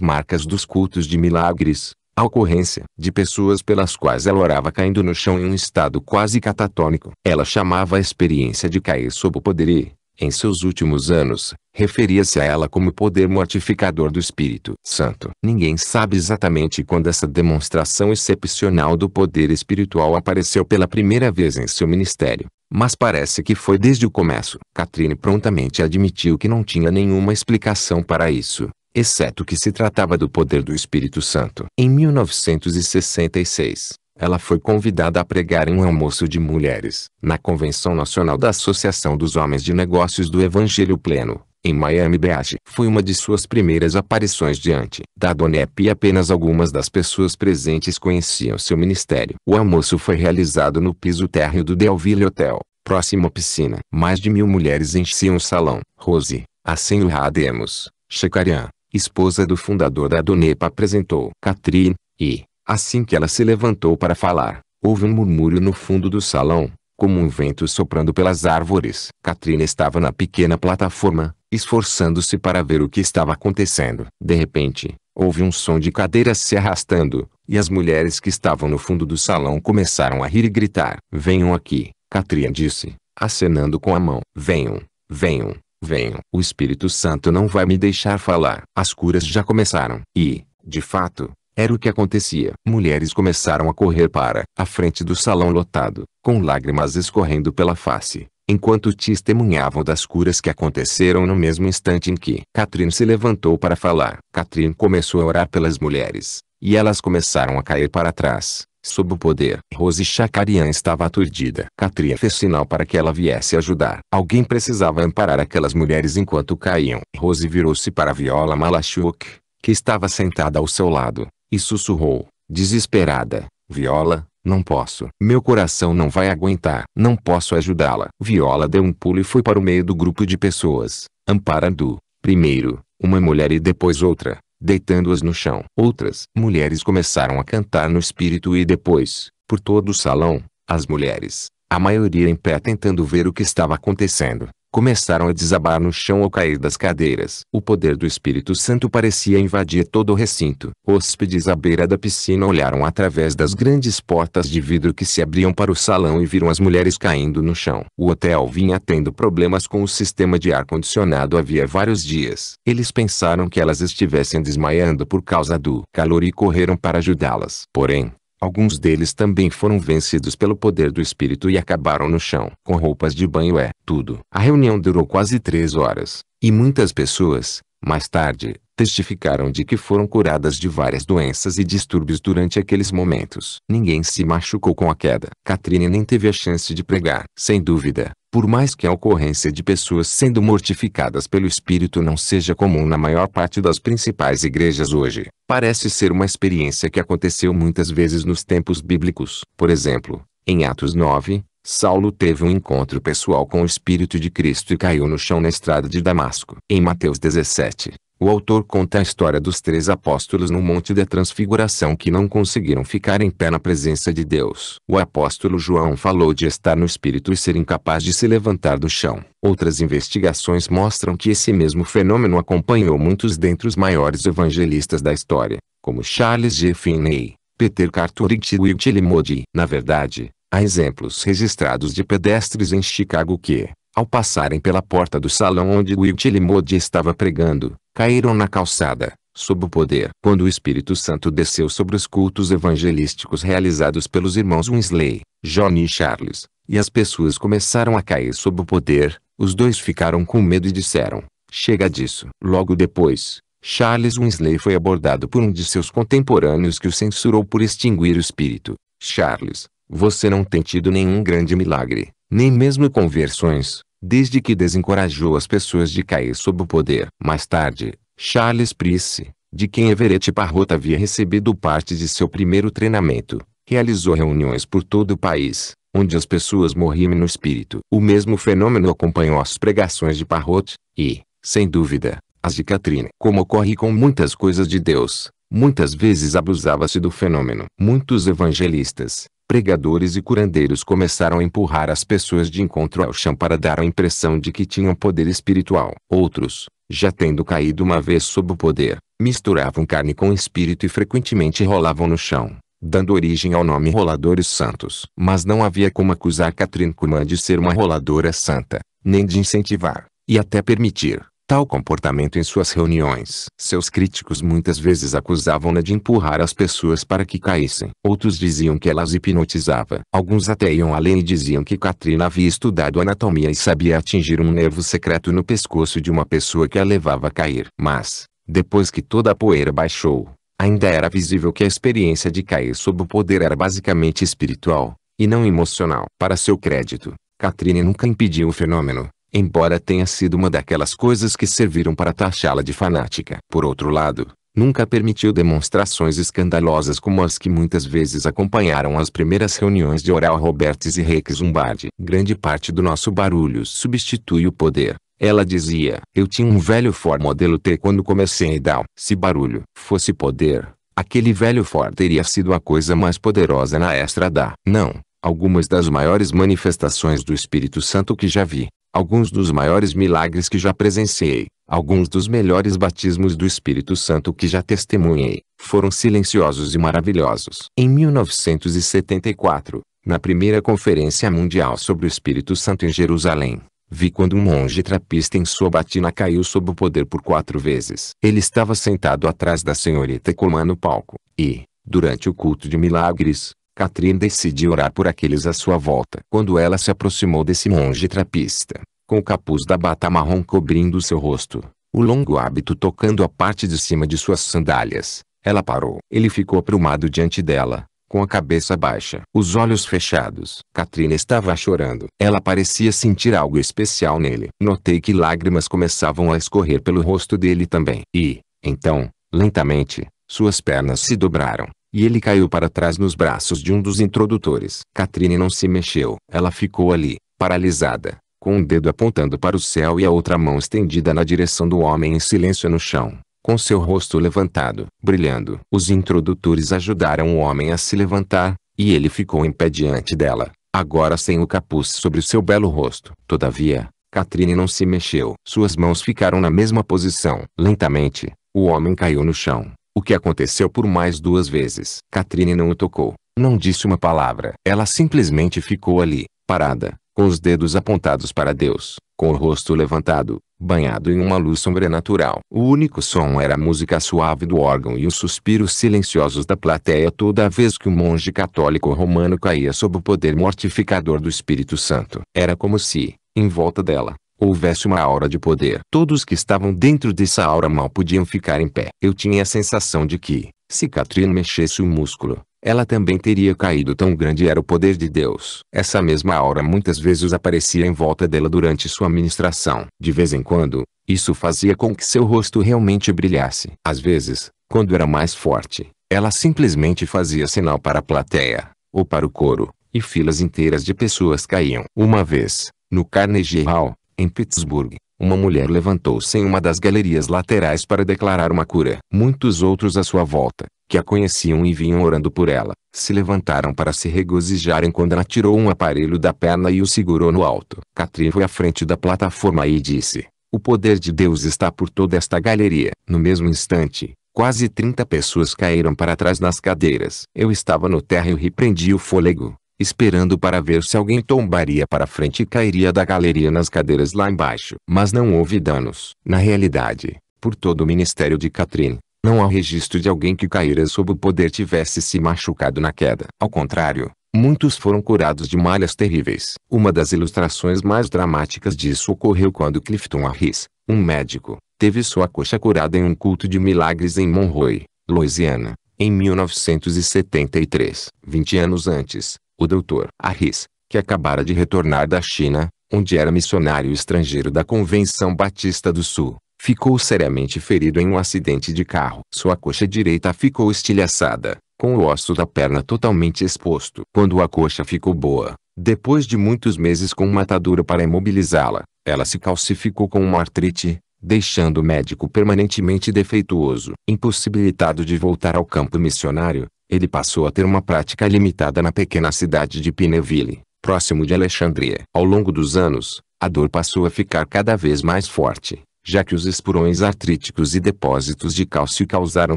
marcas dos cultos de milagres, a ocorrência de pessoas pelas quais ela orava caindo no chão em um estado quase catatônico. Ela chamava a experiência de cair sob o poder e, em seus últimos anos, referia-se a ela como poder mortificador do Espírito Santo. Ninguém sabe exatamente quando essa demonstração excepcional do poder espiritual apareceu pela primeira vez em seu ministério, mas parece que foi desde o começo. Catherine prontamente admitiu que não tinha nenhuma explicação para isso, exceto que se tratava do poder do Espírito Santo. Em 1966, ela foi convidada a pregar em um almoço de mulheres, na Convenção Nacional da Associação dos Homens de Negócios do Evangelho Pleno, em Miami Beach. Foi uma de suas primeiras aparições diante da DONEP e apenas algumas das pessoas presentes conheciam seu ministério. O almoço foi realizado no piso térreo do Delville Hotel, próximo à piscina. Mais de mil mulheres enchiam o salão. Rose, a assim senhora Ademos, Shekarian, esposa do fundador da DONEP apresentou. Catherine, e, Assim que ela se levantou para falar, houve um murmúrio no fundo do salão, como um vento soprando pelas árvores. Katrina estava na pequena plataforma, esforçando-se para ver o que estava acontecendo. De repente, houve um som de cadeiras se arrastando, e as mulheres que estavam no fundo do salão começaram a rir e gritar. Venham aqui, Katrina disse, acenando com a mão. Venham, venham, venham. O Espírito Santo não vai me deixar falar. As curas já começaram. E, de fato, era o que acontecia. Mulheres começaram a correr para a frente do salão lotado, com lágrimas escorrendo pela face, enquanto testemunhavam das curas que aconteceram no mesmo instante em que Catherine se levantou para falar. Catherine começou a orar pelas mulheres, e elas começaram a cair para trás, sob o poder. Rose Chacarian estava aturdida. Catria fez sinal para que ela viesse ajudar. Alguém precisava amparar aquelas mulheres enquanto caíam. Rose virou-se para Viola Malachuk, que estava sentada ao seu lado, e sussurrou, desesperada: Viola, não posso. Meu coração não vai aguentar. Não posso ajudá-la. Viola deu um pulo e foi para o meio do grupo de pessoas, amparando, primeiro, uma mulher e depois outra, deitando-as no chão. Outras mulheres começaram a cantar no espírito e depois, por todo o salão, as mulheres, a maioria em pé tentando ver o que estava acontecendo, começaram a desabar no chão ou cair das cadeiras. O poder do Espírito Santo parecia invadir todo o recinto. Hóspedes à beira da piscina olharam através das grandes portas de vidro que se abriam para o salão e viram as mulheres caindo no chão. O hotel vinha tendo problemas com o sistema de ar-condicionado havia vários dias. Eles pensaram que elas estivessem desmaiando por causa do calor e correram para ajudá-las. Porém, Alguns deles também foram vencidos pelo poder do espírito e acabaram no chão. Com roupas de banho é tudo. A reunião durou quase três horas, e muitas pessoas, mais tarde, testificaram de que foram curadas de várias doenças e distúrbios durante aqueles momentos. Ninguém se machucou com a queda. Catrine nem teve a chance de pregar. Sem dúvida, por mais que a ocorrência de pessoas sendo mortificadas pelo Espírito não seja comum na maior parte das principais igrejas hoje, parece ser uma experiência que aconteceu muitas vezes nos tempos bíblicos. Por exemplo, em Atos 9, Saulo teve um encontro pessoal com o Espírito de Cristo e caiu no chão na estrada de Damasco. Em Mateus 17, o autor conta a história dos três apóstolos no Monte da Transfiguração que não conseguiram ficar em pé na presença de Deus. O apóstolo João falou de estar no espírito e ser incapaz de se levantar do chão. Outras investigações mostram que esse mesmo fenômeno acompanhou muitos dentre os maiores evangelistas da história, como Charles G. Finney, Peter Cartwright e Wiltshire Moody. Na verdade, há exemplos registrados de pedestres em Chicago que, ao passarem pela porta do salão onde Moody estava pregando, caíram na calçada, sob o poder. Quando o Espírito Santo desceu sobre os cultos evangelísticos realizados pelos irmãos Winsley, Johnny e Charles, e as pessoas começaram a cair sob o poder, os dois ficaram com medo e disseram, chega disso. Logo depois, Charles Winsley foi abordado por um de seus contemporâneos que o censurou por extinguir o espírito. Charles, você não tem tido nenhum grande milagre nem mesmo conversões, desde que desencorajou as pessoas de cair sob o poder. Mais tarde, Charles Price, de quem Everett Parrot havia recebido parte de seu primeiro treinamento, realizou reuniões por todo o país, onde as pessoas morriam no espírito. O mesmo fenômeno acompanhou as pregações de Parrot, e, sem dúvida, as de Catherine. Como ocorre com muitas coisas de Deus, muitas vezes abusava-se do fenômeno. Muitos evangelistas, pregadores e curandeiros começaram a empurrar as pessoas de encontro ao chão para dar a impressão de que tinham poder espiritual. Outros, já tendo caído uma vez sob o poder, misturavam carne com espírito e frequentemente rolavam no chão, dando origem ao nome Roladores Santos. Mas não havia como acusar Catherine Kuman de ser uma roladora santa, nem de incentivar, e até permitir, tal comportamento em suas reuniões. Seus críticos muitas vezes acusavam-na de empurrar as pessoas para que caíssem. Outros diziam que ela as hipnotizava. Alguns até iam além e diziam que Katrina havia estudado anatomia e sabia atingir um nervo secreto no pescoço de uma pessoa que a levava a cair. Mas, depois que toda a poeira baixou, ainda era visível que a experiência de cair sob o poder era basicamente espiritual, e não emocional. Para seu crédito, Katrina nunca impediu o fenômeno, embora tenha sido uma daquelas coisas que serviram para taxá-la de fanática. Por outro lado, nunca permitiu demonstrações escandalosas como as que muitas vezes acompanharam as primeiras reuniões de Oral Roberts e Rex Zumbardi. Grande parte do nosso barulho substitui o poder. Ela dizia, eu tinha um velho Ford modelo T quando comecei a Down. Se barulho fosse poder, aquele velho Ford teria sido a coisa mais poderosa na estrada. Não, algumas das maiores manifestações do Espírito Santo que já vi alguns dos maiores milagres que já presenciei, alguns dos melhores batismos do Espírito Santo que já testemunhei, foram silenciosos e maravilhosos. Em 1974, na primeira Conferência Mundial sobre o Espírito Santo em Jerusalém, vi quando um monge trapista em sua batina caiu sob o poder por quatro vezes. Ele estava sentado atrás da senhorita Colman no palco, e, durante o culto de milagres, Catherine decidiu orar por aqueles à sua volta. Quando ela se aproximou desse monge trapista, com o capuz da bata marrom cobrindo seu rosto, o longo hábito tocando a parte de cima de suas sandálias, ela parou. Ele ficou aprumado diante dela, com a cabeça baixa, os olhos fechados. Katrina estava chorando. Ela parecia sentir algo especial nele. Notei que lágrimas começavam a escorrer pelo rosto dele também. E, então, lentamente, suas pernas se dobraram. E ele caiu para trás nos braços de um dos introdutores. Catrine não se mexeu. Ela ficou ali, paralisada, com um dedo apontando para o céu e a outra mão estendida na direção do homem em silêncio no chão, com seu rosto levantado, brilhando. Os introdutores ajudaram o homem a se levantar, e ele ficou em pé diante dela, agora sem o capuz sobre o seu belo rosto. Todavia, Catrine não se mexeu. Suas mãos ficaram na mesma posição. Lentamente, o homem caiu no chão. O que aconteceu por mais duas vezes. Catrine não o tocou, não disse uma palavra. Ela simplesmente ficou ali, parada, com os dedos apontados para Deus, com o rosto levantado, banhado em uma luz sobrenatural. O único som era a música suave do órgão e os suspiros silenciosos da plateia toda vez que o um monge católico romano caía sob o poder mortificador do Espírito Santo. Era como se, em volta dela, Houvesse uma aura de poder. Todos que estavam dentro dessa aura mal podiam ficar em pé. Eu tinha a sensação de que, se Katrina mexesse o músculo, ela também teria caído tão grande era o poder de Deus. Essa mesma aura muitas vezes aparecia em volta dela durante sua ministração. De vez em quando, isso fazia com que seu rosto realmente brilhasse. Às vezes, quando era mais forte, ela simplesmente fazia sinal para a plateia, ou para o coro, e filas inteiras de pessoas caíam. Uma vez, no Carnegie Hall, em Pittsburgh, uma mulher levantou-se em uma das galerias laterais para declarar uma cura. Muitos outros à sua volta, que a conheciam e vinham orando por ela, se levantaram para se regozijarem quando ela tirou um aparelho da perna e o segurou no alto. Catherine foi à frente da plataforma e disse: O poder de Deus está por toda esta galeria. No mesmo instante, Quase 30 pessoas caíram para trás nas cadeiras. Eu estava no térreo e repreendi o fôlego esperando para ver se alguém tombaria para frente e cairia da galeria nas cadeiras lá embaixo. Mas não houve danos. Na realidade, por todo o ministério de Catherine, não há registro de alguém que caíra sob o poder tivesse se machucado na queda. Ao contrário, Muitos foram curados de malhas terríveis. Uma das ilustrações mais dramáticas disso ocorreu quando Clifton Harris, um médico, teve sua coxa curada em um culto de milagres em Monroe, Louisiana, em 1973. 20 anos antes, o doutor Harris, que acabara de retornar da China, onde era missionário estrangeiro da Convenção Batista do Sul, ficou seriamente ferido em um acidente de carro. Sua coxa direita ficou estilhaçada, com o osso da perna totalmente exposto. Quando a coxa ficou boa, depois de muitos meses com uma atadura para imobilizá-la, ela se calcificou com uma artrite, deixando o médico permanentemente defeituoso. Impossibilitado de voltar ao campo missionário, ele passou a ter uma prática limitada na pequena cidade de Pineville, próximo de Alexandria. Ao longo dos anos, a dor passou a ficar cada vez mais forte, já que os espurões artríticos e depósitos de cálcio causaram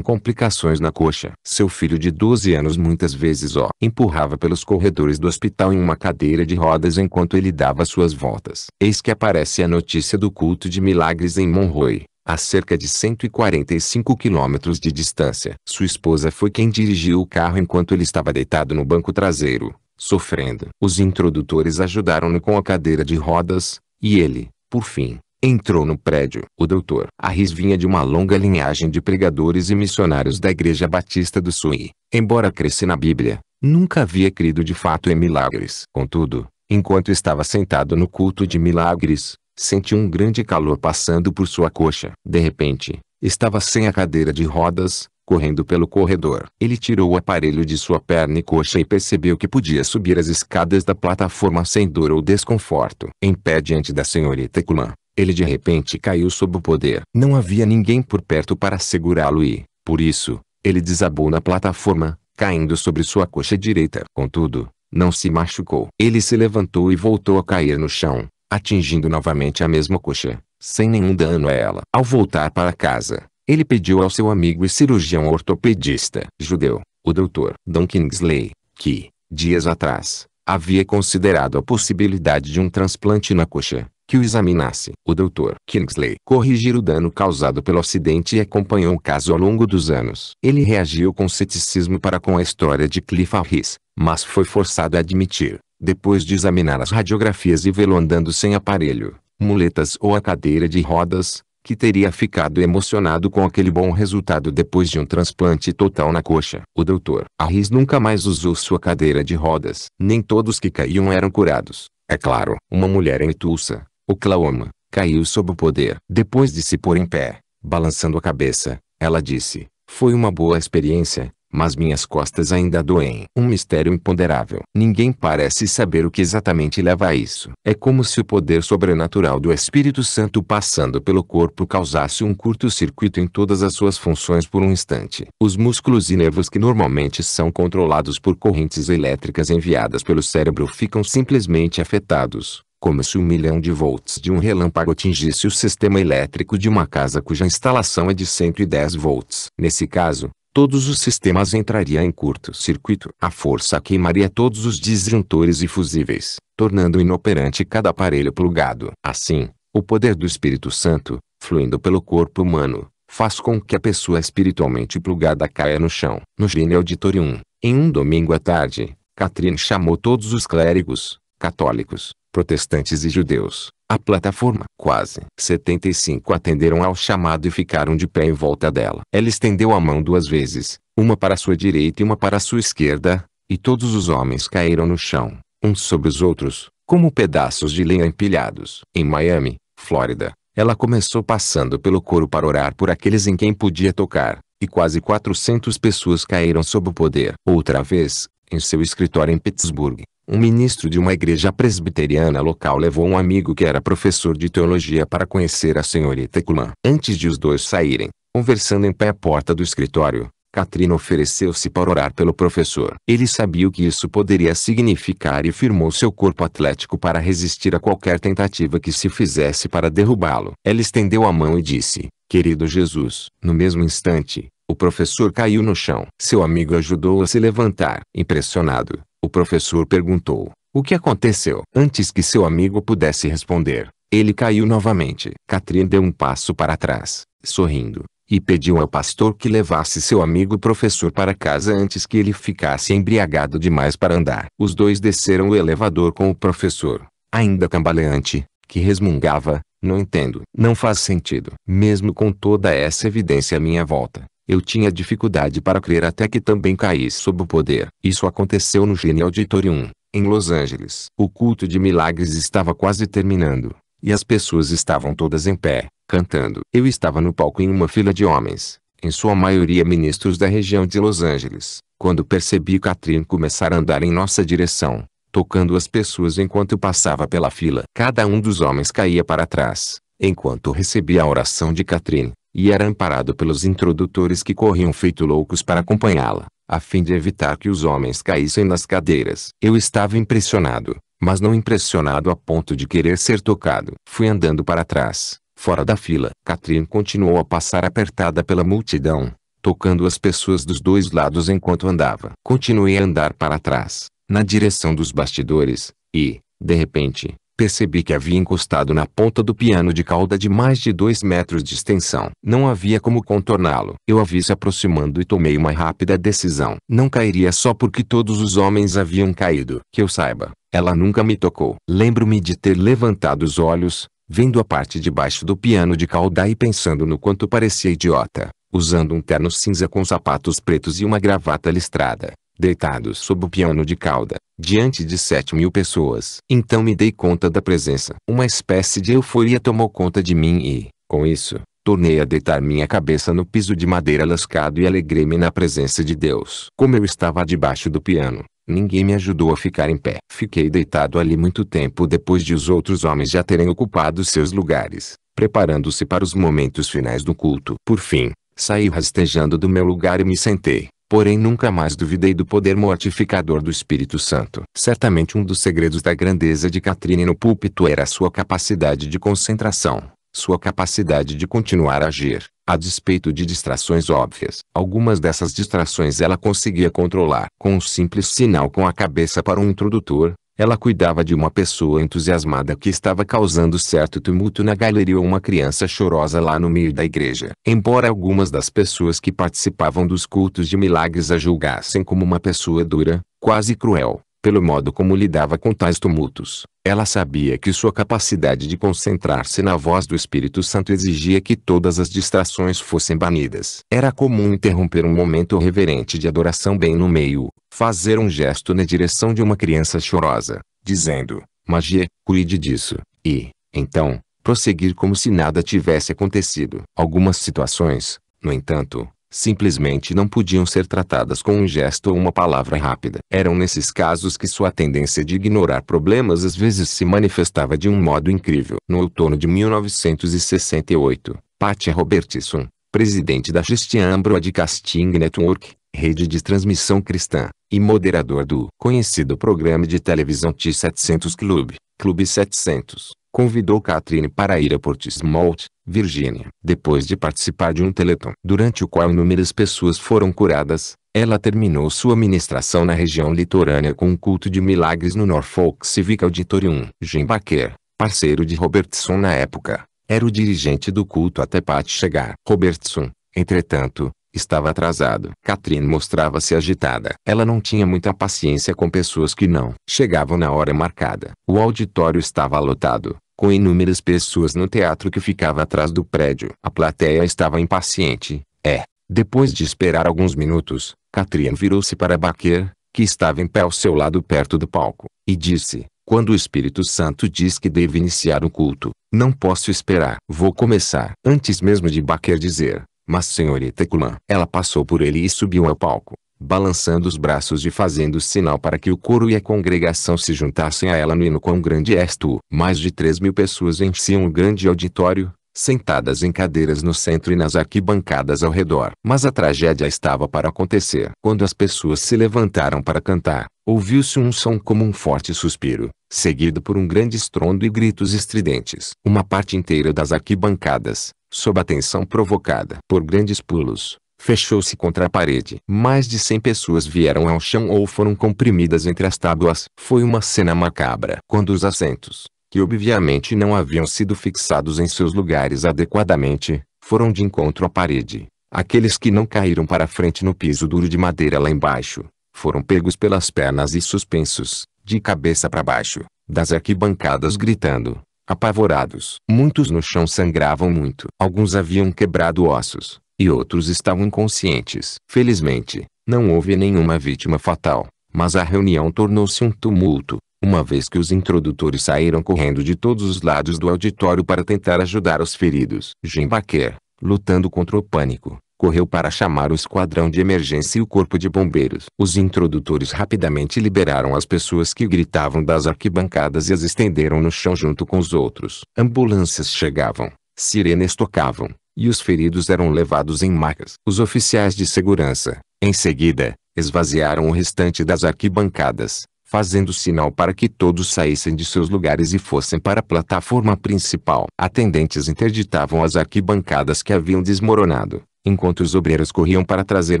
complicações na coxa. Seu filho de 12 anos muitas vezes o empurrava pelos corredores do hospital em uma cadeira de rodas enquanto ele dava suas voltas. Eis que aparece a notícia do culto de milagres em Monroe, a cerca de 145 quilômetros de distância. Sua esposa foi quem dirigiu o carro enquanto ele estava deitado no banco traseiro, sofrendo. Os introdutores ajudaram-no com a cadeira de rodas, e ele, por fim, entrou no prédio. O doutor Harris vinha de uma longa linhagem de pregadores e missionários da Igreja Batista do Sul e, embora cresce na Bíblia, nunca havia crido de fato em milagres. Contudo, enquanto estava sentado no culto de milagres, Senti um grande calor passando por sua coxa. De repente, estava sem a cadeira de rodas, correndo pelo corredor. Ele tirou o aparelho de sua perna e coxa e percebeu que podia subir as escadas da plataforma sem dor ou desconforto. Em pé diante da senhorita Kulan, ele de repente caiu sob o poder. Não havia ninguém por perto para segurá-lo e, por isso, ele desabou na plataforma, caindo sobre sua coxa direita. Contudo, não se machucou. Ele se levantou e voltou a cair no chão atingindo novamente a mesma coxa, sem nenhum dano a ela. Ao voltar para casa, ele pediu ao seu amigo e cirurgião ortopedista judeu, o Dr. Don Kingsley, que, dias atrás, havia considerado a possibilidade de um transplante na coxa, que o examinasse. O Dr. Kingsley corrigiu o dano causado pelo acidente e acompanhou o caso ao longo dos anos. Ele reagiu com ceticismo para com a história de Cliff Harris, mas foi forçado a admitir depois de examinar as radiografias e vê-lo andando sem aparelho, muletas ou a cadeira de rodas, que teria ficado emocionado com aquele bom resultado depois de um transplante total na coxa. O doutor Harris nunca mais usou sua cadeira de rodas. Nem todos que caíam eram curados. É claro, uma mulher em Tulsa, Oklahoma, caiu sob o poder. Depois de se pôr em pé, balançando a cabeça, ela disse, foi uma boa experiência, mas minhas costas ainda doem. Um mistério imponderável. Ninguém parece saber o que exatamente leva a isso. É como se o poder sobrenatural do Espírito Santo passando pelo corpo causasse um curto-circuito em todas as suas funções por um instante. Os músculos e nervos que normalmente são controlados por correntes elétricas enviadas pelo cérebro ficam simplesmente afetados como se um milhão de volts de um relâmpago atingisse o sistema elétrico de uma casa cuja instalação é de 110 volts. Nesse caso, todos os sistemas entrariam em curto-circuito. A força queimaria todos os disjuntores e fusíveis, tornando inoperante cada aparelho plugado. Assim, o poder do Espírito Santo, fluindo pelo corpo humano, faz com que a pessoa espiritualmente plugada caia no chão. No Gene Auditorium, em um domingo à tarde, Catherine chamou todos os clérigos, católicos, protestantes e judeus, a plataforma. Quase 75 atenderam ao chamado e ficaram de pé em volta dela. Ela estendeu a mão duas vezes, uma para sua direita e uma para sua esquerda, e todos os homens caíram no chão, uns sobre os outros, como pedaços de lenha empilhados. Em Miami, Flórida, ela começou passando pelo coro para orar por aqueles em quem podia tocar, e quase 400 pessoas caíram sob o poder. Outra vez, em seu escritório em Pittsburgh, um ministro de uma igreja presbiteriana local levou um amigo que era professor de teologia para conhecer a senhorita Kuhlman. Antes de os dois saírem, conversando em pé à porta do escritório, Katrina ofereceu-se para orar pelo professor. Ele sabia o que isso poderia significar e firmou seu corpo atlético para resistir a qualquer tentativa que se fizesse para derrubá-lo. Ela estendeu a mão e disse, Querido Jesus. No mesmo instante, o professor caiu no chão. Seu amigo ajudou a se levantar. Impressionado, o professor perguntou: O que aconteceu? Antes que seu amigo pudesse responder, ele caiu novamente. Catherine deu um passo para trás, sorrindo, e pediu ao pastor que levasse seu amigo professor para casa antes que ele ficasse embriagado demais para andar. Os dois desceram o elevador com o professor, ainda cambaleante, que resmungava: Não entendo. Não faz sentido. Mesmo com toda essa evidência à minha volta, eu tinha dificuldade para crer até que também caí sob o poder. Isso aconteceu no Gene Auditorium, em Los Angeles. O culto de milagres estava quase terminando, e as pessoas estavam todas em pé, cantando. Eu estava no palco em uma fila de homens, em sua maioria ministros da região de Los Angeles, quando percebi Catherine começar a andar em nossa direção, tocando as pessoas enquanto passava pela fila. Cada um dos homens caía para trás, enquanto recebia a oração de Catherine e era amparado pelos introdutores que corriam feito loucos para acompanhá-la, a fim de evitar que os homens caíssem nas cadeiras. Eu estava impressionado, mas não impressionado a ponto de querer ser tocado. Fui andando para trás, fora da fila. Catherine continuou a passar apertada pela multidão, tocando as pessoas dos dois lados enquanto andava. Continuei a andar para trás, na direção dos bastidores, e, de repente, Percebi que havia encostado na ponta do piano de cauda de mais de dois metros de extensão. Não havia como contorná-lo. Eu a vi se aproximando e tomei uma rápida decisão. Não cairia só porque todos os homens haviam caído. Que eu saiba, ela nunca me tocou. Lembro-me de ter levantado os olhos, vendo a parte de baixo do piano de cauda e pensando no quanto parecia idiota, usando um terno cinza com sapatos pretos e uma gravata listrada deitados sob o piano de cauda, diante de sete mil pessoas. Então me dei conta da presença. Uma espécie de euforia tomou conta de mim e, com isso, tornei a deitar minha cabeça no piso de madeira lascado e alegrei-me na presença de Deus. Como eu estava debaixo do piano, ninguém me ajudou a ficar em pé. Fiquei deitado ali muito tempo depois de os outros homens já terem ocupado seus lugares, preparando-se para os momentos finais do culto. Por fim, saí rastejando do meu lugar e me sentei porém nunca mais duvidei do poder mortificador do Espírito Santo. Certamente um dos segredos da grandeza de Catrine no púlpito era sua capacidade de concentração, sua capacidade de continuar a agir, a despeito de distrações óbvias. Algumas dessas distrações ela conseguia controlar com um simples sinal com a cabeça para um introdutor, ela cuidava de uma pessoa entusiasmada que estava causando certo tumulto na galeria ou uma criança chorosa lá no meio da igreja. Embora algumas das pessoas que participavam dos cultos de milagres a julgassem como uma pessoa dura, quase cruel, pelo modo como lidava com tais tumultos. Ela sabia que sua capacidade de concentrar-se na voz do Espírito Santo exigia que todas as distrações fossem banidas. Era comum interromper um momento reverente de adoração bem no meio, fazer um gesto na direção de uma criança chorosa, dizendo: Magie, cuide disso, e, então, prosseguir como se nada tivesse acontecido. Algumas situações, no entanto, simplesmente não podiam ser tratadas com um gesto ou uma palavra rápida. Eram nesses casos que sua tendência de ignorar problemas às vezes se manifestava de um modo incrível. No outono de 1968, Patia Robertson, presidente da Christian Broadcasting Network, rede de transmissão cristã, e moderador do conhecido programa de televisão T700 Club, Clube 700, convidou Catherine para ir a Portsmouth, Virgínia. Depois de participar de um teleton durante o qual inúmeras pessoas foram curadas, ela terminou sua ministração na região litorânea com um culto de milagres no Norfolk Civic Auditorium. Jim Baker, parceiro de Robertson na época, era o dirigente do culto até Pat chegar. Robertson, entretanto, estava atrasado. Catherine mostrava-se agitada. Ela não tinha muita paciência com pessoas que não chegavam na hora marcada. O auditório estava lotado com inúmeras pessoas no teatro que ficava atrás do prédio. A plateia estava impaciente, é. Depois de esperar alguns minutos, Katrin virou-se para Baquer, que estava em pé ao seu lado perto do palco, e disse, quando o Espírito Santo diz que deve iniciar o culto, não posso esperar. Vou começar. Antes mesmo de Baquer dizer, mas senhorita Kulan. Ela passou por ele e subiu ao palco balançando os braços e fazendo sinal para que o coro e a congregação se juntassem a ela no hino quão grande és tu. Mais de três mil pessoas enchiam o grande auditório, sentadas em cadeiras no centro e nas arquibancadas ao redor. Mas a tragédia estava para acontecer. Quando as pessoas se levantaram para cantar, ouviu-se um som como um forte suspiro, seguido por um grande estrondo e gritos estridentes. Uma parte inteira das arquibancadas, sob a tensão provocada por grandes pulos, Fechou-se contra a parede. Mais de 100 pessoas vieram ao chão ou foram comprimidas entre as tábuas. Foi uma cena macabra. Quando os assentos, que obviamente não haviam sido fixados em seus lugares adequadamente, foram de encontro à parede. Aqueles que não caíram para frente no piso duro de madeira lá embaixo, foram pegos pelas pernas e suspensos, de cabeça para baixo, das arquibancadas gritando, apavorados. Muitos no chão sangravam muito. Alguns haviam quebrado ossos, e outros estavam inconscientes. Felizmente, não houve nenhuma vítima fatal, mas a reunião tornou-se um tumulto, uma vez que os introdutores saíram correndo de todos os lados do auditório para tentar ajudar os feridos. Jim Baker, lutando contra o pânico, correu para chamar o esquadrão de emergência e o corpo de bombeiros. Os introdutores rapidamente liberaram as pessoas que gritavam das arquibancadas e as estenderam no chão junto com os outros. Ambulâncias chegavam, sirenes tocavam, e os feridos eram levados em macas. Os oficiais de segurança, em seguida, esvaziaram o restante das arquibancadas, fazendo sinal para que todos saíssem de seus lugares e fossem para a plataforma principal. Atendentes interditavam as arquibancadas que haviam desmoronado, enquanto os obreiros corriam para trazer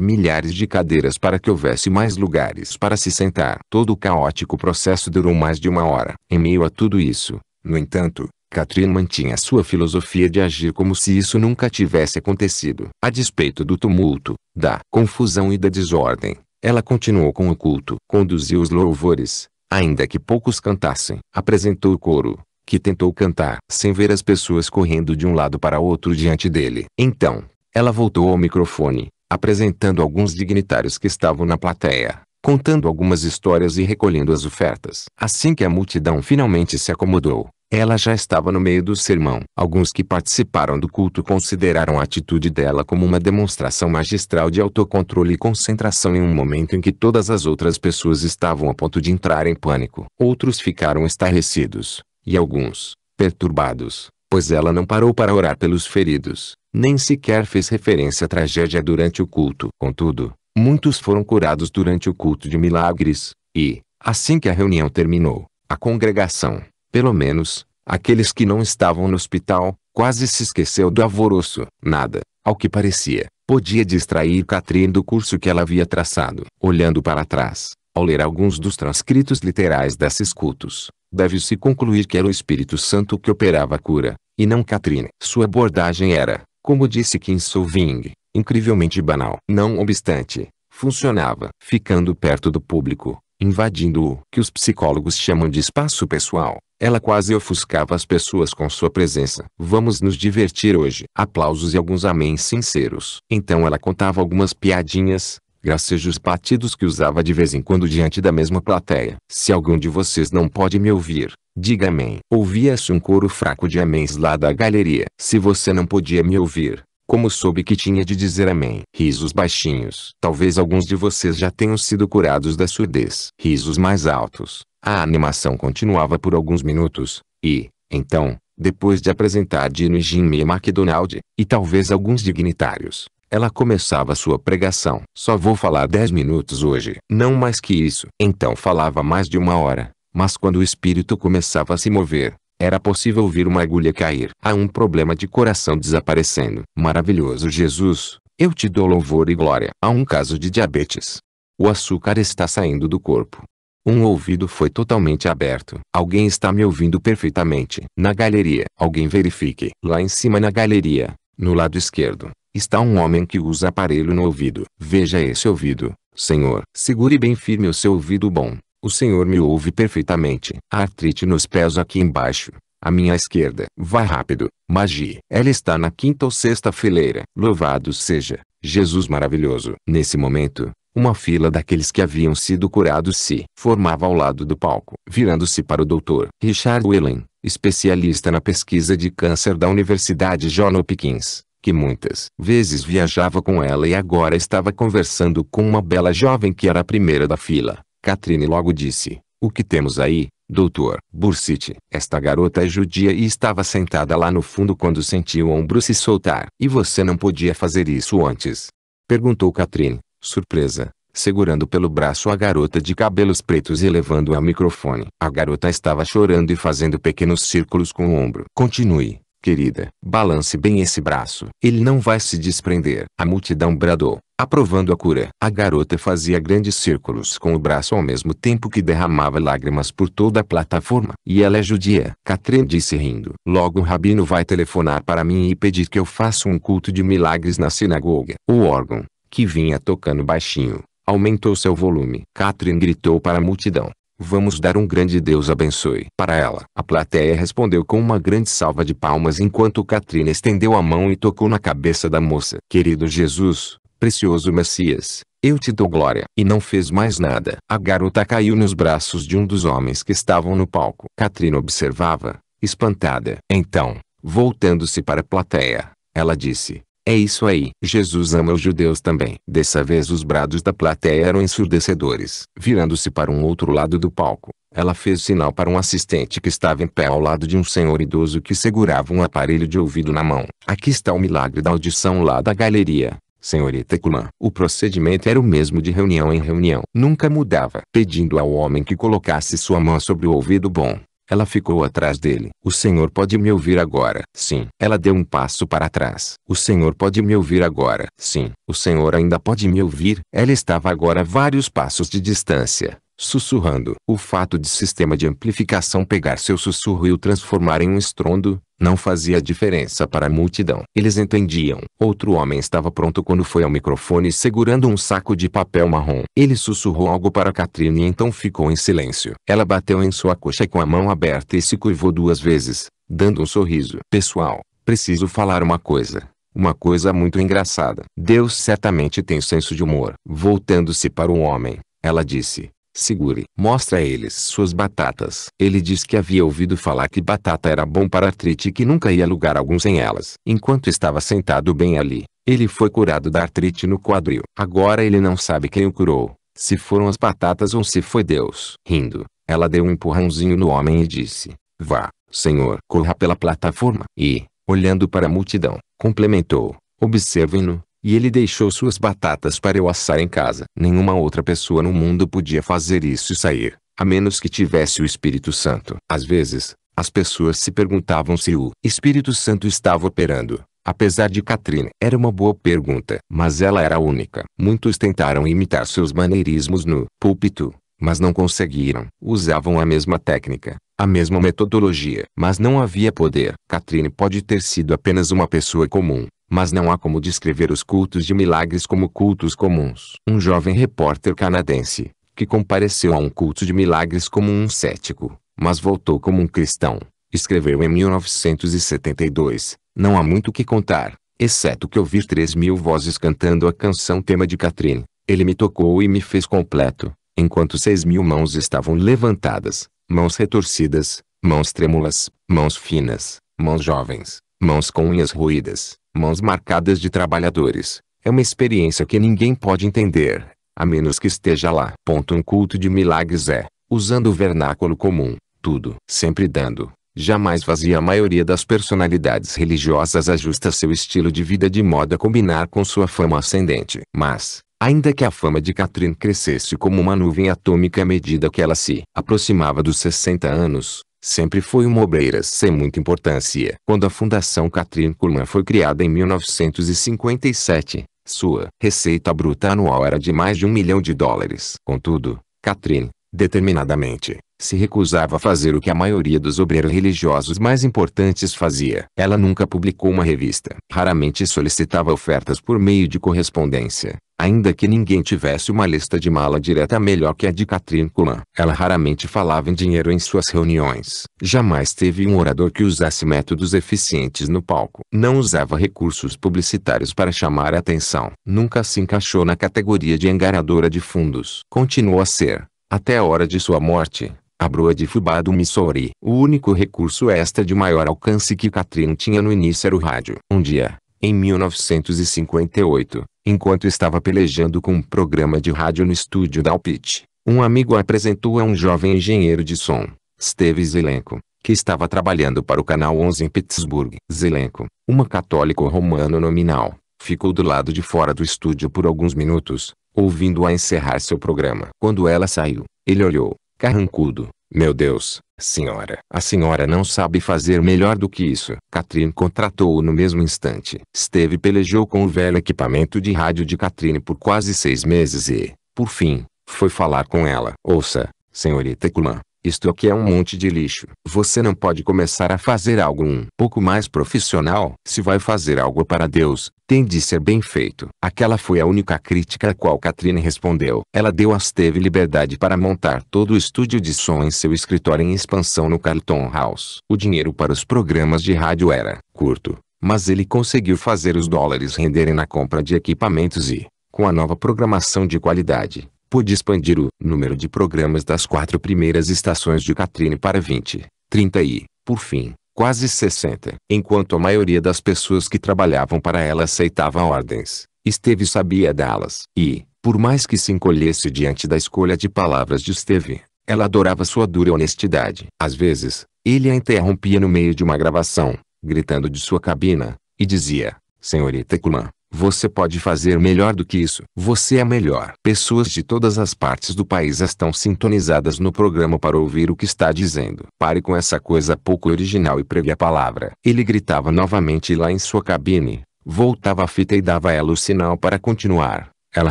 milhares de cadeiras para que houvesse mais lugares para se sentar. Todo o caótico processo durou mais de uma hora. Em meio a tudo isso, no entanto, Catherine mantinha sua filosofia de agir como se isso nunca tivesse acontecido. A despeito do tumulto, da confusão e da desordem, ela continuou com o culto. Conduziu os louvores, ainda que poucos cantassem. Apresentou o coro, que tentou cantar, sem ver as pessoas correndo de um lado para outro diante dele. Então, ela voltou ao microfone, apresentando alguns dignitários que estavam na plateia, contando algumas histórias e recolhendo as ofertas. Assim que a multidão finalmente se acomodou, ela já estava no meio do sermão. Alguns que participaram do culto consideraram a atitude dela como uma demonstração magistral de autocontrole e concentração em um momento em que todas as outras pessoas estavam a ponto de entrar em pânico. Outros ficaram estarrecidos, e alguns, perturbados, pois ela não parou para orar pelos feridos, nem sequer fez referência à tragédia durante o culto. Contudo, muitos foram curados durante o culto de milagres, e, assim que a reunião terminou, a congregação, pelo menos, aqueles que não estavam no hospital, quase se esqueceu do alvoroço. Nada, ao que parecia, podia distrair Catherine do curso que ela havia traçado. Olhando para trás, ao ler alguns dos transcritos literais desses cultos, deve-se concluir que era o Espírito Santo que operava a cura, e não Catherine. Sua abordagem era, como disse Kim Soving, incrivelmente banal. Não obstante, funcionava. Ficando perto do público, invadindo o que os psicólogos chamam de espaço pessoal. Ela quase ofuscava as pessoas com sua presença. Vamos nos divertir hoje. Aplausos e alguns amém sinceros. Então ela contava algumas piadinhas, gracejos batidos que usava de vez em quando diante da mesma plateia. Se algum de vocês não pode me ouvir, diga amém. Ouvia-se um coro fraco de améns lá da galeria. Se você não podia me ouvir, como soube que tinha de dizer amém? Risos baixinhos. Talvez alguns de vocês já tenham sido curados da surdez. Risos mais altos. A animação continuava por alguns minutos, e, então, depois de apresentar Dino e Jimmy e MacDonald, e talvez alguns dignitários, ela começava sua pregação. Só vou falar dez minutos hoje. Não mais que isso. Então falava mais de uma hora. Mas quando o espírito começava a se mover, era possível ouvir uma agulha cair. Há um problema de coração desaparecendo. Maravilhoso Jesus, eu te dou louvor e glória. Há um caso de diabetes. O açúcar está saindo do corpo. Um ouvido foi totalmente aberto. Alguém está me ouvindo perfeitamente. Na galeria, alguém verifique. Lá em cima na galeria, no lado esquerdo, está um homem que usa aparelho no ouvido. Veja esse ouvido, Senhor. Segure bem firme o seu ouvido bom. O senhor me ouve perfeitamente. A artrite nos pés aqui embaixo. A minha esquerda. Vá rápido, Magi. Ela está na quinta ou sexta fileira. Louvado seja, Jesus maravilhoso. Nesse momento, uma fila daqueles que haviam sido curados se formava ao lado do palco, virando-se para o doutor Richard Whelan, especialista na pesquisa de câncer da Universidade John Hopkins, que muitas vezes viajava com ela e agora estava conversando com uma bela jovem que era a primeira da fila. Catherine logo disse, o que temos aí, doutor? Bursite, esta garota é judia e estava sentada lá no fundo quando senti o ombro se soltar. E você não podia fazer isso antes? Perguntou Catherine, surpresa, segurando pelo braço a garota de cabelos pretos e levando-a ao microfone. A garota estava chorando e fazendo pequenos círculos com o ombro. Continue, querida. Balance bem esse braço. Ele não vai se desprender. A multidão bradou aprovando a cura. A garota fazia grandes círculos com o braço ao mesmo tempo que derramava lágrimas por toda a plataforma. E ela é judia. Catherine disse rindo. Logo o rabino vai telefonar para mim e pedir que eu faça um culto de milagres na sinagoga. O órgão, que vinha tocando baixinho, aumentou seu volume. Catherine gritou para a multidão. Vamos dar um grande Deus abençoe para ela. A plateia respondeu com uma grande salva de palmas enquanto Katrina estendeu a mão e tocou na cabeça da moça. Querido Jesus, precioso Messias, eu te dou glória. E não fez mais nada. A garota caiu nos braços de um dos homens que estavam no palco. Katrina observava, espantada. Então, voltando-se para a plateia, ela disse, é isso aí. Jesus ama os judeus também. Dessa vez os brados da plateia eram ensurdecedores. Virando-se para um outro lado do palco, ela fez sinal para um assistente que estava em pé ao lado de um senhor idoso que segurava um aparelho de ouvido na mão. Aqui está o milagre da audição lá da galeria. Senhorita Culan, O procedimento era o mesmo de reunião em reunião. Nunca mudava. Pedindo ao homem que colocasse sua mão sobre o ouvido bom. Ela ficou atrás dele. O senhor pode me ouvir agora? Sim. Ela deu um passo para trás. O senhor pode me ouvir agora? Sim. O senhor ainda pode me ouvir? Ela estava agora a vários passos de distância sussurrando. O fato de sistema de amplificação pegar seu sussurro e o transformar em um estrondo, não fazia diferença para a multidão. Eles entendiam. Outro homem estava pronto quando foi ao microfone segurando um saco de papel marrom. Ele sussurrou algo para Katrina e então ficou em silêncio. Ela bateu em sua coxa com a mão aberta e se curvou duas vezes, dando um sorriso. Pessoal, preciso falar uma coisa. Uma coisa muito engraçada. Deus certamente tem senso de humor. Voltando-se para o homem, ela disse, Segure. Mostra a eles suas batatas. Ele diz que havia ouvido falar que batata era bom para artrite e que nunca ia alugar lugar algum sem elas. Enquanto estava sentado bem ali, ele foi curado da artrite no quadril. Agora ele não sabe quem o curou. Se foram as batatas ou se foi Deus. Rindo, ela deu um empurrãozinho no homem e disse: Vá, senhor, corra pela plataforma. E, olhando para a multidão, complementou: Observem-no, e ele deixou suas batatas para eu assar em casa. Nenhuma outra pessoa no mundo podia fazer isso e sair, a menos que tivesse o Espírito Santo. Às vezes, as pessoas se perguntavam se o Espírito Santo estava operando. Apesar de Katrina, era uma boa pergunta, mas ela era única. Muitos tentaram imitar seus maneirismos no púlpito, mas não conseguiram. Usavam a mesma técnica, a mesma metodologia, mas não havia poder. Katrine pode ter sido apenas uma pessoa comum, mas não há como descrever os cultos de milagres como cultos comuns. Um jovem repórter canadense, que compareceu a um culto de milagres como um cético, mas voltou como um cristão, escreveu em 1972, não há muito o que contar, exceto que ouvir três mil vozes cantando a canção tema de Catherine. Ele me tocou e me fez completo, enquanto seis mil mãos estavam levantadas, mãos retorcidas, mãos trêmulas, mãos finas, mãos jovens, mãos com unhas ruídas, mãos marcadas de trabalhadores. É uma experiência que ninguém pode entender, a menos que esteja lá. Ponto um culto de milagres é, usando o vernáculo comum, tudo, sempre dando, jamais vazia. A maioria das personalidades religiosas ajusta seu estilo de vida de modo a combinar com sua fama ascendente. Mas, ainda que a fama de Catherine crescesse como uma nuvem atômica à medida que ela se aproximava dos 60 anos, sempre foi uma obreira sem muita importância. Quando a Fundação Katrin Kuhlmann foi criada em 1957, sua receita bruta anual era de mais de um milhão de dólares. Contudo, Katrin, determinadamente, se recusava a fazer o que a maioria dos obreiros religiosos mais importantes fazia. Ela nunca publicou uma revista, raramente solicitava ofertas por meio de correspondência, Ainda que ninguém tivesse uma lista de mala direta melhor que a de Katrin Kulan. Ela raramente falava em dinheiro em suas reuniões. Jamais teve um orador que usasse métodos eficientes no palco. Não usava recursos publicitários para chamar a atenção. Nunca se encaixou na categoria de engaradora de fundos. Continuou a ser, até a hora de sua morte, a broa de fubá do Missouri. O único recurso extra de maior alcance que Katrin tinha no início era o rádio. Um dia, em 1958, Enquanto estava pelejando com um programa de rádio no estúdio da Alpit, um amigo apresentou a um jovem engenheiro de som, Steve Zelenko, que estava trabalhando para o Canal 11 em Pittsburgh. Zelenko, uma católico romano nominal, ficou do lado de fora do estúdio por alguns minutos, ouvindo-a encerrar seu programa. Quando ela saiu, ele olhou, carrancudo, meu Deus, senhora, a senhora não sabe fazer melhor do que isso. Katrin contratou-o no mesmo instante. Steve pelejou com o velho equipamento de rádio de Katrin por quase seis meses e, por fim, foi falar com ela. Ouça, senhorita Kuhlman, isto aqui é um monte de lixo. Você não pode começar a fazer algo um pouco mais profissional. Se vai fazer algo para Deus, tem de ser bem feito. Aquela foi a única crítica a qual Katrina respondeu. Ela deu a Steve liberdade para montar todo o estúdio de som em seu escritório em expansão no Carlton House. O dinheiro para os programas de rádio era curto, mas ele conseguiu fazer os dólares renderem na compra de equipamentos e, com a nova programação de qualidade, Pude expandir o número de programas das quatro primeiras estações de Catrine para 20, 30 e, por fim, quase 60. Enquanto a maioria das pessoas que trabalhavam para ela aceitava ordens, Esteve sabia dá-las. E, por mais que se encolhesse diante da escolha de palavras de Esteve, ela adorava sua dura honestidade. Às vezes, ele a interrompia no meio de uma gravação, gritando de sua cabina, e dizia, Senhorita Kuman, você pode fazer melhor do que isso. Você é melhor. Pessoas de todas as partes do país estão sintonizadas no programa para ouvir o que está dizendo. Pare com essa coisa pouco original e pregue a palavra. Ele gritava novamente lá em sua cabine. Voltava a fita e dava a ela o sinal para continuar. Ela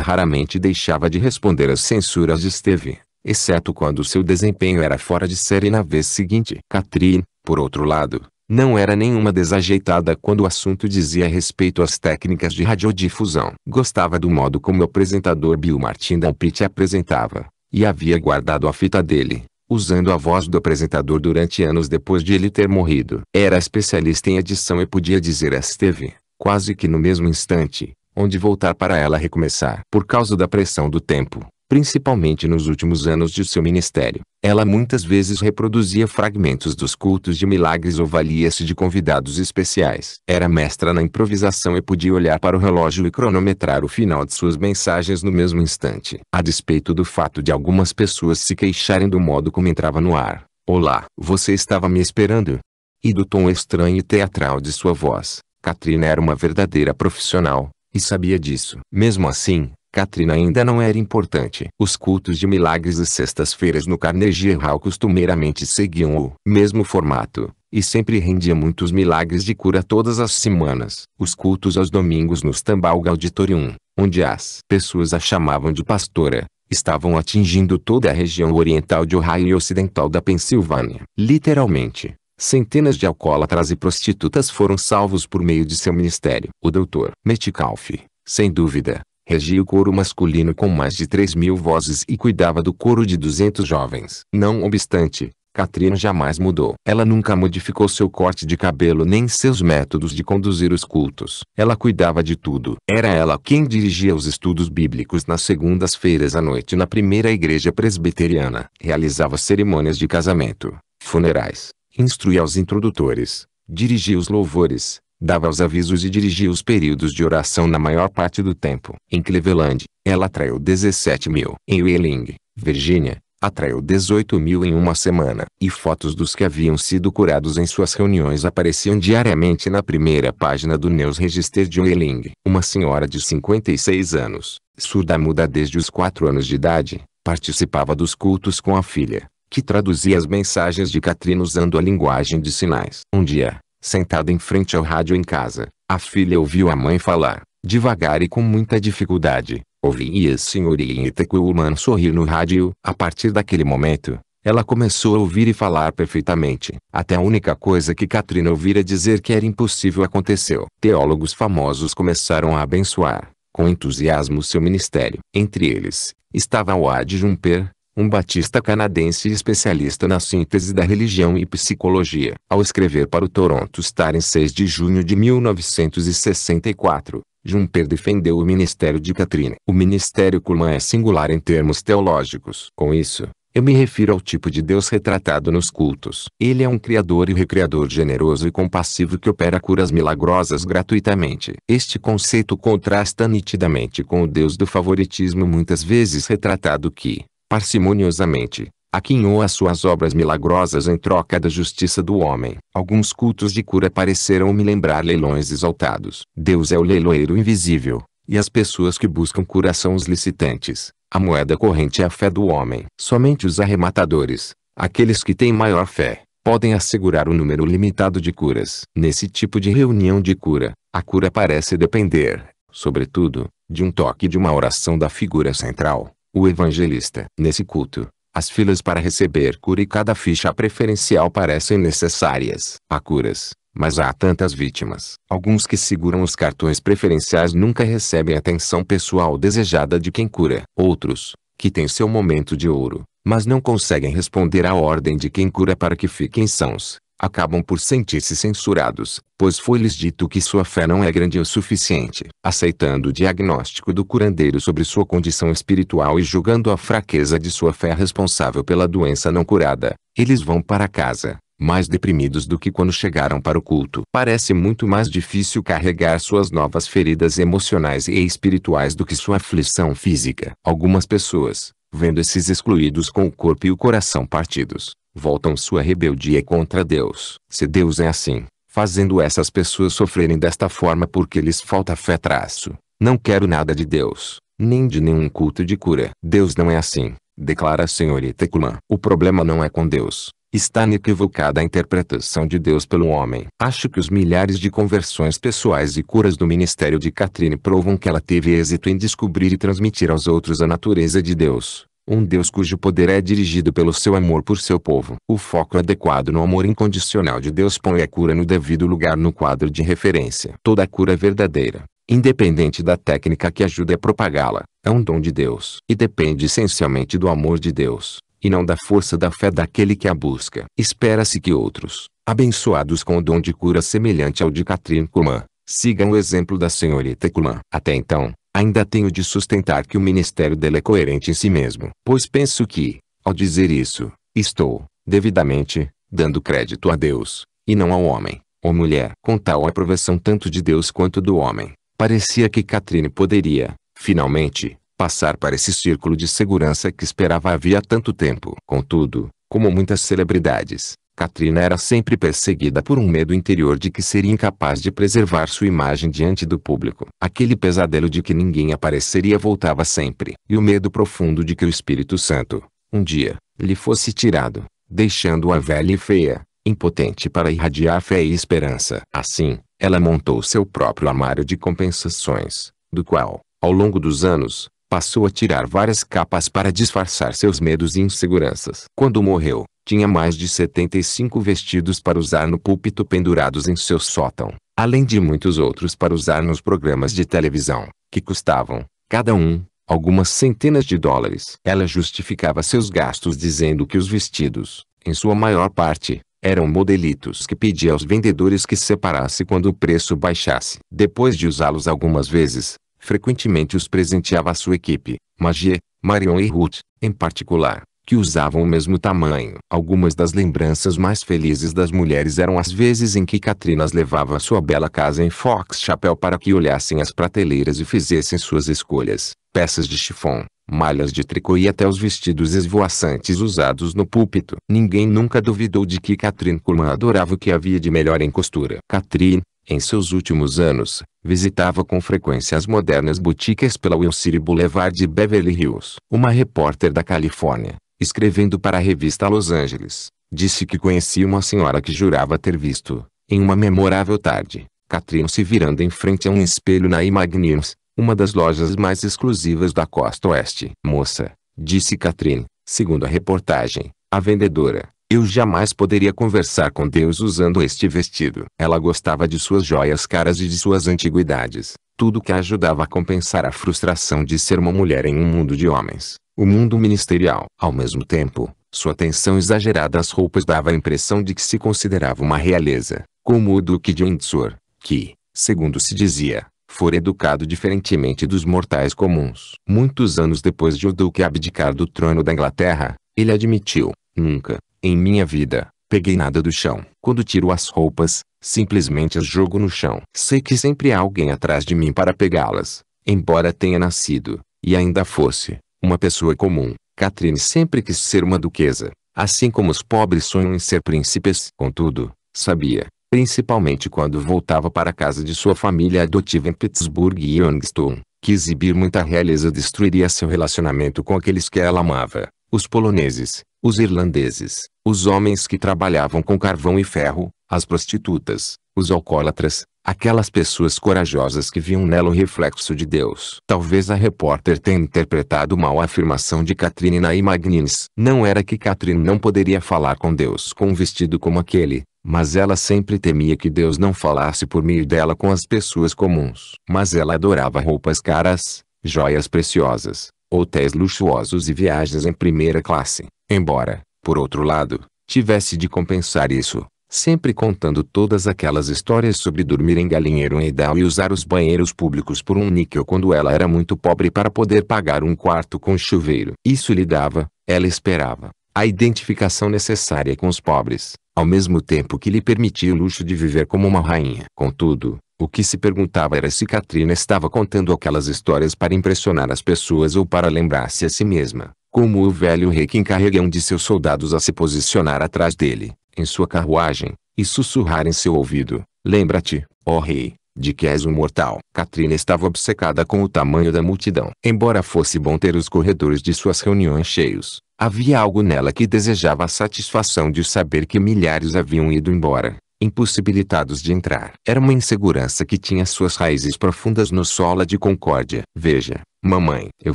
raramente deixava de responder às censuras de Steve, exceto quando seu desempenho era fora de série na vez seguinte. Catrine, por outro lado, não era nenhuma desajeitada quando o assunto dizia respeito às técnicas de radiodifusão. Gostava do modo como o apresentador Bill Martin Dalpit apresentava, e havia guardado a fita dele, usando a voz do apresentador durante anos depois de ele ter morrido. Era especialista em edição e podia dizer a Steve, quase que no mesmo instante, onde voltar para ela recomeçar. Por causa da pressão do tempo, principalmente nos últimos anos de seu ministério. Ela muitas vezes reproduzia fragmentos dos cultos de milagres ou valia-se de convidados especiais. Era mestra na improvisação e podia olhar para o relógio e cronometrar o final de suas mensagens no mesmo instante. A despeito do fato de algumas pessoas se queixarem do modo como entrava no ar. Olá, você estava me esperando? E do tom estranho e teatral de sua voz. Katrina era uma verdadeira profissional, e sabia disso. Mesmo assim, Katrina ainda não era importante. Os cultos de milagres e sextas-feiras no Carnegie Hall costumeiramente seguiam o mesmo formato, e sempre rendia muitos milagres de cura todas as semanas. Os cultos aos domingos no Stambaugh Auditorium, onde as pessoas a chamavam de pastora, estavam atingindo toda a região oriental de Ohio e ocidental da Pensilvânia. Literalmente, Centenas de alcoólatras e prostitutas foram salvos por meio de seu ministério. O doutor Metcalfe, sem dúvida, regia o coro masculino com mais de 3 mil vozes e cuidava do coro de 200 jovens. Não obstante, Katrina jamais mudou. Ela nunca modificou seu corte de cabelo nem seus métodos de conduzir os cultos. Ela cuidava de tudo. Era ela quem dirigia os estudos bíblicos nas segundas-feiras à noite na primeira igreja presbiteriana. Realizava cerimônias de casamento, funerais, instruía os introdutores, dirigia os louvores, dava os avisos e dirigia os períodos de oração na maior parte do tempo. Em Cleveland, ela atraiu 17 mil. Em Wheeling, Virgínia, atraiu 18 mil em uma semana. E fotos dos que haviam sido curados em suas reuniões apareciam diariamente na primeira página do News Register de Wheeling. Uma senhora de 56 anos, surda muda desde os 4 anos de idade, participava dos cultos com a filha, que traduzia as mensagens de Katrina usando a linguagem de sinais. Um dia, Sentada em frente ao rádio em casa, a filha ouviu a mãe falar, devagar e com muita dificuldade. Ouvia a senhorita Kuhlman sorrir no rádio. A partir daquele momento, ela começou a ouvir e falar perfeitamente. Até a única coisa que Katrina ouvira dizer que era impossível aconteceu. Teólogos famosos começaram a abençoar, com entusiasmo, seu ministério. Entre eles, estava o Ad Jumper, um batista canadense especialista na síntese da religião e psicologia, ao escrever para o Toronto Star em 6 de junho de 1964, Jumper defendeu o ministério de Catherine. O ministério Kulman é singular em termos teológicos. Com isso, eu me refiro ao tipo de Deus retratado nos cultos. Ele é um criador e recreador generoso e compassivo que opera curas milagrosas gratuitamente. Este conceito contrasta nitidamente com o Deus do favoritismo muitas vezes retratado que, parcimoniosamente, aquinhou as suas obras milagrosas em troca da justiça do homem. Alguns cultos de cura pareceram me lembrar leilões exaltados. Deus é o leiloeiro invisível, e as pessoas que buscam cura são os licitantes. A moeda corrente é a fé do homem. Somente os arrematadores, aqueles que têm maior fé, podem assegurar um número limitado de curas. Nesse tipo de reunião de cura, a cura parece depender, sobretudo, de um toque de uma oração da figura central o evangelista. Nesse culto, as filas para receber cura e cada ficha preferencial parecem necessárias. Há curas, mas há tantas vítimas. Alguns que seguram os cartões preferenciais nunca recebem a atenção pessoal desejada de quem cura. Outros, que têm seu momento de ouro, mas não conseguem responder à ordem de quem cura para que fiquem sãos acabam por sentir-se censurados, pois foi-lhes dito que sua fé não é grande o suficiente, aceitando o diagnóstico do curandeiro sobre sua condição espiritual e julgando a fraqueza de sua fé responsável pela doença não curada. Eles vão para casa, mais deprimidos do que quando chegaram para o culto. Parece muito mais difícil carregar suas novas feridas emocionais e espirituais do que sua aflição física. Algumas pessoas, vendo esses excluídos com o corpo e o coração partidos, voltam sua rebeldia contra Deus. Se Deus é assim, fazendo essas pessoas sofrerem desta forma porque lhes falta fé traço, não quero nada de Deus, nem de nenhum culto de cura. Deus não é assim, declara a senhorita Kuman. O problema não é com Deus. Está inequivocada a interpretação de Deus pelo homem. Acho que os milhares de conversões pessoais e curas do ministério de Catrine provam que ela teve êxito em descobrir e transmitir aos outros a natureza de Deus um Deus cujo poder é dirigido pelo seu amor por seu povo. O foco adequado no amor incondicional de Deus põe a cura no devido lugar no quadro de referência. Toda cura é verdadeira, independente da técnica que ajude a propagá-la, é um dom de Deus. E depende essencialmente do amor de Deus, e não da força da fé daquele que a busca. Espera-se que outros, abençoados com o dom de cura semelhante ao de Catherine Kuhlman, sigam o exemplo da senhorita Kuhlman. Até então, Ainda tenho de sustentar que o ministério dele é coerente em si mesmo, pois penso que, ao dizer isso, estou, devidamente, dando crédito a Deus, e não ao homem, ou mulher. Com tal aprovação tanto de Deus quanto do homem, parecia que Catrine poderia, finalmente, passar para esse círculo de segurança que esperava havia tanto tempo. Contudo, como muitas celebridades, Katrina era sempre perseguida por um medo interior de que seria incapaz de preservar sua imagem diante do público. Aquele pesadelo de que ninguém apareceria voltava sempre, e o medo profundo de que o Espírito Santo, um dia, lhe fosse tirado, deixando-a velha e feia, impotente para irradiar fé e esperança. Assim, ela montou seu próprio armário de compensações, do qual, ao longo dos anos, passou a tirar várias capas para disfarçar seus medos e inseguranças. Quando morreu, tinha mais de 75 vestidos para usar no púlpito pendurados em seu sótão, além de muitos outros para usar nos programas de televisão, que custavam, cada um, algumas centenas de dólares. Ela justificava seus gastos dizendo que os vestidos, em sua maior parte, eram modelitos que pedia aos vendedores que separasse quando o preço baixasse. Depois de usá-los algumas vezes, frequentemente os presenteava a sua equipe, Magie, Marion e Ruth, em particular, que usavam o mesmo tamanho. Algumas das lembranças mais felizes das mulheres eram as vezes em que Katrina as levava a sua bela casa em Fox Chapel para que olhassem as prateleiras e fizessem suas escolhas. Peças de chifão, malhas de tricô e até os vestidos esvoaçantes usados no púlpito. Ninguém nunca duvidou de que Catherine Kuhlman adorava o que havia de melhor em costura. Catherine, em seus últimos anos, visitava com frequência as modernas boutiques pela Will Boulevard de Beverly Hills. Uma repórter da Califórnia, escrevendo para a revista Los Angeles, disse que conhecia uma senhora que jurava ter visto, em uma memorável tarde, Catherine se virando em frente a um espelho na Imagnins, uma das lojas mais exclusivas da costa oeste. Moça, disse Catherine, segundo a reportagem, a vendedora, eu jamais poderia conversar com Deus usando este vestido. Ela gostava de suas joias caras e de suas antiguidades, tudo que ajudava a compensar a frustração de ser uma mulher em um mundo de homens, o mundo ministerial. Ao mesmo tempo, sua atenção exagerada às roupas dava a impressão de que se considerava uma realeza, como o Duque de Windsor, que, segundo se dizia, fora educado diferentemente dos mortais comuns. Muitos anos depois de o Duque abdicar do trono da Inglaterra, ele admitiu, nunca, em minha vida, peguei nada do chão. Quando tiro as roupas, simplesmente as jogo no chão. Sei que sempre há alguém atrás de mim para pegá-las. Embora tenha nascido, e ainda fosse, uma pessoa comum, Catherine sempre quis ser uma duquesa. Assim como os pobres sonham em ser príncipes. Contudo, sabia, principalmente quando voltava para a casa de sua família adotiva em Pittsburgh e Youngstown, que exibir muita realeza destruiria seu relacionamento com aqueles que ela amava, os poloneses, os irlandeses, os homens que trabalhavam com carvão e ferro, as prostitutas, os alcoólatras, aquelas pessoas corajosas que viam nela o reflexo de Deus. Talvez a repórter tenha interpretado mal a afirmação de Catherine na Magnins. Não era que Catherine não poderia falar com Deus com um vestido como aquele, mas ela sempre temia que Deus não falasse por meio dela com as pessoas comuns. Mas ela adorava roupas caras, joias preciosas, hotéis luxuosos e viagens em primeira classe. Embora, por outro lado, tivesse de compensar isso, sempre contando todas aquelas histórias sobre dormir em galinheiro em Edal e usar os banheiros públicos por um níquel quando ela era muito pobre para poder pagar um quarto com chuveiro. Isso lhe dava, ela esperava, a identificação necessária com os pobres, ao mesmo tempo que lhe permitia o luxo de viver como uma rainha. Contudo, o que se perguntava era se Katrina estava contando aquelas histórias para impressionar as pessoas ou para lembrar-se a si mesma como o velho rei que encarrega um de seus soldados a se posicionar atrás dele, em sua carruagem, e sussurrar em seu ouvido, lembra-te, ó rei, de que és um mortal. Katrina estava obcecada com o tamanho da multidão. Embora fosse bom ter os corredores de suas reuniões cheios, havia algo nela que desejava a satisfação de saber que milhares haviam ido embora impossibilitados de entrar. Era uma insegurança que tinha suas raízes profundas no sola de concórdia. Veja, mamãe, eu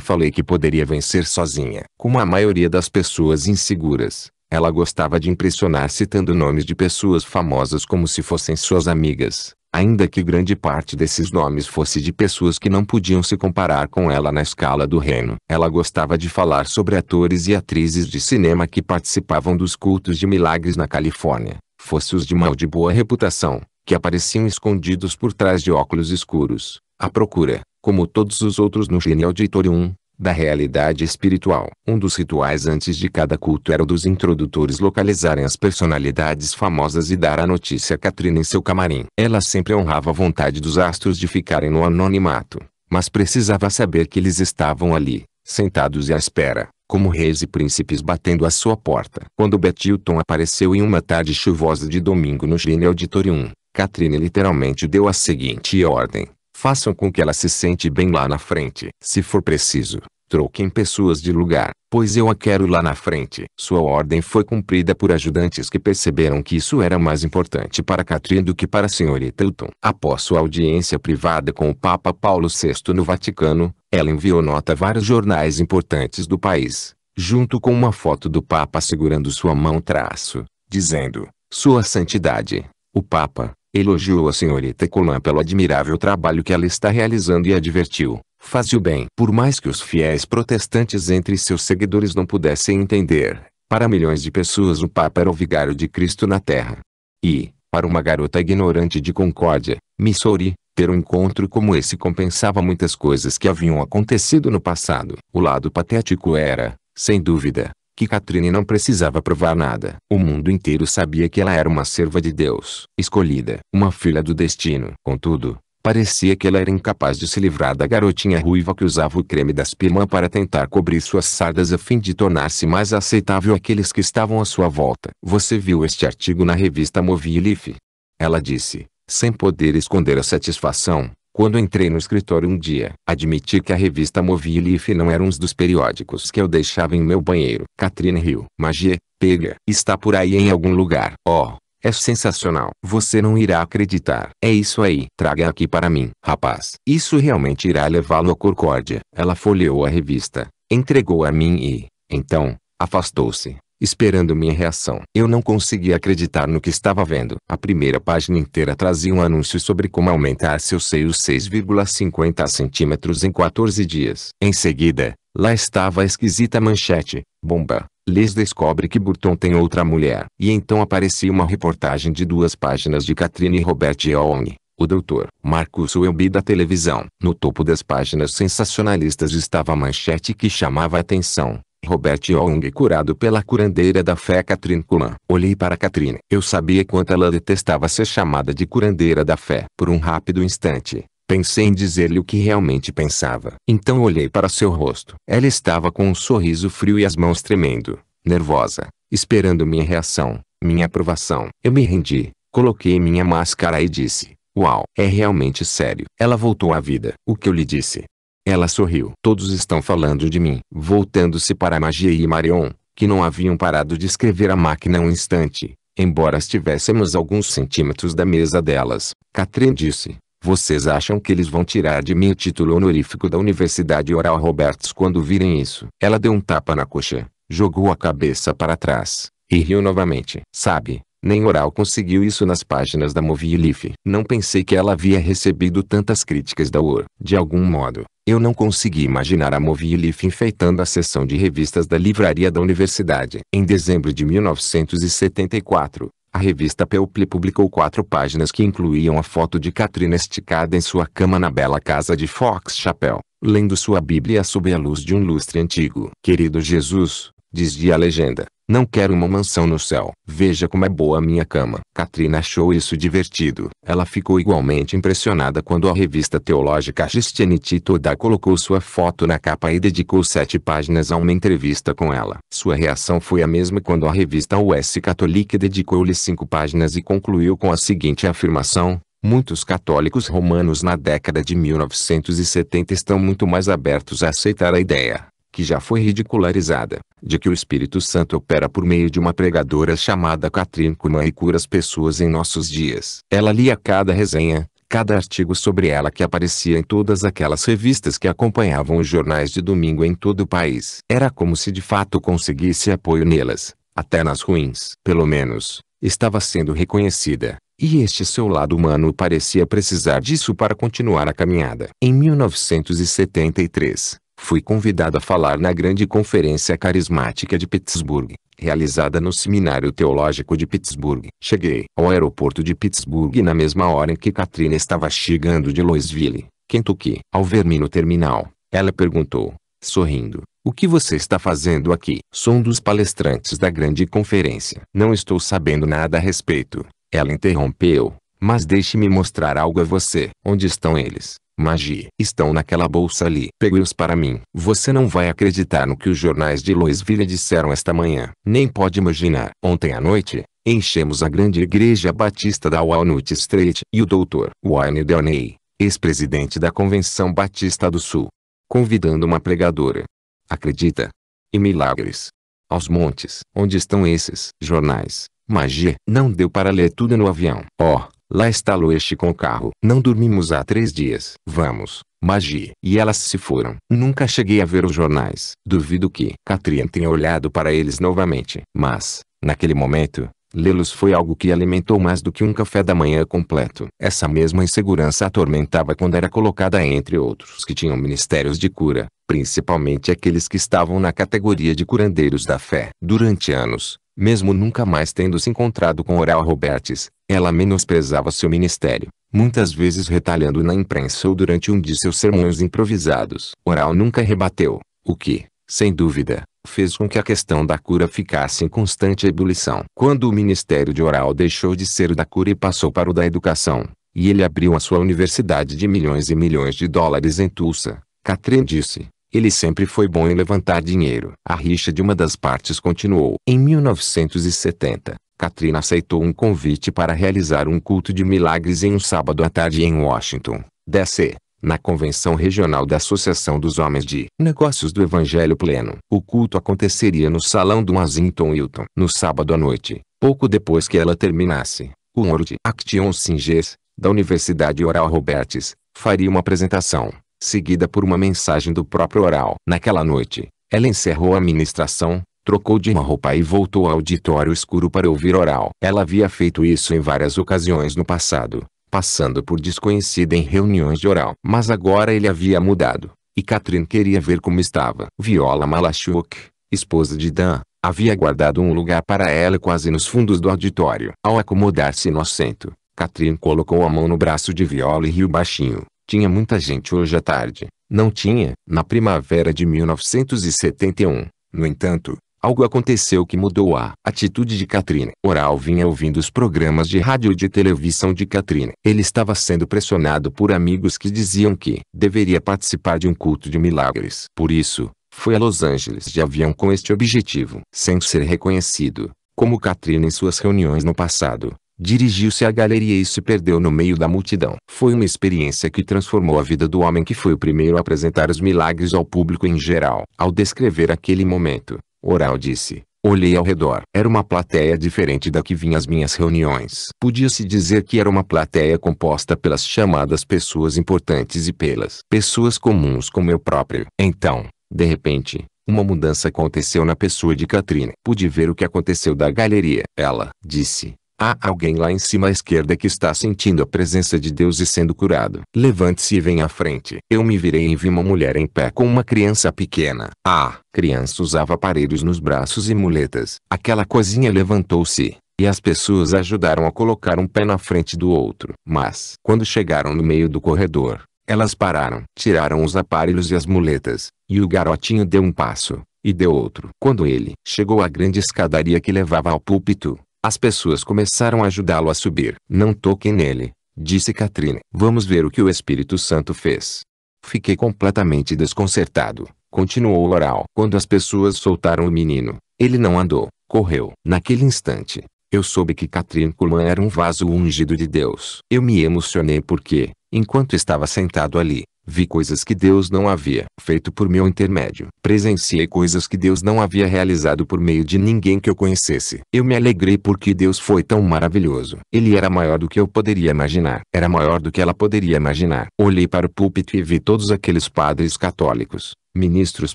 falei que poderia vencer sozinha. Como a maioria das pessoas inseguras, ela gostava de impressionar citando nomes de pessoas famosas como se fossem suas amigas, ainda que grande parte desses nomes fosse de pessoas que não podiam se comparar com ela na escala do reino. Ela gostava de falar sobre atores e atrizes de cinema que participavam dos cultos de milagres na Califórnia, fosse os de mal de boa reputação, que apareciam escondidos por trás de óculos escuros, à procura, como todos os outros no Gene Auditorium, da realidade espiritual. Um dos rituais antes de cada culto era o dos introdutores localizarem as personalidades famosas e dar a notícia a Katrina em seu camarim. Ela sempre honrava a vontade dos astros de ficarem no anonimato, mas precisava saber que eles estavam ali, sentados e à espera como reis e príncipes batendo à sua porta. Quando Betilton apareceu em uma tarde chuvosa de domingo no Gine Auditorium, Catherine literalmente deu a seguinte ordem. Façam com que ela se sente bem lá na frente. Se for preciso, troquem pessoas de lugar, pois eu a quero lá na frente. Sua ordem foi cumprida por ajudantes que perceberam que isso era mais importante para Catherine do que para a senhorita Hilton. Após sua audiência privada com o Papa Paulo VI no Vaticano, ela enviou nota a vários jornais importantes do país, junto com uma foto do Papa segurando sua mão traço, dizendo, Sua Santidade, o Papa, elogiou a senhorita Colan pelo admirável trabalho que ela está realizando e advertiu, faz o bem. Por mais que os fiéis protestantes entre seus seguidores não pudessem entender, para milhões de pessoas o Papa era o vigário de Cristo na Terra. E, para uma garota ignorante de Concórdia, Missouri, ter um encontro como esse compensava muitas coisas que haviam acontecido no passado. O lado patético era, sem dúvida, que Catrine não precisava provar nada. O mundo inteiro sabia que ela era uma serva de Deus, escolhida, uma filha do destino. Contudo, Parecia que ela era incapaz de se livrar da garotinha ruiva que usava o creme das pirmã para tentar cobrir suas sardas a fim de tornar-se mais aceitável àqueles que estavam à sua volta. Você viu este artigo na revista Movie Leaf? Ela disse, sem poder esconder a satisfação, quando entrei no escritório um dia, admiti que a revista Movie Leaf não era um dos periódicos que eu deixava em meu banheiro. Catherine riu. Magie, pega. Está por aí em algum lugar. Oh, é sensacional. Você não irá acreditar. É isso aí. Traga aqui para mim, rapaz. Isso realmente irá levá-lo à concórdia. Ela folheou a revista, entregou a mim e, então, afastou-se, esperando minha reação. Eu não conseguia acreditar no que estava vendo. A primeira página inteira trazia um anúncio sobre como aumentar seus seios 6,50 centímetros em 14 dias. Em seguida, lá estava a esquisita manchete. Bomba! Les descobre que Burton tem outra mulher. E então aparecia uma reportagem de duas páginas de Catherine e Robert Young, o doutor Marcus Welby da televisão. No topo das páginas sensacionalistas estava a manchete que chamava a atenção. Robert Young curado pela curandeira da fé Catherine Kuhlman. Olhei para Catherine. Eu sabia quanto ela detestava ser chamada de curandeira da fé. Por um rápido instante, Pensei em dizer-lhe o que realmente pensava. Então olhei para seu rosto. Ela estava com um sorriso frio e as mãos tremendo, nervosa, esperando minha reação, minha aprovação. Eu me rendi, coloquei minha máscara e disse: Uau, é realmente sério. Ela voltou à vida. O que eu lhe disse? Ela sorriu. Todos estão falando de mim. Voltando-se para Magia e Marion, que não haviam parado de escrever a máquina um instante, embora estivéssemos alguns centímetros da mesa delas, Catherine disse: vocês acham que eles vão tirar de mim o título honorífico da Universidade Oral Roberts quando virem isso? Ela deu um tapa na coxa, jogou a cabeça para trás, e riu novamente. Sabe, nem Oral conseguiu isso nas páginas da Movilif. Não pensei que ela havia recebido tantas críticas da UR. De algum modo, eu não consegui imaginar a Movilif enfeitando a sessão de revistas da livraria da universidade. Em dezembro de 1974, a revista People publicou quatro páginas que incluíam a foto de Katrina esticada em sua cama na bela casa de Fox Chapel, lendo sua Bíblia sob a luz de um lustre antigo. Querido Jesus, Dizia a legenda. Não quero uma mansão no céu. Veja como é boa a minha cama. Katrina achou isso divertido. Ela ficou igualmente impressionada quando a revista teológica Christianity Toda colocou sua foto na capa e dedicou sete páginas a uma entrevista com ela. Sua reação foi a mesma quando a revista US Catholic dedicou-lhe cinco páginas e concluiu com a seguinte afirmação. Muitos católicos romanos na década de 1970 estão muito mais abertos a aceitar a ideia que já foi ridicularizada, de que o Espírito Santo opera por meio de uma pregadora chamada Catherine Kuhlman e cura as pessoas em nossos dias. Ela lia cada resenha, cada artigo sobre ela que aparecia em todas aquelas revistas que acompanhavam os jornais de domingo em todo o país. Era como se de fato conseguisse apoio nelas, até nas ruins. Pelo menos, estava sendo reconhecida. E este seu lado humano parecia precisar disso para continuar a caminhada. Em 1973, fui convidado a falar na grande conferência carismática de Pittsburgh, realizada no Seminário Teológico de Pittsburgh. Cheguei ao aeroporto de Pittsburgh na mesma hora em que Katrina estava chegando de Louisville, Kentucky. Ao ver-me no terminal, ela perguntou, sorrindo, o que você está fazendo aqui? Sou um dos palestrantes da grande conferência. Não estou sabendo nada a respeito. Ela interrompeu. Mas deixe-me mostrar algo a você. Onde estão eles? Magi, estão naquela bolsa ali. Pegue-os para mim. Você não vai acreditar no que os jornais de Louisville disseram esta manhã. Nem pode imaginar. Ontem à noite, enchemos a grande igreja batista da Walnut Street e o doutor Wayne Delaney, ex-presidente da Convenção Batista do Sul, convidando uma pregadora. Acredita? E milagres. Aos montes. Onde estão esses jornais? Magi, Não deu para ler tudo no avião. Oh, Lá está este com o carro. Não dormimos há três dias. Vamos, Magi. E elas se foram. Nunca cheguei a ver os jornais. Duvido que Catrian tenha olhado para eles novamente. Mas, naquele momento, Lê-los foi algo que alimentou mais do que um café da manhã completo. Essa mesma insegurança atormentava quando era colocada entre outros que tinham ministérios de cura, principalmente aqueles que estavam na categoria de curandeiros da fé. Durante anos, mesmo nunca mais tendo se encontrado com Oral Roberts, ela menosprezava seu ministério, muitas vezes retalhando na imprensa ou durante um de seus sermões improvisados. Oral nunca rebateu, o que, sem dúvida, fez com que a questão da cura ficasse em constante ebulição. Quando o ministério de Oral deixou de ser o da cura e passou para o da educação, e ele abriu a sua universidade de milhões e milhões de dólares em Tulsa, Catherine disse, ele sempre foi bom em levantar dinheiro. A rixa de uma das partes continuou. Em 1970, Katrina aceitou um convite para realizar um culto de milagres em um sábado à tarde em Washington, D.C., na convenção regional da Associação dos Homens de Negócios do Evangelho Pleno. O culto aconteceria no salão do Washington Hilton. No sábado à noite, pouco depois que ela terminasse, o orde Action Singes, da Universidade Oral Roberts, faria uma apresentação seguida por uma mensagem do próprio oral. Naquela noite, ela encerrou a ministração, trocou de roupa e voltou ao auditório escuro para ouvir oral. Ela havia feito isso em várias ocasiões no passado, passando por desconhecida em reuniões de oral. Mas agora ele havia mudado, e Catherine queria ver como estava. Viola Malachuk, esposa de Dan, havia guardado um lugar para ela quase nos fundos do auditório. Ao acomodar-se no assento, Catherine colocou a mão no braço de Viola e riu baixinho. Tinha muita gente hoje à tarde. Não tinha, na primavera de 1971. No entanto, algo aconteceu que mudou a atitude de Catherine. Oral vinha ouvindo os programas de rádio e de televisão de Catherine. Ele estava sendo pressionado por amigos que diziam que deveria participar de um culto de milagres. Por isso, foi a Los Angeles de avião com este objetivo. Sem ser reconhecido, como Catherine em suas reuniões no passado, Dirigiu-se à galeria e se perdeu no meio da multidão. Foi uma experiência que transformou a vida do homem que foi o primeiro a apresentar os milagres ao público em geral. Ao descrever aquele momento, Oral disse: Olhei ao redor. Era uma plateia diferente da que vinha às minhas reuniões. Podia-se dizer que era uma plateia composta pelas chamadas pessoas importantes e pelas pessoas comuns como eu próprio. Então, de repente, uma mudança aconteceu na pessoa de Katrina. Pude ver o que aconteceu da galeria. Ela disse: Há alguém lá em cima à esquerda que está sentindo a presença de Deus e sendo curado. Levante-se e venha à frente. Eu me virei e vi uma mulher em pé com uma criança pequena. A criança usava aparelhos nos braços e muletas. Aquela coisinha levantou-se. E as pessoas ajudaram a colocar um pé na frente do outro. Mas, quando chegaram no meio do corredor, elas pararam, tiraram os aparelhos e as muletas, e o garotinho deu um passo, e deu outro. Quando ele chegou à grande escadaria que levava ao púlpito, as pessoas começaram a ajudá-lo a subir. Não toquem nele, disse Katrine. Vamos ver o que o Espírito Santo fez. Fiquei completamente desconcertado, continuou Oral. Quando as pessoas soltaram o menino, ele não andou, correu. Naquele instante, eu soube que Catherine Kuhlman era um vaso ungido de Deus. Eu me emocionei porque, enquanto estava sentado ali, Vi coisas que Deus não havia feito por meu intermédio. Presenciei coisas que Deus não havia realizado por meio de ninguém que eu conhecesse. Eu me alegrei porque Deus foi tão maravilhoso. Ele era maior do que eu poderia imaginar. Era maior do que ela poderia imaginar. Olhei para o púlpito e vi todos aqueles padres católicos, ministros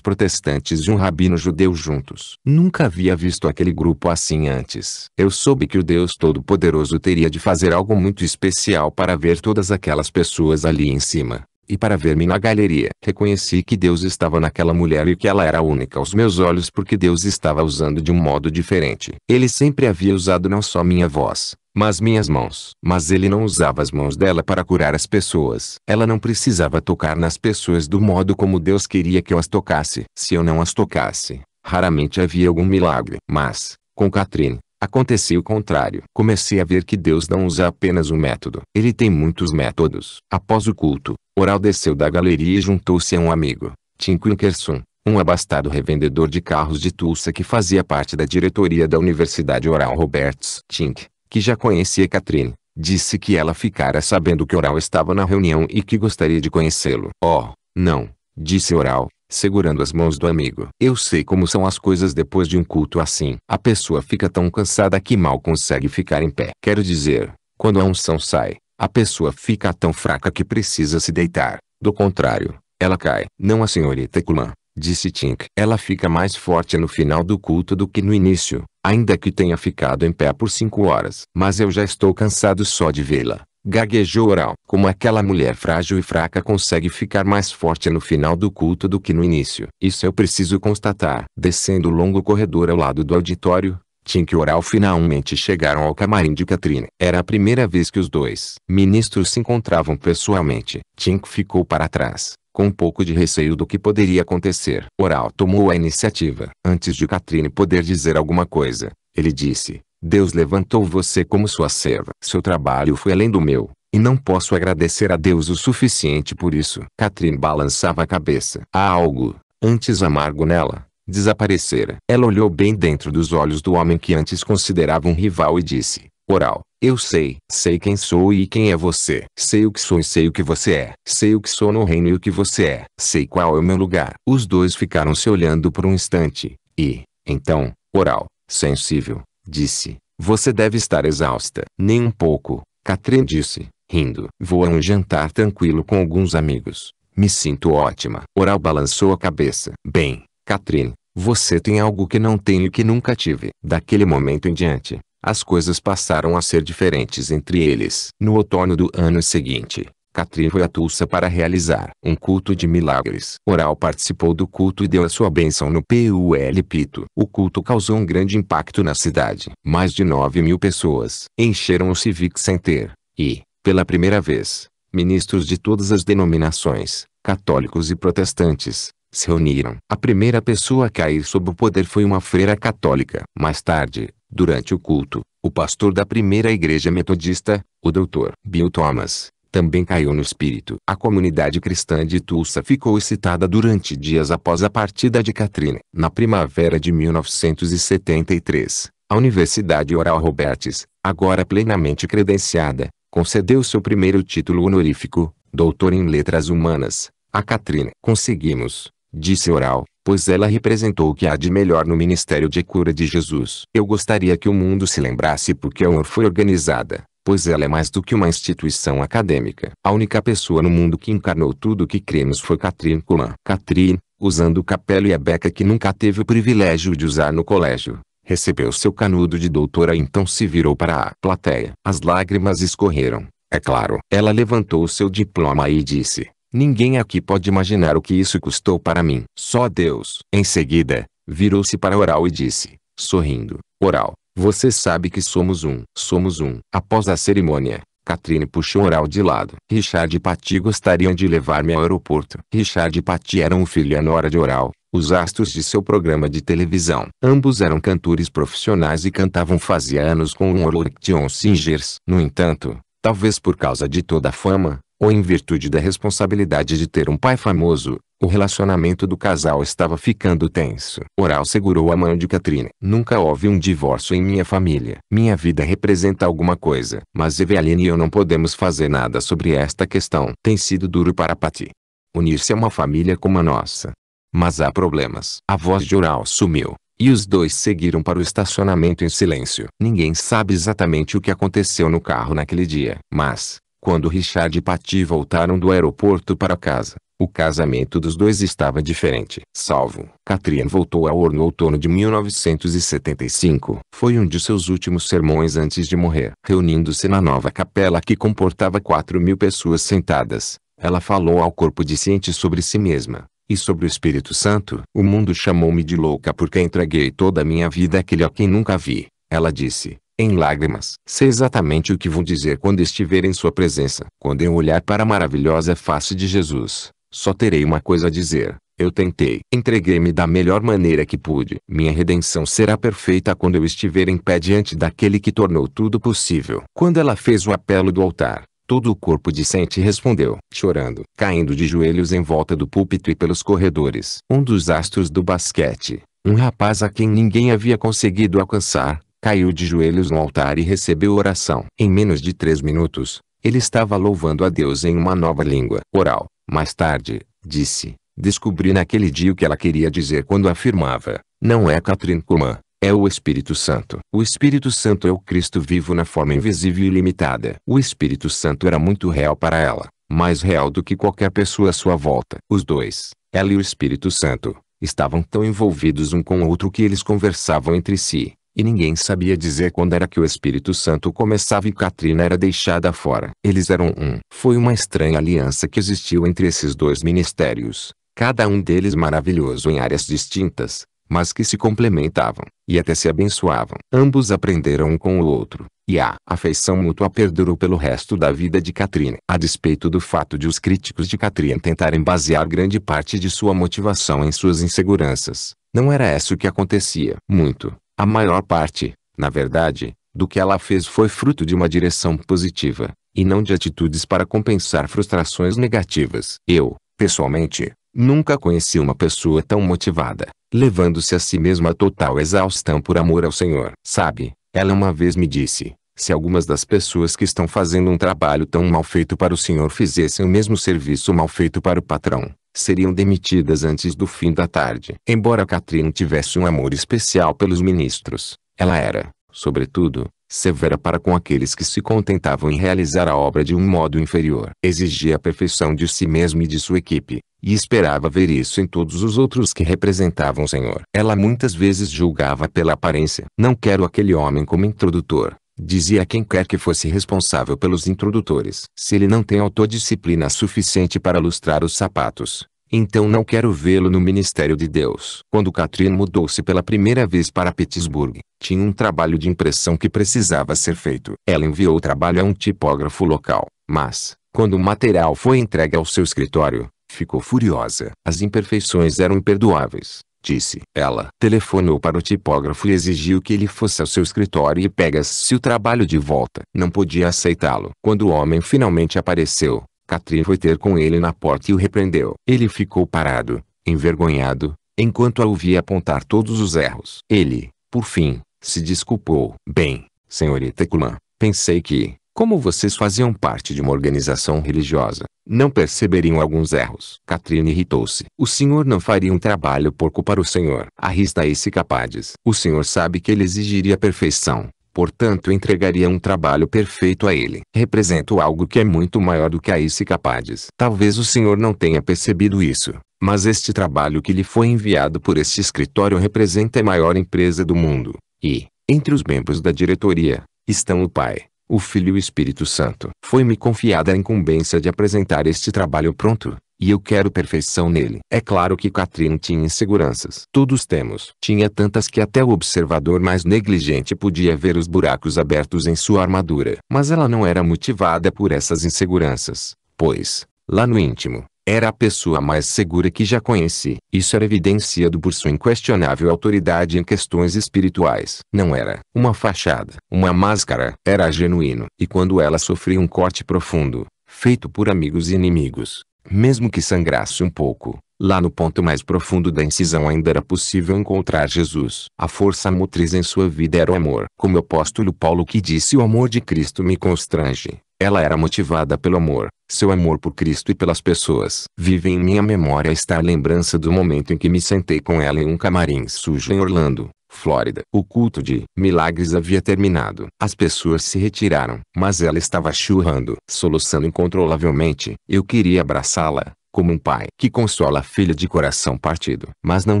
protestantes e um rabino judeu juntos. Nunca havia visto aquele grupo assim antes. Eu soube que o Deus Todo-Poderoso teria de fazer algo muito especial para ver todas aquelas pessoas ali em cima e para ver-me na galeria. Reconheci que Deus estava naquela mulher e que ela era única aos meus olhos porque Deus estava usando de um modo diferente. Ele sempre havia usado não só minha voz, mas minhas mãos. Mas ele não usava as mãos dela para curar as pessoas. Ela não precisava tocar nas pessoas do modo como Deus queria que eu as tocasse. Se eu não as tocasse, raramente havia algum milagre. Mas, com Catherine, Aconteceu o contrário. Comecei a ver que Deus não usa apenas um método. Ele tem muitos métodos. Após o culto, Oral desceu da galeria e juntou-se a um amigo, Tim Quinkerson, um abastado revendedor de carros de Tulsa que fazia parte da diretoria da Universidade Oral Roberts. Tink, que já conhecia Catherine, disse que ela ficara sabendo que Oral estava na reunião e que gostaria de conhecê-lo. Oh, não, disse Oral, segurando as mãos do amigo. Eu sei como são as coisas depois de um culto assim. A pessoa fica tão cansada que mal consegue ficar em pé. Quero dizer, quando a unção sai, a pessoa fica tão fraca que precisa se deitar. Do contrário, ela cai. Não a senhorita Kuman, disse Tink. Ela fica mais forte no final do culto do que no início, ainda que tenha ficado em pé por cinco horas. Mas eu já estou cansado só de vê-la gaguejou oral. Como aquela mulher frágil e fraca consegue ficar mais forte no final do culto do que no início. Isso eu preciso constatar. Descendo o longo corredor ao lado do auditório, Tink e Oral finalmente chegaram ao camarim de katrine Era a primeira vez que os dois ministros se encontravam pessoalmente. Tink ficou para trás, com um pouco de receio do que poderia acontecer. Oral tomou a iniciativa. Antes de katrine poder dizer alguma coisa, ele disse, Deus levantou você como sua serva. Seu trabalho foi além do meu, e não posso agradecer a Deus o suficiente por isso. Catherine balançava a cabeça. Há algo, antes amargo nela, desaparecera. Ela olhou bem dentro dos olhos do homem que antes considerava um rival e disse, Oral, eu sei. Sei quem sou e quem é você. Sei o que sou e sei o que você é. Sei o que sou no reino e o que você é. Sei qual é o meu lugar. Os dois ficaram se olhando por um instante, e, então, Oral, sensível, Disse, você deve estar exausta. Nem um pouco, Catherine disse, rindo. Vou a um jantar tranquilo com alguns amigos. Me sinto ótima. Oral balançou a cabeça. Bem, Catherine, você tem algo que não tenho e que nunca tive. Daquele momento em diante, as coisas passaram a ser diferentes entre eles. No outono do ano seguinte, Catriro e a Tulsa para realizar um culto de milagres. Oral participou do culto e deu a sua bênção no PUL Pito. O culto causou um grande impacto na cidade. Mais de 9 mil pessoas encheram o Civic Center e, pela primeira vez, ministros de todas as denominações, católicos e protestantes, se reuniram. A primeira pessoa a cair sob o poder foi uma freira católica. Mais tarde, durante o culto, o pastor da primeira igreja metodista, o Dr. Bill Thomas, também caiu no espírito. A comunidade cristã de Tulsa ficou excitada durante dias após a partida de Katrina. Na primavera de 1973, a Universidade Oral Roberts, agora plenamente credenciada, concedeu seu primeiro título honorífico, doutor em letras humanas, a Katrina. Conseguimos, disse Oral, pois ela representou o que há de melhor no ministério de cura de Jesus. Eu gostaria que o mundo se lembrasse porque a honra foi organizada pois ela é mais do que uma instituição acadêmica. A única pessoa no mundo que encarnou tudo o que cremos foi Catherine Kuhlman. Catherine, usando o capelo e a beca que nunca teve o privilégio de usar no colégio, recebeu seu canudo de doutora e então se virou para a plateia. As lágrimas escorreram, é claro. Ela levantou seu diploma e disse, ninguém aqui pode imaginar o que isso custou para mim. Só Deus. Em seguida, virou-se para Oral e disse, sorrindo, Oral, você sabe que somos um. Somos um. Após a cerimônia, Catherine puxou Oral de lado. Richard e Patty gostariam de levar-me ao aeroporto. Richard e Patty eram o filho e a nora de Oral, os astros de seu programa de televisão. Ambos eram cantores profissionais e cantavam fazia anos com um Orloction Singers. No entanto, talvez por causa de toda a fama, ou em virtude da responsabilidade de ter um pai famoso, o relacionamento do casal estava ficando tenso. Oral segurou a mão de Katrine. Nunca houve um divórcio em minha família. Minha vida representa alguma coisa. Mas Eveline e eu não podemos fazer nada sobre esta questão. Tem sido duro para Patty. Unir-se a uma família como a nossa. Mas há problemas. A voz de Oral sumiu. E os dois seguiram para o estacionamento em silêncio. Ninguém sabe exatamente o que aconteceu no carro naquele dia. Mas, quando Richard e Patty voltaram do aeroporto para casa, o casamento dos dois estava diferente. Salvo, Catrian voltou a Or no outono de 1975. Foi um de seus últimos sermões antes de morrer. Reunindo-se na nova capela que comportava 4 mil pessoas sentadas, ela falou ao corpo ciente sobre si mesma. E sobre o Espírito Santo, o mundo chamou-me de louca porque entreguei toda a minha vida àquele a quem nunca vi. Ela disse, em lágrimas. Sei exatamente o que vou dizer quando estiver em sua presença. Quando eu olhar para a maravilhosa face de Jesus, só terei uma coisa a dizer. Eu tentei. Entreguei-me da melhor maneira que pude. Minha redenção será perfeita quando eu estiver em pé diante daquele que tornou tudo possível. Quando ela fez o apelo do altar, todo o corpo dissente respondeu, chorando, caindo de joelhos em volta do púlpito e pelos corredores. Um dos astros do basquete, um rapaz a quem ninguém havia conseguido alcançar, caiu de joelhos no altar e recebeu oração. Em menos de três minutos, ele estava louvando a Deus em uma nova língua. Oral. Mais tarde, disse, descobri naquele dia o que ela queria dizer quando afirmava, não é Catherine Kuhlman, é o Espírito Santo. O Espírito Santo é o Cristo vivo na forma invisível e limitada. O Espírito Santo era muito real para ela, mais real do que qualquer pessoa à sua volta. Os dois, ela e o Espírito Santo, estavam tão envolvidos um com o outro que eles conversavam entre si, e ninguém sabia dizer quando era que o Espírito Santo começava e Katrina era deixada fora. Eles eram um. Foi uma estranha aliança que existiu entre esses dois ministérios. Cada um deles maravilhoso em áreas distintas, mas que se complementavam, e até se abençoavam. Ambos aprenderam um com o outro, e a afeição mútua perdurou pelo resto da vida de Katrina. A despeito do fato de os críticos de Katrina tentarem basear grande parte de sua motivação em suas inseguranças, não era isso que acontecia. Muito a maior parte, na verdade, do que ela fez foi fruto de uma direção positiva, e não de atitudes para compensar frustrações negativas. Eu, pessoalmente, nunca conheci uma pessoa tão motivada, levando-se a si mesma a total exaustão por amor ao Senhor. Sabe, ela uma vez me disse, se algumas das pessoas que estão fazendo um trabalho tão mal feito para o Senhor fizessem o mesmo serviço mal feito para o patrão, seriam demitidas antes do fim da tarde. Embora Catherine tivesse um amor especial pelos ministros, ela era, sobretudo, severa para com aqueles que se contentavam em realizar a obra de um modo inferior. Exigia a perfeição de si mesmo e de sua equipe, e esperava ver isso em todos os outros que representavam o Senhor. Ela muitas vezes julgava pela aparência. Não quero aquele homem como introdutor, Dizia quem quer que fosse responsável pelos introdutores. Se ele não tem autodisciplina suficiente para lustrar os sapatos, então não quero vê-lo no ministério de Deus. Quando Catherine mudou-se pela primeira vez para Pittsburgh, tinha um trabalho de impressão que precisava ser feito. Ela enviou o trabalho a um tipógrafo local, mas, quando o material foi entregue ao seu escritório, ficou furiosa. As imperfeições eram imperdoáveis disse. Ela telefonou para o tipógrafo e exigiu que ele fosse ao seu escritório e pegasse o trabalho de volta. Não podia aceitá-lo. Quando o homem finalmente apareceu, Catherine foi ter com ele na porta e o repreendeu. Ele ficou parado, envergonhado, enquanto a ouvia apontar todos os erros. Ele, por fim, se desculpou. Bem, senhorita Kuhlman, pensei que, como vocês faziam parte de uma organização religiosa, não perceberiam alguns erros. Catrine irritou-se. O senhor não faria um trabalho porco para o senhor. Arrista se capazes. O senhor sabe que ele exigiria perfeição. Portanto entregaria um trabalho perfeito a ele. Represento algo que é muito maior do que a esse capazes. Talvez o senhor não tenha percebido isso. Mas este trabalho que lhe foi enviado por este escritório representa a maior empresa do mundo. E, entre os membros da diretoria, estão o pai, o Filho e o Espírito Santo. Foi-me confiada a incumbência de apresentar este trabalho pronto, e eu quero perfeição nele. É claro que Catherine tinha inseguranças. Todos temos. Tinha tantas que até o observador mais negligente podia ver os buracos abertos em sua armadura. Mas ela não era motivada por essas inseguranças, pois, lá no íntimo, era a pessoa mais segura que já conheci. Isso era evidenciado por sua inquestionável autoridade em questões espirituais. Não era uma fachada, uma máscara. Era genuíno. E quando ela sofria um corte profundo, feito por amigos e inimigos, mesmo que sangrasse um pouco, Lá no ponto mais profundo da incisão ainda era possível encontrar Jesus. A força motriz em sua vida era o amor. Como o apóstolo Paulo que disse o amor de Cristo me constrange. Ela era motivada pelo amor. Seu amor por Cristo e pelas pessoas. Vive em minha memória está a lembrança do momento em que me sentei com ela em um camarim sujo em Orlando, Flórida. O culto de milagres havia terminado. As pessoas se retiraram, mas ela estava churrando, soluçando incontrolavelmente. Eu queria abraçá-la, como um pai que consola a filha de coração partido, mas não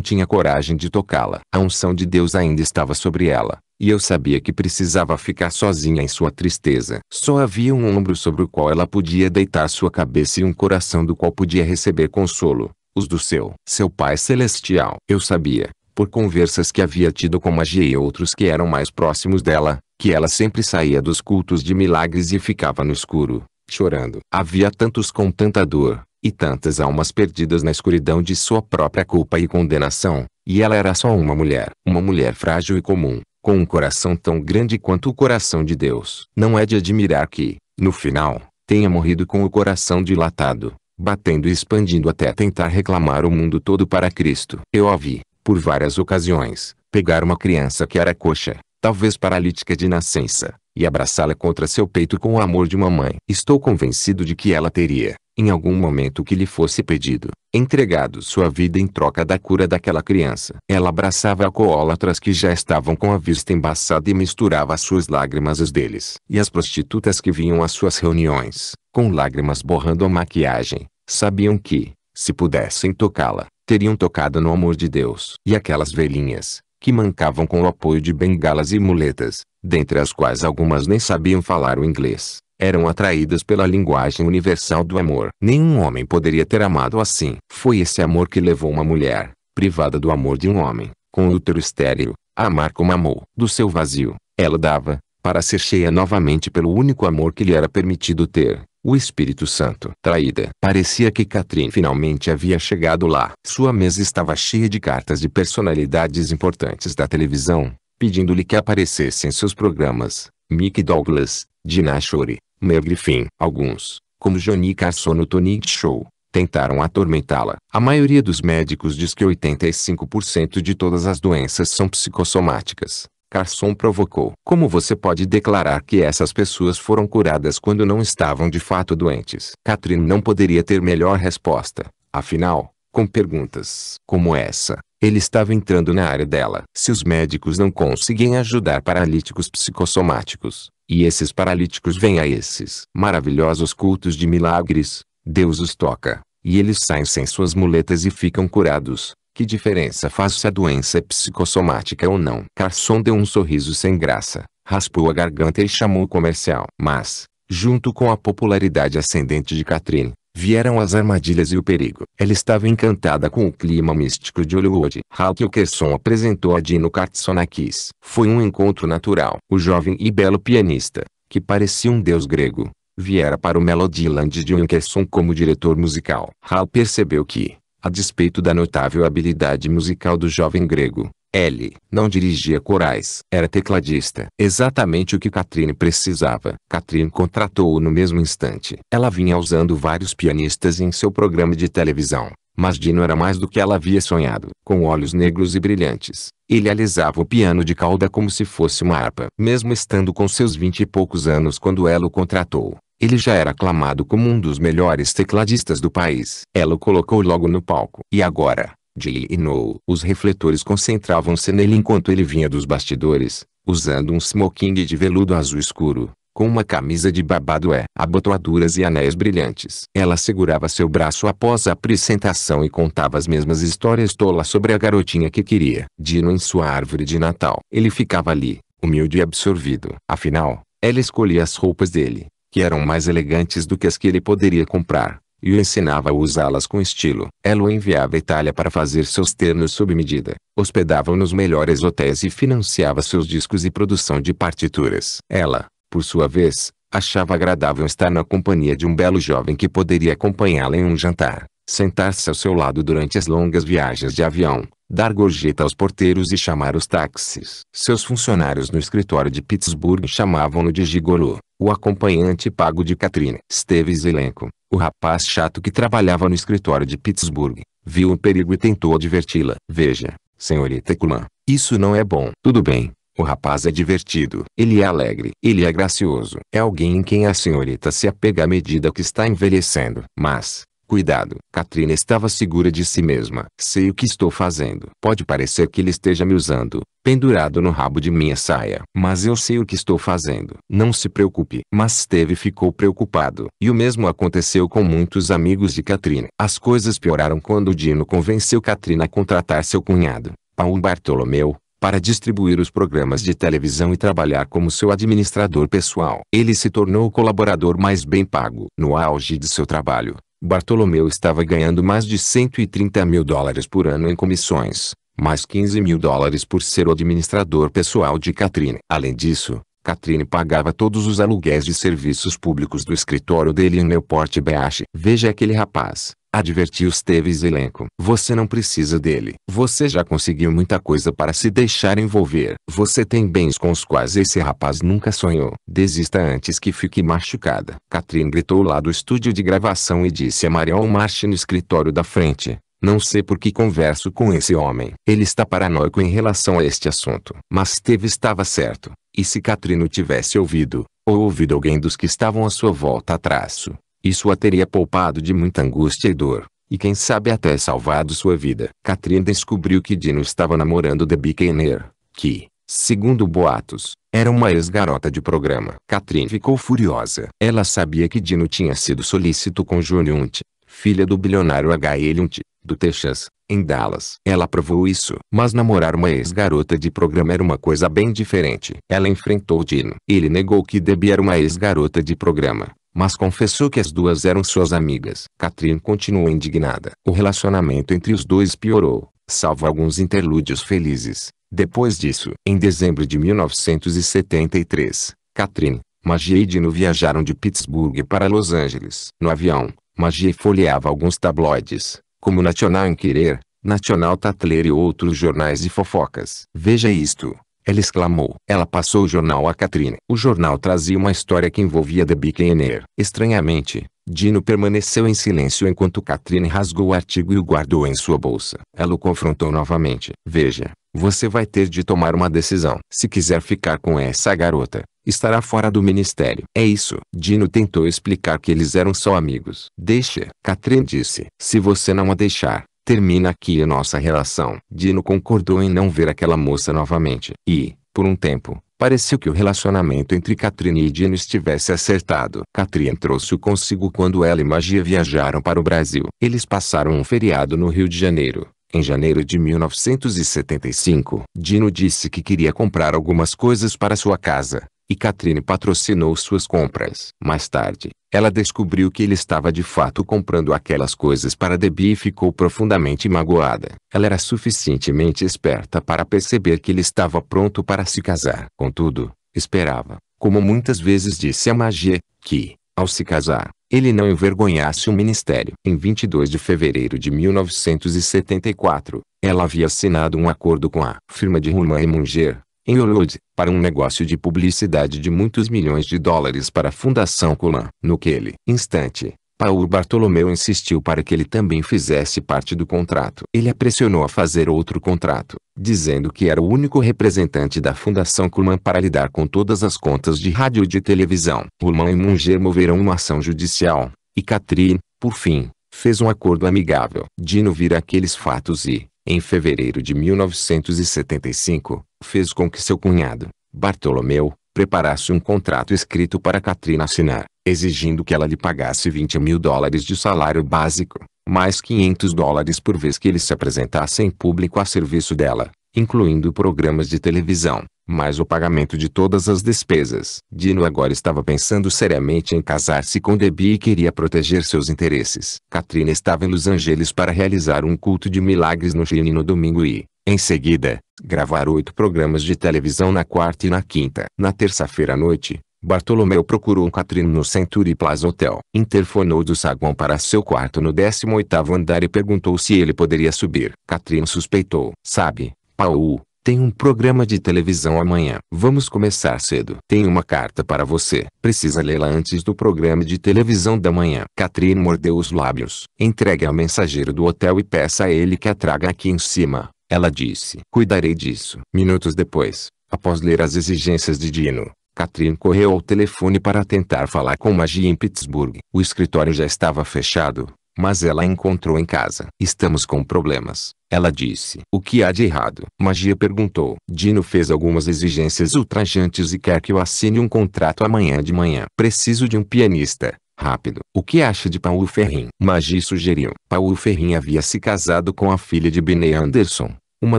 tinha coragem de tocá-la. A unção de Deus ainda estava sobre ela, e eu sabia que precisava ficar sozinha em sua tristeza. Só havia um ombro sobre o qual ela podia deitar sua cabeça e um coração do qual podia receber consolo, os do seu, seu Pai Celestial. Eu sabia, por conversas que havia tido com Magia e outros que eram mais próximos dela, que ela sempre saía dos cultos de milagres e ficava no escuro, chorando. Havia tantos com tanta dor, e tantas almas perdidas na escuridão de sua própria culpa e condenação, e ela era só uma mulher. Uma mulher frágil e comum, com um coração tão grande quanto o coração de Deus. Não é de admirar que, no final, tenha morrido com o coração dilatado, batendo e expandindo até tentar reclamar o mundo todo para Cristo. Eu a vi, por várias ocasiões, pegar uma criança que era coxa, talvez paralítica de nascença, e abraçá-la contra seu peito com o amor de uma mãe. Estou convencido de que ela teria, em algum momento que lhe fosse pedido, entregado sua vida em troca da cura daquela criança. Ela abraçava alcoólatras que já estavam com a vista embaçada e misturava suas lágrimas às deles. E as prostitutas que vinham às suas reuniões, com lágrimas borrando a maquiagem, sabiam que, se pudessem tocá-la, teriam tocado no amor de Deus. E aquelas velhinhas, que mancavam com o apoio de bengalas e muletas, dentre as quais algumas nem sabiam falar o inglês, eram atraídas pela linguagem universal do amor. Nenhum homem poderia ter amado assim. Foi esse amor que levou uma mulher, privada do amor de um homem, com útero estéril, a amar como amou. Do seu vazio, ela dava, para ser cheia novamente pelo único amor que lhe era permitido ter. O Espírito Santo. Traída. Parecia que Catherine finalmente havia chegado lá. Sua mesa estava cheia de cartas de personalidades importantes da televisão, pedindo-lhe que aparecesse em seus programas. Mick Douglas, Dina Shore, Mer Griffin. Alguns, como Johnny Carson no Tony Show, tentaram atormentá-la. A maioria dos médicos diz que 85% de todas as doenças são psicossomáticas. Carson provocou. Como você pode declarar que essas pessoas foram curadas quando não estavam de fato doentes? Catherine não poderia ter melhor resposta. Afinal, com perguntas como essa, ele estava entrando na área dela. Se os médicos não conseguem ajudar paralíticos psicossomáticos, e esses paralíticos vêm a esses maravilhosos cultos de milagres, Deus os toca, e eles saem sem suas muletas e ficam curados. Que diferença faz se a doença é psicossomática ou não? Carson deu um sorriso sem graça, raspou a garganta e chamou o comercial. Mas, junto com a popularidade ascendente de Catherine, vieram as armadilhas e o perigo. Ela estava encantada com o clima místico de Hollywood. o Carson apresentou a Dino Kartsonakis. Foi um encontro natural. O jovem e belo pianista, que parecia um deus grego, viera para o Melodyland de Okerson como diretor musical. Hal percebeu que, a despeito da notável habilidade musical do jovem grego, L. Não dirigia corais. Era tecladista. Exatamente o que Catherine precisava. Catherine contratou-o no mesmo instante. Ela vinha usando vários pianistas em seu programa de televisão. Mas Dino era mais do que ela havia sonhado. Com olhos negros e brilhantes, ele alisava o piano de cauda como se fosse uma harpa. Mesmo estando com seus vinte e poucos anos quando ela o contratou, ele já era aclamado como um dos melhores tecladistas do país. Ela o colocou logo no palco. E agora, de Ino, os refletores concentravam-se nele enquanto ele vinha dos bastidores, usando um smoking de veludo azul escuro, com uma camisa de babado é, abotoaduras e anéis brilhantes. Ela segurava seu braço após a apresentação e contava as mesmas histórias tolas sobre a garotinha que queria. Dino em sua árvore de Natal. Ele ficava ali, humilde e absorvido. Afinal, ela escolhia as roupas dele que eram mais elegantes do que as que ele poderia comprar, e o ensinava a usá-las com estilo. Ela o enviava à Itália para fazer seus ternos sob medida, hospedava-o nos melhores hotéis e financiava seus discos e produção de partituras. Ela, por sua vez, achava agradável estar na companhia de um belo jovem que poderia acompanhá-la em um jantar, sentar-se ao seu lado durante as longas viagens de avião, dar gorjeta aos porteiros e chamar os táxis. Seus funcionários no escritório de Pittsburgh chamavam-no de Gigolo, o acompanhante pago de Katrina. Steves Elenco, o rapaz chato que trabalhava no escritório de Pittsburgh, viu o perigo e tentou adverti-la. Veja, senhorita Kuman, isso não é bom. Tudo bem, o rapaz é divertido. Ele é alegre. Ele é gracioso. É alguém em quem a senhorita se apega à medida que está envelhecendo. Mas, Cuidado! Katrina estava segura de si mesma. Sei o que estou fazendo. Pode parecer que ele esteja me usando, pendurado no rabo de minha saia. Mas eu sei o que estou fazendo. Não se preocupe. Mas Steve ficou preocupado. E o mesmo aconteceu com muitos amigos de Katrina. As coisas pioraram quando Dino convenceu Katrina a contratar seu cunhado, Paul Bartolomeu, para distribuir os programas de televisão e trabalhar como seu administrador pessoal. Ele se tornou o colaborador mais bem pago. No auge de seu trabalho, Bartolomeu estava ganhando mais de 130 mil dólares por ano em comissões, mais 15 mil dólares por ser o administrador pessoal de Catrine. Além disso, Catrine pagava todos os aluguéis de serviços públicos do escritório dele em Newport Beach. Veja aquele rapaz. Advertiu Steves elenco. Você não precisa dele. Você já conseguiu muita coisa para se deixar envolver. Você tem bens com os quais esse rapaz nunca sonhou. Desista antes que fique machucada. Catherine gritou lá do estúdio de gravação e disse a Marion Marche no escritório da frente. Não sei por que converso com esse homem. Ele está paranoico em relação a este assunto. Mas Steve estava certo. E se o tivesse ouvido, ou ouvido alguém dos que estavam à sua volta a traço, isso a teria poupado de muita angústia e dor, e quem sabe até salvado sua vida. Katrin descobriu que Dino estava namorando The Bikainer, que, segundo boatos, era uma ex-garota de programa. Katrin ficou furiosa. Ela sabia que Dino tinha sido solícito com Junyunt, filha do bilionário H. Eliunt, do Texas, em Dallas. Ela provou isso. Mas namorar uma ex-garota de programa era uma coisa bem diferente. Ela enfrentou Dino. Ele negou que Debbie era uma ex-garota de programa mas confessou que as duas eram suas amigas. Catherine continuou indignada. O relacionamento entre os dois piorou, salvo alguns interlúdios felizes. Depois disso, em dezembro de 1973, Catherine, Magia e Dino viajaram de Pittsburgh para Los Angeles. No avião, Magia folheava alguns tabloides, como National Enquirer, National Tatler e outros jornais de fofocas. Veja isto. Ela exclamou. Ela passou o jornal a Catherine. O jornal trazia uma história que envolvia The Buccaneer. Estranhamente, Dino permaneceu em silêncio enquanto Catherine rasgou o artigo e o guardou em sua bolsa. Ela o confrontou novamente. Veja, você vai ter de tomar uma decisão. Se quiser ficar com essa garota, estará fora do ministério. É isso. Dino tentou explicar que eles eram só amigos. Deixe, Catherine disse. Se você não a deixar, Termina aqui a nossa relação. Dino concordou em não ver aquela moça novamente. E, por um tempo, pareceu que o relacionamento entre Katrina e Dino estivesse acertado. Katrina trouxe-o consigo quando ela e Magia viajaram para o Brasil. Eles passaram um feriado no Rio de Janeiro. Em janeiro de 1975, Dino disse que queria comprar algumas coisas para sua casa e Catherine patrocinou suas compras. Mais tarde, ela descobriu que ele estava de fato comprando aquelas coisas para Debbie e ficou profundamente magoada. Ela era suficientemente esperta para perceber que ele estava pronto para se casar. Contudo, esperava, como muitas vezes disse a magia, que, ao se casar, ele não envergonhasse o ministério. Em 22 de fevereiro de 1974, ela havia assinado um acordo com a firma de e Munger, em Hollywood, para um negócio de publicidade de muitos milhões de dólares para a Fundação Colan. Naquele instante, Paul Bartolomeu insistiu para que ele também fizesse parte do contrato. Ele a pressionou a fazer outro contrato, dizendo que era o único representante da Fundação Kuhlman para lidar com todas as contas de rádio e de televisão. Kuhlman e Munger moveram uma ação judicial, e Catherine, por fim, fez um acordo amigável. Dino vira aqueles fatos e, em fevereiro de 1975, fez com que seu cunhado, Bartolomeu, preparasse um contrato escrito para Katrina assinar, exigindo que ela lhe pagasse 20 mil dólares de salário básico, mais 500 dólares por vez que ele se apresentasse em público a serviço dela, incluindo programas de televisão, mais o pagamento de todas as despesas. Dino agora estava pensando seriamente em casar-se com Debbie e queria proteger seus interesses. Katrina estava em Los Angeles para realizar um culto de milagres no Chile no domingo e, em seguida, gravar oito programas de televisão na quarta e na quinta. Na terça-feira à noite, Bartolomeu procurou Catherine no Century Plaza Hotel. Interfonou do saguão para seu quarto no 18º andar e perguntou se ele poderia subir. Catherine suspeitou. Sabe, Paul, tem um programa de televisão amanhã. Vamos começar cedo. Tem uma carta para você. Precisa lê-la antes do programa de televisão da manhã. Catherine mordeu os lábios. Entregue ao mensageiro do hotel e peça a ele que a traga aqui em cima. Ela disse, cuidarei disso. Minutos depois, após ler as exigências de Dino, Catherine correu ao telefone para tentar falar com Magia em Pittsburgh. O escritório já estava fechado, mas ela a encontrou em casa. Estamos com problemas, ela disse. O que há de errado? Magia perguntou. Dino fez algumas exigências ultrajantes e quer que eu assine um contrato amanhã de manhã. Preciso de um pianista, Rápido. O que acha de Paulo Ferrin? Magi sugeriu. Paulo Ferrin havia se casado com a filha de Benny Anderson, uma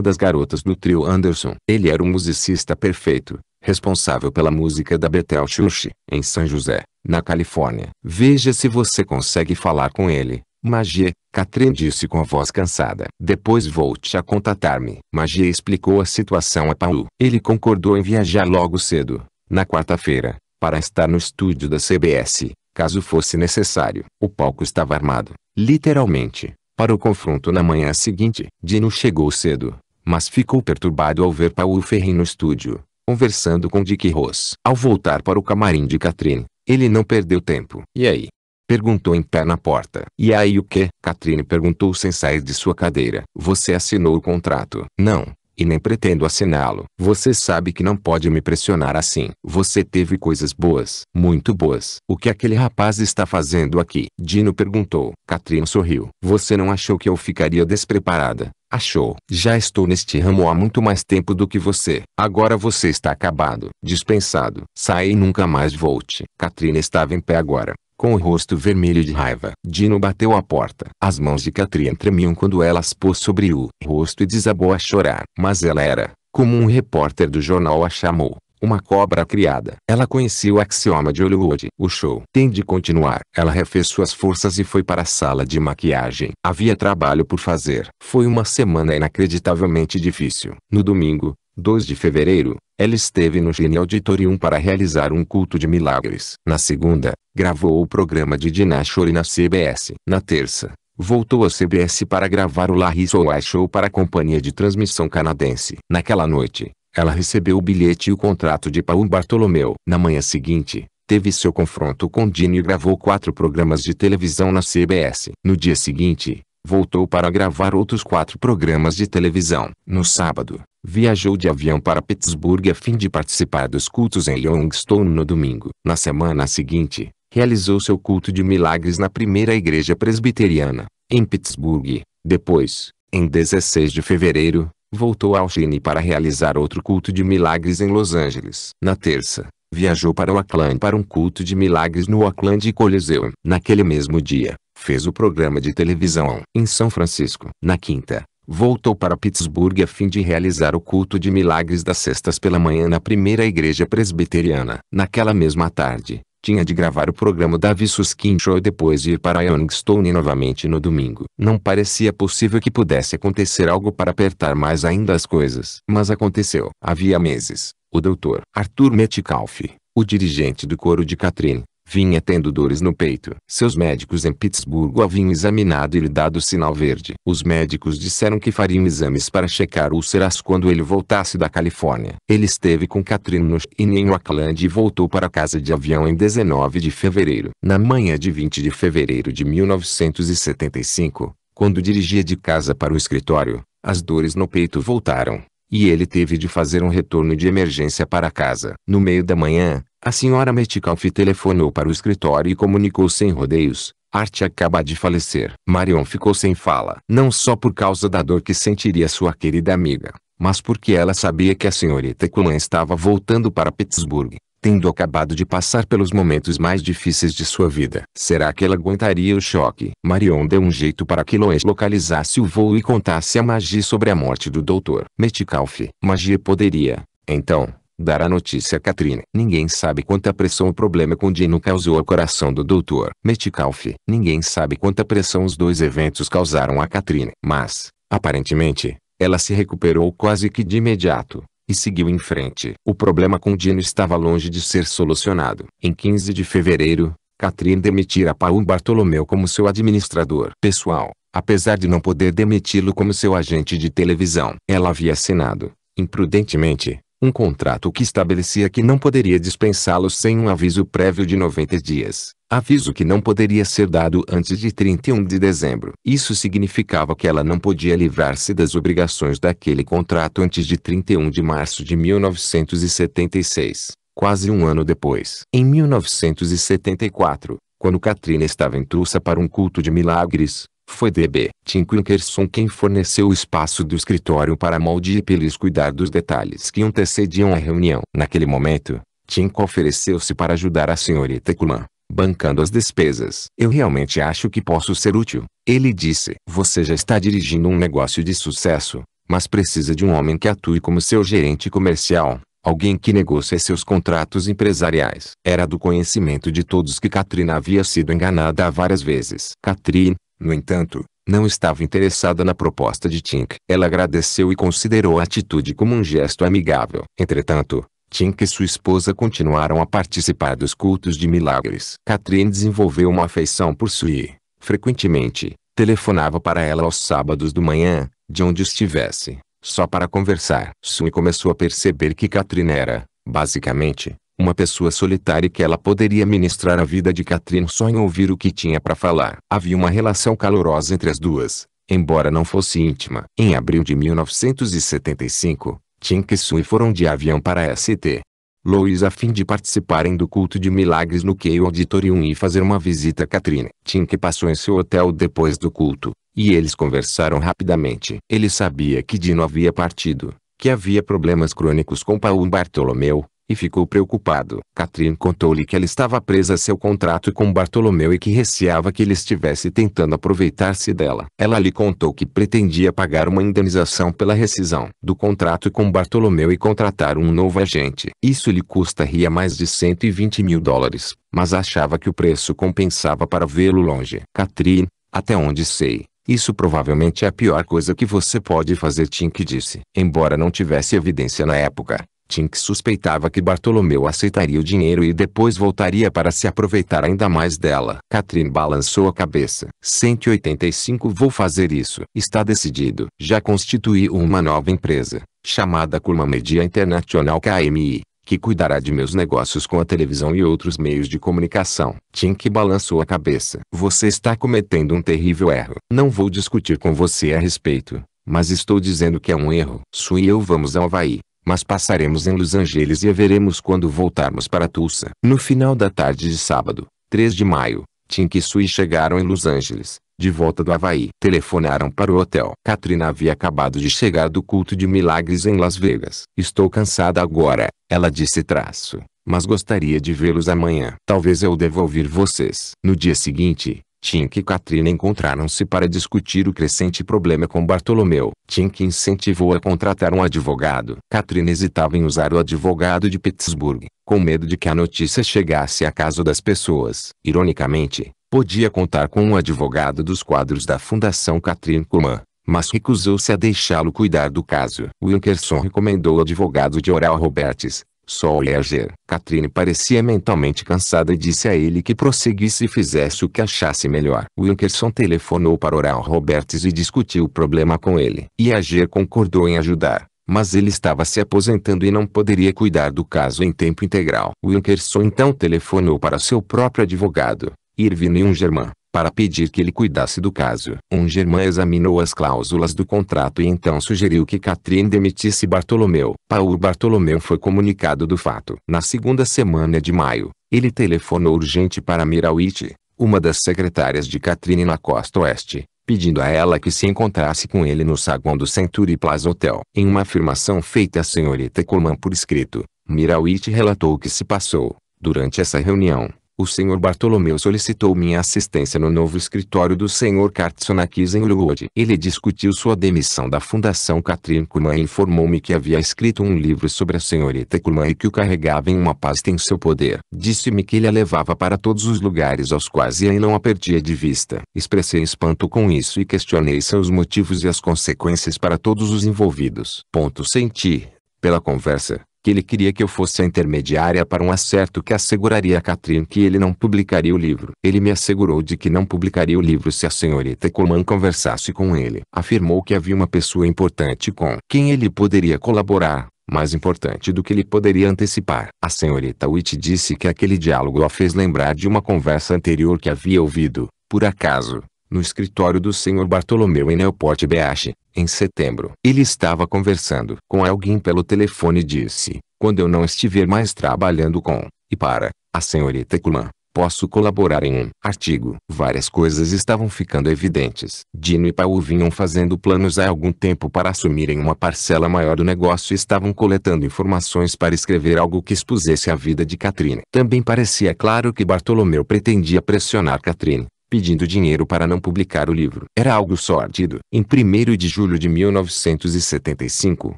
das garotas do trio Anderson. Ele era um musicista perfeito, responsável pela música da Bethel Church, em São José, na Califórnia. Veja se você consegue falar com ele. Magie, Catherine disse com a voz cansada. Depois volte a contatar-me. Magie explicou a situação a Paulo. Ele concordou em viajar logo cedo, na quarta-feira, para estar no estúdio da CBS, caso fosse necessário. O palco estava armado, literalmente, para o confronto na manhã seguinte. Dino chegou cedo, mas ficou perturbado ao ver Paulo Ferri no estúdio, conversando com Dick Ross. Ao voltar para o camarim de Catherine, ele não perdeu tempo. E aí? Perguntou em pé na porta. E aí o que? Catherine perguntou sem sair de sua cadeira. Você assinou o contrato? Não e nem pretendo assiná-lo. Você sabe que não pode me pressionar assim. Você teve coisas boas, muito boas. O que aquele rapaz está fazendo aqui? Dino perguntou. Catherine sorriu. Você não achou que eu ficaria despreparada? Achou. Já estou neste ramo há muito mais tempo do que você. Agora você está acabado. Dispensado. Sai e nunca mais volte. Katrina estava em pé agora com o rosto vermelho de raiva. Dino bateu a porta. As mãos de Katrina tremiam quando ela as pôs sobre o rosto e desabou a chorar. Mas ela era, como um repórter do jornal a chamou. Uma cobra criada. Ela conhecia o axioma de Hollywood. O show tem de continuar. Ela refez suas forças e foi para a sala de maquiagem. Havia trabalho por fazer. Foi uma semana inacreditavelmente difícil. No domingo, 2 de fevereiro, ela esteve no Gene Auditorium para realizar um culto de milagres. Na segunda, gravou o programa de Dinah Shore na CBS. Na terça, voltou à CBS para gravar o Larry Soul Show para a companhia de transmissão canadense. Naquela noite, ela recebeu o bilhete e o contrato de Paul Bartolomeu. Na manhã seguinte, teve seu confronto com Dini e gravou quatro programas de televisão na CBS. No dia seguinte, voltou para gravar outros quatro programas de televisão. No sábado, viajou de avião para Pittsburgh a fim de participar dos cultos em Youngstown no domingo. Na semana seguinte, realizou seu culto de milagres na primeira igreja presbiteriana, em Pittsburgh. Depois, em 16 de fevereiro, voltou ao Chile para realizar outro culto de milagres em Los Angeles. Na terça, viajou para Oakland para um culto de milagres no Oakland Coliseum. Naquele mesmo dia, fez o programa de televisão em São Francisco. Na quinta, voltou para Pittsburgh a fim de realizar o culto de milagres das sextas pela manhã na primeira igreja presbiteriana. Naquela mesma tarde, tinha de gravar o programa Davi Suskin Show e depois ir para Youngstown novamente no domingo. Não parecia possível que pudesse acontecer algo para apertar mais ainda as coisas. Mas aconteceu. Havia meses, o Dr. Arthur Metcalfe, o dirigente do coro de Catherine, vinha tendo dores no peito. Seus médicos em Pittsburgh haviam examinado e lhe dado sinal verde. Os médicos disseram que fariam exames para checar úlceras quando ele voltasse da Califórnia. Ele esteve com Catherine no Cheyenne em Oakland e voltou para casa de avião em 19 de fevereiro. Na manhã de 20 de fevereiro de 1975, quando dirigia de casa para o escritório, as dores no peito voltaram e ele teve de fazer um retorno de emergência para casa. No meio da manhã, a senhora Metcalf telefonou para o escritório e comunicou sem rodeios. Arte acaba de falecer. Marion ficou sem fala. Não só por causa da dor que sentiria sua querida amiga, mas porque ela sabia que a senhorita Cullen estava voltando para Pittsburgh tendo acabado de passar pelos momentos mais difíceis de sua vida. Será que ela aguentaria o choque? Marion deu um jeito para que Lois localizasse o voo e contasse a magia sobre a morte do Dr. Metcalf. Magia poderia, então, dar a notícia a Katrine. Ninguém sabe quanta pressão o problema com Dino causou ao coração do Dr. Metcalf. Ninguém sabe quanta pressão os dois eventos causaram a Katrine. Mas, aparentemente, ela se recuperou quase que de imediato e seguiu em frente. O problema com Dino estava longe de ser solucionado. Em 15 de fevereiro, Catherine demitira Paul Bartolomeu como seu administrador pessoal, apesar de não poder demiti-lo como seu agente de televisão. Ela havia assinado, imprudentemente, um contrato que estabelecia que não poderia dispensá-los sem um aviso prévio de 90 dias, aviso que não poderia ser dado antes de 31 de dezembro. Isso significava que ela não podia livrar-se das obrigações daquele contrato antes de 31 de março de 1976, quase um ano depois. Em 1974, quando Katrina estava em Tulsa para um culto de milagres, foi D.B. Tim Quinkerson quem forneceu o espaço do escritório para Molde e Pelis cuidar dos detalhes que antecediam a reunião. Naquele momento, Tink ofereceu-se para ajudar a senhorita Kulan, bancando as despesas. Eu realmente acho que posso ser útil, ele disse. Você já está dirigindo um negócio de sucesso, mas precisa de um homem que atue como seu gerente comercial, alguém que negocie seus contratos empresariais. Era do conhecimento de todos que Katrina havia sido enganada várias vezes. Katrina, no entanto, não estava interessada na proposta de Tink. Ela agradeceu e considerou a atitude como um gesto amigável. Entretanto, Tink e sua esposa continuaram a participar dos cultos de milagres. Catherine desenvolveu uma afeição por Sui. Frequentemente, telefonava para ela aos sábados do manhã, de onde estivesse, só para conversar. Sui começou a perceber que Catherine era, basicamente, uma pessoa solitária que ela poderia ministrar a vida de Catherine só em ouvir o que tinha para falar. Havia uma relação calorosa entre as duas, embora não fosse íntima. Em abril de 1975, Tim e Sui foram de avião para ST. Louis a fim de participarem do culto de milagres no Keio Auditorium e fazer uma visita a Catherine. Tim que passou em seu hotel depois do culto, e eles conversaram rapidamente. Ele sabia que Dino havia partido, que havia problemas crônicos com Paul Bartolomeu, e ficou preocupado. Catherine contou-lhe que ela estava presa a seu contrato com Bartolomeu e que receava que ele estivesse tentando aproveitar-se dela. Ela lhe contou que pretendia pagar uma indenização pela rescisão do contrato com Bartolomeu e contratar um novo agente. Isso lhe custaria mais de 120 mil dólares, mas achava que o preço compensava para vê-lo longe. Catherine, até onde sei, isso provavelmente é a pior coisa que você pode fazer, Tim, que disse. Embora não tivesse evidência na época, Tink suspeitava que Bartolomeu aceitaria o dinheiro e depois voltaria para se aproveitar ainda mais dela. Catherine balançou a cabeça. 185 Vou fazer isso. Está decidido. Já constituí uma nova empresa, chamada Kurma Media Internacional KMI, que cuidará de meus negócios com a televisão e outros meios de comunicação. Tink balançou a cabeça. Você está cometendo um terrível erro. Não vou discutir com você a respeito. Mas estou dizendo que é um erro. Sui e eu vamos ao Havaí mas passaremos em Los Angeles e a veremos quando voltarmos para Tulsa. No final da tarde de sábado, 3 de maio, Tim e Sui chegaram em Los Angeles, de volta do Havaí. Telefonaram para o hotel. Katrina havia acabado de chegar do culto de milagres em Las Vegas. Estou cansada agora, ela disse traço, mas gostaria de vê-los amanhã. Talvez eu deva ouvir vocês. No dia seguinte, Tink e Katrina encontraram-se para discutir o crescente problema com Bartolomeu. Tink incentivou a contratar um advogado. Katrina hesitava em usar o advogado de Pittsburgh, com medo de que a notícia chegasse à casa das pessoas. Ironicamente, podia contar com um advogado dos quadros da Fundação Katrin Kuman, mas recusou-se a deixá-lo cuidar do caso. Wilkerson recomendou o advogado de Oral Roberts, só Leger. Catherine parecia mentalmente cansada e disse a ele que prosseguisse e fizesse o que achasse melhor. Wilkerson telefonou para Oral Roberts e discutiu o problema com ele. E Ager concordou em ajudar mas ele estava se aposentando e não poderia cuidar do caso em tempo integral. Wilkerson então telefonou para seu próprio advogado, Irvine Ungerman, para pedir que ele cuidasse do caso. Um Germain examinou as cláusulas do contrato e então sugeriu que Catherine demitisse Bartolomeu. Paul Bartolomeu foi comunicado do fato. Na segunda semana de maio, ele telefonou urgente para Mirauit, uma das secretárias de Catherine na costa oeste, pedindo a ela que se encontrasse com ele no saguão do Century Plaza Hotel. Em uma afirmação feita à senhorita Coleman por escrito, Mirauit relatou o que se passou, durante essa reunião o Sr. Bartolomeu solicitou minha assistência no novo escritório do Sr. Katsunakis em Hollywood. Ele discutiu sua demissão da Fundação Catherine Kuman e informou-me que havia escrito um livro sobre a senhorita Kuman e que o carregava em uma pasta em seu poder. Disse-me que ele a levava para todos os lugares aos quais ia e não a perdia de vista. Expressei espanto com isso e questionei seus motivos e as consequências para todos os envolvidos. Ponto senti, pela conversa, que ele queria que eu fosse a intermediária para um acerto que asseguraria a Catherine que ele não publicaria o livro. Ele me assegurou de que não publicaria o livro se a senhorita Coman conversasse com ele. Afirmou que havia uma pessoa importante com quem ele poderia colaborar, mais importante do que ele poderia antecipar. A senhorita Witt disse que aquele diálogo a fez lembrar de uma conversa anterior que havia ouvido, por acaso, no escritório do Sr. Bartolomeu em Neoport BH, em setembro. Ele estava conversando com alguém pelo telefone e disse, quando eu não estiver mais trabalhando com, e para, a senhorita Kuman, posso colaborar em um artigo. Várias coisas estavam ficando evidentes. Dino e Paul vinham fazendo planos há algum tempo para assumirem uma parcela maior do negócio e estavam coletando informações para escrever algo que expusesse a vida de Catherine. Também parecia claro que Bartolomeu pretendia pressionar Catherine pedindo dinheiro para não publicar o livro. Era algo sórdido. Em 1 de julho de 1975,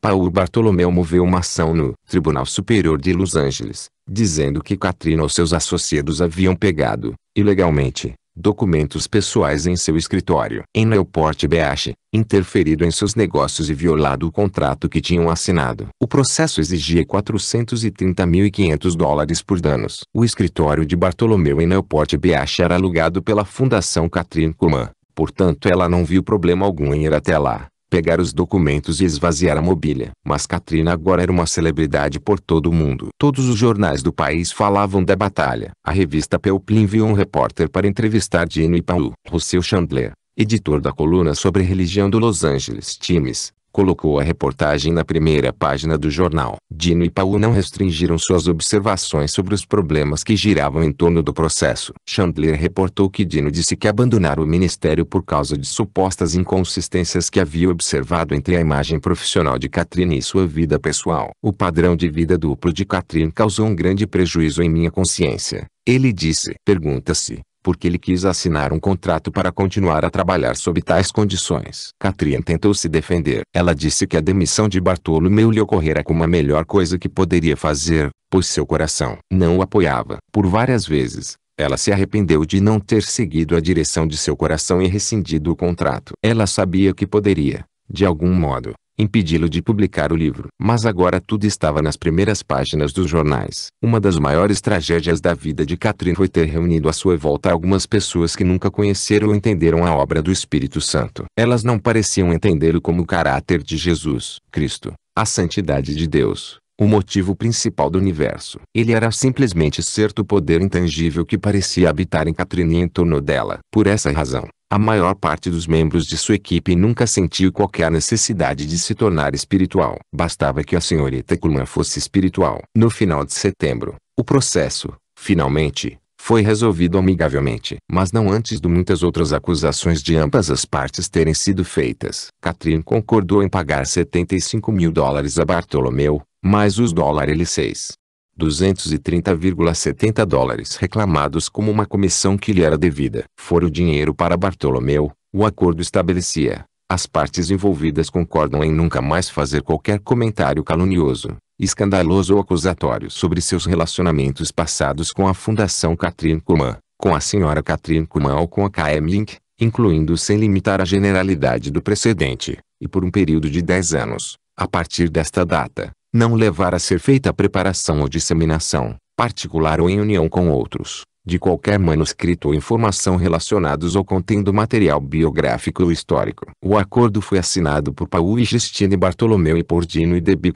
Paulo Bartolomeu moveu uma ação no Tribunal Superior de Los Angeles, dizendo que Katrina ou seus associados haviam pegado, ilegalmente, documentos pessoais em seu escritório em Newport Beach, interferido em seus negócios e violado o contrato que tinham assinado. O processo exigia 430.500 dólares por danos. O escritório de Bartolomeu em Newport Beach era alugado pela Fundação Katrin Kuhlman, portanto ela não viu problema algum em ir até lá pegar os documentos e esvaziar a mobília. Mas Katrina agora era uma celebridade por todo o mundo. Todos os jornais do país falavam da batalha. A revista People enviou um repórter para entrevistar Dino e Paul. Rousseau Chandler, editor da coluna sobre religião do Los Angeles Times, colocou a reportagem na primeira página do jornal. Dino e Paul não restringiram suas observações sobre os problemas que giravam em torno do processo. Chandler reportou que Dino disse que abandonara o ministério por causa de supostas inconsistências que havia observado entre a imagem profissional de Catherine e sua vida pessoal. O padrão de vida duplo de Catherine causou um grande prejuízo em minha consciência. Ele disse. Pergunta-se, porque ele quis assinar um contrato para continuar a trabalhar sob tais condições. Catrian tentou se defender. Ela disse que a demissão de Bartolomeu lhe ocorrera como a melhor coisa que poderia fazer, pois seu coração não o apoiava. Por várias vezes, ela se arrependeu de não ter seguido a direção de seu coração e rescindido o contrato. Ela sabia que poderia, de algum modo, impedi-lo de publicar o livro. Mas agora tudo estava nas primeiras páginas dos jornais. Uma das maiores tragédias da vida de Catherine foi ter reunido à sua volta algumas pessoas que nunca conheceram ou entenderam a obra do Espírito Santo. Elas não pareciam entendê-lo como o caráter de Jesus, Cristo, a santidade de Deus, o motivo principal do universo. Ele era simplesmente certo poder intangível que parecia habitar em Catherine e em torno dela. Por essa razão, a maior parte dos membros de sua equipe nunca sentiu qualquer necessidade de se tornar espiritual. Bastava que a senhorita Kulman fosse espiritual. No final de setembro, o processo, finalmente, foi resolvido amigavelmente, mas não antes de muitas outras acusações de ambas as partes terem sido feitas. Catherine concordou em pagar 75 mil dólares a Bartolomeu, mais os dólares L6. 230,70 dólares reclamados como uma comissão que lhe era devida. Fora o dinheiro para Bartolomeu, o acordo estabelecia. As partes envolvidas concordam em nunca mais fazer qualquer comentário calunioso, escandaloso ou acusatório sobre seus relacionamentos passados com a Fundação Katrin Kuman, com a senhora Katrin Kuman ou com a KM Link, incluindo sem limitar a generalidade do precedente, e por um período de 10 anos, a partir desta data, não levar a ser feita a preparação ou disseminação, particular ou em união com outros, de qualquer manuscrito ou informação relacionados ou contendo material biográfico ou histórico. O acordo foi assinado por Paul e Justine Bartolomeu e Pordino e Debbie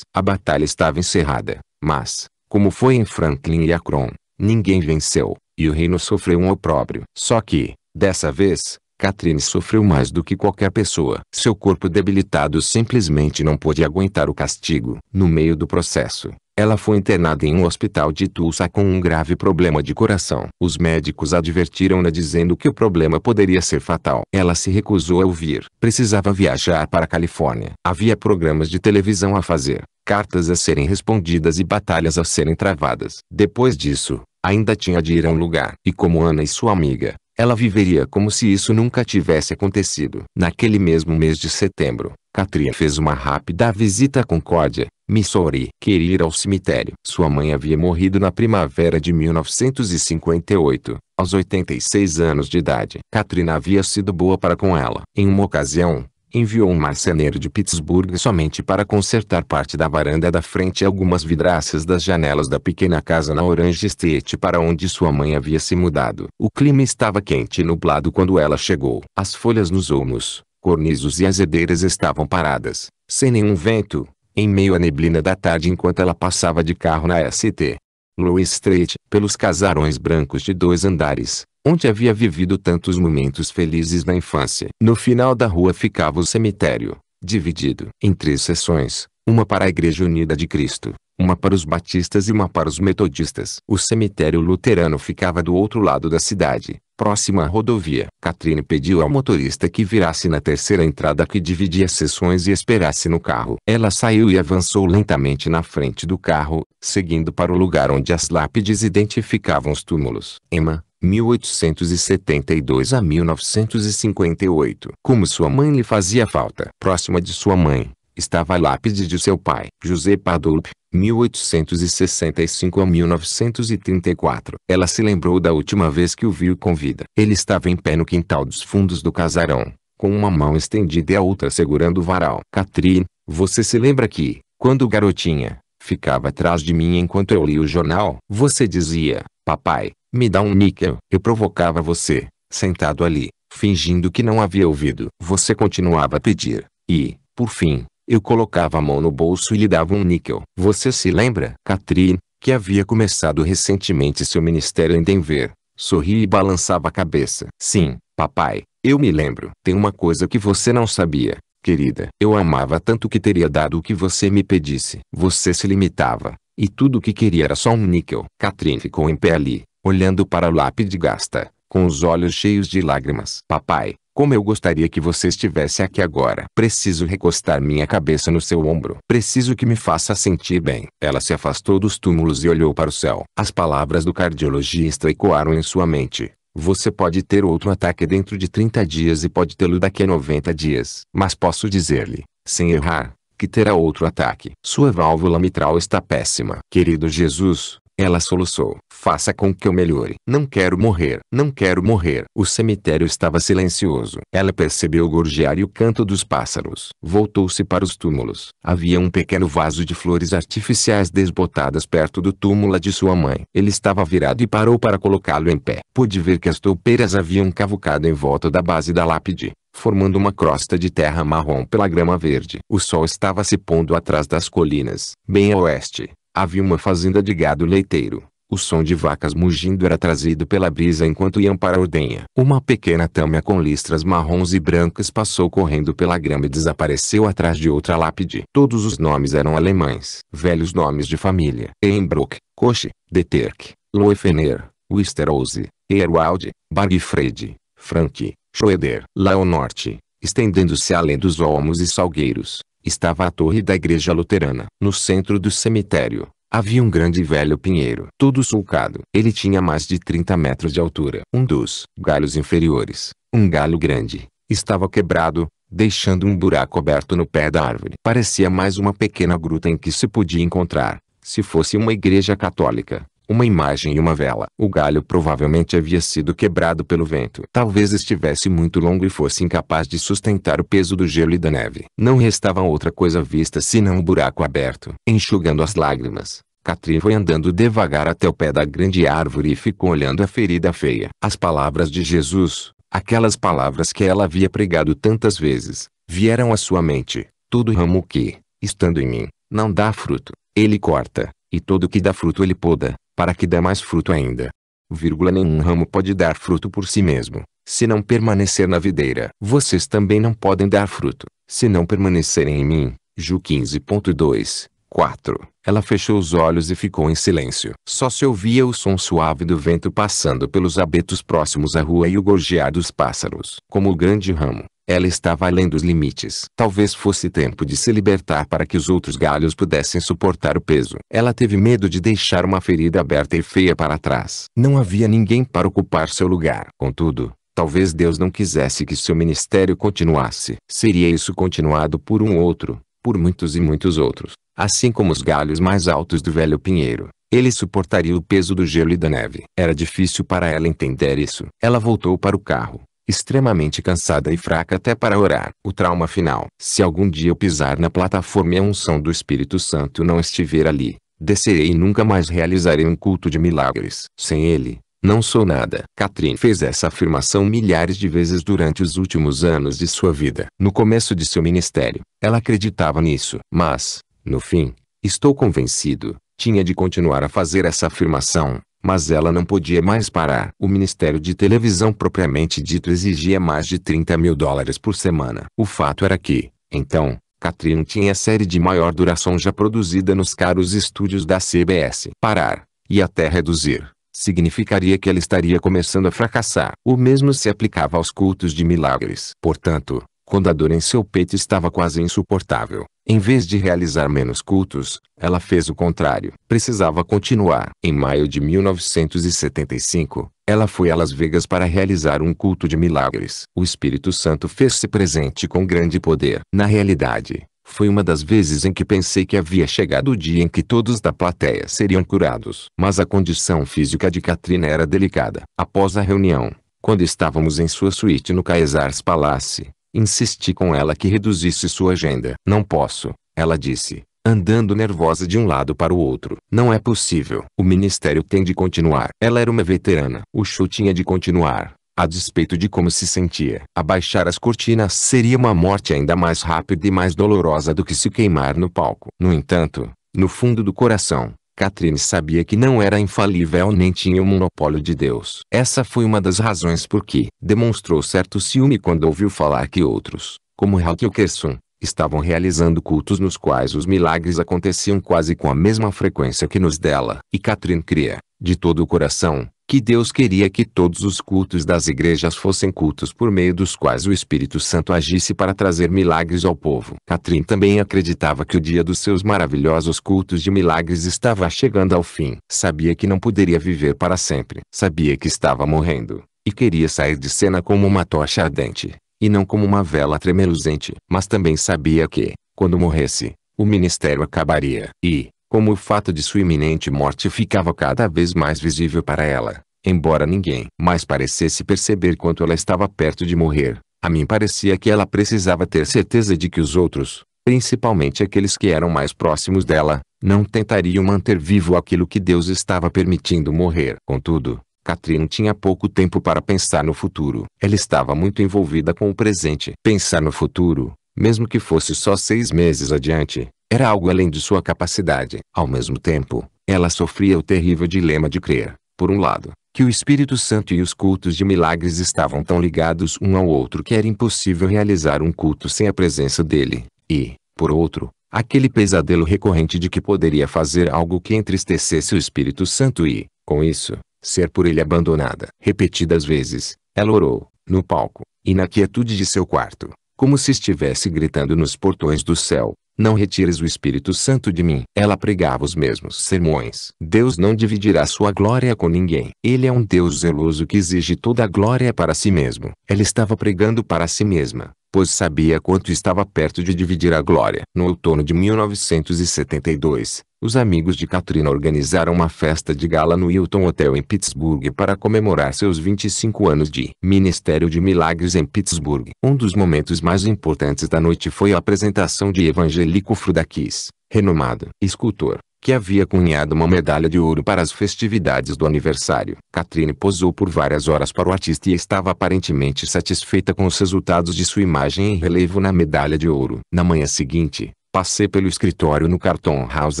A batalha estava encerrada, mas, como foi em Franklin e Akron, ninguém venceu, e o reino sofreu um opróbrio. Só que, dessa vez, Catherine sofreu mais do que qualquer pessoa. Seu corpo debilitado simplesmente não pôde aguentar o castigo. No meio do processo, ela foi internada em um hospital de Tulsa com um grave problema de coração. Os médicos advertiram-na dizendo que o problema poderia ser fatal. Ela se recusou a ouvir. Precisava viajar para a Califórnia. Havia programas de televisão a fazer, cartas a serem respondidas e batalhas a serem travadas. Depois disso, ainda tinha de ir a um lugar. E como Ana e sua amiga, ela viveria como se isso nunca tivesse acontecido. Naquele mesmo mês de setembro, Katrina fez uma rápida visita à Concórdia, Missouri. Queria ir ao cemitério. Sua mãe havia morrido na primavera de 1958, aos 86 anos de idade. Katrina havia sido boa para com ela. Em uma ocasião, enviou um marceneiro de Pittsburgh somente para consertar parte da varanda da frente e algumas vidraças das janelas da pequena casa na Orange State para onde sua mãe havia se mudado. O clima estava quente e nublado quando ela chegou. As folhas nos olmos, cornisos e azedeiras estavam paradas, sem nenhum vento, em meio à neblina da tarde enquanto ela passava de carro na ST. Louis Street, pelos casarões brancos de dois andares, onde havia vivido tantos momentos felizes na infância. No final da rua ficava o cemitério, dividido em três seções, uma para a Igreja Unida de Cristo, uma para os batistas e uma para os metodistas. O cemitério luterano ficava do outro lado da cidade, próximo à rodovia. Catherine pediu ao motorista que virasse na terceira entrada que dividia as seções e esperasse no carro. Ela saiu e avançou lentamente na frente do carro, seguindo para o lugar onde as lápides identificavam os túmulos. Emma, 1872 a 1958. Como sua mãe lhe fazia falta. Próxima de sua mãe, estava a lápide de seu pai, José Padulp, 1865 a 1934. Ela se lembrou da última vez que o viu com vida. Ele estava em pé no quintal dos fundos do casarão, com uma mão estendida e a outra segurando o varal. Catrine, você se lembra que, quando garotinha, ficava atrás de mim enquanto eu lia o jornal? Você dizia, papai, me dá um níquel. Eu provocava você, sentado ali, fingindo que não havia ouvido. Você continuava a pedir, e, por fim, eu colocava a mão no bolso e lhe dava um níquel. Você se lembra? Catherine, que havia começado recentemente seu ministério em Denver, sorria e balançava a cabeça. Sim, papai, eu me lembro. Tem uma coisa que você não sabia, querida. Eu amava tanto que teria dado o que você me pedisse. Você se limitava, e tudo o que queria era só um níquel. Catherine ficou em pé ali, olhando para o lápide gasta, com os olhos cheios de lágrimas. Papai, como eu gostaria que você estivesse aqui agora. Preciso recostar minha cabeça no seu ombro. Preciso que me faça sentir bem. Ela se afastou dos túmulos e olhou para o céu. As palavras do cardiologista ecoaram em sua mente. Você pode ter outro ataque dentro de 30 dias e pode tê-lo daqui a 90 dias. Mas posso dizer-lhe, sem errar, que terá outro ataque. Sua válvula mitral está péssima. Querido Jesus, ela soluçou. Faça com que eu melhore. Não quero morrer. Não quero morrer. O cemitério estava silencioso. Ela percebeu o gorjear e o canto dos pássaros. Voltou-se para os túmulos. Havia um pequeno vaso de flores artificiais desbotadas perto do túmulo de sua mãe. Ele estava virado e parou para colocá-lo em pé. Pôde ver que as toupeiras haviam cavucado em volta da base da lápide formando uma crosta de terra marrom pela grama verde. O sol estava se pondo atrás das colinas, bem a oeste. Havia uma fazenda de gado leiteiro. O som de vacas mugindo era trazido pela brisa enquanto iam para a ordenha. Uma pequena tâmia com listras marrons e brancas passou correndo pela grama e desapareceu atrás de outra lápide. Todos os nomes eram alemães. Velhos nomes de família. Embrook, Koch, Deterk, Loefener, Wisterose, Erwald, Bargfred, Frank, Schroeder. Lá ao norte, estendendo-se além dos olmos e salgueiros, Estava a torre da igreja luterana. No centro do cemitério, havia um grande velho pinheiro, todo sulcado. Ele tinha mais de 30 metros de altura. Um dos galhos inferiores, um galho grande, estava quebrado, deixando um buraco aberto no pé da árvore. Parecia mais uma pequena gruta em que se podia encontrar, se fosse uma igreja católica, uma imagem e uma vela. O galho provavelmente havia sido quebrado pelo vento. Talvez estivesse muito longo e fosse incapaz de sustentar o peso do gelo e da neve. Não restava outra coisa à vista senão um buraco aberto. Enxugando as lágrimas, Catrin foi andando devagar até o pé da grande árvore e ficou olhando a ferida feia. As palavras de Jesus, aquelas palavras que ela havia pregado tantas vezes, vieram à sua mente. Todo ramo que, estando em mim, não dá fruto, ele corta, e todo que dá fruto ele poda, para que dê mais fruto ainda. Vírgula, nenhum ramo pode dar fruto por si mesmo, se não permanecer na videira. Vocês também não podem dar fruto, se não permanecerem em mim. Ju 15.2 4. Ela fechou os olhos e ficou em silêncio. Só se ouvia o som suave do vento passando pelos abetos próximos à rua e o gorjear dos pássaros. Como o grande ramo, ela estava além dos limites. Talvez fosse tempo de se libertar para que os outros galhos pudessem suportar o peso. Ela teve medo de deixar uma ferida aberta e feia para trás.
Não havia ninguém
para ocupar seu lugar. Contudo, talvez Deus não quisesse que seu ministério continuasse. Seria isso continuado por um outro, por muitos e muitos outros. Assim como os galhos mais altos do velho pinheiro. Ele suportaria o peso do gelo e da neve. Era difícil para ela entender isso. Ela voltou para o carro extremamente cansada e fraca até para orar. O trauma final. Se algum dia eu pisar na plataforma e a unção do Espírito Santo não estiver ali, descerei e nunca mais realizarei um culto de milagres. Sem ele, não sou nada. Catherine fez essa afirmação milhares de vezes durante os últimos anos de sua vida. No começo de seu ministério, ela acreditava nisso. Mas, no fim, estou convencido, tinha de continuar a fazer essa afirmação, mas ela não podia mais parar. O Ministério de Televisão propriamente dito exigia mais de 30 mil dólares por semana. O fato era que, então, Catherine tinha a série de maior duração já produzida nos caros estúdios da CBS. Parar, e até reduzir, significaria que ela estaria começando a fracassar. O mesmo se aplicava aos cultos de milagres. Portanto, quando a dor em seu peito estava quase insuportável, em vez de realizar menos cultos, ela fez o contrário. Precisava continuar. Em maio de 1975, ela foi a Las Vegas para realizar um culto de milagres. O Espírito Santo fez-se presente com grande poder. Na realidade, foi uma das vezes em que pensei que havia chegado o dia em que todos da plateia seriam curados. Mas a condição física de Katrina era delicada. Após a reunião, quando estávamos em sua suíte no Caesars Palace, Insisti com ela que reduzisse sua agenda. Não posso, ela disse, andando nervosa de um lado para o outro. Não é possível. O ministério tem de continuar. Ela era uma veterana. O show tinha de continuar. A despeito de como se sentia, abaixar as cortinas seria uma morte ainda mais rápida e mais dolorosa do que se queimar no palco. No entanto, no fundo do coração, Catherine sabia que não era infalível nem tinha o monopólio de Deus. Essa foi uma das razões por que demonstrou certo ciúme quando ouviu falar que outros, como Hakyukersun, estavam realizando cultos nos quais os milagres aconteciam quase com a mesma frequência que nos dela. E Catherine cria, de todo o coração, que Deus queria que todos os cultos das igrejas fossem cultos por meio dos quais o Espírito Santo agisse para trazer milagres ao povo. Catrin também acreditava que o dia dos seus maravilhosos cultos de milagres estava chegando ao fim. Sabia que não poderia viver para sempre. Sabia que estava morrendo, e queria sair de cena como uma tocha ardente, e não como uma vela tremeluzente. Mas também sabia que, quando morresse, o ministério acabaria, e, como o fato de sua iminente morte ficava cada vez mais visível para ela, embora ninguém mais parecesse perceber quanto ela estava perto de morrer, a mim parecia que ela precisava ter certeza de que os outros, principalmente aqueles que eram mais próximos dela, não tentariam manter vivo aquilo que Deus estava permitindo morrer. Contudo, Catherine tinha pouco tempo para pensar no futuro. Ela estava muito envolvida com o presente. Pensar no futuro, mesmo que fosse só seis meses adiante, era algo além de sua capacidade. Ao mesmo tempo, ela sofria o terrível dilema de crer, por um lado, que o Espírito Santo e os cultos de milagres estavam tão ligados um ao outro que era impossível realizar um culto sem a presença dele, e, por outro, aquele pesadelo recorrente de que poderia fazer algo que entristecesse o Espírito Santo e, com isso, ser por ele abandonada. Repetidas vezes, ela orou, no palco, e na quietude de seu quarto, como se estivesse gritando nos portões do céu, não retires o Espírito Santo de mim. Ela pregava os mesmos sermões. Deus não dividirá sua glória com ninguém. Ele é um Deus zeloso que exige toda a glória para si mesmo. Ela estava pregando para si mesma, pois sabia quanto estava perto de dividir a glória. No outono de 1972, os amigos de Katrina organizaram uma festa de gala no Hilton Hotel em Pittsburgh para comemorar seus 25 anos de Ministério de Milagres em Pittsburgh. Um dos momentos mais importantes da noite foi a apresentação de Evangelico Frudakis, renomado escultor, que havia cunhado uma medalha de ouro para as festividades do aniversário. Katrine posou por várias horas para o artista e estava aparentemente satisfeita com os resultados de sua imagem em relevo na medalha de ouro. Na manhã seguinte, Passei pelo escritório no Carton House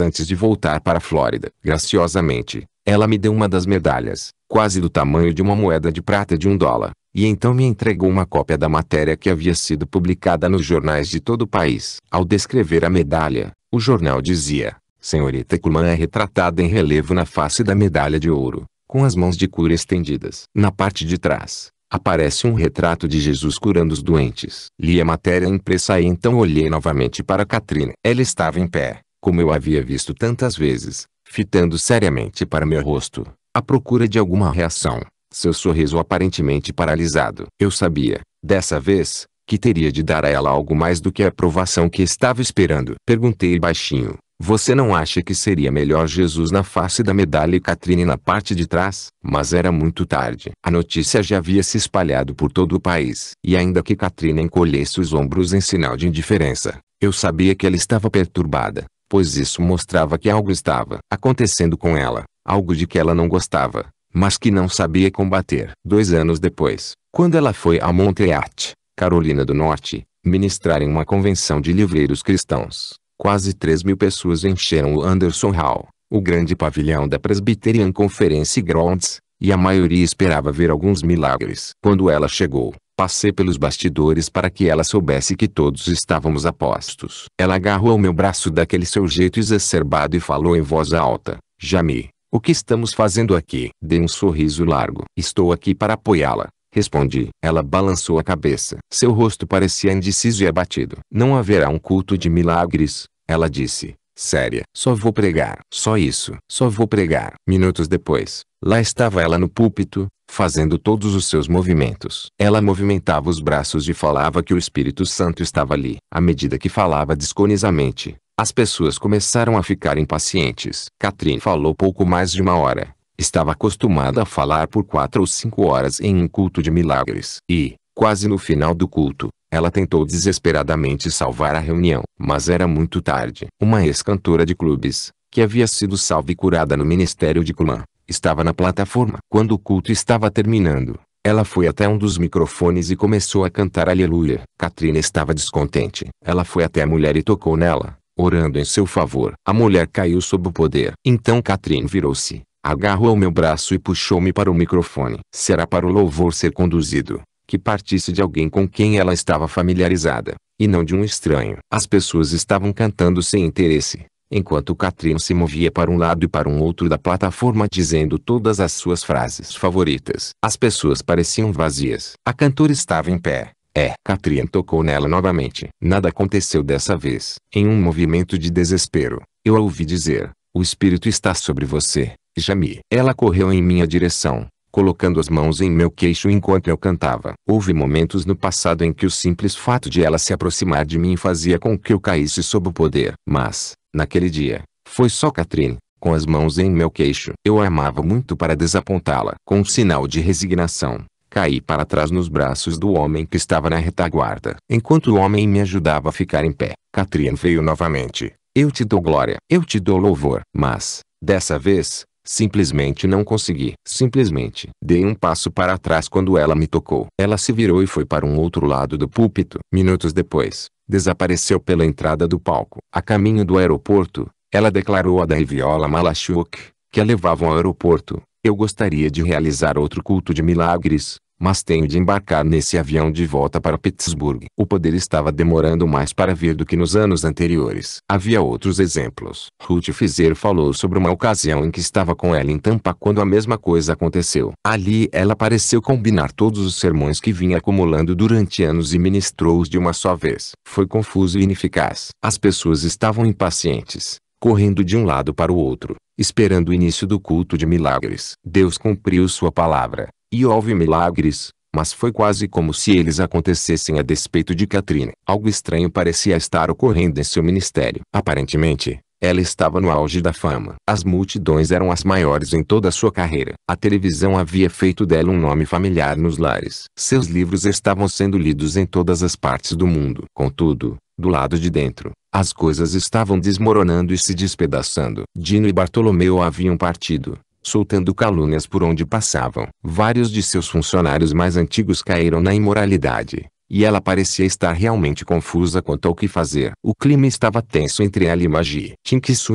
antes de voltar para a Flórida. Graciosamente, ela me deu uma das medalhas, quase do tamanho de uma moeda de prata de um dólar, e então me entregou uma cópia da matéria que havia sido publicada nos jornais de todo o país. Ao descrever a medalha, o jornal dizia: Senhorita Kuhlman é retratada em relevo na face da medalha de ouro, com as mãos de cura estendidas. Na parte de trás, aparece um retrato de Jesus curando os doentes. Li a matéria impressa e então olhei novamente para Katrina. Ela estava em pé, como eu havia visto tantas vezes, fitando seriamente para meu rosto, à procura de alguma reação, seu sorriso aparentemente paralisado. Eu sabia, dessa vez, que teria de dar a ela algo mais do que a aprovação que estava esperando. Perguntei baixinho, você não acha que seria melhor Jesus na face da medalha e Catrine na parte de trás? Mas era muito tarde. A notícia já havia se espalhado por todo o país. E ainda que Catrine encolhesse os ombros em sinal de indiferença, eu sabia que ela estava perturbada, pois isso mostrava que algo estava acontecendo com ela, algo de que ela não gostava, mas que não sabia combater. Dois anos depois, quando ela foi a Montreal, Carolina do Norte, ministrar em uma convenção de livreiros cristãos, Quase 3 mil pessoas encheram o Anderson Hall, o grande pavilhão da Presbyterian Conference Grounds, e a maioria esperava ver alguns milagres. Quando ela chegou, passei pelos bastidores para que ela soubesse que todos estávamos apostos. Ela agarrou o meu braço daquele seu jeito exacerbado e falou em voz alta, Jami, o que estamos fazendo aqui? Dei um sorriso largo. Estou aqui para apoiá-la. Respondi. Ela balançou a cabeça. Seu rosto parecia indeciso e abatido. Não haverá um culto de milagres, ela disse, séria, só vou pregar, só isso, só vou pregar. Minutos depois, lá estava ela no púlpito, fazendo todos os seus movimentos. Ela movimentava os braços e falava que o Espírito Santo estava ali. À medida que falava desconexamente, as pessoas começaram a ficar impacientes. Catherine falou pouco mais de uma hora. Estava acostumada a falar por quatro ou cinco horas em um culto de milagres. E, quase no final do culto, ela tentou desesperadamente salvar a reunião, mas era muito tarde. Uma ex-cantora de clubes, que havia sido salva e curada no ministério de Kulan, estava na plataforma. Quando o culto estava terminando, ela foi até um dos microfones e começou a cantar Aleluia. Katrina estava descontente. Ela foi até a mulher e tocou nela, orando em seu favor. A mulher caiu sob o poder. Então Katrina virou-se, agarrou meu braço e puxou-me para o microfone. Será para o louvor ser conduzido que partisse de alguém com quem ela estava familiarizada, e não de um estranho. As pessoas estavam cantando sem interesse, enquanto Catherine se movia para um lado e para um outro da plataforma dizendo todas as suas frases favoritas. As pessoas pareciam vazias. A cantora estava em pé. É, Catherine tocou nela novamente. Nada aconteceu dessa vez. Em um movimento de desespero, eu a ouvi dizer, o espírito está sobre você, Jamie. Ela correu em minha direção, colocando as mãos em meu queixo enquanto eu cantava. Houve momentos no passado em que o simples fato de ela se aproximar de mim fazia com que eu caísse sob o poder. Mas, naquele dia, foi só Catherine, com as mãos em meu queixo. Eu a amava muito para desapontá-la. Com um sinal de resignação, caí para trás nos braços do homem que estava na retaguarda. Enquanto o homem me ajudava a ficar em pé, Catherine veio novamente. Eu te dou glória, eu te dou louvor. Mas, dessa vez, Simplesmente não consegui. Simplesmente dei um passo para trás quando ela me tocou. Ela se virou e foi para um outro lado do púlpito. Minutos depois, desapareceu pela entrada do palco. A caminho do aeroporto, ela declarou a Daviola Malachuk, que a levavam ao aeroporto. Eu gostaria de realizar outro culto de milagres, mas tenho de embarcar nesse avião de volta para Pittsburgh. O poder estava demorando mais para vir do que nos anos anteriores. Havia outros exemplos. Ruth Fizer falou sobre uma ocasião em que estava com ela em Tampa quando a mesma coisa aconteceu. Ali ela pareceu combinar todos os sermões que vinha acumulando durante anos e ministrou-os de uma só vez. Foi confuso e ineficaz. As pessoas estavam impacientes, correndo de um lado para o outro esperando o início do culto de milagres. Deus cumpriu sua palavra, e houve milagres, mas foi quase como se eles acontecessem a despeito de Catrine. Algo estranho parecia estar ocorrendo em seu ministério. Aparentemente, ela estava no auge da fama. As multidões eram as maiores em toda a sua carreira. A televisão havia feito dela um nome familiar nos lares. Seus livros estavam sendo lidos em todas as partes do mundo. Contudo, do lado de dentro, as coisas estavam desmoronando e se despedaçando. Dino e Bartolomeu haviam partido soltando calúnias por onde passavam. Vários de seus funcionários mais antigos caíram na imoralidade, e ela parecia estar realmente confusa quanto ao que fazer. O clima estava tenso entre ela e Magi.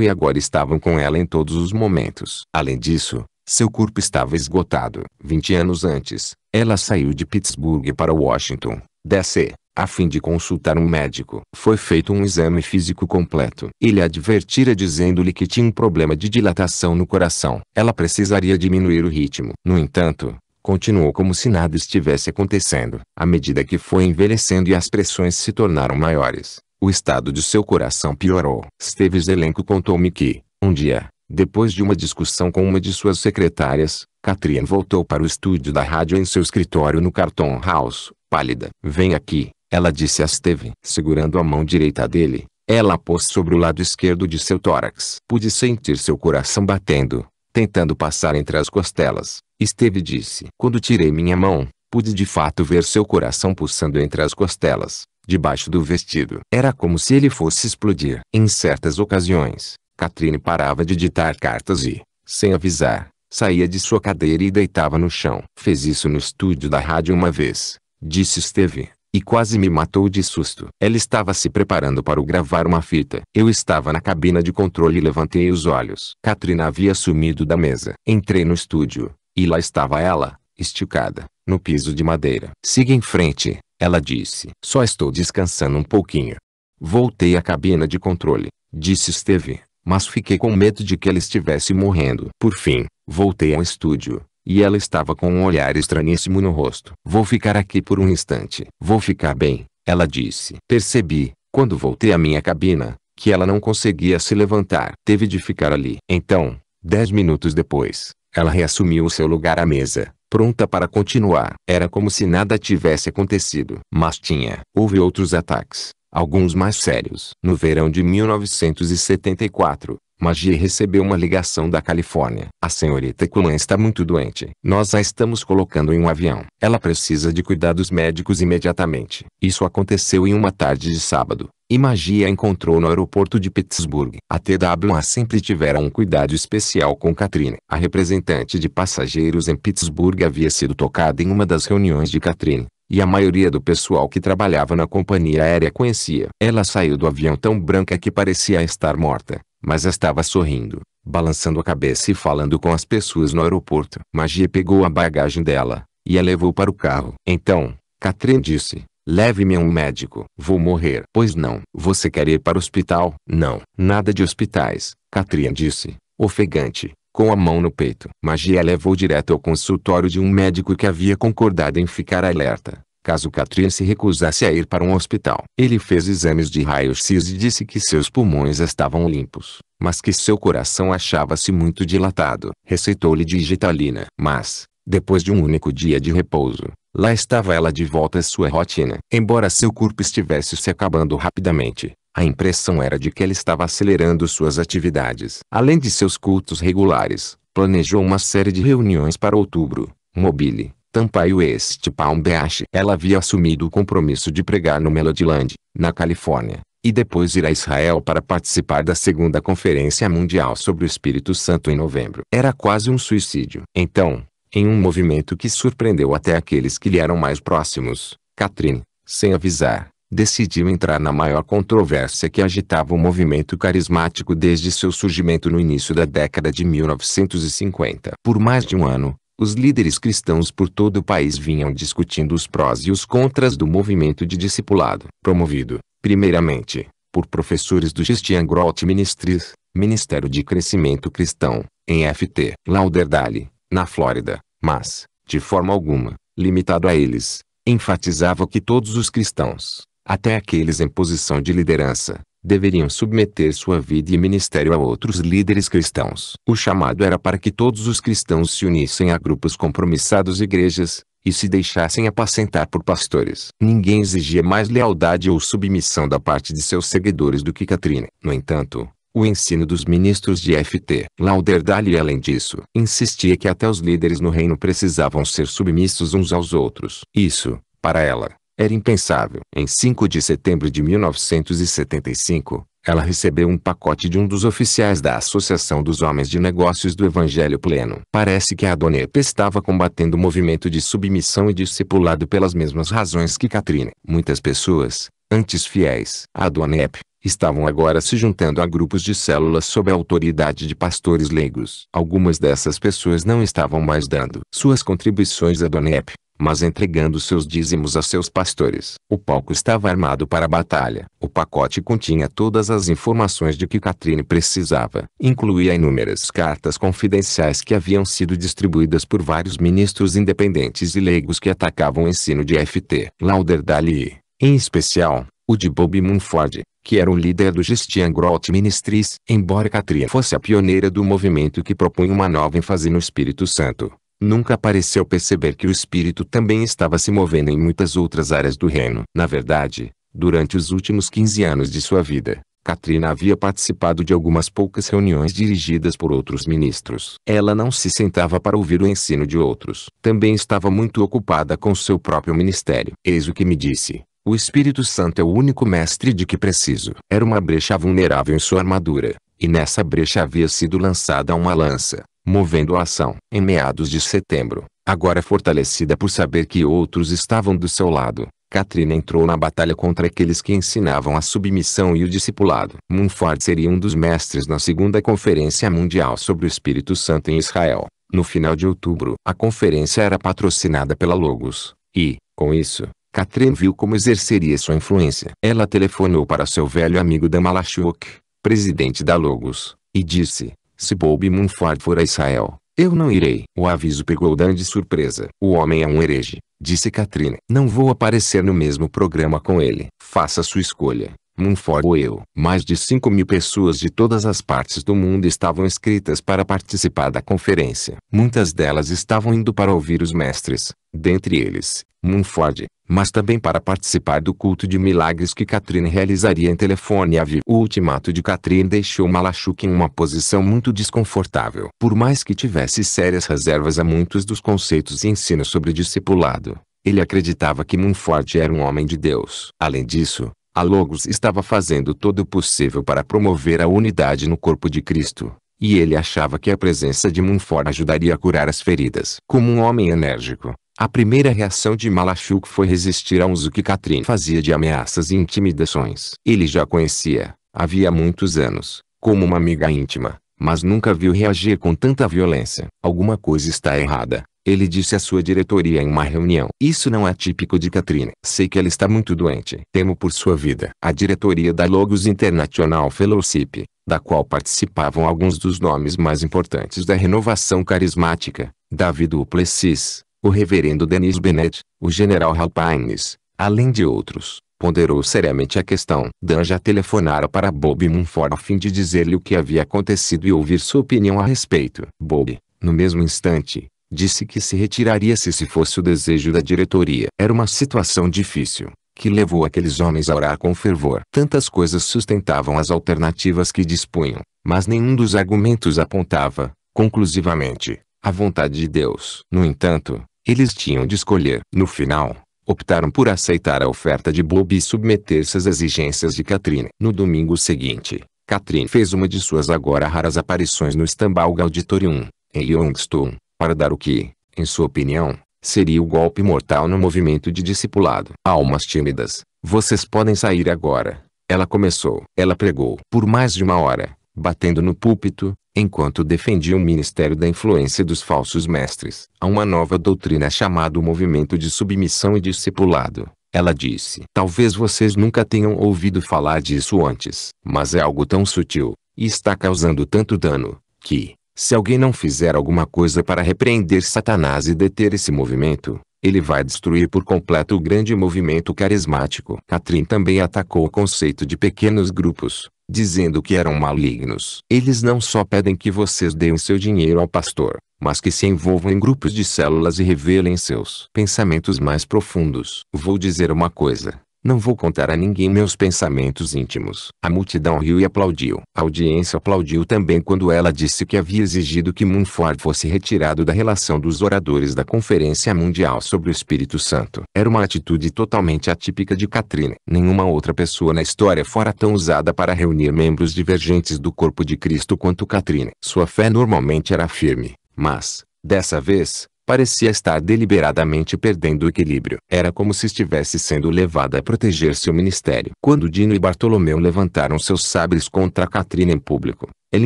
e agora estavam com ela em todos os momentos. Além disso, seu corpo estava esgotado. 20 anos antes, ela saiu de Pittsburgh para Washington, D.C., a fim de consultar um médico. Foi feito um exame físico completo. Ele advertira dizendo-lhe que tinha um problema de dilatação no coração. Ela precisaria diminuir o ritmo. No entanto, continuou como se nada estivesse acontecendo. À medida que foi envelhecendo e as pressões se tornaram maiores, o estado de seu coração piorou. Steves Elenco contou-me que, um dia, depois de uma discussão com uma de suas secretárias, Catrian voltou para o estúdio da rádio em seu escritório no Carton House, pálida. Vem aqui, ela disse a Steven, segurando a mão direita dele. Ela pôs sobre o lado esquerdo de seu tórax. Pude sentir seu coração batendo, tentando passar entre as costelas. Steve disse. Quando tirei minha mão, pude de fato ver seu coração pulsando entre as costelas, debaixo do vestido. Era como se ele fosse explodir. Em certas ocasiões, Catherine parava de ditar cartas e, sem avisar, saía de sua cadeira e deitava no chão. Fez isso no estúdio da rádio uma vez, disse Steve e quase me matou de susto. Ela estava se preparando para o gravar uma fita. Eu estava na cabina de controle e levantei os olhos. Katrina havia sumido da mesa. Entrei no estúdio, e lá estava ela, esticada, no piso de madeira. Siga em frente, ela disse. Só estou descansando um pouquinho. Voltei à cabina de controle, disse Steve, mas fiquei com medo de que ela estivesse morrendo. Por fim, voltei ao estúdio, e ela estava com um olhar estranhíssimo no rosto. Vou ficar aqui por um instante. Vou ficar bem, ela disse. Percebi, quando voltei à minha cabina, que ela não conseguia se levantar. Teve de ficar ali. Então, dez minutos depois, ela reassumiu o seu lugar à mesa, pronta para continuar. Era como se nada tivesse acontecido. Mas tinha. Houve outros ataques alguns mais sérios. No verão de 1974, Magie recebeu uma ligação da Califórnia. A senhorita Kulan está muito doente. Nós a estamos colocando em um avião. Ela precisa de cuidados médicos imediatamente. Isso aconteceu em uma tarde de sábado. E Magia encontrou no aeroporto de Pittsburgh. A TWA sempre tivera um cuidado especial com Katrine. A representante de passageiros em Pittsburgh havia sido tocada em uma das reuniões de Katrine e a maioria do pessoal que trabalhava na companhia aérea conhecia. Ela saiu do avião tão branca que parecia estar morta mas estava sorrindo, balançando a cabeça e falando com as pessoas no aeroporto. Magia pegou a bagagem dela, e a levou para o carro. Então, Catherine disse, Leve-me a um médico. Vou morrer. Pois não. Você quer ir para o hospital? Não. Nada de hospitais, Catria disse, ofegante, com a mão no peito. Magia levou direto ao consultório de um médico que havia concordado em ficar alerta caso Catrin se recusasse a ir para um hospital. Ele fez exames de raio-x e disse que seus pulmões estavam limpos, mas que seu coração achava-se muito dilatado. Receitou-lhe digitalina. Mas, depois de um único dia de repouso, lá estava ela de volta à sua rotina. Embora seu corpo estivesse se acabando rapidamente, a impressão era de que ela estava acelerando suas atividades. Além de seus cultos regulares, planejou uma série de reuniões para outubro. Mobile, Tampaio este Palm Beach. Ela havia assumido o compromisso de pregar no Melodiland, na Califórnia, e depois ir a Israel para participar da segunda Conferência Mundial sobre o Espírito Santo em novembro. Era quase um suicídio. Então, em um movimento que surpreendeu até aqueles que lhe eram mais próximos, Catherine, sem avisar, decidiu entrar na maior controvérsia que agitava o movimento carismático desde seu surgimento no início da década de 1950. Por mais de um ano, os líderes cristãos por todo o país vinham discutindo os prós e os contras do movimento de discipulado, promovido, primeiramente, por professores do Christian Growth Ministries, Ministério de Crescimento Cristão, em FT, Lauderdale, na Flórida, mas, de forma alguma, limitado a eles, enfatizava que todos os cristãos, até aqueles em posição de liderança, deveriam submeter sua vida e ministério a outros líderes cristãos. O chamado era para que todos os cristãos se unissem a grupos compromissados e igrejas, e se deixassem apacentar por pastores. Ninguém exigia mais lealdade ou submissão da parte de seus seguidores do que Catrine. No entanto, o ensino dos ministros de FT. Lauderdale além disso, insistia que até os líderes no reino precisavam ser submissos uns aos outros. Isso, para ela, era impensável. Em 5 de setembro de 1975, ela recebeu um pacote de um dos oficiais da Associação dos Homens de Negócios do Evangelho Pleno. Parece que a Dona Epa estava combatendo o movimento de submissão e discipulado pelas mesmas razões que Catrine. Muitas pessoas, antes fiéis à Dona Epa, estavam agora se juntando a grupos de células sob a autoridade de pastores leigos. Algumas dessas pessoas não estavam mais dando suas contribuições à Donep, mas entregando seus dízimos a seus pastores. O palco estava armado para a batalha. O pacote continha todas as informações de que Catherine precisava. Incluía inúmeras cartas confidenciais que haviam sido distribuídas por vários ministros independentes e leigos que atacavam o ensino de F.T. Lauderdale, em especial, o de Bob Munford, que era o líder do Christian Growth Ministries. Embora Katrina fosse a pioneira do movimento que propunha uma nova ênfase no Espírito Santo, nunca pareceu perceber que o espírito também estava se movendo em muitas outras áreas do reino. Na verdade, durante os últimos 15 anos de sua vida, Katrina havia participado de algumas poucas reuniões dirigidas por outros ministros. Ela não se sentava para ouvir o ensino de outros. Também estava muito ocupada com seu próprio ministério. Eis o que me disse. O Espírito Santo é o único mestre de que preciso. Era uma brecha vulnerável em sua armadura, e nessa brecha havia sido lançada uma lança movendo a ação. Em meados de setembro, agora fortalecida por saber que outros estavam do seu lado, Katrina entrou na batalha contra aqueles que ensinavam a submissão e o discipulado. Munford seria um dos mestres na segunda Conferência Mundial sobre o Espírito Santo em Israel, no final de outubro. A conferência era patrocinada pela Logos, e, com isso, Katrin viu como exerceria sua influência. Ela telefonou para seu velho amigo Damalachuok, presidente da Logos, e disse, se Bob Munford for a Israel, eu não irei. O aviso pegou Dan de surpresa. O homem é um herege, disse Katrina. Não vou aparecer no mesmo programa com ele. Faça sua escolha. Munford ou eu. Mais de 5 mil pessoas de todas as partes do mundo estavam inscritas para participar da conferência. Muitas delas estavam indo para ouvir os mestres, dentre eles, Munford mas também para participar do culto de milagres que Catherine realizaria em telefone vivo. O ultimato de Catherine deixou Malachuk em uma posição muito desconfortável. Por mais que tivesse sérias reservas a muitos dos conceitos e ensinos sobre discipulado, ele acreditava que Munford era um homem de Deus. Além disso, a Logos estava fazendo todo o possível para promover a unidade no corpo de Cristo e ele achava que a presença de Munford ajudaria a curar as feridas. Como um homem enérgico, a primeira reação de Malachuk foi resistir a o que Katrin fazia de ameaças e intimidações. Ele já conhecia, havia muitos anos, como uma amiga íntima, mas nunca viu reagir com tanta violência. Alguma coisa está errada, ele disse à sua diretoria em uma reunião. Isso não é típico de Katrin. Sei que ela está muito doente. Temo por sua vida. A diretoria da Logos International Fellowship, da qual participavam alguns dos nomes mais importantes da renovação carismática, David Duplessis, o reverendo Denis Bennett, o general Halpines, além de outros, ponderou seriamente a questão. Dan já telefonara para Bob munford a fim de dizer-lhe o que havia acontecido e ouvir sua opinião a respeito. Bob, no mesmo instante, disse que se retiraria se se fosse o desejo da diretoria. Era uma situação difícil, que levou aqueles homens a orar com fervor. Tantas coisas sustentavam as alternativas que dispunham, mas nenhum dos argumentos apontava, conclusivamente, a vontade de Deus. No entanto, eles tinham de escolher. No final, optaram por aceitar a oferta de Bob e submeter-se às exigências de Catherine. No domingo seguinte, Catherine fez uma de suas agora raras aparições no Stambaugh Auditorium, em Youngstown, para dar o que, em sua opinião, seria o golpe mortal no movimento de discipulado. Almas tímidas, vocês podem sair agora. Ela começou. Ela pregou por mais de uma hora, batendo no púlpito, enquanto defendia o ministério da influência dos falsos mestres. A uma nova doutrina chamada o movimento de submissão e discipulado. Ela disse: Talvez vocês nunca tenham ouvido falar disso antes, mas é algo tão sutil, e está causando tanto dano, que, se alguém não fizer alguma coisa para repreender Satanás e deter esse movimento, ele vai destruir por completo o grande movimento carismático. Catrin também atacou o conceito de pequenos grupos, dizendo que eram malignos. Eles não só pedem que vocês deem seu dinheiro ao pastor, mas que se envolvam em grupos de células e revelem seus pensamentos mais profundos. Vou dizer uma coisa, não vou contar a ninguém meus pensamentos íntimos. A multidão riu e aplaudiu. A audiência aplaudiu também quando ela disse que havia exigido que Munford fosse retirado da relação dos oradores da Conferência Mundial sobre o Espírito Santo. Era uma atitude totalmente atípica de Catherine. Nenhuma outra pessoa na história fora tão usada para reunir membros divergentes do corpo de Cristo quanto Catherine. Sua fé normalmente era firme, mas, dessa vez, parecia estar deliberadamente perdendo o equilíbrio. Era como se estivesse sendo levada a proteger seu ministério. Quando Dino e Bartolomeu levantaram seus sabres contra Katrina em público, ele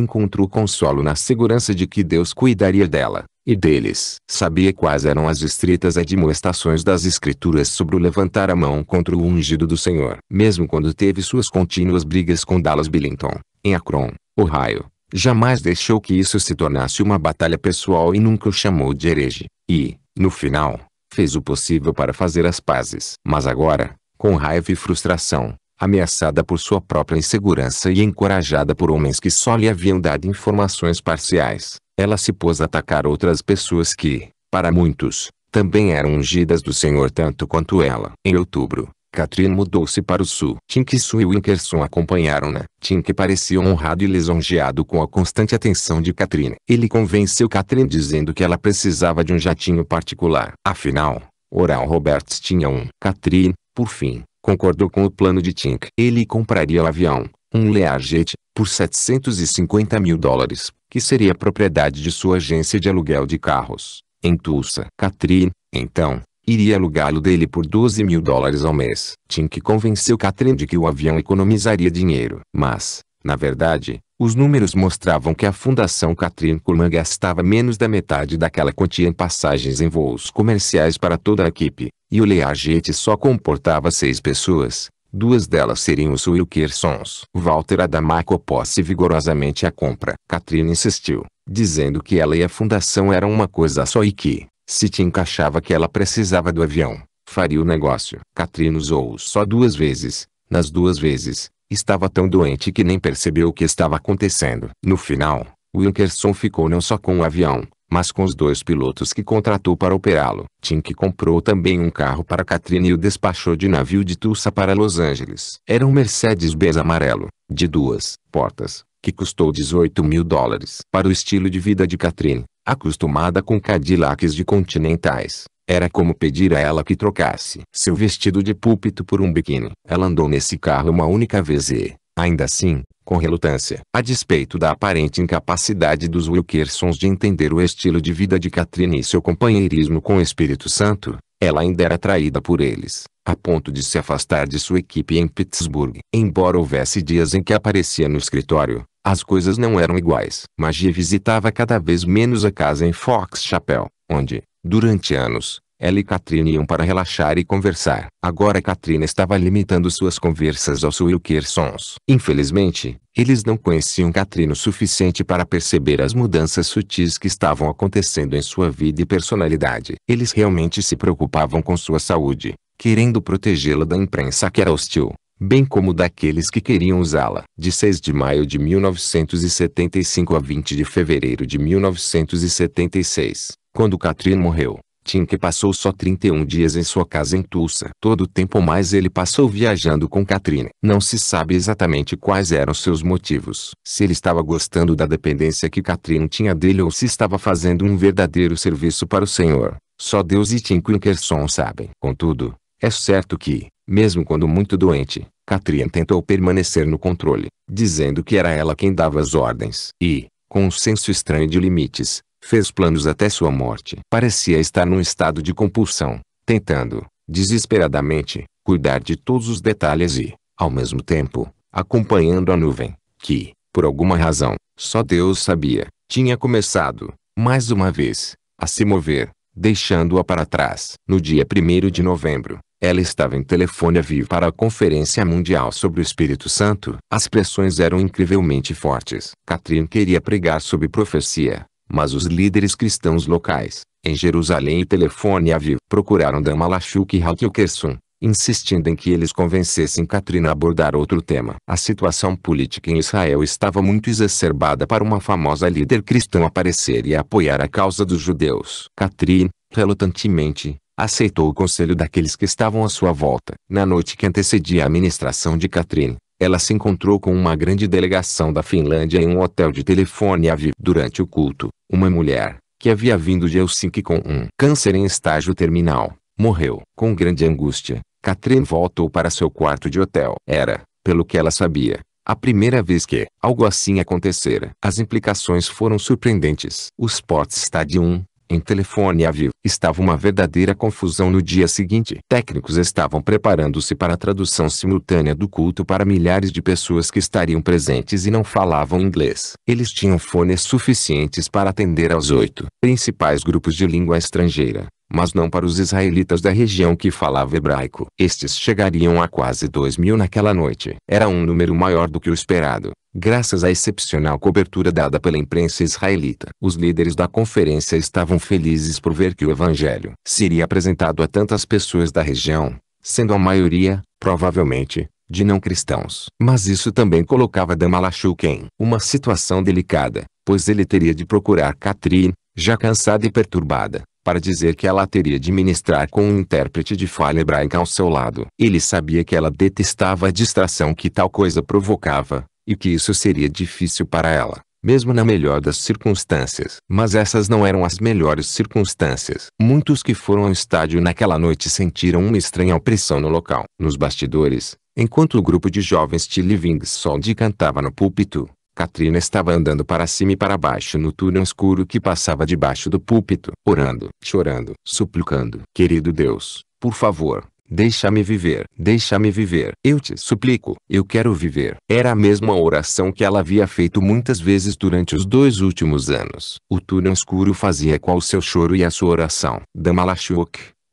encontrou consolo na segurança de que Deus cuidaria dela e deles. Sabia quais eram as estritas admoestações das Escrituras sobre o levantar a mão contra o ungido do Senhor. Mesmo quando teve suas contínuas brigas com Dallas Billington, em Akron, Ohio, jamais deixou que isso se tornasse uma batalha pessoal e nunca o chamou de herege, e, no final, fez o possível para fazer as pazes. Mas agora, com raiva e frustração, ameaçada por sua própria insegurança e encorajada por homens que só lhe haviam dado informações parciais, ela se pôs a atacar outras pessoas que, para muitos, também eram ungidas do Senhor tanto quanto ela. Em outubro, Catherine mudou-se para o sul. Tinksu e Winkerson acompanharam-na. Tink parecia honrado e lisonjeado com a constante atenção de Catherine. Ele convenceu Catherine dizendo que ela precisava de um jatinho particular. Afinal, Oral Roberts tinha um. Catherine, por fim, concordou com o plano de Tink. Ele compraria o avião, um Learjet, por 750 mil dólares, que seria propriedade de sua agência de aluguel de carros, em Tulsa. Catherine, então, iria alugá-lo dele por 12 mil dólares ao mês. Tim que convenceu Catherine de que o avião economizaria dinheiro. Mas, na verdade, os números mostravam que a Fundação Catherine Kuhlman gastava menos da metade daquela quantia em passagens em voos comerciais para toda a equipe, e o Learjet só comportava seis pessoas, Duas delas seriam os Wilkersons. Walter Adamaco opôs-se vigorosamente à compra. Katrina insistiu, dizendo que ela e a fundação eram uma coisa só e que, se Sitchin achava que ela precisava do avião, faria o negócio. Catherine usou-o só duas vezes. Nas duas vezes, estava tão doente que nem percebeu o que estava acontecendo. No final, Wilkerson ficou não só com o avião, mas com os dois pilotos que contratou para operá-lo. que comprou também um carro para Catherine e o despachou de navio de Tulsa para Los Angeles. Era um Mercedes-Benz amarelo, de duas portas, que custou 18 mil dólares. Para o estilo de vida de Catherine, acostumada com Cadillacs de continentais, era como pedir a ela que trocasse seu vestido de púlpito por um biquíni. Ela andou nesse carro uma única vez e, ainda assim, com relutância. A despeito da aparente incapacidade dos Wilkersons de entender o estilo de vida de Catherine e seu companheirismo com o Espírito Santo, ela ainda era atraída por eles, a ponto de se afastar de sua equipe em Pittsburgh. Embora houvesse dias em que aparecia no escritório, as coisas não eram iguais. Magia visitava cada vez menos a casa em Fox Chapel, onde, durante anos, ela e Katrina iam para relaxar e conversar. Agora Katrina estava limitando suas conversas aos Wilkersons. Infelizmente, eles não conheciam Katrina o suficiente para perceber as mudanças sutis que estavam acontecendo em sua vida e personalidade. Eles realmente se preocupavam com sua saúde, querendo protegê-la da imprensa que era hostil bem como daqueles que queriam usá-la. De 6 de maio de 1975 a 20 de fevereiro de 1976, quando Katrin morreu, que passou só 31 dias em sua casa em Tulsa. Todo o tempo mais ele passou viajando com Katrina. Não se sabe exatamente quais eram seus motivos. Se ele estava gostando da dependência que Katrina tinha dele ou se estava fazendo um verdadeiro serviço para o Senhor. Só Deus e Tim Quinkerson sabem. Contudo, é certo que, mesmo quando muito doente, Catrian tentou permanecer no controle, dizendo que era ela quem dava as ordens e, com um senso estranho de limites, fez planos até sua morte. Parecia estar num estado de compulsão, tentando, desesperadamente, cuidar de todos os detalhes e, ao mesmo tempo, acompanhando a nuvem, que, por alguma razão, só Deus sabia, tinha começado, mais uma vez, a se mover, deixando-a para trás. No dia 1 de novembro, ela estava em telefone a vivo para a Conferência Mundial sobre o Espírito Santo. As pressões eram incrivelmente fortes. Catherine queria pregar sobre profecia, mas os líderes cristãos locais, em Jerusalém e telefone a vivo, procuraram Damalachuk e Hakyukersun, insistindo em que eles convencessem Katrina a abordar outro tema. A situação política em Israel estava muito exacerbada para uma famosa líder cristã aparecer e apoiar a causa dos judeus. Katrina, relutantemente, aceitou o conselho daqueles que estavam à sua volta. Na noite que antecedia a ministração de Catherine, ela se encontrou com uma grande delegação da Finlândia em um hotel de telefone a Durante o culto, uma mulher, que havia vindo de Helsinki com um câncer em estágio terminal, morreu. Com grande angústia, Catherine voltou para seu quarto de hotel. Era, pelo que ela sabia, a primeira vez que algo assim acontecera. As implicações foram surpreendentes. Os de Stadium, em telefone a vivo, estava uma verdadeira confusão no dia seguinte. Técnicos estavam preparando-se para a tradução simultânea do culto para milhares de pessoas que estariam presentes e não falavam inglês. Eles tinham fones suficientes para atender aos oito principais grupos de língua estrangeira mas não para os israelitas da região que falava hebraico. Estes chegariam a quase dois mil naquela noite. Era um número maior do que o esperado, Graças à excepcional cobertura dada pela imprensa israelita, os líderes da conferência estavam felizes por ver que o Evangelho seria apresentado a tantas pessoas da região, sendo a maioria, provavelmente, de não cristãos. Mas isso também colocava Damalachuk em uma situação delicada, pois ele teria de procurar Catherine, já cansada e perturbada, para dizer que ela teria de ministrar com um intérprete de falha hebraica ao seu lado. Ele sabia que ela detestava a distração que tal coisa provocava, e que isso seria difícil para ela, mesmo na melhor das circunstâncias. Mas essas não eram as melhores circunstâncias. Muitos que foram ao estádio naquela noite sentiram uma estranha opressão no local. Nos bastidores, enquanto o grupo de jovens Living Sold cantava no púlpito, Katrina estava andando para cima e para baixo no túnel escuro que passava debaixo do púlpito, orando, chorando, suplicando. Querido Deus, por favor, Deixa-me viver, deixa-me viver, eu te suplico, eu quero viver. Era a mesma oração que ela havia feito muitas vezes durante os dois últimos anos. O túnel escuro fazia qual seu choro e a sua oração. Dama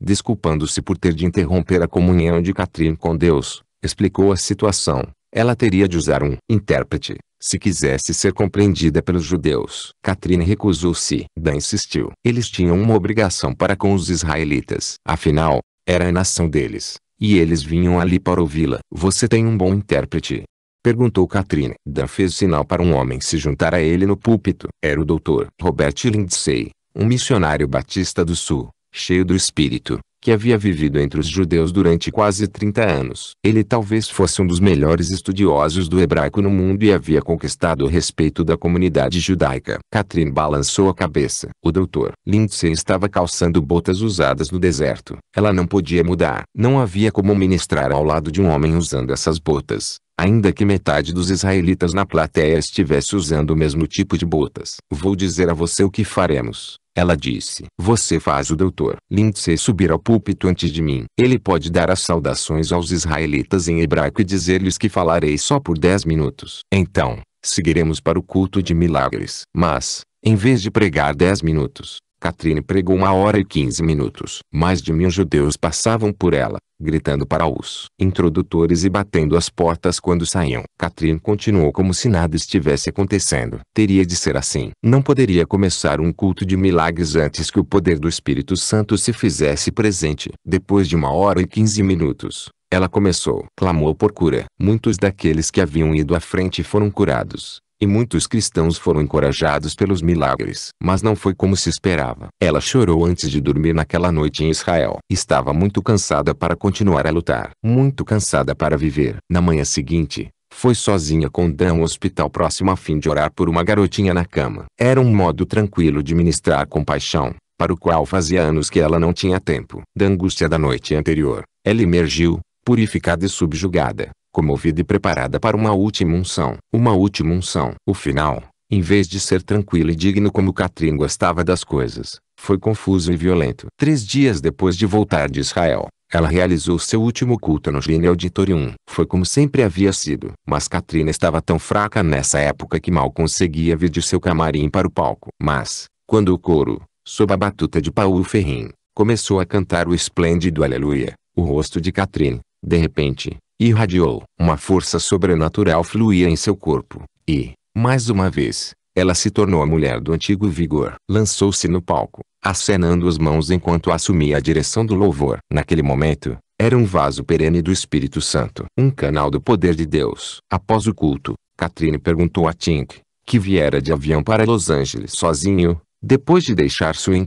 desculpando-se por ter de interromper a comunhão de Catherine com Deus, explicou a situação. Ela teria de usar um intérprete, se quisesse ser compreendida pelos judeus. Catherine recusou-se. Dan insistiu. Eles tinham uma obrigação para com os israelitas. Afinal, era a nação deles, e eles vinham ali para ouvi-la. Você tem um bom intérprete? Perguntou Catherine. Dan fez sinal para um homem se juntar a ele no púlpito. Era o doutor Robert Lindsay, um missionário batista do sul, cheio do espírito, que havia vivido entre os judeus durante quase 30 anos. Ele talvez fosse um dos melhores estudiosos do hebraico no mundo e havia conquistado o respeito da comunidade judaica. Catherine balançou a cabeça. O doutor Lindsay estava calçando botas usadas no deserto. Ela não podia mudar. Não havia como ministrar ao lado de um homem usando essas botas ainda que metade dos israelitas na plateia estivesse usando o mesmo tipo de botas. Vou dizer a você o que faremos. Ela disse, você faz o doutor Lindsay subir ao púlpito antes de mim. Ele pode dar as saudações aos israelitas em hebraico e dizer-lhes que falarei só por dez minutos. Então, seguiremos para o culto de milagres. Mas, em vez de pregar dez minutos, Catherine pregou uma hora e quinze minutos. Mais de mil judeus passavam por ela, gritando para os introdutores e batendo as portas quando saíam. Catherine continuou como se nada estivesse acontecendo. Teria de ser assim. Não poderia começar um culto de milagres antes que o poder do Espírito Santo se fizesse presente. Depois de uma hora e quinze minutos, ela começou. Clamou por cura. Muitos daqueles que haviam ido à frente foram curados e muitos cristãos foram encorajados pelos milagres. Mas não foi como se esperava. Ela chorou antes de dormir naquela noite em Israel. Estava muito cansada para continuar a lutar, muito cansada para viver. Na manhã seguinte, foi sozinha com Dan ao hospital próximo a fim de orar por uma garotinha na cama. Era um modo tranquilo de ministrar compaixão, para o qual fazia anos que ela não tinha tempo. Da angústia da noite anterior, ela emergiu, purificada e subjugada, comovida e preparada para uma última unção. Uma última unção. O final, em vez de ser tranquilo e digno como Catrin gostava das coisas, foi confuso e violento. Três dias depois de voltar de Israel, ela realizou seu último culto no Gine Auditorium. Foi como sempre havia sido. Mas Katrina estava tão fraca nessa época que mal conseguia vir de seu camarim para o palco. Mas, quando o coro, sob a batuta de Paulo Ferrin, começou a cantar o esplêndido Aleluia, o rosto de Katrina, de repente, irradiou. Uma força sobrenatural fluía em seu corpo, e, mais uma vez, ela se tornou a mulher do antigo vigor. Lançou-se no palco, acenando as mãos enquanto assumia a direção do louvor. Naquele momento, era um vaso perene do Espírito Santo. Um canal do poder de Deus. Após o culto, Katrine perguntou a Tink, que viera de avião para Los Angeles sozinho, depois de deixar sua em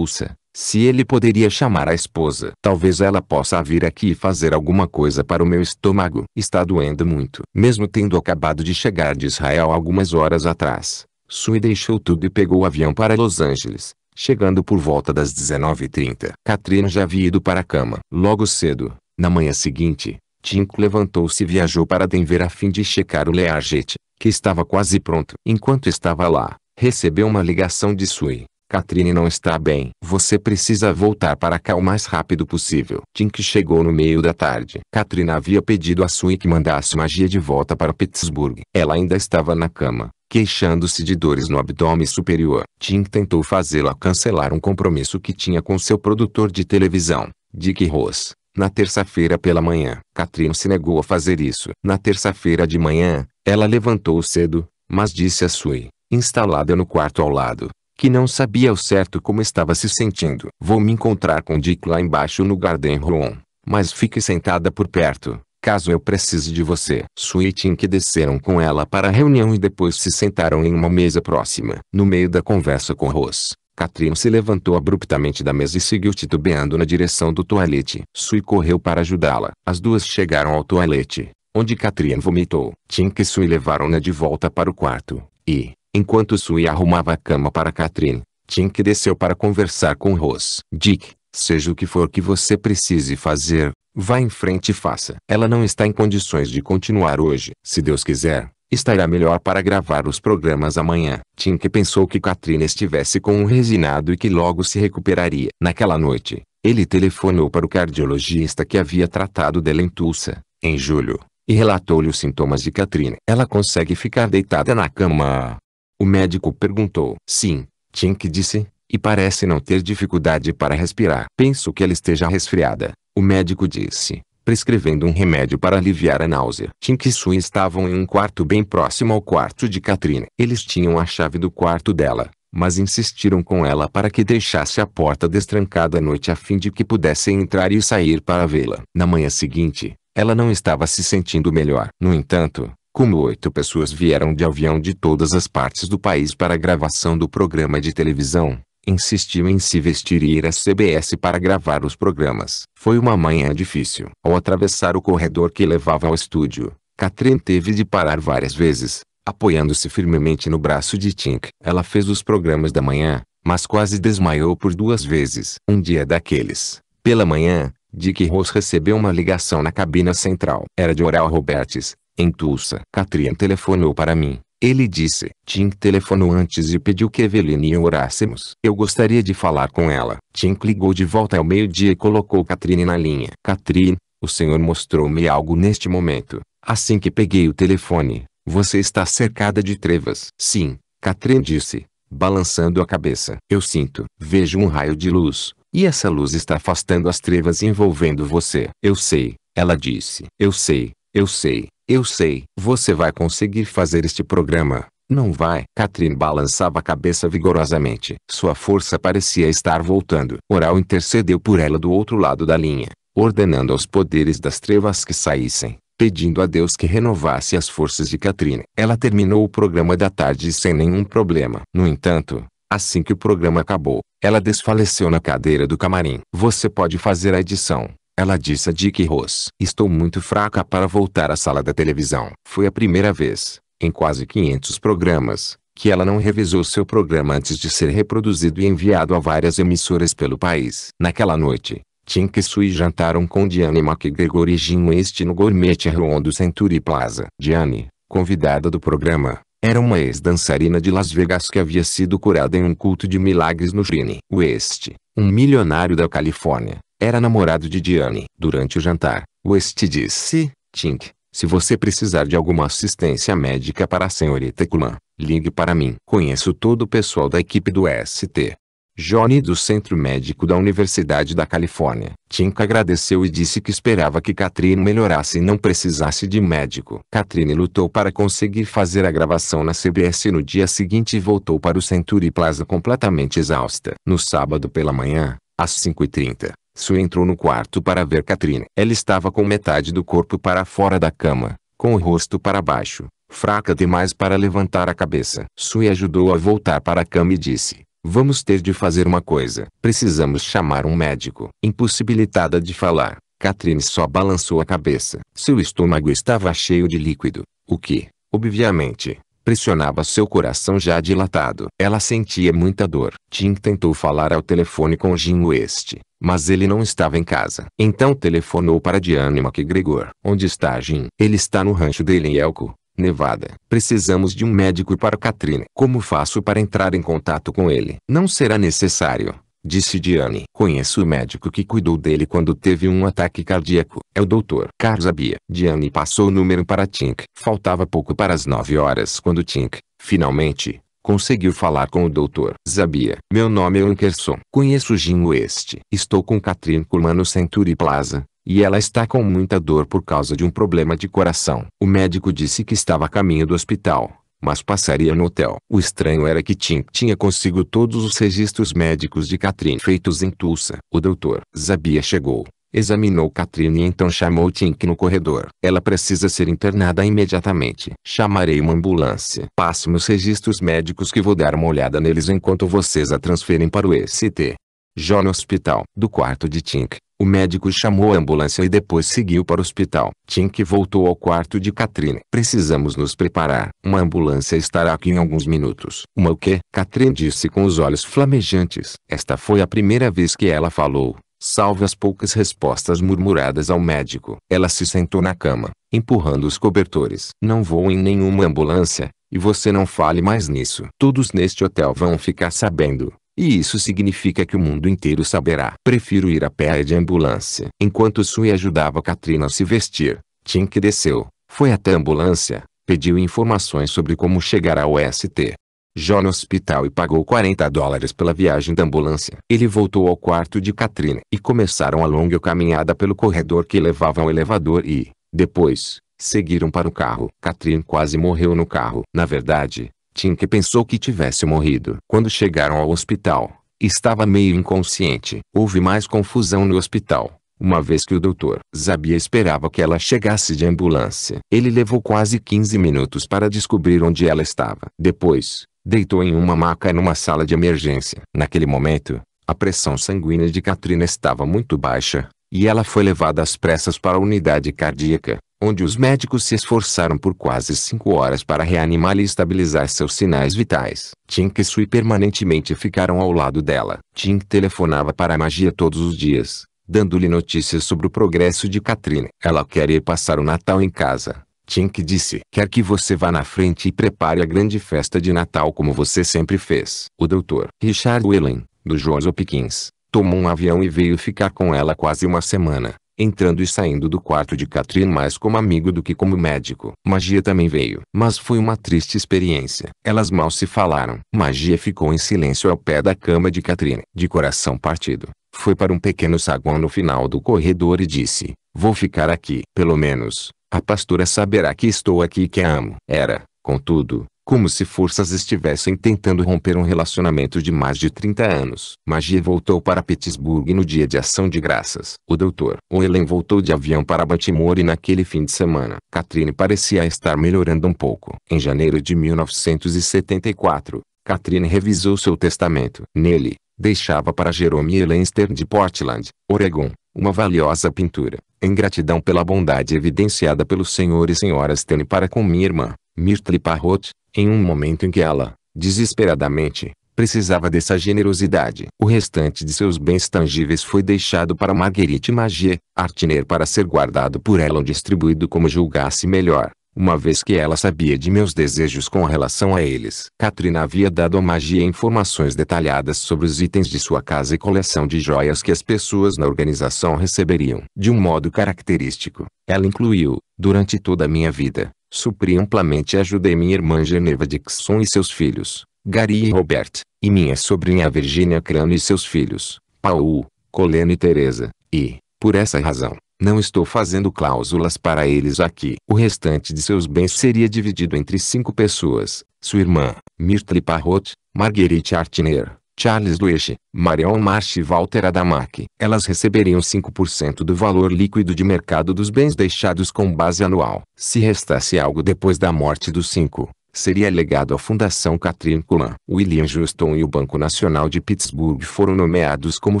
se ele poderia chamar a esposa, talvez ela possa vir aqui e fazer alguma coisa para o meu estômago. Está doendo muito. Mesmo tendo acabado de chegar de Israel algumas horas atrás, Sui deixou tudo e pegou o avião para Los Angeles, chegando por volta das 19h30. Katrina já havia ido para a cama. Logo cedo, na manhã seguinte, Tinko levantou-se e viajou para Denver a fim de checar o Learjet, que estava quase pronto. Enquanto estava lá, recebeu uma ligação de Sui. Katrine não está bem. Você precisa voltar para cá o mais rápido possível. Tink chegou no meio da tarde. Katrine havia pedido a Sui que mandasse magia de volta para Pittsburgh. Ela ainda estava na cama, queixando-se de dores no abdômen superior. Tink tentou fazê-la cancelar um compromisso que tinha com seu produtor de televisão, Dick Ross. Na terça-feira pela manhã, Katrine se negou a fazer isso. Na terça-feira de manhã, ela levantou cedo, mas disse a Sui, instalada no quarto ao lado, que não sabia ao certo como estava se sentindo. Vou me encontrar com Dick lá embaixo no Garden Room, mas fique sentada por perto, caso eu precise de você. Sui e que desceram com ela para a reunião e depois se sentaram em uma mesa próxima. No meio da conversa com Ross, Catherine se levantou abruptamente da mesa e seguiu titubeando na direção do toalete. Sui correu para ajudá-la. As duas chegaram ao toalete, onde Catherine vomitou. Tink e Sui levaram-na de volta para o quarto, e, Enquanto Sui arrumava a cama para Tim Tink desceu para conversar com Rose. Dick, seja o que for que você precise fazer, vá em frente e faça. Ela não está em condições de continuar hoje. Se Deus quiser, estará melhor para gravar os programas amanhã. Tink pensou que Katrina estivesse com um resinado e que logo se recuperaria. Naquela noite, ele telefonou para o cardiologista que havia tratado dela em Tulsa, em julho, e relatou-lhe os sintomas de Katrina. Ela consegue ficar deitada na cama, o médico perguntou. Sim, Tink disse, e parece não ter dificuldade para respirar. Penso que ela esteja resfriada. O médico disse, prescrevendo um remédio para aliviar a náusea. Tink e Sui estavam em um quarto bem próximo ao quarto de Katrina. Eles tinham a chave do quarto dela, mas insistiram com ela para que deixasse a porta destrancada à noite a fim de que pudessem entrar e sair para vê-la. Na manhã seguinte, ela não estava se sentindo melhor. No entanto, como oito pessoas vieram de avião de todas as partes do país para a gravação do programa de televisão, insistiu em se vestir e ir à CBS para gravar os programas. Foi uma manhã difícil. Ao atravessar o corredor que levava ao estúdio, Catherine teve de parar várias vezes, apoiando-se firmemente no braço de Tink. Ela fez os programas da manhã, mas quase desmaiou por duas vezes. Um dia daqueles, pela manhã, Dick Ross recebeu uma ligação na cabina central. Era de Oral Roberts, em Tulsa, Katrin telefonou para mim. Ele disse, Tim telefonou antes e pediu que Eveline e eu orássemos. Eu gostaria de falar com ela. Tim ligou de volta ao meio-dia e colocou Catrine na linha. Catrine, o senhor mostrou-me algo neste momento. Assim que peguei o telefone, você está cercada de trevas. Sim, Catrine disse, balançando a cabeça. Eu sinto, vejo um raio de luz, e essa luz está afastando as trevas envolvendo você. Eu sei, ela disse. Eu sei, eu sei. Eu sei. Você vai conseguir fazer este programa. Não vai. Catherine balançava a cabeça vigorosamente. Sua força parecia estar voltando. Oral intercedeu por ela do outro lado da linha, ordenando aos poderes das trevas que saíssem, pedindo a Deus que renovasse as forças de Catherine. Ela terminou o programa da tarde sem nenhum problema. No entanto, assim que o programa acabou, ela desfaleceu na cadeira do camarim. Você pode fazer a edição. Ela disse a Dick Ross. Estou muito fraca para voltar à sala da televisão. Foi a primeira vez, em quase 500 programas, que ela não revisou seu programa antes de ser reproduzido e enviado a várias emissoras pelo país. Naquela noite, Tim e Sui jantaram com Diane McGregor e Jim West no Gourmet Room do Century Plaza. Diane, convidada do programa, era uma ex-dançarina de Las Vegas que havia sido curada em um culto de milagres no Gene. West, um milionário da Califórnia, era namorado de Diane. Durante o jantar, West disse, Tink, se você precisar de alguma assistência médica para a senhorita Kuman, ligue para mim. Conheço todo o pessoal da equipe do ST. Johnny do Centro Médico da Universidade da Califórnia. Tink agradeceu e disse que esperava que Catherine melhorasse e não precisasse de médico. Catherine lutou para conseguir fazer a gravação na CBS no dia seguinte e voltou para o Century Plaza completamente exausta. No sábado pela manhã, às 5h30, Sue entrou no quarto para ver Catherine. Ela estava com metade do corpo para fora da cama, com o rosto para baixo, fraca demais para levantar a cabeça. Sue ajudou a voltar para a cama e disse, Vamos ter de fazer uma coisa. Precisamos chamar um médico. Impossibilitada de falar, Catherine só balançou a cabeça. Seu estômago estava cheio de líquido, o que, obviamente, pressionava seu coração já dilatado. Ela sentia muita dor. Tim tentou falar ao telefone com Jim West, mas ele não estava em casa. Então telefonou para Diane McGregor. Onde está Jim? Ele está no rancho dele em Elko, Nevada. Precisamos de um médico para Katrina. Como faço para entrar em contato com ele? Não será necessário. Disse Diane. Conheço o médico que cuidou dele quando teve um ataque cardíaco. É o Dr. Abia. Diane passou o número para Tink. Faltava pouco para as nove horas quando Tink, finalmente, conseguiu falar com o doutor. Zabia. Meu nome é Ankerson. Conheço Jim West. Estou com Katrin Kuhlman no Century Plaza, e ela está com muita dor por causa de um problema de coração. O médico disse que estava a caminho do hospital, mas passaria no hotel. O estranho era que Tim tinha consigo todos os registros médicos de Catherine feitos em Tulsa. O doutor Zabia chegou, examinou Catherine e então chamou Tink no corredor. Ela precisa ser internada imediatamente. Chamarei uma ambulância. Passe meus registros médicos que vou dar uma olhada neles enquanto vocês a transferem para o ECT. Jó no hospital. Do quarto de Tink, o médico chamou a ambulância e depois seguiu para o hospital. Tink voltou ao quarto de Catherine. Precisamos nos preparar. Uma ambulância estará aqui em alguns minutos. Uma o quê? Catherine disse com os olhos flamejantes. Esta foi a primeira vez que ela falou. Salve as poucas respostas murmuradas ao médico. Ela se sentou na cama, empurrando os cobertores. Não vou em nenhuma ambulância, e você não fale mais nisso. Todos neste hotel vão ficar sabendo. E isso significa que o mundo inteiro saberá. Prefiro ir a pé de ambulância. Enquanto Sui ajudava Katrina a se vestir, que desceu, foi até a ambulância, pediu informações sobre como chegar ao ST. Jó no hospital e pagou 40 dólares pela viagem da ambulância. Ele voltou ao quarto de Katrina e começaram a longa caminhada pelo corredor que levava ao elevador e, depois, seguiram para o carro. Katrina quase morreu no carro. Na verdade, que pensou que tivesse morrido. Quando chegaram ao hospital, estava meio inconsciente. Houve mais confusão no hospital, uma vez que o doutor Zabia esperava que ela chegasse de ambulância. Ele levou quase 15 minutos para descobrir onde ela estava. Depois, deitou em uma maca numa sala de emergência. Naquele momento, a pressão sanguínea de Katrina estava muito baixa, e ela foi levada às pressas para a unidade cardíaca onde os médicos se esforçaram por quase cinco horas para reanimá-la e estabilizar seus sinais vitais. Tink e Sui permanentemente ficaram ao lado dela. Tink telefonava para a magia todos os dias, dando-lhe notícias sobre o progresso de Katrina. Ela quer ir passar o Natal em casa. Tink disse. Quer que você vá na frente e prepare a grande festa de Natal como você sempre fez. O doutor Richard Whelan, do Johns Hopkins, tomou um avião e veio ficar com ela quase uma semana entrando e saindo do quarto de Catherine mais como amigo do que como médico. Magia também veio, mas foi uma triste experiência. Elas mal se falaram. Magia ficou em silêncio ao pé da cama de Catherine, de coração partido. Foi para um pequeno saguão no final do corredor e disse: Vou ficar aqui. Pelo menos, a pastora saberá que estou aqui e que a amo. Era, contudo, como se forças estivessem tentando romper um relacionamento de mais de 30 anos. Magia voltou para Pittsburgh no dia de ação de graças. O doutor, Oelen voltou de avião para Baltimore naquele fim de semana. Catherine parecia estar melhorando um pouco. Em janeiro de 1974, Catherine revisou seu testamento. Nele, deixava para Jerome Elenster de Portland, Oregon, uma valiosa pintura, em gratidão pela bondade evidenciada pelo senhor e senhora Stene para com minha irmã, Myrtle Parrot, em um momento em que ela, desesperadamente, precisava dessa generosidade. O restante de seus bens tangíveis foi deixado para Marguerite Magie, Artiner para ser guardado por ela ou distribuído como julgasse melhor uma vez que ela sabia de meus desejos com relação a eles. Katrina havia dado a magia informações detalhadas sobre os itens de sua casa e coleção de joias que as pessoas na organização receberiam. De um modo característico, ela incluiu, durante toda a minha vida, supri amplamente e ajudei minha irmã Geneva Dixon e seus filhos, Gary e Robert, e minha sobrinha Virginia Crane e seus filhos, Paul, Colena e Teresa, e, por essa razão, não estou fazendo cláusulas para eles aqui. O restante de seus bens seria dividido entre cinco pessoas. Sua irmã, Myrtle Parrot, Marguerite Artiner, Charles Dueche, Marion Marsh e Walter Adamack. Elas receberiam 5% do valor líquido de mercado dos bens deixados com base anual. Se restasse algo depois da morte dos cinco, seria legado à Fundação Catherine William Juston e o Banco Nacional de Pittsburgh foram nomeados como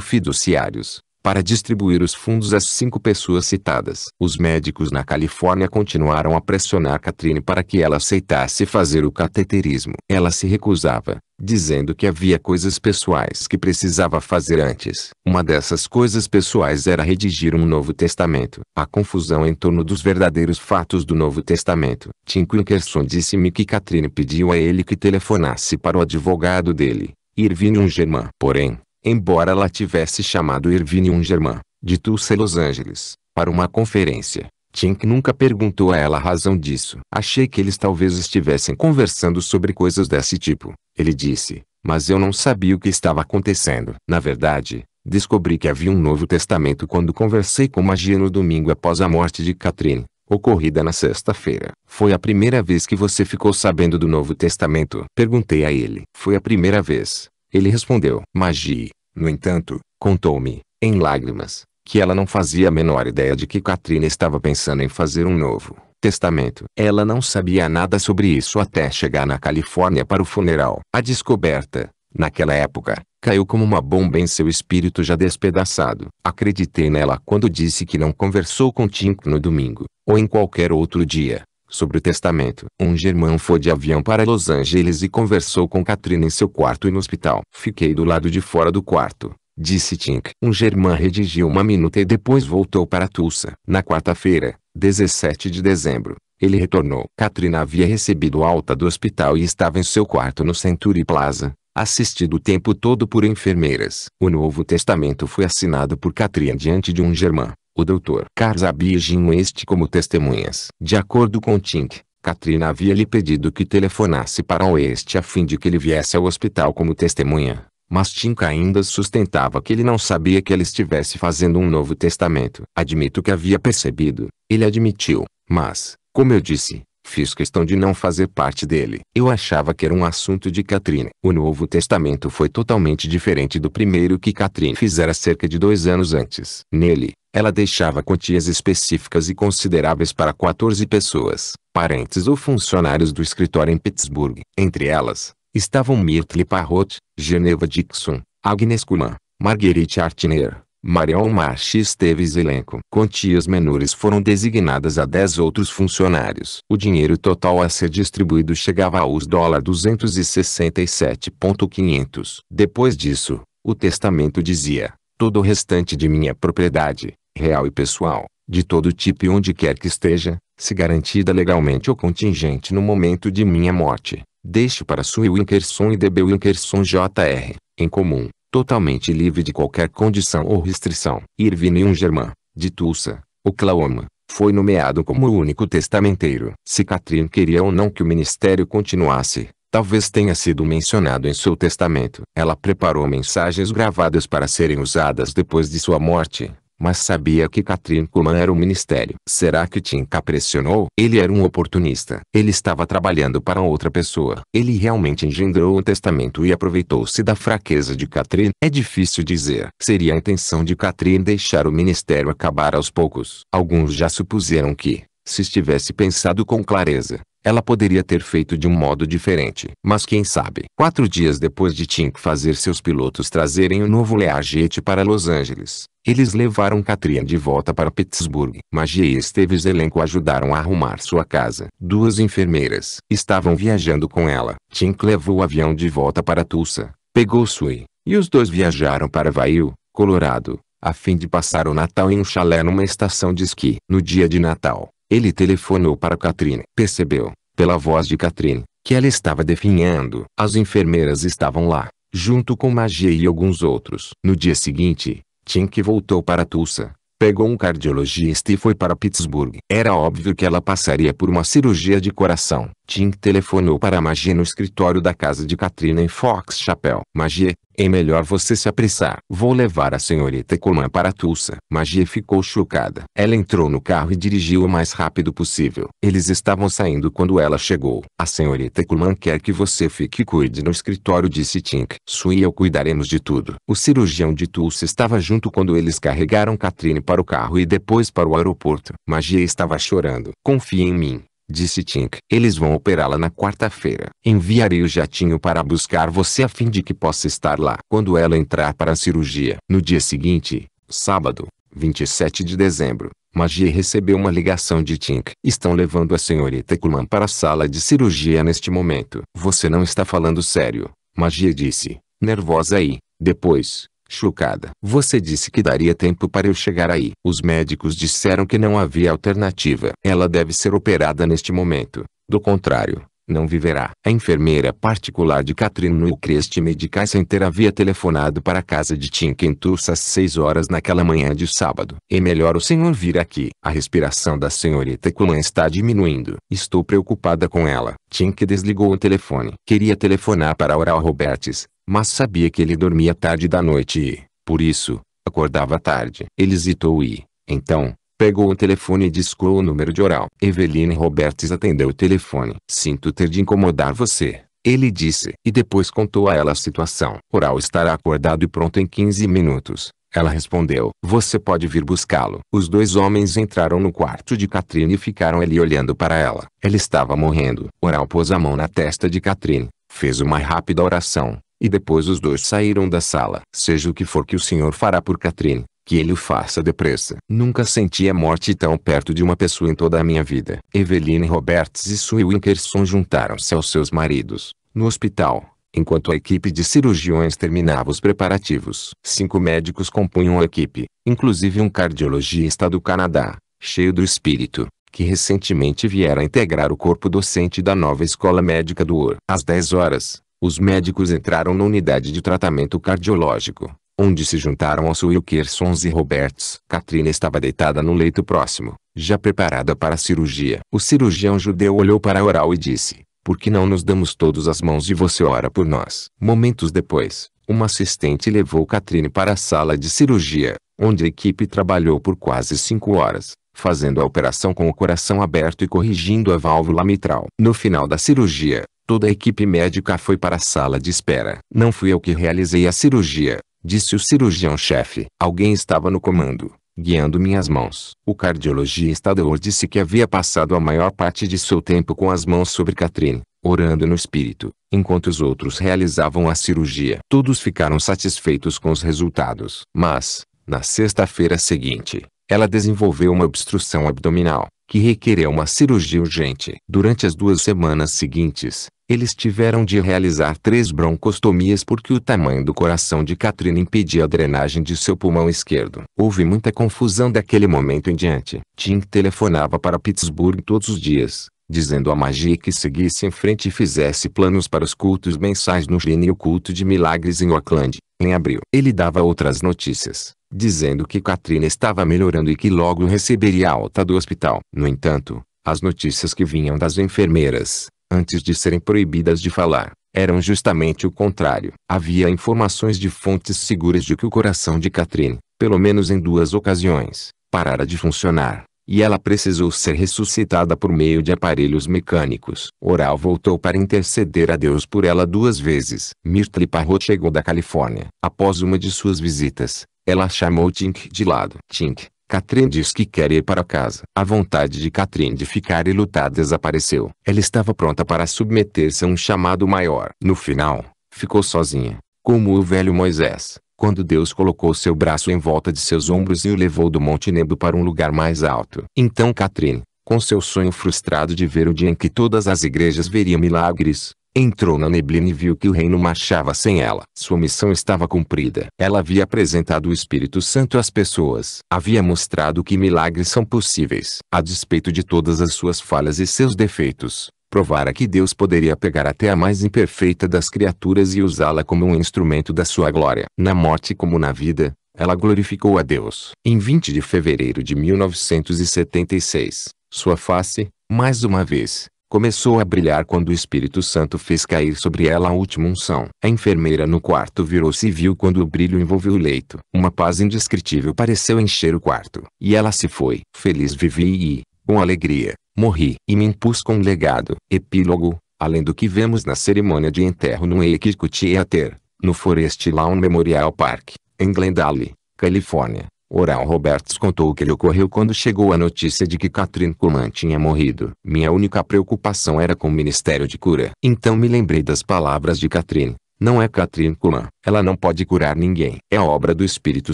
fiduciários para distribuir os fundos às cinco pessoas citadas. Os médicos na Califórnia continuaram a pressionar Katrine para que ela aceitasse fazer o cateterismo. Ela se recusava, dizendo que havia coisas pessoais que precisava fazer antes. Uma dessas coisas pessoais era redigir um Novo Testamento. A confusão em torno dos verdadeiros fatos do Novo Testamento. Tim Quinkerson disse-me que Katrine pediu a ele que telefonasse para o advogado dele, Irvine Germain. Porém, embora ela tivesse chamado um Germain, de Tulsa Los Angeles, para uma conferência. Tink nunca perguntou a ela a razão disso. Achei que eles talvez estivessem conversando sobre coisas desse tipo, ele disse, mas eu não sabia o que estava acontecendo. Na verdade, descobri que havia um Novo Testamento quando conversei com magia no domingo após a morte de Catherine, ocorrida na sexta-feira. Foi a primeira vez que você ficou sabendo do Novo Testamento? Perguntei a ele. Foi a primeira vez. Ele respondeu. Magia. No entanto, contou-me, em lágrimas, que ela não fazia a menor ideia de que Katrina estava pensando em fazer um novo testamento. Ela não sabia nada sobre isso até chegar na Califórnia para o funeral. A descoberta, naquela época, caiu como uma bomba em seu espírito já despedaçado. Acreditei nela quando disse que não conversou com Tink no domingo, ou em qualquer outro dia, sobre o testamento. Um Germão foi de avião para Los Angeles e conversou com Katrina em seu quarto e no hospital. Fiquei do lado de fora do quarto. Disse Tink. Um germão redigiu uma minuta e depois voltou para Tulsa. Na quarta-feira, 17 de dezembro, ele retornou. Katrina havia recebido alta do hospital e estava em seu quarto no Century Plaza, assistido o tempo todo por enfermeiras. O Novo Testamento foi assinado por Katrina diante de um germão o doutor Karzabich e West como testemunhas. De acordo com Tink, Katrina havia lhe pedido que telefonasse para Oeste a fim de que ele viesse ao hospital como testemunha. Mas Tink ainda sustentava que ele não sabia que ela estivesse fazendo um novo testamento. Admito que havia percebido, ele admitiu, mas, como eu disse, fiz questão de não fazer parte dele. Eu achava que era um assunto de Katrina. O Novo Testamento foi totalmente diferente do primeiro que Katrina fizera cerca de dois anos antes. Nele, ela deixava quantias específicas e consideráveis para 14 pessoas, parentes ou funcionários do escritório em Pittsburgh. Entre elas, estavam Myrtle Parrot, Geneva Dixon, Agnes Kuhlman, Marguerite Artiner, Marion March e Esteves Elenco. Quantias menores foram designadas a 10 outros funcionários. O dinheiro total a ser distribuído chegava aos dólar 267.500. Depois disso, o testamento dizia, todo o restante de minha propriedade, real e pessoal, de todo tipo e onde quer que esteja, se garantida legalmente ou contingente no momento de minha morte, deixo para sua Winkerson e DB Winkerson Jr., em comum, totalmente livre de qualquer condição ou restrição. Irvine Germain, de Tulsa, Oklahoma, foi nomeado como o único testamenteiro. Se Catherine queria ou não que o ministério continuasse, talvez tenha sido mencionado em seu testamento. Ela preparou mensagens gravadas para serem usadas depois de sua morte, mas sabia que Catherine Kuhlman era o ministério. Será que Tinka pressionou? Ele era um oportunista. Ele estava trabalhando para outra pessoa. Ele realmente engendrou um testamento e aproveitou-se da fraqueza de Catherine? É difícil dizer. Seria a intenção de Catherine deixar o ministério acabar aos poucos. Alguns já supuseram que, se estivesse pensado com clareza, ela poderia ter feito de um modo diferente. Mas quem sabe? Quatro dias depois de Tink fazer seus pilotos trazerem o novo Learjet para Los Angeles, eles levaram Katrina de volta para Pittsburgh. Magia e Esteves elenco ajudaram a arrumar sua casa. Duas enfermeiras estavam viajando com ela. Tink levou o avião de volta para Tulsa, pegou Sui, e os dois viajaram para Vail, Colorado, a fim de passar o Natal em um chalé numa estação de esqui. No dia de Natal, ele telefonou para Catherine. Percebeu, pela voz de Catherine, que ela estava definhando. As enfermeiras estavam lá, junto com Magia e alguns outros. No dia seguinte, Tink voltou para Tulsa, pegou um cardiologista e foi para Pittsburgh. Era óbvio que ela passaria por uma cirurgia de coração. Tim telefonou para Magie no escritório da casa de Katrina em Fox Chapel. Magie, é melhor você se apressar. Vou levar a senhorita Coleman para Tulsa. Magia ficou chocada. Ela entrou no carro e dirigiu o mais rápido possível. Eles estavam saindo quando ela chegou. A senhorita Coleman quer que você fique e cuide no escritório disse Tink. Sue e eu cuidaremos de tudo. O cirurgião de Tulsa estava junto quando eles carregaram Catherine para o carro e depois para o aeroporto. Magia estava chorando. Confie em mim. Disse Tink. Eles vão operá-la na quarta-feira. Enviarei o jatinho para buscar você a fim de que possa estar lá quando ela entrar para a cirurgia. No dia seguinte, sábado, 27 de dezembro, Magie recebeu uma ligação de Tink. Estão levando a senhorita Kulan para a sala de cirurgia neste momento. Você não está falando sério, Magie disse, nervosa e, depois, Chocada. Você disse que daria tempo para eu chegar aí. Os médicos disseram que não havia alternativa. Ela deve ser operada neste momento. Do contrário, não viverá. A enfermeira particular de Catherine Newcrest Medicai Center havia telefonado para a casa de Tim Kentus às seis horas naquela manhã de sábado. É melhor o senhor vir aqui. A respiração da senhorita Kulan está diminuindo. Estou preocupada com ela. Tim que desligou o telefone. Queria telefonar para Oral Roberts, mas sabia que ele dormia tarde da noite e, por isso, acordava tarde. Ele hesitou e, então, Pegou o telefone e discou o número de oral. Eveline Roberts atendeu o telefone. Sinto ter de incomodar você. Ele disse. E depois contou a ela a situação. Oral estará acordado e pronto em 15 minutos. Ela respondeu. Você pode vir buscá-lo. Os dois homens entraram no quarto de Catherine e ficaram ali olhando para ela. Ela estava morrendo. Oral pôs a mão na testa de Catherine. Fez uma rápida oração. E depois os dois saíram da sala. Seja o que for que o senhor fará por Catherine, que ele o faça depressa. Nunca senti a morte tão perto de uma pessoa em toda a minha vida. Eveline Roberts e Sue Winkerson juntaram-se aos seus maridos, no hospital, enquanto a equipe de cirurgiões terminava os preparativos. Cinco médicos compunham a equipe, inclusive um cardiologista do Canadá, cheio do espírito, que recentemente viera integrar o corpo docente da nova escola médica do UR. Às 10 horas, os médicos entraram na unidade de tratamento cardiológico, onde se juntaram aos Wilkersons e Roberts. Katrina estava deitada no leito próximo, já preparada para a cirurgia. O cirurgião judeu olhou para a Oral e disse, por que não nos damos todos as mãos e você ora por nós? Momentos depois, uma assistente levou Katrina para a sala de cirurgia, onde a equipe trabalhou por quase cinco horas, fazendo a operação com o coração aberto e corrigindo a válvula mitral. No final da cirurgia, toda a equipe médica foi para a sala de espera. Não fui eu que realizei a cirurgia, disse o cirurgião-chefe. Alguém estava no comando, guiando minhas mãos. O cardiologista Deor disse que havia passado a maior parte de seu tempo com as mãos sobre Catherine, orando no espírito, enquanto os outros realizavam a cirurgia. Todos ficaram satisfeitos com os resultados. Mas, na sexta-feira seguinte, ela desenvolveu uma obstrução abdominal, que requeria uma cirurgia urgente. Durante as duas semanas seguintes, eles tiveram de realizar três broncostomias porque o tamanho do coração de Katrina impedia a drenagem de seu pulmão esquerdo. Houve muita confusão daquele momento em diante. Tim telefonava para Pittsburgh todos os dias, dizendo a magia que seguisse em frente e fizesse planos para os cultos mensais no China e o culto de milagres em Oakland, em abril. Ele dava outras notícias dizendo que Katrina estava melhorando e que logo receberia alta do hospital. No entanto, as notícias que vinham das enfermeiras, antes de serem proibidas de falar, eram justamente o contrário. Havia informações de fontes seguras de que o coração de Katrina, pelo menos em duas ocasiões, parara de funcionar, e ela precisou ser ressuscitada por meio de aparelhos mecânicos. Oral voltou para interceder a Deus por ela duas vezes. Mirtle Parrot chegou da Califórnia. Após uma de suas visitas, ela chamou Tink de lado. Tink, Catherine diz que quer ir para casa. A vontade de Catherine de ficar e lutar desapareceu. Ela estava pronta para submeter-se a um chamado maior. No final, ficou sozinha, como o velho Moisés, quando Deus colocou seu braço em volta de seus ombros e o levou do Monte Nebo para um lugar mais alto. Então Catherine, com seu sonho frustrado de ver o dia em que todas as igrejas veriam milagres, Entrou na neblina e viu que o reino marchava sem ela. Sua missão estava cumprida. Ela havia apresentado o Espírito Santo às pessoas. Havia mostrado que milagres são possíveis. A despeito de todas as suas falhas e seus defeitos, provara que Deus poderia pegar até a mais imperfeita das criaturas e usá-la como um instrumento da sua glória. Na morte como na vida, ela glorificou a Deus. Em 20 de fevereiro de 1976, sua face, mais uma vez, começou a brilhar quando o Espírito Santo fez cair sobre ela a última unção. A enfermeira no quarto virou-se e viu quando o brilho envolveu o leito. Uma paz indescritível pareceu encher o quarto. E ela se foi. Feliz vivi e, com alegria, morri. E me impus com um legado. Epílogo, além do que vemos na cerimônia de enterro no a Ter, no Forest Lawn Memorial Park, em Glendale, Califórnia. Oral Roberts contou o que lhe ocorreu quando chegou a notícia de que Catherine Kuhlman tinha morrido. Minha única preocupação era com o Ministério de Cura. Então me lembrei das palavras de Catherine. Não é Catherine Kuhlman. Ela não pode curar ninguém. É obra do Espírito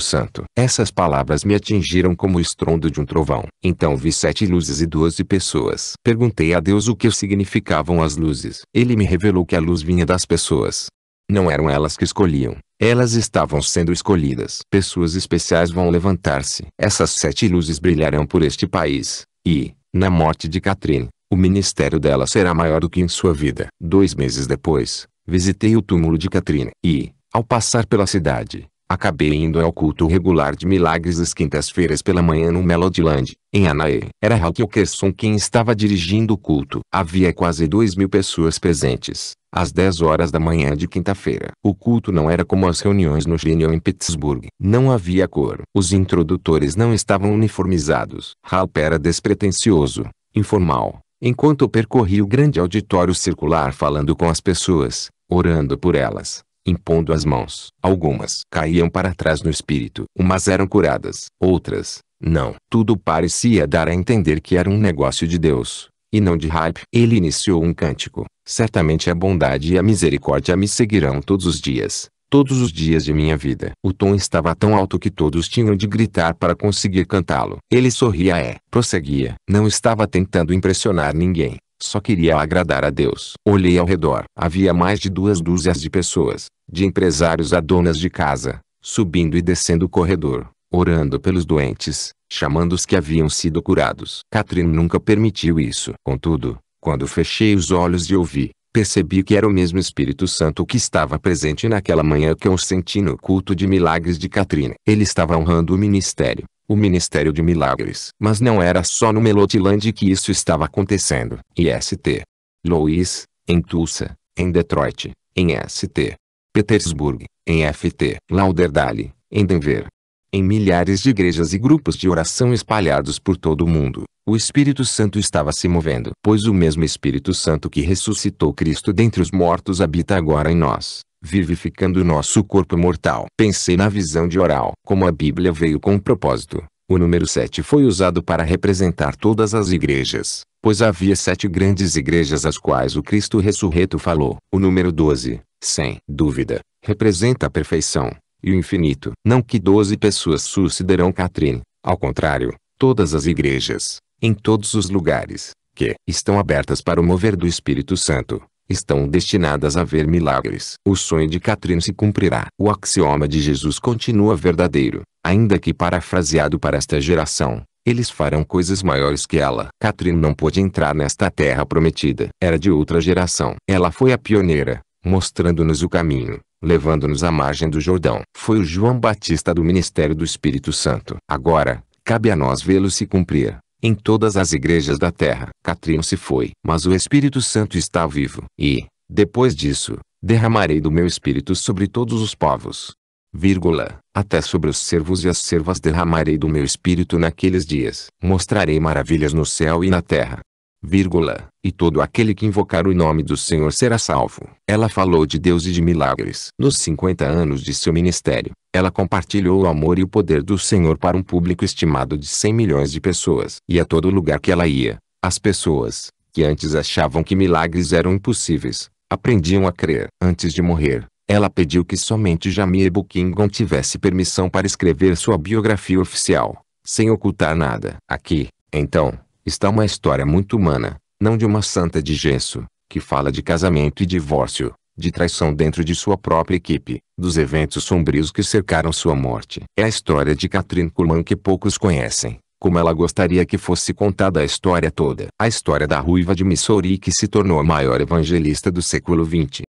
Santo. Essas palavras me atingiram como o estrondo de um trovão. Então vi sete luzes e doze pessoas. Perguntei a Deus o que significavam as luzes. Ele me revelou que a luz vinha das pessoas. Não eram elas que escolhiam, elas estavam sendo escolhidas. Pessoas especiais vão levantar-se. Essas sete luzes brilharão por este país. E, na morte de Catherine, o ministério dela será maior do que em sua vida. Dois meses depois, visitei o túmulo de Catherine. E, ao passar pela cidade, Acabei indo ao culto regular de milagres às quintas-feiras pela manhã no Melodyland, em Anaheim. Era Hal Okerson quem estava dirigindo o culto. Havia quase dois mil pessoas presentes, às 10 horas da manhã de quinta-feira. O culto não era como as reuniões no Genial em Pittsburgh. Não havia cor. Os introdutores não estavam uniformizados. Hal era despretensioso, informal. Enquanto percorria percorri o grande auditório circular falando com as pessoas, orando por elas, impondo as mãos. Algumas caíam para trás no espírito, umas eram curadas, outras, não. Tudo parecia dar a entender que era um negócio de Deus, e não de hype. Ele iniciou um cântico. Certamente a bondade e a misericórdia me seguirão todos os dias, todos os dias de minha vida. O tom estava tão alto que todos tinham de gritar para conseguir cantá-lo. Ele sorria e é, prosseguia. Não estava tentando impressionar ninguém. Só queria agradar a Deus. Olhei ao redor. Havia mais de duas dúzias de pessoas, de empresários a donas de casa, subindo e descendo o corredor, orando pelos doentes, chamando os que haviam sido curados. Catherine nunca permitiu isso. Contudo, quando fechei os olhos e ouvi, percebi que era o mesmo Espírito Santo que estava presente naquela manhã que eu senti no culto de milagres de Catrine. Ele estava honrando o ministério, o Ministério de Milagres. Mas não era só no Melotilândia que isso estava acontecendo. Em St. Louis, em Tulsa, em Detroit, em St. Petersburg, em Ft. Lauderdale, em Denver. Em milhares de igrejas e grupos de oração espalhados por todo o mundo, o Espírito Santo estava se movendo, pois o mesmo Espírito Santo que ressuscitou Cristo dentre os mortos habita agora em nós vivificando o nosso corpo mortal. Pensei na visão de oral. Como a Bíblia veio com um propósito, o número 7 foi usado para representar todas as igrejas, pois havia sete grandes igrejas às quais o Cristo ressurreto falou. O número 12, sem dúvida, representa a perfeição e o infinito. Não que 12 pessoas sucederão Catrine, ao contrário, todas as igrejas, em todos os lugares, que estão abertas para o mover do Espírito Santo, estão destinadas a ver milagres. O sonho de Catherine se cumprirá. O axioma de Jesus continua verdadeiro, ainda que parafraseado para esta geração. Eles farão coisas maiores que ela. Catherine não pôde entrar nesta terra prometida. Era de outra geração. Ela foi a pioneira, mostrando-nos o caminho, levando-nos à margem do Jordão. Foi o João Batista do ministério do Espírito Santo. Agora, cabe a nós vê-lo se cumprir em todas as igrejas da terra. Catrion se foi, mas o Espírito Santo está vivo. E, depois disso, derramarei do meu Espírito sobre todos os povos. Vírgula, até sobre os servos e as servas derramarei do meu Espírito naqueles dias. Mostrarei maravilhas no céu e na terra, vírgula, e todo aquele que invocar o nome do Senhor será salvo. Ela falou de Deus e de milagres. Nos 50 anos de seu ministério, ela compartilhou o amor e o poder do Senhor para um público estimado de 100 milhões de pessoas. E a todo lugar que ela ia, as pessoas, que antes achavam que milagres eram impossíveis, aprendiam a crer. Antes de morrer, ela pediu que somente Jamie Buckingham tivesse permissão para escrever sua biografia oficial, sem ocultar nada. Aqui, então, está uma história muito humana, não de uma santa de gesso, que fala de casamento e divórcio, de traição dentro de sua própria equipe, dos eventos sombrios que cercaram sua morte. É a história de Catherine Kuhlman que poucos conhecem, como ela gostaria que fosse contada a história toda. A história da ruiva de Missouri que se tornou a maior evangelista do século XX.